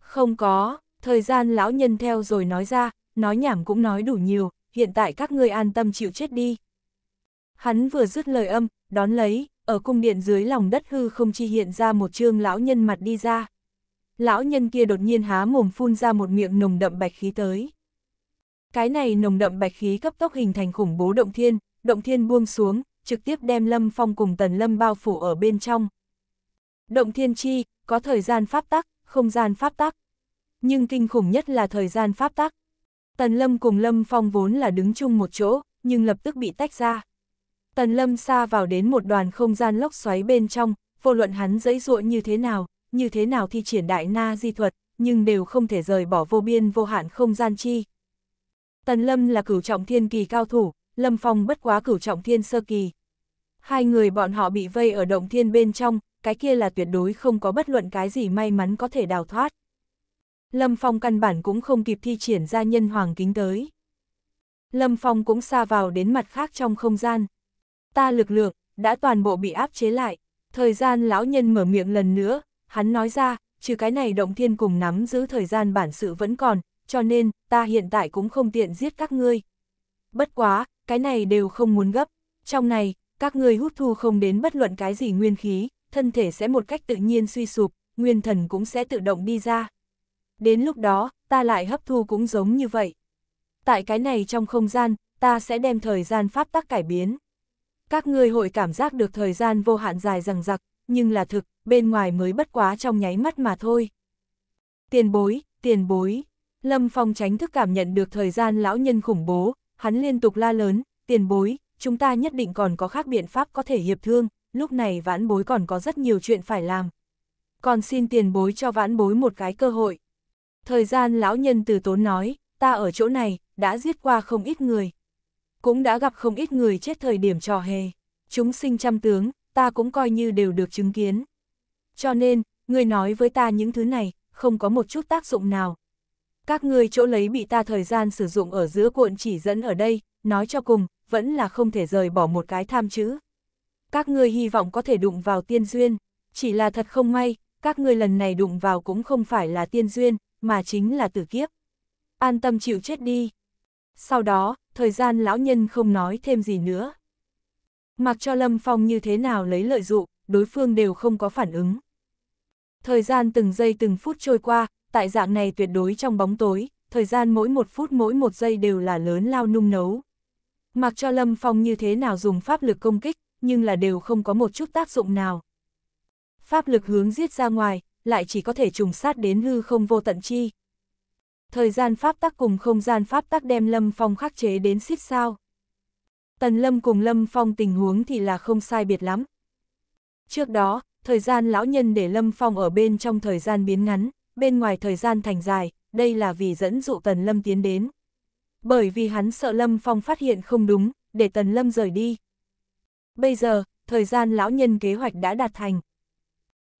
S1: Không có, thời gian lão nhân theo rồi nói ra, nói nhảm cũng nói đủ nhiều, hiện tại các ngươi an tâm chịu chết đi. Hắn vừa dứt lời âm, đón lấy, ở cung điện dưới lòng đất hư không chi hiện ra một trương lão nhân mặt đi ra. Lão nhân kia đột nhiên há mồm phun ra một miệng nồng đậm bạch khí tới. Cái này nồng đậm bạch khí cấp tốc hình thành khủng bố động thiên, động thiên buông xuống, trực tiếp đem Lâm Phong cùng Tần Lâm bao phủ ở bên trong. Động thiên chi, có thời gian pháp tắc, không gian pháp tắc. Nhưng kinh khủng nhất là thời gian pháp tắc. Tần Lâm cùng Lâm Phong vốn là đứng chung một chỗ, nhưng lập tức bị tách ra. Tần Lâm xa vào đến một đoàn không gian lốc xoáy bên trong, vô luận hắn dẫy ruộng như thế nào, như thế nào thi triển đại na di thuật, nhưng đều không thể rời bỏ vô biên vô hạn không gian chi. Tần Lâm là cửu trọng thiên kỳ cao thủ, Lâm Phong bất quá cửu trọng thiên sơ kỳ. Hai người bọn họ bị vây ở động thiên bên trong, cái kia là tuyệt đối không có bất luận cái gì may mắn có thể đào thoát. Lâm Phong căn bản cũng không kịp thi triển ra nhân hoàng kính tới. Lâm Phong cũng xa vào đến mặt khác trong không gian. Ta lực lượng, đã toàn bộ bị áp chế lại. Thời gian lão nhân mở miệng lần nữa, hắn nói ra, trừ cái này động thiên cùng nắm giữ thời gian bản sự vẫn còn, cho nên, ta hiện tại cũng không tiện giết các ngươi. Bất quá, cái này đều không muốn gấp. Trong này, các ngươi hút thu không đến bất luận cái gì nguyên khí, thân thể sẽ một cách tự nhiên suy sụp, nguyên thần cũng sẽ tự động đi ra. Đến lúc đó, ta lại hấp thu cũng giống như vậy. Tại cái này trong không gian, ta sẽ đem thời gian pháp tắc cải biến. Các ngươi hội cảm giác được thời gian vô hạn dài rằng giặc, nhưng là thực, bên ngoài mới bất quá trong nháy mắt mà thôi. Tiền bối, tiền bối, Lâm Phong tránh thức cảm nhận được thời gian lão nhân khủng bố, hắn liên tục la lớn, tiền bối, chúng ta nhất định còn có khác biện pháp có thể hiệp thương, lúc này vãn bối còn có rất nhiều chuyện phải làm. Còn xin tiền bối cho vãn bối một cái cơ hội. Thời gian lão nhân từ tốn nói, ta ở chỗ này, đã giết qua không ít người. Cũng đã gặp không ít người chết thời điểm trò hề. Chúng sinh trăm tướng, ta cũng coi như đều được chứng kiến. Cho nên, người nói với ta những thứ này, không có một chút tác dụng nào, các ngươi chỗ lấy bị ta thời gian sử dụng ở giữa cuộn chỉ dẫn ở đây, nói cho cùng, vẫn là không thể rời bỏ một cái tham chữ. Các ngươi hy vọng có thể đụng vào tiên duyên, chỉ là thật không may, các ngươi lần này đụng vào cũng không phải là tiên duyên, mà chính là tử kiếp. An tâm chịu chết đi. Sau đó, thời gian lão nhân không nói thêm gì nữa. Mặc cho Lâm Phong như thế nào lấy lợi dụng, đối phương đều không có phản ứng. Thời gian từng giây từng phút trôi qua, tại dạng này tuyệt đối trong bóng tối, thời gian mỗi một phút mỗi một giây đều là lớn lao nung nấu. Mặc cho Lâm Phong như thế nào dùng pháp lực công kích, nhưng là đều không có một chút tác dụng nào. Pháp lực hướng giết ra ngoài, lại chỉ có thể trùng sát đến hư không vô tận chi. Thời gian pháp tắc cùng không gian pháp tắc đem Lâm Phong khắc chế đến xích sao. Tần Lâm cùng Lâm Phong tình huống thì là không sai biệt lắm. Trước đó, thời gian lão nhân để Lâm Phong ở bên trong thời gian biến ngắn, bên ngoài thời gian thành dài, đây là vì dẫn dụ Tần Lâm tiến đến. Bởi vì hắn sợ Lâm Phong phát hiện không đúng, để Tần Lâm rời đi. Bây giờ, thời gian lão nhân kế hoạch đã đạt thành.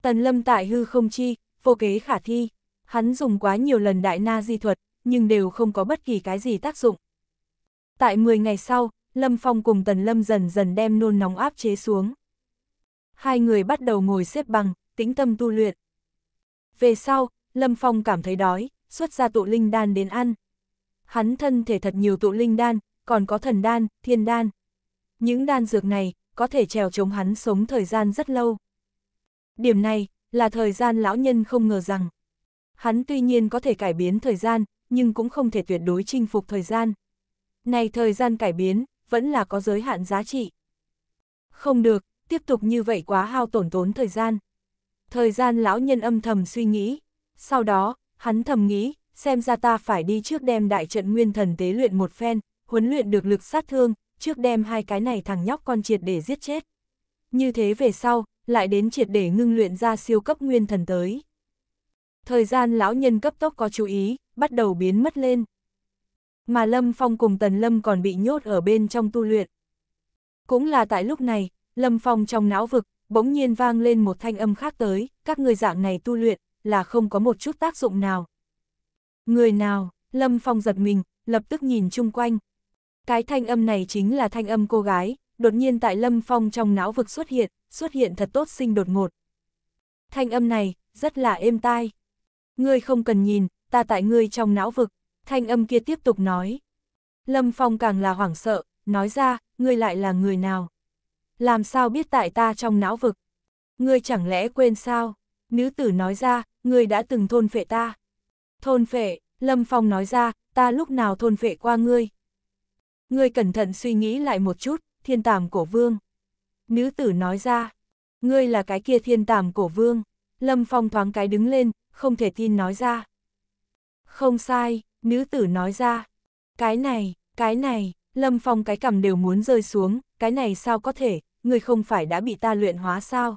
S1: Tần Lâm tại hư không chi, vô kế khả thi. Hắn dùng quá nhiều lần đại na di thuật, nhưng đều không có bất kỳ cái gì tác dụng. Tại 10 ngày sau, Lâm Phong cùng Tần Lâm dần dần đem nôn nóng áp chế xuống. Hai người bắt đầu ngồi xếp bằng, tĩnh tâm tu luyện. Về sau, Lâm Phong cảm thấy đói, xuất ra tụ linh đan đến ăn. Hắn thân thể thật nhiều tụ linh đan, còn có thần đan, thiên đan. Những đan dược này có thể trèo chống hắn sống thời gian rất lâu. Điểm này là thời gian lão nhân không ngờ rằng. Hắn tuy nhiên có thể cải biến thời gian, nhưng cũng không thể tuyệt đối chinh phục thời gian. Này thời gian cải biến, vẫn là có giới hạn giá trị. Không được, tiếp tục như vậy quá hao tổn tốn thời gian. Thời gian lão nhân âm thầm suy nghĩ, sau đó, hắn thầm nghĩ, xem ra ta phải đi trước đem đại trận nguyên thần tế luyện một phen, huấn luyện được lực sát thương, trước đem hai cái này thằng nhóc con triệt để giết chết. Như thế về sau, lại đến triệt để ngưng luyện ra siêu cấp nguyên thần tới. Thời gian lão nhân cấp tốc có chú ý, bắt đầu biến mất lên. Mà Lâm Phong cùng Tần Lâm còn bị nhốt ở bên trong tu luyện. Cũng là tại lúc này, Lâm Phong trong não vực, bỗng nhiên vang lên một thanh âm khác tới, các người dạng này tu luyện, là không có một chút tác dụng nào. Người nào, Lâm Phong giật mình, lập tức nhìn chung quanh. Cái thanh âm này chính là thanh âm cô gái, đột nhiên tại Lâm Phong trong não vực xuất hiện, xuất hiện thật tốt sinh đột ngột. Thanh âm này, rất là êm tai. Ngươi không cần nhìn, ta tại ngươi trong não vực, thanh âm kia tiếp tục nói. Lâm Phong càng là hoảng sợ, nói ra, ngươi lại là người nào? Làm sao biết tại ta trong não vực? Ngươi chẳng lẽ quên sao? Nữ tử nói ra, ngươi đã từng thôn phệ ta. Thôn phệ, Lâm Phong nói ra, ta lúc nào thôn phệ qua ngươi. Ngươi cẩn thận suy nghĩ lại một chút, thiên tàm cổ vương. Nữ tử nói ra, ngươi là cái kia thiên tàm cổ vương. Lâm Phong thoáng cái đứng lên, không thể tin nói ra. Không sai, nữ tử nói ra. Cái này, cái này, Lâm Phong cái cầm đều muốn rơi xuống, cái này sao có thể, ngươi không phải đã bị ta luyện hóa sao?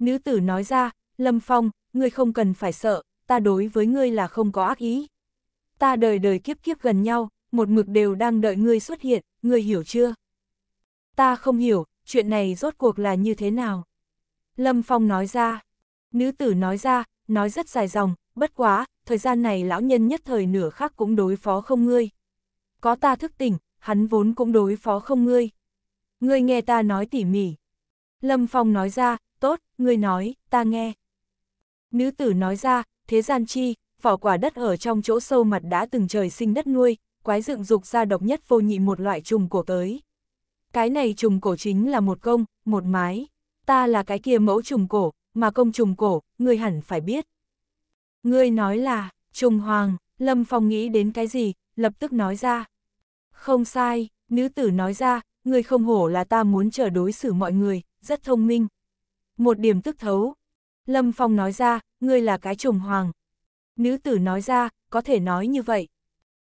S1: Nữ tử nói ra, Lâm Phong, ngươi không cần phải sợ, ta đối với ngươi là không có ác ý. Ta đời đời kiếp kiếp gần nhau, một mực đều đang đợi ngươi xuất hiện, ngươi hiểu chưa? Ta không hiểu, chuyện này rốt cuộc là như thế nào? Lâm Phong nói ra, nữ tử nói ra, nói rất dài dòng, bất quá, thời gian này lão nhân nhất thời nửa khác cũng đối phó không ngươi. Có ta thức tỉnh, hắn vốn cũng đối phó không ngươi. Ngươi nghe ta nói tỉ mỉ. Lâm Phong nói ra, tốt, ngươi nói, ta nghe. Nữ tử nói ra, thế gian chi, vỏ quả đất ở trong chỗ sâu mặt đã từng trời sinh đất nuôi, quái dựng dục ra độc nhất vô nhị một loại trùng cổ tới. Cái này trùng cổ chính là một công, một mái. Ta là cái kia mẫu trùng cổ, mà công trùng cổ, ngươi hẳn phải biết. Ngươi nói là, trùng hoàng, Lâm Phong nghĩ đến cái gì, lập tức nói ra. Không sai, nữ tử nói ra, ngươi không hổ là ta muốn chờ đối xử mọi người, rất thông minh. Một điểm tức thấu, Lâm Phong nói ra, ngươi là cái trùng hoàng. Nữ tử nói ra, có thể nói như vậy.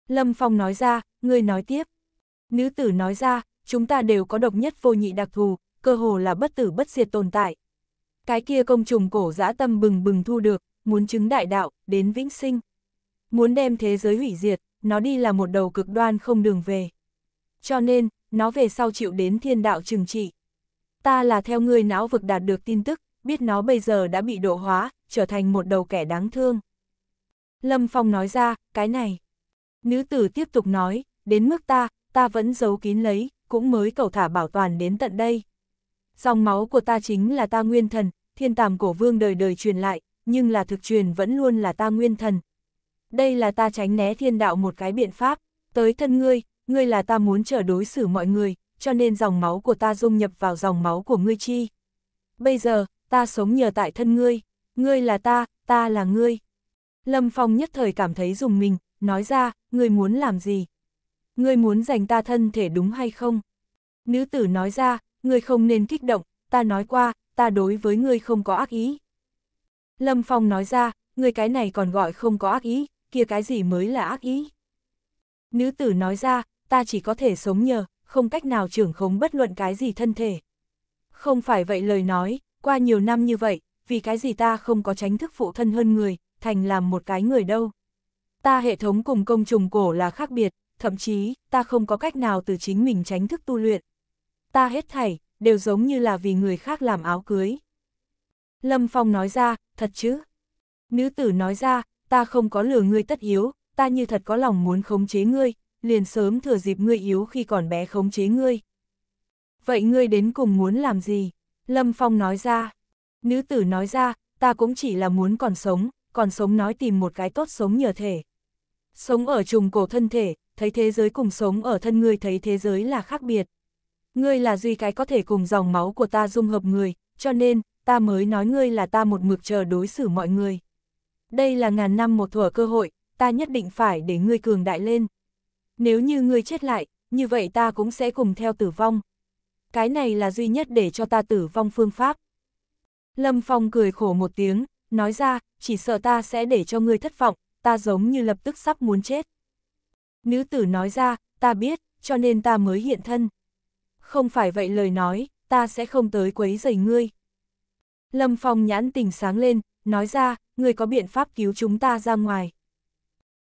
S1: Lâm Phong nói ra, ngươi nói tiếp. Nữ tử nói ra, chúng ta đều có độc nhất vô nhị đặc thù, cơ hồ là bất tử bất diệt tồn tại. Cái kia công trùng cổ dã tâm bừng bừng thu được, muốn chứng đại đạo, đến vĩnh sinh. Muốn đem thế giới hủy diệt, nó đi là một đầu cực đoan không đường về. Cho nên, nó về sau chịu đến thiên đạo trừng trị. Ta là theo ngươi não vực đạt được tin tức, biết nó bây giờ đã bị độ hóa, trở thành một đầu kẻ đáng thương. Lâm Phong nói ra, cái này. Nữ tử tiếp tục nói, đến mức ta, ta vẫn giấu kín lấy, cũng mới cầu thả bảo toàn đến tận đây. Dòng máu của ta chính là ta nguyên thần, thiên tàm cổ vương đời đời truyền lại, nhưng là thực truyền vẫn luôn là ta nguyên thần. Đây là ta tránh né thiên đạo một cái biện pháp, tới thân ngươi, ngươi là ta muốn trở đối xử mọi người, cho nên dòng máu của ta dung nhập vào dòng máu của ngươi chi. Bây giờ, ta sống nhờ tại thân ngươi, ngươi là ta, ta là ngươi. Lâm Phong nhất thời cảm thấy dùng mình, nói ra, ngươi muốn làm gì? Ngươi muốn giành ta thân thể đúng hay không? Nữ tử nói ra, ngươi không nên kích động, ta nói qua, ta đối với ngươi không có ác ý. Lâm Phong nói ra, ngươi cái này còn gọi không có ác ý, kia cái gì mới là ác ý? Nữ tử nói ra, ta chỉ có thể sống nhờ, không cách nào trưởng khống bất luận cái gì thân thể. Không phải vậy lời nói, qua nhiều năm như vậy, vì cái gì ta không có tránh thức phụ thân hơn người, thành làm một cái người đâu. Ta hệ thống cùng công trùng cổ là khác biệt, thậm chí, ta không có cách nào từ chính mình tránh thức tu luyện. Ta hết thảy, đều giống như là vì người khác làm áo cưới. Lâm Phong nói ra, thật chứ? Nữ tử nói ra, ta không có lừa ngươi tất yếu, ta như thật có lòng muốn khống chế ngươi, liền sớm thừa dịp ngươi yếu khi còn bé khống chế ngươi. Vậy ngươi đến cùng muốn làm gì? Lâm Phong nói ra. Nữ tử nói ra, ta cũng chỉ là muốn còn sống, còn sống nói tìm một cái tốt sống nhờ thể. Sống ở trùng cổ thân thể, thấy thế giới cùng sống ở thân ngươi thấy thế giới là khác biệt. Ngươi là duy cái có thể cùng dòng máu của ta dung hợp người, cho nên, ta mới nói ngươi là ta một mực chờ đối xử mọi người. Đây là ngàn năm một thuở cơ hội, ta nhất định phải để ngươi cường đại lên. Nếu như ngươi chết lại, như vậy ta cũng sẽ cùng theo tử vong, cái này là duy nhất để cho ta tử vong phương pháp. Lâm Phong cười khổ một tiếng, nói ra, chỉ sợ ta sẽ để cho ngươi thất vọng, ta giống như lập tức sắp muốn chết. Nữ tử nói ra, ta biết, cho nên ta mới hiện thân. Không phải vậy lời nói, ta sẽ không tới quấy rầy ngươi. Lâm Phong nhãn tình sáng lên, nói ra, ngươi có biện pháp cứu chúng ta ra ngoài.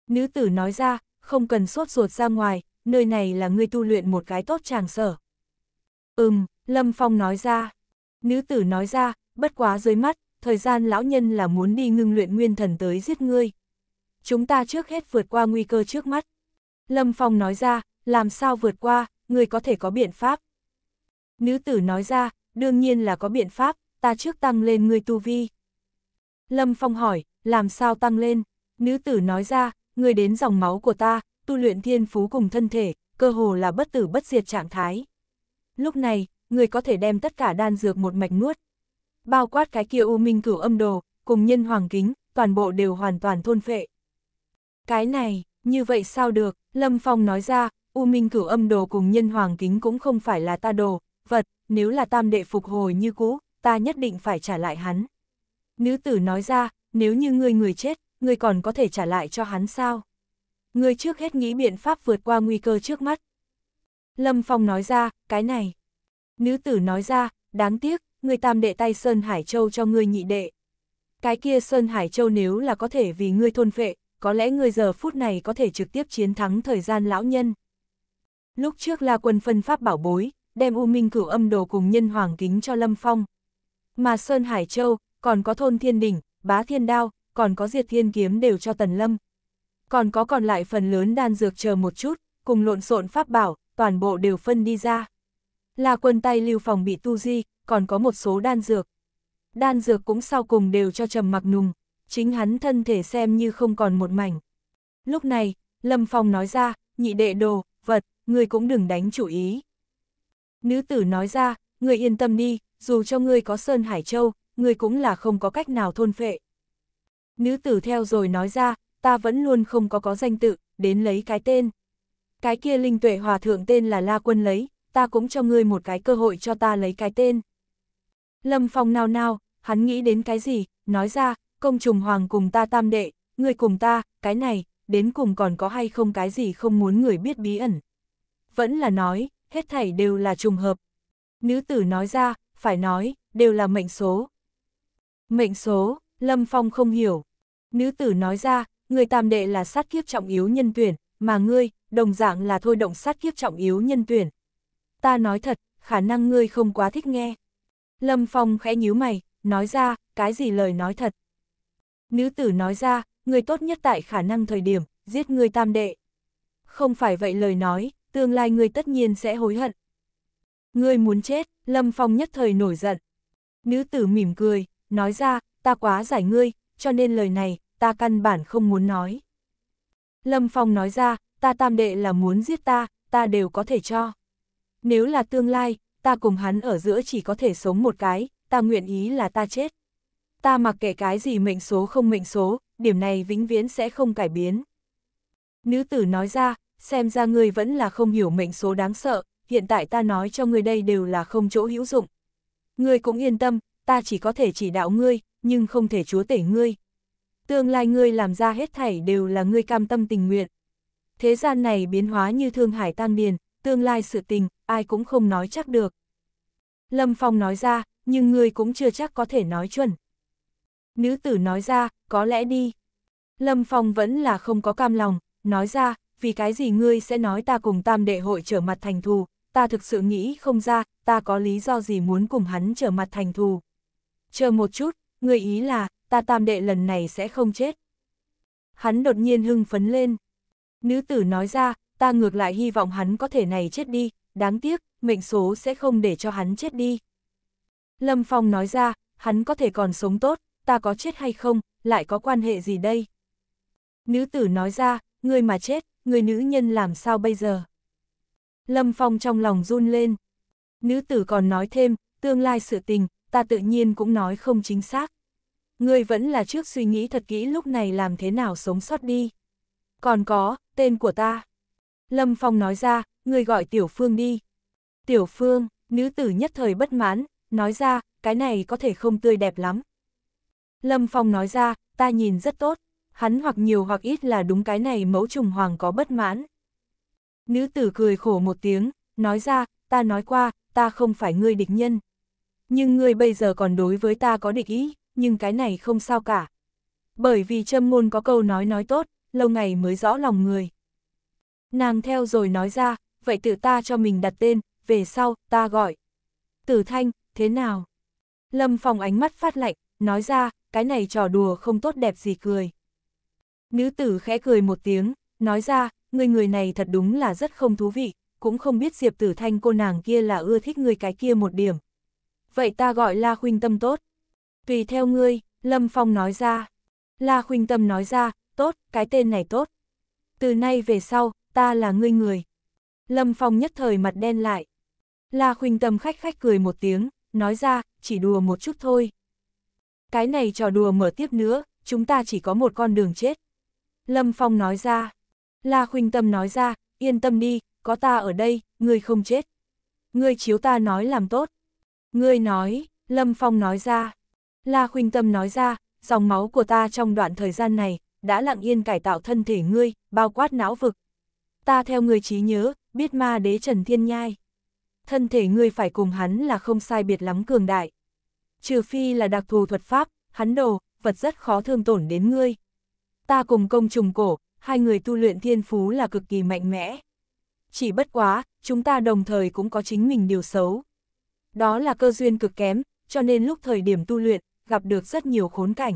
S1: Nữ tử nói ra, không cần sốt ruột ra ngoài, nơi này là ngươi tu luyện một cái tốt tràng sở. Ừm, Lâm Phong nói ra. Nữ tử nói ra, bất quá dưới mắt, thời gian lão nhân là muốn đi ngưng luyện nguyên thần tới giết ngươi. Chúng ta trước hết vượt qua nguy cơ trước mắt. Lâm Phong nói ra, làm sao vượt qua, ngươi có thể có biện pháp. Nữ tử nói ra, đương nhiên là có biện pháp, ta trước tăng lên ngươi tu vi. Lâm Phong hỏi, làm sao tăng lên? Nữ tử nói ra, ngươi đến dòng máu của ta, tu luyện thiên phú cùng thân thể, cơ hồ là bất tử bất diệt trạng thái. Lúc này, người có thể đem tất cả đan dược một mạch nuốt. Bao quát cái kia u minh cửu âm đồ, cùng nhân hoàng kính, toàn bộ đều hoàn toàn thôn phệ. Cái này, như vậy sao được, Lâm Phong nói ra, u minh cửu âm đồ cùng nhân hoàng kính cũng không phải là ta đồ, vật, nếu là tam đệ phục hồi như cũ, ta nhất định phải trả lại hắn. Nữ tử nói ra, nếu như ngươi người chết, ngươi còn có thể trả lại cho hắn sao? Ngươi trước hết nghĩ biện pháp vượt qua nguy cơ trước mắt. Lâm Phong nói ra, cái này. Nữ tử nói ra, đáng tiếc, người tam đệ tay Sơn Hải Châu cho ngươi nhị đệ. Cái kia Sơn Hải Châu nếu là có thể vì ngươi thôn phệ, có lẽ ngươi giờ phút này có thể trực tiếp chiến thắng thời gian lão nhân. Lúc trước là quân phân pháp bảo bối, đem U Minh cửu âm đồ cùng nhân hoàng kính cho Lâm Phong. Mà Sơn Hải Châu, còn có thôn thiên đỉnh, bá thiên đao, còn có diệt thiên kiếm đều cho Tần Lâm. Còn có còn lại phần lớn đan dược chờ một chút, cùng lộn xộn pháp bảo, toàn bộ đều phân đi ra. Là quần tay lưu phòng bị tu di, còn có một số đan dược. Đan dược cũng sau cùng đều cho trầm mặc nùng, chính hắn thân thể xem như không còn một mảnh. Lúc này, Lâm Phong nói ra, nhị đệ đồ, vật, người cũng đừng đánh chủ ý. Nữ tử nói ra, người yên tâm đi, dù cho ngươi có Sơn Hải Châu, người cũng là không có cách nào thôn phệ. Nữ tử theo rồi nói ra, ta vẫn luôn không có có danh tự, đến lấy cái tên cái kia linh tuệ hòa thượng tên là La Quân lấy, ta cũng cho ngươi một cái cơ hội cho ta lấy cái tên. Lâm Phong nao nao, hắn nghĩ đến cái gì, nói ra, công trùng hoàng cùng ta tam đệ, ngươi cùng ta, cái này, đến cùng còn có hay không cái gì không muốn người biết bí ẩn. Vẫn là nói, hết thảy đều là trùng hợp. Nữ tử nói ra, phải nói, đều là mệnh số. Mệnh số, Lâm Phong không hiểu. Nữ tử nói ra, người tam đệ là sát kiếp trọng yếu nhân tuyển, mà ngươi, đồng dạng là thôi động sát kiếp trọng yếu nhân tuyển. Ta nói thật, khả năng ngươi không quá thích nghe. Lâm Phong khẽ nhíu mày, nói ra, cái gì lời nói thật. Nữ tử nói ra, người tốt nhất tại khả năng thời điểm, giết ngươi tam đệ. Không phải vậy lời nói, tương lai ngươi tất nhiên sẽ hối hận. Ngươi muốn chết, Lâm Phong nhất thời nổi giận. Nữ tử mỉm cười, nói ra, ta quá giải ngươi, cho nên lời này, ta căn bản không muốn nói. Lâm Phong nói ra, ta tam đệ là muốn giết ta, ta đều có thể cho. Nếu là tương lai, ta cùng hắn ở giữa chỉ có thể sống một cái, ta nguyện ý là ta chết. Ta mặc kệ cái gì mệnh số không mệnh số, điểm này vĩnh viễn sẽ không cải biến. Nữ tử nói ra, xem ra ngươi vẫn là không hiểu mệnh số đáng sợ, hiện tại ta nói cho ngươi đây đều là không chỗ hữu dụng. Ngươi cũng yên tâm, ta chỉ có thể chỉ đạo ngươi, nhưng không thể chúa tể ngươi. Tương lai ngươi làm ra hết thảy đều là ngươi cam tâm tình nguyện. Thế gian này biến hóa như thương hải tan biển, tương lai sự tình, ai cũng không nói chắc được. Lâm Phong nói ra, nhưng ngươi cũng chưa chắc có thể nói chuẩn. Nữ tử nói ra, có lẽ đi. Lâm Phong vẫn là không có cam lòng, nói ra, vì cái gì ngươi sẽ nói ta cùng tam đệ hội trở mặt thành thù, ta thực sự nghĩ không ra, ta có lý do gì muốn cùng hắn trở mặt thành thù. Chờ một chút, ngươi ý là, ta tam đệ lần này sẽ không chết. Hắn đột nhiên hưng phấn lên. Nữ tử nói ra, ta ngược lại hy vọng hắn có thể này chết đi, đáng tiếc, mệnh số sẽ không để cho hắn chết đi. Lâm Phong nói ra, hắn có thể còn sống tốt, ta có chết hay không, lại có quan hệ gì đây? Nữ tử nói ra, người mà chết, người nữ nhân làm sao bây giờ? Lâm Phong trong lòng run lên. Nữ tử còn nói thêm, tương lai sự tình, ta tự nhiên cũng nói không chính xác. Người vẫn là trước suy nghĩ thật kỹ lúc này làm thế nào sống sót đi. Còn có, tên của ta. Lâm Phong nói ra, người gọi Tiểu Phương đi. Tiểu Phương, nữ tử nhất thời bất mãn, nói ra, cái này có thể không tươi đẹp lắm. Lâm Phong nói ra, ta nhìn rất tốt, hắn hoặc nhiều hoặc ít là đúng cái này mẫu trùng hoàng có bất mãn. Nữ tử cười khổ một tiếng, nói ra, ta nói qua, ta không phải ngươi địch nhân. Nhưng ngươi bây giờ còn đối với ta có địch ý, nhưng cái này không sao cả. Bởi vì châm ngôn có câu nói nói tốt, lâu ngày mới rõ lòng người. Nàng theo rồi nói ra, vậy tự ta cho mình đặt tên, về sau, ta gọi. Tử Thanh, thế nào? Lâm Phong ánh mắt phát lạnh, nói ra, cái này trò đùa không tốt đẹp gì cười. Nữ tử khẽ cười một tiếng, nói ra, người người này thật đúng là rất không thú vị, cũng không biết Diệp Tử Thanh cô nàng kia là ưa thích người cái kia một điểm. Vậy ta gọi La Khuynh Tâm tốt. Tùy theo ngươi, Lâm Phong nói ra. La Khuynh Tâm nói ra, tốt, cái tên này tốt. Từ nay về sau, ta là ngươi người. Lâm Phong nhất thời mặt đen lại. La Khuynh Tâm khách khách cười một tiếng, nói ra, chỉ đùa một chút thôi. Cái này trò đùa mở tiếp nữa, chúng ta chỉ có một con đường chết. Lâm Phong nói ra. La Khuynh Tâm nói ra, yên tâm đi, có ta ở đây, ngươi không chết. Ngươi chiếu ta nói làm tốt. Ngươi nói, Lâm Phong nói ra. La Khuynh Tâm nói ra, dòng máu của ta trong đoạn thời gian này, đã lặng yên cải tạo thân thể ngươi, bao quát não vực. Ta theo người trí nhớ, biết ma đế Trần Thiên Nhai. Thân thể ngươi phải cùng hắn là không sai biệt lắm cường đại. Trừ phi là đặc thù thuật pháp, hắn đồ, vật rất khó thương tổn đến ngươi. Ta cùng công trùng cổ, hai người tu luyện thiên phú là cực kỳ mạnh mẽ. Chỉ bất quá, chúng ta đồng thời cũng có chính mình điều xấu. Đó là cơ duyên cực kém, cho nên lúc thời điểm tu luyện, gặp được rất nhiều khốn cảnh.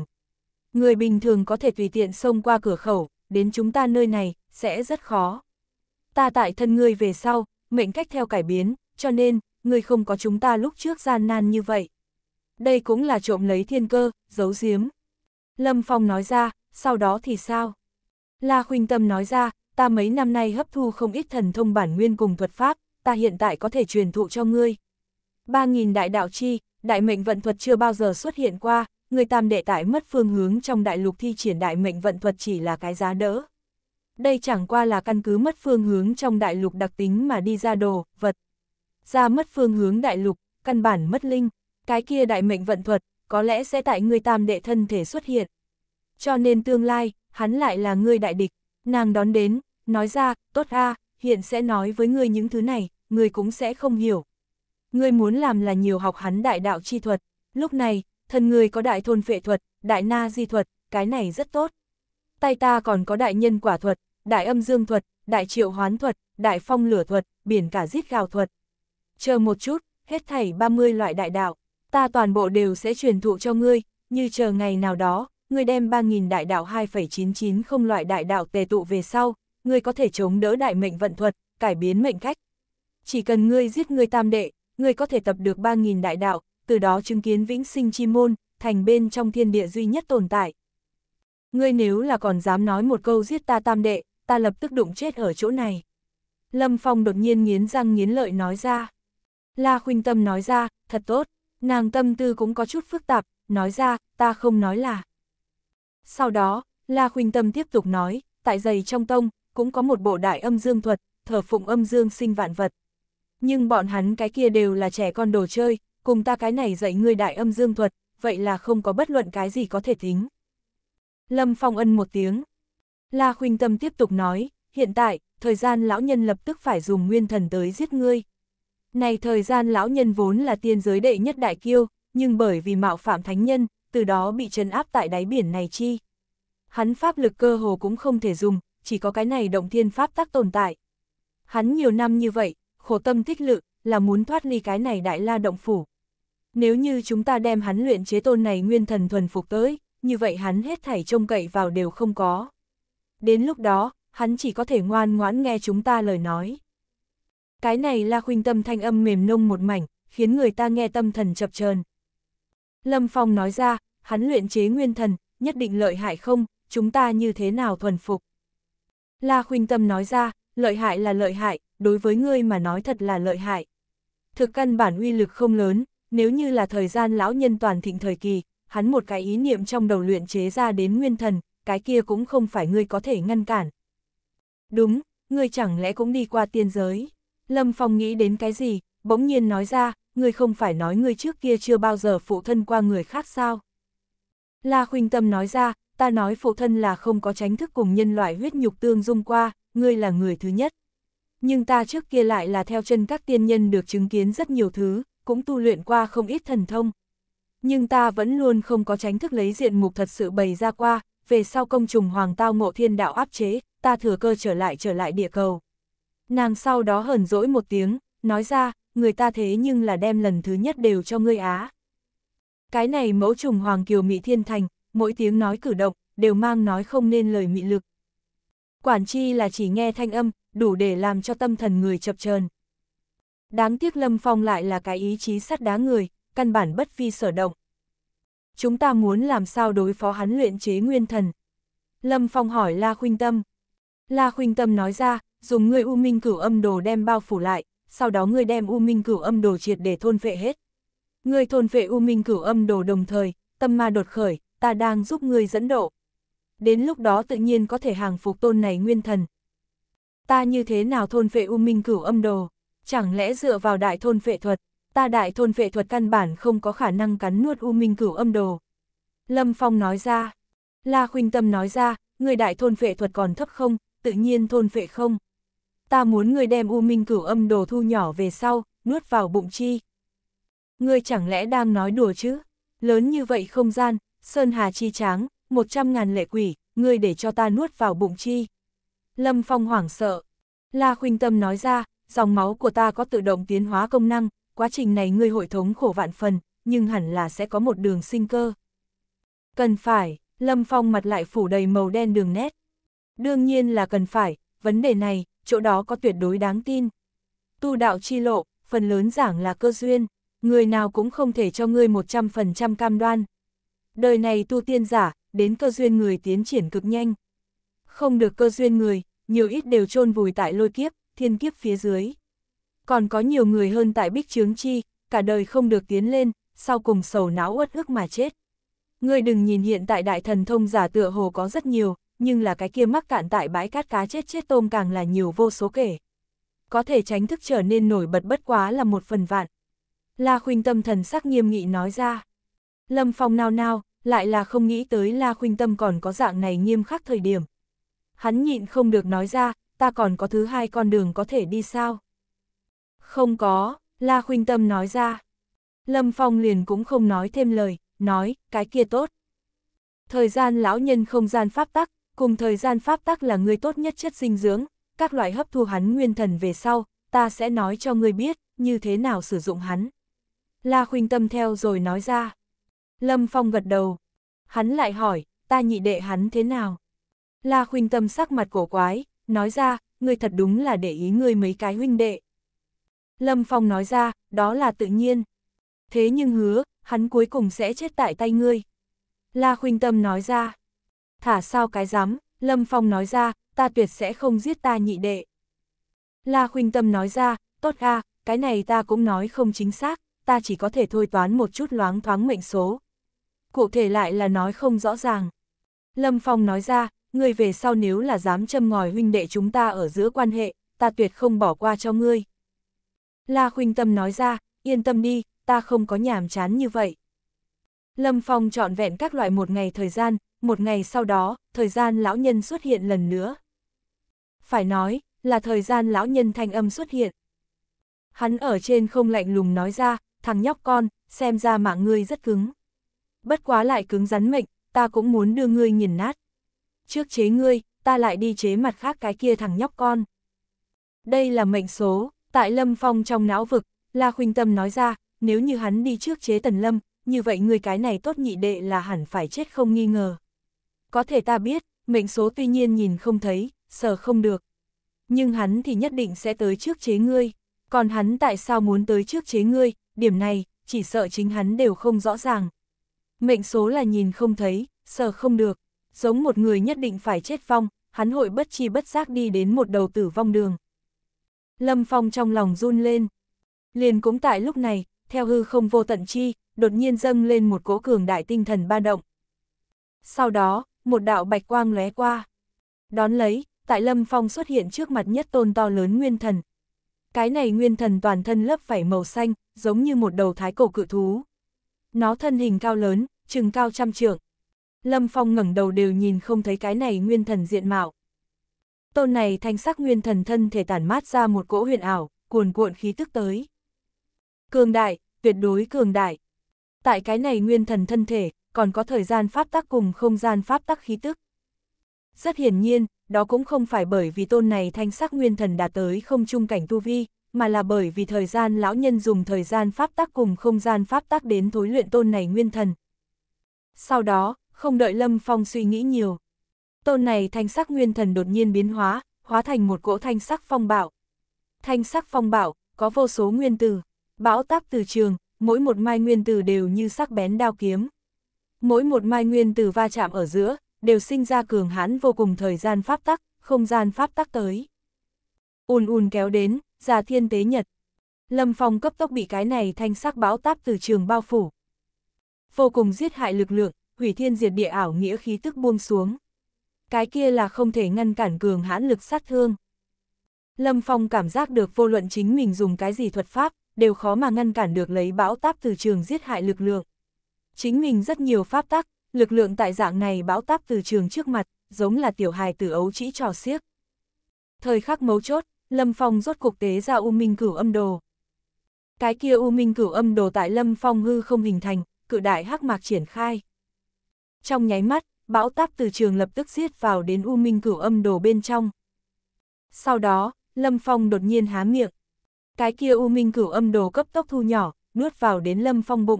S1: Người bình thường có thể tùy tiện xông qua cửa khẩu, đến chúng ta nơi này, sẽ rất khó. Ta tại thân ngươi về sau, mệnh cách theo cải biến, cho nên, ngươi không có chúng ta lúc trước gian nan như vậy. Đây cũng là trộm lấy thiên cơ, giấu giếm. Lâm Phong nói ra, sau đó thì sao? La Khuynh Tâm nói ra, ta mấy năm nay hấp thu không ít thần thông bản nguyên cùng thuật pháp, ta hiện tại có thể truyền thụ cho ngươi. Ba nghìn đại đạo chi, đại mệnh vận thuật chưa bao giờ xuất hiện qua, người tam đệ tại mất phương hướng trong đại lục thi triển đại mệnh vận thuật chỉ là cái giá đỡ. Đây chẳng qua là căn cứ mất phương hướng trong đại lục đặc tính mà đi ra đồ, vật. Ra mất phương hướng đại lục, căn bản mất linh, cái kia đại mệnh vận thuật, có lẽ sẽ tại người tam đệ thân thể xuất hiện. Cho nên tương lai, hắn lại là người đại địch, nàng đón đến, nói ra, tốt a hiện sẽ nói với ngươi những thứ này, ngươi cũng sẽ không hiểu. Ngươi muốn làm là nhiều học hắn đại đạo chi thuật, lúc này, thân người có đại thôn phệ thuật, đại na di thuật, cái này rất tốt. Tay ta còn có đại nhân quả thuật, đại âm dương thuật, đại triệu hoán thuật, đại phong lửa thuật, biển cả giết gào thuật. Chờ một chút, hết thảy 30 loại đại đạo, ta toàn bộ đều sẽ truyền thụ cho ngươi, như chờ ngày nào đó, ngươi đem 3.000 đại đạo 2,990 loại đại đạo tề tụ về sau, ngươi có thể chống đỡ đại mệnh vận thuật, cải biến mệnh cách. Chỉ cần ngươi giết ngươi tam đệ, ngươi có thể tập được 3.000 đại đạo, từ đó chứng kiến vĩnh sinh chi môn, thành bên trong thiên địa duy nhất tồn tại. Ngươi nếu là còn dám nói một câu giết ta tam đệ, ta lập tức đụng chết ở chỗ này. Lâm Phong đột nhiên nghiến răng nghiến lợi nói ra. La Khuynh Tâm nói ra, thật tốt, nàng tâm tư cũng có chút phức tạp, nói ra, ta không nói là. Sau đó, La Khuynh Tâm tiếp tục nói, tại giày trong tông, cũng có một bộ đại âm dương thuật, thờ phụng âm dương sinh vạn vật. Nhưng bọn hắn cái kia đều là trẻ con đồ chơi, cùng ta cái này dạy ngươi đại âm dương thuật, vậy là không có bất luận cái gì có thể tính. Lâm Phong ân một tiếng. La Khuynh Tâm tiếp tục nói, hiện tại, thời gian lão nhân lập tức phải dùng nguyên thần tới giết ngươi. Này thời gian lão nhân vốn là tiên giới đệ nhất đại kiêu, nhưng bởi vì mạo phạm thánh nhân, từ đó bị trấn áp tại đáy biển này chi. Hắn pháp lực cơ hồ cũng không thể dùng, chỉ có cái này động thiên pháp tác tồn tại. Hắn nhiều năm như vậy, khổ tâm tích lự, là muốn thoát ly cái này đại la động phủ. Nếu như chúng ta đem hắn luyện chế tôn này nguyên thần thuần phục tới, như vậy hắn hết thảy trông cậy vào đều không có. Đến lúc đó, hắn chỉ có thể ngoan ngoãn nghe chúng ta lời nói. Cái này là khuynh tâm thanh âm mềm nông một mảnh, khiến người ta nghe tâm thần chập chờn. Lâm Phong nói ra, hắn luyện chế nguyên thần, nhất định lợi hại không, chúng ta như thế nào thuần phục. La khuynh tâm nói ra, lợi hại là lợi hại, đối với ngươi mà nói thật là lợi hại. Thực căn bản uy lực không lớn, nếu như là thời gian lão nhân toàn thịnh thời kỳ, hắn một cái ý niệm trong đầu luyện chế ra đến nguyên thần, cái kia cũng không phải ngươi có thể ngăn cản. Đúng, ngươi chẳng lẽ cũng đi qua tiên giới? Lâm Phong nghĩ đến cái gì, bỗng nhiên nói ra, ngươi không phải nói ngươi trước kia chưa bao giờ phụ thân qua người khác sao? La Khuynh Tâm nói ra, ta nói phụ thân là không có tránh thức cùng nhân loại huyết nhục tương dung qua, ngươi là người thứ nhất. Nhưng ta trước kia lại là theo chân các tiên nhân được chứng kiến rất nhiều thứ, cũng tu luyện qua không ít thần thông. Nhưng ta vẫn luôn không có tránh thức lấy diện mục thật sự bày ra qua, về sau công trùng hoàng tao ngộ thiên đạo áp chế, ta thừa cơ trở lại trở lại địa cầu. Nàng sau đó hờn dỗi một tiếng, nói ra, người ta thế nhưng là đem lần thứ nhất đều cho ngươi Á. Cái này mẫu trùng hoàng kiều mỹ thiên thành, mỗi tiếng nói cử động, đều mang nói không nên lời mị lực. Quản chi là chỉ nghe thanh âm, đủ để làm cho tâm thần người chập chờn Đáng tiếc Lâm Phong lại là cái ý chí sắt đá người, căn bản bất vi sở động. Chúng ta muốn làm sao đối phó hắn luyện chế nguyên thần? Lâm Phong hỏi La Khuynh Tâm. La Khuynh Tâm nói ra, dùng người U Minh cửu âm đồ đem bao phủ lại, sau đó người đem U Minh cửu âm đồ triệt để thôn vệ hết. Người thôn vệ U Minh cửu âm đồ đồng thời, tâm ma đột khởi, ta đang giúp người dẫn độ. Đến lúc đó tự nhiên có thể hàng phục tôn này nguyên thần. Ta như thế nào thôn vệ U Minh cửu âm đồ? chẳng lẽ dựa vào đại thôn vệ thuật, ta đại thôn vệ thuật căn bản không có khả năng cắn nuốt U Minh Cửu Âm Đồ. Lâm Phong nói ra, La Khuynh Tâm nói ra, người đại thôn vệ thuật còn thấp không, tự nhiên thôn vệ không. Ta muốn người đem U Minh Cửu Âm Đồ thu nhỏ về sau, nuốt vào bụng chi. Ngươi chẳng lẽ đang nói đùa chứ? Lớn như vậy không gian, Sơn Hà chi tráng, một trăm ngàn lệ quỷ, ngươi để cho ta nuốt vào bụng chi. Lâm Phong hoảng sợ. La Khuynh Tâm nói ra, dòng máu của ta có tự động tiến hóa công năng, quá trình này ngươi hội thống khổ vạn phần, nhưng hẳn là sẽ có một đường sinh cơ. Cần phải, Lâm Phong mặt lại phủ đầy màu đen đường nét. Đương nhiên là cần phải, vấn đề này, chỗ đó có tuyệt đối đáng tin. Tu đạo chi lộ, phần lớn giảng là cơ duyên, người nào cũng không thể cho ngươi 100% cam đoan. Đời này tu tiên giả, đến cơ duyên người tiến triển cực nhanh. Không được cơ duyên người, nhiều ít đều chôn vùi tại lôi kiếp, thiên kiếp phía dưới. Còn có nhiều người hơn tại Bích Trướng Chi, cả đời không được tiến lên, sau cùng sầu não uất ức mà chết. Ngươi đừng nhìn hiện tại đại thần thông giả tựa hồ có rất nhiều, nhưng là cái kia mắc cạn tại bãi cát cá chết chết tôm càng là nhiều vô số kể. Có thể tránh thức trở nên nổi bật bất quá là một phần vạn. La Khuynh Tâm thần sắc nghiêm nghị nói ra. Lâm Phong nao nao, lại là không nghĩ tới La Khuynh Tâm còn có dạng này nghiêm khắc thời điểm. Hắn nhịn không được nói ra, ta còn có thứ hai con đường có thể đi sao? Không có, La Khuynh Tâm nói ra. Lâm Phong liền cũng không nói thêm lời, nói, cái kia tốt. Thời gian lão nhân không gian pháp tắc, cùng thời gian pháp tắc là người tốt nhất chất dinh dưỡng, các loại hấp thu hắn nguyên thần về sau, ta sẽ nói cho người biết, như thế nào sử dụng hắn. La Khuynh Tâm theo rồi nói ra. Lâm Phong gật đầu. Hắn lại hỏi, ta nhị đệ hắn thế nào? La Khuynh Tâm sắc mặt cổ quái, nói ra, ngươi thật đúng là để ý ngươi mấy cái huynh đệ. Lâm Phong nói ra, đó là tự nhiên. Thế nhưng hứa, hắn cuối cùng sẽ chết tại tay ngươi. La Khuynh Tâm nói ra, thả sao cái dám, Lâm Phong nói ra, ta tuyệt sẽ không giết ta nhị đệ. La Khuynh Tâm nói ra, tốt ga, cái này ta cũng nói không chính xác, ta chỉ có thể thôi toán một chút loáng thoáng mệnh số. Cụ thể lại là nói không rõ ràng. Lâm Phong nói ra, ngươi về sau nếu là dám châm ngòi huynh đệ chúng ta ở giữa quan hệ, ta tuyệt không bỏ qua cho ngươi. La khuynh tâm nói ra, yên tâm đi, ta không có nhàm chán như vậy. Lâm Phong trọn vẹn các loại một ngày thời gian, một ngày sau đó, thời gian lão nhân xuất hiện lần nữa. Phải nói, là thời gian lão nhân thanh âm xuất hiện. Hắn ở trên không lạnh lùng nói ra, thằng nhóc con, xem ra mạng ngươi rất cứng. Bất quá lại cứng rắn mệnh, ta cũng muốn đưa ngươi nghiền nát trước chế ngươi, ta lại đi chế mặt khác cái kia thằng nhóc con. Đây là mệnh số, tại Lâm Phong trong não vực, La Khuynh Tâm nói ra, nếu như hắn đi trước chế Tần Lâm, như vậy người cái này tốt nhị đệ là hẳn phải chết không nghi ngờ. Có thể ta biết, mệnh số tuy nhiên nhìn không thấy, sợ không được. Nhưng hắn thì nhất định sẽ tới trước chế ngươi, còn hắn tại sao muốn tới trước chế ngươi, điểm này, chỉ sợ chính hắn đều không rõ ràng. Mệnh số là nhìn không thấy, sợ không được giống một người nhất định phải chết phong, hắn hội bất chi bất giác đi đến một đầu tử vong đường. Lâm Phong trong lòng run lên. Liền cũng tại lúc này, theo hư không vô tận chi, đột nhiên dâng lên một cỗ cường đại tinh thần ba động. Sau đó, một đạo bạch quang lóe qua. Đón lấy, tại Lâm Phong xuất hiện trước mặt nhất tôn to lớn nguyên thần. Cái này nguyên thần toàn thân lớp vảy màu xanh, giống như một đầu thái cổ cự thú. Nó thân hình cao lớn, chừng cao trăm trượng, Lâm Phong ngẩng đầu đều nhìn không thấy cái này nguyên thần diện mạo. Tôn này thanh sắc nguyên thần thân thể tản mát ra một cỗ huyền ảo, cuồn cuộn khí tức tới. Cường đại, tuyệt đối cường đại. Tại cái này nguyên thần thân thể, còn có thời gian pháp tắc cùng không gian pháp tắc khí tức. Rất hiển nhiên, đó cũng không phải bởi vì tôn này thanh sắc nguyên thần đạt tới không trung cảnh tu vi, mà là bởi vì thời gian lão nhân dùng thời gian pháp tắc cùng không gian pháp tắc đến thối luyện tôn này nguyên thần. Sau đó, không đợi Lâm Phong suy nghĩ nhiều. Tôn này thanh sắc nguyên thần đột nhiên biến hóa, hóa thành một cỗ thanh sắc phong bạo. Thanh sắc phong bạo, có vô số nguyên tử, bão táp từ trường, mỗi một mai nguyên tử đều như sắc bén đao kiếm. Mỗi một mai nguyên tử va chạm ở giữa, đều sinh ra cường hãn vô cùng thời gian pháp tắc, không gian pháp tắc tới. Ùn ùn kéo đến, già thiên tế nhật. Lâm Phong cấp tốc bị cái này thanh sắc bão táp từ trường bao phủ. Vô cùng giết hại lực lượng, hủy thiên diệt địa ảo nghĩa khí tức buông xuống. Cái kia là không thể ngăn cản cường hãn lực sát thương. Lâm Phong cảm giác được vô luận chính mình dùng cái gì thuật pháp, đều khó mà ngăn cản được lấy bão táp từ trường giết hại lực lượng. Chính mình rất nhiều pháp tắc, lực lượng tại dạng này bão táp từ trường trước mặt, giống là tiểu hài tử ấu chỉ trò xiếc. Thời khắc mấu chốt, Lâm Phong rốt cục tế ra U Minh Cửu Âm Đồ. Cái kia U Minh Cửu Âm Đồ tại Lâm Phong hư không hình thành, cự đại hắc mạc triển khai trong nháy mắt, bão táp từ trường lập tức giết vào đến U Minh cửu âm đồ bên trong. Sau đó, Lâm Phong đột nhiên há miệng. Cái kia U Minh cửu âm đồ cấp tốc thu nhỏ, nuốt vào đến Lâm Phong bụng.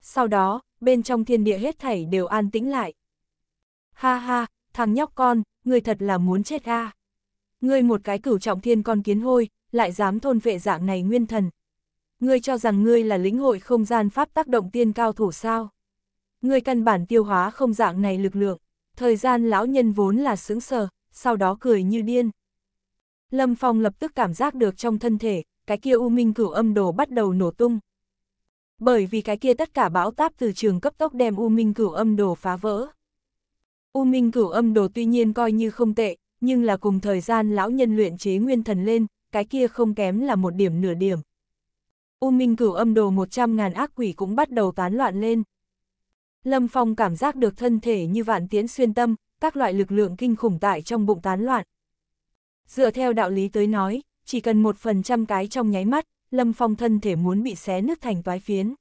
S1: Sau đó, bên trong thiên địa hết thảy đều an tĩnh lại. Ha ha, thằng nhóc con, người thật là muốn chết ga Ngươi một cái cửu trọng thiên con kiến hôi, lại dám thôn vệ dạng này nguyên thần. Ngươi cho rằng ngươi là lĩnh hội không gian pháp tác động tiên cao thủ sao? Người căn bản tiêu hóa không dạng này lực lượng. Thời gian lão nhân vốn là sướng sờ, sau đó cười như điên. Lâm Phong lập tức cảm giác được trong thân thể, cái kia u minh cửu âm đồ bắt đầu nổ tung. Bởi vì cái kia tất cả bão táp từ trường cấp tốc đem u minh cửu âm đồ phá vỡ. U minh cửu âm đồ tuy nhiên coi như không tệ, nhưng là cùng thời gian lão nhân luyện chế nguyên thần lên, cái kia không kém là một điểm nửa điểm. U minh cửu âm đồ 100.000 ác quỷ cũng bắt đầu tán loạn lên. Lâm Phong cảm giác được thân thể như vạn tiến xuyên tâm, các loại lực lượng kinh khủng tại trong bụng tán loạn. Dựa theo đạo lý tới nói, chỉ cần một phần trăm cái trong nháy mắt, Lâm Phong thân thể muốn bị xé nứt thành toái phiến.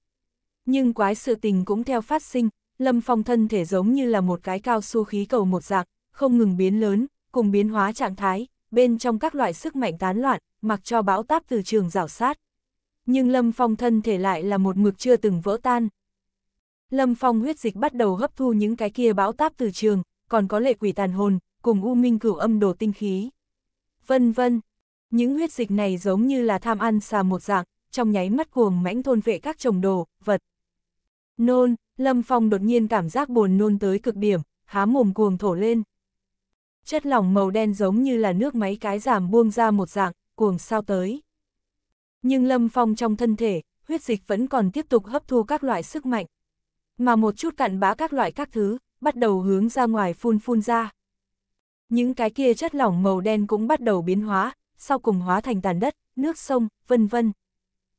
S1: Nhưng quái sự tình cũng theo phát sinh, Lâm Phong thân thể giống như là một cái cao su khí cầu một dạng, không ngừng biến lớn, cùng biến hóa trạng thái, bên trong các loại sức mạnh tán loạn, mặc cho bão táp từ trường rào sát. Nhưng Lâm Phong thân thể lại là một mực chưa từng vỡ tan, Lâm Phong huyết dịch bắt đầu hấp thu những cái kia bão táp từ trường, còn có lệ quỷ tàn hồn, cùng u minh cửu âm đồ tinh khí. Vân vân, những huyết dịch này giống như là tham ăn xà một dạng, trong nháy mắt cuồng mãnh thôn vệ các trồng đồ, vật. Nôn, Lâm Phong đột nhiên cảm giác buồn nôn tới cực điểm, há mồm cuồng thổ lên. Chất lỏng màu đen giống như là nước máy cái giảm buông ra một dạng, cuồng sao tới. Nhưng Lâm Phong trong thân thể, huyết dịch vẫn còn tiếp tục hấp thu các loại sức mạnh, mà một chút cặn bã các loại các thứ, bắt đầu hướng ra ngoài phun phun ra. Những cái kia chất lỏng màu đen cũng bắt đầu biến hóa, sau cùng hóa thành tàn đất, nước sông, vân vân.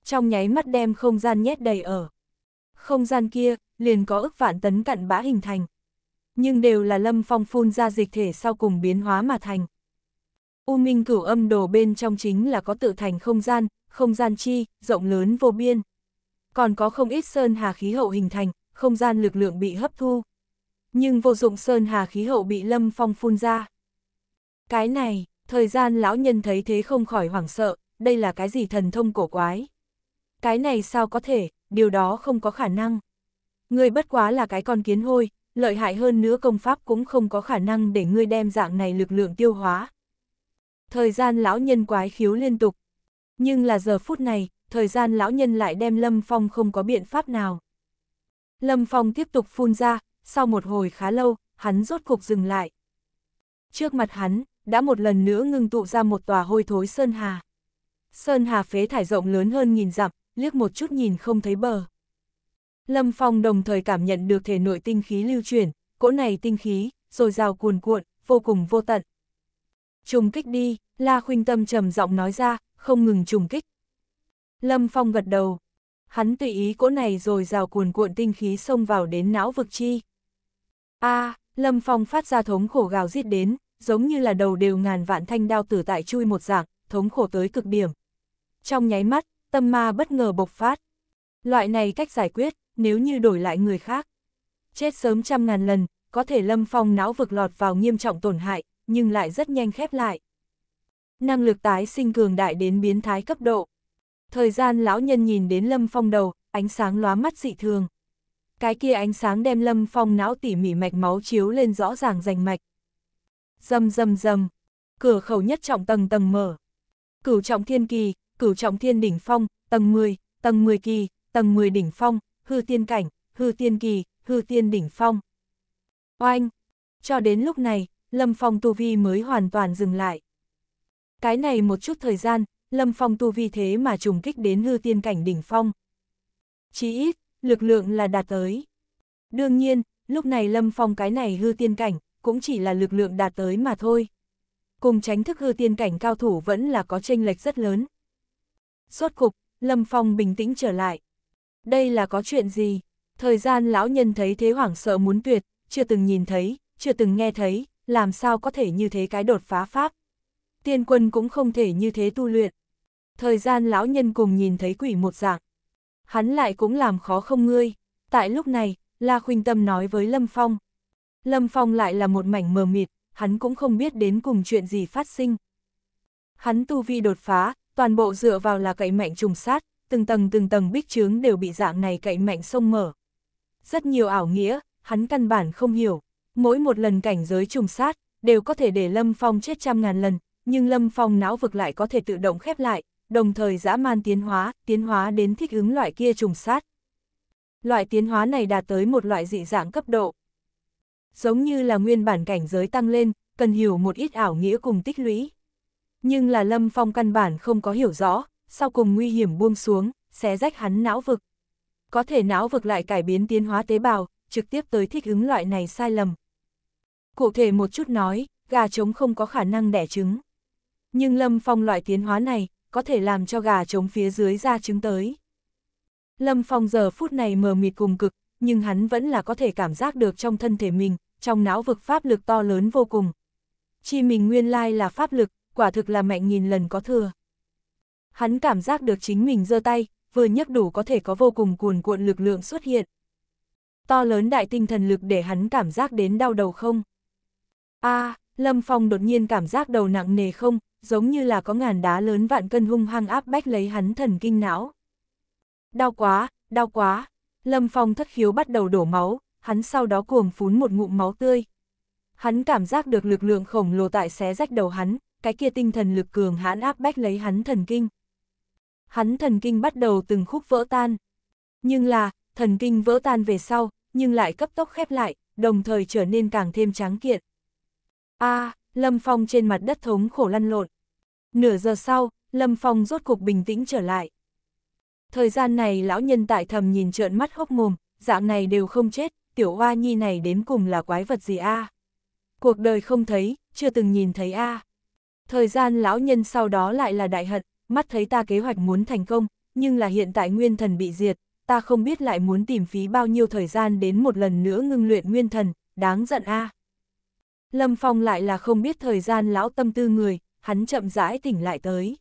S1: Trong nháy mắt đem không gian nhét đầy ở. Không gian kia, liền có ức vạn tấn cặn bã hình thành. Nhưng đều là lâm phong phun ra dịch thể sau cùng biến hóa mà thành. U minh cửu âm đồ bên trong chính là có tự thành không gian, không gian chi, rộng lớn vô biên. Còn có không ít sơn hà khí hậu hình thành, không gian lực lượng bị hấp thu. Nhưng vô dụng sơn hà khí hậu bị lâm phong phun ra. Cái này, thời gian lão nhân thấy thế không khỏi hoảng sợ, đây là cái gì thần thông cổ quái. Cái này sao có thể, điều đó không có khả năng. người bất quá là cái con kiến hôi, lợi hại hơn nữa công pháp cũng không có khả năng để ngươi đem dạng này lực lượng tiêu hóa. Thời gian lão nhân quái khiếu liên tục. Nhưng là giờ phút này, thời gian lão nhân lại đem Lâm Phong không có biện pháp nào. Lâm Phong tiếp tục phun ra, sau một hồi khá lâu, hắn rốt cục dừng lại. Trước mặt hắn, đã một lần nữa ngưng tụ ra một tòa hôi thối Sơn Hà. Sơn Hà phế thải rộng lớn hơn nghìn dặm, liếc một chút nhìn không thấy bờ. Lâm Phong đồng thời cảm nhận được thể nội tinh khí lưu chuyển, cỗ này tinh khí, rồi rào cuồn cuộn, vô cùng vô tận. Trùng kích đi, La Khuynh Tâm trầm giọng nói ra, không ngừng trùng kích. Lâm Phong gật đầu, hắn tùy ý cỗ này rồi rào cuồn cuộn tinh khí xông vào đến não vực chi. a à, Lâm Phong phát ra thống khổ gào giết đến, giống như là đầu đều ngàn vạn thanh đao tử tại chui một dạng, thống khổ tới cực điểm. Trong nháy mắt, tâm ma bất ngờ bộc phát. Loại này cách giải quyết, nếu như đổi lại người khác. Chết sớm trăm ngàn lần, có thể Lâm Phong não vực lọt vào nghiêm trọng tổn hại, nhưng lại rất nhanh khép lại. Năng lực tái sinh cường đại đến biến thái cấp độ. Thời gian lão nhân nhìn đến Lâm Phong đầu, ánh sáng lóa mắt dị thường. Cái kia ánh sáng đem Lâm Phong não tỉ mỉ mạch máu chiếu lên rõ ràng rành mạch. Dầm dầm dầm, cửa khẩu nhất trọng tầng tầng mở. Cửu trọng thiên kỳ, cửu trọng thiên đỉnh phong, tầng 10, tầng 10 kỳ, tầng 10 đỉnh phong, hư tiên cảnh, hư tiên kỳ, hư tiên đỉnh phong. Oanh! Cho đến lúc này, Lâm Phong tu vi mới hoàn toàn dừng lại. Cái này một chút thời gian, Lâm Phong tu vi thế mà trùng kích đến hư tiên cảnh đỉnh phong. Chí ít, lực lượng là đạt tới. Đương nhiên, lúc này Lâm Phong cái này hư tiên cảnh, cũng chỉ là lực lượng đạt tới mà thôi. Cùng tránh thức hư tiên cảnh cao thủ vẫn là có tranh lệch rất lớn. Suốt cục, Lâm Phong bình tĩnh trở lại. Đây là có chuyện gì? Thời gian lão nhân thấy thế hoảng sợ muốn tuyệt, chưa từng nhìn thấy, chưa từng nghe thấy, làm sao có thể như thế cái đột phá pháp. Tiên quân cũng không thể như thế tu luyện. Thời gian lão nhân cùng nhìn thấy quỷ một dạng. Hắn lại cũng làm khó không ngươi. Tại lúc này, La Khuynh Tâm nói với Lâm Phong. Lâm Phong lại là một mảnh mờ mịt, hắn cũng không biết đến cùng chuyện gì phát sinh. Hắn tu vi đột phá, toàn bộ dựa vào là cậy mạnh trùng sát, từng tầng từng tầng bích trướng đều bị dạng này cậy mạnh sông mở. Rất nhiều ảo nghĩa, hắn căn bản không hiểu. Mỗi một lần cảnh giới trùng sát, đều có thể để Lâm Phong chết trăm ngàn lần, nhưng Lâm Phong não vực lại có thể tự động khép lại, đồng thời dã man tiến hóa, tiến hóa đến thích ứng loại kia trùng sát. Loại tiến hóa này đạt tới một loại dị dạng cấp độ. Giống như là nguyên bản cảnh giới tăng lên, cần hiểu một ít ảo nghĩa cùng tích lũy. Nhưng là Lâm Phong căn bản không có hiểu rõ, sau cùng nguy hiểm buông xuống, xé rách hắn não vực. Có thể não vực lại cải biến tiến hóa tế bào, trực tiếp tới thích ứng loại này sai lầm. Cụ thể một chút nói, gà trống không có khả năng đẻ trứng. Nhưng Lâm Phong loại tiến hóa này, có thể làm cho gà trống phía dưới ra trứng tới. Lâm Phong giờ phút này mờ mịt cùng cực, nhưng hắn vẫn là có thể cảm giác được trong thân thể mình, trong não vực pháp lực to lớn vô cùng. Chi mình nguyên lai là pháp lực, quả thực là mạnh nghìn lần có thừa. Hắn cảm giác được chính mình giơ tay, vừa nhấc đủ có thể có vô cùng cuồn cuộn lực lượng xuất hiện. To lớn đại tinh thần lực để hắn cảm giác đến đau đầu không? a à, Lâm Phong đột nhiên cảm giác đầu nặng nề không, giống như là có ngàn đá lớn vạn cân hung hăng áp bách lấy hắn thần kinh não. Đau quá, đau quá, Lâm Phong thất khiếu bắt đầu đổ máu, hắn sau đó cuồng phún một ngụm máu tươi. Hắn cảm giác được lực lượng khổng lồ tại xé rách đầu hắn, cái kia tinh thần lực cường hãn áp bách lấy hắn thần kinh. Hắn thần kinh bắt đầu từng khúc vỡ tan. Nhưng là, thần kinh vỡ tan về sau, nhưng lại cấp tốc khép lại, đồng thời trở nên càng thêm tráng kiện. A, à, Lâm Phong trên mặt đất thống khổ lăn lộn. Nửa giờ sau, Lâm Phong rốt cục bình tĩnh trở lại. Thời gian này lão nhân tại thầm nhìn trợn mắt hốc mồm, dạng này đều không chết, tiểu hoa nhi này đến cùng là quái vật gì a? À? Cuộc đời không thấy, chưa từng nhìn thấy a. À. Thời gian lão nhân sau đó lại là đại hận, mắt thấy ta kế hoạch muốn thành công, nhưng là hiện tại nguyên thần bị diệt, ta không biết lại muốn tìm phí bao nhiêu thời gian đến một lần nữa ngưng luyện nguyên thần, đáng giận a. À. Lâm Phong lại là không biết thời gian lão tâm tư người, hắn chậm rãi tỉnh lại tới.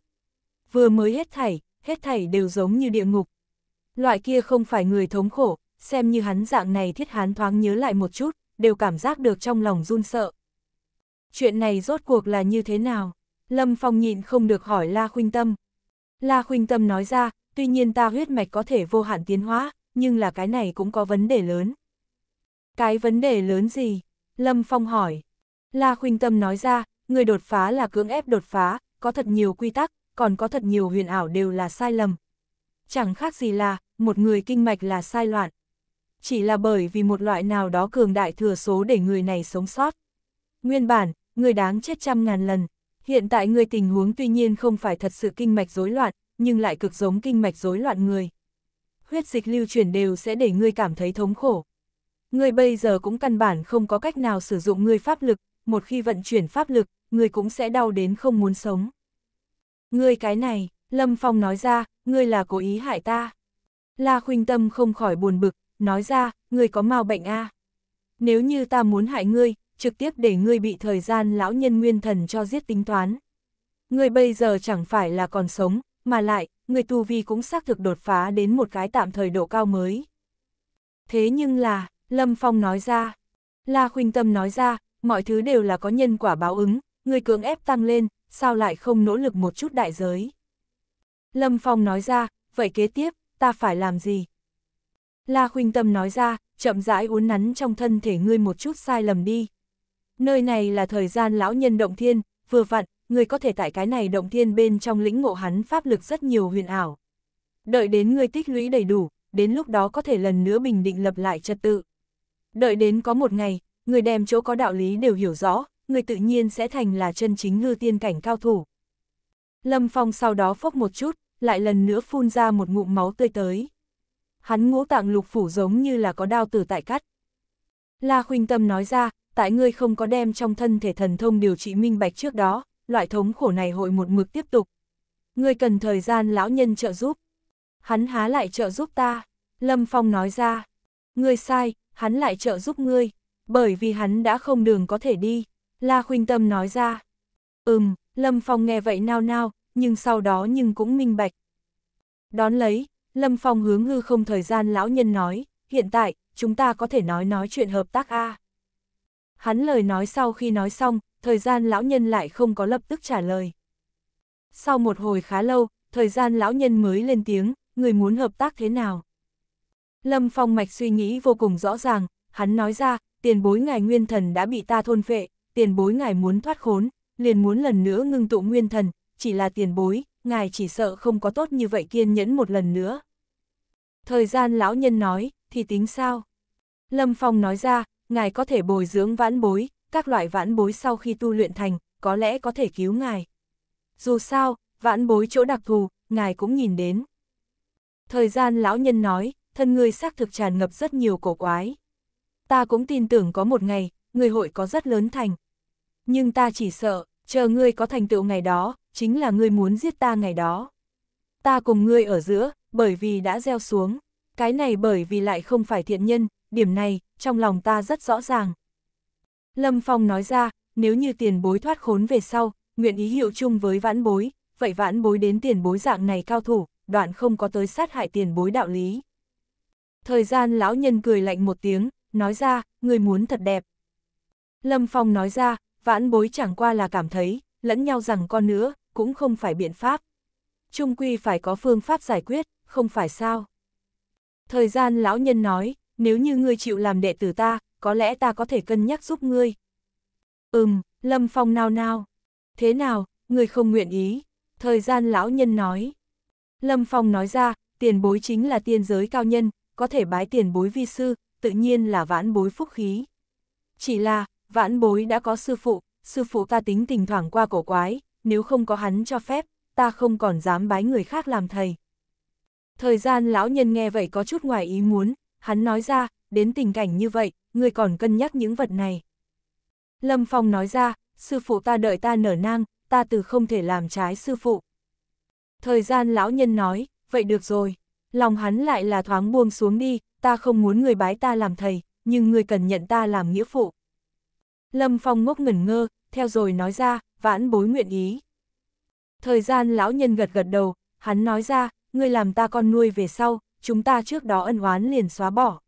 S1: Vừa mới hết thảy, hết thảy đều giống như địa ngục. Loại kia không phải người thống khổ, xem như hắn dạng này thiết hán thoáng nhớ lại một chút, đều cảm giác được trong lòng run sợ. Chuyện này rốt cuộc là như thế nào? Lâm Phong nhịn không được hỏi La Khuynh Tâm. La Khuynh Tâm nói ra, tuy nhiên ta huyết mạch có thể vô hạn tiến hóa, nhưng là cái này cũng có vấn đề lớn. Cái vấn đề lớn gì? Lâm Phong hỏi. La Khuynh Tâm nói ra, người đột phá là cưỡng ép đột phá, có thật nhiều quy tắc, còn có thật nhiều huyền ảo đều là sai lầm. Chẳng khác gì là, một người kinh mạch là sai loạn. Chỉ là bởi vì một loại nào đó cường đại thừa số để người này sống sót. Nguyên bản, người đáng chết trăm ngàn lần. Hiện tại người tình huống tuy nhiên không phải thật sự kinh mạch rối loạn, nhưng lại cực giống kinh mạch rối loạn người. Huyết dịch lưu chuyển đều sẽ để người cảm thấy thống khổ. người bây giờ cũng căn bản không có cách nào sử dụng người pháp lực, một khi vận chuyển pháp lực, người cũng sẽ đau đến không muốn sống. Ngươi cái này, Lâm Phong nói ra, ngươi là cố ý hại ta. La Khuynh Tâm không khỏi buồn bực, nói ra, ngươi có mau bệnh a à? Nếu như ta muốn hại ngươi, trực tiếp để ngươi bị thời gian lão nhân nguyên thần cho giết tính toán. Ngươi bây giờ chẳng phải là còn sống, mà lại, người tu vi cũng xác thực đột phá đến một cái tạm thời độ cao mới. Thế nhưng là, Lâm Phong nói ra, La Khuynh Tâm nói ra, mọi thứ đều là có nhân quả báo ứng, người cưỡng ép tăng lên, sao lại không nỗ lực một chút đại giới? Lâm Phong nói ra, vậy kế tiếp, ta phải làm gì? La Khuynh Tâm nói ra, chậm rãi uốn nắn trong thân thể ngươi một chút sai lầm đi. Nơi này là thời gian lão nhân động thiên, vừa vặn, ngươi có thể tại cái này động thiên bên trong lĩnh ngộ hắn pháp lực rất nhiều huyền ảo. Đợi đến ngươi tích lũy đầy đủ, đến lúc đó có thể lần nữa bình định lập lại trật tự. Đợi đến có một ngày, người đem chỗ có đạo lý đều hiểu rõ, người tự nhiên sẽ thành là chân chính ngư tiên cảnh cao thủ. Lâm Phong sau đó phốc một chút, lại lần nữa phun ra một ngụm máu tươi tới. Hắn ngũ tạng lục phủ giống như là có đao tử tại cắt. La Khuynh Tâm nói ra, tại ngươi không có đem trong thân thể thần thông điều trị minh bạch trước đó, loại thống khổ này hội một mực tiếp tục. Ngươi cần thời gian lão nhân trợ giúp. Hắn há lại trợ giúp ta, Lâm Phong nói ra. Ngươi sai, hắn lại trợ giúp ngươi, bởi vì hắn đã không đường có thể đi. La Khuynh Tâm nói ra. Ừm, Lâm Phong nghe vậy nao nao, nhưng sau đó nhưng cũng minh bạch. Đón lấy, Lâm Phong hướng hư không thời gian lão nhân nói, hiện tại, chúng ta có thể nói nói chuyện hợp tác A. Hắn lời nói sau khi nói xong, thời gian lão nhân lại không có lập tức trả lời. Sau một hồi khá lâu, thời gian lão nhân mới lên tiếng, người muốn hợp tác thế nào? Lâm Phong mạch suy nghĩ vô cùng rõ ràng, hắn nói ra, tiền bối ngài nguyên thần đã bị ta thôn phệ, tiền bối ngài muốn thoát khốn, liền muốn lần nữa ngưng tụ nguyên thần, chỉ là tiền bối, ngài chỉ sợ không có tốt như vậy kiên nhẫn một lần nữa. Thời gian lão nhân nói, thì tính sao? Lâm Phong nói ra, ngài có thể bồi dưỡng vãn bối, các loại vãn bối sau khi tu luyện thành, có lẽ có thể cứu ngài. Dù sao, vãn bối chỗ đặc thù, ngài cũng nhìn đến. Thời gian lão nhân nói, thân người xác thực tràn ngập rất nhiều cổ quái. Ta cũng tin tưởng có một ngày, người hội có rất lớn thành nhưng ta chỉ sợ, chờ ngươi có thành tựu ngày đó, chính là ngươi muốn giết ta ngày đó. Ta cùng ngươi ở giữa, bởi vì đã gieo xuống, cái này bởi vì lại không phải thiện nhân, điểm này, trong lòng ta rất rõ ràng. Lâm Phong nói ra, nếu như tiền bối thoát khốn về sau, nguyện ý hiệu chung với vãn bối, vậy vãn bối đến tiền bối dạng này cao thủ, đoạn không có tới sát hại tiền bối đạo lý. Thời gian lão nhân cười lạnh một tiếng, nói ra, người muốn thật đẹp. Lâm Phong nói ra, vãn bối chẳng qua là cảm thấy, lẫn nhau rằng con nữa, cũng không phải biện pháp. Trung quy phải có phương pháp giải quyết, không phải sao. Thời gian lão nhân nói, nếu như ngươi chịu làm đệ tử ta, có lẽ ta có thể cân nhắc giúp ngươi. Ừm, Lâm Phong nao nao. Thế nào, ngươi không nguyện ý? Thời gian lão nhân nói. Lâm Phong nói ra, tiền bối chính là tiên giới cao nhân, có thể bái tiền bối vi sư, tự nhiên là vãn bối phúc khí. Chỉ là, vãn bối đã có sư phụ, sư phụ ta tính tình thoảng qua cổ quái, nếu không có hắn cho phép, ta không còn dám bái người khác làm thầy. Thời gian lão nhân nghe vậy có chút ngoài ý muốn, hắn nói ra, đến tình cảnh như vậy, người còn cân nhắc những vật này. Lâm Phong nói ra, sư phụ ta đợi ta nở nang, ta từ không thể làm trái sư phụ. Thời gian lão nhân nói, vậy được rồi, lòng hắn lại là thoáng buông xuống đi, ta không muốn người bái ta làm thầy, nhưng người cần nhận ta làm nghĩa phụ. Lâm Phong ngốc ngẩn ngơ, theo rồi nói ra, vãn bối nguyện ý. Thời gian lão nhân gật gật đầu, hắn nói ra, ngươi làm ta con nuôi về sau, chúng ta trước đó ân oán liền xóa bỏ.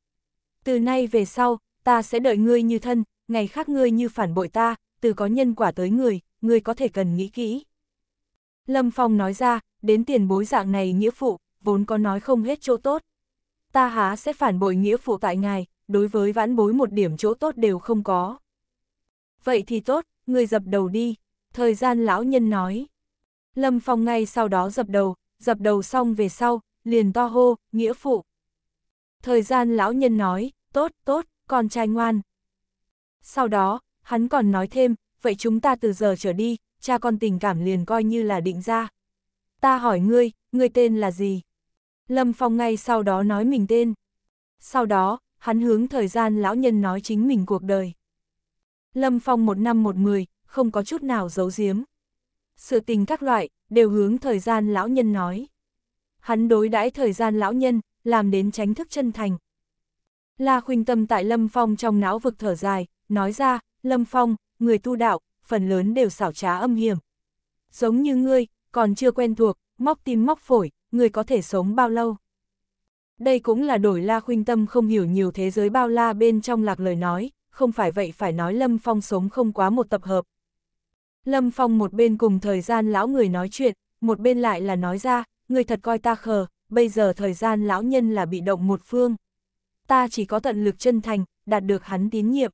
S1: Từ nay về sau, ta sẽ đợi ngươi như thân, ngày khác ngươi như phản bội ta, từ có nhân quả tới người, ngươi có thể cần nghĩ kỹ. Lâm Phong nói ra, đến tiền bối dạng này nghĩa phụ, vốn có nói không hết chỗ tốt. Ta há sẽ phản bội nghĩa phụ tại ngài, đối với vãn bối một điểm chỗ tốt đều không có vậy thì tốt, người dập đầu đi, thời gian lão nhân nói. Lâm Phong ngay sau đó dập đầu, dập đầu xong về sau, liền to hô, nghĩa phụ. Thời gian lão nhân nói, tốt, tốt, con trai ngoan. Sau đó, hắn còn nói thêm, vậy chúng ta từ giờ trở đi, cha con tình cảm liền coi như là định ra. Ta hỏi ngươi, ngươi tên là gì? Lâm Phong ngay sau đó nói mình tên. Sau đó, hắn hướng thời gian lão nhân nói chính mình cuộc đời. Lâm Phong một năm một mười, không có chút nào giấu giếm. Sự tình các loại, đều hướng thời gian lão nhân nói. Hắn đối đãi thời gian lão nhân, làm đến tránh thức chân thành. La khuynh tâm tại Lâm Phong trong não vực thở dài, nói ra, Lâm Phong, người tu đạo, phần lớn đều xảo trá âm hiểm. Giống như ngươi, còn chưa quen thuộc, móc tim móc phổi, người có thể sống bao lâu. Đây cũng là đổi La khuynh tâm không hiểu nhiều thế giới bao la bên trong lạc lời nói, không phải vậy phải nói Lâm Phong sống không quá một tập hợp. Lâm Phong một bên cùng thời gian lão người nói chuyện, một bên lại là nói ra, người thật coi ta khờ, bây giờ thời gian lão nhân là bị động một phương. Ta chỉ có tận lực chân thành, đạt được hắn tín nhiệm.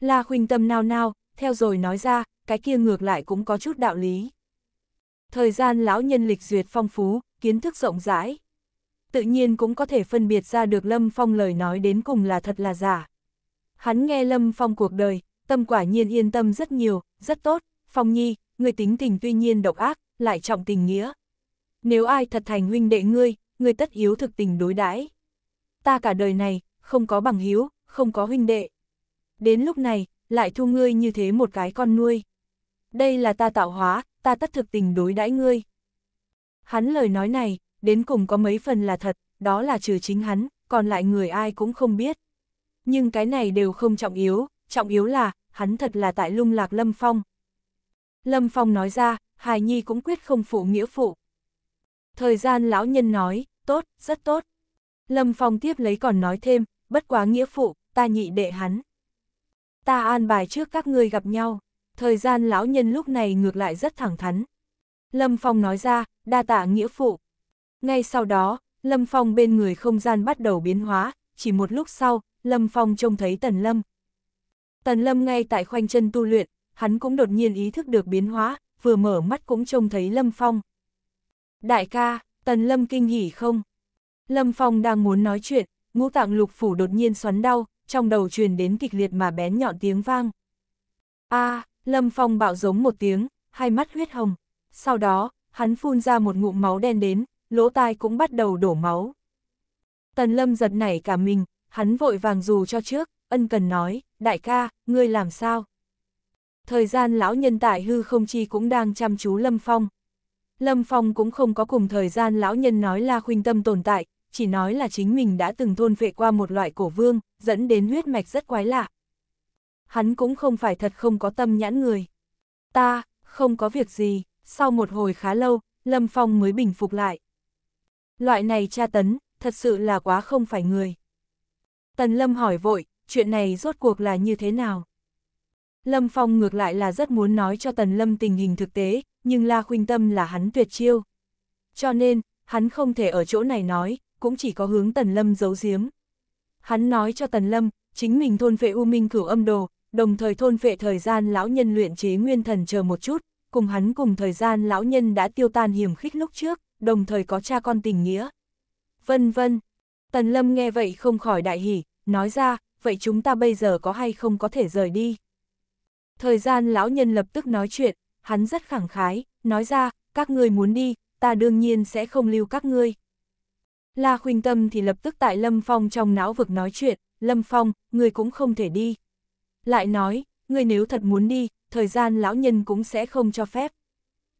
S1: La khuynh tâm nao nao, theo rồi nói ra, cái kia ngược lại cũng có chút đạo lý. Thời gian lão nhân lịch duyệt phong phú, kiến thức rộng rãi. Tự nhiên cũng có thể phân biệt ra được Lâm Phong lời nói đến cùng là thật là giả. Hắn nghe Lâm Phong cuộc đời, tâm quả nhiên yên tâm rất nhiều, rất tốt, Phong Nhi, người tính tình tuy nhiên độc ác, lại trọng tình nghĩa. Nếu ai thật thành huynh đệ ngươi, ngươi tất yếu thực tình đối đãi. Ta cả đời này, không có bằng hiếu, không có huynh đệ. Đến lúc này, lại thu ngươi như thế một cái con nuôi. Đây là ta tạo hóa, ta tất thực tình đối đãi ngươi. Hắn lời nói này, đến cùng có mấy phần là thật, đó là trừ chính hắn, còn lại người ai cũng không biết nhưng cái này đều không trọng yếu, trọng yếu là, hắn thật là tại lung lạc Lâm Phong. Lâm Phong nói ra, Hài Nhi cũng quyết không phụ nghĩa phụ. Thời gian lão nhân nói, tốt, rất tốt. Lâm Phong tiếp lấy còn nói thêm, bất quá nghĩa phụ, ta nhị đệ hắn. Ta an bài trước các ngươi gặp nhau, thời gian lão nhân lúc này ngược lại rất thẳng thắn. Lâm Phong nói ra, đa tạ nghĩa phụ. Ngay sau đó, Lâm Phong bên người không gian bắt đầu biến hóa, chỉ một lúc sau, Lâm Phong trông thấy Tần Lâm. Tần Lâm ngay tại khoanh chân tu luyện, hắn cũng đột nhiên ý thức được biến hóa, vừa mở mắt cũng trông thấy Lâm Phong. Đại ca, Tần Lâm kinh hỉ không? Lâm Phong đang muốn nói chuyện, ngũ tạng lục phủ đột nhiên xoắn đau, trong đầu truyền đến kịch liệt mà bén nhọn tiếng vang. A, à, Lâm Phong bạo giống một tiếng, hai mắt huyết hồng. Sau đó, hắn phun ra một ngụm máu đen đến, lỗ tai cũng bắt đầu đổ máu. Tần Lâm giật nảy cả mình, hắn vội vàng dù cho trước, ân cần nói, đại ca, ngươi làm sao? Thời gian lão nhân tại hư không chi cũng đang chăm chú Lâm Phong. Lâm Phong cũng không có cùng thời gian lão nhân nói là khuynh tâm tồn tại, chỉ nói là chính mình đã từng thôn vệ qua một loại cổ vương, dẫn đến huyết mạch rất quái lạ. Hắn cũng không phải thật không có tâm nhãn người. Ta, không có việc gì, sau một hồi khá lâu, Lâm Phong mới bình phục lại. Loại này tra tấn, thật sự là quá không phải người. Tần Lâm hỏi vội, chuyện này rốt cuộc là như thế nào? Lâm Phong ngược lại là rất muốn nói cho Tần Lâm tình hình thực tế, nhưng La Khuynh Tâm là hắn tuyệt chiêu. Cho nên, hắn không thể ở chỗ này nói, cũng chỉ có hướng Tần Lâm giấu giếm. Hắn nói cho Tần Lâm, chính mình thôn vệ U Minh cửu âm đồ, đồng thời thôn vệ thời gian lão nhân luyện chế nguyên thần chờ một chút, cùng hắn cùng thời gian lão nhân đã tiêu tan hiểm khích lúc trước, đồng thời có cha con tình nghĩa. Vân vân, Tần Lâm nghe vậy không khỏi đại hỉ, nói ra, vậy chúng ta bây giờ có hay không có thể rời đi? Thời gian lão nhân lập tức nói chuyện, hắn rất khẳng khái, nói ra, các ngươi muốn đi, ta đương nhiên sẽ không lưu các ngươi. La Khuynh Tâm thì lập tức tại Lâm Phong trong não vực nói chuyện, Lâm Phong, ngươi cũng không thể đi. Lại nói, ngươi nếu thật muốn đi, thời gian lão nhân cũng sẽ không cho phép.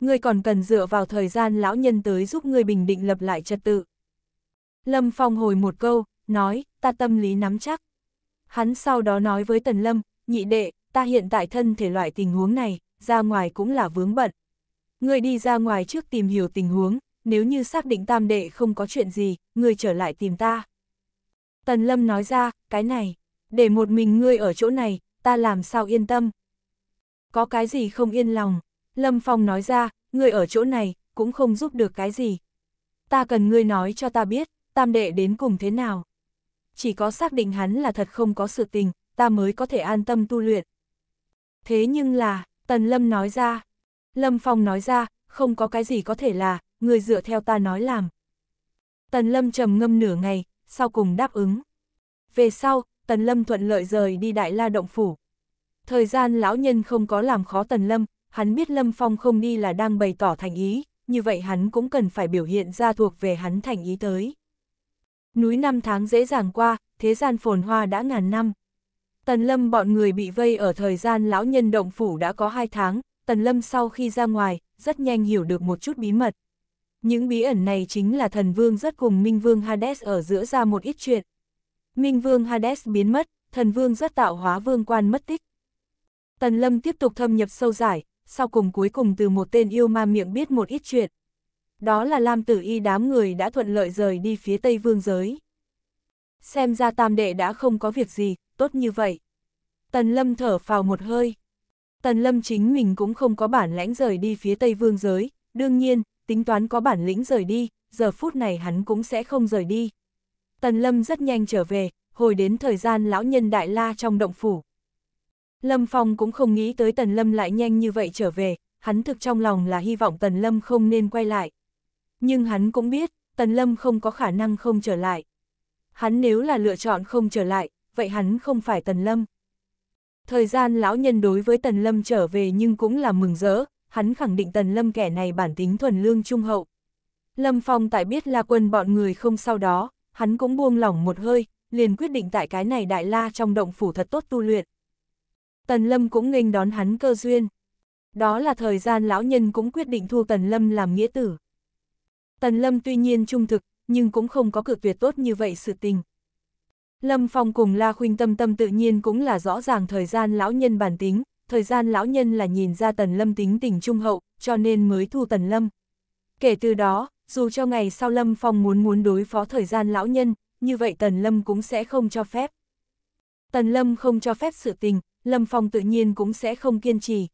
S1: Ngươi còn cần dựa vào thời gian lão nhân tới giúp ngươi bình định lập lại trật tự. Lâm Phong hồi một câu, nói, ta tâm lý nắm chắc. Hắn sau đó nói với Tần Lâm, nhị đệ, ta hiện tại thân thể loại tình huống này, ra ngoài cũng là vướng bận. Người đi ra ngoài trước tìm hiểu tình huống, nếu như xác định tam đệ không có chuyện gì, người trở lại tìm ta. Tần Lâm nói ra, cái này, để một mình ngươi ở chỗ này, ta làm sao yên tâm. Có cái gì không yên lòng, Lâm Phong nói ra, ngươi ở chỗ này, cũng không giúp được cái gì. Ta cần ngươi nói cho ta biết, tam đệ đến cùng thế nào. Chỉ có xác định hắn là thật không có sự tình, ta mới có thể an tâm tu luyện. Thế nhưng là, Tần Lâm nói ra, Lâm Phong nói ra, không có cái gì có thể là, người dựa theo ta nói làm. Tần Lâm trầm ngâm nửa ngày, sau cùng đáp ứng. Về sau, Tần Lâm thuận lợi rời đi Đại La Động Phủ. Thời gian lão nhân không có làm khó Tần Lâm, hắn biết Lâm Phong không đi là đang bày tỏ thành ý, như vậy hắn cũng cần phải biểu hiện ra thuộc về hắn thành ý tới. Núi năm tháng dễ dàng qua, thế gian phồn hoa đã ngàn năm. Tần Lâm bọn người bị vây ở thời gian lão nhân động phủ đã có hai tháng, Tần Lâm sau khi ra ngoài, rất nhanh hiểu được một chút bí mật. Những bí ẩn này chính là thần vương rất cùng Minh Vương Hades ở giữa ra một ít chuyện. Minh Vương Hades biến mất, thần vương rất tạo hóa vương quan mất tích. Tần Lâm tiếp tục thâm nhập sâu giải, sau cùng cuối cùng từ một tên yêu ma miệng biết một ít chuyện đó là Lam Tử Y đám người đã thuận lợi rời đi phía Tây Vương giới. Xem ra tam đệ đã không có việc gì, tốt như vậy. Tần Lâm thở phào một hơi. Tần Lâm chính mình cũng không có bản lãnh rời đi phía Tây Vương giới, đương nhiên, tính toán có bản lĩnh rời đi, giờ phút này hắn cũng sẽ không rời đi. Tần Lâm rất nhanh trở về, hồi đến thời gian lão nhân đại la trong động phủ. Lâm Phong cũng không nghĩ tới Tần Lâm lại nhanh như vậy trở về, hắn thực trong lòng là hy vọng Tần Lâm không nên quay lại. Nhưng hắn cũng biết, Tần Lâm không có khả năng không trở lại. Hắn nếu là lựa chọn không trở lại, vậy hắn không phải Tần Lâm. Thời gian lão nhân đối với Tần Lâm trở về nhưng cũng là mừng rỡ, hắn khẳng định Tần Lâm kẻ này bản tính thuần lương trung hậu. Lâm Phong tại biết là Quân bọn người không sau đó, hắn cũng buông lỏng một hơi, liền quyết định tại cái này đại la trong động phủ thật tốt tu luyện. Tần Lâm cũng nghênh đón hắn cơ duyên. Đó là thời gian lão nhân cũng quyết định thu Tần Lâm làm nghĩa tử. Tần Lâm tuy nhiên trung thực, nhưng cũng không có cực tuyệt tốt như vậy sự tình. Lâm Phong cùng La Khuynh Tâm Tâm tự nhiên cũng là rõ ràng thời gian lão nhân bản tính, thời gian lão nhân là nhìn ra Tần Lâm tính tình trung hậu, cho nên mới thu Tần Lâm. Kể từ đó, dù cho ngày sau Lâm Phong muốn muốn đối phó thời gian lão nhân, như vậy Tần Lâm cũng sẽ không cho phép. Tần Lâm không cho phép sự tình, Lâm Phong tự nhiên cũng sẽ không kiên trì.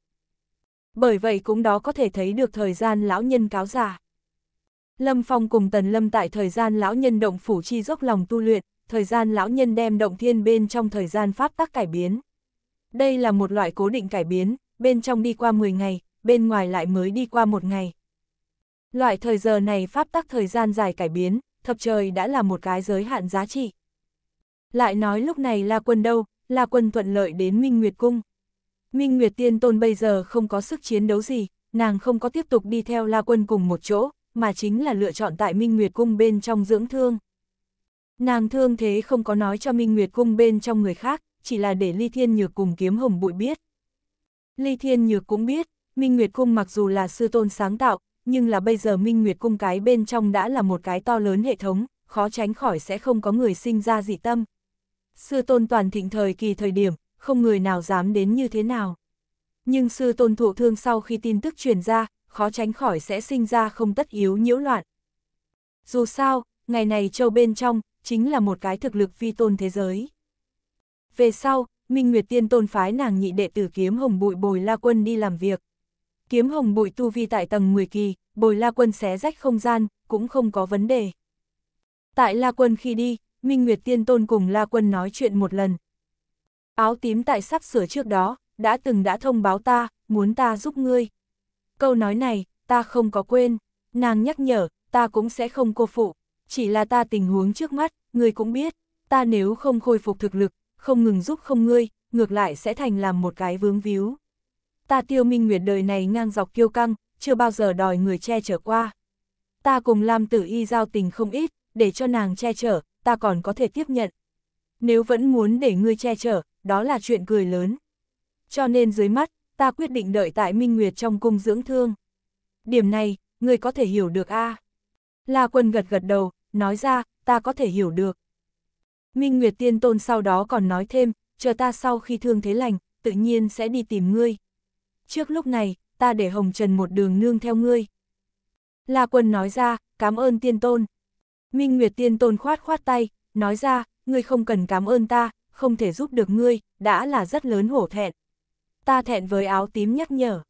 S1: Bởi vậy cũng đó có thể thấy được thời gian lão nhân cáo giả. Lâm Phong cùng Tần Lâm tại thời gian lão nhân động phủ chi dốc lòng tu luyện, thời gian lão nhân đem động thiên bên trong thời gian pháp tắc cải biến. Đây là một loại cố định cải biến, bên trong đi qua 10 ngày, bên ngoài lại mới đi qua một ngày. Loại thời giờ này pháp tắc thời gian dài cải biến, thập trời đã là một cái giới hạn giá trị. Lại nói lúc này là quân đâu, là quân thuận lợi đến Minh Nguyệt Cung. Minh Nguyệt Tiên Tôn bây giờ không có sức chiến đấu gì, nàng không có tiếp tục đi theo La Quân cùng một chỗ, mà chính là lựa chọn tại Minh Nguyệt Cung bên trong dưỡng thương. Nàng thương thế không có nói cho Minh Nguyệt Cung bên trong người khác, chỉ là để Ly Thiên Nhược cùng kiếm hồng bụi biết. Ly Thiên Nhược cũng biết, Minh Nguyệt Cung mặc dù là sư tôn sáng tạo, nhưng là bây giờ Minh Nguyệt Cung cái bên trong đã là một cái to lớn hệ thống, khó tránh khỏi sẽ không có người sinh ra dị tâm. Sư tôn toàn thịnh thời kỳ thời điểm, không người nào dám đến như thế nào. Nhưng sư tôn thụ thương sau khi tin tức truyền ra, khó tránh khỏi sẽ sinh ra không tất yếu nhiễu loạn. Dù sao, ngày này châu bên trong, chính là một cái thực lực phi tôn thế giới. Về sau, Minh Nguyệt Tiên tôn phái nàng nhị đệ tử kiếm hồng bụi bồi la quân đi làm việc. Kiếm hồng bụi tu vi tại tầng 10 kỳ, bồi la quân xé rách không gian, cũng không có vấn đề. Tại la quân khi đi, Minh Nguyệt Tiên tôn cùng la quân nói chuyện một lần. Áo tím tại sắp sửa trước đó, đã từng đã thông báo ta, muốn ta giúp ngươi. Câu nói này, ta không có quên, nàng nhắc nhở, ta cũng sẽ không cô phụ, chỉ là ta tình huống trước mắt, ngươi cũng biết, ta nếu không khôi phục thực lực, không ngừng giúp không ngươi, ngược lại sẽ thành làm một cái vướng víu. Ta tiêu minh nguyệt đời này ngang dọc kiêu căng, chưa bao giờ đòi người che chở qua. Ta cùng Lam Tử Y giao tình không ít, để cho nàng che chở, ta còn có thể tiếp nhận. Nếu vẫn muốn để ngươi che chở, đó là chuyện cười lớn. Cho nên dưới mắt, ta quyết định đợi tại Minh Nguyệt trong cung dưỡng thương. Điểm này, người có thể hiểu được a à? La quân gật gật đầu, nói ra, ta có thể hiểu được. Minh Nguyệt tiên tôn sau đó còn nói thêm, chờ ta sau khi thương thế lành, tự nhiên sẽ đi tìm ngươi. Trước lúc này, ta để Hồng Trần một đường nương theo ngươi. La quân nói ra, cảm ơn tiên tôn. Minh Nguyệt tiên tôn khoát khoát tay, nói ra, ngươi không cần cảm ơn ta, không thể giúp được ngươi, đã là rất lớn hổ thẹn ta thẹn với áo tím nhắc nhở.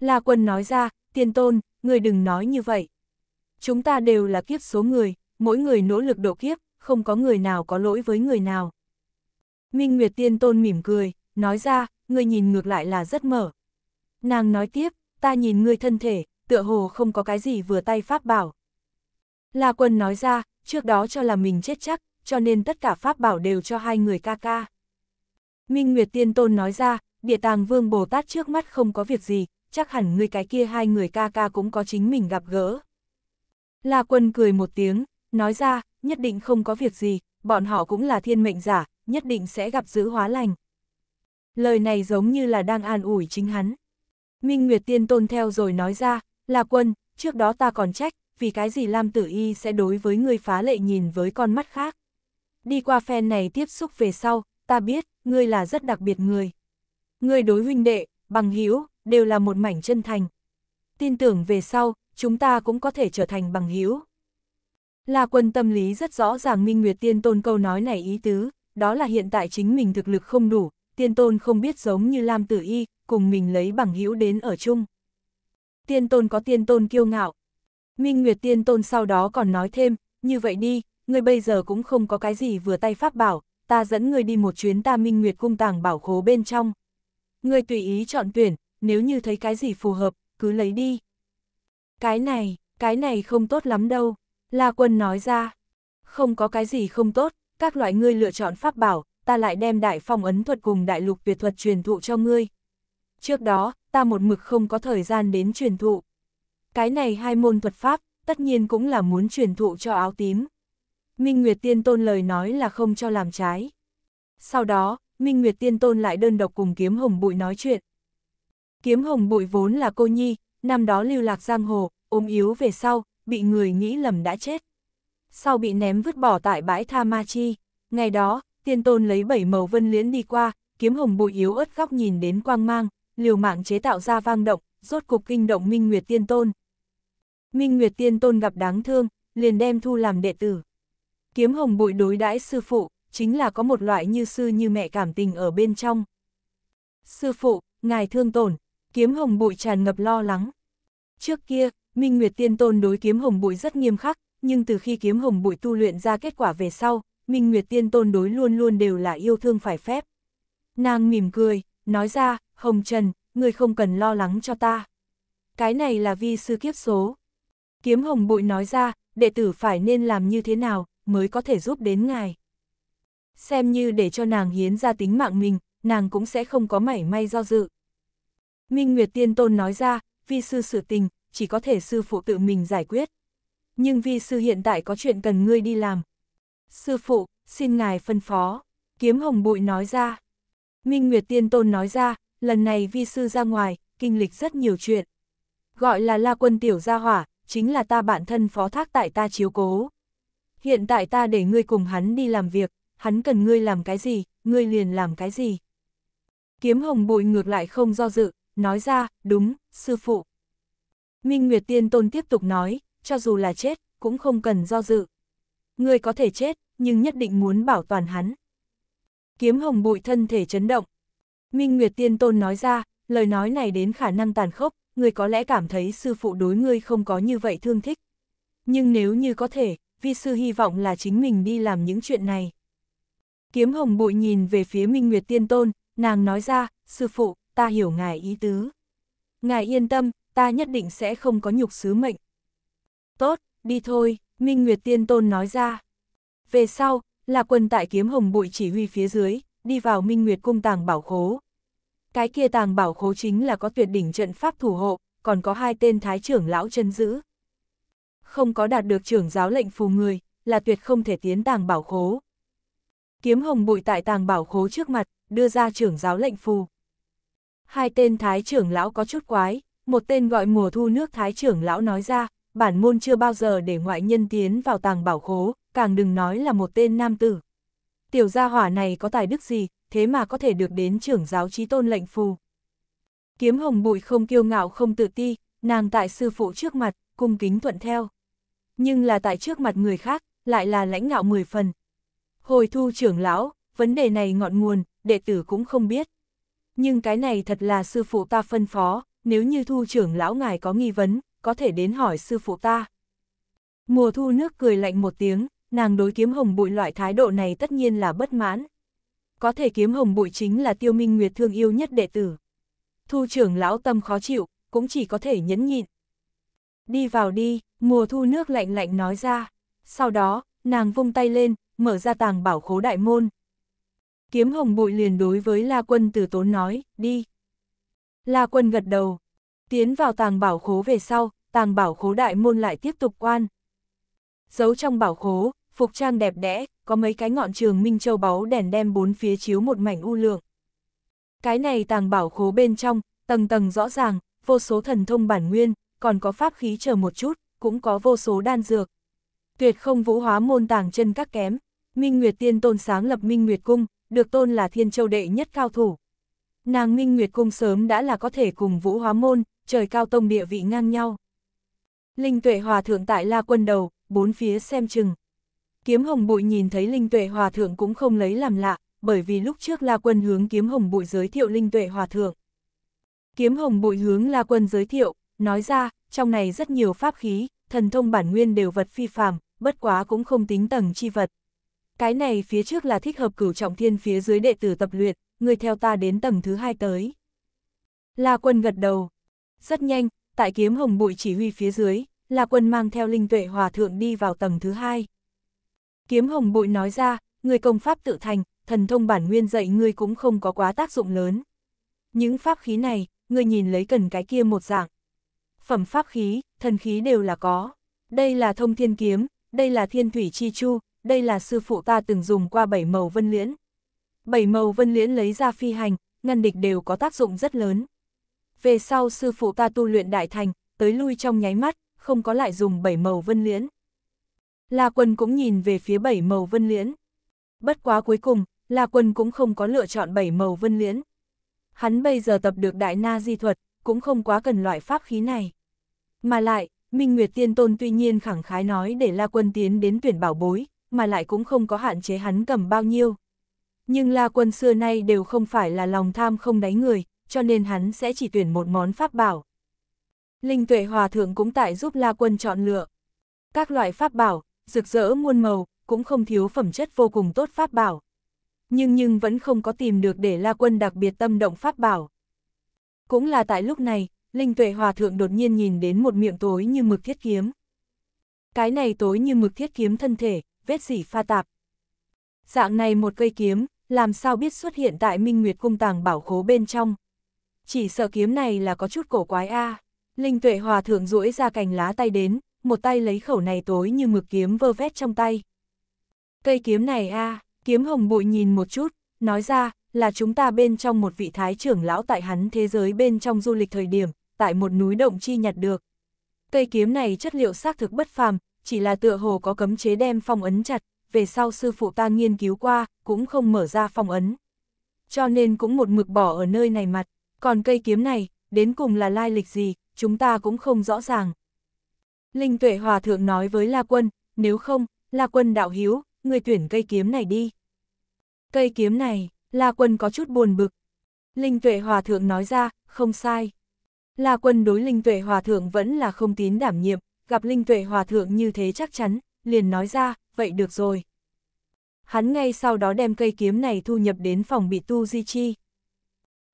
S1: La quân nói ra, tiên tôn, người đừng nói như vậy. Chúng ta đều là kiếp số người, mỗi người nỗ lực độ kiếp, không có người nào có lỗi với người nào. Minh Nguyệt tiên tôn mỉm cười, nói ra, người nhìn ngược lại là rất mở. Nàng nói tiếp, ta nhìn người thân thể, tựa hồ không có cái gì vừa tay pháp bảo. La quân nói ra, trước đó cho là mình chết chắc, cho nên tất cả pháp bảo đều cho hai người ca ca. Minh Nguyệt Tiên Tôn nói ra, địa tàng vương Bồ Tát trước mắt không có việc gì, chắc hẳn người cái kia hai người ca ca cũng có chính mình gặp gỡ. La quân cười một tiếng, nói ra, nhất định không có việc gì, bọn họ cũng là thiên mệnh giả, nhất định sẽ gặp giữ hóa lành. Lời này giống như là đang an ủi chính hắn. Minh Nguyệt Tiên Tôn theo rồi nói ra, là quân, trước đó ta còn trách, vì cái gì Lam Tử Y sẽ đối với người phá lệ nhìn với con mắt khác. Đi qua phe này tiếp xúc về sau, ta biết, ngươi là rất đặc biệt người người đối huynh đệ, bằng hữu đều là một mảnh chân thành. Tin tưởng về sau, chúng ta cũng có thể trở thành bằng hữu. La quân tâm lý rất rõ ràng Minh Nguyệt Tiên Tôn câu nói này ý tứ, đó là hiện tại chính mình thực lực không đủ, Tiên Tôn không biết giống như Lam Tử Y, cùng mình lấy bằng hữu đến ở chung. Tiên Tôn có Tiên Tôn kiêu ngạo. Minh Nguyệt Tiên Tôn sau đó còn nói thêm, như vậy đi, người bây giờ cũng không có cái gì vừa tay pháp bảo, ta dẫn người đi một chuyến ta Minh Nguyệt cung tàng bảo khố bên trong. Người tùy ý chọn tuyển, nếu như thấy cái gì phù hợp, cứ lấy đi. Cái này, cái này không tốt lắm đâu, La Quân nói ra. Không có cái gì không tốt, các loại ngươi lựa chọn pháp bảo, ta lại đem đại phong ấn thuật cùng đại lục việt thuật truyền thụ cho ngươi. Trước đó, ta một mực không có thời gian đến truyền thụ. Cái này hai môn thuật pháp, tất nhiên cũng là muốn truyền thụ cho áo tím. Minh Nguyệt Tiên Tôn lời nói là không cho làm trái. Sau đó, Minh Nguyệt Tiên Tôn lại đơn độc cùng Kiếm Hồng Bụi nói chuyện. Kiếm Hồng Bụi vốn là cô nhi, năm đó lưu lạc giang hồ, ôm yếu về sau, bị người nghĩ lầm đã chết. Sau bị ném vứt bỏ tại bãi Tha Ma Chi, ngày đó, Tiên Tôn lấy bảy màu vân liễn đi qua, Kiếm Hồng Bụi yếu ớt góc nhìn đến quang mang, liều mạng chế tạo ra vang động, rốt cục kinh động Minh Nguyệt Tiên Tôn. Minh Nguyệt Tiên Tôn gặp đáng thương, liền đem thu làm đệ tử. Kiếm Hồng Bụi đối đãi sư phụ, chính là có một loại như sư như mẹ cảm tình ở bên trong. Sư phụ, ngài thương tổn, kiếm hồng bụi tràn ngập lo lắng. Trước kia, Minh Nguyệt Tiên Tôn đối kiếm hồng bụi rất nghiêm khắc, nhưng từ khi kiếm hồng bụi tu luyện ra kết quả về sau, Minh Nguyệt Tiên Tôn đối luôn luôn đều là yêu thương phải phép. Nàng mỉm cười, nói ra, Hồng Trần, người không cần lo lắng cho ta. Cái này là vi sư kiếp số. Kiếm hồng bụi nói ra, đệ tử phải nên làm như thế nào mới có thể giúp đến ngài xem như để cho nàng hiến ra tính mạng mình, nàng cũng sẽ không có mảy may do dự. Minh Nguyệt Tiên Tôn nói ra, vi sư sự tình, chỉ có thể sư phụ tự mình giải quyết. Nhưng vi sư hiện tại có chuyện cần ngươi đi làm. Sư phụ, xin ngài phân phó. Kiếm Hồng Bụi nói ra. Minh Nguyệt Tiên Tôn nói ra, lần này vi sư ra ngoài, kinh lịch rất nhiều chuyện. Gọi là la quân tiểu gia hỏa, chính là ta bản thân phó thác tại ta chiếu cố. Hiện tại ta để ngươi cùng hắn đi làm việc hắn cần ngươi làm cái gì, ngươi liền làm cái gì. Kiếm hồng bụi ngược lại không do dự, nói ra, đúng, sư phụ. Minh Nguyệt Tiên Tôn tiếp tục nói, cho dù là chết, cũng không cần do dự. Ngươi có thể chết, nhưng nhất định muốn bảo toàn hắn. Kiếm hồng bụi thân thể chấn động. Minh Nguyệt Tiên Tôn nói ra, lời nói này đến khả năng tàn khốc, ngươi có lẽ cảm thấy sư phụ đối ngươi không có như vậy thương thích. Nhưng nếu như có thể, vi sư hy vọng là chính mình đi làm những chuyện này. Kiếm hồng bụi nhìn về phía Minh Nguyệt Tiên Tôn, nàng nói ra, sư phụ, ta hiểu ngài ý tứ. Ngài yên tâm, ta nhất định sẽ không có nhục sứ mệnh. Tốt, đi thôi, Minh Nguyệt Tiên Tôn nói ra. Về sau, là quân tại kiếm hồng bụi chỉ huy phía dưới, đi vào Minh Nguyệt cung tàng bảo khố. Cái kia tàng bảo khố chính là có tuyệt đỉnh trận pháp thủ hộ, còn có hai tên thái trưởng lão chân giữ. Không có đạt được trưởng giáo lệnh phù người, là tuyệt không thể tiến tàng bảo khố kiếm hồng bụi tại tàng bảo khố trước mặt, đưa ra trưởng giáo lệnh phù. Hai tên thái trưởng lão có chút quái, một tên gọi mùa thu nước thái trưởng lão nói ra, bản môn chưa bao giờ để ngoại nhân tiến vào tàng bảo khố, càng đừng nói là một tên nam tử. Tiểu gia hỏa này có tài đức gì, thế mà có thể được đến trưởng giáo trí tôn lệnh phù. Kiếm hồng bụi không kiêu ngạo không tự ti, nàng tại sư phụ trước mặt, cung kính thuận theo. Nhưng là tại trước mặt người khác, lại là lãnh ngạo mười phần, Hồi thu trưởng lão, vấn đề này ngọn nguồn, đệ tử cũng không biết. Nhưng cái này thật là sư phụ ta phân phó, nếu như thu trưởng lão ngài có nghi vấn, có thể đến hỏi sư phụ ta. Mùa thu nước cười lạnh một tiếng, nàng đối kiếm hồng bụi loại thái độ này tất nhiên là bất mãn. Có thể kiếm hồng bụi chính là tiêu minh nguyệt thương yêu nhất đệ tử. Thu trưởng lão tâm khó chịu, cũng chỉ có thể nhẫn nhịn. Đi vào đi, mùa thu nước lạnh lạnh nói ra. Sau đó, nàng vung tay lên, mở ra tàng bảo khố đại môn. Kiếm hồng bụi liền đối với La Quân từ tốn nói, đi. La Quân gật đầu, tiến vào tàng bảo khố về sau, tàng bảo khố đại môn lại tiếp tục quan. Giấu trong bảo khố, phục trang đẹp đẽ, có mấy cái ngọn trường minh châu báu đèn đem bốn phía chiếu một mảnh u lượng. Cái này tàng bảo khố bên trong, tầng tầng rõ ràng, vô số thần thông bản nguyên, còn có pháp khí chờ một chút, cũng có vô số đan dược. Tuyệt không vũ hóa môn tàng chân các kém, Minh Nguyệt Tiên Tôn sáng lập Minh Nguyệt Cung, được tôn là thiên châu đệ nhất cao thủ. Nàng Minh Nguyệt Cung sớm đã là có thể cùng Vũ Hóa Môn, trời cao tông địa vị ngang nhau. Linh Tuệ Hòa Thượng tại La Quân đầu, bốn phía xem chừng. Kiếm Hồng Bụi nhìn thấy Linh Tuệ Hòa Thượng cũng không lấy làm lạ, bởi vì lúc trước La Quân hướng Kiếm Hồng Bụi giới thiệu Linh Tuệ Hòa Thượng. Kiếm Hồng Bụi hướng La Quân giới thiệu, nói ra, trong này rất nhiều pháp khí, thần thông bản nguyên đều vật phi phàm, bất quá cũng không tính tầng chi vật cái này phía trước là thích hợp cửu trọng thiên phía dưới đệ tử tập luyện, người theo ta đến tầng thứ hai tới. La quân gật đầu. Rất nhanh, tại kiếm hồng bụi chỉ huy phía dưới, La quân mang theo linh tuệ hòa thượng đi vào tầng thứ hai. Kiếm hồng bụi nói ra, người công pháp tự thành, thần thông bản nguyên dạy ngươi cũng không có quá tác dụng lớn. Những pháp khí này, ngươi nhìn lấy cần cái kia một dạng. Phẩm pháp khí, thần khí đều là có. Đây là thông thiên kiếm, đây là thiên thủy chi chu, đây là sư phụ ta từng dùng qua bảy màu vân liễn. Bảy màu vân liễn lấy ra phi hành, ngăn địch đều có tác dụng rất lớn. Về sau sư phụ ta tu luyện đại thành, tới lui trong nháy mắt, không có lại dùng bảy màu vân liễn. La quân cũng nhìn về phía bảy màu vân liễn. Bất quá cuối cùng, La quân cũng không có lựa chọn bảy màu vân liễn. Hắn bây giờ tập được đại na di thuật, cũng không quá cần loại pháp khí này. Mà lại, Minh Nguyệt Tiên Tôn tuy nhiên khẳng khái nói để La quân tiến đến tuyển bảo bối, mà lại cũng không có hạn chế hắn cầm bao nhiêu. Nhưng la quân xưa nay đều không phải là lòng tham không đáy người, cho nên hắn sẽ chỉ tuyển một món pháp bảo. Linh tuệ hòa thượng cũng tại giúp la quân chọn lựa. Các loại pháp bảo, rực rỡ muôn màu, cũng không thiếu phẩm chất vô cùng tốt pháp bảo. Nhưng nhưng vẫn không có tìm được để la quân đặc biệt tâm động pháp bảo. Cũng là tại lúc này, Linh tuệ hòa thượng đột nhiên nhìn đến một miệng tối như mực thiết kiếm. Cái này tối như mực thiết kiếm thân thể, vết gì pha tạp. Dạng này một cây kiếm, làm sao biết xuất hiện tại Minh Nguyệt cung tàng bảo khố bên trong. Chỉ sợ kiếm này là có chút cổ quái a. Linh tuệ hòa thượng duỗi ra cành lá tay đến, một tay lấy khẩu này tối như mực kiếm vơ vét trong tay. Cây kiếm này a, kiếm hồng bụi nhìn một chút, nói ra, là chúng ta bên trong một vị thái trưởng lão tại hắn thế giới bên trong du lịch thời điểm, tại một núi động chi nhặt được. Cây kiếm này chất liệu xác thực bất phàm, chỉ là tựa hồ có cấm chế đem phong ấn chặt, về sau sư phụ ta nghiên cứu qua, cũng không mở ra phong ấn. Cho nên cũng một mực bỏ ở nơi này mặt, còn cây kiếm này, đến cùng là lai lịch gì, chúng ta cũng không rõ ràng. Linh tuệ hòa thượng nói với La Quân, nếu không, La Quân đạo hiếu, người tuyển cây kiếm này đi. Cây kiếm này, La Quân có chút buồn bực. Linh tuệ hòa thượng nói ra, không sai. La Quân đối Linh tuệ hòa thượng vẫn là không tín đảm nhiệm, gặp Linh Tuệ Hòa Thượng như thế chắc chắn, liền nói ra, vậy được rồi. Hắn ngay sau đó đem cây kiếm này thu nhập đến phòng bị tu di chi.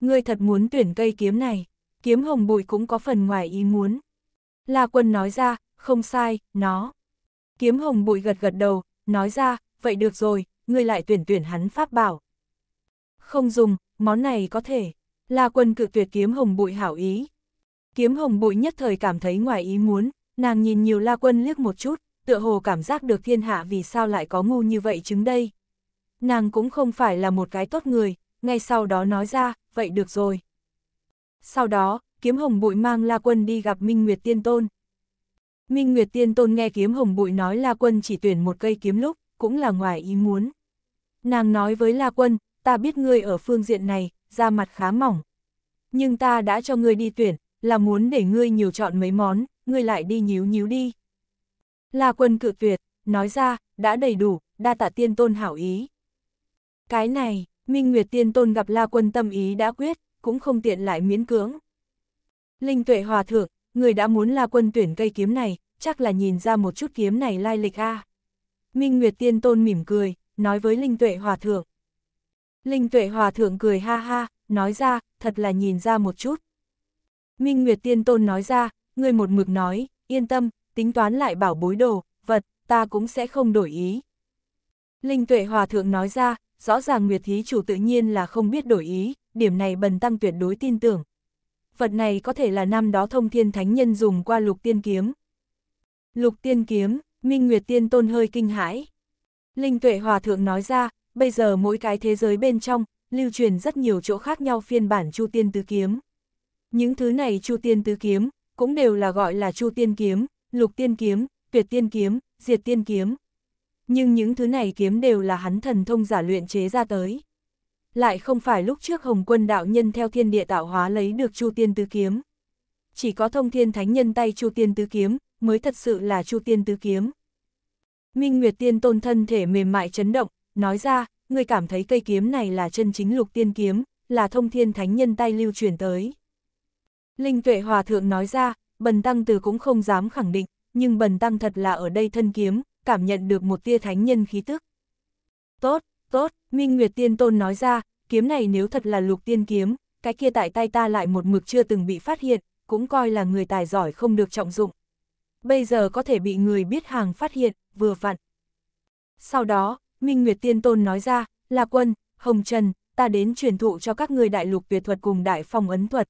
S1: Ngươi thật muốn tuyển cây kiếm này, kiếm hồng bụi cũng có phần ngoài ý muốn. La quân nói ra, không sai, nó. Kiếm hồng bụi gật gật đầu, nói ra, vậy được rồi, ngươi lại tuyển tuyển hắn pháp bảo. Không dùng, món này có thể. La quân cự tuyệt kiếm hồng bụi hảo ý. Kiếm hồng bụi nhất thời cảm thấy ngoài ý muốn, Nàng nhìn nhiều la quân liếc một chút, tựa hồ cảm giác được thiên hạ vì sao lại có ngu như vậy chứng đây. Nàng cũng không phải là một cái tốt người, ngay sau đó nói ra, vậy được rồi. Sau đó, kiếm hồng bụi mang la quân đi gặp Minh Nguyệt Tiên Tôn. Minh Nguyệt Tiên Tôn nghe kiếm hồng bụi nói la quân chỉ tuyển một cây kiếm lúc, cũng là ngoài ý muốn. Nàng nói với la quân, ta biết ngươi ở phương diện này, da mặt khá mỏng. Nhưng ta đã cho ngươi đi tuyển, là muốn để ngươi nhiều chọn mấy món, ngươi lại đi nhíu nhíu đi. La quân cự tuyệt, nói ra, đã đầy đủ, đa tạ tiên tôn hảo ý. Cái này, Minh Nguyệt tiên tôn gặp La quân tâm ý đã quyết, cũng không tiện lại miễn cưỡng. Linh tuệ hòa thượng, người đã muốn La quân tuyển cây kiếm này, chắc là nhìn ra một chút kiếm này lai lịch a. Minh Nguyệt tiên tôn mỉm cười, nói với Linh tuệ hòa thượng. Linh tuệ hòa thượng cười ha ha, nói ra, thật là nhìn ra một chút. Minh Nguyệt tiên tôn nói ra, Người một mực nói, yên tâm, tính toán lại bảo bối đồ, vật, ta cũng sẽ không đổi ý. Linh tuệ hòa thượng nói ra, rõ ràng Nguyệt Thí chủ tự nhiên là không biết đổi ý, điểm này bần tăng tuyệt đối tin tưởng. Vật này có thể là năm đó thông thiên thánh nhân dùng qua lục tiên kiếm. Lục tiên kiếm, Minh Nguyệt tiên tôn hơi kinh hãi. Linh tuệ hòa thượng nói ra, bây giờ mỗi cái thế giới bên trong, lưu truyền rất nhiều chỗ khác nhau phiên bản Chu Tiên Tứ Kiếm. Những thứ này Chu Tiên Tứ Kiếm, cũng đều là gọi là chu tiên kiếm, lục tiên kiếm, tuyệt tiên kiếm, diệt tiên kiếm. Nhưng những thứ này kiếm đều là hắn thần thông giả luyện chế ra tới. Lại không phải lúc trước Hồng Quân đạo nhân theo thiên địa tạo hóa lấy được chu tiên tứ kiếm. Chỉ có thông thiên thánh nhân tay chu tiên tứ kiếm, mới thật sự là chu tiên tứ kiếm. Minh Nguyệt Tiên tôn thân thể mềm mại chấn động, nói ra, người cảm thấy cây kiếm này là chân chính lục tiên kiếm, là thông thiên thánh nhân tay lưu truyền tới. Linh tuệ hòa thượng nói ra, bần tăng từ cũng không dám khẳng định, nhưng bần tăng thật là ở đây thân kiếm, cảm nhận được một tia thánh nhân khí tức. Tốt, tốt, Minh Nguyệt Tiên Tôn nói ra, kiếm này nếu thật là lục tiên kiếm, cái kia tại tay ta lại một mực chưa từng bị phát hiện, cũng coi là người tài giỏi không được trọng dụng. Bây giờ có thể bị người biết hàng phát hiện, vừa vặn. Sau đó, Minh Nguyệt Tiên Tôn nói ra, là quân, Hồng Trần, ta đến truyền thụ cho các người đại lục tuyệt thuật cùng đại phong ấn thuật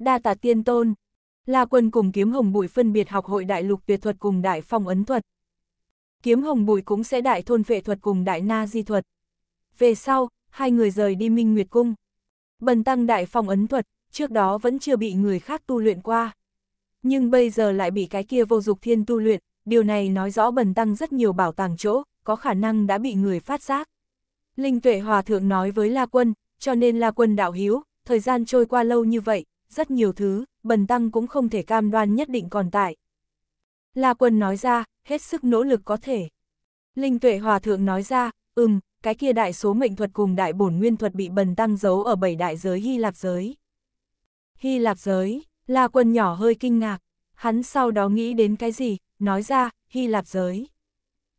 S1: đa tạ tiên tôn. La Quân cùng Kiếm Hồng Bụi phân biệt học hội đại lục tuyệt thuật cùng đại phong ấn thuật. Kiếm Hồng Bụi cũng sẽ đại thôn vệ thuật cùng đại na di thuật. Về sau, hai người rời đi Minh Nguyệt Cung. Bần tăng đại phong ấn thuật, trước đó vẫn chưa bị người khác tu luyện qua. Nhưng bây giờ lại bị cái kia vô dục thiên tu luyện, điều này nói rõ bần tăng rất nhiều bảo tàng chỗ, có khả năng đã bị người phát giác. Linh Tuệ Hòa Thượng nói với La Quân, cho nên La Quân đạo hiếu, thời gian trôi qua lâu như vậy, rất nhiều thứ, bần tăng cũng không thể cam đoan nhất định còn tại. La Quân nói ra, hết sức nỗ lực có thể. Linh Tuệ Hòa Thượng nói ra, ừm, cái kia đại số mệnh thuật cùng đại bổn nguyên thuật bị bần tăng giấu ở bảy đại giới Hy Lạp giới. Hy Lạp giới, La Quân nhỏ hơi kinh ngạc, hắn sau đó nghĩ đến cái gì, nói ra, Hy Lạp giới.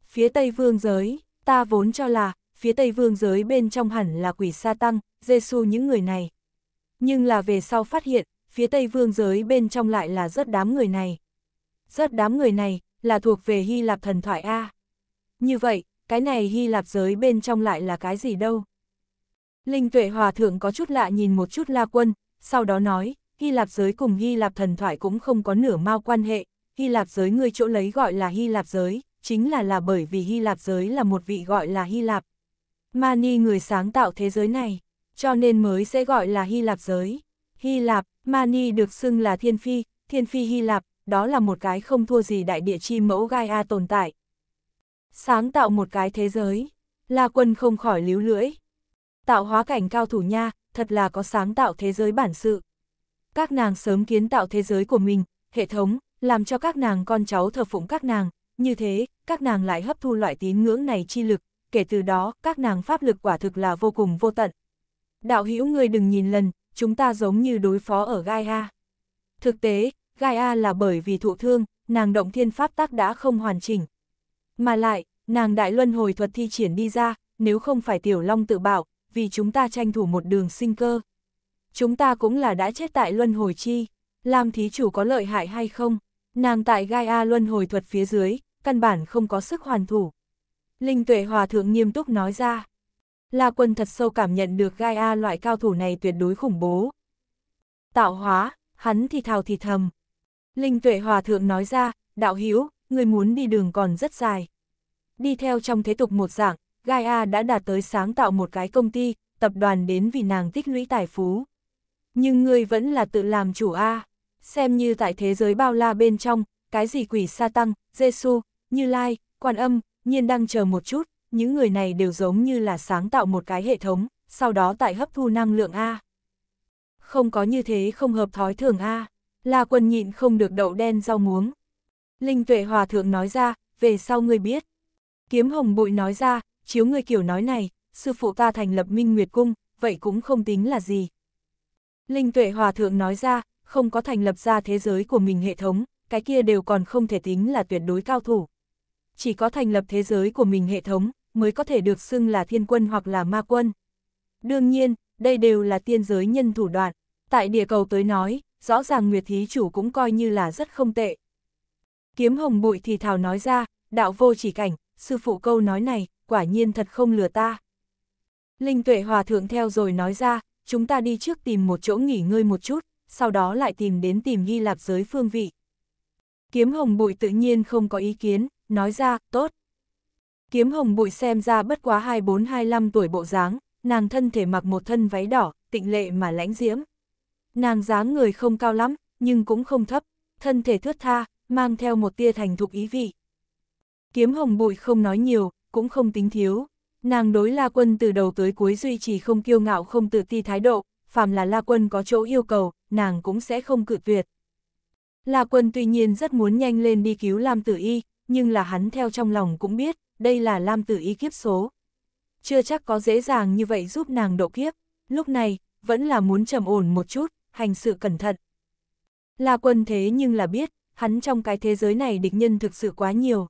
S1: Phía Tây Vương giới, ta vốn cho là, phía Tây Vương giới bên trong hẳn là quỷ sa tăng, giê những người này, nhưng là về sau phát hiện, phía Tây Vương giới bên trong lại là rất đám người này. Rất đám người này, là thuộc về Hy Lạp thần thoại A. Như vậy, cái này Hy Lạp giới bên trong lại là cái gì đâu? Linh tuệ hòa thượng có chút lạ nhìn một chút la quân, sau đó nói, Hy Lạp giới cùng Hy Lạp thần thoại cũng không có nửa mao quan hệ, Hy Lạp giới người chỗ lấy gọi là Hy Lạp giới, chính là là bởi vì Hy Lạp giới là một vị gọi là Hy Lạp. Mani người sáng tạo thế giới này cho nên mới sẽ gọi là Hy Lạp giới. Hy Lạp, Mani được xưng là Thiên Phi, Thiên Phi Hy Lạp, đó là một cái không thua gì đại địa chi mẫu Gaia tồn tại. Sáng tạo một cái thế giới, La Quân không khỏi líu lưỡi. Tạo hóa cảnh cao thủ nha, thật là có sáng tạo thế giới bản sự. Các nàng sớm kiến tạo thế giới của mình, hệ thống, làm cho các nàng con cháu thờ phụng các nàng, như thế, các nàng lại hấp thu loại tín ngưỡng này chi lực, kể từ đó, các nàng pháp lực quả thực là vô cùng vô tận đạo hữu người đừng nhìn lần, chúng ta giống như đối phó ở Gaia. Thực tế, Gaia là bởi vì thụ thương, nàng động thiên pháp tác đã không hoàn chỉnh. Mà lại, nàng đại luân hồi thuật thi triển đi ra, nếu không phải tiểu long tự bảo, vì chúng ta tranh thủ một đường sinh cơ. Chúng ta cũng là đã chết tại luân hồi chi, làm thí chủ có lợi hại hay không, nàng tại Gaia luân hồi thuật phía dưới, căn bản không có sức hoàn thủ. Linh tuệ hòa thượng nghiêm túc nói ra, La Quân thật sâu cảm nhận được Gaia loại cao thủ này tuyệt đối khủng bố. Tạo hóa, hắn thì thào thì thầm. Linh tuệ hòa thượng nói ra, đạo hữu người muốn đi đường còn rất dài. Đi theo trong thế tục một dạng, Gaia đã đạt tới sáng tạo một cái công ty, tập đoàn đến vì nàng tích lũy tài phú. Nhưng ngươi vẫn là tự làm chủ A, xem như tại thế giới bao la bên trong, cái gì quỷ sa tăng, giê như lai, quan âm, nhiên đang chờ một chút, những người này đều giống như là sáng tạo một cái hệ thống, sau đó tại hấp thu năng lượng A. Không có như thế không hợp thói thường A, là quân nhịn không được đậu đen rau muống. Linh tuệ hòa thượng nói ra, về sau ngươi biết. Kiếm hồng bụi nói ra, chiếu ngươi kiểu nói này, sư phụ ta thành lập minh nguyệt cung, vậy cũng không tính là gì. Linh tuệ hòa thượng nói ra, không có thành lập ra thế giới của mình hệ thống, cái kia đều còn không thể tính là tuyệt đối cao thủ. Chỉ có thành lập thế giới của mình hệ thống, mới có thể được xưng là thiên quân hoặc là ma quân. Đương nhiên, đây đều là tiên giới nhân thủ đoạn, tại địa cầu tới nói, rõ ràng Nguyệt Thí Chủ cũng coi như là rất không tệ. Kiếm hồng bụi thì thảo nói ra, đạo vô chỉ cảnh, sư phụ câu nói này, quả nhiên thật không lừa ta. Linh tuệ hòa thượng theo rồi nói ra, chúng ta đi trước tìm một chỗ nghỉ ngơi một chút, sau đó lại tìm đến tìm ghi lạp giới phương vị. Kiếm hồng bụi tự nhiên không có ý kiến, nói ra, tốt. Kiếm hồng bụi xem ra bất quá 24-25 tuổi bộ dáng, nàng thân thể mặc một thân váy đỏ, tịnh lệ mà lãnh diễm. Nàng dáng người không cao lắm, nhưng cũng không thấp, thân thể thướt tha, mang theo một tia thành thục ý vị. Kiếm hồng bụi không nói nhiều, cũng không tính thiếu. Nàng đối La Quân từ đầu tới cuối duy trì không kiêu ngạo không tự ti thái độ, phàm là La Quân có chỗ yêu cầu, nàng cũng sẽ không cự tuyệt. La Quân tuy nhiên rất muốn nhanh lên đi cứu Lam Tử Y, nhưng là hắn theo trong lòng cũng biết, đây là Lam Tử Y kiếp số. Chưa chắc có dễ dàng như vậy giúp nàng độ kiếp, lúc này, vẫn là muốn trầm ổn một chút, hành sự cẩn thận. là quân thế nhưng là biết, hắn trong cái thế giới này địch nhân thực sự quá nhiều.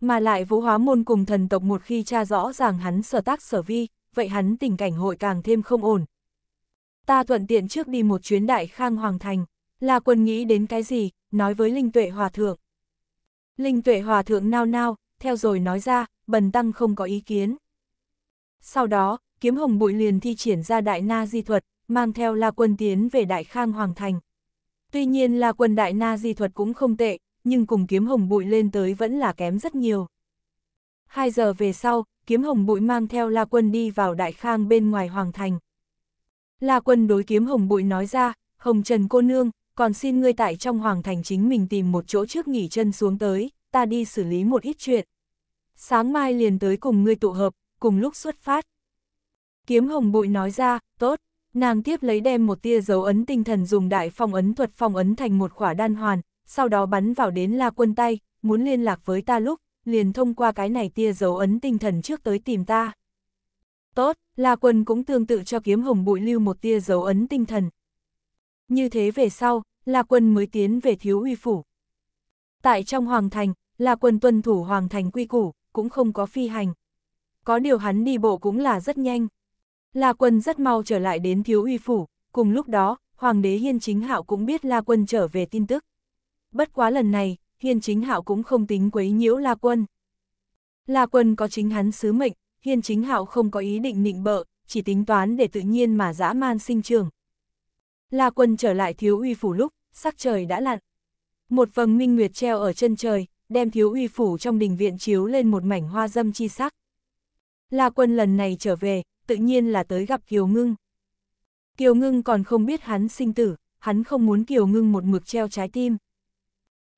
S1: Mà lại vũ hóa môn cùng thần tộc một khi tra rõ ràng hắn sở tác sở vi, vậy hắn tình cảnh hội càng thêm không ổn. Ta thuận tiện trước đi một chuyến đại khang hoàng thành, là quân nghĩ đến cái gì, nói với Linh Tuệ Hòa Thượng. Linh Tuệ Hòa Thượng nao nao, theo rồi nói ra, bần tăng không có ý kiến. Sau đó, kiếm hồng bụi liền thi triển ra đại na di thuật, mang theo La Quân tiến về Đại Khang Hoàng Thành. Tuy nhiên La Quân đại na di thuật cũng không tệ, nhưng cùng kiếm hồng bụi lên tới vẫn là kém rất nhiều. Hai giờ về sau, kiếm hồng bụi mang theo La Quân đi vào Đại Khang bên ngoài Hoàng Thành. La Quân đối kiếm hồng bụi nói ra, Hồng Trần cô nương, còn xin ngươi tại trong Hoàng Thành chính mình tìm một chỗ trước nghỉ chân xuống tới, ta đi xử lý một ít chuyện sáng mai liền tới cùng ngươi tụ hợp, cùng lúc xuất phát. Kiếm hồng bụi nói ra, tốt, nàng tiếp lấy đem một tia dấu ấn tinh thần dùng đại phong ấn thuật phong ấn thành một khỏa đan hoàn, sau đó bắn vào đến la quân tay, muốn liên lạc với ta lúc, liền thông qua cái này tia dấu ấn tinh thần trước tới tìm ta. Tốt, la quân cũng tương tự cho kiếm hồng bụi lưu một tia dấu ấn tinh thần. Như thế về sau, la quân mới tiến về thiếu uy phủ. Tại trong hoàng thành, la quân tuân thủ hoàng thành quy củ, cũng không có phi hành. Có điều hắn đi bộ cũng là rất nhanh. La Quân rất mau trở lại đến thiếu uy phủ, cùng lúc đó, Hoàng đế Hiên Chính Hạo cũng biết La Quân trở về tin tức. Bất quá lần này, Hiên Chính Hạo cũng không tính quấy nhiễu La Quân. La Quân có chính hắn sứ mệnh, Hiên Chính Hạo không có ý định nịnh bợ, chỉ tính toán để tự nhiên mà dã man sinh trường. La Quân trở lại thiếu uy phủ lúc, sắc trời đã lặn. Một vầng minh nguyệt treo ở chân trời, đem thiếu uy phủ trong đình viện chiếu lên một mảnh hoa dâm chi sắc. La quân lần này trở về, tự nhiên là tới gặp Kiều Ngưng. Kiều Ngưng còn không biết hắn sinh tử, hắn không muốn Kiều Ngưng một mực treo trái tim.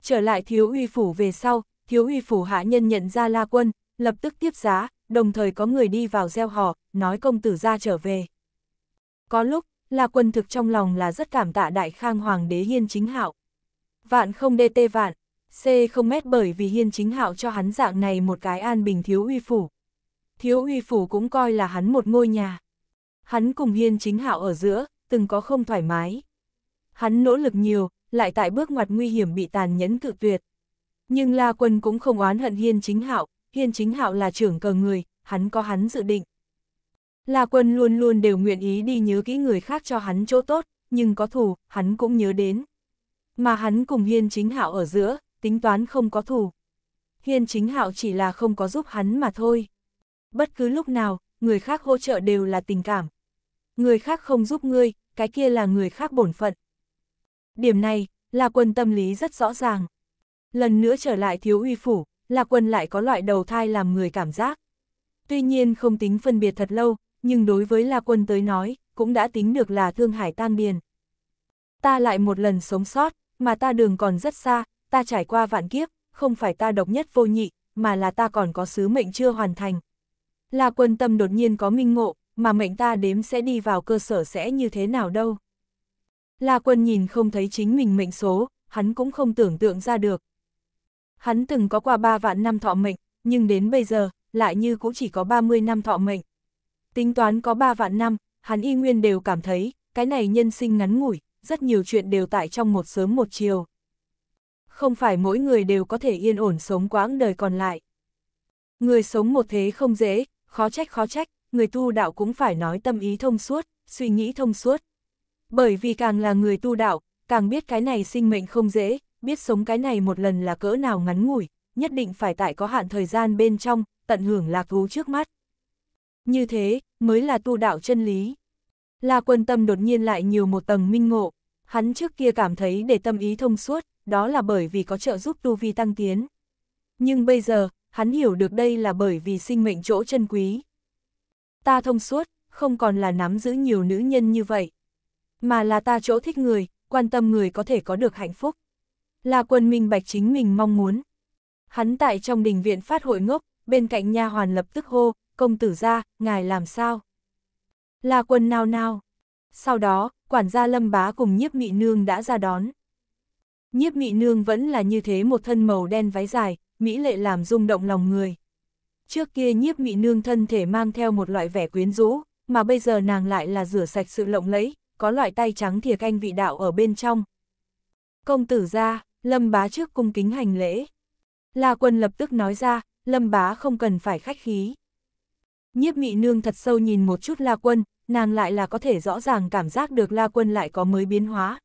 S1: Trở lại thiếu uy phủ về sau, thiếu uy phủ hạ nhân nhận ra La quân, lập tức tiếp giá, đồng thời có người đi vào gieo họ, nói công tử ra trở về. Có lúc, La quân thực trong lòng là rất cảm tạ đại khang hoàng đế hiên chính hạo. Vạn không đê tê vạn, C không mét bởi vì hiên chính hạo cho hắn dạng này một cái an bình thiếu uy phủ. Thiếu uy phủ cũng coi là hắn một ngôi nhà. Hắn cùng hiên chính hạo ở giữa, từng có không thoải mái. Hắn nỗ lực nhiều, lại tại bước ngoặt nguy hiểm bị tàn nhẫn cự tuyệt. Nhưng La Quân cũng không oán hận hiên chính hạo, hiên chính hạo là trưởng cờ người, hắn có hắn dự định. La Quân luôn luôn đều nguyện ý đi nhớ kỹ người khác cho hắn chỗ tốt, nhưng có thù, hắn cũng nhớ đến. Mà hắn cùng hiên chính hạo ở giữa, tính toán không có thủ. Hiên chính hạo chỉ là không có giúp hắn mà thôi. Bất cứ lúc nào, người khác hỗ trợ đều là tình cảm. Người khác không giúp ngươi, cái kia là người khác bổn phận. Điểm này, là quân tâm lý rất rõ ràng. Lần nữa trở lại thiếu uy phủ, là quân lại có loại đầu thai làm người cảm giác. Tuy nhiên không tính phân biệt thật lâu, nhưng đối với là quân tới nói, cũng đã tính được là thương hải tan điền. Ta lại một lần sống sót, mà ta đường còn rất xa, ta trải qua vạn kiếp, không phải ta độc nhất vô nhị, mà là ta còn có sứ mệnh chưa hoàn thành. Là quân tâm đột nhiên có minh ngộ, mà mệnh ta đếm sẽ đi vào cơ sở sẽ như thế nào đâu. La quân nhìn không thấy chính mình mệnh số, hắn cũng không tưởng tượng ra được. Hắn từng có qua 3 vạn năm thọ mệnh, nhưng đến bây giờ, lại như cũng chỉ có 30 năm thọ mệnh. Tính toán có 3 vạn năm, hắn y nguyên đều cảm thấy, cái này nhân sinh ngắn ngủi, rất nhiều chuyện đều tại trong một sớm một chiều không phải mỗi người đều có thể yên ổn sống quãng đời còn lại. Người sống một thế không dễ, khó trách khó trách, người tu đạo cũng phải nói tâm ý thông suốt, suy nghĩ thông suốt. Bởi vì càng là người tu đạo, càng biết cái này sinh mệnh không dễ, biết sống cái này một lần là cỡ nào ngắn ngủi, nhất định phải tại có hạn thời gian bên trong, tận hưởng lạc thú trước mắt. Như thế, mới là tu đạo chân lý. là quân tâm đột nhiên lại nhiều một tầng minh ngộ hắn trước kia cảm thấy để tâm ý thông suốt, đó là bởi vì có trợ giúp tu vi tăng tiến. Nhưng bây giờ, hắn hiểu được đây là bởi vì sinh mệnh chỗ chân quý. Ta thông suốt, không còn là nắm giữ nhiều nữ nhân như vậy, mà là ta chỗ thích người, quan tâm người có thể có được hạnh phúc. Là quân minh bạch chính mình mong muốn. Hắn tại trong đình viện phát hội ngốc, bên cạnh nha hoàn lập tức hô, công tử ra, ngài làm sao? Là quân nào nào? Sau đó, quản gia lâm bá cùng nhiếp mị nương đã ra đón. Nhiếp mị nương vẫn là như thế một thân màu đen váy dài, mỹ lệ làm rung động lòng người. Trước kia nhiếp mị nương thân thể mang theo một loại vẻ quyến rũ, mà bây giờ nàng lại là rửa sạch sự lộng lẫy, có loại tay trắng thìa canh vị đạo ở bên trong. Công tử ra, lâm bá trước cung kính hành lễ. La quân lập tức nói ra, lâm bá không cần phải khách khí. Nhiếp mị nương thật sâu nhìn một chút la quân, nàng lại là có thể rõ ràng cảm giác được La Quân lại có mới biến hóa.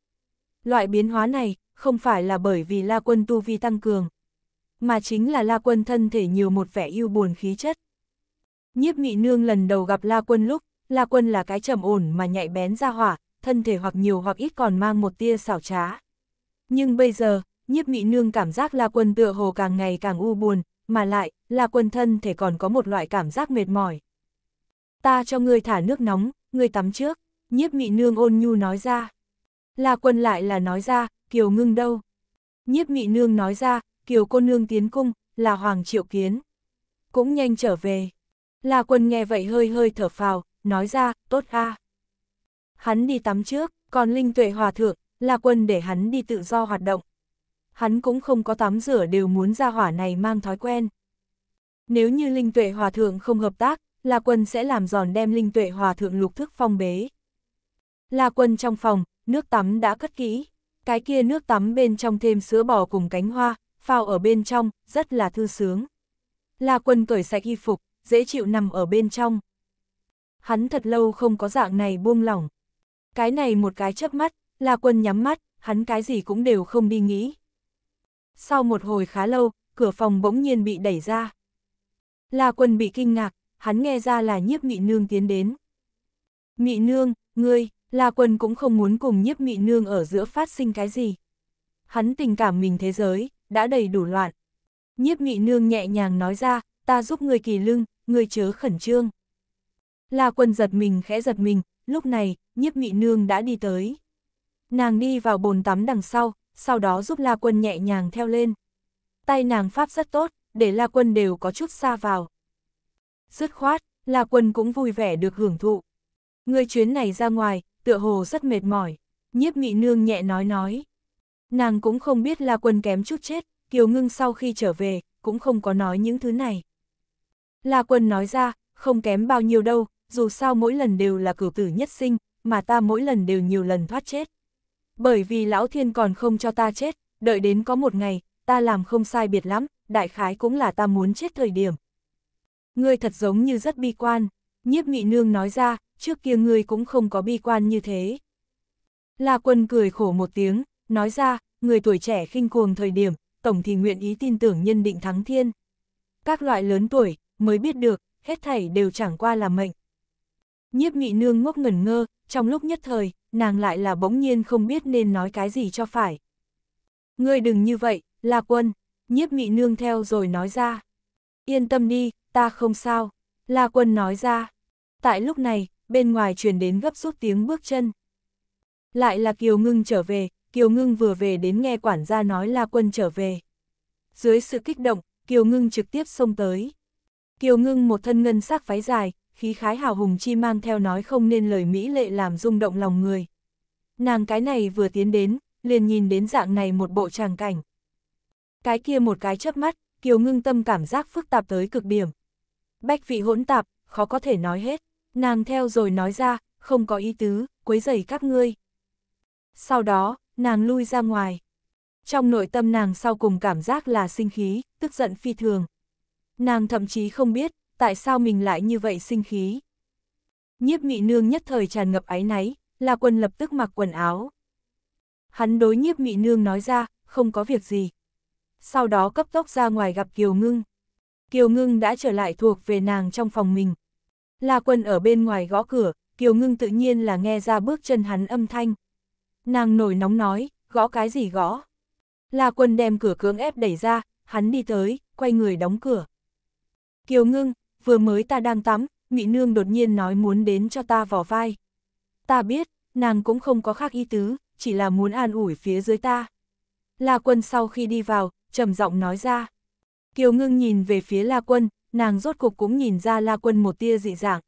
S1: Loại biến hóa này, không phải là bởi vì La Quân tu vi tăng cường, mà chính là La Quân thân thể nhiều một vẻ yêu buồn khí chất. Nhiếp Nghị Nương lần đầu gặp La Quân lúc, La Quân là cái trầm ổn mà nhạy bén ra hỏa, thân thể hoặc nhiều hoặc ít còn mang một tia xảo trá. Nhưng bây giờ, Nhiếp Nghị Nương cảm giác La Quân tựa hồ càng ngày càng u buồn, mà lại, La Quân thân thể còn có một loại cảm giác mệt mỏi ta cho ngươi thả nước nóng, ngươi tắm trước, nhiếp mị nương ôn nhu nói ra. La quân lại là nói ra, kiều ngưng đâu. Nhiếp mị nương nói ra, kiều cô nương tiến cung, là hoàng triệu kiến. Cũng nhanh trở về. La quân nghe vậy hơi hơi thở phào, nói ra, tốt a. Hắn đi tắm trước, còn linh tuệ hòa thượng, La quân để hắn đi tự do hoạt động. Hắn cũng không có tắm rửa đều muốn ra hỏa này mang thói quen. Nếu như linh tuệ hòa thượng không hợp tác, La Quân sẽ làm giòn đem Linh Tuệ Hòa Thượng Lục Thức phong bế. La Quân trong phòng, nước tắm đã cất kỹ, cái kia nước tắm bên trong thêm sữa bò cùng cánh hoa, phao ở bên trong, rất là thư sướng. La Quân cởi sạch y phục, dễ chịu nằm ở bên trong. Hắn thật lâu không có dạng này buông lỏng. Cái này một cái chớp mắt, La Quân nhắm mắt, hắn cái gì cũng đều không đi nghĩ. Sau một hồi khá lâu, cửa phòng bỗng nhiên bị đẩy ra. La Quân bị kinh ngạc, hắn nghe ra là nhiếp mị nương tiến đến. Mị nương, ngươi, là quần cũng không muốn cùng nhiếp mị nương ở giữa phát sinh cái gì. Hắn tình cảm mình thế giới, đã đầy đủ loạn. Nhiếp mị nương nhẹ nhàng nói ra, ta giúp người kỳ lưng, người chớ khẩn trương. là quần giật mình khẽ giật mình, lúc này, nhiếp mị nương đã đi tới. Nàng đi vào bồn tắm đằng sau, sau đó giúp La Quân nhẹ nhàng theo lên. Tay nàng pháp rất tốt, để La Quân đều có chút xa vào dứt khoát, La quân cũng vui vẻ được hưởng thụ. Người chuyến này ra ngoài, tựa hồ rất mệt mỏi, nhiếp mị nương nhẹ nói nói. Nàng cũng không biết La quân kém chút chết, Kiều Ngưng sau khi trở về, cũng không có nói những thứ này. La quân nói ra, không kém bao nhiêu đâu, dù sao mỗi lần đều là cửu tử nhất sinh, mà ta mỗi lần đều nhiều lần thoát chết. Bởi vì lão thiên còn không cho ta chết, đợi đến có một ngày, ta làm không sai biệt lắm, đại khái cũng là ta muốn chết thời điểm. Ngươi thật giống như rất bi quan, nhiếp Mị nương nói ra, trước kia ngươi cũng không có bi quan như thế. La quân cười khổ một tiếng, nói ra, người tuổi trẻ khinh cuồng thời điểm, tổng thì nguyện ý tin tưởng nhân định thắng thiên. Các loại lớn tuổi, mới biết được, hết thảy đều chẳng qua là mệnh. Nhiếp Mị nương ngốc ngẩn ngơ, trong lúc nhất thời, nàng lại là bỗng nhiên không biết nên nói cái gì cho phải. Ngươi đừng như vậy, La Quân, nhiếp Mị nương theo rồi nói ra. Yên tâm đi, ta không sao, La Quân nói ra. Tại lúc này, bên ngoài truyền đến gấp rút tiếng bước chân. Lại là Kiều Ngưng trở về, Kiều Ngưng vừa về đến nghe quản gia nói La Quân trở về. Dưới sự kích động, Kiều Ngưng trực tiếp xông tới. Kiều Ngưng một thân ngân sắc váy dài, khí khái hào hùng chi mang theo nói không nên lời mỹ lệ làm rung động lòng người. Nàng cái này vừa tiến đến, liền nhìn đến dạng này một bộ tràng cảnh. Cái kia một cái chớp mắt, Kiều Ngưng tâm cảm giác phức tạp tới cực điểm bách vị hỗn tạp, khó có thể nói hết. Nàng theo rồi nói ra, không có ý tứ, quấy rầy các ngươi. Sau đó, nàng lui ra ngoài. Trong nội tâm nàng sau cùng cảm giác là sinh khí, tức giận phi thường. Nàng thậm chí không biết, tại sao mình lại như vậy sinh khí. Nhiếp mị nương nhất thời tràn ngập áy náy, là quân lập tức mặc quần áo. Hắn đối nhiếp mị nương nói ra, không có việc gì. Sau đó cấp tốc ra ngoài gặp Kiều Ngưng. Kiều Ngưng đã trở lại thuộc về nàng trong phòng mình. La Quân ở bên ngoài gõ cửa, Kiều Ngưng tự nhiên là nghe ra bước chân hắn âm thanh. Nàng nổi nóng nói, gõ cái gì gõ. La Quân đem cửa cưỡng ép đẩy ra, hắn đi tới, quay người đóng cửa. Kiều Ngưng, vừa mới ta đang tắm, Mỹ Nương đột nhiên nói muốn đến cho ta vỏ vai. Ta biết, nàng cũng không có khác ý tứ, chỉ là muốn an ủi phía dưới ta. La Quân sau khi đi vào, trầm giọng nói ra. Kiều ngưng nhìn về phía La Quân, nàng rốt cuộc cũng nhìn ra La Quân một tia dị dạng.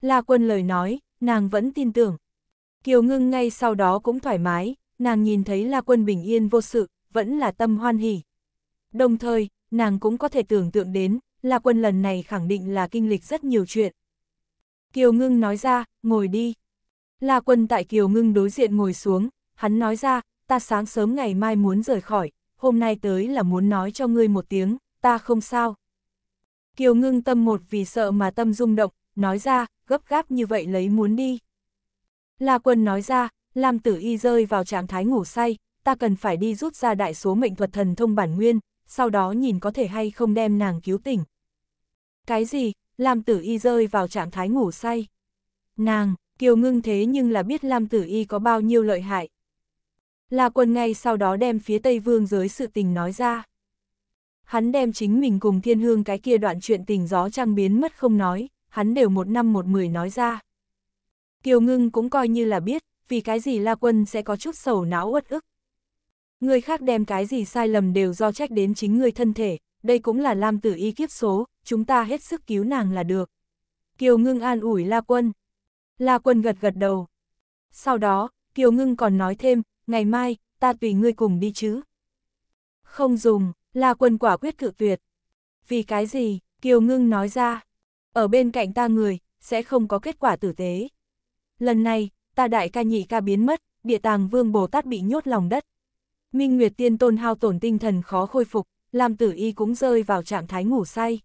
S1: La Quân lời nói, nàng vẫn tin tưởng. Kiều ngưng ngay sau đó cũng thoải mái, nàng nhìn thấy La Quân bình yên vô sự, vẫn là tâm hoan hỉ. Đồng thời, nàng cũng có thể tưởng tượng đến, La Quân lần này khẳng định là kinh lịch rất nhiều chuyện. Kiều ngưng nói ra, ngồi đi. La Quân tại Kiều ngưng đối diện ngồi xuống, hắn nói ra, ta sáng sớm ngày mai muốn rời khỏi, hôm nay tới là muốn nói cho ngươi một tiếng, ta không sao. Kiều ngưng tâm một vì sợ mà tâm rung động, nói ra, gấp gáp như vậy lấy muốn đi. La quân nói ra, Lam tử y rơi vào trạng thái ngủ say, ta cần phải đi rút ra đại số mệnh thuật thần thông bản nguyên, sau đó nhìn có thể hay không đem nàng cứu tỉnh. Cái gì, Lam tử y rơi vào trạng thái ngủ say. Nàng, kiều ngưng thế nhưng là biết Lam tử y có bao nhiêu lợi hại. La Quân ngay sau đó đem phía Tây Vương giới sự tình nói ra. Hắn đem chính mình cùng thiên hương cái kia đoạn chuyện tình gió trăng biến mất không nói, hắn đều một năm một mười nói ra. Kiều Ngưng cũng coi như là biết, vì cái gì La Quân sẽ có chút sầu não uất ức. Người khác đem cái gì sai lầm đều do trách đến chính người thân thể, đây cũng là Lam Tử Y kiếp số, chúng ta hết sức cứu nàng là được. Kiều Ngưng an ủi La Quân. La Quân gật gật đầu. Sau đó, Kiều Ngưng còn nói thêm, ngày mai, ta tùy ngươi cùng đi chứ. Không dùng, là quân quả quyết cự tuyệt. Vì cái gì, Kiều Ngưng nói ra, ở bên cạnh ta người, sẽ không có kết quả tử tế. Lần này, ta đại ca nhị ca biến mất, địa tàng vương Bồ Tát bị nhốt lòng đất. Minh Nguyệt Tiên Tôn hao tổn tinh thần khó khôi phục, làm tử y cũng rơi vào trạng thái ngủ say.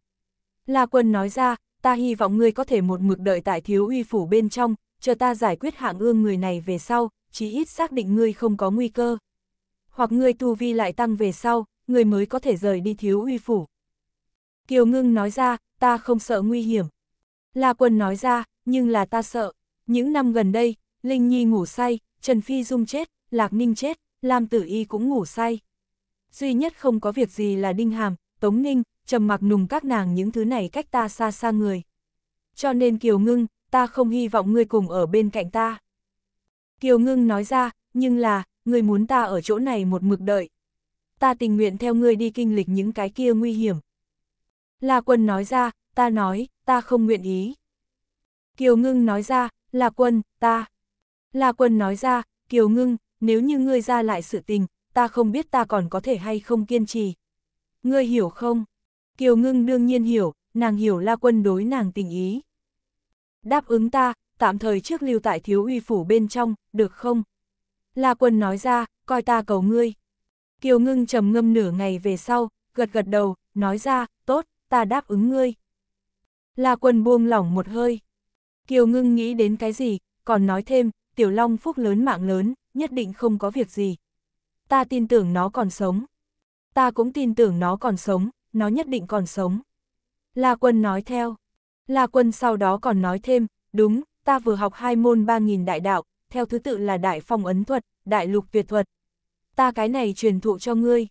S1: La quân nói ra, ta hy vọng ngươi có thể một mực đợi tại thiếu uy phủ bên trong, chờ ta giải quyết hạng ương người này về sau, chí ít xác định ngươi không có nguy cơ. Hoặc ngươi tu vi lại tăng về sau, ngươi mới có thể rời đi thiếu uy phủ. Kiều ngưng nói ra, ta không sợ nguy hiểm. La quân nói ra, nhưng là ta sợ. Những năm gần đây, Linh Nhi ngủ say, Trần Phi Dung chết, Lạc Ninh chết, Lam Tử Y cũng ngủ say. Duy nhất không có việc gì là Đinh Hàm, Tống Ninh, trầm mặc nùng các nàng những thứ này cách ta xa xa người. Cho nên Kiều Ngưng, ta không hy vọng ngươi cùng ở bên cạnh ta. Kiều Ngưng nói ra, nhưng là, người muốn ta ở chỗ này một mực đợi. Ta tình nguyện theo ngươi đi kinh lịch những cái kia nguy hiểm. La Quân nói ra, ta nói, ta không nguyện ý. Kiều Ngưng nói ra, La Quân, ta. La Quân nói ra, Kiều Ngưng, nếu như ngươi ra lại sự tình, ta không biết ta còn có thể hay không kiên trì. Ngươi hiểu không? Kiều Ngưng đương nhiên hiểu, nàng hiểu La Quân đối nàng tình ý. Đáp ứng ta, tạm thời trước lưu tại thiếu uy phủ bên trong, được không? La quân nói ra, coi ta cầu ngươi. Kiều ngưng trầm ngâm nửa ngày về sau, gật gật đầu, nói ra, tốt, ta đáp ứng ngươi. La quân buông lỏng một hơi. Kiều ngưng nghĩ đến cái gì, còn nói thêm, tiểu long phúc lớn mạng lớn, nhất định không có việc gì. Ta tin tưởng nó còn sống. Ta cũng tin tưởng nó còn sống, nó nhất định còn sống. La quân nói theo. La quân sau đó còn nói thêm, đúng, ta vừa học hai môn 3.000 đại đạo, theo thứ tự là đại phong ấn thuật, đại lục tuyệt thuật. Ta cái này truyền thụ cho ngươi.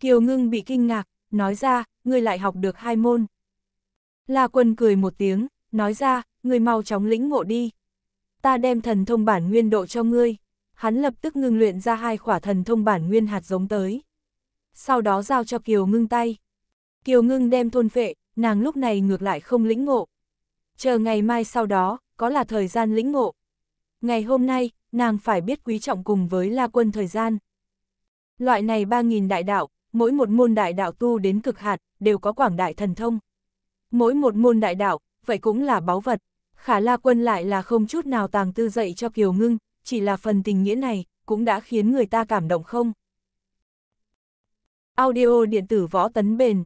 S1: Kiều ngưng bị kinh ngạc, nói ra, ngươi lại học được hai môn. La quân cười một tiếng, nói ra, ngươi mau chóng lĩnh ngộ đi. Ta đem thần thông bản nguyên độ cho ngươi. Hắn lập tức ngưng luyện ra hai khỏa thần thông bản nguyên hạt giống tới. Sau đó giao cho Kiều ngưng tay. Kiều ngưng đem thôn phệ, nàng lúc này ngược lại không lĩnh ngộ, chờ ngày mai sau đó, có là thời gian lĩnh ngộ. Ngày hôm nay, nàng phải biết quý trọng cùng với La Quân thời gian. Loại này 3.000 đại đạo, mỗi một môn đại đạo tu đến cực hạt, đều có quảng đại thần thông. Mỗi một môn đại đạo, vậy cũng là báu vật. Khả La Quân lại là không chút nào tàng tư dạy cho Kiều Ngưng, chỉ là phần tình nghĩa này, cũng đã khiến người ta cảm động không? Audio điện tử võ tấn bền.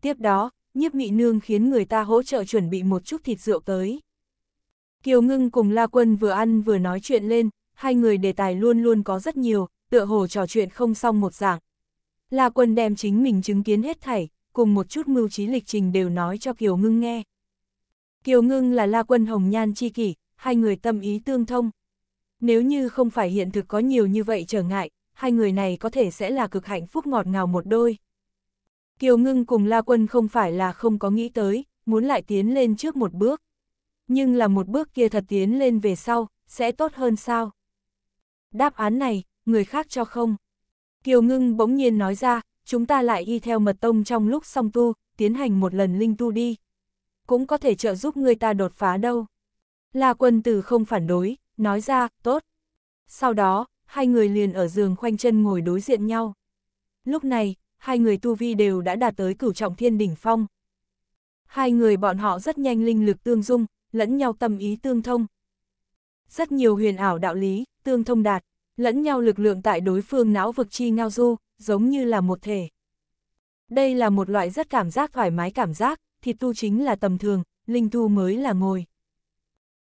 S1: Tiếp đó, nhiếp nghị nương khiến người ta hỗ trợ chuẩn bị một chút thịt rượu tới. Kiều Ngưng cùng La Quân vừa ăn vừa nói chuyện lên, hai người đề tài luôn luôn có rất nhiều, tựa hồ trò chuyện không xong một dạng. La Quân đem chính mình chứng kiến hết thảy, cùng một chút mưu trí lịch trình đều nói cho Kiều Ngưng nghe. Kiều Ngưng là La Quân Hồng Nhan chi kỷ, hai người tâm ý tương thông. Nếu như không phải hiện thực có nhiều như vậy trở ngại, hai người này có thể sẽ là cực hạnh phúc ngọt ngào một đôi. Kiều Ngưng cùng La Quân không phải là không có nghĩ tới, muốn lại tiến lên trước một bước. Nhưng là một bước kia thật tiến lên về sau, sẽ tốt hơn sao? Đáp án này, người khác cho không. Kiều Ngưng bỗng nhiên nói ra, chúng ta lại y theo mật tông trong lúc song tu, tiến hành một lần linh tu đi. Cũng có thể trợ giúp người ta đột phá đâu. La quân từ không phản đối, nói ra, tốt. Sau đó, hai người liền ở giường khoanh chân ngồi đối diện nhau. Lúc này, hai người tu vi đều đã đạt tới cửu trọng thiên đỉnh phong. Hai người bọn họ rất nhanh linh lực tương dung, lẫn nhau tâm ý tương thông. Rất nhiều huyền ảo đạo lý, tương thông đạt, lẫn nhau lực lượng tại đối phương não vực chi ngao du, giống như là một thể. Đây là một loại rất cảm giác thoải mái cảm giác, thịt tu chính là tầm thường, linh tu mới là ngồi.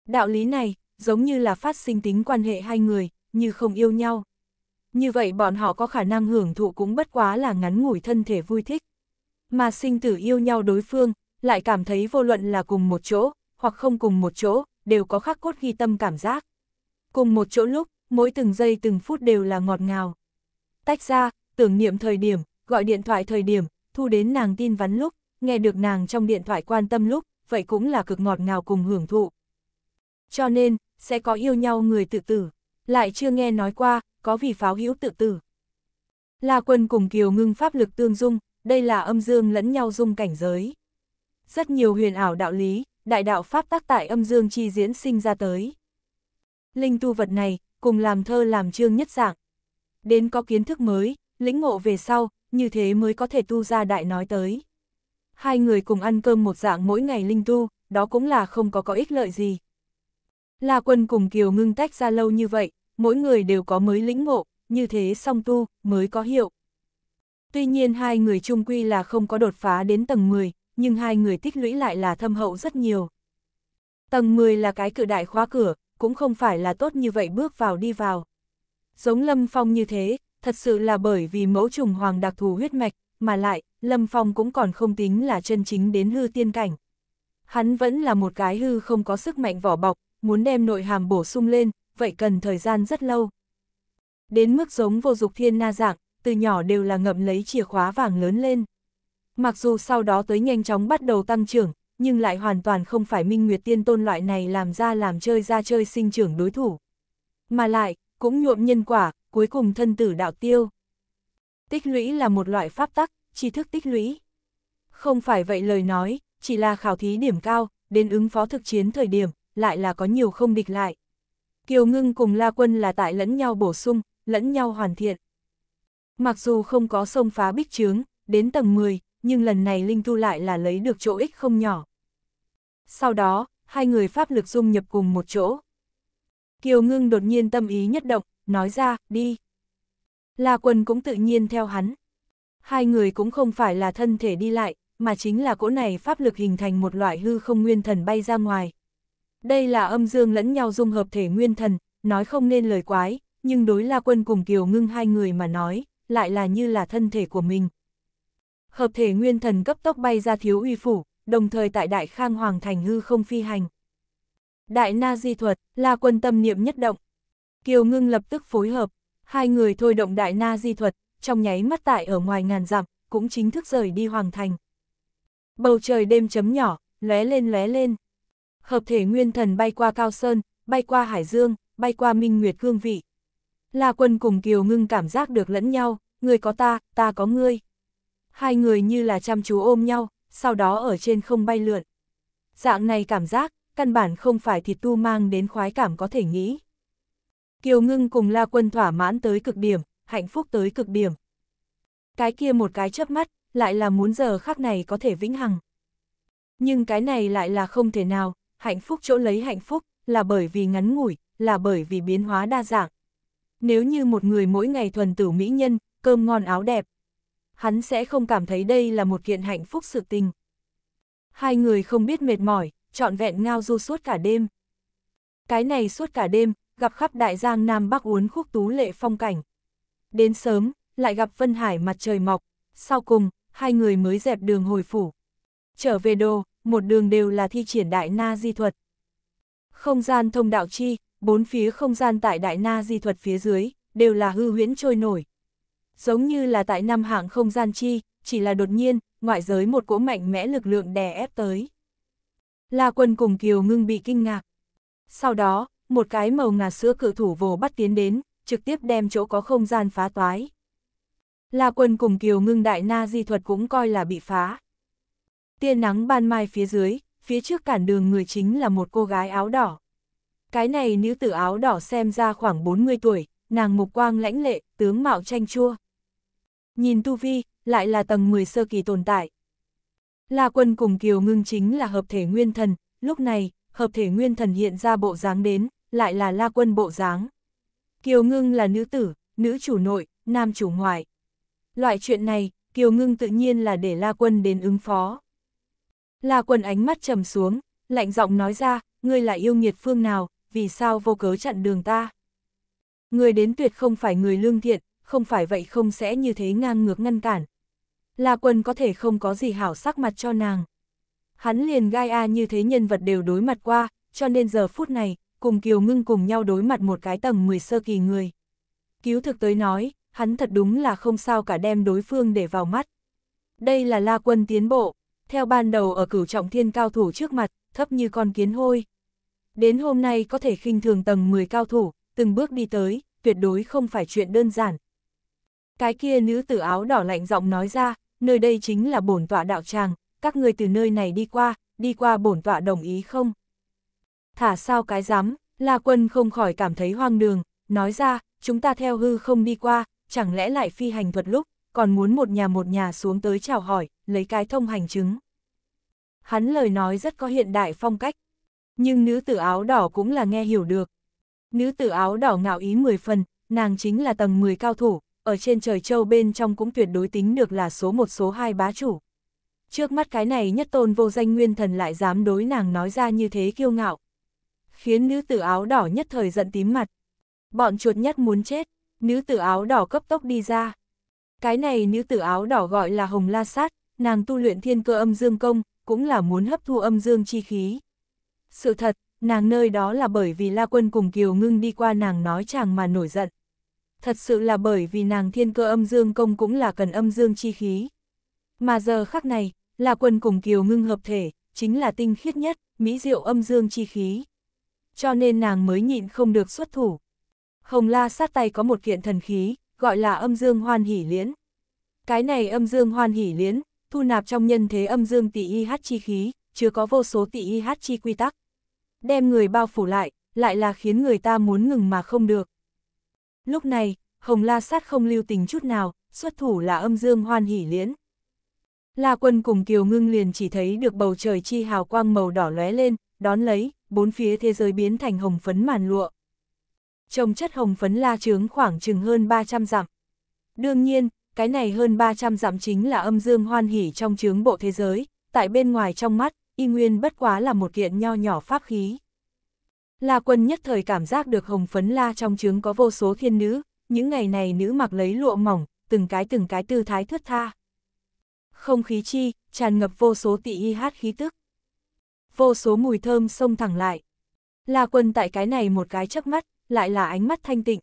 S1: Đạo lý này, giống như là phát sinh tính quan hệ hai người, như không yêu nhau như vậy bọn họ có khả năng hưởng thụ cũng bất quá là ngắn ngủi thân thể vui thích. Mà sinh tử yêu nhau đối phương, lại cảm thấy vô luận là cùng một chỗ, hoặc không cùng một chỗ, đều có khắc cốt ghi tâm cảm giác. Cùng một chỗ lúc, mỗi từng giây từng phút đều là ngọt ngào. Tách ra, tưởng niệm thời điểm, gọi điện thoại thời điểm, thu đến nàng tin vắn lúc, nghe được nàng trong điện thoại quan tâm lúc, vậy cũng là cực ngọt ngào cùng hưởng thụ. Cho nên, sẽ có yêu nhau người tự tử lại chưa nghe nói qua, có vì pháo hữu tự tử. La quân cùng kiều ngưng pháp lực tương dung, đây là âm dương lẫn nhau dung cảnh giới. Rất nhiều huyền ảo đạo lý, đại đạo pháp tác tại âm dương chi diễn sinh ra tới. Linh tu vật này, cùng làm thơ làm chương nhất dạng. Đến có kiến thức mới, lĩnh ngộ về sau, như thế mới có thể tu ra đại nói tới. Hai người cùng ăn cơm một dạng mỗi ngày linh tu, đó cũng là không có có ích lợi gì. La Quân cùng Kiều Ngưng tách ra lâu như vậy, mỗi người đều có mới lĩnh ngộ, như thế song tu, mới có hiệu. Tuy nhiên hai người chung quy là không có đột phá đến tầng 10, nhưng hai người tích lũy lại là thâm hậu rất nhiều. Tầng 10 là cái cự đại khóa cửa, cũng không phải là tốt như vậy bước vào đi vào. Giống Lâm Phong như thế, thật sự là bởi vì mẫu trùng hoàng đặc thù huyết mạch, mà lại, Lâm Phong cũng còn không tính là chân chính đến hư tiên cảnh. Hắn vẫn là một cái hư không có sức mạnh vỏ bọc, muốn đem nội hàm bổ sung lên, vậy cần thời gian rất lâu. Đến mức giống vô dục thiên na dạng, từ nhỏ đều là ngậm lấy chìa khóa vàng lớn lên. Mặc dù sau đó tới nhanh chóng bắt đầu tăng trưởng, nhưng lại hoàn toàn không phải minh nguyệt tiên tôn loại này làm ra làm chơi ra chơi sinh trưởng đối thủ. Mà lại, cũng nhuộm nhân quả, cuối cùng thân tử đạo tiêu. Tích lũy là một loại pháp tắc, tri thức tích lũy. Không phải vậy lời nói, chỉ là khảo thí điểm cao, đến ứng phó thực chiến thời điểm, lại là có nhiều không địch lại. Kiều Ngưng cùng La Quân là tại lẫn nhau bổ sung, lẫn nhau hoàn thiện. Mặc dù không có sông phá bích trướng, đến tầng 10, nhưng lần này Linh Tu lại là lấy được chỗ ích không nhỏ. Sau đó, hai người pháp lực dung nhập cùng một chỗ. Kiều Ngưng đột nhiên tâm ý nhất động, nói ra, đi. La Quân cũng tự nhiên theo hắn. Hai người cũng không phải là thân thể đi lại, mà chính là cỗ này pháp lực hình thành một loại hư không nguyên thần bay ra ngoài. Đây là âm dương lẫn nhau dung hợp thể nguyên thần, nói không nên lời quái, nhưng đối La Quân cùng Kiều Ngưng hai người mà nói, lại là như là thân thể của mình. Hợp thể nguyên thần cấp tốc bay ra thiếu uy phủ, đồng thời tại Đại Khang Hoàng Thành hư không phi hành. Đại Na Di Thuật, La Quân tâm niệm nhất động. Kiều Ngưng lập tức phối hợp, hai người thôi động Đại Na Di Thuật, trong nháy mắt tại ở ngoài ngàn dặm, cũng chính thức rời đi Hoàng Thành. Bầu trời đêm chấm nhỏ, lóe lên lóe lên hợp thể nguyên thần bay qua Cao Sơn, bay qua Hải Dương, bay qua Minh Nguyệt Cương Vị. La Quân cùng Kiều Ngưng cảm giác được lẫn nhau, người có ta, ta có ngươi. Hai người như là chăm chú ôm nhau, sau đó ở trên không bay lượn. Dạng này cảm giác, căn bản không phải thịt tu mang đến khoái cảm có thể nghĩ. Kiều Ngưng cùng La Quân thỏa mãn tới cực điểm, hạnh phúc tới cực điểm. Cái kia một cái chớp mắt, lại là muốn giờ khác này có thể vĩnh hằng. Nhưng cái này lại là không thể nào, hạnh phúc chỗ lấy hạnh phúc, là bởi vì ngắn ngủi, là bởi vì biến hóa đa dạng. Nếu như một người mỗi ngày thuần tử mỹ nhân, cơm ngon áo đẹp, hắn sẽ không cảm thấy đây là một kiện hạnh phúc sự tình. Hai người không biết mệt mỏi, trọn vẹn ngao du suốt cả đêm. Cái này suốt cả đêm, gặp khắp đại giang Nam Bắc uốn khúc tú lệ phong cảnh. Đến sớm, lại gặp Vân Hải mặt trời mọc, sau cùng, hai người mới dẹp đường hồi phủ. Trở về đồ một đường đều là thi triển đại na di thuật. Không gian thông đạo chi, bốn phía không gian tại đại na di thuật phía dưới, đều là hư huyễn trôi nổi. Giống như là tại năm hạng không gian chi, chỉ là đột nhiên, ngoại giới một cỗ mạnh mẽ lực lượng đè ép tới. La quân cùng Kiều ngưng bị kinh ngạc. Sau đó, một cái màu ngà sữa cự thủ vồ bắt tiến đến, trực tiếp đem chỗ có không gian phá toái. La quân cùng Kiều ngưng đại na di thuật cũng coi là bị phá. Tia nắng ban mai phía dưới, phía trước cản đường người chính là một cô gái áo đỏ. Cái này nữ tử áo đỏ xem ra khoảng 40 tuổi, nàng mục quang lãnh lệ, tướng mạo tranh chua. Nhìn tu vi, lại là tầng 10 sơ kỳ tồn tại. La quân cùng Kiều Ngưng chính là hợp thể nguyên thần, lúc này, hợp thể nguyên thần hiện ra bộ dáng đến, lại là La quân bộ dáng. Kiều Ngưng là nữ tử, nữ chủ nội, nam chủ ngoại. Loại chuyện này, Kiều Ngưng tự nhiên là để La quân đến ứng phó. La Quân ánh mắt trầm xuống, lạnh giọng nói ra, ngươi là yêu nghiệt phương nào, vì sao vô cớ chặn đường ta? Ngươi đến tuyệt không phải người lương thiện, không phải vậy không sẽ như thế ngang ngược ngăn cản. La Quân có thể không có gì hảo sắc mặt cho nàng. Hắn liền gai a như thế nhân vật đều đối mặt qua, cho nên giờ phút này, cùng Kiều Ngưng cùng nhau đối mặt một cái tầng 10 sơ kỳ người. Cứu thực tới nói, hắn thật đúng là không sao cả đem đối phương để vào mắt. Đây là La Quân tiến bộ, theo ban đầu ở cửu trọng thiên cao thủ trước mặt, thấp như con kiến hôi. Đến hôm nay có thể khinh thường tầng 10 cao thủ, từng bước đi tới, tuyệt đối không phải chuyện đơn giản. Cái kia nữ tử áo đỏ lạnh giọng nói ra, nơi đây chính là bổn tọa đạo tràng, các người từ nơi này đi qua, đi qua bổn tọa đồng ý không? Thả sao cái dám, La Quân không khỏi cảm thấy hoang đường, nói ra, chúng ta theo hư không đi qua, chẳng lẽ lại phi hành thuật lúc, còn muốn một nhà một nhà xuống tới chào hỏi, lấy cái thông hành chứng. Hắn lời nói rất có hiện đại phong cách, nhưng nữ tử áo đỏ cũng là nghe hiểu được. Nữ tử áo đỏ ngạo ý 10 phần, nàng chính là tầng 10 cao thủ, ở trên trời châu bên trong cũng tuyệt đối tính được là số một số hai bá chủ. Trước mắt cái này nhất tôn vô danh nguyên thần lại dám đối nàng nói ra như thế kiêu ngạo. Khiến nữ tử áo đỏ nhất thời giận tím mặt. Bọn chuột nhất muốn chết, nữ tử áo đỏ cấp tốc đi ra. Cái này nữ tử áo đỏ gọi là Hồng La Sát, nàng tu luyện thiên cơ âm dương công, cũng là muốn hấp thu âm dương chi khí. Sự thật, nàng nơi đó là bởi vì La Quân cùng Kiều Ngưng đi qua nàng nói chàng mà nổi giận. Thật sự là bởi vì nàng thiên cơ âm dương công cũng là cần âm dương chi khí. Mà giờ khắc này, La Quân cùng Kiều Ngưng hợp thể, chính là tinh khiết nhất, mỹ diệu âm dương chi khí. Cho nên nàng mới nhịn không được xuất thủ. Hồng La sát tay có một kiện thần khí, gọi là âm dương hoan hỉ liễn. Cái này âm dương hoan hỉ liễn, thu nạp trong nhân thế âm dương tỷ y hát chi khí, chứa có vô số tỷ y hát chi quy tắc. Đem người bao phủ lại, lại là khiến người ta muốn ngừng mà không được. Lúc này, Hồng La Sát không lưu tình chút nào, xuất thủ là âm dương hoan hỉ liễn. La quân cùng Kiều Ngưng liền chỉ thấy được bầu trời chi hào quang màu đỏ lóe lên, đón lấy, bốn phía thế giới biến thành hồng phấn màn lụa. Trồng chất hồng phấn la trướng khoảng chừng hơn 300 dặm. Đương nhiên, cái này hơn 300 dặm chính là âm dương hoan hỉ trong chướng bộ thế giới, tại bên ngoài trong mắt, y nguyên bất quá là một kiện nho nhỏ pháp khí. La quân nhất thời cảm giác được hồng phấn la trong chướng có vô số thiên nữ, những ngày này nữ mặc lấy lụa mỏng, từng cái từng cái tư thái thướt tha. Không khí chi, tràn ngập vô số tị y hát khí tức. Vô số mùi thơm xông thẳng lại. La quân tại cái này một cái chớp mắt, lại là ánh mắt thanh tịnh.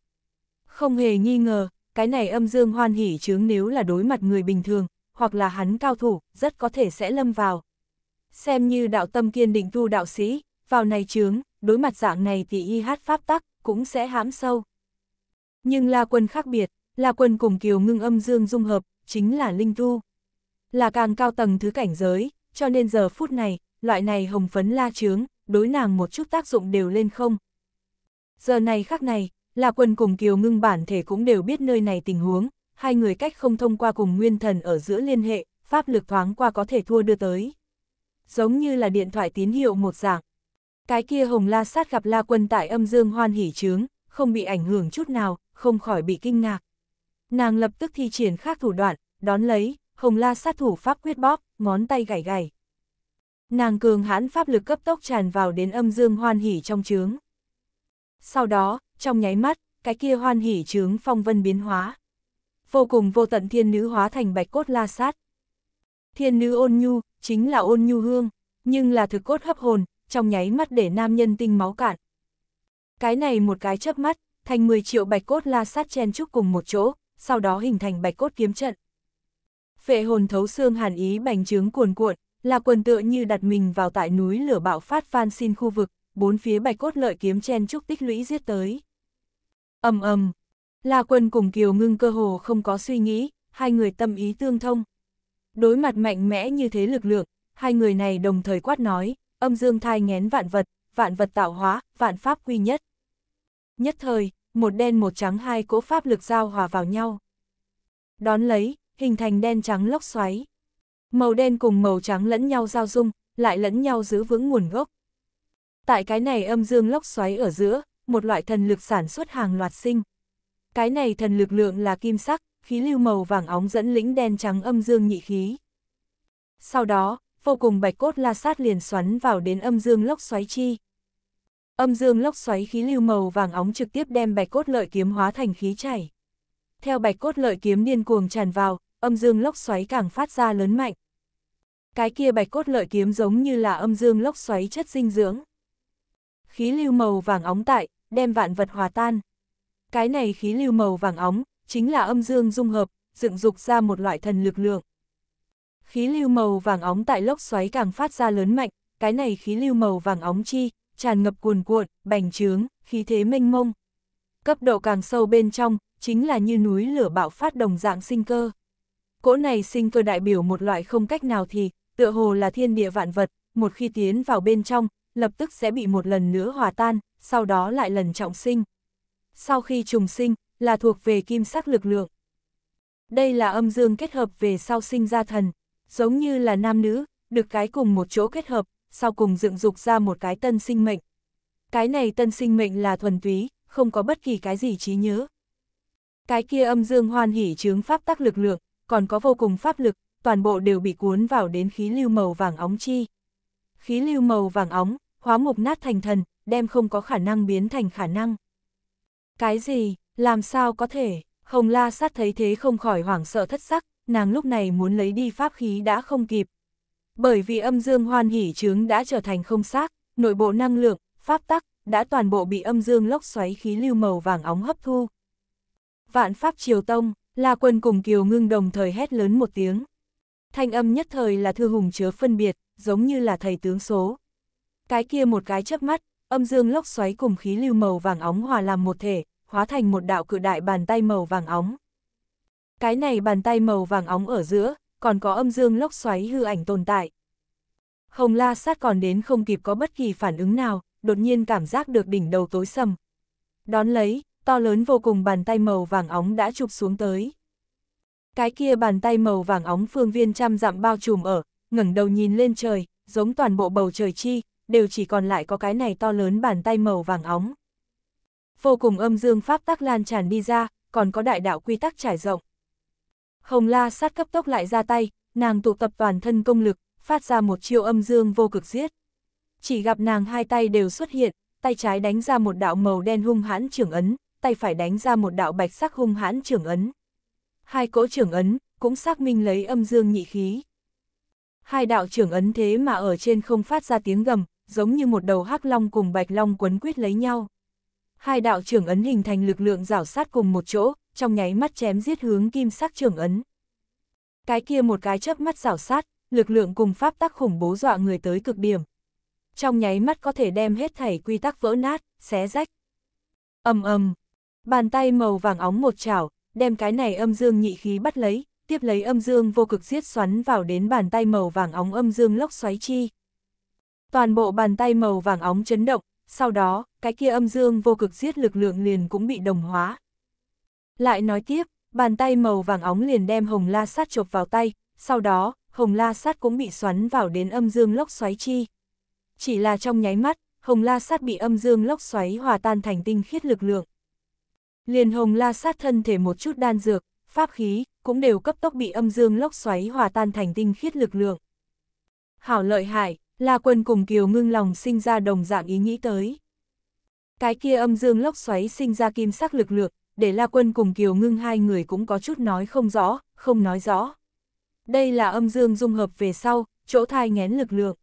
S1: Không hề nghi ngờ, cái này âm dương hoan hỷ chướng nếu là đối mặt người bình thường, hoặc là hắn cao thủ, rất có thể sẽ lâm vào. Xem như đạo tâm kiên định tu đạo sĩ, vào này chướng, đối mặt dạng này thì y hát pháp tắc, cũng sẽ hãm sâu. Nhưng La Quân khác biệt, La Quân cùng Kiều ngưng âm dương dung hợp, chính là linh tu. Là càng cao tầng thứ cảnh giới, cho nên giờ phút này, loại này hồng phấn la chướng, đối nàng một chút tác dụng đều lên không. Giờ này khác này, La Quân cùng Kiều Ngưng bản thể cũng đều biết nơi này tình huống, hai người cách không thông qua cùng nguyên thần ở giữa liên hệ, pháp lực thoáng qua có thể thua đưa tới. Giống như là điện thoại tín hiệu một dạng. Cái kia Hồng La Sát gặp La Quân tại âm dương hoan hỉ trướng, không bị ảnh hưởng chút nào, không khỏi bị kinh ngạc. Nàng lập tức thi triển khác thủ đoạn, đón lấy, Hồng La Sát thủ pháp quyết bóp, ngón tay gảy gảy. Nàng cường hãn pháp lực cấp tốc tràn vào đến âm dương hoan hỉ trong trướng. Sau đó, trong nháy mắt, cái kia hoan hỉ trướng phong vân biến hóa. Vô cùng vô tận thiên nữ hóa thành bạch cốt la sát. Thiên nữ ôn nhu, chính là ôn nhu hương, nhưng là thực cốt hấp hồn, trong nháy mắt để nam nhân tinh máu cạn. Cái này một cái chớp mắt, thành 10 triệu bạch cốt la sát chen chúc cùng một chỗ, sau đó hình thành bạch cốt kiếm trận. Phệ hồn thấu xương hàn ý bành trướng cuồn cuộn, là quần tựa như đặt mình vào tại núi lửa bạo phát phan xin khu vực, bốn phía bạch cốt lợi kiếm chen chúc tích lũy giết tới ầm ầm. La Quân cùng Kiều Ngưng cơ hồ không có suy nghĩ, hai người tâm ý tương thông. Đối mặt mạnh mẽ như thế lực lượng, hai người này đồng thời quát nói, âm dương thai ngén vạn vật, vạn vật tạo hóa, vạn pháp quy nhất. Nhất thời, một đen một trắng hai cỗ pháp lực giao hòa vào nhau. Đón lấy, hình thành đen trắng lốc xoáy. Màu đen cùng màu trắng lẫn nhau giao dung, lại lẫn nhau giữ vững nguồn gốc. Tại cái này âm dương lốc xoáy ở giữa, một loại thần lực sản xuất hàng loạt sinh. Cái này thần lực lượng là kim sắc, khí lưu màu vàng óng dẫn lĩnh đen trắng âm dương nhị khí. Sau đó, vô cùng bạch cốt la sát liền xoắn vào đến âm dương lốc xoáy chi. Âm dương lốc xoáy khí lưu màu vàng óng trực tiếp đem bạch cốt lợi kiếm hóa thành khí chảy. Theo bạch cốt lợi kiếm điên cuồng tràn vào, âm dương lốc xoáy càng phát ra lớn mạnh. Cái kia bạch cốt lợi kiếm giống như là âm dương lốc xoáy chất dinh dưỡng. Khí lưu màu vàng óng tại, đem vạn vật hòa tan. Cái này khí lưu màu vàng óng, chính là âm dương dung hợp, dựng dục ra một loại thần lực lượng. Khí lưu màu vàng óng tại lốc xoáy càng phát ra lớn mạnh, cái này khí lưu màu vàng óng chi, tràn ngập cuồn cuộn, bành trướng, khí thế mênh mông. Cấp độ càng sâu bên trong, chính là như núi lửa bạo phát đồng dạng sinh cơ. Cỗ này sinh cơ đại biểu một loại không cách nào thì, tựa hồ là thiên địa vạn vật, một khi tiến vào bên trong, lập tức sẽ bị một lần nữa hòa tan, sau đó lại lần trọng sinh. Sau khi trùng sinh, là thuộc về kim sắc lực lượng. Đây là âm dương kết hợp về sau sinh ra thần, giống như là nam nữ, được cái cùng một chỗ kết hợp, sau cùng dựng dục ra một cái tân sinh mệnh. Cái này tân sinh mệnh là thuần túy, không có bất kỳ cái gì trí nhớ. Cái kia âm dương hoan hỉ chướng pháp tác lực lượng, còn có vô cùng pháp lực, toàn bộ đều bị cuốn vào đến khí lưu màu vàng óng chi. Khí lưu màu vàng óng, khóa mục nát thành thần, đem không có khả năng biến thành khả năng. Cái gì, làm sao có thể, hồng la sát thấy thế không khỏi hoảng sợ thất sắc, nàng lúc này muốn lấy đi pháp khí đã không kịp. Bởi vì âm dương hoan hỉ trướng đã trở thành không xác, nội bộ năng lượng, pháp tắc, đã toàn bộ bị âm dương lốc xoáy khí lưu màu vàng óng hấp thu. Vạn pháp triều tông, la quân cùng kiều ngưng đồng thời hét lớn một tiếng. Thanh âm nhất thời là thư hùng chứa phân biệt, giống như là thầy tướng số. Cái kia một cái chớp mắt, âm dương lốc xoáy cùng khí lưu màu vàng óng hòa làm một thể, hóa thành một đạo cự đại bàn tay màu vàng óng. Cái này bàn tay màu vàng óng ở giữa, còn có âm dương lốc xoáy hư ảnh tồn tại. Hồng la sát còn đến không kịp có bất kỳ phản ứng nào, đột nhiên cảm giác được đỉnh đầu tối sầm. Đón lấy, to lớn vô cùng bàn tay màu vàng óng đã chụp xuống tới. Cái kia bàn tay màu vàng óng phương viên trăm dặm bao trùm ở, ngẩng đầu nhìn lên trời, giống toàn bộ bầu trời chi, đều chỉ còn lại có cái này to lớn bàn tay màu vàng óng. Vô cùng âm dương pháp tắc lan tràn đi ra, còn có đại đạo quy tắc trải rộng. Hồng La sát cấp tốc lại ra tay, nàng tụ tập toàn thân công lực, phát ra một chiêu âm dương vô cực giết. Chỉ gặp nàng hai tay đều xuất hiện, tay trái đánh ra một đạo màu đen hung hãn trưởng ấn, tay phải đánh ra một đạo bạch sắc hung hãn trưởng ấn. Hai cỗ trưởng ấn cũng xác minh lấy âm dương nhị khí. Hai đạo trưởng ấn thế mà ở trên không phát ra tiếng gầm, giống như một đầu hắc long cùng bạch long quấn quyết lấy nhau. Hai đạo trưởng ấn hình thành lực lượng rảo sát cùng một chỗ, trong nháy mắt chém giết hướng kim sắc trưởng ấn. Cái kia một cái chớp mắt rảo sát, lực lượng cùng pháp tắc khủng bố dọa người tới cực điểm. Trong nháy mắt có thể đem hết thảy quy tắc vỡ nát, xé rách. Ầm ầm, bàn tay màu vàng óng một chảo, đem cái này âm dương nhị khí bắt lấy, tiếp lấy âm dương vô cực giết xoắn vào đến bàn tay màu vàng óng âm dương lốc xoáy chi, toàn bộ bàn tay màu vàng óng chấn động, sau đó, cái kia âm dương vô cực giết lực lượng liền cũng bị đồng hóa. Lại nói tiếp, bàn tay màu vàng óng liền đem hồng la sát chộp vào tay, sau đó, hồng la sát cũng bị xoắn vào đến âm dương lốc xoáy chi. Chỉ là trong nháy mắt, hồng la sát bị âm dương lốc xoáy hòa tan thành tinh khiết lực lượng. Liền hồng la sát thân thể một chút đan dược, pháp khí, cũng đều cấp tốc bị âm dương lốc xoáy hòa tan thành tinh khiết lực lượng. Hảo lợi hại, La Quân cùng Kiều Ngưng lòng sinh ra đồng dạng ý nghĩ tới. Cái kia âm dương lốc xoáy sinh ra kim sắc lực lượng, để La Quân cùng Kiều Ngưng hai người cũng có chút nói không rõ, không nói rõ. Đây là âm dương dung hợp về sau, chỗ thai ngén lực lượng.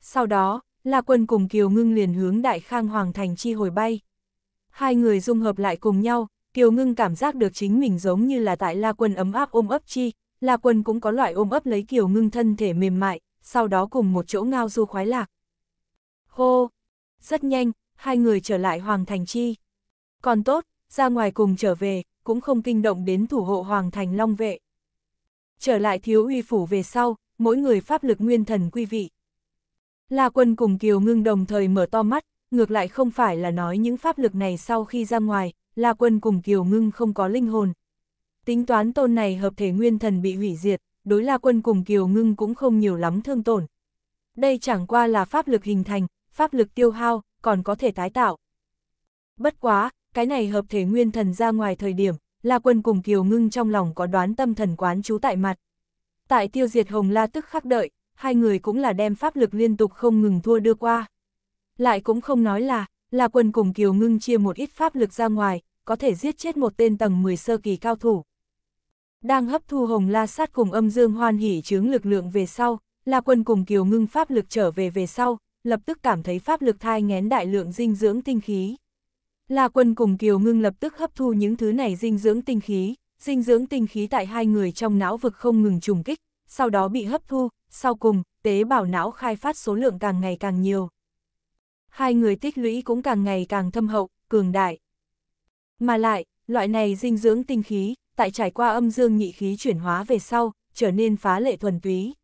S1: Sau đó, La Quân cùng Kiều Ngưng liền hướng Đại Khang Hoàng Thành chi hồi bay. Hai người dung hợp lại cùng nhau, Kiều Ngưng cảm giác được chính mình giống như là tại La Quân ấm áp ôm ấp chi, La Quân cũng có loại ôm ấp lấy Kiều Ngưng thân thể mềm mại, sau đó cùng một chỗ ngao du khoái lạc. Hô! Rất nhanh, hai người trở lại Hoàng Thành Chi. Còn tốt, ra ngoài cùng trở về, cũng không kinh động đến thủ hộ Hoàng Thành Long Vệ. Trở lại thiếu uy phủ về sau, mỗi người pháp lực nguyên thần quy vị. La quân cùng Kiều Ngưng đồng thời mở to mắt, ngược lại không phải là nói những pháp lực này sau khi ra ngoài, La quân cùng Kiều Ngưng không có linh hồn. Tính toán tôn này hợp thể nguyên thần bị hủy diệt, đối La Quân cùng Kiều Ngưng cũng không nhiều lắm thương tổn. Đây chẳng qua là pháp lực hình thành, pháp lực tiêu hao, còn có thể tái tạo. Bất quá, cái này hợp thể nguyên thần ra ngoài thời điểm, La Quân cùng Kiều Ngưng trong lòng có đoán tâm thần quán chú tại mặt. Tại tiêu diệt Hồng La tức khắc đợi, hai người cũng là đem pháp lực liên tục không ngừng thua đưa qua. Lại cũng không nói là, La Quân cùng Kiều Ngưng chia một ít pháp lực ra ngoài, có thể giết chết một tên tầng 10 sơ kỳ cao thủ. Đang hấp thu hồng la sát cùng âm dương hoan hỉ chướng lực lượng về sau, La Quân cùng Kiều Ngưng pháp lực trở về về sau, lập tức cảm thấy pháp lực thai ngén đại lượng dinh dưỡng tinh khí. La Quân cùng Kiều Ngưng lập tức hấp thu những thứ này dinh dưỡng tinh khí, dinh dưỡng tinh khí tại hai người trong não vực không ngừng trùng kích, sau đó bị hấp thu, sau cùng, tế bào não khai phát số lượng càng ngày càng nhiều. Hai người tích lũy cũng càng ngày càng thâm hậu, cường đại. Mà lại, loại này dinh dưỡng tinh khí, tại trải qua âm dương nhị khí chuyển hóa về sau, trở nên phá lệ thuần túy.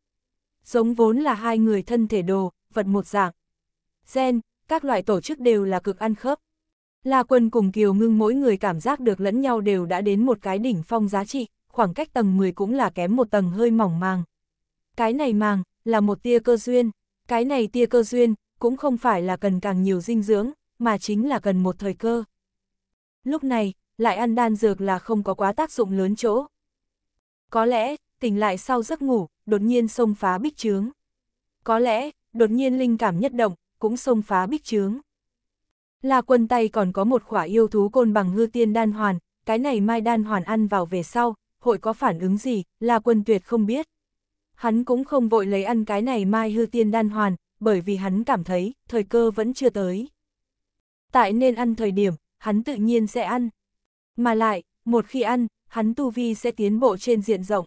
S1: Giống vốn là hai người thân thể đồ, vật một dạng. Gen, các loại tổ chức đều là cực ăn khớp. La Quân cùng Kiều Ngưng mỗi người cảm giác được lẫn nhau đều đã đến một cái đỉnh phong giá trị, khoảng cách tầng 10 cũng là kém một tầng hơi mỏng màng. Cái này màng, là một tia cơ duyên, cái này tia cơ duyên, cũng không phải là cần càng nhiều dinh dưỡng, mà chính là cần một thời cơ. Lúc này, lại ăn đan dược là không có quá tác dụng lớn chỗ. Có lẽ, tỉnh lại sau giấc ngủ, đột nhiên xông phá bích trướng. Có lẽ, đột nhiên linh cảm nhất động, cũng xông phá bích trướng. Là quân tay còn có một khỏa yêu thú côn bằng hư tiên đan hoàn, cái này mai đan hoàn ăn vào về sau, hội có phản ứng gì, là quân tuyệt không biết. Hắn cũng không vội lấy ăn cái này mai hư tiên đan hoàn, bởi vì hắn cảm thấy, thời cơ vẫn chưa tới. Tại nên ăn thời điểm, hắn tự nhiên sẽ ăn. Mà lại, một khi ăn, hắn tu vi sẽ tiến bộ trên diện rộng.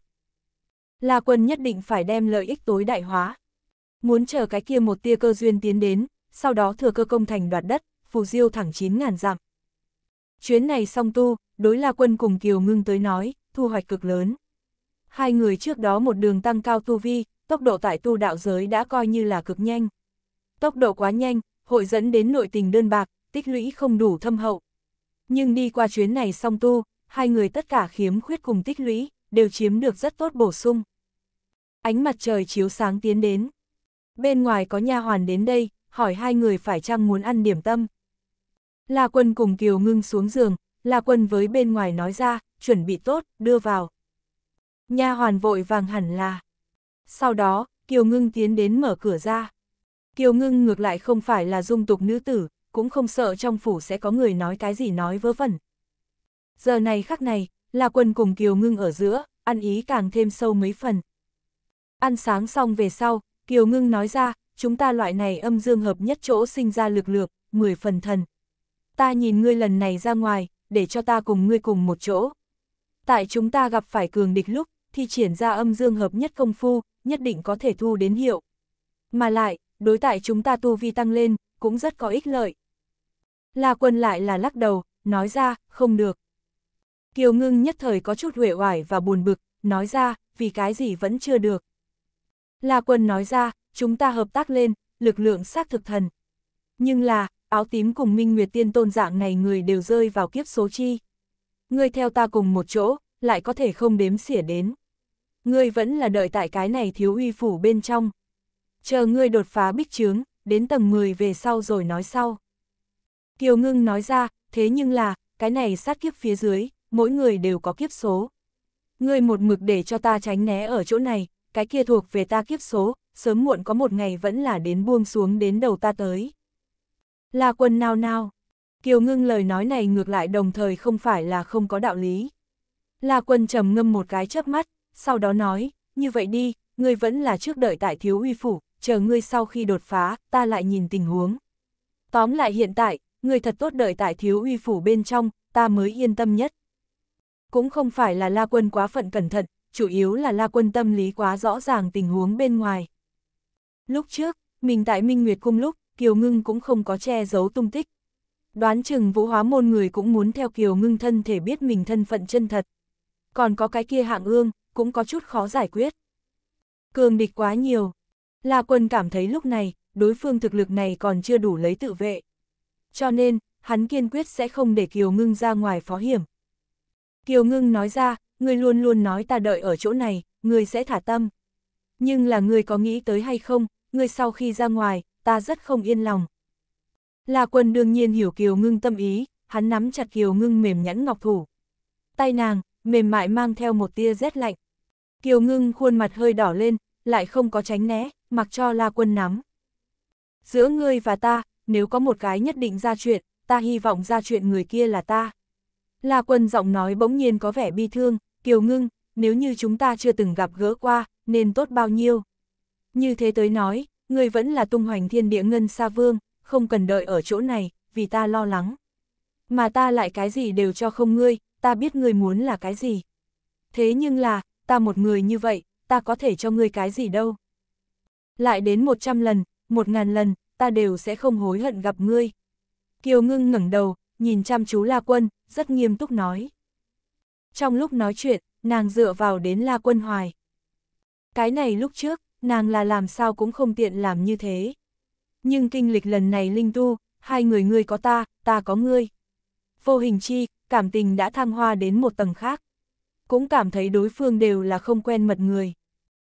S1: La Quân nhất định phải đem lợi ích tối đại hóa. Muốn chờ cái kia một tia cơ duyên tiến đến, sau đó thừa cơ công thành đoạt đất, phù diêu thẳng 9.000 dặm. Chuyến này song tu, đối La Quân cùng Kiều Ngưng tới nói, thu hoạch cực lớn. Hai người trước đó một đường tăng cao tu vi, tốc độ tại tu đạo giới đã coi như là cực nhanh. Tốc độ quá nhanh, hội dẫn đến nội tình đơn bạc, tích lũy không đủ thâm hậu, nhưng đi qua chuyến này song tu, hai người tất cả khiếm khuyết cùng tích lũy, đều chiếm được rất tốt bổ sung. Ánh mặt trời chiếu sáng tiến đến. Bên ngoài có nha hoàn đến đây, hỏi hai người phải chăng muốn ăn điểm tâm. La quân cùng Kiều ngưng xuống giường, La quân với bên ngoài nói ra, chuẩn bị tốt, đưa vào. Nha hoàn vội vàng hẳn là. Sau đó, Kiều ngưng tiến đến mở cửa ra. Kiều ngưng ngược lại không phải là dung tục nữ tử, cũng không sợ trong phủ sẽ có người nói cái gì nói vớ vẩn. Giờ này khắc này, là quân cùng Kiều Ngưng ở giữa, ăn ý càng thêm sâu mấy phần. Ăn sáng xong về sau, Kiều Ngưng nói ra, chúng ta loại này âm dương hợp nhất chỗ sinh ra lực lượng, mười phần thần. Ta nhìn ngươi lần này ra ngoài, để cho ta cùng ngươi cùng một chỗ. Tại chúng ta gặp phải cường địch lúc, thì triển ra âm dương hợp nhất công phu, nhất định có thể thu đến hiệu. Mà lại, đối tại chúng ta tu vi tăng lên, cũng rất có ích lợi. La Quân lại là lắc đầu, nói ra, không được. Kiều Ngưng nhất thời có chút huệ oải và buồn bực, nói ra, vì cái gì vẫn chưa được. La Quân nói ra, chúng ta hợp tác lên, lực lượng xác thực thần. Nhưng là, áo tím cùng Minh Nguyệt Tiên Tôn dạng này người đều rơi vào kiếp số chi. Ngươi theo ta cùng một chỗ, lại có thể không đếm xỉa đến. Ngươi vẫn là đợi tại cái này thiếu uy phủ bên trong. Chờ ngươi đột phá bích trướng, đến tầng 10 về sau rồi nói sau. Kiều Ngưng nói ra, thế nhưng là, cái này sát kiếp phía dưới, mỗi người đều có kiếp số. Ngươi một mực để cho ta tránh né ở chỗ này, cái kia thuộc về ta kiếp số, sớm muộn có một ngày vẫn là đến buông xuống đến đầu ta tới. Là quần nào nào? Kiều Ngưng lời nói này ngược lại đồng thời không phải là không có đạo lý. La Quân trầm ngâm một cái chớp mắt, sau đó nói, như vậy đi, ngươi vẫn là trước đợi tại thiếu uy phủ, chờ ngươi sau khi đột phá, ta lại nhìn tình huống. Tóm lại hiện tại, người thật tốt đợi tại thiếu uy phủ bên trong, ta mới yên tâm nhất. Cũng không phải là la quân quá phận cẩn thận, chủ yếu là la quân tâm lý quá rõ ràng tình huống bên ngoài. Lúc trước, mình tại Minh Nguyệt Cung lúc, Kiều Ngưng cũng không có che giấu tung tích. Đoán chừng vũ hóa môn người cũng muốn theo Kiều Ngưng thân thể biết mình thân phận chân thật. Còn có cái kia hạng ương, cũng có chút khó giải quyết. Cường địch quá nhiều. La quân cảm thấy lúc này, đối phương thực lực này còn chưa đủ lấy tự vệ cho nên, hắn kiên quyết sẽ không để Kiều Ngưng ra ngoài phó hiểm. Kiều Ngưng nói ra, ngươi luôn luôn nói ta đợi ở chỗ này, ngươi sẽ thả tâm. Nhưng là ngươi có nghĩ tới hay không, ngươi sau khi ra ngoài, ta rất không yên lòng. La quân đương nhiên hiểu Kiều Ngưng tâm ý, hắn nắm chặt Kiều Ngưng mềm nhẵn ngọc thủ. Tay nàng, mềm mại mang theo một tia rét lạnh. Kiều Ngưng khuôn mặt hơi đỏ lên, lại không có tránh né, mặc cho La quân nắm. Giữa ngươi và ta, nếu có một cái nhất định ra chuyện, ta hy vọng ra chuyện người kia là ta. La quân giọng nói bỗng nhiên có vẻ bi thương, kiều ngưng, nếu như chúng ta chưa từng gặp gỡ qua, nên tốt bao nhiêu. Như thế tới nói, người vẫn là tung hoành thiên địa ngân xa vương, không cần đợi ở chỗ này, vì ta lo lắng. Mà ta lại cái gì đều cho không ngươi, ta biết ngươi muốn là cái gì. Thế nhưng là, ta một người như vậy, ta có thể cho ngươi cái gì đâu. Lại đến một trăm lần, một ngàn lần, ta đều sẽ không hối hận gặp ngươi. Kiều ngưng ngẩng đầu, nhìn chăm chú La Quân, rất nghiêm túc nói. Trong lúc nói chuyện, nàng dựa vào đến La Quân Hoài. Cái này lúc trước, nàng là làm sao cũng không tiện làm như thế. Nhưng kinh lịch lần này linh tu, hai người ngươi có ta, ta có ngươi. Vô hình chi, cảm tình đã thăng hoa đến một tầng khác. Cũng cảm thấy đối phương đều là không quen mật người.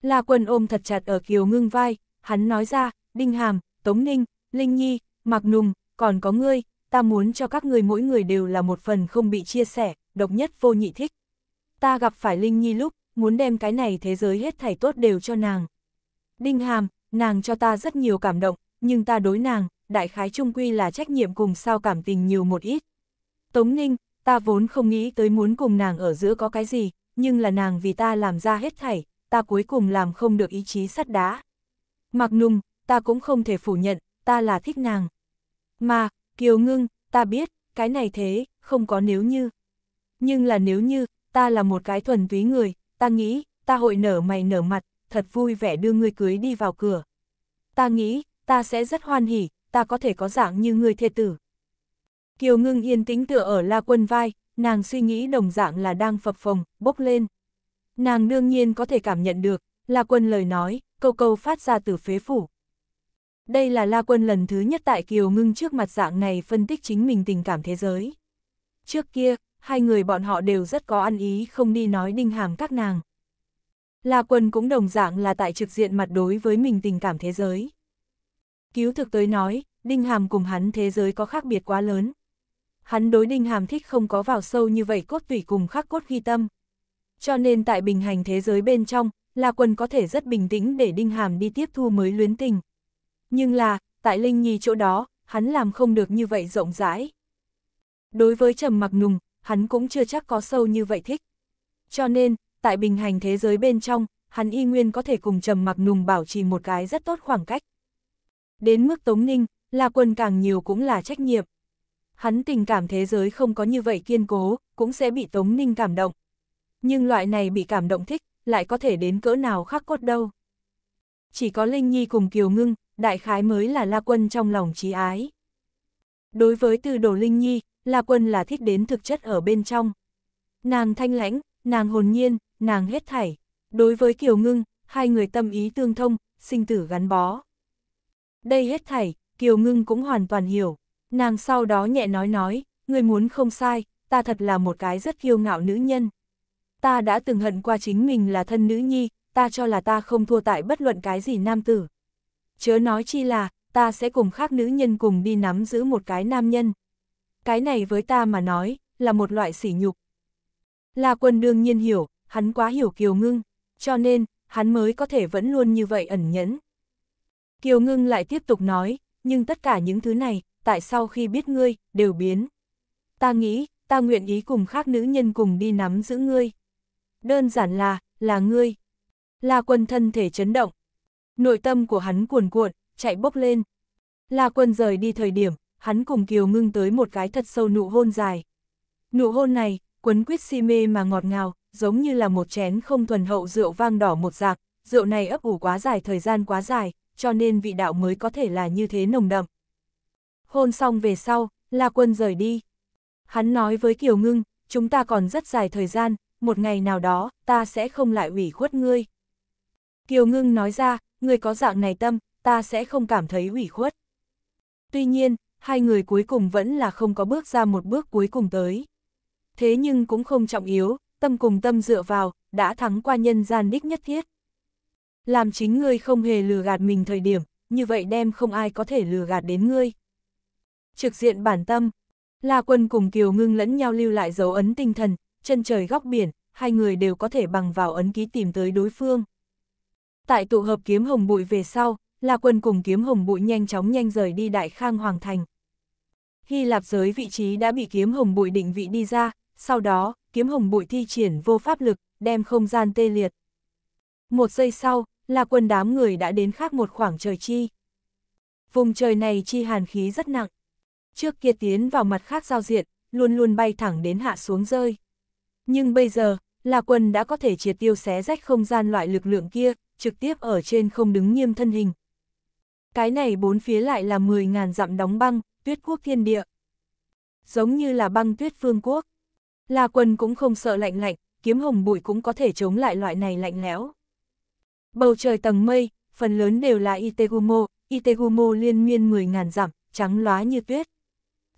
S1: La Quân ôm thật chặt ở Kiều ngưng vai, hắn nói ra, Đinh Hàm, Tống Ninh, Linh Nhi, Mạc Nùng, còn có ngươi, ta muốn cho các người mỗi người đều là một phần không bị chia sẻ, độc nhất vô nhị thích. Ta gặp phải Linh Nhi lúc, muốn đem cái này thế giới hết thảy tốt đều cho nàng. Đinh Hàm, nàng cho ta rất nhiều cảm động, nhưng ta đối nàng, đại khái trung quy là trách nhiệm cùng sao cảm tình nhiều một ít. Tống Ninh, ta vốn không nghĩ tới muốn cùng nàng ở giữa có cái gì, nhưng là nàng vì ta làm ra hết thảy, ta cuối cùng làm không được ý chí sắt đá. Mạc Nùng, ta cũng không thể phủ nhận, ta là thích nàng. Mà, Kiều Ngưng, ta biết, cái này thế, không có nếu như. Nhưng là nếu như, ta là một cái thuần túy người, ta nghĩ, ta hội nở mày nở mặt, thật vui vẻ đưa ngươi cưới đi vào cửa. Ta nghĩ, ta sẽ rất hoan hỉ, ta có thể có dạng như người thê tử. Kiều Ngưng yên tĩnh tựa ở La Quân vai, nàng suy nghĩ đồng dạng là đang phập phồng, bốc lên. Nàng đương nhiên có thể cảm nhận được, La Quân lời nói, câu câu phát ra từ phế phủ, đây là La Quân lần thứ nhất tại Kiều Ngưng trước mặt dạng này phân tích chính mình tình cảm thế giới. Trước kia, hai người bọn họ đều rất có ăn ý không đi nói đinh hàm các nàng. La Quân cũng đồng dạng là tại trực diện mặt đối với mình tình cảm thế giới. Cứu thực tới nói, đinh hàm cùng hắn thế giới có khác biệt quá lớn. Hắn đối đinh hàm thích không có vào sâu như vậy cốt tủy cùng khắc cốt ghi tâm. Cho nên tại bình hành thế giới bên trong, La Quân có thể rất bình tĩnh để đinh hàm đi tiếp thu mới luyến tình nhưng là, tại Linh Nhi chỗ đó, hắn làm không được như vậy rộng rãi. Đối với trầm mặc nùng, hắn cũng chưa chắc có sâu như vậy thích. Cho nên, tại bình hành thế giới bên trong, hắn y nguyên có thể cùng trầm mặc nùng bảo trì một cái rất tốt khoảng cách. Đến mức Tống Ninh, là quần càng nhiều cũng là trách nhiệm. Hắn tình cảm thế giới không có như vậy kiên cố, cũng sẽ bị Tống Ninh cảm động. Nhưng loại này bị cảm động thích, lại có thể đến cỡ nào khắc cốt đâu. Chỉ có Linh Nhi cùng Kiều Ngưng, đại khái mới là La Quân trong lòng trí ái. Đối với từ đồ Linh Nhi, La Quân là thích đến thực chất ở bên trong. Nàng thanh lãnh, nàng hồn nhiên, nàng hết thảy. Đối với Kiều Ngưng, hai người tâm ý tương thông, sinh tử gắn bó. Đây hết thảy, Kiều Ngưng cũng hoàn toàn hiểu. Nàng sau đó nhẹ nói nói, người muốn không sai, ta thật là một cái rất kiêu ngạo nữ nhân. Ta đã từng hận qua chính mình là thân nữ nhi, ta cho là ta không thua tại bất luận cái gì nam tử chớ nói chi là, ta sẽ cùng khác nữ nhân cùng đi nắm giữ một cái nam nhân. Cái này với ta mà nói, là một loại sỉ nhục. La quân đương nhiên hiểu, hắn quá hiểu Kiều Ngưng, cho nên, hắn mới có thể vẫn luôn như vậy ẩn nhẫn. Kiều Ngưng lại tiếp tục nói, nhưng tất cả những thứ này, tại sau khi biết ngươi, đều biến. Ta nghĩ, ta nguyện ý cùng khác nữ nhân cùng đi nắm giữ ngươi. Đơn giản là, là ngươi. La quân thân thể chấn động, nội tâm của hắn cuồn cuộn, chạy bốc lên. La Quân rời đi thời điểm, hắn cùng Kiều Ngưng tới một cái thật sâu nụ hôn dài. Nụ hôn này, quấn quýt si mê mà ngọt ngào, giống như là một chén không thuần hậu rượu vang đỏ một giạc, rượu này ấp ủ quá dài thời gian quá dài, cho nên vị đạo mới có thể là như thế nồng đậm. Hôn xong về sau, La Quân rời đi. Hắn nói với Kiều Ngưng, chúng ta còn rất dài thời gian, một ngày nào đó, ta sẽ không lại ủy khuất ngươi. Kiều Ngưng nói ra, người có dạng này tâm, ta sẽ không cảm thấy ủy khuất. Tuy nhiên, hai người cuối cùng vẫn là không có bước ra một bước cuối cùng tới. Thế nhưng cũng không trọng yếu, tâm cùng tâm dựa vào, đã thắng qua nhân gian đích nhất thiết. Làm chính ngươi không hề lừa gạt mình thời điểm, như vậy đem không ai có thể lừa gạt đến ngươi. Trực diện bản tâm, là Quân cùng Kiều Ngưng lẫn nhau lưu lại dấu ấn tinh thần, chân trời góc biển, hai người đều có thể bằng vào ấn ký tìm tới đối phương. Tại tụ hợp kiếm hồng bụi về sau, là quân cùng kiếm hồng bụi nhanh chóng nhanh rời đi Đại Khang Hoàng Thành. Hy Lạp giới vị trí đã bị kiếm hồng bụi định vị đi ra, sau đó, kiếm hồng bụi thi triển vô pháp lực, đem không gian tê liệt. Một giây sau, là quân đám người đã đến khác một khoảng trời chi. Vùng trời này chi hàn khí rất nặng. Trước kia tiến vào mặt khác giao diện, luôn luôn bay thẳng đến hạ xuống rơi. Nhưng bây giờ, là quân đã có thể triệt tiêu xé rách không gian loại lực lượng kia, trực tiếp ở trên không đứng nghiêm thân hình. Cái này bốn phía lại là 10.000 dặm đóng băng, tuyết quốc thiên địa. Giống như là băng tuyết phương quốc. Là quần cũng không sợ lạnh lạnh, kiếm hồng bụi cũng có thể chống lại loại này lạnh lẽo. Bầu trời tầng mây, phần lớn đều là Itegumo, Itegumo liên miên 10.000 dặm, trắng lóa như tuyết.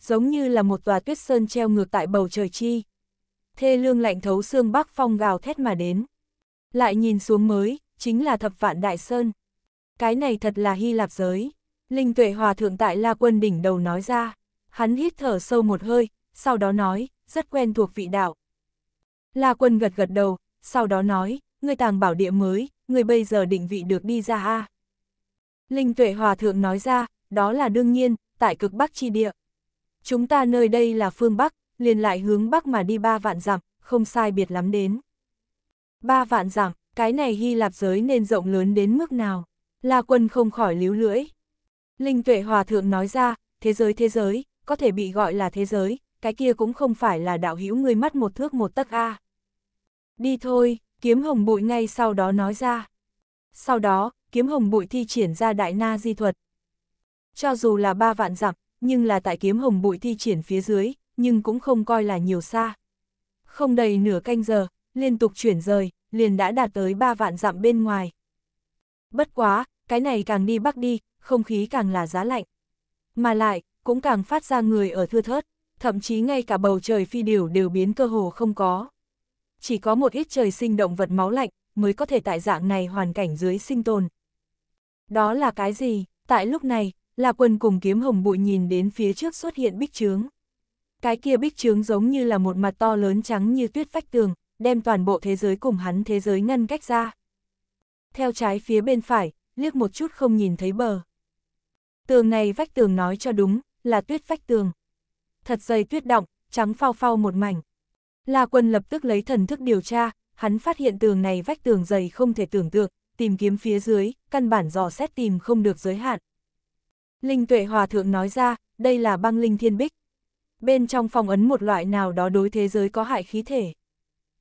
S1: Giống như là một tòa tuyết sơn treo ngược tại bầu trời chi. Thê lương lạnh thấu xương bắc phong gào thét mà đến. Lại nhìn xuống mới, chính là thập vạn đại sơn. Cái này thật là Hy Lạp giới. Linh tuệ hòa thượng tại La Quân đỉnh đầu nói ra, hắn hít thở sâu một hơi, sau đó nói, rất quen thuộc vị đạo. La Quân gật gật đầu, sau đó nói, người tàng bảo địa mới, người bây giờ định vị được đi ra a. Linh tuệ hòa thượng nói ra, đó là đương nhiên, tại cực Bắc chi địa. Chúng ta nơi đây là phương Bắc, liền lại hướng Bắc mà đi ba vạn dặm, không sai biệt lắm đến. Ba vạn dặm, cái này Hy Lạp giới nên rộng lớn đến mức nào? La Quân không khỏi líu lưỡi. Linh Tuệ Hòa Thượng nói ra, thế giới thế giới, có thể bị gọi là thế giới, cái kia cũng không phải là đạo hữu người mắt một thước một tấc a. Đi thôi, kiếm hồng bụi ngay sau đó nói ra. Sau đó, kiếm hồng bụi thi triển ra đại na di thuật. Cho dù là ba vạn dặm, nhưng là tại kiếm hồng bụi thi triển phía dưới, nhưng cũng không coi là nhiều xa. Không đầy nửa canh giờ, liên tục chuyển rời, liền đã đạt tới 3 vạn dặm bên ngoài. Bất quá, cái này càng đi bắc đi, không khí càng là giá lạnh. Mà lại, cũng càng phát ra người ở thưa thớt, thậm chí ngay cả bầu trời phi điều đều biến cơ hồ không có. Chỉ có một ít trời sinh động vật máu lạnh, mới có thể tại dạng này hoàn cảnh dưới sinh tồn. Đó là cái gì? Tại lúc này, là quân cùng kiếm hồng bụi nhìn đến phía trước xuất hiện bích trướng. Cái kia bích trướng giống như là một mặt to lớn trắng như tuyết vách tường, đem toàn bộ thế giới cùng hắn thế giới ngăn cách ra. Theo trái phía bên phải, liếc một chút không nhìn thấy bờ. Tường này vách tường nói cho đúng, là tuyết vách tường. Thật dày tuyết động, trắng phao phao một mảnh. La quân lập tức lấy thần thức điều tra, hắn phát hiện tường này vách tường dày không thể tưởng tượng, tìm kiếm phía dưới, căn bản dò xét tìm không được giới hạn. Linh tuệ hòa thượng nói ra, đây là băng linh thiên bích. Bên trong phòng ấn một loại nào đó đối thế giới có hại khí thể.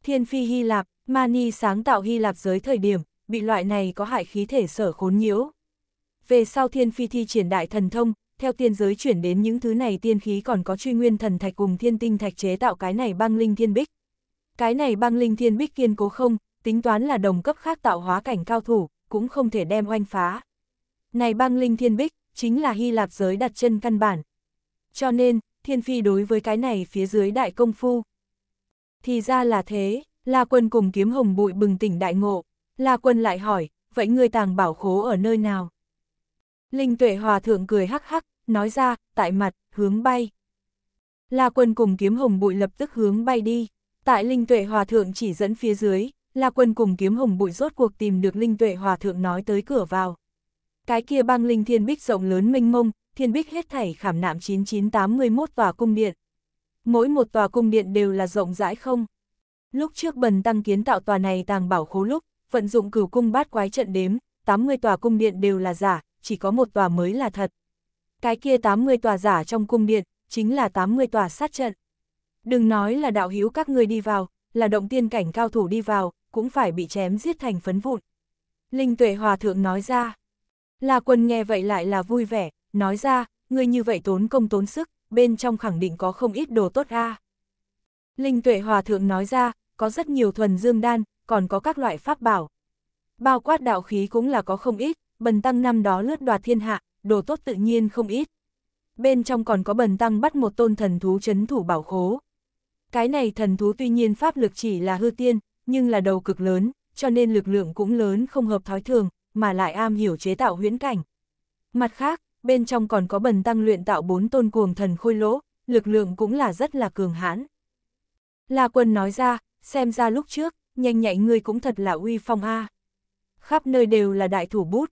S1: Thiên phi Hy Lạp, Mani sáng tạo Hy Lạp giới thời điểm, bị loại này có hại khí thể sở khốn nhiễu. Về sau thiên phi thi triển đại thần thông, theo tiên giới chuyển đến những thứ này tiên khí còn có truy nguyên thần thạch cùng thiên tinh thạch chế tạo cái này băng linh thiên bích. Cái này băng linh thiên bích kiên cố không, tính toán là đồng cấp khác tạo hóa cảnh cao thủ, cũng không thể đem oanh phá. Này băng linh thiên bích, chính là Hy Lạp giới đặt chân căn bản. Cho nên, thiên phi đối với cái này phía dưới đại công phu, thì ra là thế, La Quân cùng kiếm hồng bụi bừng tỉnh đại ngộ. La Quân lại hỏi, vậy người tàng bảo khố ở nơi nào? Linh tuệ hòa thượng cười hắc hắc, nói ra, tại mặt, hướng bay. La Quân cùng kiếm hồng bụi lập tức hướng bay đi. Tại Linh tuệ hòa thượng chỉ dẫn phía dưới, La Quân cùng kiếm hồng bụi rốt cuộc tìm được Linh tuệ hòa thượng nói tới cửa vào. Cái kia băng linh thiên bích rộng lớn mênh mông, thiên bích hết thảy khảm nạm 9981 tòa cung điện. Mỗi một tòa cung điện đều là rộng rãi không? Lúc trước bần tăng kiến tạo tòa này tàng bảo khố lúc, vận dụng cửu cung bát quái trận đếm, 80 tòa cung điện đều là giả, chỉ có một tòa mới là thật. Cái kia 80 tòa giả trong cung điện, chính là 80 tòa sát trận. Đừng nói là đạo hữu các người đi vào, là động tiên cảnh cao thủ đi vào, cũng phải bị chém giết thành phấn vụn. Linh tuệ hòa thượng nói ra. Là quân nghe vậy lại là vui vẻ, nói ra, người như vậy tốn công tốn sức, bên trong khẳng định có không ít đồ tốt a. Linh tuệ hòa thượng nói ra, có rất nhiều thuần dương đan, còn có các loại pháp bảo. Bao quát đạo khí cũng là có không ít, bần tăng năm đó lướt đoạt thiên hạ, đồ tốt tự nhiên không ít. Bên trong còn có bần tăng bắt một tôn thần thú chấn thủ bảo khố. Cái này thần thú tuy nhiên pháp lực chỉ là hư tiên, nhưng là đầu cực lớn, cho nên lực lượng cũng lớn không hợp thói thường, mà lại am hiểu chế tạo huyễn cảnh. Mặt khác, bên trong còn có bần tăng luyện tạo bốn tôn cuồng thần khôi lỗ, lực lượng cũng là rất là cường hãn. La quân nói ra, xem ra lúc trước, nhanh nhạy ngươi cũng thật là uy phong a. Khắp nơi đều là đại thủ bút.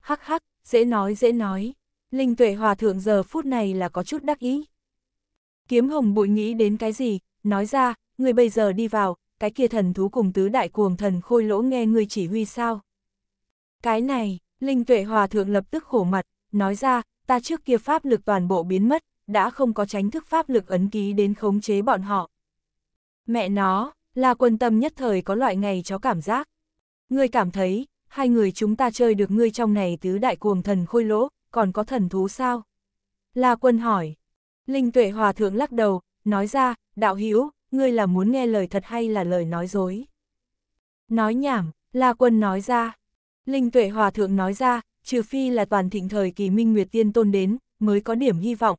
S1: Hắc hắc, dễ nói dễ nói. Linh tuệ hòa thượng giờ phút này là có chút đắc ý. Kiếm hồng bụi nghĩ đến cái gì, nói ra, người bây giờ đi vào, cái kia thần thú cùng tứ đại cuồng thần khôi lỗ nghe người chỉ huy sao. Cái này, Linh tuệ hòa thượng lập tức khổ mặt, nói ra, ta trước kia pháp lực toàn bộ biến mất, đã không có tránh thức pháp lực ấn ký đến khống chế bọn họ. Mẹ nó, là quân tâm nhất thời có loại ngày chó cảm giác. Ngươi cảm thấy, hai người chúng ta chơi được ngươi trong này tứ đại cuồng thần khôi lỗ, còn có thần thú sao? là quân hỏi. Linh tuệ hòa thượng lắc đầu, nói ra, đạo hữu ngươi là muốn nghe lời thật hay là lời nói dối? Nói nhảm, là quân nói ra. Linh tuệ hòa thượng nói ra, trừ phi là toàn thịnh thời kỳ minh nguyệt tiên tôn đến, mới có điểm hy vọng.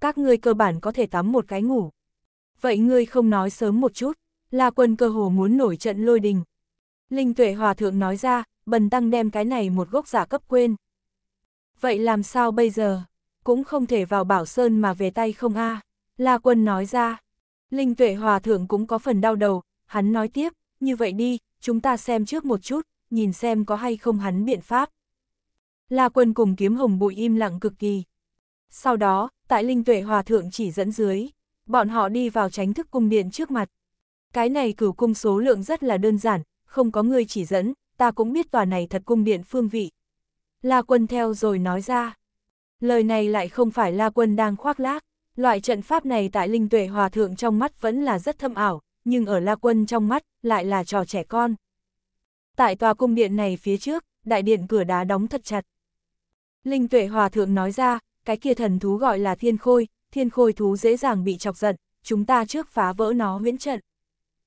S1: Các ngươi cơ bản có thể tắm một cái ngủ. Vậy ngươi không nói sớm một chút, là quân cơ hồ muốn nổi trận lôi đình. Linh tuệ hòa thượng nói ra, bần tăng đem cái này một gốc giả cấp quên. Vậy làm sao bây giờ? Cũng không thể vào bảo sơn mà về tay không a à. La quân nói ra. Linh tuệ hòa thượng cũng có phần đau đầu, hắn nói tiếp, như vậy đi, chúng ta xem trước một chút, nhìn xem có hay không hắn biện pháp. La Quân cùng kiếm hồng bụi im lặng cực kỳ. Sau đó, tại Linh Tuệ Hòa Thượng chỉ dẫn dưới, bọn họ đi vào tránh thức cung điện trước mặt. Cái này cửu cung số lượng rất là đơn giản, không có người chỉ dẫn, ta cũng biết tòa này thật cung điện phương vị. La Quân theo rồi nói ra. Lời này lại không phải La Quân đang khoác lác, loại trận pháp này tại Linh Tuệ Hòa Thượng trong mắt vẫn là rất thâm ảo, nhưng ở La Quân trong mắt lại là trò trẻ con. Tại tòa cung điện này phía trước, đại điện cửa đá đóng thật chặt, Linh tuệ hòa thượng nói ra, cái kia thần thú gọi là thiên khôi, thiên khôi thú dễ dàng bị chọc giận, chúng ta trước phá vỡ nó miễn trận.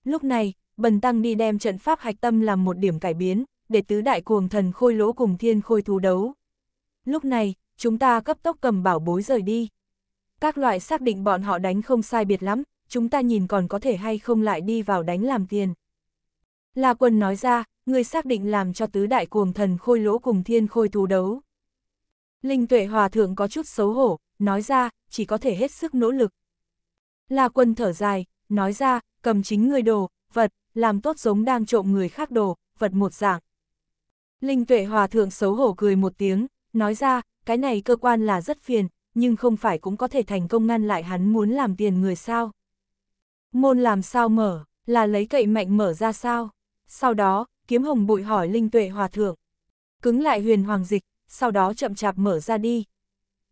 S1: Lúc này, bần tăng đi đem trận pháp hạch tâm làm một điểm cải biến, để tứ đại cuồng thần khôi lỗ cùng thiên khôi thú đấu. Lúc này, chúng ta cấp tốc cầm bảo bối rời đi. Các loại xác định bọn họ đánh không sai biệt lắm, chúng ta nhìn còn có thể hay không lại đi vào đánh làm tiền. La là quân nói ra, người xác định làm cho tứ đại cuồng thần khôi lỗ cùng thiên khôi thú đấu. Linh tuệ hòa thượng có chút xấu hổ, nói ra, chỉ có thể hết sức nỗ lực. La quân thở dài, nói ra, cầm chính người đồ, vật, làm tốt giống đang trộm người khác đồ, vật một dạng. Linh tuệ hòa thượng xấu hổ cười một tiếng, nói ra, cái này cơ quan là rất phiền, nhưng không phải cũng có thể thành công ngăn lại hắn muốn làm tiền người sao. Môn làm sao mở, là lấy cậy mạnh mở ra sao. Sau đó, kiếm hồng bụi hỏi Linh tuệ hòa thượng. Cứng lại huyền hoàng dịch, sau đó chậm chạp mở ra đi.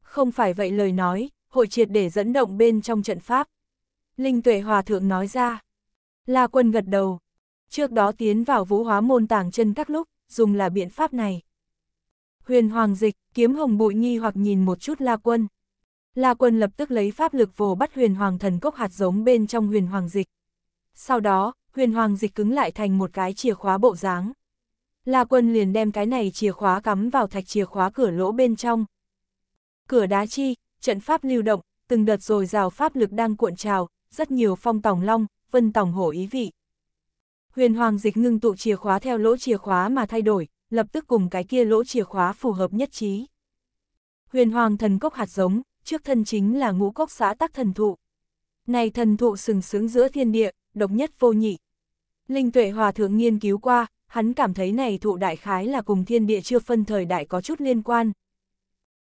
S1: Không phải vậy lời nói, hội triệt để dẫn động bên trong trận pháp. Linh tuệ hòa thượng nói ra. La quân gật đầu. Trước đó tiến vào vũ hóa môn tàng chân các lúc, dùng là biện pháp này. Huyền hoàng dịch, kiếm hồng bụi nghi hoặc nhìn một chút la quân. La quân lập tức lấy pháp lực vồ bắt huyền hoàng thần cốc hạt giống bên trong huyền hoàng dịch. Sau đó, huyền hoàng dịch cứng lại thành một cái chìa khóa bộ dáng. La Quân liền đem cái này chìa khóa cắm vào thạch chìa khóa cửa lỗ bên trong. Cửa đá chi, trận pháp lưu động, từng đợt rồi rào pháp lực đang cuộn trào, rất nhiều phong tòng long, vân tòng hổ ý vị. Huyền Hoàng Dịch ngưng tụ chìa khóa theo lỗ chìa khóa mà thay đổi, lập tức cùng cái kia lỗ chìa khóa phù hợp nhất trí. Huyền Hoàng thần cốc hạt giống, trước thân chính là ngũ cốc xã tắc thần thụ. Này thần thụ sừng sướng giữa thiên địa, độc nhất vô nhị. Linh tuệ hòa thượng nghiên cứu qua, hắn cảm thấy này thụ đại khái là cùng thiên địa chưa phân thời đại có chút liên quan.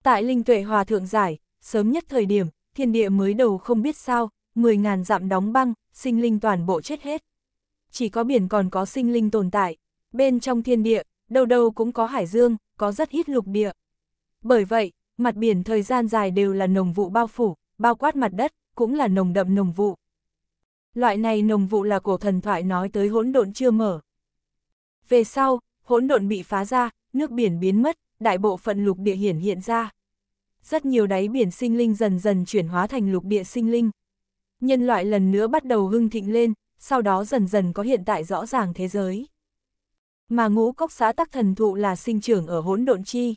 S1: Tại Linh Tuệ Hòa Thượng Giải, sớm nhất thời điểm, thiên địa mới đầu không biết sao, 10.000 dặm đóng băng, sinh linh toàn bộ chết hết. Chỉ có biển còn có sinh linh tồn tại, bên trong thiên địa, đâu đâu cũng có hải dương, có rất ít lục địa. Bởi vậy, mặt biển thời gian dài đều là nồng vụ bao phủ, bao quát mặt đất, cũng là nồng đậm nồng vụ. Loại này nồng vụ là cổ thần thoại nói tới hỗn độn chưa mở. Về sau, hỗn độn bị phá ra, nước biển biến mất, đại bộ phận lục địa hiển hiện ra. Rất nhiều đáy biển sinh linh dần dần chuyển hóa thành lục địa sinh linh. Nhân loại lần nữa bắt đầu hưng thịnh lên, sau đó dần dần có hiện tại rõ ràng thế giới. Mà ngũ cốc xã tắc thần thụ là sinh trưởng ở hỗn độn chi.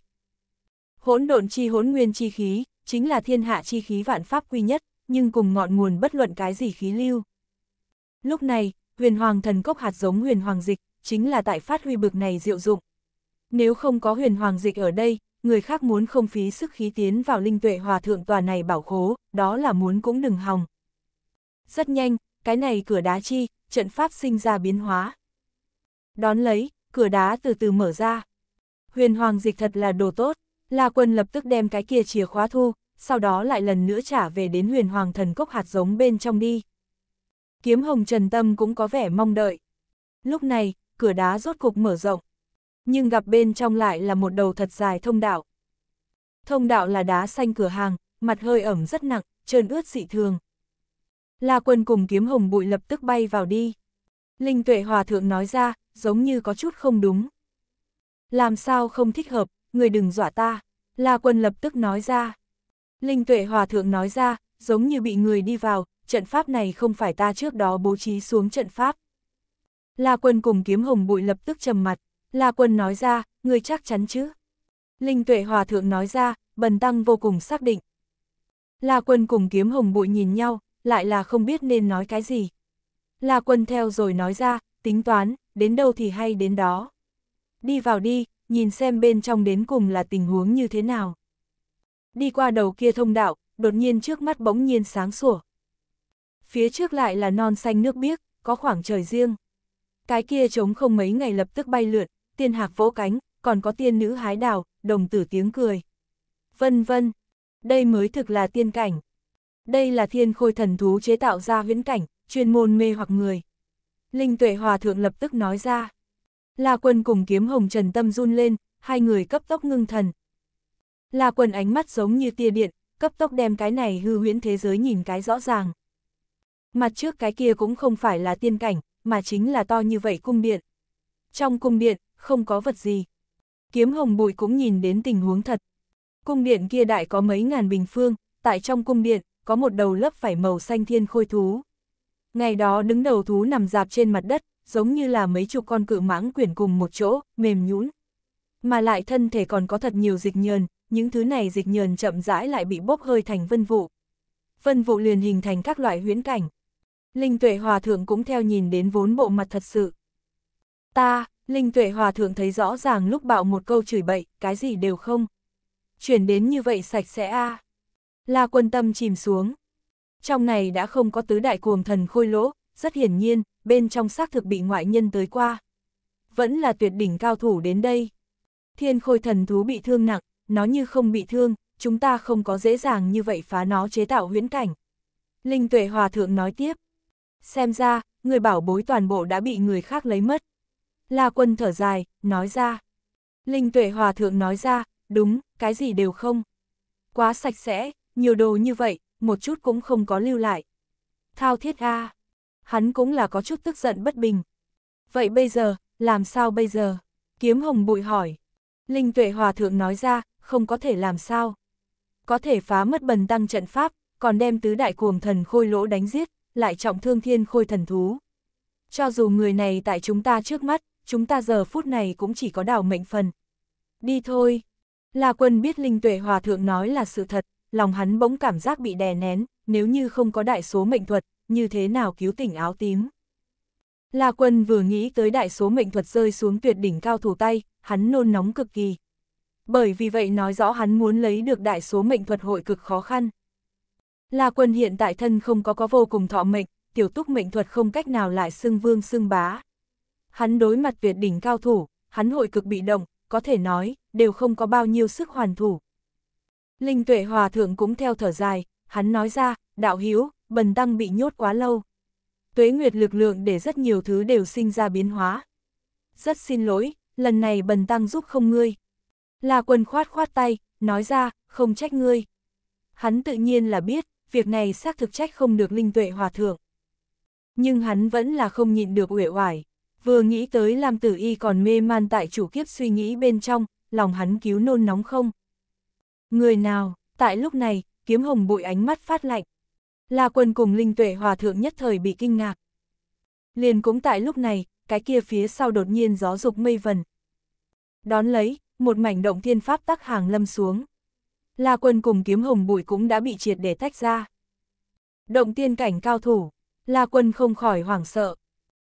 S1: Hỗn độn chi hỗn nguyên chi khí, chính là thiên hạ chi khí vạn pháp quy nhất, nhưng cùng ngọn nguồn bất luận cái gì khí lưu. Lúc này, huyền hoàng thần cốc hạt giống huyền hoàng dịch, chính là tại phát huy bực này diệu dụng. Nếu không có huyền hoàng dịch ở đây, người khác muốn không phí sức khí tiến vào linh tuệ hòa thượng tòa này bảo khố, đó là muốn cũng đừng hòng. Rất nhanh, cái này cửa đá chi, trận pháp sinh ra biến hóa. Đón lấy, cửa đá từ từ mở ra. Huyền hoàng dịch thật là đồ tốt, La Quân lập tức đem cái kia chìa khóa thu, sau đó lại lần nữa trả về đến huyền hoàng thần cốc hạt giống bên trong đi. Kiếm hồng trần tâm cũng có vẻ mong đợi. Lúc này, cửa đá rốt cục mở rộng. Nhưng gặp bên trong lại là một đầu thật dài thông đạo. Thông đạo là đá xanh cửa hàng, mặt hơi ẩm rất nặng, trơn ướt dị thường. La quân cùng kiếm hồng bụi lập tức bay vào đi. Linh tuệ hòa thượng nói ra, giống như có chút không đúng. Làm sao không thích hợp, người đừng dọa ta. La quân lập tức nói ra. Linh tuệ hòa thượng nói ra, giống như bị người đi vào, trận pháp này không phải ta trước đó bố trí xuống trận pháp. La Quân cùng kiếm hồng bụi lập tức trầm mặt, La Quân nói ra, người chắc chắn chứ. Linh tuệ hòa thượng nói ra, bần tăng vô cùng xác định. La Quân cùng kiếm hồng bụi nhìn nhau, lại là không biết nên nói cái gì. La Quân theo rồi nói ra, tính toán, đến đâu thì hay đến đó. Đi vào đi, nhìn xem bên trong đến cùng là tình huống như thế nào. Đi qua đầu kia thông đạo, đột nhiên trước mắt bỗng nhiên sáng sủa. Phía trước lại là non xanh nước biếc, có khoảng trời riêng. Cái kia trống không mấy ngày lập tức bay lượn, tiên hạc vỗ cánh, còn có tiên nữ hái đào, đồng tử tiếng cười. Vân vân, đây mới thực là tiên cảnh. Đây là thiên khôi thần thú chế tạo ra viễn cảnh, chuyên môn mê hoặc người. Linh tuệ hòa thượng lập tức nói ra. La quân cùng kiếm hồng trần tâm run lên, hai người cấp tốc ngưng thần. La quân ánh mắt giống như tia điện, cấp tốc đem cái này hư huyễn thế giới nhìn cái rõ ràng. Mặt trước cái kia cũng không phải là tiên cảnh, mà chính là to như vậy cung điện. Trong cung điện, không có vật gì. Kiếm hồng bụi cũng nhìn đến tình huống thật. Cung điện kia đại có mấy ngàn bình phương, tại trong cung điện, có một đầu lớp phải màu xanh thiên khôi thú. Ngày đó đứng đầu thú nằm dạp trên mặt đất, giống như là mấy chục con cự mãng quyển cùng một chỗ, mềm nhũn. Mà lại thân thể còn có thật nhiều dịch nhờn, những thứ này dịch nhờn chậm rãi lại bị bốc hơi thành vân vụ. Vân vụ liền hình thành các loại huyễn cảnh. Linh tuệ hòa thượng cũng theo nhìn đến vốn bộ mặt thật sự. Ta, Linh tuệ hòa thượng thấy rõ ràng lúc bạo một câu chửi bậy, cái gì đều không. Chuyển đến như vậy sạch sẽ a à. La quân tâm chìm xuống. Trong này đã không có tứ đại cuồng thần khôi lỗ, rất hiển nhiên, bên trong xác thực bị ngoại nhân tới qua. Vẫn là tuyệt đỉnh cao thủ đến đây. Thiên khôi thần thú bị thương nặng, nó như không bị thương, chúng ta không có dễ dàng như vậy phá nó chế tạo huyễn cảnh. Linh tuệ hòa thượng nói tiếp. Xem ra, người bảo bối toàn bộ đã bị người khác lấy mất. La quân thở dài, nói ra. Linh tuệ hòa thượng nói ra, đúng, cái gì đều không. Quá sạch sẽ, nhiều đồ như vậy, một chút cũng không có lưu lại. Thao thiết a Hắn cũng là có chút tức giận bất bình. Vậy bây giờ, làm sao bây giờ? Kiếm hồng bụi hỏi. Linh tuệ hòa thượng nói ra, không có thể làm sao. Có thể phá mất bần tăng trận pháp, còn đem tứ đại cuồng thần khôi lỗ đánh giết, lại trọng thương thiên khôi thần thú. Cho dù người này tại chúng ta trước mắt, chúng ta giờ phút này cũng chỉ có đảo mệnh phần. Đi thôi. La quân biết Linh Tuệ Hòa Thượng nói là sự thật, lòng hắn bỗng cảm giác bị đè nén, nếu như không có đại số mệnh thuật, như thế nào cứu tỉnh áo tím. La quân vừa nghĩ tới đại số mệnh thuật rơi xuống tuyệt đỉnh cao thủ tay, hắn nôn nóng cực kỳ. Bởi vì vậy nói rõ hắn muốn lấy được đại số mệnh thuật hội cực khó khăn. La Quân hiện tại thân không có có vô cùng thọ mệnh, tiểu túc mệnh thuật không cách nào lại xưng vương xưng bá. Hắn đối mặt tuyệt đỉnh cao thủ, hắn hội cực bị động, có thể nói, đều không có bao nhiêu sức hoàn thủ. Linh tuệ hòa thượng cũng theo thở dài, hắn nói ra, đạo hiếu, bần tăng bị nhốt quá lâu. Tuế nguyệt lực lượng để rất nhiều thứ đều sinh ra biến hóa. Rất xin lỗi, lần này bần tăng giúp không ngươi. La quân khoát khoát tay, nói ra, không trách ngươi. Hắn tự nhiên là biết, việc này xác thực trách không được linh tuệ hòa thượng. Nhưng hắn vẫn là không nhịn được uể oải, vừa nghĩ tới làm tử y còn mê man tại chủ kiếp suy nghĩ bên trong, lòng hắn cứu nôn nóng không. Người nào, tại lúc này, kiếm hồng bụi ánh mắt phát lạnh. Là quân cùng linh tuệ hòa thượng nhất thời bị kinh ngạc. Liền cũng tại lúc này, cái kia phía sau đột nhiên gió dục mây vần. Đón lấy, một mảnh động thiên pháp tắc hàng lâm xuống. La Quân cùng kiếm hồng bụi cũng đã bị triệt để tách ra. Động tiên cảnh cao thủ, La Quân không khỏi hoảng sợ.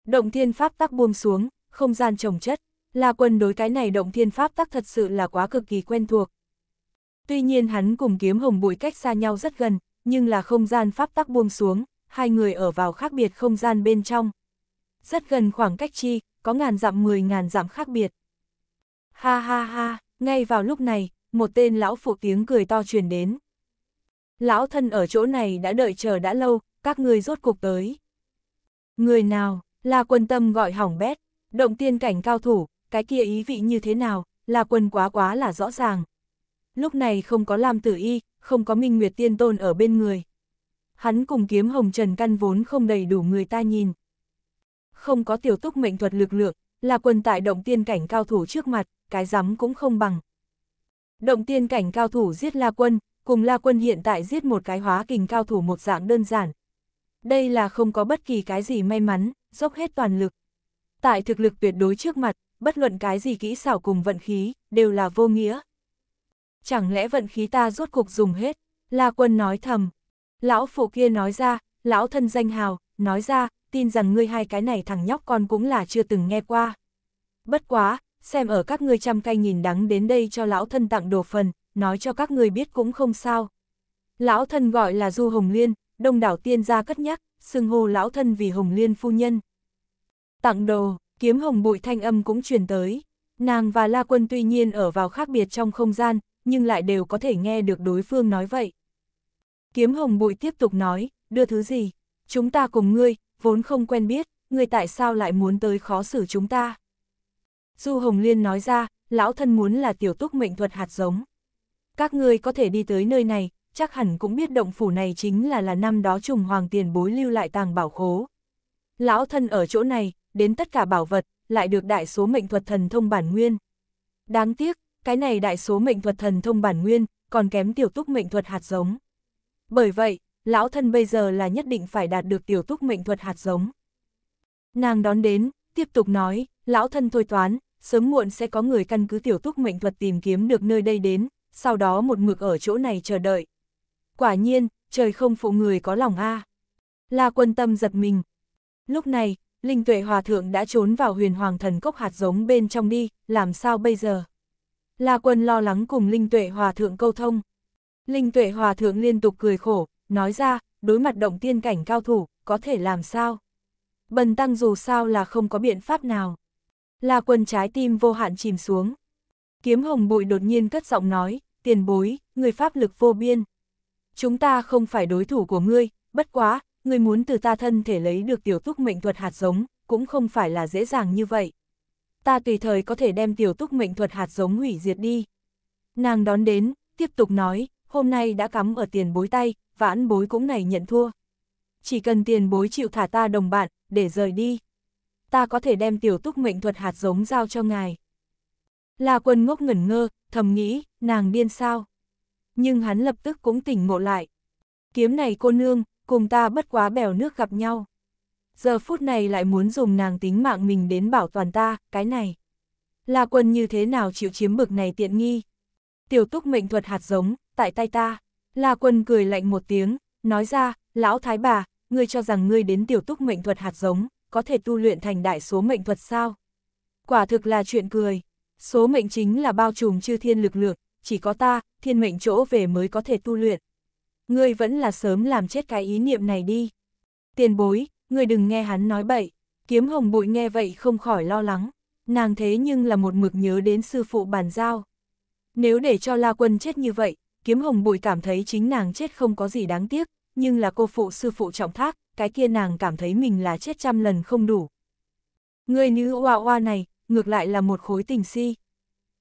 S1: Động thiên pháp tắc buông xuống, không gian trồng chất, La Quân đối cái này động thiên pháp tắc thật sự là quá cực kỳ quen thuộc. Tuy nhiên hắn cùng kiếm hồng bụi cách xa nhau rất gần, nhưng là không gian pháp tắc buông xuống, hai người ở vào khác biệt không gian bên trong. Rất gần khoảng cách chi, có ngàn dặm mười ngàn dặm khác biệt. Ha ha ha, ngay vào lúc này, một tên lão phụ tiếng cười to truyền đến. Lão thân ở chỗ này đã đợi chờ đã lâu, các ngươi rốt cuộc tới. Người nào, là quân tâm gọi hỏng bét, động tiên cảnh cao thủ, cái kia ý vị như thế nào, là quân quá quá là rõ ràng. Lúc này không có Lam Tử Y, không có Minh Nguyệt Tiên Tôn ở bên người. Hắn cùng kiếm hồng trần căn vốn không đầy đủ người ta nhìn. Không có tiểu túc mệnh thuật lực lượng, là quân tại động tiên cảnh cao thủ trước mặt, cái rắm cũng không bằng. Động tiên cảnh cao thủ giết La Quân, cùng La Quân hiện tại giết một cái hóa kình cao thủ một dạng đơn giản. Đây là không có bất kỳ cái gì may mắn, dốc hết toàn lực. Tại thực lực tuyệt đối trước mặt, bất luận cái gì kỹ xảo cùng vận khí, đều là vô nghĩa. Chẳng lẽ vận khí ta rốt cuộc dùng hết? La Quân nói thầm. Lão phụ kia nói ra, lão thân danh hào, nói ra, tin rằng ngươi hai cái này thằng nhóc con cũng là chưa từng nghe qua. Bất quá, xem ở các ngươi trăm cay nghìn đắng đến đây cho lão thân tặng đồ phần, nói cho các ngươi biết cũng không sao. Lão thân gọi là Du Hồng Liên, đông đảo tiên gia cất nhắc, xưng hô lão thân vì Hồng Liên phu nhân. Tặng đồ, kiếm hồng bụi thanh âm cũng truyền tới. Nàng và La Quân tuy nhiên ở vào khác biệt trong không gian, nhưng lại đều có thể nghe được đối phương nói vậy. Kiếm hồng bụi tiếp tục nói, đưa thứ gì? Chúng ta cùng ngươi, vốn không quen biết, ngươi tại sao lại muốn tới khó xử chúng ta? Du Hồng Liên nói ra, lão thân muốn là tiểu túc mệnh thuật hạt giống. Các ngươi có thể đi tới nơi này, chắc hẳn cũng biết động phủ này chính là là năm đó trùng hoàng tiền bối lưu lại tàng bảo khố. Lão thân ở chỗ này, đến tất cả bảo vật, lại được đại số mệnh thuật thần thông bản nguyên. Đáng tiếc, cái này đại số mệnh thuật thần thông bản nguyên, còn kém tiểu túc mệnh thuật hạt giống. Bởi vậy, lão thân bây giờ là nhất định phải đạt được tiểu túc mệnh thuật hạt giống. Nàng đón đến, tiếp tục nói, lão thân thôi toán, sớm muộn sẽ có người căn cứ tiểu túc mệnh thuật tìm kiếm được nơi đây đến, sau đó một mực ở chỗ này chờ đợi. Quả nhiên, trời không phụ người có lòng a. La quân tâm giật mình. Lúc này, Linh Tuệ Hòa Thượng đã trốn vào huyền hoàng thần cốc hạt giống bên trong đi, làm sao bây giờ? La quân lo lắng cùng Linh Tuệ Hòa Thượng câu thông. Linh Tuệ Hòa Thượng liên tục cười khổ, nói ra, đối mặt động tiên cảnh cao thủ, có thể làm sao? Bần tăng dù sao là không có biện pháp nào. La quân trái tim vô hạn chìm xuống. Kiếm hồng bụi đột nhiên cất giọng nói, tiền bối, người pháp lực vô biên. Chúng ta không phải đối thủ của ngươi, bất quá, ngươi muốn từ ta thân thể lấy được tiểu túc mệnh thuật hạt giống, cũng không phải là dễ dàng như vậy. Ta tùy thời có thể đem tiểu túc mệnh thuật hạt giống hủy diệt đi. Nàng đón đến, tiếp tục nói, hôm nay đã cắm ở tiền bối tay, vãn bối cũng này nhận thua. Chỉ cần tiền bối chịu thả ta đồng bạn, để rời đi ta có thể đem tiểu túc mệnh thuật hạt giống giao cho ngài. La quân ngốc ngẩn ngơ, thầm nghĩ, nàng điên sao. Nhưng hắn lập tức cũng tỉnh ngộ lại. Kiếm này cô nương, cùng ta bất quá bèo nước gặp nhau. Giờ phút này lại muốn dùng nàng tính mạng mình đến bảo toàn ta, cái này. La quân như thế nào chịu chiếm bực này tiện nghi. Tiểu túc mệnh thuật hạt giống, tại tay ta. La quân cười lạnh một tiếng, nói ra, lão thái bà, ngươi cho rằng ngươi đến tiểu túc mệnh thuật hạt giống, có thể tu luyện thành đại số mệnh thuật sao? Quả thực là chuyện cười. Số mệnh chính là bao trùm chư thiên lực lượng, chỉ có ta, thiên mệnh chỗ về mới có thể tu luyện. Ngươi vẫn là sớm làm chết cái ý niệm này đi. Tiền bối, ngươi đừng nghe hắn nói bậy. Kiếm hồng bụi nghe vậy không khỏi lo lắng. Nàng thế nhưng là một mực nhớ đến sư phụ bàn giao. Nếu để cho La Quân chết như vậy, kiếm hồng bụi cảm thấy chính nàng chết không có gì đáng tiếc, nhưng là cô phụ sư phụ trọng thác, cái kia nàng cảm thấy mình là chết trăm lần không đủ. Người nữ oa oa này, ngược lại là một khối tình si.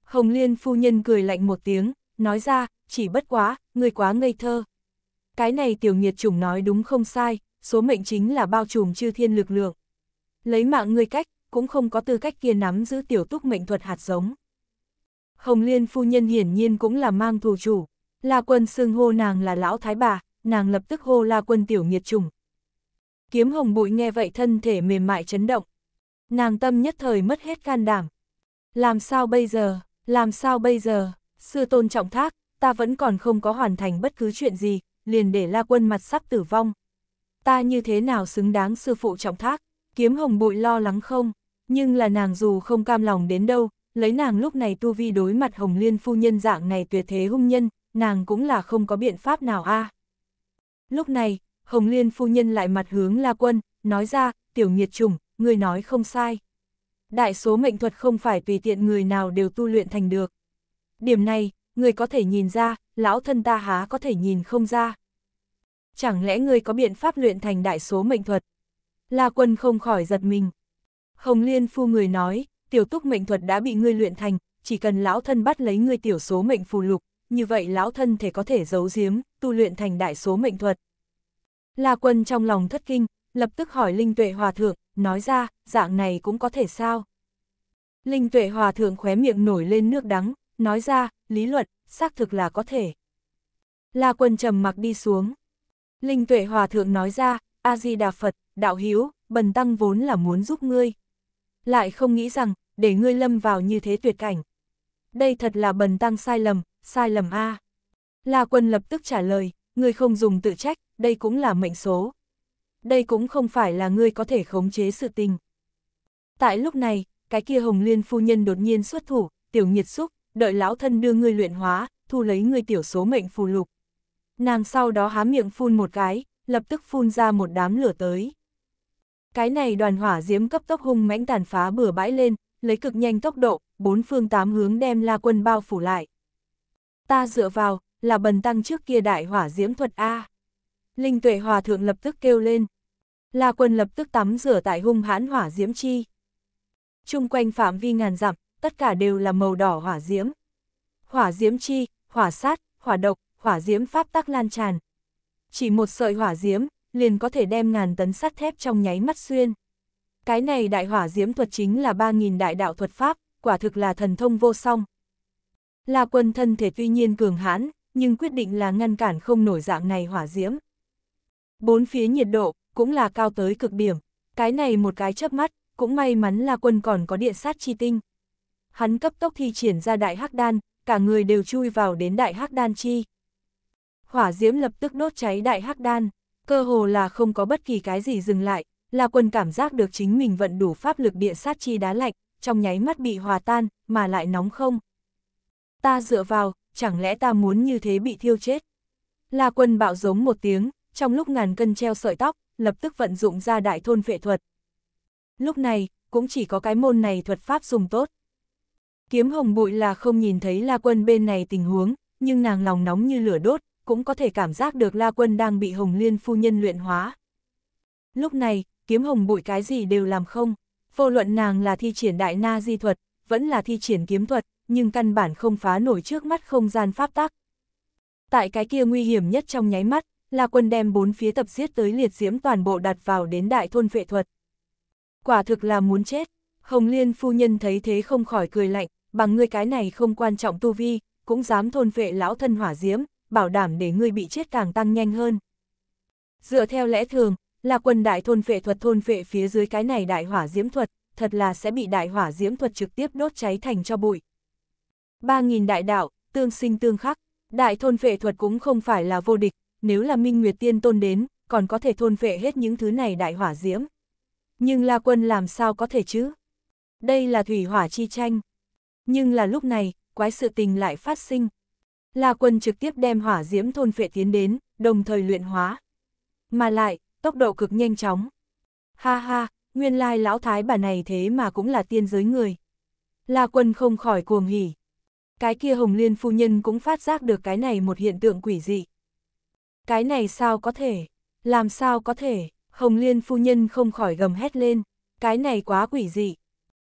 S1: Hồng Liên phu nhân cười lạnh một tiếng, nói ra, chỉ bất quá, người quá ngây thơ. Cái này tiểu nghiệt chủng nói đúng không sai, số mệnh chính là bao trùm chư thiên lực lượng. Lấy mạng người cách, cũng không có tư cách kia nắm giữ tiểu túc mệnh thuật hạt giống. Hồng Liên phu nhân hiển nhiên cũng là mang thù chủ, La Quân xưng hô nàng là lão thái bà, nàng lập tức hô La Quân tiểu nghiệt trùng, Kiếm hồng bụi nghe vậy thân thể mềm mại chấn động. Nàng tâm nhất thời mất hết can đảm. Làm sao bây giờ, làm sao bây giờ, sư tôn trọng thác, ta vẫn còn không có hoàn thành bất cứ chuyện gì, liền để la quân mặt sắp tử vong. Ta như thế nào xứng đáng sư phụ trọng thác, kiếm hồng bụi lo lắng không, nhưng là nàng dù không cam lòng đến đâu, lấy nàng lúc này tu vi đối mặt hồng liên phu nhân dạng này tuyệt thế hung nhân, nàng cũng là không có biện pháp nào a Lúc này, Hồng Liên phu nhân lại mặt hướng La Quân, nói ra, tiểu nghiệt trùng, người nói không sai. Đại số mệnh thuật không phải tùy tiện người nào đều tu luyện thành được. Điểm này, người có thể nhìn ra, lão thân ta há có thể nhìn không ra. Chẳng lẽ người có biện pháp luyện thành đại số mệnh thuật? La Quân không khỏi giật mình. Hồng Liên phu người nói, tiểu túc mệnh thuật đã bị ngươi luyện thành, chỉ cần lão thân bắt lấy ngươi tiểu số mệnh phù lục, như vậy lão thân thể có thể giấu giếm, tu luyện thành đại số mệnh thuật. La Quân trong lòng thất kinh, lập tức hỏi Linh Tuệ Hòa Thượng, nói ra, dạng này cũng có thể sao? Linh Tuệ Hòa Thượng khóe miệng nổi lên nước đắng, nói ra, lý luận, xác thực là có thể. La Quân trầm mặc đi xuống. Linh Tuệ Hòa Thượng nói ra, A-di-đà Phật, Đạo Hiếu, Bần Tăng vốn là muốn giúp ngươi. Lại không nghĩ rằng, để ngươi lâm vào như thế tuyệt cảnh. Đây thật là Bần Tăng sai lầm, sai lầm A. La Quân lập tức trả lời, ngươi không dùng tự trách, đây cũng là mệnh số. Đây cũng không phải là ngươi có thể khống chế sự tình. Tại lúc này, cái kia hồng liên phu nhân đột nhiên xuất thủ, tiểu nhiệt xúc, đợi lão thân đưa ngươi luyện hóa, thu lấy ngươi tiểu số mệnh phù lục. Nàng sau đó há miệng phun một cái, lập tức phun ra một đám lửa tới. Cái này đoàn hỏa diễm cấp tốc hung mãnh tàn phá bừa bãi lên, lấy cực nhanh tốc độ, bốn phương tám hướng đem la quân bao phủ lại. Ta dựa vào, là bần tăng trước kia đại hỏa diễm thuật A. Linh tuệ hòa thượng lập tức kêu lên. La quân lập tức tắm rửa tại hung hãn hỏa diễm chi. Trung quanh phạm vi ngàn dặm, tất cả đều là màu đỏ hỏa diễm. Hỏa diễm chi, hỏa sát, hỏa độc, hỏa diễm pháp tắc lan tràn. Chỉ một sợi hỏa diễm, liền có thể đem ngàn tấn sắt thép trong nháy mắt xuyên. Cái này đại hỏa diễm thuật chính là 3.000 đại đạo thuật pháp, quả thực là thần thông vô song. La quân thân thể tuy nhiên cường hãn, nhưng quyết định là ngăn cản không nổi dạng này hỏa diễm. Bốn phía nhiệt độ, cũng là cao tới cực điểm. Cái này một cái chớp mắt, cũng may mắn là quân còn có điện sát chi tinh. Hắn cấp tốc thi triển ra đại hắc đan, cả người đều chui vào đến đại hắc đan chi. Hỏa diễm lập tức đốt cháy đại hắc đan, cơ hồ là không có bất kỳ cái gì dừng lại, là quân cảm giác được chính mình vận đủ pháp lực điện sát chi đá lạnh, trong nháy mắt bị hòa tan, mà lại nóng không. Ta dựa vào, chẳng lẽ ta muốn như thế bị thiêu chết? là quân bạo giống một tiếng, trong lúc ngàn cân treo sợi tóc, lập tức vận dụng ra đại thôn phệ thuật. Lúc này, cũng chỉ có cái môn này thuật pháp dùng tốt. Kiếm hồng bụi là không nhìn thấy La Quân bên này tình huống, nhưng nàng lòng nóng như lửa đốt, cũng có thể cảm giác được La Quân đang bị Hồng Liên phu nhân luyện hóa. Lúc này, kiếm hồng bụi cái gì đều làm không, vô luận nàng là thi triển đại na di thuật, vẫn là thi triển kiếm thuật, nhưng căn bản không phá nổi trước mắt không gian pháp tắc. Tại cái kia nguy hiểm nhất trong nháy mắt, La Quân đem bốn phía tập giết tới liệt diễm toàn bộ đặt vào đến đại thôn vệ thuật. Quả thực là muốn chết, Hồng Liên phu nhân thấy thế không khỏi cười lạnh, bằng ngươi cái này không quan trọng tu vi, cũng dám thôn vệ lão thân hỏa diễm, bảo đảm để ngươi bị chết càng tăng nhanh hơn. Dựa theo lẽ thường, là quân đại thôn vệ thuật thôn vệ phía dưới cái này đại hỏa diễm thuật, thật là sẽ bị đại hỏa diễm thuật trực tiếp đốt cháy thành cho bụi. 3.000 đại đạo, tương sinh tương khắc, đại thôn vệ thuật cũng không phải là vô địch, nếu là Minh Nguyệt Tiên Tôn đến, còn có thể thôn vệ hết những thứ này đại hỏa diễm. Nhưng La Quân làm sao có thể chứ? Đây là thủy hỏa chi tranh. Nhưng là lúc này, quái sự tình lại phát sinh. La Quân trực tiếp đem hỏa diễm thôn vệ tiến đến, đồng thời luyện hóa. Mà lại, tốc độ cực nhanh chóng. Ha ha, nguyên lai lão thái bà này thế mà cũng là tiên giới người. La Quân không khỏi cuồng hỉ. Cái kia Hồng Liên phu nhân cũng phát giác được cái này một hiện tượng quỷ dị. Cái này sao có thể? Làm sao có thể? Hồng Liên phu nhân không khỏi gầm hét lên. Cái này quá quỷ dị.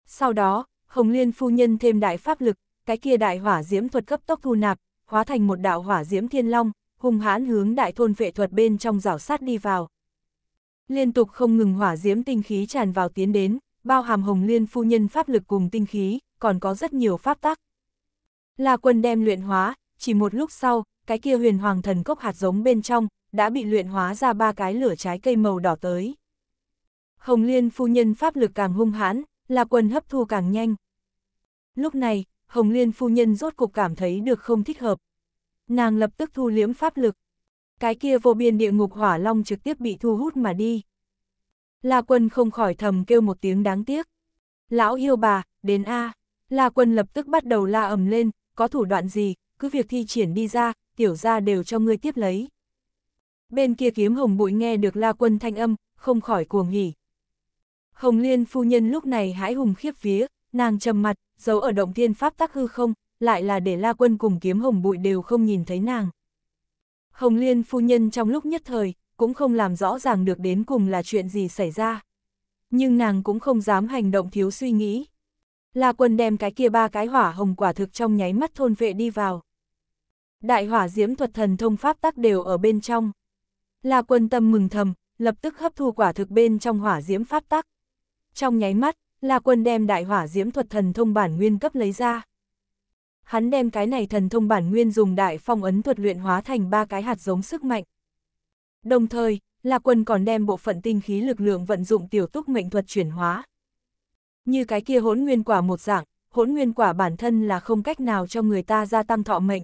S1: Sau đó, Hồng Liên phu nhân thêm đại pháp lực, cái kia đại hỏa diễm thuật cấp tốc thu nạp, hóa thành một đạo hỏa diễm thiên long, hung hãn hướng đại thôn vệ thuật bên trong rảo sát đi vào. Liên tục không ngừng hỏa diễm tinh khí tràn vào tiến đến, bao hàm Hồng Liên phu nhân pháp lực cùng tinh khí, còn có rất nhiều pháp tắc. là Quân đem luyện hóa, chỉ một lúc sau, cái kia huyền hoàng thần cốc hạt giống bên trong, đã bị luyện hóa ra ba cái lửa trái cây màu đỏ tới. Hồng Liên phu nhân pháp lực càng hung hãn, là quần hấp thu càng nhanh. Lúc này, Hồng Liên phu nhân rốt cục cảm thấy được không thích hợp. Nàng lập tức thu liễm pháp lực. Cái kia vô biên địa ngục hỏa long trực tiếp bị thu hút mà đi. La quân không khỏi thầm kêu một tiếng đáng tiếc. Lão yêu bà, đến A. La quân lập tức bắt đầu la ầm lên, có thủ đoạn gì, cứ việc thi triển đi ra, tiểu ra đều cho ngươi tiếp lấy. Bên kia kiếm hồng bụi nghe được la quân thanh âm, không khỏi cuồng hỉ. Hồng liên phu nhân lúc này hãi hùng khiếp vía, nàng trầm mặt, giấu ở động thiên pháp tắc hư không, lại là để la quân cùng kiếm hồng bụi đều không nhìn thấy nàng. Hồng liên phu nhân trong lúc nhất thời, cũng không làm rõ ràng được đến cùng là chuyện gì xảy ra. Nhưng nàng cũng không dám hành động thiếu suy nghĩ. La quân đem cái kia ba cái hỏa hồng quả thực trong nháy mắt thôn vệ đi vào đại hỏa diễm thuật thần thông pháp tắc đều ở bên trong. La quân tâm mừng thầm, lập tức hấp thu quả thực bên trong hỏa diễm pháp tắc. Trong nháy mắt, La quân đem đại hỏa diễm thuật thần thông bản nguyên cấp lấy ra. Hắn đem cái này thần thông bản nguyên dùng đại phong ấn thuật luyện hóa thành ba cái hạt giống sức mạnh. Đồng thời, La Quân còn đem bộ phận tinh khí lực lượng vận dụng tiểu túc mệnh thuật chuyển hóa. Như cái kia hỗn nguyên quả một dạng, hỗn nguyên quả bản thân là không cách nào cho người ta gia tăng thọ mệnh.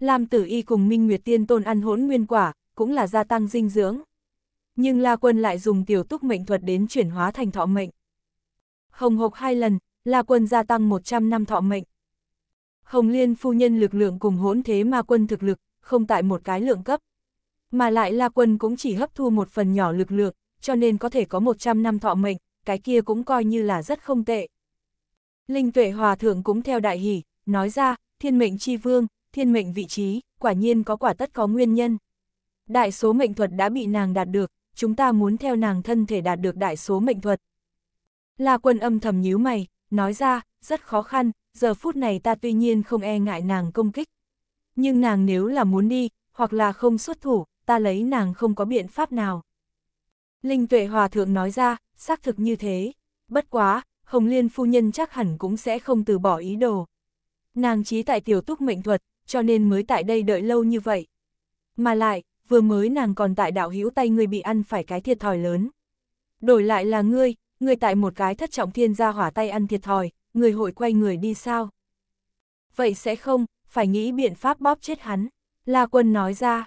S1: Lam Tử Y cùng Minh Nguyệt Tiên Tôn ăn hỗn nguyên quả, cũng là gia tăng dinh dưỡng. Nhưng La Quân lại dùng tiểu túc mệnh thuật đến chuyển hóa thành thọ mệnh. Hồng hộc hai lần, La Quân gia tăng 100 năm thọ mệnh. Hồng Liên phu nhân lực lượng cùng hỗn thế ma quân thực lực, không tại một cái lượng cấp. Mà lại La Quân cũng chỉ hấp thu một phần nhỏ lực lượng, cho nên có thể có 100 năm thọ mệnh, cái kia cũng coi như là rất không tệ. Linh tuệ hòa thượng cũng theo đại hỷ, nói ra, thiên mệnh chi vương, thiên mệnh vị trí, quả nhiên có quả tất có nguyên nhân. Đại số mệnh thuật đã bị nàng đạt được, chúng ta muốn theo nàng thân thể đạt được đại số mệnh thuật. La quân âm thầm nhíu mày, nói ra, rất khó khăn, giờ phút này ta tuy nhiên không e ngại nàng công kích. Nhưng nàng nếu là muốn đi, hoặc là không xuất thủ, ta lấy nàng không có biện pháp nào. Linh tuệ hòa thượng nói ra, xác thực như thế. Bất quá, Hồng Liên phu nhân chắc hẳn cũng sẽ không từ bỏ ý đồ. Nàng trí tại tiểu túc mệnh thuật, cho nên mới tại đây đợi lâu như vậy. Mà lại, vừa mới nàng còn tại đạo hữu tay ngươi bị ăn phải cái thiệt thòi lớn. Đổi lại là ngươi, ngươi tại một cái thất trọng thiên gia hỏa tay ăn thiệt thòi, ngươi hội quay người đi sao? Vậy sẽ không, phải nghĩ biện pháp bóp chết hắn. La quân nói ra.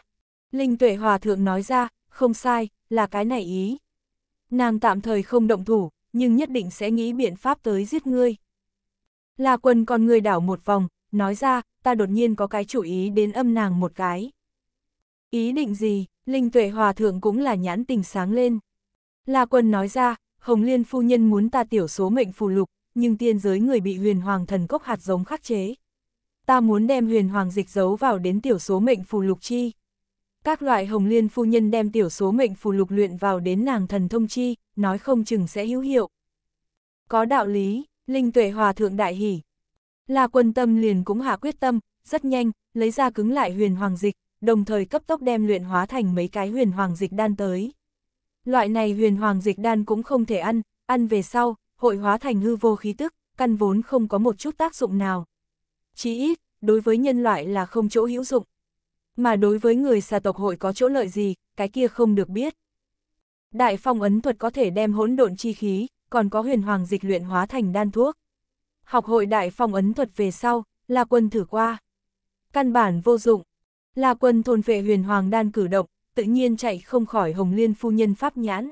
S1: Linh tuệ hòa thượng nói ra, không sai, là cái này ý. Nàng tạm thời không động thủ, nhưng nhất định sẽ nghĩ biện pháp tới giết ngươi. La quân con người đảo một vòng, nói ra, ta đột nhiên có cái chủ ý đến âm nàng một cái. Ý định gì, Linh Tuệ Hòa Thượng cũng là nhãn tình sáng lên. La Quân nói ra, Hồng Liên Phu Nhân muốn ta tiểu số mệnh phù lục, nhưng tiên giới người bị huyền hoàng thần cốc hạt giống khắc chế. Ta muốn đem huyền hoàng dịch giấu vào đến tiểu số mệnh phù lục chi. Các loại Hồng Liên Phu Nhân đem tiểu số mệnh phù lục luyện vào đến nàng thần thông chi, nói không chừng sẽ hữu hiệu. Có đạo lý, Linh Tuệ Hòa Thượng Đại Hỷ, La quân tâm liền cũng hạ quyết tâm, rất nhanh, lấy ra cứng lại huyền hoàng dịch, đồng thời cấp tốc đem luyện hóa thành mấy cái huyền hoàng dịch đan tới. Loại này huyền hoàng dịch đan cũng không thể ăn, ăn về sau, hội hóa thành hư vô khí tức, căn vốn không có một chút tác dụng nào. Chí ít, đối với nhân loại là không chỗ hữu dụng. Mà đối với người xà tộc hội có chỗ lợi gì, cái kia không được biết. Đại phong ấn thuật có thể đem hỗn độn chi khí, còn có huyền hoàng dịch luyện hóa thành đan thuốc học hội đại phong ấn thuật về sau, La Quân thử qua. Căn bản vô dụng. La Quân thôn vệ huyền hoàng đan cử động, tự nhiên chạy không khỏi Hồng Liên phu nhân pháp nhãn.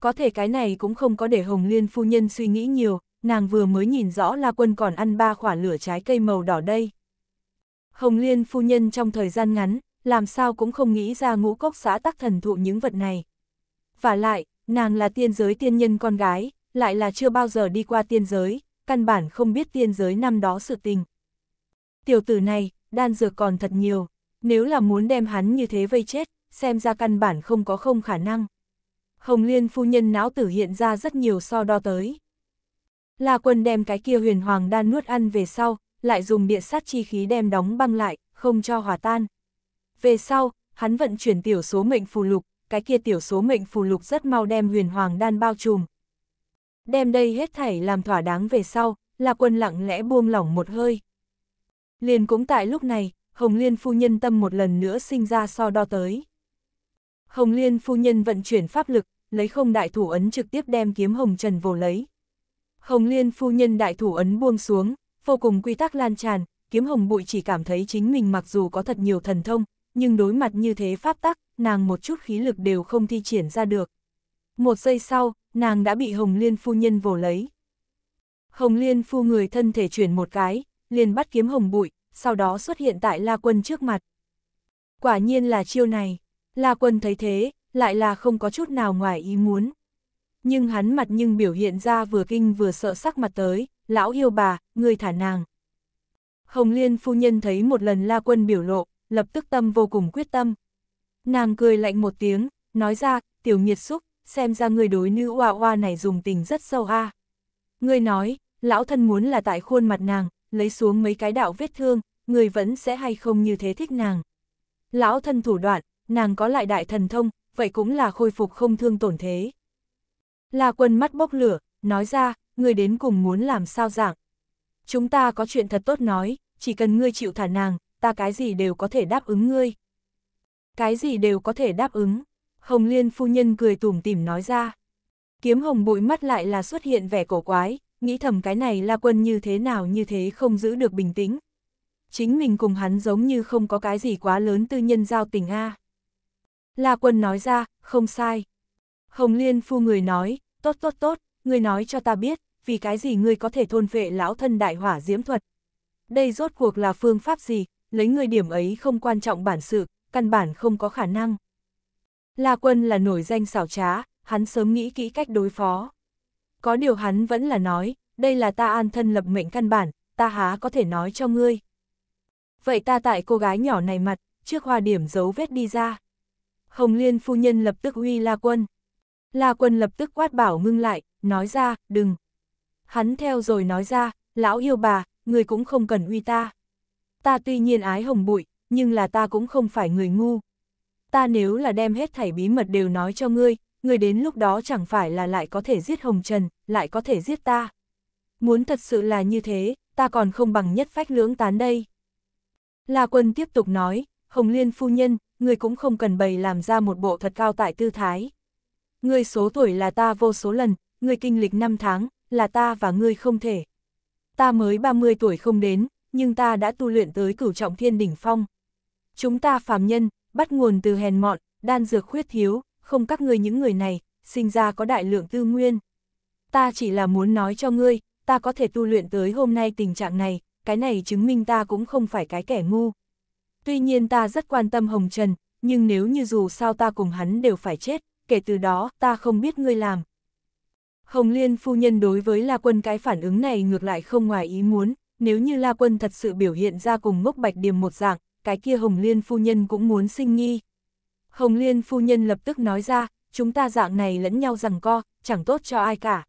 S1: Có thể cái này cũng không có để Hồng Liên phu nhân suy nghĩ nhiều, nàng vừa mới nhìn rõ La Quân còn ăn ba quả lửa trái cây màu đỏ đây. Hồng Liên phu nhân trong thời gian ngắn, làm sao cũng không nghĩ ra ngũ cốc xã tắc thần thụ những vật này. Và lại, nàng là tiên giới tiên nhân con gái, lại là chưa bao giờ đi qua tiên giới, căn bản không biết tiên giới năm đó sự tình. Tiểu tử này, đan dược còn thật nhiều, nếu là muốn đem hắn như thế vây chết, xem ra căn bản không có không khả năng. Hồng Liên phu nhân não tử hiện ra rất nhiều so đo tới. La quân đem cái kia huyền hoàng đan nuốt ăn về sau, lại dùng địa sát chi khí đem đóng băng lại, không cho hòa tan. Về sau, hắn vận chuyển tiểu số mệnh phù lục, cái kia tiểu số mệnh phù lục rất mau đem huyền hoàng đan bao trùm, đem đây hết thảy làm thỏa đáng về sau, là quân lặng lẽ buông lỏng một hơi. Liền cũng tại lúc này, Hồng Liên phu nhân tâm một lần nữa sinh ra so đo tới. Hồng Liên phu nhân vận chuyển pháp lực, lấy không đại thủ ấn trực tiếp đem kiếm Hồng Trần vồ lấy. Hồng Liên phu nhân đại thủ ấn buông xuống, vô cùng quy tắc lan tràn, kiếm Hồng Bụi chỉ cảm thấy chính mình mặc dù có thật nhiều thần thông, nhưng đối mặt như thế pháp tắc, nàng một chút khí lực đều không thi triển ra được. Một giây sau, nàng đã bị Hồng Liên phu nhân vồ lấy. Hồng Liên phu người thân thể chuyển một cái, liền bắt kiếm hồng bụi, sau đó xuất hiện tại La Quân trước mặt. Quả nhiên là chiêu này, La Quân thấy thế, lại là không có chút nào ngoài ý muốn. Nhưng hắn mặt nhưng biểu hiện ra vừa kinh vừa sợ sắc mặt tới, lão yêu bà, người thả nàng. Hồng Liên phu nhân thấy một lần La Quân biểu lộ, lập tức tâm vô cùng quyết tâm. Nàng cười lạnh một tiếng, nói ra, tiểu nhiệt xúc, xem ra người đối nữ oa oa này dùng tình rất sâu a. Người nói, lão thân muốn là tại khuôn mặt nàng, lấy xuống mấy cái đạo vết thương, người vẫn sẽ hay không như thế thích nàng. Lão thân thủ đoạn, nàng có lại đại thần thông, vậy cũng là khôi phục không thương tổn thế. là quân mắt bốc lửa, nói ra, người đến cùng muốn làm sao dạng. Chúng ta có chuyện thật tốt nói, chỉ cần ngươi chịu thả nàng, ta cái gì đều có thể đáp ứng ngươi. Cái gì đều có thể đáp ứng. Hồng Liên phu nhân cười tủm tỉm nói ra. Kiếm hồng bụi mắt lại là xuất hiện vẻ cổ quái, nghĩ thầm cái này la quân như thế nào như thế không giữ được bình tĩnh. Chính mình cùng hắn giống như không có cái gì quá lớn tư nhân giao tình A. La quân nói ra, không sai. Hồng Liên phu người nói, tốt tốt tốt, người nói cho ta biết, vì cái gì người có thể thôn vệ lão thân đại hỏa diễm thuật. Đây rốt cuộc là phương pháp gì, lấy người điểm ấy không quan trọng bản sự, căn bản không có khả năng. La Quân là nổi danh xảo trá, hắn sớm nghĩ kỹ cách đối phó. Có điều hắn vẫn là nói, đây là ta an thân lập mệnh căn bản, ta há có thể nói cho ngươi. Vậy ta tại cô gái nhỏ này mặt, trước hoa điểm dấu vết đi ra. Hồng Liên phu nhân lập tức huy La Quân. La Quân lập tức quát bảo ngưng lại, nói ra, đừng. Hắn theo rồi nói ra, lão yêu bà, người cũng không cần uy ta. Ta tuy nhiên ái hồng bụi, nhưng là ta cũng không phải người ngu, ta nếu là đem hết thảy bí mật đều nói cho ngươi, ngươi đến lúc đó chẳng phải là lại có thể giết Hồng Trần, lại có thể giết ta. Muốn thật sự là như thế, ta còn không bằng nhất phách lưỡng tán đây. La Quân tiếp tục nói, Hồng Liên phu nhân, ngươi cũng không cần bày làm ra một bộ thật cao tại tư thái. Ngươi số tuổi là ta vô số lần, ngươi kinh lịch năm tháng, là ta và ngươi không thể. Ta mới 30 tuổi không đến, nhưng ta đã tu luyện tới cửu trọng thiên đỉnh phong. Chúng ta phàm nhân, bắt nguồn từ hèn mọn, đan dược khuyết thiếu, không các ngươi những người này, sinh ra có đại lượng tư nguyên. Ta chỉ là muốn nói cho ngươi, ta có thể tu luyện tới hôm nay tình trạng này, cái này chứng minh ta cũng không phải cái kẻ ngu. Tuy nhiên ta rất quan tâm Hồng Trần, nhưng nếu như dù sao ta cùng hắn đều phải chết, kể từ đó ta không biết ngươi làm. Hồng Liên phu nhân đối với La Quân cái phản ứng này ngược lại không ngoài ý muốn, nếu như La Quân thật sự biểu hiện ra cùng ngốc bạch điểm một dạng, cái kia Hồng Liên phu nhân cũng muốn sinh nghi. Hồng Liên phu nhân lập tức nói ra, chúng ta dạng này lẫn nhau rằng co, chẳng tốt cho ai cả.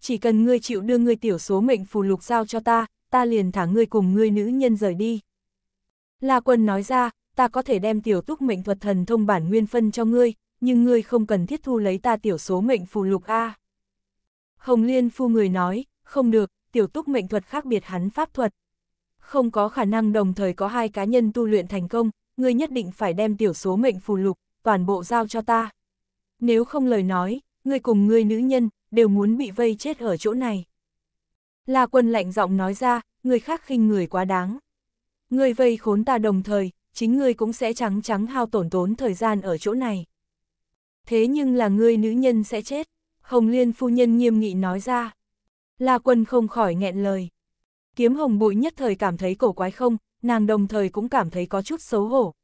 S1: Chỉ cần ngươi chịu đưa ngươi tiểu số mệnh phù lục giao cho ta, ta liền thả ngươi cùng ngươi nữ nhân rời đi. La quân nói ra, ta có thể đem tiểu túc mệnh thuật thần thông bản nguyên phân cho ngươi, nhưng ngươi không cần thiết thu lấy ta tiểu số mệnh phù lục A. Hồng Liên phu người nói, không được, tiểu túc mệnh thuật khác biệt hắn pháp thuật, không có khả năng đồng thời có hai cá nhân tu luyện thành công, ngươi nhất định phải đem tiểu số mệnh phù lục, toàn bộ giao cho ta. Nếu không lời nói, ngươi cùng ngươi nữ nhân, đều muốn bị vây chết ở chỗ này. La quân lạnh giọng nói ra, người khác khinh người quá đáng. Ngươi vây khốn ta đồng thời, chính ngươi cũng sẽ trắng trắng hao tổn tốn thời gian ở chỗ này. Thế nhưng là ngươi nữ nhân sẽ chết, Hồng Liên phu nhân nghiêm nghị nói ra. La quân không khỏi nghẹn lời. Kiếm hồng bụi nhất thời cảm thấy cổ quái không, nàng đồng thời cũng cảm thấy có chút xấu hổ.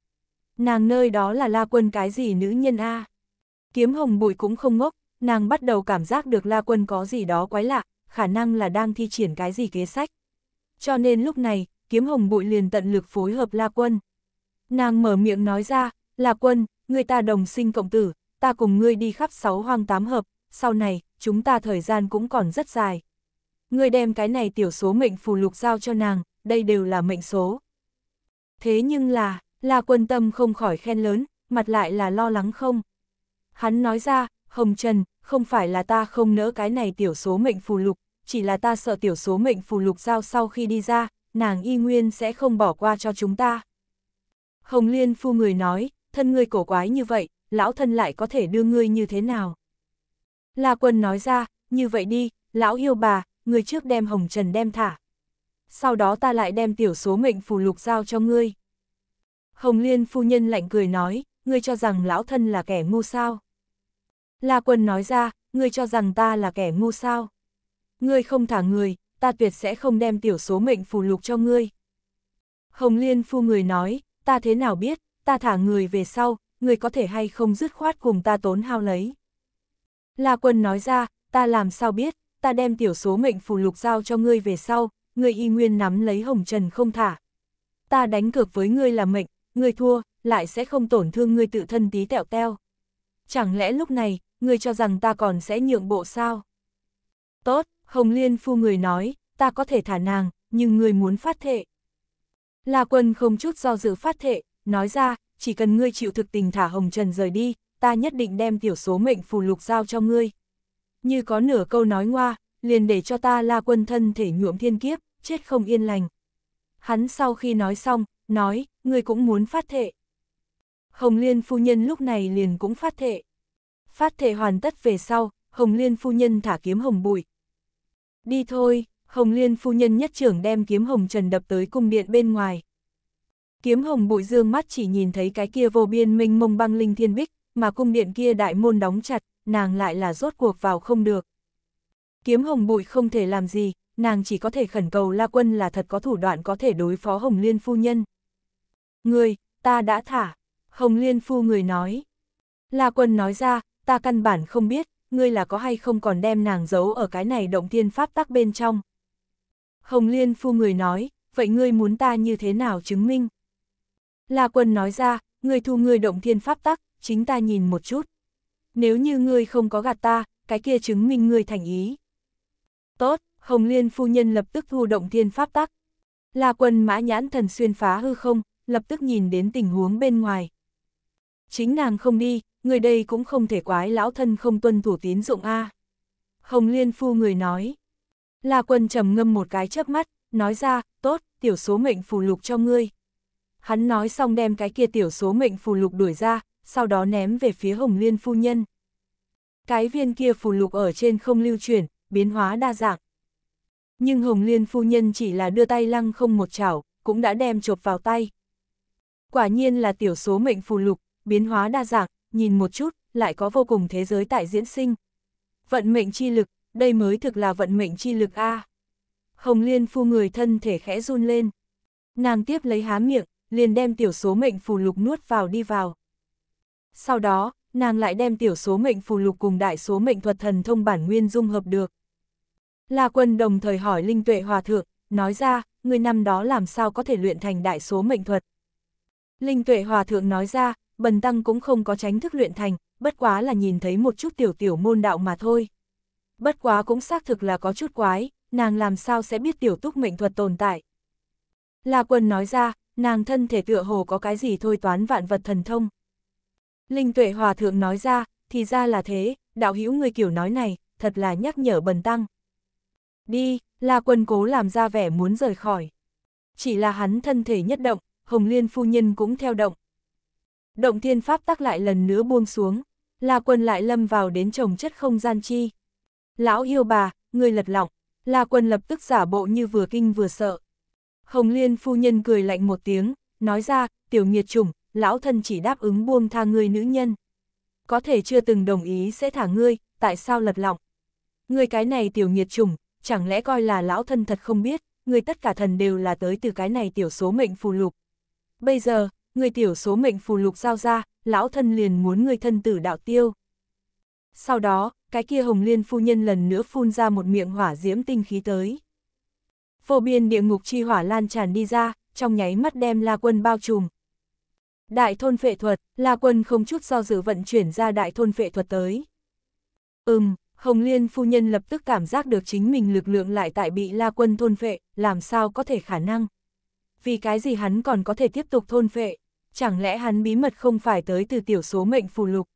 S1: Nàng nơi đó là la quân cái gì nữ nhân a à? Kiếm hồng bụi cũng không ngốc, nàng bắt đầu cảm giác được la quân có gì đó quái lạ, khả năng là đang thi triển cái gì kế sách. Cho nên lúc này, kiếm hồng bụi liền tận lực phối hợp la quân. Nàng mở miệng nói ra, la quân, người ta đồng sinh cộng tử, ta cùng ngươi đi khắp sáu hoang tám hợp, sau này, chúng ta thời gian cũng còn rất dài, ngươi đem cái này tiểu số mệnh phù lục giao cho nàng, đây đều là mệnh số. Thế nhưng là, là quân tâm không khỏi khen lớn, mặt lại là lo lắng không. Hắn nói ra, Hồng Trần, không phải là ta không nỡ cái này tiểu số mệnh phù lục, chỉ là ta sợ tiểu số mệnh phù lục giao sau khi đi ra, nàng y nguyên sẽ không bỏ qua cho chúng ta. Hồng Liên phu người nói, thân ngươi cổ quái như vậy, lão thân lại có thể đưa ngươi như thế nào? La quân nói ra, như vậy đi, lão yêu bà, ngươi trước đem hồng trần đem thả. Sau đó ta lại đem tiểu số mệnh phù lục giao cho ngươi. Hồng Liên phu nhân lạnh cười nói, ngươi cho rằng lão thân là kẻ ngu sao. La quân nói ra, ngươi cho rằng ta là kẻ ngu sao. Ngươi không thả người, ta tuyệt sẽ không đem tiểu số mệnh phù lục cho ngươi. Hồng Liên phu người nói, ta thế nào biết, ta thả người về sau, ngươi có thể hay không dứt khoát cùng ta tốn hao lấy. La Quân nói ra, ta làm sao biết, ta đem tiểu số mệnh phù lục giao cho ngươi về sau, ngươi y nguyên nắm lấy hồng trần không thả. Ta đánh cược với ngươi là mệnh, ngươi thua, lại sẽ không tổn thương ngươi tự thân tí tẹo teo. Chẳng lẽ lúc này, ngươi cho rằng ta còn sẽ nhượng bộ sao? Tốt, Hồng Liên phu người nói, ta có thể thả nàng, nhưng ngươi muốn phát thệ. La quân không chút do dự phát thệ, nói ra, chỉ cần ngươi chịu thực tình thả Hồng Trần rời đi, ta nhất định đem tiểu số mệnh phù lục giao cho ngươi như có nửa câu nói ngoa, liền để cho ta la quân thân thể nhuộm thiên kiếp, chết không yên lành. Hắn sau khi nói xong, nói, ngươi cũng muốn phát thệ. Hồng Liên phu nhân lúc này liền cũng phát thệ. Phát thệ hoàn tất về sau, Hồng Liên phu nhân thả kiếm hồng bụi. Đi thôi, Hồng Liên phu nhân nhất trưởng đem kiếm hồng trần đập tới cung điện bên ngoài. Kiếm hồng bụi dương mắt chỉ nhìn thấy cái kia vô biên minh mông băng linh thiên bích, mà cung điện kia đại môn đóng chặt, nàng lại là rốt cuộc vào không được. Kiếm hồng bụi không thể làm gì, nàng chỉ có thể khẩn cầu La Quân là thật có thủ đoạn có thể đối phó Hồng Liên Phu Nhân. Người, ta đã thả, Hồng Liên Phu người nói. La Quân nói ra, ta căn bản không biết, ngươi là có hay không còn đem nàng giấu ở cái này động thiên pháp tắc bên trong. Hồng Liên Phu người nói, vậy ngươi muốn ta như thế nào chứng minh? La Quân nói ra, ngươi thu ngươi động thiên pháp tắc, chính ta nhìn một chút nếu như ngươi không có gạt ta, cái kia chứng minh ngươi thành ý. Tốt, Hồng Liên phu nhân lập tức thu động thiên pháp tắc. La quân mã nhãn thần xuyên phá hư không, lập tức nhìn đến tình huống bên ngoài. Chính nàng không đi, người đây cũng không thể quái lão thân không tuân thủ tín dụng A. Hồng Liên phu người nói. La quân trầm ngâm một cái chớp mắt, nói ra, tốt, tiểu số mệnh phù lục cho ngươi. Hắn nói xong đem cái kia tiểu số mệnh phù lục đuổi ra, sau đó ném về phía Hồng Liên phu nhân. Cái viên kia phù lục ở trên không lưu chuyển, biến hóa đa dạng. Nhưng Hồng Liên phu nhân chỉ là đưa tay lăng không một chảo, cũng đã đem chộp vào tay. Quả nhiên là tiểu số mệnh phù lục, biến hóa đa dạng, nhìn một chút, lại có vô cùng thế giới tại diễn sinh. Vận mệnh chi lực, đây mới thực là vận mệnh chi lực A. Hồng Liên phu người thân thể khẽ run lên. Nàng tiếp lấy há miệng, liền đem tiểu số mệnh phù lục nuốt vào đi vào. Sau đó, nàng lại đem tiểu số mệnh phù lục cùng đại số mệnh thuật thần thông bản nguyên dung hợp được. La quân đồng thời hỏi Linh Tuệ Hòa Thượng, nói ra, người năm đó làm sao có thể luyện thành đại số mệnh thuật. Linh Tuệ Hòa Thượng nói ra, Bần Tăng cũng không có tránh thức luyện thành, bất quá là nhìn thấy một chút tiểu tiểu môn đạo mà thôi. Bất quá cũng xác thực là có chút quái, nàng làm sao sẽ biết tiểu túc mệnh thuật tồn tại. La Quân nói ra, nàng thân thể tựa hồ có cái gì thôi toán vạn vật thần thông. Linh tuệ hòa thượng nói ra, thì ra là thế, đạo hữu người kiểu nói này, thật là nhắc nhở bần tăng. Đi, là quân cố làm ra vẻ muốn rời khỏi. Chỉ là hắn thân thể nhất động, Hồng Liên phu nhân cũng theo động. Động thiên pháp tắc lại lần nữa buông xuống, là quân lại lâm vào đến chồng chất không gian chi. Lão yêu bà, người lật lọng, là quân lập tức giả bộ như vừa kinh vừa sợ. Hồng Liên phu nhân cười lạnh một tiếng, nói ra, tiểu nghiệt trùng lão thân chỉ đáp ứng buông tha ngươi nữ nhân. Có thể chưa từng đồng ý sẽ thả ngươi, tại sao lật lọng? Ngươi cái này tiểu nghiệt trùng, chẳng lẽ coi là lão thân thật không biết, ngươi tất cả thần đều là tới từ cái này tiểu số mệnh phù lục. Bây giờ, ngươi tiểu số mệnh phù lục giao ra, lão thân liền muốn ngươi thân tử đạo tiêu. Sau đó, cái kia hồng liên phu nhân lần nữa phun ra một miệng hỏa diễm tinh khí tới. Vô biên địa ngục chi hỏa lan tràn đi ra, trong nháy mắt đem la quân bao trùm, Đại thôn phệ thuật, La Quân không chút do dự vận chuyển ra đại thôn phệ thuật tới. Ừm, Hồng Liên phu nhân lập tức cảm giác được chính mình lực lượng lại tại bị La Quân thôn phệ, làm sao có thể khả năng. Vì cái gì hắn còn có thể tiếp tục thôn phệ, chẳng lẽ hắn bí mật không phải tới từ tiểu số mệnh phù lục.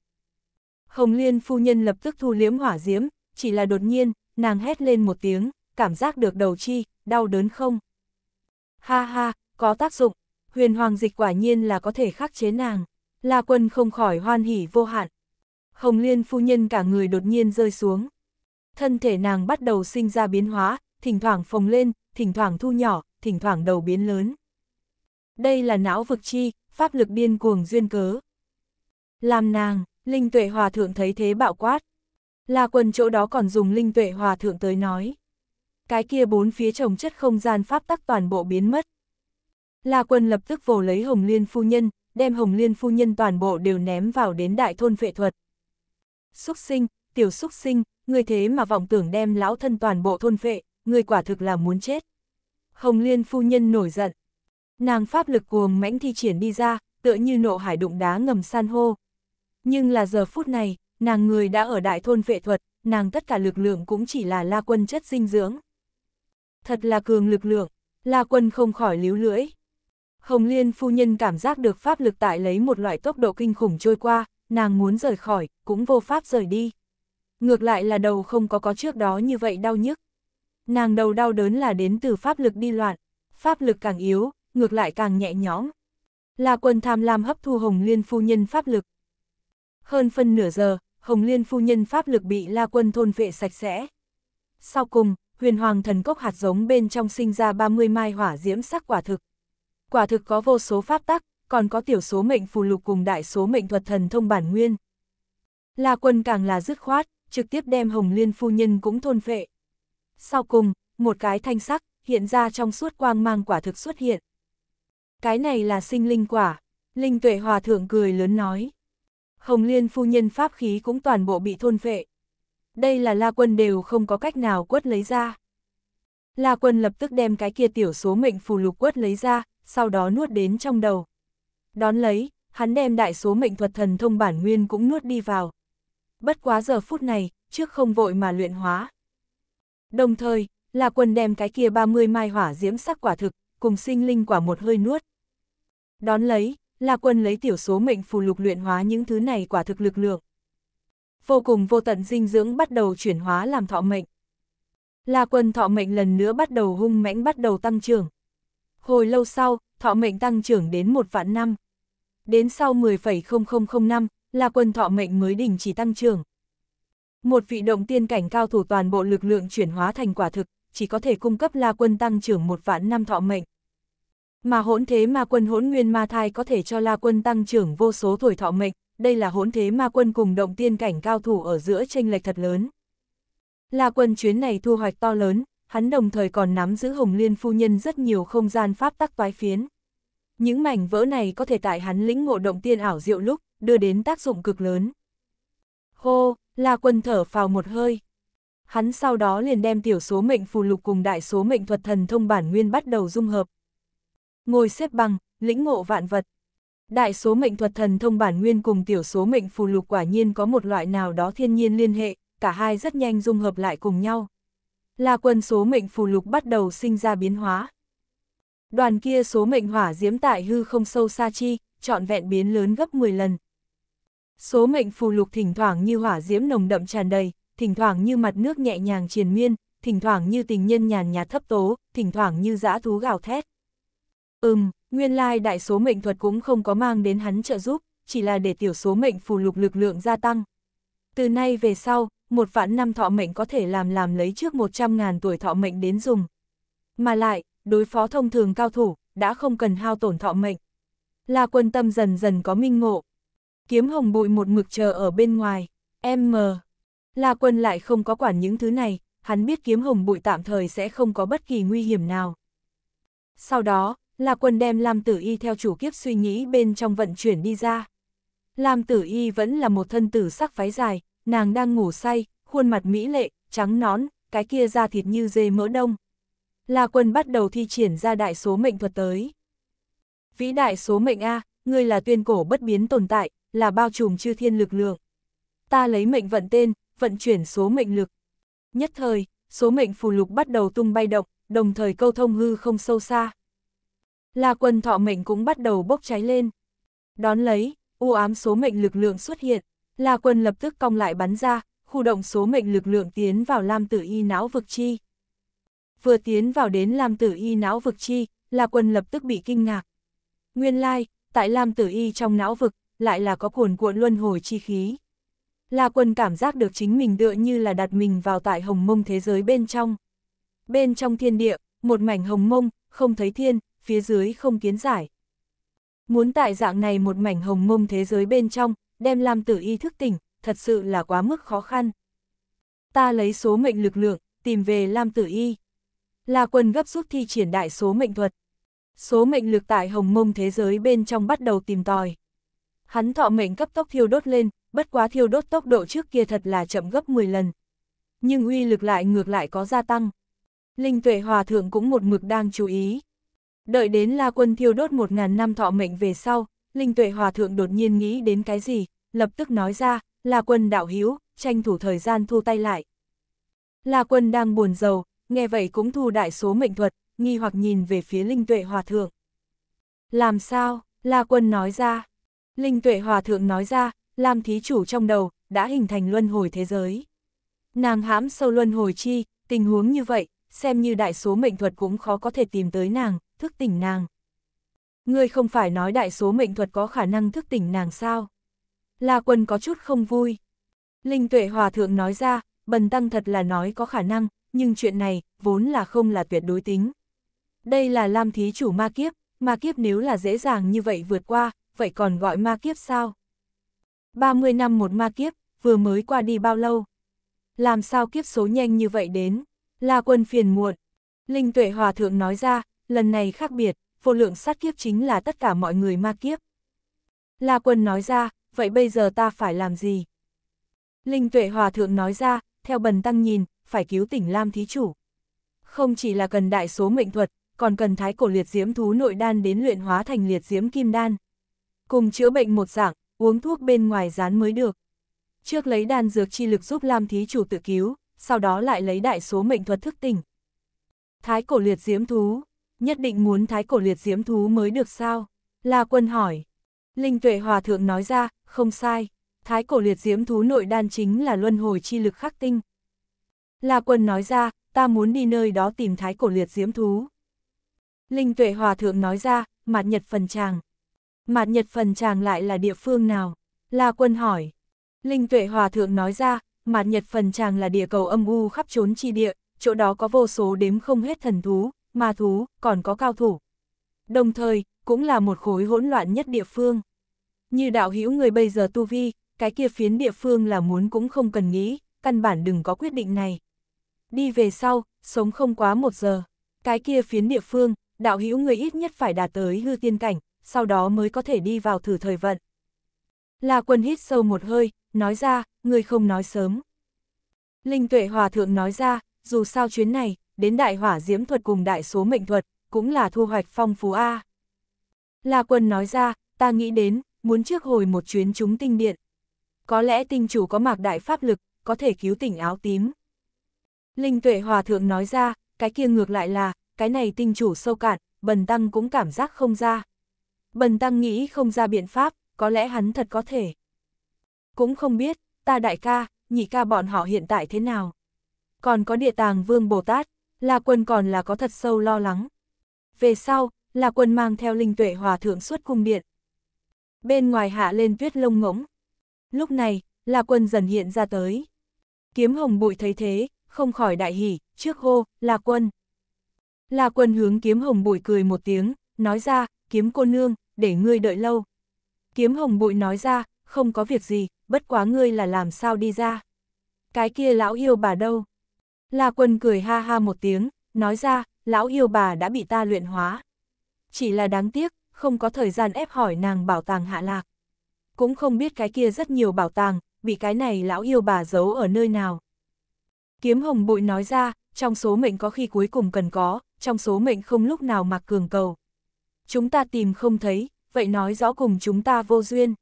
S1: Hồng Liên phu nhân lập tức thu liếm hỏa diễm, chỉ là đột nhiên, nàng hét lên một tiếng, cảm giác được đầu chi, đau đớn không. Ha ha, có tác dụng, huyền hoàng dịch quả nhiên là có thể khắc chế nàng. La quân không khỏi hoan hỉ vô hạn. Hồng liên phu nhân cả người đột nhiên rơi xuống. Thân thể nàng bắt đầu sinh ra biến hóa, thỉnh thoảng phồng lên, thỉnh thoảng thu nhỏ, thỉnh thoảng đầu biến lớn. Đây là não vực chi, pháp lực điên cuồng duyên cớ. Làm nàng, linh tuệ hòa thượng thấy thế bạo quát. La quân chỗ đó còn dùng linh tuệ hòa thượng tới nói. Cái kia bốn phía trồng chất không gian pháp tắc toàn bộ biến mất. La Quân lập tức vồ lấy Hồng Liên Phu Nhân, đem Hồng Liên Phu Nhân toàn bộ đều ném vào đến đại thôn vệ thuật. Xúc sinh, tiểu xúc sinh, người thế mà vọng tưởng đem lão thân toàn bộ thôn vệ, người quả thực là muốn chết. Hồng Liên Phu Nhân nổi giận. Nàng pháp lực cuồng mãnh thi triển đi ra, tựa như nộ hải đụng đá ngầm san hô. Nhưng là giờ phút này, nàng người đã ở đại thôn vệ thuật, nàng tất cả lực lượng cũng chỉ là la quân chất dinh dưỡng. Thật là cường lực lượng, la quân không khỏi líu lưỡi. Hồng Liên phu nhân cảm giác được pháp lực tại lấy một loại tốc độ kinh khủng trôi qua, nàng muốn rời khỏi, cũng vô pháp rời đi. Ngược lại là đầu không có có trước đó như vậy đau nhức. Nàng đầu đau đớn là đến từ pháp lực đi loạn, pháp lực càng yếu, ngược lại càng nhẹ nhõm. Là quần tham lam hấp thu Hồng Liên phu nhân pháp lực. Hơn phân nửa giờ, Hồng Liên phu nhân pháp lực bị La Quân thôn vệ sạch sẽ. Sau cùng, huyền hoàng thần cốc hạt giống bên trong sinh ra 30 mai hỏa diễm sắc quả thực quả thực có vô số pháp tắc, còn có tiểu số mệnh phù lục cùng đại số mệnh thuật thần thông bản nguyên. La quân càng là dứt khoát, trực tiếp đem Hồng Liên phu nhân cũng thôn phệ. Sau cùng, một cái thanh sắc, hiện ra trong suốt quang mang quả thực xuất hiện. Cái này là sinh linh quả, Linh tuệ hòa thượng cười lớn nói. Hồng Liên phu nhân pháp khí cũng toàn bộ bị thôn phệ. Đây là La Quân đều không có cách nào quất lấy ra. La Quân lập tức đem cái kia tiểu số mệnh phù lục quất lấy ra, sau đó nuốt đến trong đầu. Đón lấy, hắn đem đại số mệnh thuật thần thông bản nguyên cũng nuốt đi vào. Bất quá giờ phút này, trước không vội mà luyện hóa. Đồng thời, là quần đem cái kia 30 mai hỏa diễm sắc quả thực, cùng sinh linh quả một hơi nuốt. Đón lấy, là quần lấy tiểu số mệnh phù lục luyện hóa những thứ này quả thực lực lượng. Vô cùng vô tận dinh dưỡng bắt đầu chuyển hóa làm thọ mệnh. Là quần thọ mệnh lần nữa bắt đầu hung mãnh bắt đầu tăng trưởng. Hồi lâu sau, thọ mệnh tăng trưởng đến một vạn năm. Đến sau 10,0005 năm, là quân thọ mệnh mới đình chỉ tăng trưởng. Một vị động tiên cảnh cao thủ toàn bộ lực lượng chuyển hóa thành quả thực, chỉ có thể cung cấp La Quân tăng trưởng một vạn năm thọ mệnh. Mà hỗn thế ma quân hỗn nguyên ma thai có thể cho La Quân tăng trưởng vô số tuổi thọ mệnh, đây là hỗn thế ma quân cùng động tiên cảnh cao thủ ở giữa tranh lệch thật lớn. La Quân chuyến này thu hoạch to lớn, hắn đồng thời còn nắm giữ Hồng Liên Phu Nhân rất nhiều không gian pháp tắc toái phiến. Những mảnh vỡ này có thể tại hắn lĩnh ngộ động tiên ảo diệu lúc, đưa đến tác dụng cực lớn. Hô, là Quân thở phào một hơi. Hắn sau đó liền đem tiểu số mệnh phù lục cùng đại số mệnh thuật thần thông bản nguyên bắt đầu dung hợp. Ngồi xếp bằng, lĩnh ngộ vạn vật. Đại số mệnh thuật thần thông bản nguyên cùng tiểu số mệnh phù lục quả nhiên có một loại nào đó thiên nhiên liên hệ, cả hai rất nhanh dung hợp lại cùng nhau là quân số mệnh phù lục bắt đầu sinh ra biến hóa. Đoàn kia số mệnh hỏa diễm tại hư không sâu xa chi, trọn vẹn biến lớn gấp 10 lần. Số mệnh phù lục thỉnh thoảng như hỏa diễm nồng đậm tràn đầy, thỉnh thoảng như mặt nước nhẹ nhàng triền miên, thỉnh thoảng như tình nhân nhàn nhạt thấp tố, thỉnh thoảng như dã thú gào thét. Ừm, nguyên lai đại số mệnh thuật cũng không có mang đến hắn trợ giúp, chỉ là để tiểu số mệnh phù lục lực lượng gia tăng. Từ nay về sau, một vạn năm thọ mệnh có thể làm làm lấy trước 100.000 tuổi thọ mệnh đến dùng. Mà lại, đối phó thông thường cao thủ, đã không cần hao tổn thọ mệnh. La quân tâm dần dần có minh ngộ. Kiếm hồng bụi một mực chờ ở bên ngoài. Em mờ. La quân lại không có quản những thứ này, hắn biết kiếm hồng bụi tạm thời sẽ không có bất kỳ nguy hiểm nào. Sau đó, La quân đem Lam Tử Y theo chủ kiếp suy nghĩ bên trong vận chuyển đi ra. Lam Tử Y vẫn là một thân tử sắc phái dài, nàng đang ngủ say, khuôn mặt mỹ lệ, trắng nón, cái kia da thịt như dê mỡ đông. La quân bắt đầu thi triển ra đại số mệnh thuật tới. Vĩ đại số mệnh A, ngươi là tuyên cổ bất biến tồn tại, là bao trùm chư thiên lực lượng. Ta lấy mệnh vận tên, vận chuyển số mệnh lực. Nhất thời, số mệnh phù lục bắt đầu tung bay động, đồng thời câu thông hư không sâu xa. La quân thọ mệnh cũng bắt đầu bốc cháy lên. Đón lấy, u ám số mệnh lực lượng xuất hiện, La quân lập tức cong lại bắn ra, khu động số mệnh lực lượng tiến vào Lam Tử Y não vực chi. Vừa tiến vào đến Lam Tử Y não vực chi, La quân lập tức bị kinh ngạc. Nguyên lai, tại Lam Tử Y trong não vực, lại là có cuồn cuộn luân hồi chi khí. La quân cảm giác được chính mình tựa như là đặt mình vào tại hồng mông thế giới bên trong. Bên trong thiên địa, một mảnh hồng mông, không thấy thiên, phía dưới không kiến giải. Muốn tại dạng này một mảnh hồng mông thế giới bên trong, đem Lam Tử Y thức tỉnh, thật sự là quá mức khó khăn. Ta lấy số mệnh lực lượng, tìm về Lam Tử Y. La quân gấp rút thi triển đại số mệnh thuật. Số mệnh lực tại hồng mông thế giới bên trong bắt đầu tìm tòi. Hắn thọ mệnh cấp tốc thiêu đốt lên, bất quá thiêu đốt tốc độ trước kia thật là chậm gấp 10 lần. Nhưng uy lực lại ngược lại có gia tăng. Linh tuệ hòa thượng cũng một mực đang chú ý. Đợi đến La quân thiêu đốt 1.000 năm thọ mệnh về sau, Linh Tuệ Hòa Thượng đột nhiên nghĩ đến cái gì, lập tức nói ra, là quân đạo hiếu, tranh thủ thời gian thu tay lại. Là quân đang buồn giàu, nghe vậy cũng thu đại số mệnh thuật, nghi hoặc nhìn về phía Linh Tuệ Hòa Thượng. Làm sao, Là Quân nói ra. Linh Tuệ Hòa Thượng nói ra, làm thí chủ trong đầu, đã hình thành luân hồi thế giới. Nàng hãm sâu luân hồi chi, tình huống như vậy, xem như đại số mệnh thuật cũng khó có thể tìm tới nàng, thức tỉnh nàng. Ngươi không phải nói đại số mệnh thuật có khả năng thức tỉnh nàng sao? La quân có chút không vui. Linh tuệ hòa thượng nói ra, bần tăng thật là nói có khả năng, nhưng chuyện này, vốn là không là tuyệt đối tính. Đây là lam thí chủ ma kiếp, ma kiếp nếu là dễ dàng như vậy vượt qua, vậy còn gọi ma kiếp sao? 30 năm một ma kiếp, vừa mới qua đi bao lâu? Làm sao kiếp số nhanh như vậy đến? La quân phiền muộn. Linh tuệ hòa thượng nói ra, lần này khác biệt, vô lượng sát kiếp chính là tất cả mọi người ma kiếp. La Quân nói ra, vậy bây giờ ta phải làm gì? Linh Tuệ Hòa Thượng nói ra, theo bần tăng nhìn, phải cứu tỉnh Lam Thí Chủ. Không chỉ là cần đại số mệnh thuật, còn cần thái cổ liệt diễm thú nội đan đến luyện hóa thành liệt diễm kim đan. Cùng chữa bệnh một dạng, uống thuốc bên ngoài rán mới được. Trước lấy đan dược chi lực giúp Lam Thí Chủ tự cứu, sau đó lại lấy đại số mệnh thuật thức tỉnh. Thái cổ liệt diễm thú, nhất định muốn thái cổ liệt diễm thú mới được sao? La quân hỏi. Linh tuệ hòa thượng nói ra, không sai, thái cổ liệt diễm thú nội đan chính là luân hồi chi lực khắc tinh. La quân nói ra, ta muốn đi nơi đó tìm thái cổ liệt diễm thú. Linh tuệ hòa thượng nói ra, mạt nhật phần tràng. Mạt nhật phần tràng lại là địa phương nào? La quân hỏi. Linh tuệ hòa thượng nói ra, mạt nhật phần tràng là địa cầu âm u khắp trốn chi địa, chỗ đó có vô số đếm không hết thần thú, ma thú, còn có cao thủ. Đồng thời, cũng là một khối hỗn loạn nhất địa phương. Như đạo hữu người bây giờ tu vi, cái kia phiến địa phương là muốn cũng không cần nghĩ, căn bản đừng có quyết định này. Đi về sau, sống không quá một giờ. Cái kia phiến địa phương, đạo hữu người ít nhất phải đạt tới hư tiên cảnh, sau đó mới có thể đi vào thử thời vận. là quân hít sâu một hơi, nói ra, người không nói sớm. Linh tuệ hòa thượng nói ra, dù sao chuyến này, đến đại hỏa diễm thuật cùng đại số mệnh thuật, cũng là thu hoạch phong phú A. La quân nói ra, ta nghĩ đến, muốn trước hồi một chuyến chúng tinh điện. Có lẽ tinh chủ có mạc đại pháp lực, có thể cứu tỉnh áo tím. Linh tuệ hòa thượng nói ra, cái kia ngược lại là, cái này tinh chủ sâu cạn, bần tăng cũng cảm giác không ra. Bần tăng nghĩ không ra biện pháp, có lẽ hắn thật có thể. Cũng không biết, ta đại ca, nhị ca bọn họ hiện tại thế nào. Còn có địa tàng vương Bồ Tát, là quân còn là có thật sâu lo lắng. Về sau, là quân mang theo linh tuệ hòa thượng suốt cung điện. Bên ngoài hạ lên tuyết lông ngỗng. Lúc này, là quân dần hiện ra tới. Kiếm hồng bụi thấy thế, không khỏi đại hỉ, trước hô, là quân. Là quân hướng kiếm hồng bụi cười một tiếng, nói ra, kiếm cô nương, để ngươi đợi lâu. Kiếm hồng bụi nói ra, không có việc gì, bất quá ngươi là làm sao đi ra. Cái kia lão yêu bà đâu? La Quân cười ha ha một tiếng, nói ra, lão yêu bà đã bị ta luyện hóa. Chỉ là đáng tiếc, không có thời gian ép hỏi nàng bảo tàng hạ lạc. Cũng không biết cái kia rất nhiều bảo tàng, bị cái này lão yêu bà giấu ở nơi nào. Kiếm hồng bụi nói ra, trong số mệnh có khi cuối cùng cần có, trong số mệnh không lúc nào mặc cường cầu. Chúng ta tìm không thấy, vậy nói rõ cùng chúng ta vô duyên.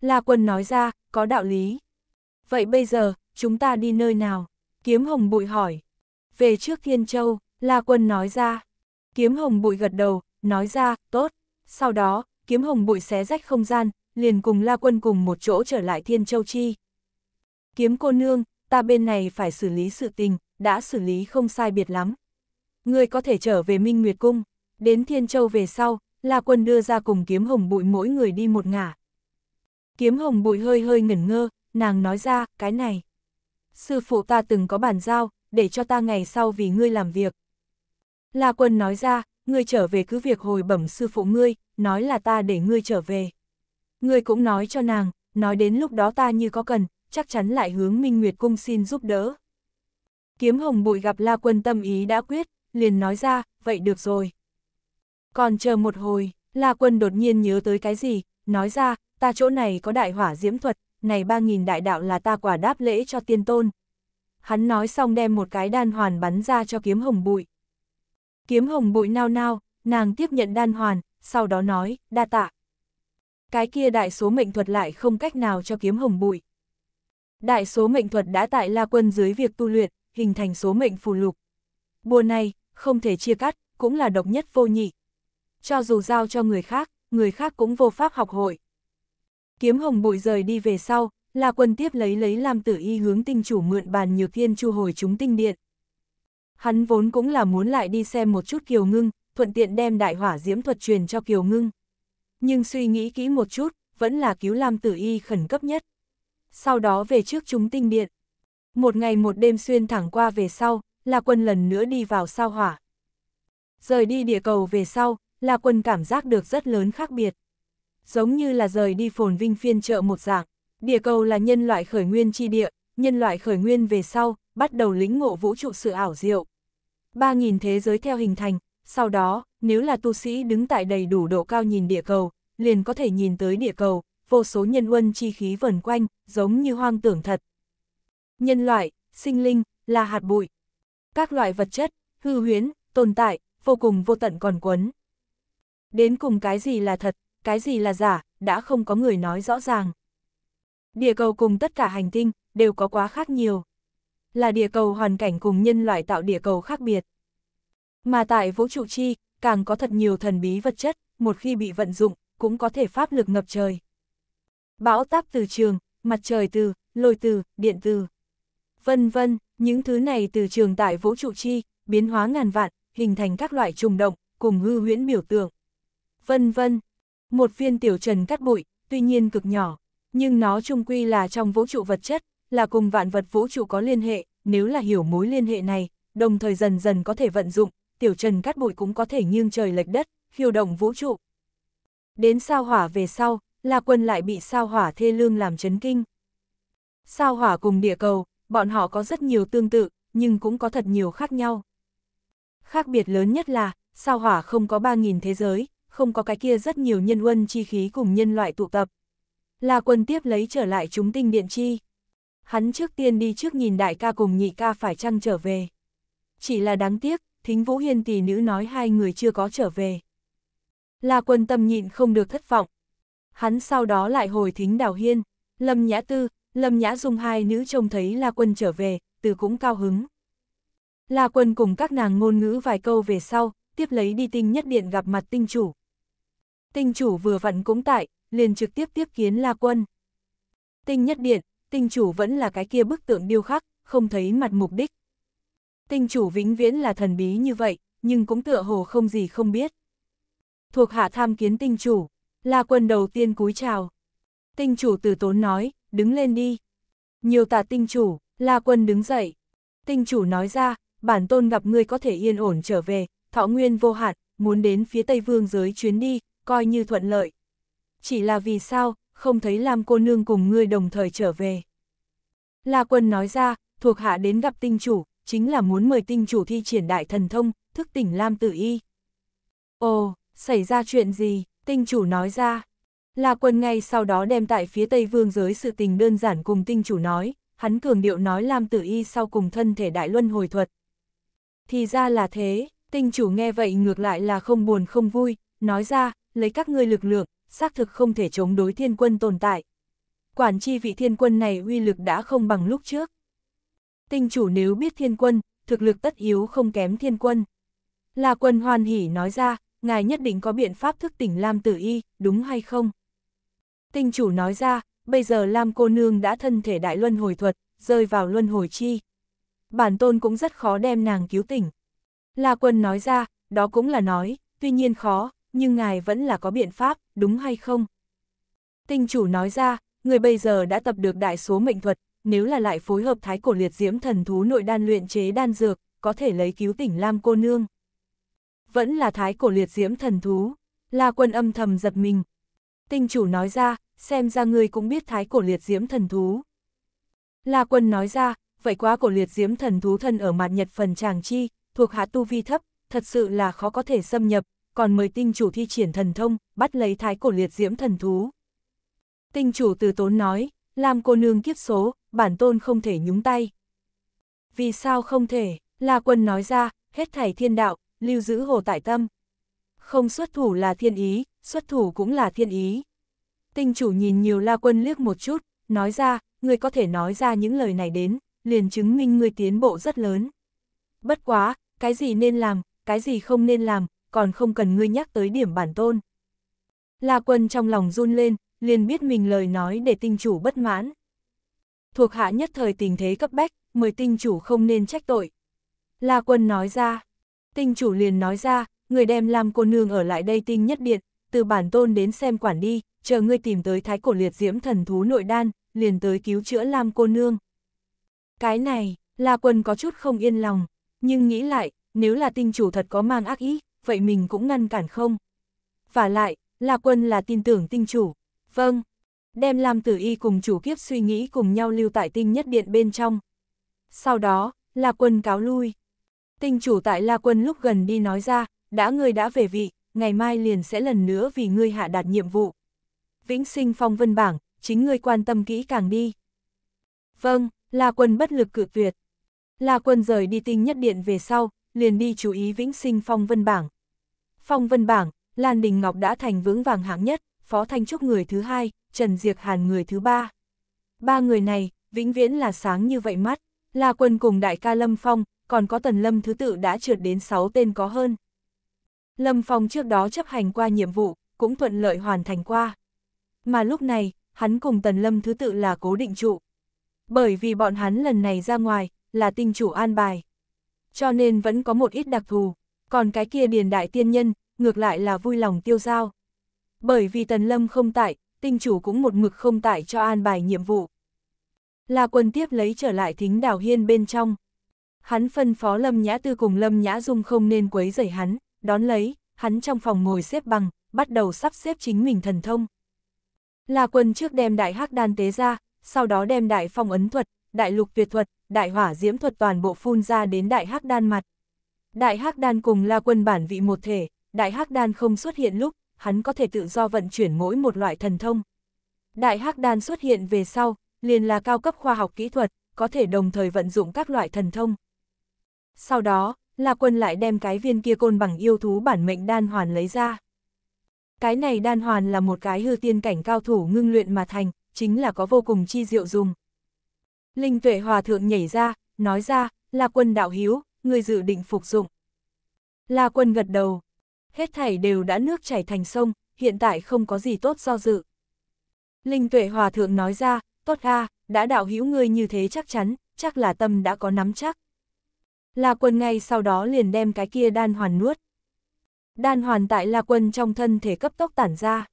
S1: La quân nói ra, có đạo lý. Vậy bây giờ, chúng ta đi nơi nào? Kiếm hồng bụi hỏi. Về trước Thiên Châu, La Quân nói ra. Kiếm hồng bụi gật đầu, nói ra, tốt. Sau đó, kiếm hồng bụi xé rách không gian, liền cùng La Quân cùng một chỗ trở lại Thiên Châu Chi. Kiếm cô nương, ta bên này phải xử lý sự tình, đã xử lý không sai biệt lắm. Ngươi có thể trở về Minh Nguyệt Cung, đến Thiên Châu về sau, La Quân đưa ra cùng kiếm hồng bụi mỗi người đi một ngả. Kiếm hồng bụi hơi hơi ngẩn ngơ, nàng nói ra, cái này sư phụ ta từng có bàn giao, để cho ta ngày sau vì ngươi làm việc. La quân nói ra, ngươi trở về cứ việc hồi bẩm sư phụ ngươi, nói là ta để ngươi trở về. Ngươi cũng nói cho nàng, nói đến lúc đó ta như có cần, chắc chắn lại hướng Minh Nguyệt Cung xin giúp đỡ. Kiếm hồng bụi gặp La Quân tâm ý đã quyết, liền nói ra, vậy được rồi. Còn chờ một hồi, La Quân đột nhiên nhớ tới cái gì, nói ra, ta chỗ này có đại hỏa diễm thuật, này ba nghìn đại đạo là ta quả đáp lễ cho tiên tôn. Hắn nói xong đem một cái đan hoàn bắn ra cho kiếm hồng bụi. Kiếm hồng bụi nao nao, nàng tiếp nhận đan hoàn, sau đó nói, đa tạ. Cái kia đại số mệnh thuật lại không cách nào cho kiếm hồng bụi. Đại số mệnh thuật đã tại La Quân dưới việc tu luyện, hình thành số mệnh phù lục. Bùa này, không thể chia cắt, cũng là độc nhất vô nhị. Cho dù giao cho người khác, người khác cũng vô pháp học hội kiếm hồng bụi rời đi về sau, là quân tiếp lấy lấy làm tử y hướng tinh chủ mượn bàn nhược thiên chu hồi chúng tinh điện. Hắn vốn cũng là muốn lại đi xem một chút kiều ngưng, thuận tiện đem đại hỏa diễm thuật truyền cho kiều ngưng. Nhưng suy nghĩ kỹ một chút, vẫn là cứu làm tử y khẩn cấp nhất. Sau đó về trước chúng tinh điện. Một ngày một đêm xuyên thẳng qua về sau, là quân lần nữa đi vào sao hỏa. Rời đi địa cầu về sau, là quân cảm giác được rất lớn khác biệt giống như là rời đi phồn vinh phiên chợ một dạng. Địa cầu là nhân loại khởi nguyên chi địa, nhân loại khởi nguyên về sau, bắt đầu lĩnh ngộ vũ trụ sự ảo diệu. 3.000 thế giới theo hình thành, sau đó, nếu là tu sĩ đứng tại đầy đủ độ cao nhìn địa cầu, liền có thể nhìn tới địa cầu, vô số nhân quân chi khí vần quanh, giống như hoang tưởng thật. Nhân loại, sinh linh, là hạt bụi. Các loại vật chất, hư huyến, tồn tại, vô cùng vô tận còn quấn. Đến cùng cái gì là thật, cái gì là giả, đã không có người nói rõ ràng. Địa cầu cùng tất cả hành tinh, đều có quá khác nhiều. Là địa cầu hoàn cảnh cùng nhân loại tạo địa cầu khác biệt. Mà tại vũ trụ chi, càng có thật nhiều thần bí vật chất, một khi bị vận dụng, cũng có thể pháp lực ngập trời. Bão táp từ trường, mặt trời từ, lôi từ, điện từ. Vân vân, những thứ này từ trường tại vũ trụ chi, biến hóa ngàn vạn, hình thành các loại trùng động, cùng hư huyễn biểu tượng. Vân vân, một viên tiểu trần cắt bụi, tuy nhiên cực nhỏ, nhưng nó trung quy là trong vũ trụ vật chất, là cùng vạn vật vũ trụ có liên hệ, nếu là hiểu mối liên hệ này, đồng thời dần dần có thể vận dụng, tiểu trần cắt bụi cũng có thể nghiêng trời lệch đất, khiêu động vũ trụ. Đến sao hỏa về sau, La Quân lại bị sao hỏa thê lương làm chấn kinh. Sao hỏa cùng địa cầu, bọn họ có rất nhiều tương tự, nhưng cũng có thật nhiều khác nhau. Khác biệt lớn nhất là, sao hỏa không có 3.000 thế giới, không có cái kia rất nhiều nhân quân chi khí cùng nhân loại tụ tập. La quân tiếp lấy trở lại chúng tinh điện chi. Hắn trước tiên đi trước nhìn đại ca cùng nhị ca phải chăng trở về. Chỉ là đáng tiếc, thính vũ hiên tỷ nữ nói hai người chưa có trở về. La quân tâm nhịn không được thất vọng. Hắn sau đó lại hồi thính đào hiên, lâm nhã tư, lâm nhã dung hai nữ trông thấy La quân trở về, từ cũng cao hứng. La quân cùng các nàng ngôn ngữ vài câu về sau, tiếp lấy đi tinh nhất điện gặp mặt tinh chủ tinh chủ vừa vặn cũng tại, liền trực tiếp tiếp kiến La Quân. Tinh nhất điện, tinh chủ vẫn là cái kia bức tượng điêu khắc, không thấy mặt mục đích. Tinh chủ vĩnh viễn là thần bí như vậy, nhưng cũng tựa hồ không gì không biết. Thuộc hạ tham kiến tinh chủ, La Quân đầu tiên cúi chào. Tinh chủ từ tốn nói, đứng lên đi. Nhiều tạ tinh chủ, La Quân đứng dậy. Tinh chủ nói ra, bản tôn gặp ngươi có thể yên ổn trở về, thọ nguyên vô hạn, muốn đến phía Tây Vương giới chuyến đi, coi như thuận lợi. Chỉ là vì sao, không thấy Lam cô nương cùng ngươi đồng thời trở về. La quân nói ra, thuộc hạ đến gặp tinh chủ, chính là muốn mời tinh chủ thi triển đại thần thông, thức tỉnh Lam tử y. Ồ, xảy ra chuyện gì, tinh chủ nói ra. La quân ngay sau đó đem tại phía Tây Vương giới sự tình đơn giản cùng tinh chủ nói, hắn cường điệu nói Lam tử y sau cùng thân thể đại luân hồi thuật. Thì ra là thế, tinh chủ nghe vậy ngược lại là không buồn không vui, nói ra, lấy các ngươi lực lượng, xác thực không thể chống đối thiên quân tồn tại. Quản chi vị thiên quân này uy lực đã không bằng lúc trước. Tinh chủ nếu biết thiên quân, thực lực tất yếu không kém thiên quân. La quân hoan hỉ nói ra, ngài nhất định có biện pháp thức tỉnh Lam tử y, đúng hay không? Tinh chủ nói ra, bây giờ Lam cô nương đã thân thể đại luân hồi thuật, rơi vào luân hồi chi. Bản tôn cũng rất khó đem nàng cứu tỉnh. La quân nói ra, đó cũng là nói, tuy nhiên khó, nhưng ngài vẫn là có biện pháp, đúng hay không? Tinh chủ nói ra, người bây giờ đã tập được đại số mệnh thuật, nếu là lại phối hợp thái cổ liệt diễm thần thú nội đan luyện chế đan dược, có thể lấy cứu tỉnh Lam cô nương. Vẫn là thái cổ liệt diễm thần thú, La quân âm thầm giật mình. Tinh chủ nói ra, xem ra ngươi cũng biết thái cổ liệt diễm thần thú. La quân nói ra, vậy quá cổ liệt diễm thần thú thân ở mặt nhật phần tràng chi, thuộc hạ tu vi thấp, thật sự là khó có thể xâm nhập, còn mời tinh chủ thi triển thần thông, bắt lấy thái cổ liệt diễm thần thú. Tinh chủ từ tốn nói, làm cô nương kiếp số, bản tôn không thể nhúng tay. Vì sao không thể, là quân nói ra, hết thảy thiên đạo, lưu giữ hồ tại tâm. Không xuất thủ là thiên ý, xuất thủ cũng là thiên ý. Tinh chủ nhìn nhiều la quân liếc một chút, nói ra, người có thể nói ra những lời này đến, liền chứng minh người tiến bộ rất lớn. Bất quá, cái gì nên làm, cái gì không nên làm, còn không cần ngươi nhắc tới điểm bản tôn. La quân trong lòng run lên, liền biết mình lời nói để tinh chủ bất mãn. Thuộc hạ nhất thời tình thế cấp bách, mời tinh chủ không nên trách tội. La quân nói ra, tinh chủ liền nói ra, người đem lam cô nương ở lại đây tinh nhất điện, từ bản tôn đến xem quản đi, chờ ngươi tìm tới thái cổ liệt diễm thần thú nội đan, liền tới cứu chữa Lam cô nương. Cái này, La Quân có chút không yên lòng, nhưng nghĩ lại, nếu là tinh chủ thật có mang ác ý, vậy mình cũng ngăn cản không? Và lại, La Quân là tin tưởng tinh chủ. Vâng, đem Lam Tử Y cùng chủ kiếp suy nghĩ cùng nhau lưu tại tinh nhất điện bên trong. Sau đó, La Quân cáo lui. Tinh chủ tại La Quân lúc gần đi nói ra, đã ngươi đã về vị, ngày mai liền sẽ lần nữa vì ngươi hạ đạt nhiệm vụ. Vĩnh sinh phong vân bảng, chính ngươi quan tâm kỹ càng đi. Vâng, La Quân bất lực cự tuyệt. La Quân rời đi tinh nhất điện về sau, liền đi chú ý vĩnh sinh phong vân bảng. Phong vân bảng, Lan Đình Ngọc đã thành vững vàng hạng nhất, Phó Thanh Trúc người thứ hai, Trần Diệc Hàn người thứ ba. Ba người này, vĩnh viễn là sáng như vậy mắt, là quân cùng đại ca Lâm Phong, còn có Tần Lâm thứ tự đã trượt đến 6 tên có hơn. Lâm Phong trước đó chấp hành qua nhiệm vụ, cũng thuận lợi hoàn thành qua. Mà lúc này, hắn cùng Tần Lâm thứ tự là cố định trụ. Bởi vì bọn hắn lần này ra ngoài, là tinh chủ an bài. Cho nên vẫn có một ít đặc thù còn cái kia điền đại tiên nhân, ngược lại là vui lòng tiêu giao. Bởi vì Tần Lâm không tại, tinh chủ cũng một mực không tại cho an bài nhiệm vụ. La quân tiếp lấy trở lại thính Đào hiên bên trong. Hắn phân phó Lâm Nhã Tư cùng Lâm Nhã Dung không nên quấy rầy hắn, đón lấy, hắn trong phòng ngồi xếp bằng, bắt đầu sắp xếp chính mình thần thông. La quân trước đem đại hắc đan tế ra, sau đó đem đại phong ấn thuật, đại lục tuyệt thuật, đại hỏa diễm thuật toàn bộ phun ra đến đại hắc đan mặt. Đại Hắc Đan cùng La Quân bản vị một thể, Đại Hắc Đan không xuất hiện lúc, hắn có thể tự do vận chuyển mỗi một loại thần thông. Đại Hắc Đan xuất hiện về sau, liền là cao cấp khoa học kỹ thuật, có thể đồng thời vận dụng các loại thần thông. Sau đó, La Quân lại đem cái viên kia côn bằng yêu thú bản mệnh đan hoàn lấy ra. Cái này đan hoàn là một cái hư tiên cảnh cao thủ ngưng luyện mà thành, chính là có vô cùng chi diệu dùng. Linh Tuệ Hòa Thượng nhảy ra, nói ra, La Quân đạo hiếu, người dự định phục dụng. La quân gật đầu. Hết thảy đều đã nước chảy thành sông, hiện tại không có gì tốt do dự. Linh tuệ hòa thượng nói ra, tốt a đã đạo hữu ngươi như thế chắc chắn, chắc là tâm đã có nắm chắc. La quân ngay sau đó liền đem cái kia đan hoàn nuốt. Đan hoàn tại La quân trong thân thể cấp tốc tản ra.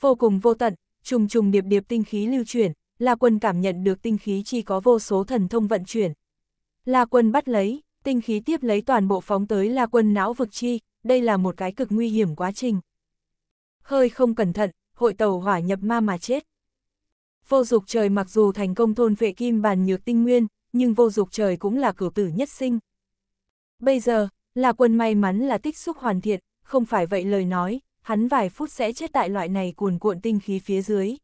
S1: Vô cùng vô tận, trùng trùng điệp điệp tinh khí lưu chuyển, La quân cảm nhận được tinh khí chi có vô số thần thông vận chuyển, La quân bắt lấy, tinh khí tiếp lấy toàn bộ phóng tới la quân não vực chi, đây là một cái cực nguy hiểm quá trình. Hơi không cẩn thận, hội tàu hỏa nhập ma mà chết. Vô dục trời mặc dù thành công thôn vệ kim bàn nhược tinh nguyên, nhưng vô dục trời cũng là cửu tử nhất sinh. Bây giờ, La quân may mắn là tích xúc hoàn thiện, không phải vậy lời nói, hắn vài phút sẽ chết tại loại này cuồn cuộn tinh khí phía dưới.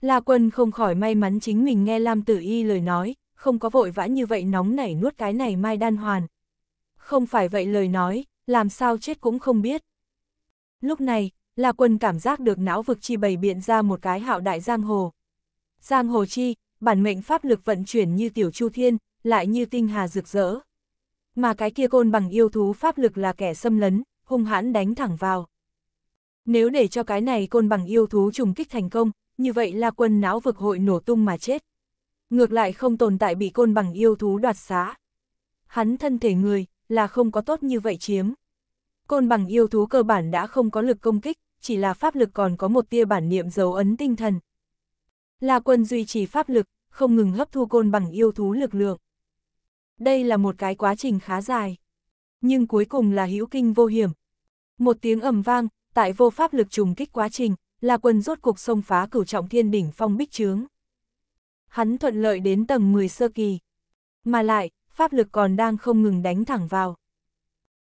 S1: La quân không khỏi may mắn chính mình nghe Lam Tử Y lời nói, không có vội vã như vậy nóng nảy nuốt cái này mai đan hoàn. Không phải vậy lời nói, làm sao chết cũng không biết. Lúc này, là Quân cảm giác được não vực chi bày biện ra một cái hạo đại giang hồ. Giang hồ chi, bản mệnh pháp lực vận chuyển như tiểu chu thiên, lại như tinh hà rực rỡ. Mà cái kia côn bằng yêu thú pháp lực là kẻ xâm lấn, hung hãn đánh thẳng vào. Nếu để cho cái này côn bằng yêu thú trùng kích thành công, như vậy là Quân não vực hội nổ tung mà chết. Ngược lại không tồn tại bị côn bằng yêu thú đoạt xá. Hắn thân thể người, là không có tốt như vậy chiếm. Côn bằng yêu thú cơ bản đã không có lực công kích, chỉ là pháp lực còn có một tia bản niệm dấu ấn tinh thần. là quân duy trì pháp lực, không ngừng hấp thu côn bằng yêu thú lực lượng. Đây là một cái quá trình khá dài. Nhưng cuối cùng là hữu kinh vô hiểm. Một tiếng ầm vang, tại vô pháp lực trùng kích quá trình, là quân rốt cuộc xông phá cửu trọng thiên đỉnh phong bích trướng hắn thuận lợi đến tầng 10 sơ kỳ. Mà lại, pháp lực còn đang không ngừng đánh thẳng vào.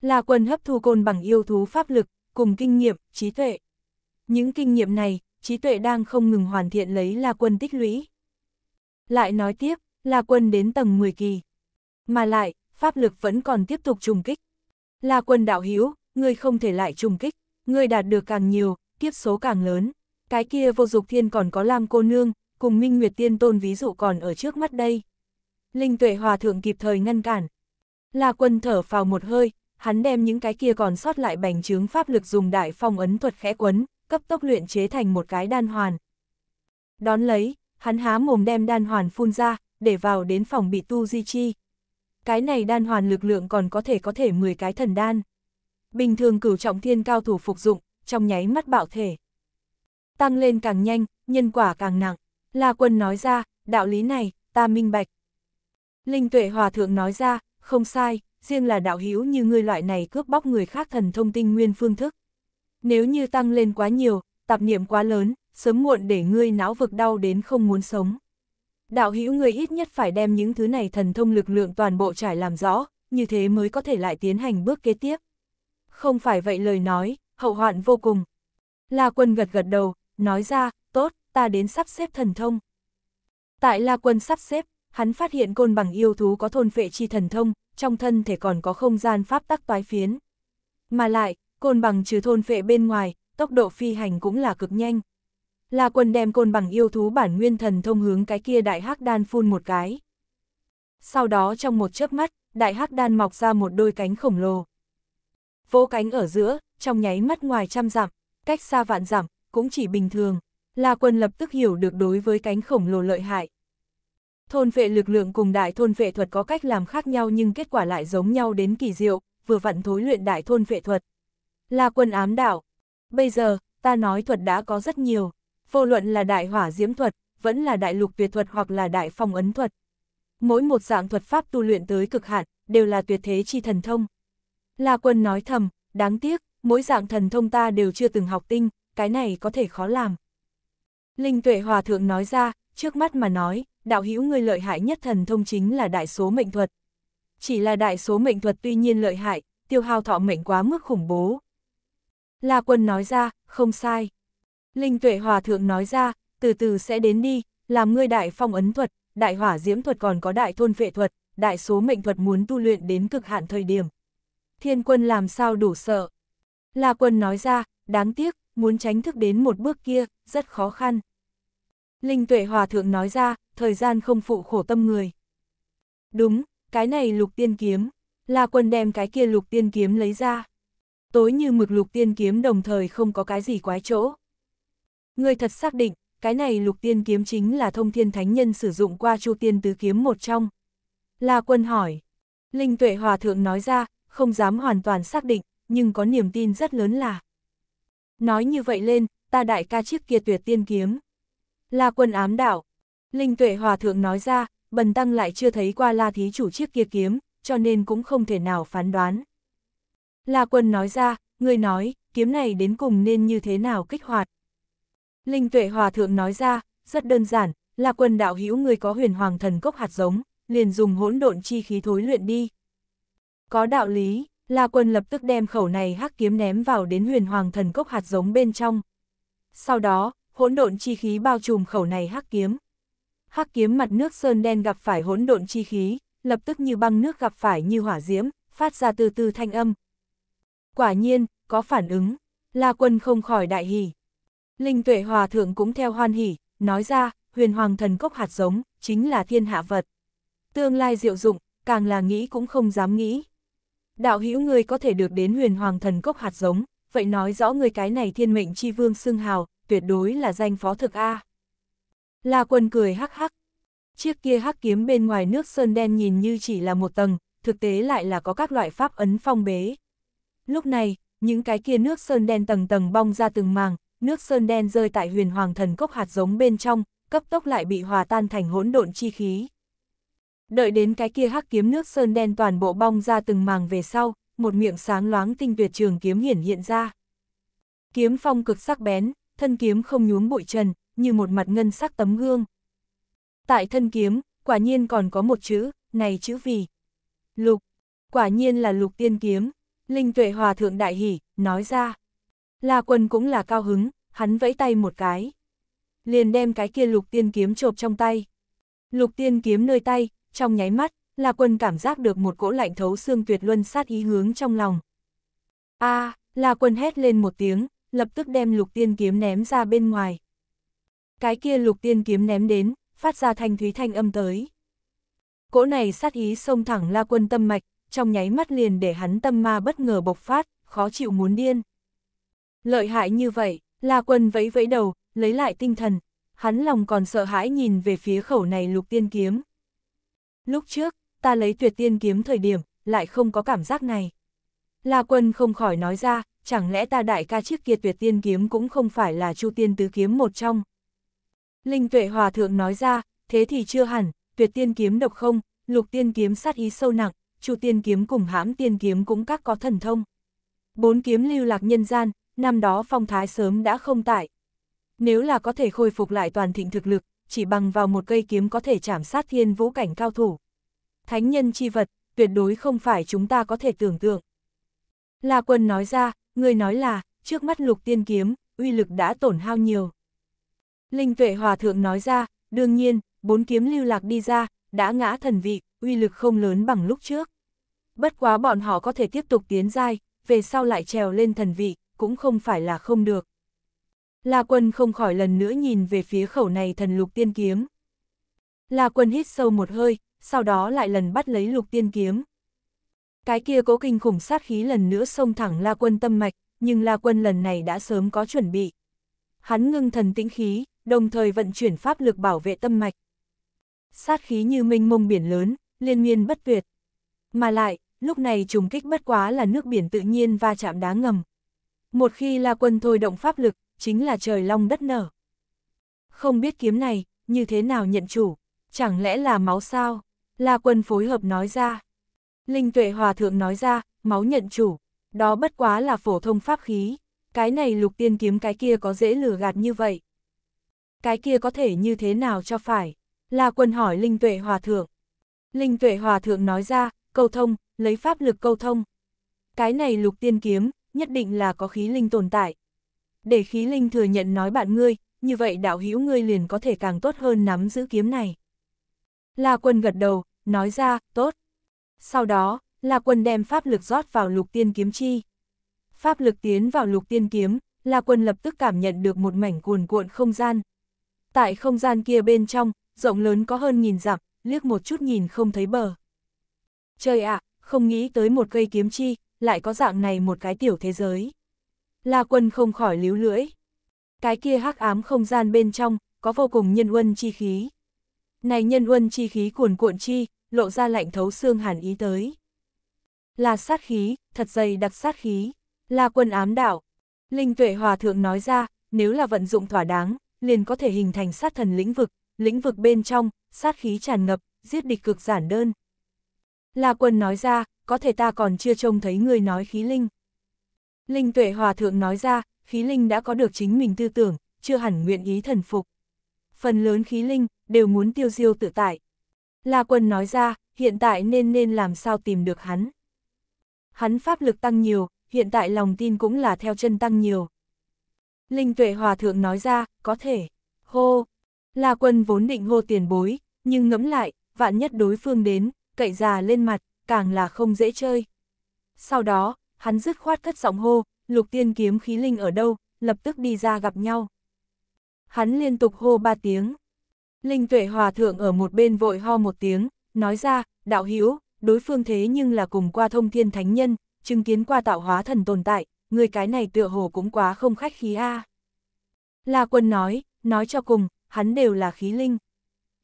S1: Là quần hấp thu côn bằng yêu thú pháp lực, cùng kinh nghiệm, trí tuệ. Những kinh nghiệm này, trí tuệ đang không ngừng hoàn thiện lấy là quân tích lũy. Lại nói tiếp, là quân đến tầng 10 kỳ. Mà lại, pháp lực vẫn còn tiếp tục trùng kích. Là quân đạo hiếu, ngươi không thể lại trùng kích, ngươi đạt được càng nhiều, kiếp số càng lớn. Cái kia vô dục thiên còn có lam cô nương, cùng Minh Nguyệt Tiên Tôn ví dụ còn ở trước mắt đây. Linh Tuệ Hòa Thượng kịp thời ngăn cản. La Quân thở vào một hơi, hắn đem những cái kia còn sót lại bành trướng pháp lực dùng đại phong ấn thuật khẽ quấn, cấp tốc luyện chế thành một cái đan hoàn. Đón lấy, hắn há mồm đem đan hoàn phun ra, để vào đến phòng bị tu di chi. Cái này đan hoàn lực lượng còn có thể có thể 10 cái thần đan. Bình thường cửu trọng thiên cao thủ phục dụng, trong nháy mắt bạo thể. Tăng lên càng nhanh, nhân quả càng nặng. La Quân nói ra, đạo lý này, ta minh bạch. Linh Tuệ Hòa Thượng nói ra, không sai, riêng là đạo hữu như ngươi loại này cướp bóc người khác thần thông tinh nguyên phương thức. Nếu như tăng lên quá nhiều, tạp niệm quá lớn, sớm muộn để ngươi não vực đau đến không muốn sống. Đạo hữu người ít nhất phải đem những thứ này thần thông lực lượng toàn bộ trải làm rõ, như thế mới có thể lại tiến hành bước kế tiếp. Không phải vậy lời nói, hậu hoạn vô cùng. La quân gật gật đầu, nói ra, tốt, ta đến sắp xếp thần thông. Tại La Quân sắp xếp, hắn phát hiện côn bằng yêu thú có thôn vệ chi thần thông, trong thân thể còn có không gian pháp tắc toái phiến. Mà lại, côn bằng trừ thôn vệ bên ngoài, tốc độ phi hành cũng là cực nhanh. La Quân đem côn bằng yêu thú bản nguyên thần thông hướng cái kia đại hắc đan phun một cái. Sau đó trong một chớp mắt, đại hắc đan mọc ra một đôi cánh khổng lồ. Vỗ cánh ở giữa, trong nháy mắt ngoài trăm dặm, cách xa vạn dặm, cũng chỉ bình thường, La Quân lập tức hiểu được đối với cánh khổng lồ lợi hại. Thôn vệ lực lượng cùng đại thôn vệ thuật có cách làm khác nhau nhưng kết quả lại giống nhau đến kỳ diệu, vừa vặn thối luyện đại thôn vệ thuật. La Quân ám đảo Bây giờ, ta nói thuật đã có rất nhiều, vô luận là đại hỏa diễm thuật, vẫn là đại lục tuyệt thuật hoặc là đại phong ấn thuật. Mỗi một dạng thuật pháp tu luyện tới cực hạn, đều là tuyệt thế chi thần thông. La Quân nói thầm, đáng tiếc, mỗi dạng thần thông ta đều chưa từng học tinh, cái này có thể khó làm. Linh tuệ hòa thượng nói ra, trước mắt mà nói, đạo hữu người lợi hại nhất thần thông chính là đại số mệnh thuật. Chỉ là đại số mệnh thuật tuy nhiên lợi hại, tiêu hao thọ mệnh quá mức khủng bố. La quân nói ra, không sai. Linh tuệ hòa thượng nói ra, từ từ sẽ đến đi, làm ngươi đại phong ấn thuật, đại hỏa diễm thuật còn có đại thôn vệ thuật, đại số mệnh thuật muốn tu luyện đến cực hạn thời điểm. Thiên quân làm sao đủ sợ. La quân nói ra, đáng tiếc, muốn tránh thức đến một bước kia, rất khó khăn. Linh tuệ hòa thượng nói ra, thời gian không phụ khổ tâm người. Đúng, cái này lục tiên kiếm, là quân đem cái kia lục tiên kiếm lấy ra. Tối như mực lục tiên kiếm đồng thời không có cái gì quái chỗ. Người thật xác định, cái này lục tiên kiếm chính là thông thiên thánh nhân sử dụng qua chu tiên tứ kiếm một trong. là quân hỏi, Linh tuệ hòa thượng nói ra, không dám hoàn toàn xác định, nhưng có niềm tin rất lớn là. Nói như vậy lên, ta đại ca chiếc kia tuyệt tiên kiếm. Là quân ám đạo. Linh tuệ hòa thượng nói ra, bần tăng lại chưa thấy qua la thí chủ chiếc kia kiếm, cho nên cũng không thể nào phán đoán. La quân nói ra, người nói, kiếm này đến cùng nên như thế nào kích hoạt. Linh tuệ hòa thượng nói ra, rất đơn giản, là quân đạo hữu người có huyền hoàng thần cốc hạt giống, liền dùng hỗn độn chi khí thối luyện đi. Có đạo lý, La Quân lập tức đem khẩu này hắc kiếm ném vào đến huyền hoàng thần cốc hạt giống bên trong. Sau đó, hỗn độn chi khí bao trùm khẩu này hắc kiếm. Hắc kiếm mặt nước sơn đen gặp phải hỗn độn chi khí, lập tức như băng nước gặp phải như hỏa diễm, phát ra từ từ thanh âm. Quả nhiên, có phản ứng, La Quân không khỏi đại hỉ. Linh Tuệ Hòa Thượng cũng theo hoan hỉ, nói ra, huyền hoàng thần cốc hạt giống, chính là thiên hạ vật. Tương lai diệu dụng, càng là nghĩ cũng không dám nghĩ đạo hữu người có thể được đến huyền hoàng thần cốc hạt giống, vậy nói rõ người cái này thiên mệnh chi vương xưng hào, tuyệt đối là danh phó thực A. La quân cười hắc hắc. Chiếc kia hắc kiếm bên ngoài nước sơn đen nhìn như chỉ là một tầng, thực tế lại là có các loại pháp ấn phong bế. Lúc này, những cái kia nước sơn đen tầng tầng bong ra từng màng, nước sơn đen rơi tại huyền hoàng thần cốc hạt giống bên trong, cấp tốc lại bị hòa tan thành hỗn độn chi khí. Đợi đến cái kia hắc kiếm nước sơn đen toàn bộ bong ra từng màng về sau, một miệng sáng loáng tinh tuyệt trường kiếm hiển hiện ra. Kiếm phong cực sắc bén, thân kiếm không nhuốm bụi trần, như một mặt ngân sắc tấm gương. Tại thân kiếm, quả nhiên còn có một chữ, này chữ vì. Lục, quả nhiên là lục tiên kiếm, Linh Tuệ Hòa Thượng Đại Hỷ, nói ra. La quân cũng là cao hứng, hắn vẫy tay một cái. Liền đem cái kia lục tiên kiếm chộp trong tay. Lục tiên kiếm nơi tay, trong nháy mắt, La Quân cảm giác được một cỗ lạnh thấu xương tuyệt luân sát ý hướng trong lòng. A, à, La Quân hét lên một tiếng, lập tức đem lục tiên kiếm ném ra bên ngoài. Cái kia lục tiên kiếm ném đến, phát ra thanh thúy thanh âm tới. Cỗ này sát ý xông thẳng La Quân tâm mạch, trong nháy mắt liền để hắn tâm ma bất ngờ bộc phát, khó chịu muốn điên. Lợi hại như vậy, La Quân vẫy vẫy đầu, lấy lại tinh thần, hắn lòng còn sợ hãi nhìn về phía khẩu này lục tiên kiếm. Lúc trước, ta lấy tuyệt tiên kiếm thời điểm, lại không có cảm giác này. La quân không khỏi nói ra, chẳng lẽ ta đại ca chiếc kia tuyệt tiên kiếm cũng không phải là chu tiên tứ kiếm một trong. Linh tuệ hòa thượng nói ra, thế thì chưa hẳn, tuyệt tiên kiếm độc không, lục tiên kiếm sát ý sâu nặng, chu tiên kiếm cùng hãm tiên kiếm cũng các có thần thông. Bốn kiếm lưu lạc nhân gian, năm đó phong thái sớm đã không tại. Nếu là có thể khôi phục lại toàn thịnh thực lực, chỉ bằng vào một cây kiếm có thể chảm sát thiên vũ cảnh cao thủ. Thánh nhân chi vật, tuyệt đối không phải chúng ta có thể tưởng tượng. La quân nói ra, người nói là, trước mắt lục tiên kiếm, uy lực đã tổn hao nhiều. Linh tuệ hòa thượng nói ra, đương nhiên, bốn kiếm lưu lạc đi ra, đã ngã thần vị, uy lực không lớn bằng lúc trước. Bất quá bọn họ có thể tiếp tục tiến dai, về sau lại trèo lên thần vị, cũng không phải là không được. La Quân không khỏi lần nữa nhìn về phía khẩu này thần lục tiên kiếm. La Quân hít sâu một hơi, sau đó lại lần bắt lấy lục tiên kiếm. Cái kia cố kinh khủng sát khí lần nữa xông thẳng La Quân tâm mạch, nhưng La Quân lần này đã sớm có chuẩn bị. Hắn ngưng thần tĩnh khí, đồng thời vận chuyển pháp lực bảo vệ tâm mạch. Sát khí như mênh mông biển lớn, liên miên bất tuyệt. Mà lại, lúc này trùng kích bất quá là nước biển tự nhiên va chạm đá ngầm. Một khi La Quân thôi động pháp lực, chính là trời long đất nở. Không biết kiếm này, như thế nào nhận chủ, chẳng lẽ là máu sao? La quân phối hợp nói ra. Linh tuệ hòa thượng nói ra, máu nhận chủ, đó bất quá là phổ thông pháp khí, cái này lục tiên kiếm cái kia có dễ lừa gạt như vậy. Cái kia có thể như thế nào cho phải? La quân hỏi Linh tuệ hòa thượng. Linh tuệ hòa thượng nói ra, câu thông, lấy pháp lực câu thông. Cái này lục tiên kiếm, nhất định là có khí linh tồn tại, để khí linh thừa nhận nói bạn ngươi, như vậy đạo hữu ngươi liền có thể càng tốt hơn nắm giữ kiếm này. La quân gật đầu, nói ra, tốt. Sau đó, La quân đem pháp lực rót vào lục tiên kiếm chi. Pháp lực tiến vào lục tiên kiếm, La quân lập tức cảm nhận được một mảnh cuồn cuộn không gian. Tại không gian kia bên trong, rộng lớn có hơn nghìn dặm, liếc một chút nhìn không thấy bờ. Trời ạ, à, không nghĩ tới một cây kiếm chi, lại có dạng này một cái tiểu thế giới. La Quân không khỏi líu lưỡi. Cái kia hắc ám không gian bên trong, có vô cùng nhân uân chi khí. Này nhân uân chi khí cuồn cuộn chi, lộ ra lạnh thấu xương hàn ý tới. Là sát khí, thật dày đặc sát khí. La Quân ám đạo. Linh Tuệ Hòa Thượng nói ra, nếu là vận dụng thỏa đáng, liền có thể hình thành sát thần lĩnh vực, lĩnh vực bên trong, sát khí tràn ngập, giết địch cực giản đơn. La Quân nói ra, có thể ta còn chưa trông thấy người nói khí linh. Linh tuệ hòa thượng nói ra, khí linh đã có được chính mình tư tưởng, chưa hẳn nguyện ý thần phục. Phần lớn khí linh, đều muốn tiêu diêu tự tại. La quân nói ra, hiện tại nên nên làm sao tìm được hắn. Hắn pháp lực tăng nhiều, hiện tại lòng tin cũng là theo chân tăng nhiều. Linh tuệ hòa thượng nói ra, có thể, hô. La quân vốn định hô tiền bối, nhưng ngẫm lại, vạn nhất đối phương đến, cậy già lên mặt, càng là không dễ chơi. Sau đó, hắn dứt khoát cất giọng hô, lục tiên kiếm khí linh ở đâu, lập tức đi ra gặp nhau. Hắn liên tục hô ba tiếng. Linh tuệ hòa thượng ở một bên vội ho một tiếng, nói ra, đạo hữu đối phương thế nhưng là cùng qua thông thiên thánh nhân, chứng kiến qua tạo hóa thần tồn tại, người cái này tựa hồ cũng quá không khách khí a. La quân nói, nói cho cùng, hắn đều là khí linh.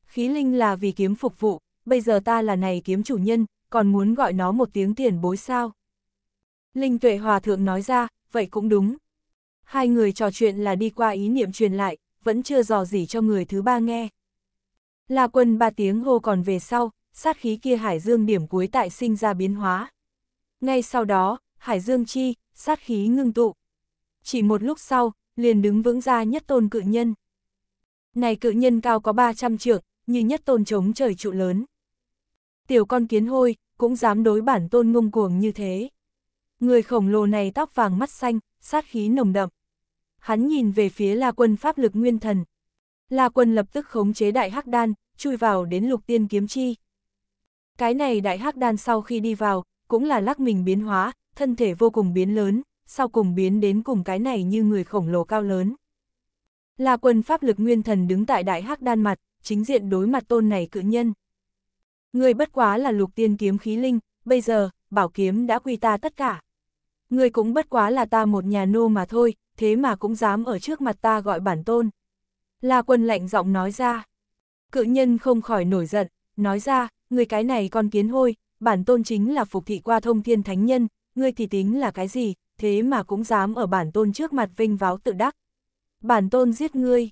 S1: Khí linh là vì kiếm phục vụ, bây giờ ta là này kiếm chủ nhân, còn muốn gọi nó một tiếng tiền bối sao. Linh tuệ hòa thượng nói ra, vậy cũng đúng. Hai người trò chuyện là đi qua ý niệm truyền lại, vẫn chưa dò gì cho người thứ ba nghe. La quân ba tiếng hô còn về sau, sát khí kia hải dương điểm cuối tại sinh ra biến hóa. Ngay sau đó, hải dương chi, sát khí ngưng tụ. Chỉ một lúc sau, liền đứng vững ra nhất tôn cự nhân. Này cự nhân cao có 300 trượng, như nhất tôn chống trời trụ lớn. Tiểu con kiến hôi, cũng dám đối bản tôn ngông cuồng như thế người khổng lồ này tóc vàng mắt xanh, sát khí nồng đậm. Hắn nhìn về phía La Quân pháp lực nguyên thần. La Quân lập tức khống chế đại hắc đan, chui vào đến lục tiên kiếm chi. Cái này đại hắc đan sau khi đi vào, cũng là lắc mình biến hóa, thân thể vô cùng biến lớn, sau cùng biến đến cùng cái này như người khổng lồ cao lớn. La Quân pháp lực nguyên thần đứng tại đại hắc đan mặt, chính diện đối mặt tôn này cự nhân. Người bất quá là lục tiên kiếm khí linh, bây giờ, bảo kiếm đã quy ta tất cả. Ngươi cũng bất quá là ta một nhà nô mà thôi, thế mà cũng dám ở trước mặt ta gọi bản tôn. La quân lạnh giọng nói ra. Cự nhân không khỏi nổi giận, nói ra, ngươi cái này con kiến hôi, bản tôn chính là phục thị qua thông thiên thánh nhân, ngươi thì tính là cái gì, thế mà cũng dám ở bản tôn trước mặt vinh váo tự đắc. Bản tôn giết ngươi.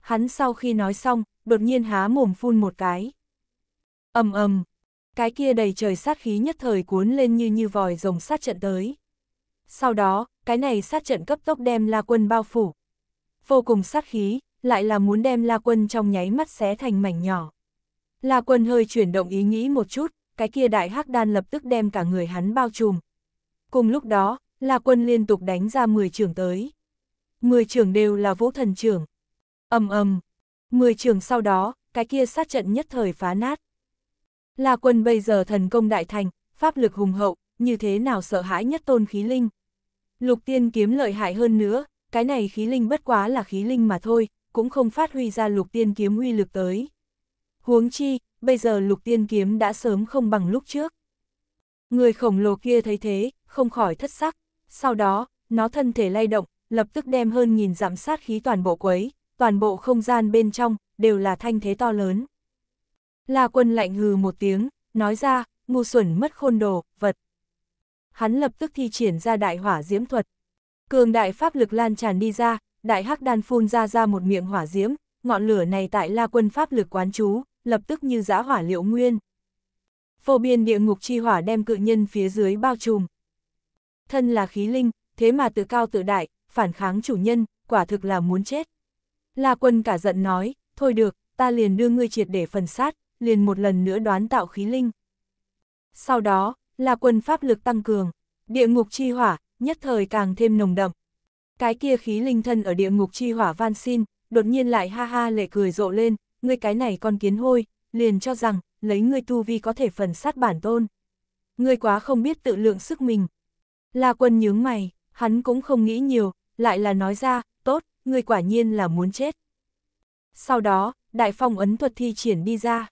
S1: Hắn sau khi nói xong, đột nhiên há mồm phun một cái. ầm ầm, cái kia đầy trời sát khí nhất thời cuốn lên như như vòi rồng sát trận tới. Sau đó, cái này sát trận cấp tốc đem La Quân bao phủ. Vô cùng sát khí, lại là muốn đem La Quân trong nháy mắt xé thành mảnh nhỏ. La Quân hơi chuyển động ý nghĩ một chút, cái kia đại hắc đan lập tức đem cả người hắn bao trùm. Cùng lúc đó, La Quân liên tục đánh ra 10 trường tới. 10 trường đều là vũ thần trường. Ầm ầm. 10 trường sau đó, cái kia sát trận nhất thời phá nát. La Quân bây giờ thần công đại thành, pháp lực hùng hậu, như thế nào sợ hãi nhất tôn khí linh. Lục tiên kiếm lợi hại hơn nữa, cái này khí linh bất quá là khí linh mà thôi, cũng không phát huy ra lục tiên kiếm uy lực tới. Huống chi, bây giờ lục tiên kiếm đã sớm không bằng lúc trước. Người khổng lồ kia thấy thế, không khỏi thất sắc, sau đó, nó thân thể lay động, lập tức đem hơn nghìn giảm sát khí toàn bộ quấy, toàn bộ không gian bên trong, đều là thanh thế to lớn. La quân lạnh hừ một tiếng, nói ra, ngu xuẩn mất khôn đồ, vật, hắn lập tức thi triển ra đại hỏa diễm thuật. Cường đại pháp lực lan tràn đi ra, đại hắc đan phun ra ra một miệng hỏa diễm, ngọn lửa này tại La Quân pháp lực quán chú, lập tức như giã hỏa liệu nguyên. Vô biên địa ngục chi hỏa đem cự nhân phía dưới bao trùm. Thân là khí linh, thế mà tự cao tự đại, phản kháng chủ nhân, quả thực là muốn chết. La Quân cả giận nói, thôi được, ta liền đưa ngươi triệt để phần sát, liền một lần nữa đoán tạo khí linh. Sau đó, là quân pháp lực tăng cường, địa ngục chi hỏa, nhất thời càng thêm nồng đậm. Cái kia khí linh thân ở địa ngục chi hỏa van xin, đột nhiên lại ha ha lệ cười rộ lên, ngươi cái này con kiến hôi, liền cho rằng, lấy ngươi tu vi có thể phần sát bản tôn. Ngươi quá không biết tự lượng sức mình. La quân nhướng mày, hắn cũng không nghĩ nhiều, lại là nói ra, tốt, ngươi quả nhiên là muốn chết. Sau đó, đại phong ấn thuật thi triển đi ra.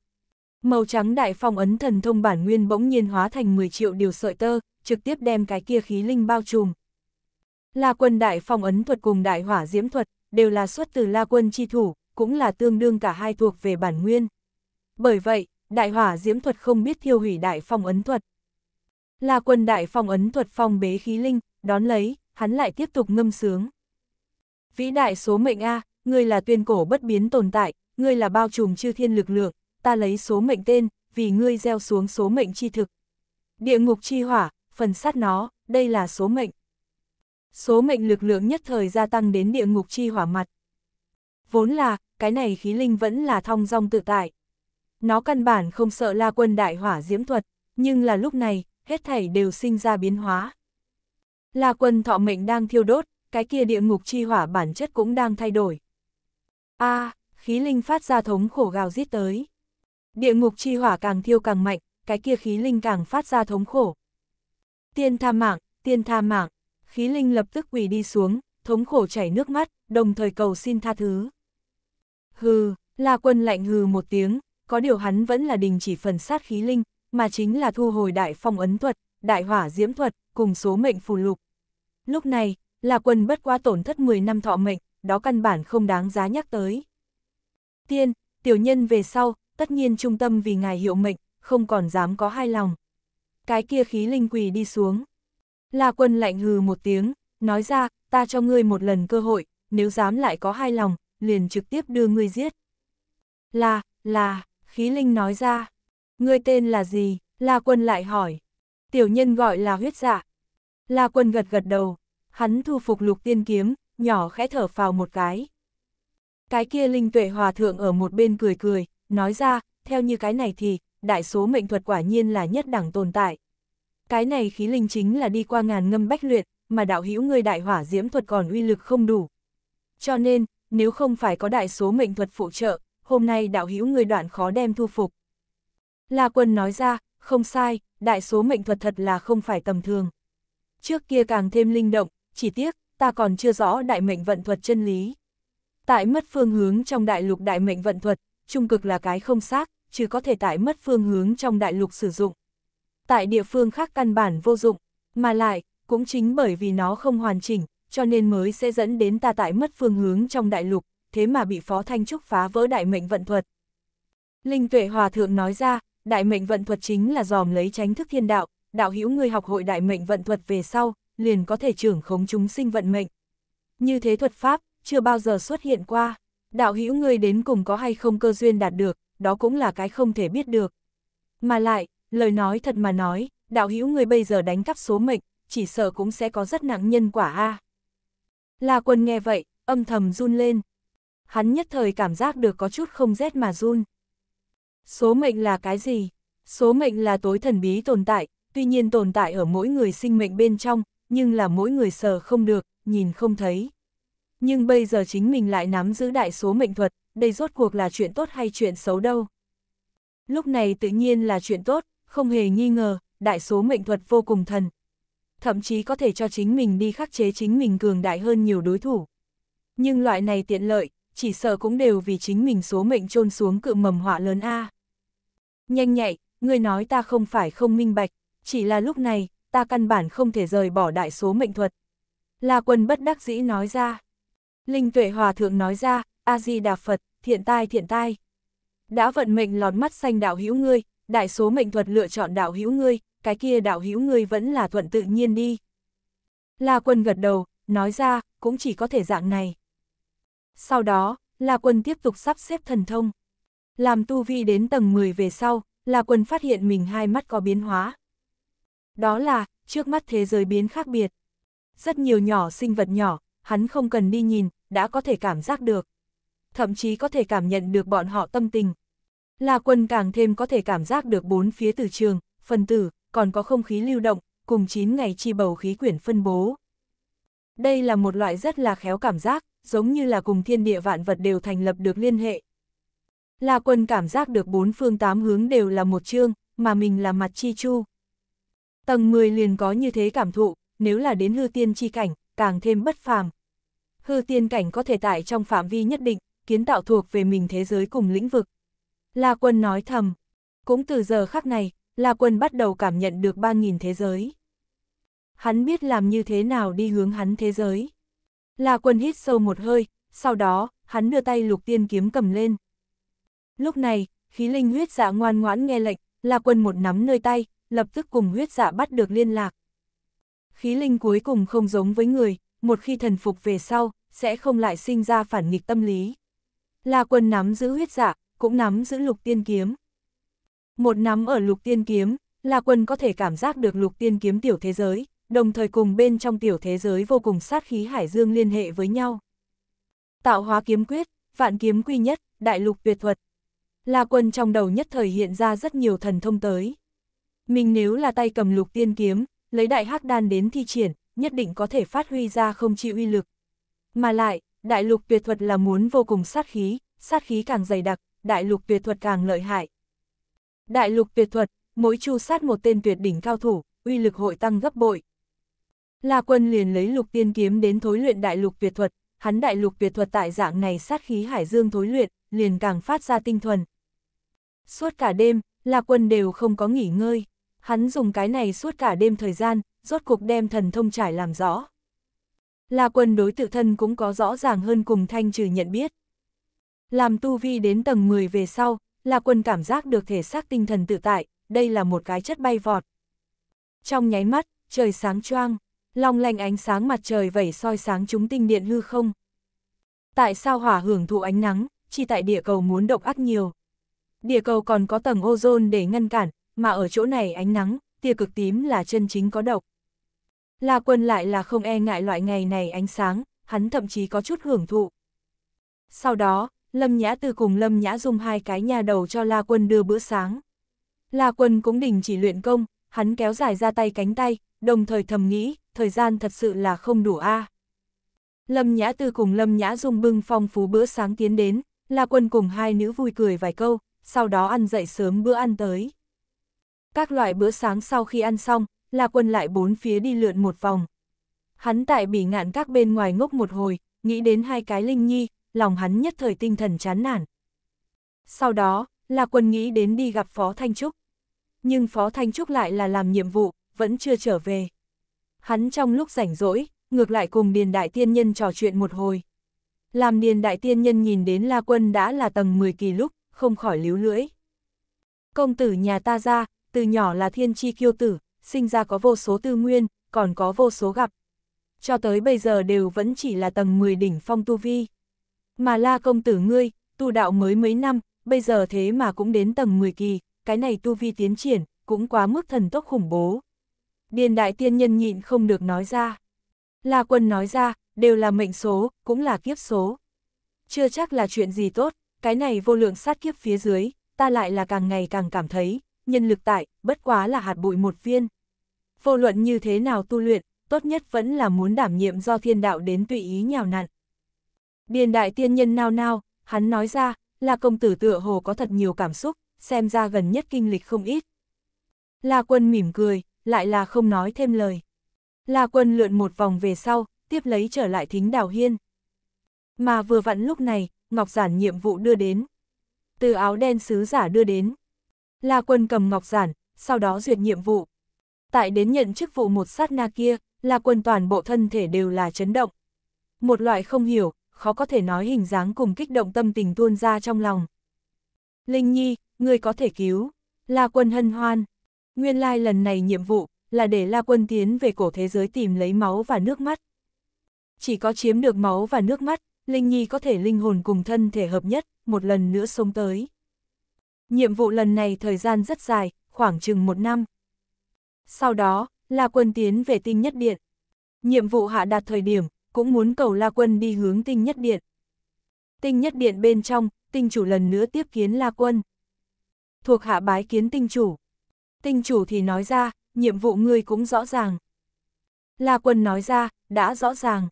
S1: Màu trắng đại phong ấn thần thông bản nguyên bỗng nhiên hóa thành 10 triệu điều sợi tơ, trực tiếp đem cái kia khí linh bao trùm. La quân đại phong ấn thuật cùng đại hỏa diễm thuật, đều là xuất từ la quân chi thủ, cũng là tương đương cả hai thuộc về bản nguyên. Bởi vậy, đại hỏa diễm thuật không biết thiêu hủy đại phong ấn thuật. La quân đại phong ấn thuật phong bế khí linh, đón lấy, hắn lại tiếp tục ngâm sướng. Vĩ đại số mệnh A, ngươi là tuyên cổ bất biến tồn tại, ngươi là bao trùm chư thiên lực lượng, ta lấy số mệnh tên, vì ngươi gieo xuống số mệnh chi thực. Địa ngục chi hỏa, phần sát nó, đây là số mệnh. Số mệnh lực lượng nhất thời gia tăng đến địa ngục chi hỏa mặt. Vốn là, cái này khí linh vẫn là thong dong tự tại. Nó căn bản không sợ la quân đại hỏa diễm thuật, nhưng là lúc này, hết thảy đều sinh ra biến hóa. La quân thọ mệnh đang thiêu đốt, cái kia địa ngục chi hỏa bản chất cũng đang thay đổi. A, à, khí linh phát ra thống khổ gào giết tới. Địa ngục chi hỏa càng thiêu càng mạnh, cái kia khí linh càng phát ra thống khổ. Tiên tha mạng, tiên tha mạng, khí linh lập tức quỳ đi xuống, thống khổ chảy nước mắt, đồng thời cầu xin tha thứ. Hừ, La Quân lạnh hừ một tiếng, có điều hắn vẫn là đình chỉ phần sát khí linh, mà chính là thu hồi đại phong ấn thuật, đại hỏa diễm thuật, cùng số mệnh phù lục. Lúc này, La Quân bất qua tổn thất 10 năm thọ mệnh, đó căn bản không đáng giá nhắc tới. Tiên, tiểu nhân về sau, tất nhiên trung tâm vì ngài hiệu mệnh, không còn dám có hai lòng. Cái kia khí linh quỳ đi xuống. La quân lạnh hừ một tiếng, nói ra, ta cho ngươi một lần cơ hội, nếu dám lại có hai lòng, liền trực tiếp đưa ngươi giết. Là, là, khí linh nói ra. Ngươi tên là gì? La quân lại hỏi. Tiểu nhân gọi là huyết dạ. La quân gật gật đầu, hắn thu phục lục tiên kiếm, nhỏ khẽ thở phào một cái. Cái kia linh tuệ hòa thượng ở một bên cười cười, Nói ra, theo như cái này thì, đại số mệnh thuật quả nhiên là nhất đẳng tồn tại. Cái này khí linh chính là đi qua ngàn ngâm bách luyện, mà đạo hữu người đại hỏa diễm thuật còn uy lực không đủ. Cho nên, nếu không phải có đại số mệnh thuật phụ trợ, hôm nay đạo hữu người đoạn khó đem thu phục. La quân nói ra, không sai, đại số mệnh thuật thật là không phải tầm thường. Trước kia càng thêm linh động, chỉ tiếc, ta còn chưa rõ đại mệnh vận thuật chân lý. Tại mất phương hướng trong đại lục đại mệnh vận thuật, trung cực là cái không xác, chứ có thể tại mất phương hướng trong đại lục sử dụng. Tại địa phương khác căn bản vô dụng, mà lại, cũng chính bởi vì nó không hoàn chỉnh, cho nên mới sẽ dẫn đến ta tại mất phương hướng trong đại lục, thế mà bị Phó Thanh Trúc phá vỡ đại mệnh vận thuật. Linh Tuệ Hòa Thượng nói ra, đại mệnh vận thuật chính là dòm lấy tránh thức thiên đạo, đạo hữu người học hội đại mệnh vận thuật về sau, liền có thể trưởng khống chúng sinh vận mệnh. Như thế thuật pháp, chưa bao giờ xuất hiện qua đạo hữu ngươi đến cùng có hay không cơ duyên đạt được, đó cũng là cái không thể biết được. Mà lại, lời nói thật mà nói, đạo hữu ngươi bây giờ đánh cắp số mệnh, chỉ sợ cũng sẽ có rất nặng nhân quả a. La quân nghe vậy, âm thầm run lên. Hắn nhất thời cảm giác được có chút không rét mà run. Số mệnh là cái gì? Số mệnh là tối thần bí tồn tại, tuy nhiên tồn tại ở mỗi người sinh mệnh bên trong, nhưng là mỗi người sờ không được, nhìn không thấy. Nhưng bây giờ chính mình lại nắm giữ đại số mệnh thuật, đây rốt cuộc là chuyện tốt hay chuyện xấu đâu. Lúc này tự nhiên là chuyện tốt, không hề nghi ngờ, đại số mệnh thuật vô cùng thần. Thậm chí có thể cho chính mình đi khắc chế chính mình cường đại hơn nhiều đối thủ. Nhưng loại này tiện lợi, chỉ sợ cũng đều vì chính mình số mệnh chôn xuống cự mầm họa lớn A. Nhanh nhạy, người nói ta không phải không minh bạch, chỉ là lúc này, ta căn bản không thể rời bỏ đại số mệnh thuật. là quân bất đắc dĩ nói ra. Linh tuệ hòa thượng nói ra, A-di-đà Phật, thiện tai thiện tai. Đã vận mệnh lón mắt xanh đạo hữu ngươi, đại số mệnh thuật lựa chọn đạo hữu ngươi, cái kia đạo hữu ngươi vẫn là thuận tự nhiên đi. La quân gật đầu, nói ra, cũng chỉ có thể dạng này. Sau đó, La quân tiếp tục sắp xếp thần thông. Làm tu vi đến tầng 10 về sau, La quân phát hiện mình hai mắt có biến hóa. Đó là, trước mắt thế giới biến khác biệt. Rất nhiều nhỏ sinh vật nhỏ, hắn không cần đi nhìn, đã có thể cảm giác được. Thậm chí có thể cảm nhận được bọn họ tâm tình. La quân càng thêm có thể cảm giác được bốn phía từ trường, phân tử, còn có không khí lưu động, cùng 9 ngày chi bầu khí quyển phân bố. Đây là một loại rất là khéo cảm giác, giống như là cùng thiên địa vạn vật đều thành lập được liên hệ. La quân cảm giác được bốn phương tám hướng đều là một chương, mà mình là mặt chi chu. Tầng 10 liền có như thế cảm thụ, nếu là đến hư tiên chi cảnh, càng thêm bất phàm hư tiên cảnh có thể tại trong phạm vi nhất định, kiến tạo thuộc về mình thế giới cùng lĩnh vực. La Quân nói thầm, cũng từ giờ khắc này, La Quân bắt đầu cảm nhận được 3.000 thế giới. Hắn biết làm như thế nào đi hướng hắn thế giới. La Quân hít sâu một hơi, sau đó, hắn đưa tay lục tiên kiếm cầm lên. Lúc này, khí linh huyết dạ ngoan ngoãn nghe lệnh, La Quân một nắm nơi tay, lập tức cùng huyết dạ bắt được liên lạc. Khí linh cuối cùng không giống với người, một khi thần phục về sau, sẽ không lại sinh ra phản nghịch tâm lý. La quân nắm giữ huyết dạ, cũng nắm giữ lục tiên kiếm. Một nắm ở lục tiên kiếm, La quân có thể cảm giác được lục tiên kiếm tiểu thế giới, đồng thời cùng bên trong tiểu thế giới vô cùng sát khí hải dương liên hệ với nhau. Tạo hóa kiếm quyết, vạn kiếm quy nhất, đại lục tuyệt thuật. La quân trong đầu nhất thời hiện ra rất nhiều thần thông tới. Mình nếu là tay cầm lục tiên kiếm, lấy đại hắc đan đến thi triển, nhất định có thể phát huy ra không chịu uy lực. Mà lại, đại lục tuyệt thuật là muốn vô cùng sát khí, sát khí càng dày đặc, đại lục tuyệt thuật càng lợi hại. Đại lục tuyệt thuật, mỗi chu sát một tên tuyệt đỉnh cao thủ, uy lực hội tăng gấp bội. La quân liền lấy lục tiên kiếm đến thối luyện đại lục tuyệt thuật, hắn đại lục tuyệt thuật tại dạng này sát khí hải dương thối luyện, liền càng phát ra tinh thuần. Suốt cả đêm, La quân đều không có nghỉ ngơi, hắn dùng cái này suốt cả đêm thời gian, rốt cục đem thần thông trải làm rõ. La Quân đối tự thân cũng có rõ ràng hơn cùng thanh trừ nhận biết. Làm tu vi đến tầng 10 về sau, La Quân cảm giác được thể xác tinh thần tự tại, đây là một cái chất bay vọt. Trong nháy mắt, trời sáng choang, long lanh ánh sáng mặt trời vẩy soi sáng chúng tinh điện hư không. Tại sao hỏa hưởng thụ ánh nắng, chỉ tại địa cầu muốn độc ác nhiều. Địa cầu còn có tầng ozone để ngăn cản, mà ở chỗ này ánh nắng, tia cực tím là chân chính có độc. La Quân lại là không e ngại loại ngày này ánh sáng, hắn thậm chí có chút hưởng thụ. Sau đó, Lâm Nhã Tư cùng Lâm Nhã Dung hai cái nhà đầu cho La Quân đưa bữa sáng. La Quân cũng đình chỉ luyện công, hắn kéo dài ra tay cánh tay, đồng thời thầm nghĩ, thời gian thật sự là không đủ a. Lâm Nhã Tư cùng Lâm Nhã Dung bưng phong phú bữa sáng tiến đến, La Quân cùng hai nữ vui cười vài câu, sau đó ăn dậy sớm bữa ăn tới. Các loại bữa sáng sau khi ăn xong, La Quân lại bốn phía đi lượn một vòng. Hắn tại bỉ ngạn các bên ngoài ngốc một hồi, nghĩ đến hai cái linh nhi, lòng hắn nhất thời tinh thần chán nản. Sau đó, La Quân nghĩ đến đi gặp Phó Thanh Trúc. Nhưng Phó Thanh Trúc lại là làm nhiệm vụ, vẫn chưa trở về. Hắn trong lúc rảnh rỗi, ngược lại cùng Điền Đại Tiên Nhân trò chuyện một hồi. Làm Điền Đại Tiên Nhân nhìn đến La Quân đã là tầng 10 kỳ lúc, không khỏi líu lưỡi. Công tử nhà ta ra, từ nhỏ là thiên chi kiêu tử, sinh ra có vô số tư nguyên, còn có vô số gặp. Cho tới bây giờ đều vẫn chỉ là tầng 10 đỉnh phong tu vi. Mà la công tử ngươi, tu đạo mới mấy năm, bây giờ thế mà cũng đến tầng 10 kỳ, cái này tu vi tiến triển, cũng quá mức thần tốc khủng bố. Điền đại tiên nhân nhịn không được nói ra. La quân nói ra, đều là mệnh số, cũng là kiếp số. Chưa chắc là chuyện gì tốt, cái này vô lượng sát kiếp phía dưới, ta lại là càng ngày càng cảm thấy, nhân lực tại, bất quá là hạt bụi một viên vô luận như thế nào tu luyện, tốt nhất vẫn là muốn đảm nhiệm do thiên đạo đến tùy ý nhào nặn. Điền đại tiên nhân nao nao, hắn nói ra, là công tử tựa hồ có thật nhiều cảm xúc, xem ra gần nhất kinh lịch không ít. La quân mỉm cười, lại là không nói thêm lời. La quân lượn một vòng về sau, tiếp lấy trở lại thính đào hiên. Mà vừa vặn lúc này, ngọc giản nhiệm vụ đưa đến. Từ áo đen sứ giả đưa đến. La quân cầm ngọc giản, sau đó duyệt nhiệm vụ, Tại đến nhận chức vụ một sát na kia, là quần toàn bộ thân thể đều là chấn động. Một loại không hiểu, khó có thể nói hình dáng cùng kích động tâm tình tuôn ra trong lòng. Linh Nhi, người có thể cứu. La quân hân hoan. Nguyên lai lần này nhiệm vụ, là để La quân tiến về cổ thế giới tìm lấy máu và nước mắt. Chỉ có chiếm được máu và nước mắt, Linh Nhi có thể linh hồn cùng thân thể hợp nhất, một lần nữa sống tới. Nhiệm vụ lần này thời gian rất dài, khoảng chừng một năm, sau đó, La Quân tiến về tinh nhất điện. Nhiệm vụ hạ đạt thời điểm, cũng muốn cầu La Quân đi hướng tinh nhất điện. Tinh nhất điện bên trong, tinh chủ lần nữa tiếp kiến La Quân. Thuộc hạ bái kiến tinh chủ. Tinh chủ thì nói ra, nhiệm vụ ngươi cũng rõ ràng. La Quân nói ra, đã rõ ràng.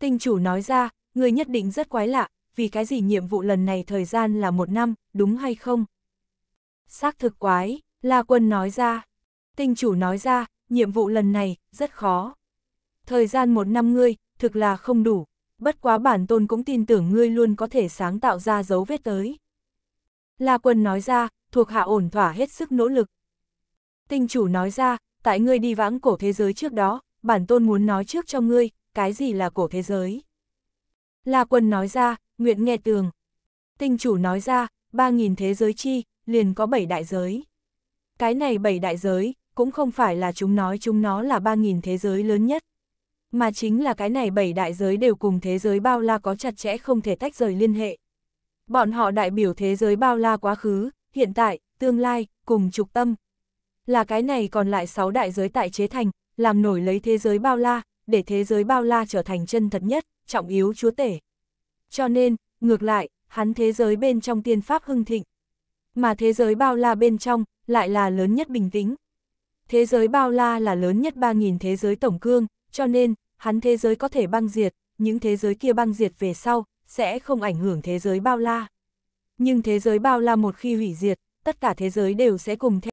S1: Tinh chủ nói ra, ngươi nhất định rất quái lạ, vì cái gì nhiệm vụ lần này thời gian là một năm, đúng hay không? Xác thực quái, La Quân nói ra. Tinh chủ nói ra, nhiệm vụ lần này, rất khó. Thời gian một năm ngươi, thực là không đủ, bất quá bản tôn cũng tin tưởng ngươi luôn có thể sáng tạo ra dấu vết tới. La quân nói ra, thuộc hạ ổn thỏa hết sức nỗ lực. Tinh chủ nói ra, tại ngươi đi vãng cổ thế giới trước đó, bản tôn muốn nói trước cho ngươi, cái gì là cổ thế giới. La quân nói ra, nguyện nghe tường. Tinh chủ nói ra, ba nghìn thế giới chi, liền có bảy đại giới. Cái này bảy đại giới, cũng không phải là chúng nói chúng nó là 3.000 thế giới lớn nhất. Mà chính là cái này bảy đại giới đều cùng thế giới bao la có chặt chẽ không thể tách rời liên hệ. Bọn họ đại biểu thế giới bao la quá khứ, hiện tại, tương lai, cùng trục tâm. Là cái này còn lại sáu đại giới tại chế thành, làm nổi lấy thế giới bao la, để thế giới bao la trở thành chân thật nhất, trọng yếu chúa tể. Cho nên, ngược lại, hắn thế giới bên trong tiên pháp hưng thịnh. Mà thế giới bao la bên trong, lại là lớn nhất bình tĩnh. Thế giới bao la là lớn nhất 3.000 thế giới tổng cương, cho nên, hắn thế giới có thể băng diệt, những thế giới kia băng diệt về sau, sẽ không ảnh hưởng thế giới bao la. Nhưng thế giới bao la một khi hủy diệt, tất cả thế giới đều sẽ cùng theo.